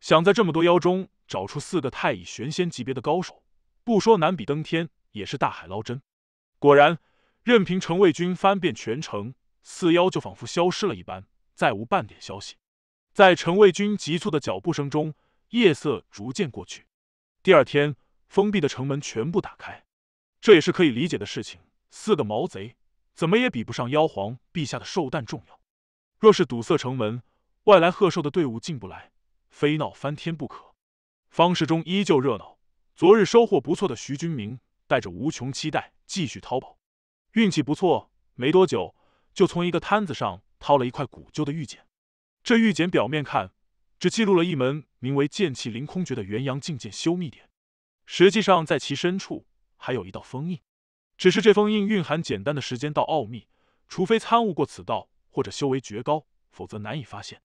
想在这么多妖中找出四个太乙玄仙级别的高手，不说难比登天，也是大海捞针。果然，任凭陈卫军翻遍全城，四妖就仿佛消失了一般，再无半点消息。在陈卫军急促的脚步声中，夜色逐渐过去。第二天，封闭的城门全部打开，这也是可以理解的事情。四个毛贼怎么也比不上妖皇陛下的寿诞重要，若是堵塞城门。外来贺寿的队伍进不来，非闹翻天不可。方世忠依旧热闹。昨日收获不错的徐君明，带着无穷期待继续淘宝。运气不错，没多久就从一个摊子上掏了一块古旧的玉简。这玉简表面看只记录了一门名为《剑气凌空诀》的元阳境界修密点，实际上在其深处还有一道封印。只是这封印蕴含简单的时间道奥秘，除非参悟过此道或者修为绝高，否则难以发现。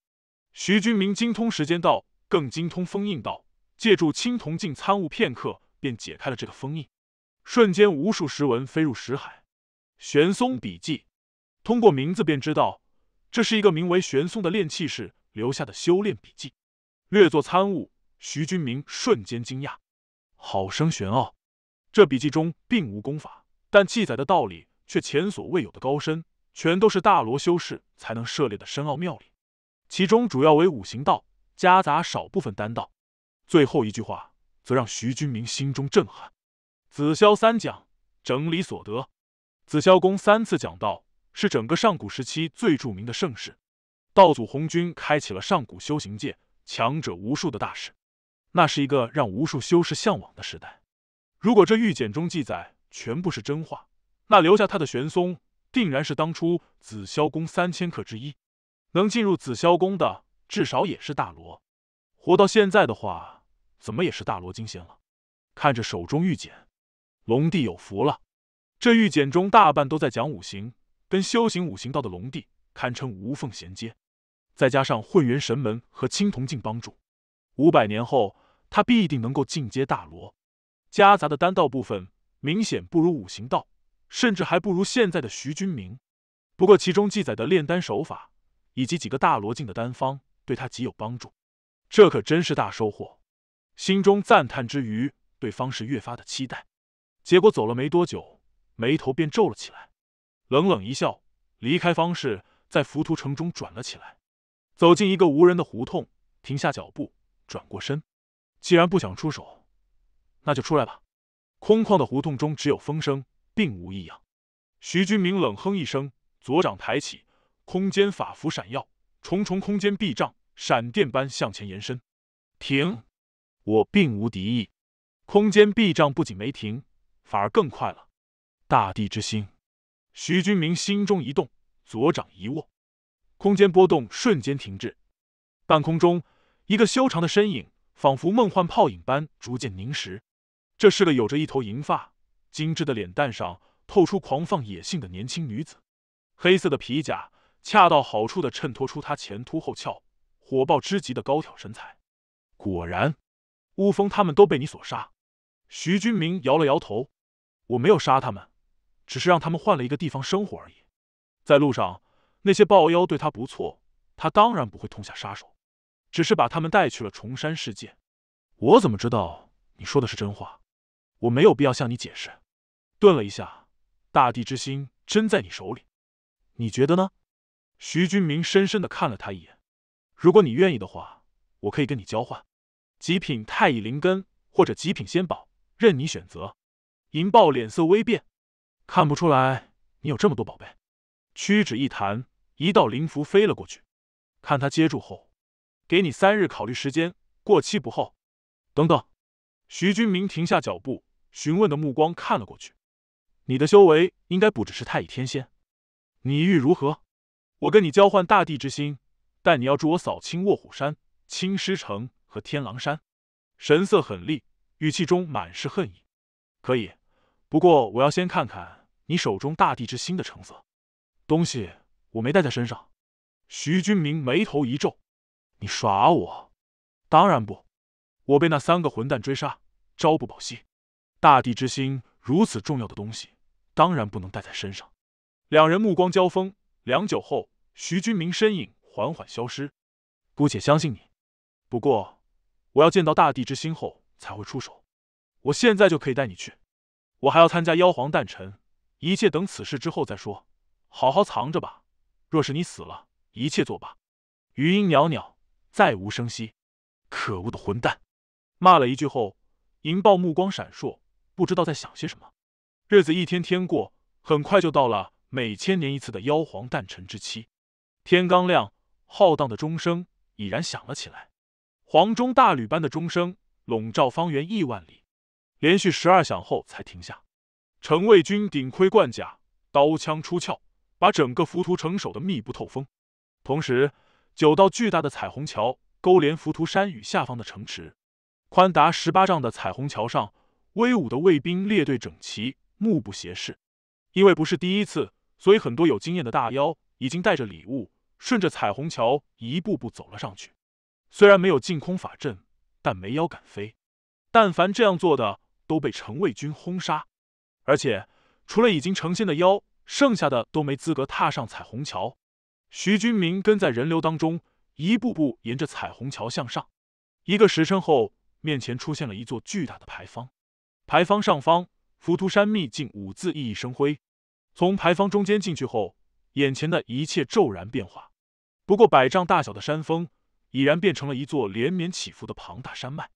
徐君明精通时间道，更精通封印道。借助青铜镜参悟片刻，便解开了这个封印。瞬间，无数石纹飞入石海。玄松笔记，通过名字便知道，这是一个名为玄松的炼气士留下的修炼笔记。略作参悟，徐君明瞬间惊讶：好生玄奥！这笔记中并无功法，但记载的道理却前所未有的高深，全都是大罗修士才能涉猎的深奥妙理。其中主要为五行道，夹杂少部分丹道。最后一句话则让徐君明心中震撼。子霄三讲整理所得，子霄宫三次讲道是整个上古时期最著名的盛世，道祖红军开启了上古修行界强者无数的大事，那是一个让无数修士向往的时代。如果这玉简中记载全部是真话，那留下他的玄松定然是当初紫霄宫三千客之一。能进入紫霄宫的，至少也是大罗。活到现在的话，怎么也是大罗金仙了。看着手中玉简，龙帝有福了。这玉简中大半都在讲五行，跟修行五行道的龙帝堪称无缝衔接。再加上混元神门和青铜镜帮助，五百年后他必定能够进阶大罗。夹杂的丹道部分明显不如五行道，甚至还不如现在的徐君明。不过其中记载的炼丹手法。以及几个大罗境的丹方对他极有帮助，这可真是大收获。心中赞叹之余，对方氏越发的期待。结果走了没多久，眉头便皱了起来，冷冷一笑，离开方氏，在浮屠城中转了起来。走进一个无人的胡同，停下脚步，转过身。既然不想出手，那就出来吧。空旷的胡同中只有风声，并无异样。徐军明冷哼一声，左掌抬起。空间法符闪耀，重重空间壁障闪电般向前延伸。停！我并无敌意。空间壁障不仅没停，反而更快了。大地之心，徐军明心中一动，左掌一握，空间波动瞬间停滞。半空中，一个修长的身影，仿佛梦幻泡影般逐渐凝实。这是个有着一头银发、精致的脸蛋上透出狂放野性的年轻女子，黑色的皮甲。恰到好处的衬托出他前凸后翘、火爆之极的高挑身材。果然，乌峰他们都被你所杀。徐君明摇了摇头：“我没有杀他们，只是让他们换了一个地方生活而已。在路上，那些豹妖对他不错，他当然不会痛下杀手，只是把他们带去了崇山世界。我怎么知道你说的是真话？我没有必要向你解释。”顿了一下，“大地之心真在你手里，你觉得呢？”徐君明深深的看了他一眼，如果你愿意的话，我可以跟你交换，极品太乙灵根或者极品仙宝，任你选择。银豹脸色微变，看不出来你有这么多宝贝。屈指一弹，一道灵符飞了过去。看他接住后，给你三日考虑时间，过期不候。等等，徐君明停下脚步，询问的目光看了过去，你的修为应该不只是太乙天仙，你欲如何？我跟你交换大地之心，但你要助我扫清卧虎山、青狮城和天狼山。神色狠厉，语气中满是恨意。可以，不过我要先看看你手中大地之心的成色。东西我没带在身上。徐君明眉头一皱：“你耍我？”当然不，我被那三个混蛋追杀，朝不保夕。大地之心如此重要的东西，当然不能带在身上。两人目光交锋，良久后。徐君明身影缓缓消失，姑且相信你。不过，我要见到大地之心后才会出手。我现在就可以带你去。我还要参加妖皇诞辰，一切等此事之后再说。好好藏着吧。若是你死了，一切作罢。余音袅袅，再无声息。可恶的混蛋！骂了一句后，银豹目光闪烁，不知道在想些什么。日子一天天过，很快就到了每千年一次的妖皇诞辰之期。天刚亮，浩荡的钟声已然响了起来，黄钟大吕般的钟声笼罩方圆亿万里，连续十二响后才停下。城卫军顶盔贯甲，刀枪出鞘，把整个浮屠城守得密不透风。同时，九道巨大的彩虹桥勾连浮屠山与下方的城池，宽达十八丈的彩虹桥上，威武的卫兵列队整齐，目不斜视。因为不是第一次，所以很多有经验的大妖已经带着礼物。顺着彩虹桥一步步走了上去，虽然没有净空法阵，但没妖敢飞。但凡这样做的，都被城卫军轰杀。而且，除了已经成仙的妖，剩下的都没资格踏上彩虹桥。徐军明跟在人流当中，一步步沿着彩虹桥向上。一个时辰后，面前出现了一座巨大的牌坊，牌坊上方“浮屠山秘境”五字熠熠生辉。从牌坊中间进去后，眼前的一切骤然变化。不过百丈大小的山峰，已然变成了一座连绵起伏的庞大山脉，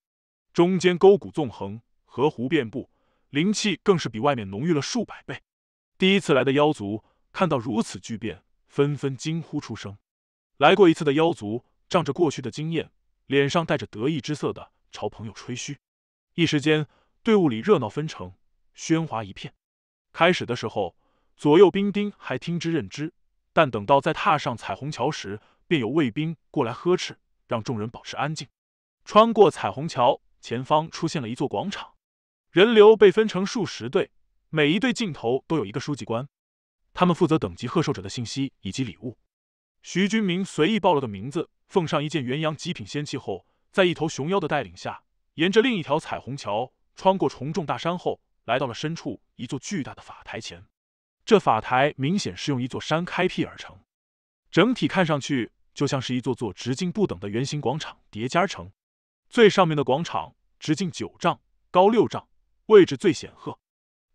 中间沟谷纵横，河湖遍布，灵气更是比外面浓郁了数百倍。第一次来的妖族看到如此巨变，纷纷惊呼出声；来过一次的妖族，仗着过去的经验，脸上带着得意之色的朝朋友吹嘘。一时间，队伍里热闹纷呈，喧哗一片。开始的时候，左右兵丁还听之任之。但等到再踏上彩虹桥时，便有卫兵过来呵斥，让众人保持安静。穿过彩虹桥，前方出现了一座广场，人流被分成数十队，每一队尽头都有一个书记官，他们负责等级贺寿者的信息以及礼物。徐军明随意报了个名字，奉上一件元阳极品仙器后，在一头雄妖的带领下，沿着另一条彩虹桥穿过重重大山，后来到了深处一座巨大的法台前。这法台明显是用一座山开辟而成，整体看上去就像是一座座直径不等的圆形广场叠加而成。最上面的广场直径九丈，高六丈，位置最显赫，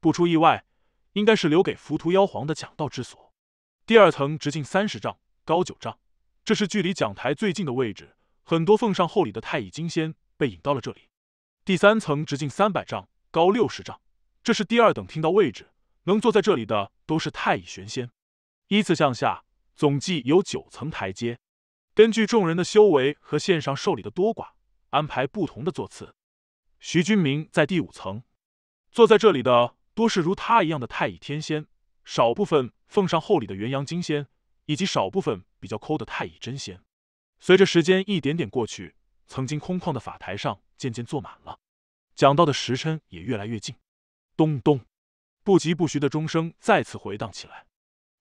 不出意外，应该是留给浮屠妖皇的讲道之所。第二层直径三十丈，高九丈，这是距离讲台最近的位置，很多奉上厚礼的太乙金仙被引到了这里。第三层直径三百丈，高六十丈，这是第二等听到位置。能坐在这里的都是太乙玄仙，依次向下，总计有九层台阶。根据众人的修为和线上受礼的多寡，安排不同的座次。徐君明在第五层，坐在这里的多是如他一样的太乙天仙，少部分奉上厚礼的元阳金仙，以及少部分比较抠的太乙真仙。随着时间一点点过去，曾经空旷的法台上渐渐坐满了。讲道的时辰也越来越近。咚咚。不疾不徐的钟声再次回荡起来，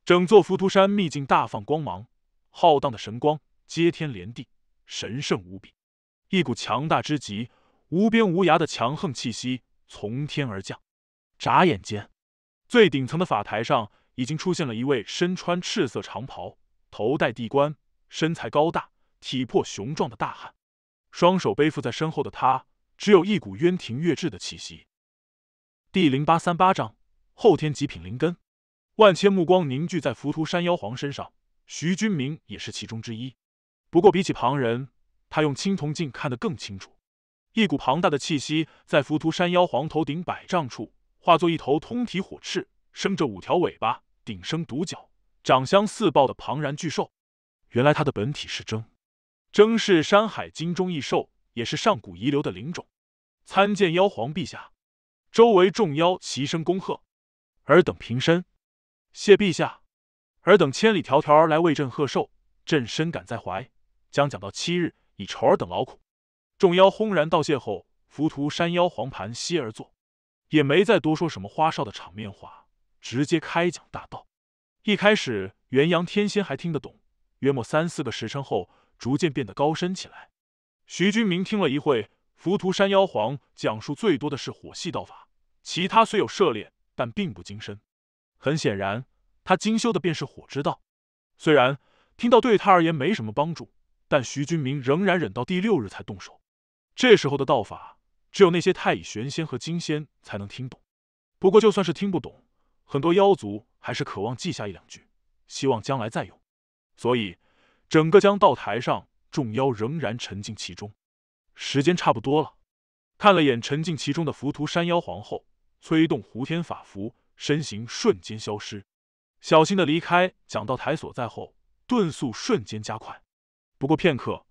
整座浮屠山秘境大放光芒，浩荡的神光接天连地，神圣无比。一股强大之极、无边无涯的强横气息从天而降。眨眼间，最顶层的法台上已经出现了一位身穿赤色长袍、头戴地冠、身材高大、体魄雄壮的大汉，双手背负在身后的他，只有一股渊庭月至的气息。第零八三八章。后天极品灵根，万千目光凝聚在浮屠山妖皇身上。徐君明也是其中之一。不过比起旁人，他用青铜镜看得更清楚。一股庞大的气息在浮屠山妖皇头顶百丈处，化作一头通体火赤、生着五条尾巴、顶生独角、长相似豹的庞然巨兽。原来他的本体是蒸。蒸是山海经》中异兽，也是上古遗留的灵种。参见妖皇陛下！周围众妖齐声恭贺。尔等平身，谢陛下。尔等千里迢迢来为朕贺寿，朕深感在怀，将讲到七日以酬尔等劳苦。众妖轰然道谢后，浮屠山妖皇盘膝而坐，也没再多说什么花哨的场面话，直接开讲大道。一开始元阳天仙还听得懂，约莫三四个时辰后，逐渐变得高深起来。徐君明听了一会，浮屠山妖皇讲述最多的是火系道法，其他虽有涉猎。但并不精深，很显然，他精修的便是火之道。虽然听到对他而言没什么帮助，但徐君明仍然忍到第六日才动手。这时候的道法，只有那些太乙玄仙和金仙才能听懂。不过就算是听不懂，很多妖族还是渴望记下一两句，希望将来再用。所以，整个江道台上，众妖仍然沉浸其中。时间差不多了，看了眼沉浸其中的浮屠山妖皇后。催动胡天法符，身形瞬间消失，小心的离开讲道台所在后，遁速瞬间加快。不过片刻，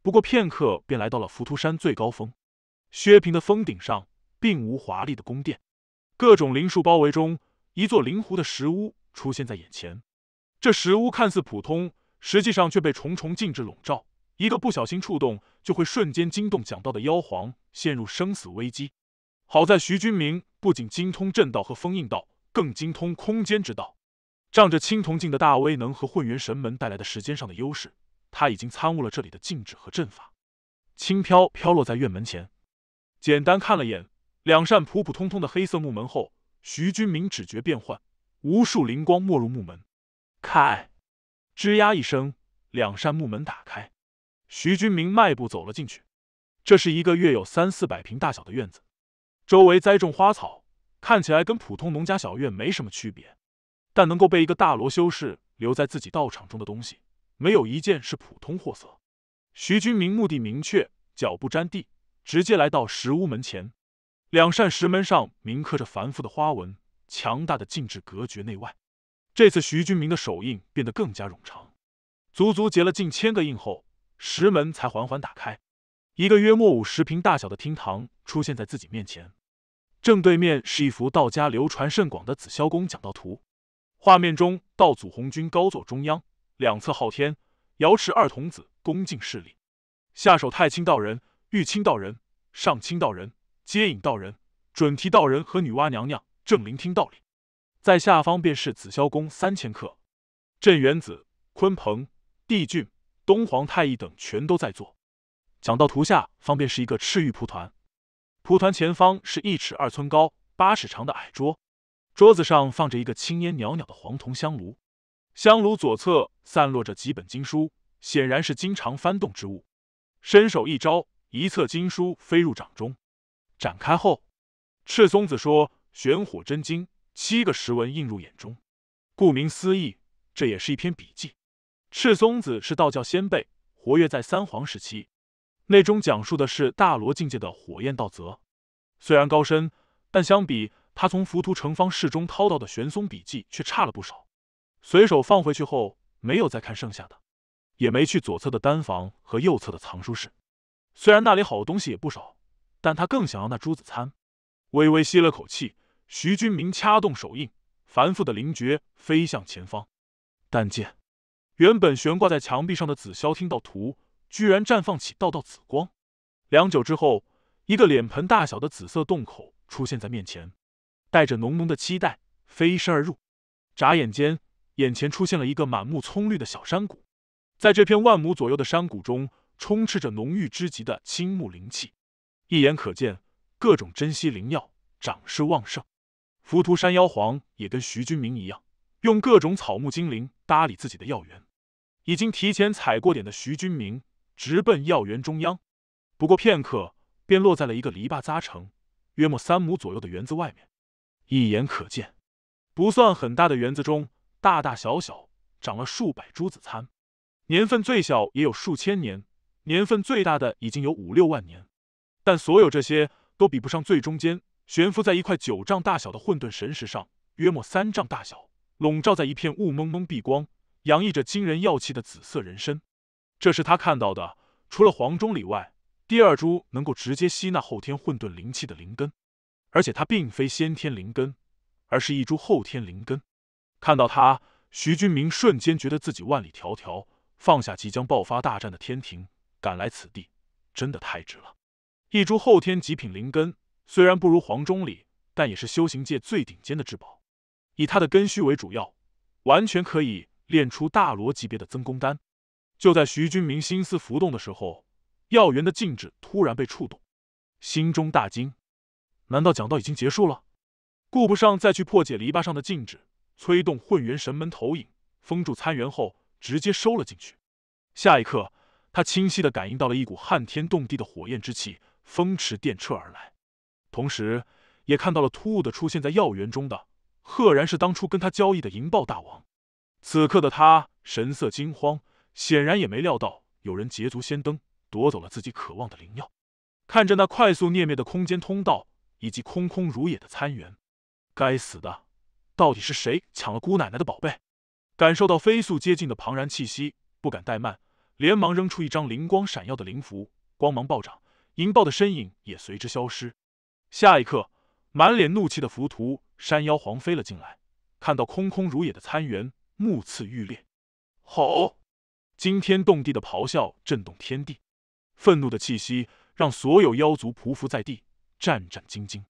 不过片刻便来到了浮屠山最高峰，薛平的峰顶上，并无华丽的宫殿，各种灵树包围中，一座灵湖的石屋出现在眼前。这石屋看似普通，实际上却被重重禁制笼罩，一个不小心触动，就会瞬间惊动讲道的妖皇，陷入生死危机。好在徐君明。不仅精通阵道和封印道，更精通空间之道。仗着青铜镜的大威能和混元神门带来的时间上的优势，他已经参悟了这里的禁制和阵法。轻飘飘落在院门前，简单看了眼两扇普普通通的黑色木门后，徐军明只觉变幻，无数灵光没入木门。开，吱呀一声，两扇木门打开。徐军明迈步走了进去。这是一个约有三四百平大小的院子。周围栽种花草，看起来跟普通农家小院没什么区别，但能够被一个大罗修士留在自己道场中的东西，没有一件是普通货色。徐君明目的明确，脚不沾地，直接来到石屋门前。两扇石门上铭刻着繁复的花纹，强大的禁制隔绝内外。这次徐军明的手印变得更加冗长，足足结了近千个印后，石门才缓缓打开。一个约莫五十平大小的厅堂出现在自己面前。正对面是一幅道家流传甚广的紫霄宫讲道图，画面中道祖红军高坐中央，两侧昊天、瑶池二童子恭敬侍立，下手太清道人、玉清道人、上清道人、接引道人、准提道人和女娲娘娘正聆听道理。在下方便是紫霄宫三千客，镇元子、鲲鹏、帝俊、东皇太一等全都在座。讲道图下方便是一个赤玉蒲团。蒲团前方是一尺二寸高、八尺长的矮桌，桌子上放着一个青烟袅袅的黄铜香炉，香炉左侧散落着几本经书，显然是经常翻动之物。伸手一招，一册经书飞入掌中，展开后，赤松子说：“玄火真经，七个石文映入眼中。顾名思义，这也是一篇笔记。”赤松子是道教先辈，活跃在三皇时期。内中讲述的是大罗境界的火焰道则，虽然高深，但相比他从浮屠城方室中掏到的玄松笔记却差了不少。随手放回去后，没有再看剩下的，也没去左侧的丹房和右侧的藏书室。虽然那里好东西也不少，但他更想要那朱子参。微微吸了口气，徐君明掐动手印，繁复的灵诀飞向前方。但见，原本悬挂在墙壁上的紫霄听到图。居然绽放起道道紫光，良久之后，一个脸盆大小的紫色洞口出现在面前，带着浓浓的期待飞身而入。眨眼间，眼前出现了一个满目葱绿的小山谷，在这片万亩左右的山谷中，充斥着浓郁之极的青木灵气，一眼可见各种珍稀灵药长势旺盛。浮屠山妖皇也跟徐君明一样，用各种草木精灵搭理自己的药园，已经提前采过点的徐君明。直奔药园中央，不过片刻便落在了一个篱笆扎成、约莫三亩左右的园子外面。一眼可见，不算很大的园子中，大大小小长了数百株紫参，年份最小也有数千年，年份最大的已经有五六万年。但所有这些都比不上最中间悬浮在一块九丈大小的混沌神石上，约莫三丈大小，笼罩在一片雾蒙蒙碧光，洋溢着惊人药气的紫色人参。这是他看到的，除了黄钟里外，第二株能够直接吸纳后天混沌灵气的灵根，而且它并非先天灵根，而是一株后天灵根。看到它，徐君明瞬间觉得自己万里迢迢放下即将爆发大战的天庭，赶来此地，真的太值了。一株后天极品灵根虽然不如黄钟里，但也是修行界最顶尖的至宝。以它的根须为主要，完全可以炼出大罗级别的增功丹。就在徐君明心思浮动的时候，药园的禁制突然被触动，心中大惊。难道讲道已经结束了？顾不上再去破解篱笆上的禁制，催动混元神门投影封住参元后，直接收了进去。下一刻，他清晰的感应到了一股撼天动地的火焰之气，风驰电掣而来，同时也看到了突兀的出现在药园中的，赫然是当初跟他交易的银豹大王。此刻的他神色惊慌。显然也没料到有人捷足先登，夺走了自己渴望的灵药。看着那快速灭灭的空间通道以及空空如也的参元，该死的，到底是谁抢了姑奶奶的宝贝？感受到飞速接近的庞然气息，不敢怠慢，连忙扔出一张灵光闪耀的灵符，光芒暴涨，银豹的身影也随之消失。下一刻，满脸怒气的浮屠山妖皇飞了进来，看到空空如也的参元，目眦欲裂，吼！惊天动地的咆哮震动天地，愤怒的气息让所有妖族匍匐在地，战战兢兢。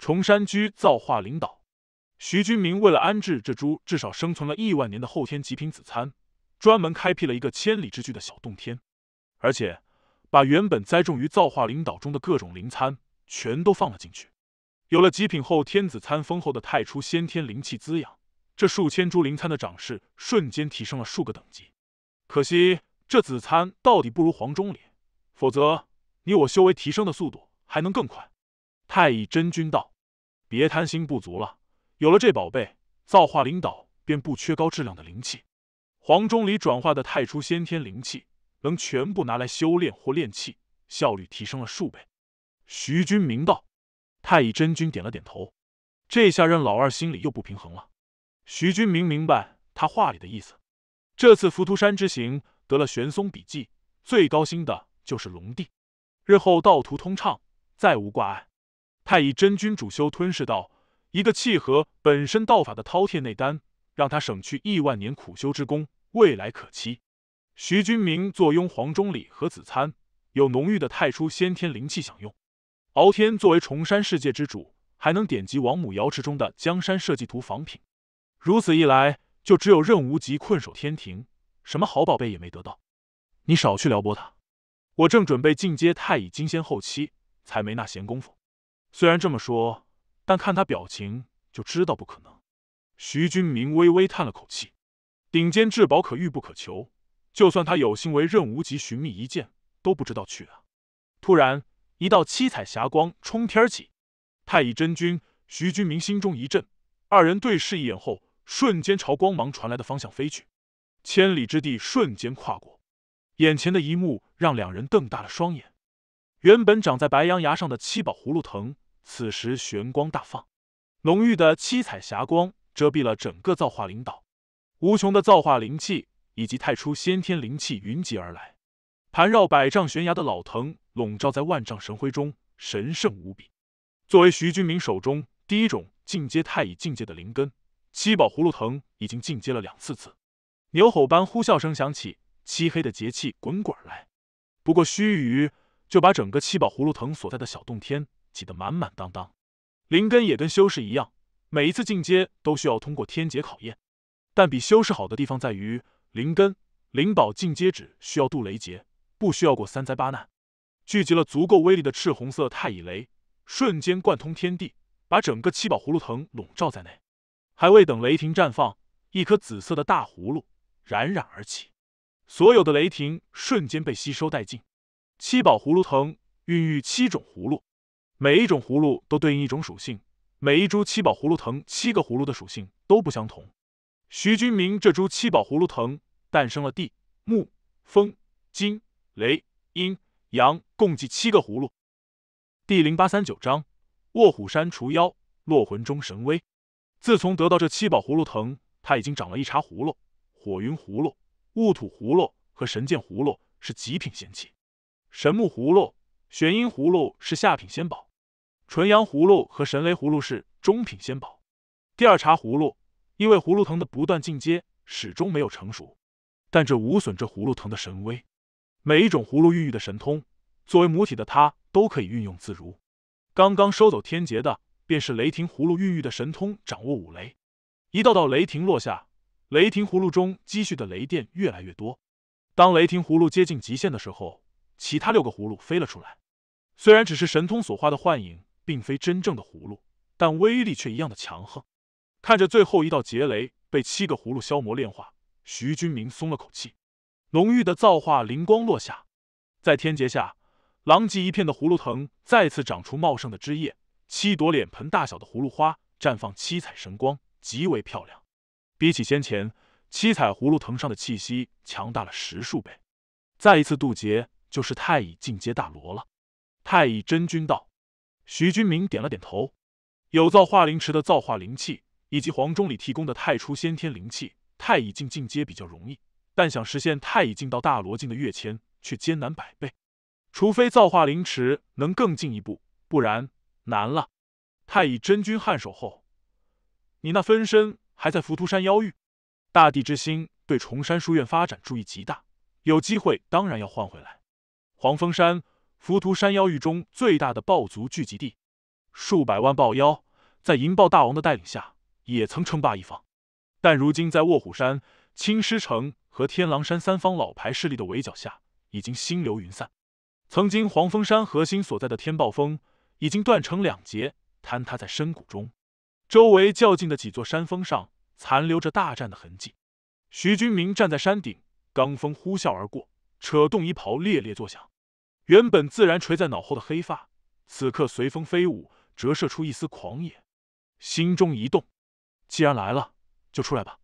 崇山居造化灵岛，徐君明为了安置这株至少生存了亿万年的后天极品紫参，专门开辟了一个千里之巨的小洞天，而且把原本栽种于造化灵岛中的各种灵参全都放了进去。有了极品后天紫参丰厚的太初先天灵气滋养，这数千株灵参的长势瞬间提升了数个等级。可惜这紫参到底不如黄钟离，否则你我修为提升的速度还能更快。太乙真君道：“别贪心不足了，有了这宝贝，造化灵岛便不缺高质量的灵气。”黄钟离转化的太初先天灵气，能全部拿来修炼或炼器，效率提升了数倍。徐君明道：“太乙真君点了点头。”这下任老二心里又不平衡了。徐君明明白他话里的意思。这次浮屠山之行得了玄松笔记，最高兴的就是龙帝，日后道途通畅，再无挂碍。太乙真君主修吞噬道，一个契合本身道法的饕餮内丹，让他省去亿万年苦修之功，未来可期。徐君明坐拥黄钟礼和紫参，有浓郁的太初先天灵气享用。敖天作为崇山世界之主，还能典籍王母瑶池中的江山设计图仿品，如此一来。就只有任无极困守天庭，什么好宝贝也没得到。你少去撩拨他，我正准备进阶太乙金仙后期，才没那闲工夫。虽然这么说，但看他表情就知道不可能。徐君明微微叹了口气，顶尖至宝可遇不可求，就算他有心为任无极寻觅一件，都不知道去啊。突然，一道七彩霞光冲天起，太乙真君徐君明心中一震，二人对视一眼后。瞬间朝光芒传来的方向飞去，千里之地瞬间跨过。眼前的一幕让两人瞪大了双眼。原本长在白羊崖上的七宝葫芦藤，此时玄光大放，浓郁的七彩霞光遮蔽了整个造化灵岛。无穷的造化灵气以及太初先天灵气云集而来，盘绕百丈悬崖的老藤笼罩在万丈神辉中，神圣无比。作为徐军明手中第一种进阶太乙境界的灵根。七宝葫芦藤已经进阶了两次次，牛吼般呼啸声响起，漆黑的节气滚滚而来。不过须臾，就把整个七宝葫芦藤所在的小洞天挤得满满当当。灵根也跟修士一样，每一次进阶都需要通过天劫考验，但比修士好的地方在于，灵根灵宝进阶只需要渡雷劫，不需要过三灾八难。聚集了足够威力的赤红色太乙雷，瞬间贯通天地，把整个七宝葫芦藤笼罩在内。还未等雷霆绽放，一颗紫色的大葫芦冉冉而起，所有的雷霆瞬间被吸收殆尽。七宝葫芦藤孕育七种葫芦，每一种葫芦都对应一种属性，每一株七宝葫芦藤七个葫芦的属性都不相同。徐君明这株七宝葫芦藤诞生了地、木、风、金、雷、阴、阳，共计七个葫芦。第零八三九章：卧虎山除妖，落魂中神威。自从得到这七宝葫芦藤，他已经长了一茬葫芦：火云葫芦、雾土葫芦和神剑葫芦是极品仙器，神木葫芦、玄阴葫芦是下品仙宝，纯阳葫芦和神雷葫芦是中品仙宝。第二茬葫芦，因为葫芦藤的不断进阶，始终没有成熟，但这无损这葫芦藤的神威。每一种葫芦孕育的神通，作为母体的它都可以运用自如。刚刚收走天劫的。便是雷霆葫芦孕育的神通，掌握五雷，一道道雷霆落下，雷霆葫芦中积蓄的雷电越来越多。当雷霆葫芦接近极限的时候，其他六个葫芦飞了出来。虽然只是神通所化的幻影，并非真正的葫芦，但威力却一样的强横。看着最后一道劫雷被七个葫芦消磨炼化，徐君明松了口气。浓郁的造化灵光落下，在天劫下，狼藉一片的葫芦藤再次长出茂盛的枝叶。七朵脸盆大小的葫芦花绽放七彩神光，极为漂亮。比起先前，七彩葫芦藤上的气息强大了十数倍。再一次渡劫，就是太乙进阶大罗了。太乙真君道，徐君明点了点头。有造化灵池的造化灵气，以及黄钟里提供的太初先天灵气，太乙境进阶比较容易。但想实现太乙境到大罗境的跃迁，却艰难百倍。除非造化灵池能更进一步，不然。难了，太乙真君颔首后，你那分身还在浮屠山妖域。大地之心对崇山书院发展注意极大，有机会当然要换回来。黄风山、浮屠山妖域中最大的暴族聚集地，数百万暴妖在银豹大王的带领下也曾称霸一方，但如今在卧虎山、青狮城和天狼山三方老牌势力的围剿下，已经星流云散。曾经黄峰山核心所在的天暴风。已经断成两截，坍塌在深谷中。周围较近的几座山峰上残留着大战的痕迹。徐军明站在山顶，罡风呼啸而过，扯动衣袍，猎猎作响。原本自然垂在脑后的黑发，此刻随风飞舞，折射出一丝狂野。心中一动，既然来了，就出来吧。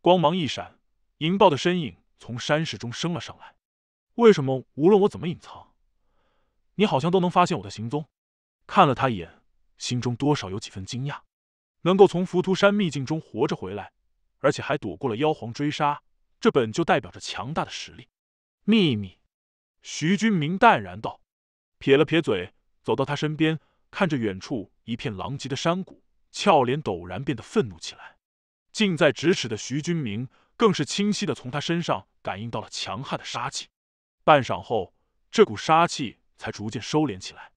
光芒一闪，银豹的身影从山石中升了上来。为什么？无论我怎么隐藏，你好像都能发现我的行踪？看了他一眼，心中多少有几分惊讶。能够从浮屠山秘境中活着回来，而且还躲过了妖皇追杀，这本就代表着强大的实力。秘密，徐君明淡然道，撇了撇嘴，走到他身边，看着远处一片狼藉的山谷，俏脸陡然变得愤怒起来。近在咫尺的徐君明，更是清晰的从他身上感应到了强悍的杀气。半晌后，这股杀气才逐渐收敛起来。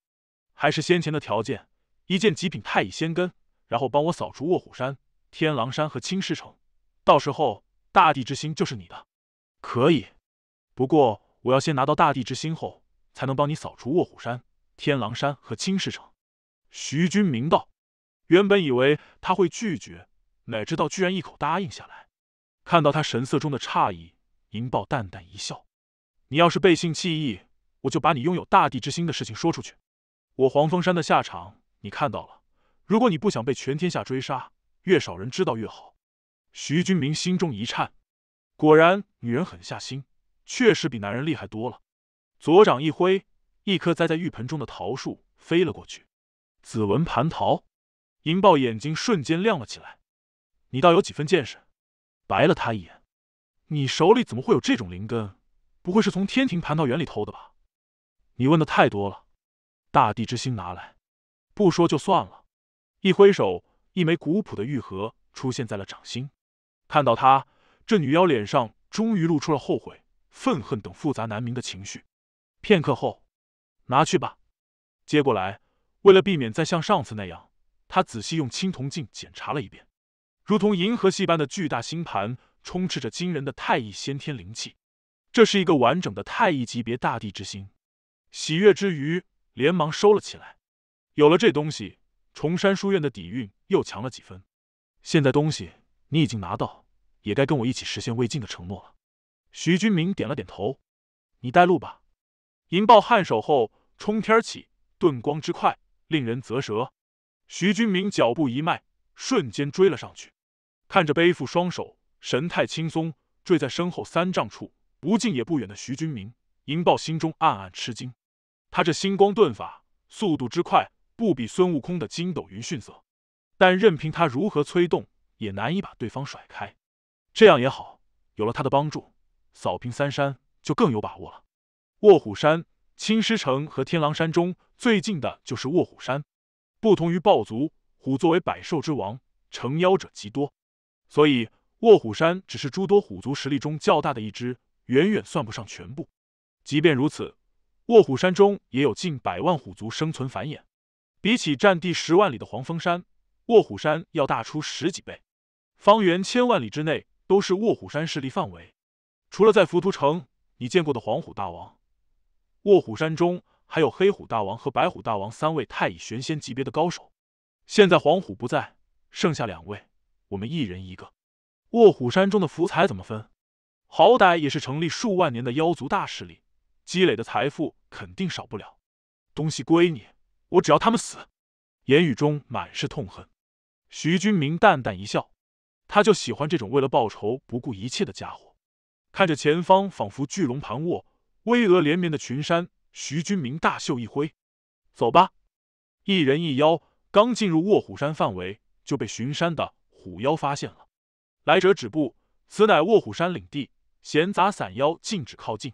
还是先前的条件，一件极品太乙仙根，然后帮我扫除卧虎山、天狼山和青狮城，到时候大地之心就是你的。可以，不过我要先拿到大地之心后，才能帮你扫除卧虎山、天狼山和青狮城。徐君明道，原本以为他会拒绝，哪知道居然一口答应下来。看到他神色中的诧异，银豹淡淡一笑：“你要是背信弃义，我就把你拥有大地之心的事情说出去。”我黄风山的下场你看到了。如果你不想被全天下追杀，越少人知道越好。徐君明心中一颤，果然，女人狠下心，确实比男人厉害多了。左掌一挥，一棵栽在玉盆中的桃树飞了过去。紫纹蟠桃，银豹眼睛瞬间亮了起来。你倒有几分见识，白了他一眼。你手里怎么会有这种灵根？不会是从天庭蟠桃园里偷的吧？你问的太多了。大地之心拿来，不说就算了。一挥手，一枚古朴的玉盒出现在了掌心。看到它，这女妖脸上终于露出了后悔、愤恨等复杂难明的情绪。片刻后，拿去吧。接过来，为了避免再像上次那样，他仔细用青铜镜检查了一遍。如同银河系般的巨大星盘，充斥着惊人的太乙先天灵气。这是一个完整的太乙级别大地之心。喜悦之余。连忙收了起来。有了这东西，崇山书院的底蕴又强了几分。现在东西你已经拿到，也该跟我一起实现魏晋的承诺了。徐军明点了点头：“你带路吧。”银豹颔首后冲天起，遁光之快令人啧舌。徐军明脚步一迈，瞬间追了上去。看着背负双手、神态轻松、坠在身后三丈处不近也不远的徐军明，银豹心中暗暗吃惊。他这星光遁法速度之快，不比孙悟空的筋斗云逊色，但任凭他如何催动，也难以把对方甩开。这样也好，有了他的帮助，扫平三山就更有把握了。卧虎山、青狮城和天狼山中最近的就是卧虎山。不同于豹族，虎作为百兽之王，成妖者极多，所以卧虎山只是诸多虎族实力中较大的一支，远远算不上全部。即便如此。卧虎山中也有近百万虎族生存繁衍，比起占地十万里的黄风山，卧虎山要大出十几倍，方圆千万里之内都是卧虎山势力范围。除了在浮屠城你见过的黄虎大王，卧虎山中还有黑虎大王和白虎大王三位太乙玄仙级别的高手。现在黄虎不在，剩下两位，我们一人一个。卧虎山中的福财怎么分？好歹也是成立数万年的妖族大势力。积累的财富肯定少不了，东西归你，我只要他们死。言语中满是痛恨。徐军明淡淡一笑，他就喜欢这种为了报仇不顾一切的家伙。看着前方仿佛巨龙盘卧、巍峨连绵的群山，徐军明大袖一挥：“走吧。”一人一妖刚进入卧虎山范围，就被巡山的虎妖发现了。来者止步，此乃卧虎山领地，闲杂散妖禁止靠近。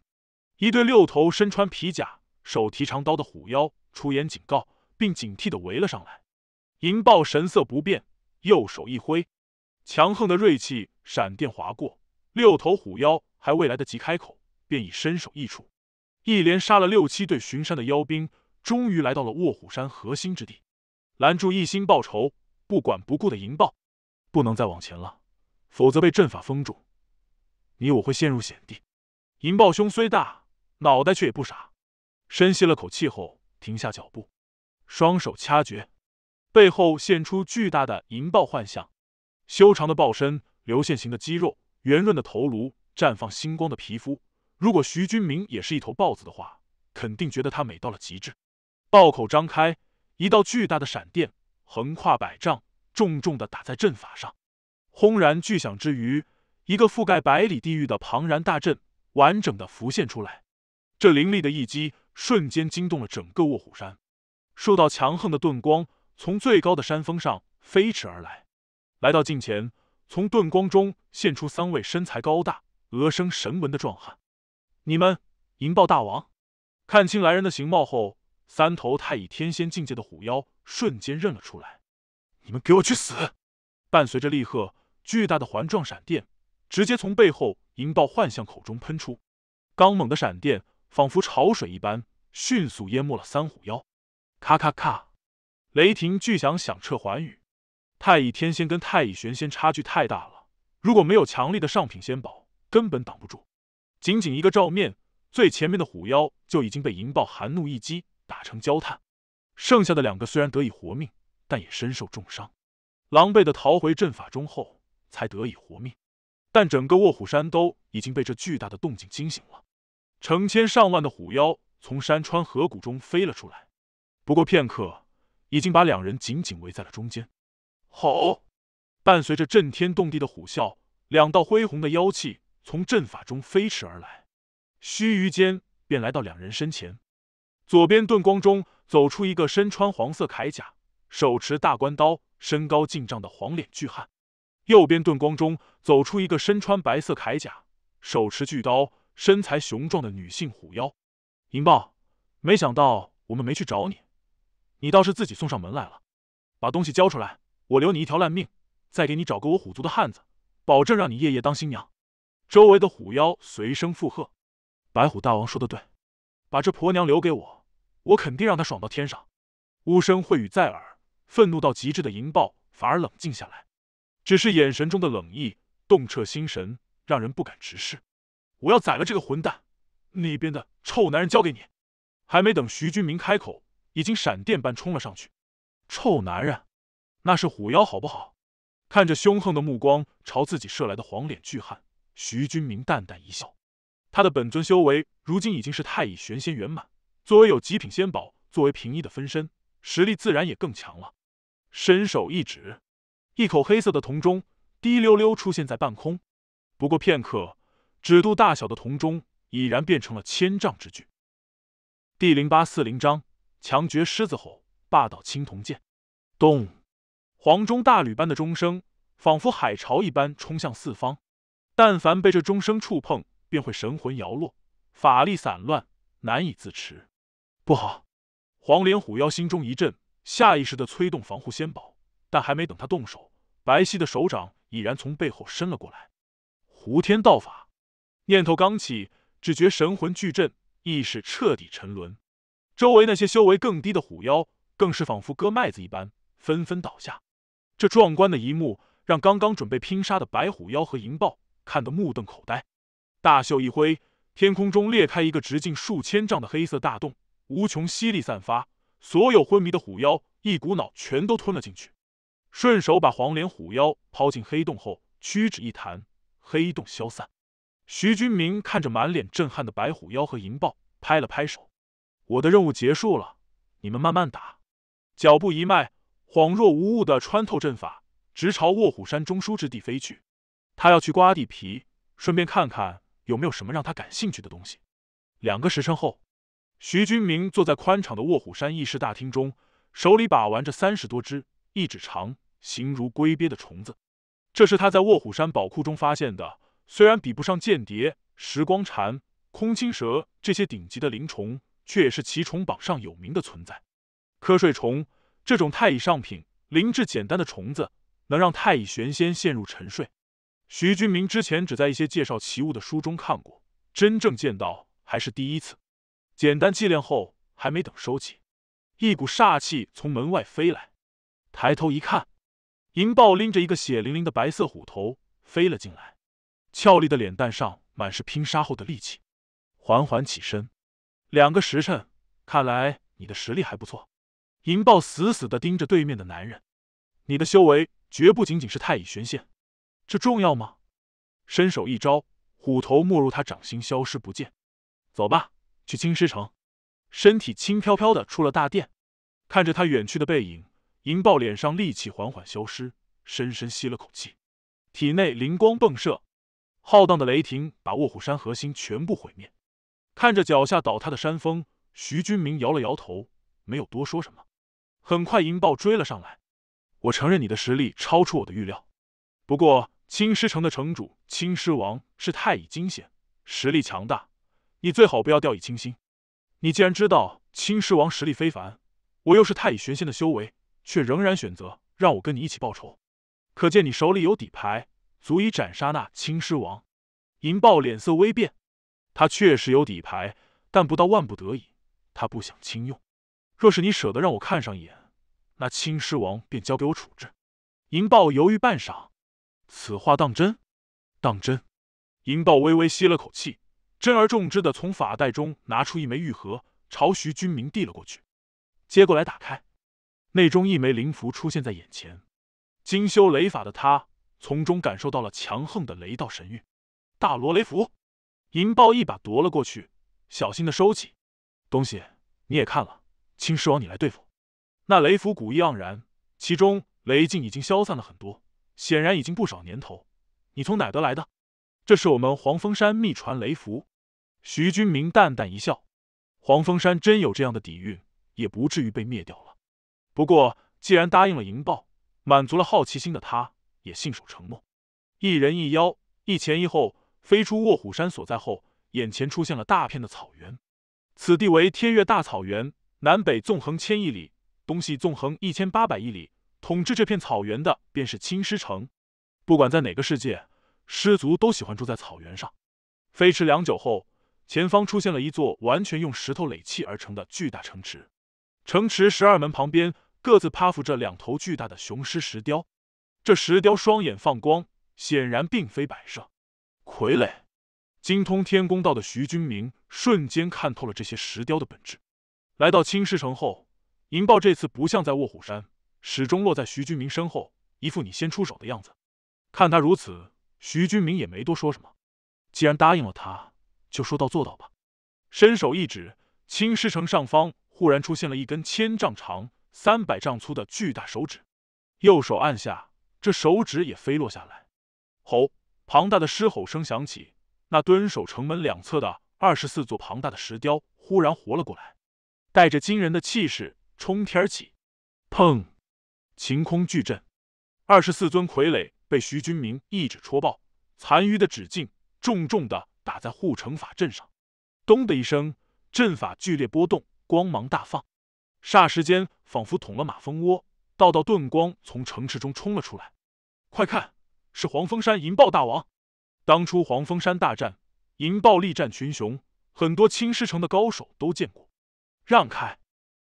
一对六头身穿皮甲、手提长刀的虎妖出言警告，并警惕地围了上来。银豹神色不变，右手一挥，强横的锐气闪电划过，六头虎妖还未来得及开口，便已身首异处。一连杀了六七队巡山的妖兵，终于来到了卧虎山核心之地，拦住一心报仇、不管不顾的银豹。不能再往前了，否则被阵法封住，你我会陷入险地。银豹胸虽大。脑袋却也不傻，深吸了口气后停下脚步，双手掐诀，背后现出巨大的银豹幻象，修长的豹身，流线型的肌肉，圆润的头颅，绽放星光的皮肤。如果徐军明也是一头豹子的话，肯定觉得它美到了极致。豹口张开，一道巨大的闪电横跨百丈，重重的打在阵法上，轰然巨响之余，一个覆盖百里地域的庞然大阵完整的浮现出来。这凌厉的一击瞬间惊动了整个卧虎山，数道强横的盾光从最高的山峰上飞驰而来，来到近前，从盾光中现出三位身材高大、额生神纹的壮汉。你们，银豹大王！看清来人的形貌后，三头太乙天仙境界的虎妖瞬间认了出来。你们给我去死！伴随着厉喝，巨大的环状闪电直接从背后银豹幻象口中喷出，刚猛的闪电。仿佛潮水一般，迅速淹没了三虎妖。咔咔咔，雷霆巨响响彻寰宇。太乙天仙跟太乙玄仙差距太大了，如果没有强力的上品仙宝，根本挡不住。仅仅一个照面，最前面的虎妖就已经被银豹含怒一击打成焦炭。剩下的两个虽然得以活命，但也身受重伤，狼狈的逃回阵法中后才得以活命。但整个卧虎山都已经被这巨大的动静惊醒了。成千上万的虎妖从山川河谷中飞了出来，不过片刻，已经把两人紧紧围在了中间。吼！伴随着震天动地的虎啸，两道恢宏的妖气从阵法中飞驰而来，须臾间便来到两人身前。左边盾光中走出一个身穿黄色铠甲、手持大关刀、身高近丈的黄脸巨汉；右边盾光中走出一个身穿白色铠甲、手持巨刀。身材雄壮的女性虎妖，银豹，没想到我们没去找你，你倒是自己送上门来了。把东西交出来，我留你一条烂命，再给你找个我虎族的汉子，保证让你夜夜当新娘。周围的虎妖随声附和，白虎大王说的对，把这婆娘留给我，我肯定让她爽到天上。呜声秽语在耳，愤怒到极致的银豹反而冷静下来，只是眼神中的冷意，洞彻心神，让人不敢直视。我要宰了这个混蛋！那边的臭男人交给你。还没等徐军明开口，已经闪电般冲了上去。臭男人，那是虎妖好不好？看着凶横的目光朝自己射来的黄脸巨汉，徐军明淡淡一笑。他的本尊修为如今已经是太乙玄仙圆满，作为有极品仙宝作为平一的分身，实力自然也更强了。伸手一指，一口黑色的铜钟滴溜溜出现在半空。不过片刻。指肚大小的铜钟已然变成了千丈之巨。第零八四零章：强绝狮子吼，霸道青铜剑。咚！黄钟大吕般的钟声，仿佛海潮一般冲向四方。但凡被这钟声触碰，便会神魂摇落，法力散乱，难以自持。不好！黄连虎妖心中一震，下意识的催动防护仙宝，但还没等他动手，白皙的手掌已然从背后伸了过来。胡天道法。念头刚起，只觉神魂巨震，意识彻底沉沦。周围那些修为更低的虎妖，更是仿佛割麦子一般，纷纷倒下。这壮观的一幕，让刚刚准备拼杀的白虎妖和银豹看得目瞪口呆。大袖一挥，天空中裂开一个直径数千丈的黑色大洞，无穷吸力散发，所有昏迷的虎妖一股脑全都吞了进去。顺手把黄连虎妖抛进黑洞后，屈指一弹，黑洞消散。徐军明看着满脸震撼的白虎妖和银豹，拍了拍手：“我的任务结束了，你们慢慢打。”脚步一迈，恍若无物的穿透阵法，直朝卧虎山中枢之地飞去。他要去刮地皮，顺便看看有没有什么让他感兴趣的东西。两个时辰后，徐军明坐在宽敞的卧虎山议事大厅中，手里把玩着三十多只一指长、形如龟鳖的虫子，这是他在卧虎山宝库中发现的。虽然比不上间谍、时光蝉、空青蛇这些顶级的灵虫，却也是奇虫榜上有名的存在。瞌睡虫这种太乙上品灵质简单的虫子，能让太乙玄仙陷入沉睡。徐君明之前只在一些介绍奇物的书中看过，真正见到还是第一次。简单祭炼后，还没等收起，一股煞气从门外飞来。抬头一看，银豹拎着一个血淋淋的白色虎头飞了进来。俏丽的脸蛋上满是拼杀后的戾气，缓缓起身。两个时辰，看来你的实力还不错。银豹死死的盯着对面的男人，你的修为绝不仅仅是太乙玄仙，这重要吗？伸手一招，虎头没入他掌心，消失不见。走吧，去青狮城。身体轻飘飘的出了大殿，看着他远去的背影，银豹脸上戾气缓缓消失，深深吸了口气，体内灵光迸射。浩荡的雷霆把卧虎山核心全部毁灭。看着脚下倒塌的山峰，徐君明摇了摇头，没有多说什么。很快，银豹追了上来。我承认你的实力超出我的预料，不过青狮城的城主青狮王是太乙金仙，实力强大，你最好不要掉以轻心。你既然知道青狮王实力非凡，我又是太乙玄仙的修为，却仍然选择让我跟你一起报仇，可见你手里有底牌。足以斩杀那青狮王，银豹脸色微变。他确实有底牌，但不到万不得已，他不想轻用。若是你舍得让我看上一眼，那青狮王便交给我处置。银豹犹豫半晌，此话当真？当真？银豹微微吸了口气，真而重之的从法袋中拿出一枚玉盒，朝徐君明递了过去。接过来打开，内中一枚灵符出现在眼前。精修雷法的他。从中感受到了强横的雷道神韵，大罗雷符，银豹一把夺了过去，小心的收起。东西你也看了，青狮王你来对付。那雷符古意盎然，其中雷劲已经消散了很多，显然已经不少年头。你从哪得来的？这是我们黄风山秘传雷符。徐君明淡淡一笑，黄风山真有这样的底蕴，也不至于被灭掉了。不过既然答应了银豹，满足了好奇心的他。也信守承诺，一人一妖一前一后飞出卧虎山所在后，眼前出现了大片的草原。此地为天月大草原，南北纵横千亿里，东西纵横一千八百亿里。统治这片草原的便是青狮城。不管在哪个世界，狮族都喜欢住在草原上。飞驰良久后，前方出现了一座完全用石头垒砌而成的巨大城池，城池十二门旁边各自趴伏着两头巨大的雄狮石雕。这石雕双眼放光，显然并非摆设。傀儡，精通天宫道的徐君明瞬间看透了这些石雕的本质。来到青狮城后，银豹这次不像在卧虎山，始终落在徐君明身后，一副你先出手的样子。看他如此，徐君明也没多说什么。既然答应了他，就说到做到吧。伸手一指，青狮城上方忽然出现了一根千丈长、三百丈粗的巨大手指，右手按下。这手指也飞落下来，吼！庞大的狮吼声响起，那蹲守城门两侧的二十四座庞大的石雕忽然活了过来，带着惊人的气势冲天起。砰！晴空巨震，二十四尊傀儡被徐军明一指戳爆，残余的指劲重重的打在护城法阵上，咚的一声，阵法剧烈波动，光芒大放，霎时间仿佛捅了马蜂窝。道道遁光从城池中冲了出来，快看，是黄风山银豹大王！当初黄风山大战银豹力战群雄，很多青狮城的高手都见过。让开！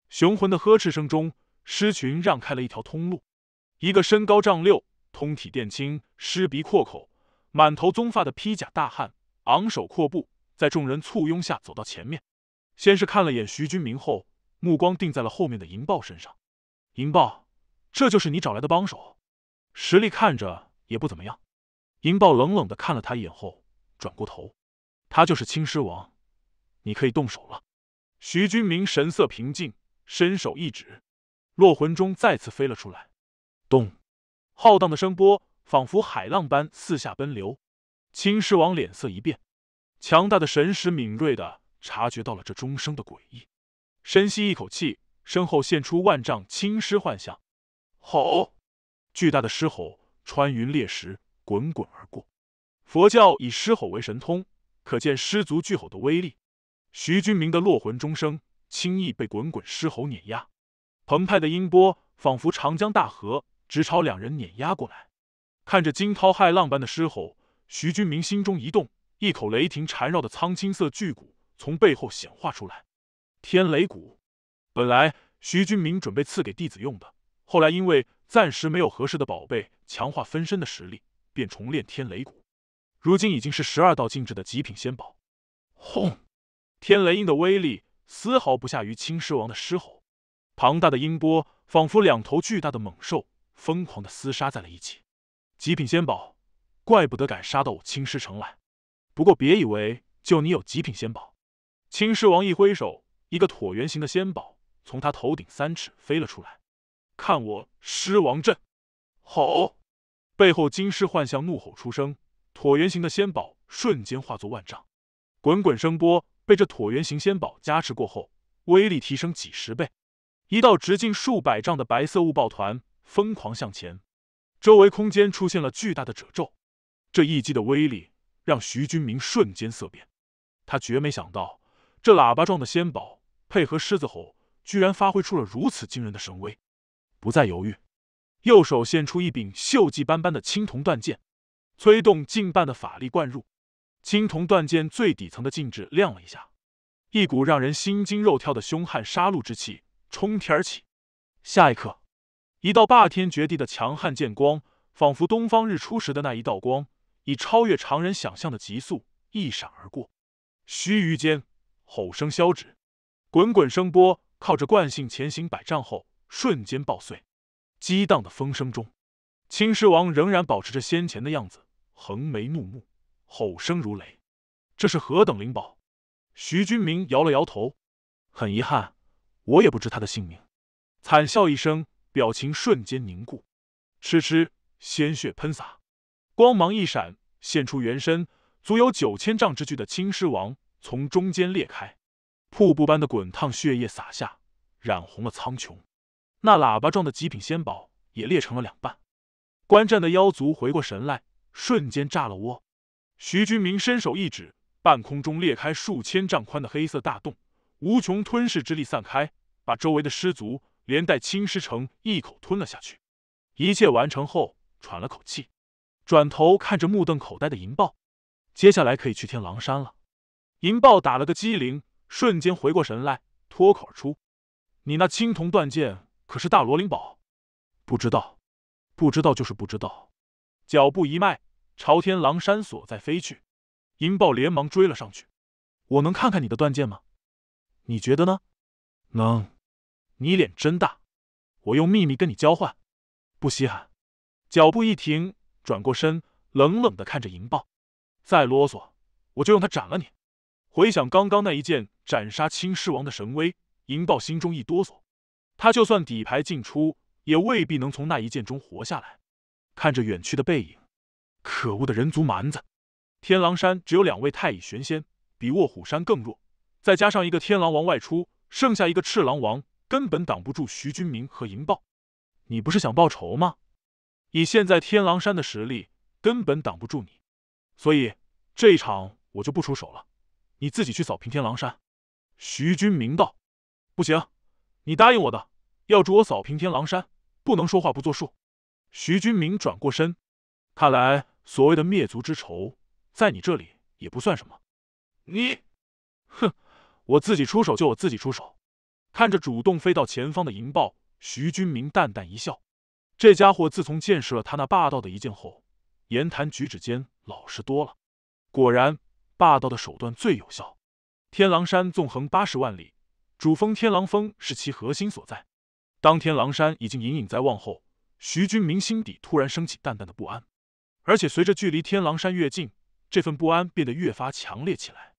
雄浑的呵斥声中，狮群让开了一条通路。一个身高丈六、通体靛青、狮鼻阔口、满头棕发的披甲大汉，昂首阔步，在众人簇拥下走到前面。先是看了眼徐军明，后目光定在了后面的银豹身上。银豹。这就是你找来的帮手，实力看着也不怎么样。银豹冷冷的看了他一眼后，转过头。他就是青狮王，你可以动手了。徐军明神色平静，伸手一指，落魂钟再次飞了出来。咚！浩荡的声波仿佛海浪般四下奔流。青狮王脸色一变，强大的神识敏锐的察觉到了这钟声的诡异，深吸一口气，身后现出万丈青狮幻象。吼！巨大的狮吼穿云裂石，滚滚而过。佛教以狮吼为神通，可见狮足巨吼的威力。徐君明的落魂钟声轻易被滚滚狮吼碾压，澎湃的音波仿佛长江大河，直朝两人碾压过来。看着惊涛骇浪般的狮吼，徐君明心中一动，一口雷霆缠绕的苍青色巨鼓从背后显化出来。天雷鼓，本来徐君明准备赐给弟子用的。后来，因为暂时没有合适的宝贝强化分身的实力，便重练天雷骨。如今已经是十二道禁制的极品仙宝。轰！天雷印的威力丝毫不下于青狮王的狮吼，庞大的音波仿佛两头巨大的猛兽疯狂的厮杀在了一起。极品仙宝，怪不得敢杀到我青狮城来。不过，别以为就你有极品仙宝。青狮王一挥手，一个椭圆形的仙宝从他头顶三尺飞了出来。看我狮王阵，吼！背后金狮幻象怒吼出声，椭圆形的仙宝瞬间化作万丈，滚滚声波被这椭圆形仙宝加持过后，威力提升几十倍。一道直径数百丈的白色雾爆团疯狂向前，周围空间出现了巨大的褶皱。这一击的威力让徐军明瞬间色变，他绝没想到这喇叭状的仙宝配合狮子吼，居然发挥出了如此惊人的神威。不再犹豫，右手现出一柄锈迹斑斑的青铜断剑，催动近半的法力灌入青铜断剑最底层的禁制，亮了一下，一股让人心惊肉跳的凶悍杀戮之气冲天而起。下一刻，一道霸天绝地的强悍剑光，仿佛东方日出时的那一道光，以超越常人想象的急速一闪而过。须臾间，吼声消止，滚滚声波靠着惯性前行百丈后。瞬间爆碎，激荡的风声中，青狮王仍然保持着先前的样子，横眉怒目，吼声如雷。这是何等灵宝？徐君明摇了摇头，很遗憾，我也不知他的姓名。惨笑一声，表情瞬间凝固。嗤嗤，鲜血喷洒，光芒一闪，现出原身，足有九千丈之巨的青狮王从中间裂开，瀑布般的滚烫血液洒下，染红了苍穹。那喇叭状的极品仙宝也裂成了两半，观战的妖族回过神来，瞬间炸了窝。徐君明伸手一指，半空中裂开数千丈宽的黑色大洞，无穷吞噬之力散开，把周围的尸族连带青狮城一口吞了下去。一切完成后，喘了口气，转头看着目瞪口呆的银豹：“接下来可以去天狼山了。”银豹打了个激灵，瞬间回过神来，脱口而出：“你那青铜断剑！”可是大罗灵宝，不知道，不知道就是不知道。脚步一迈，朝天狼山所在飞去。银豹连忙追了上去。我能看看你的断剑吗？你觉得呢？能。你脸真大。我用秘密跟你交换，不稀罕。脚步一停，转过身，冷冷的看着银豹。再啰嗦，我就用它斩了你。回想刚刚那一剑斩杀青狮王的神威，银豹心中一哆嗦。他就算底牌尽出，也未必能从那一剑中活下来。看着远去的背影，可恶的人族蛮子！天狼山只有两位太乙玄仙，比卧虎山更弱，再加上一个天狼王外出，剩下一个赤狼王，根本挡不住徐军明和银豹。你不是想报仇吗？以现在天狼山的实力，根本挡不住你，所以这一场我就不出手了，你自己去扫平天狼山。”徐军明道：“不行。”你答应我的，要助我扫平天狼山，不能说话不作数。徐军明转过身，看来所谓的灭族之仇，在你这里也不算什么。你，哼，我自己出手就我自己出手。看着主动飞到前方的银豹，徐军明淡淡一笑。这家伙自从见识了他那霸道的一剑后，言谈举止间老实多了。果然，霸道的手段最有效。天狼山纵横八十万里。主峰天狼峰是其核心所在。当天狼山已经隐隐在望后，徐军明心底突然升起淡淡的不安，而且随着距离天狼山越近，这份不安变得越发强烈起来。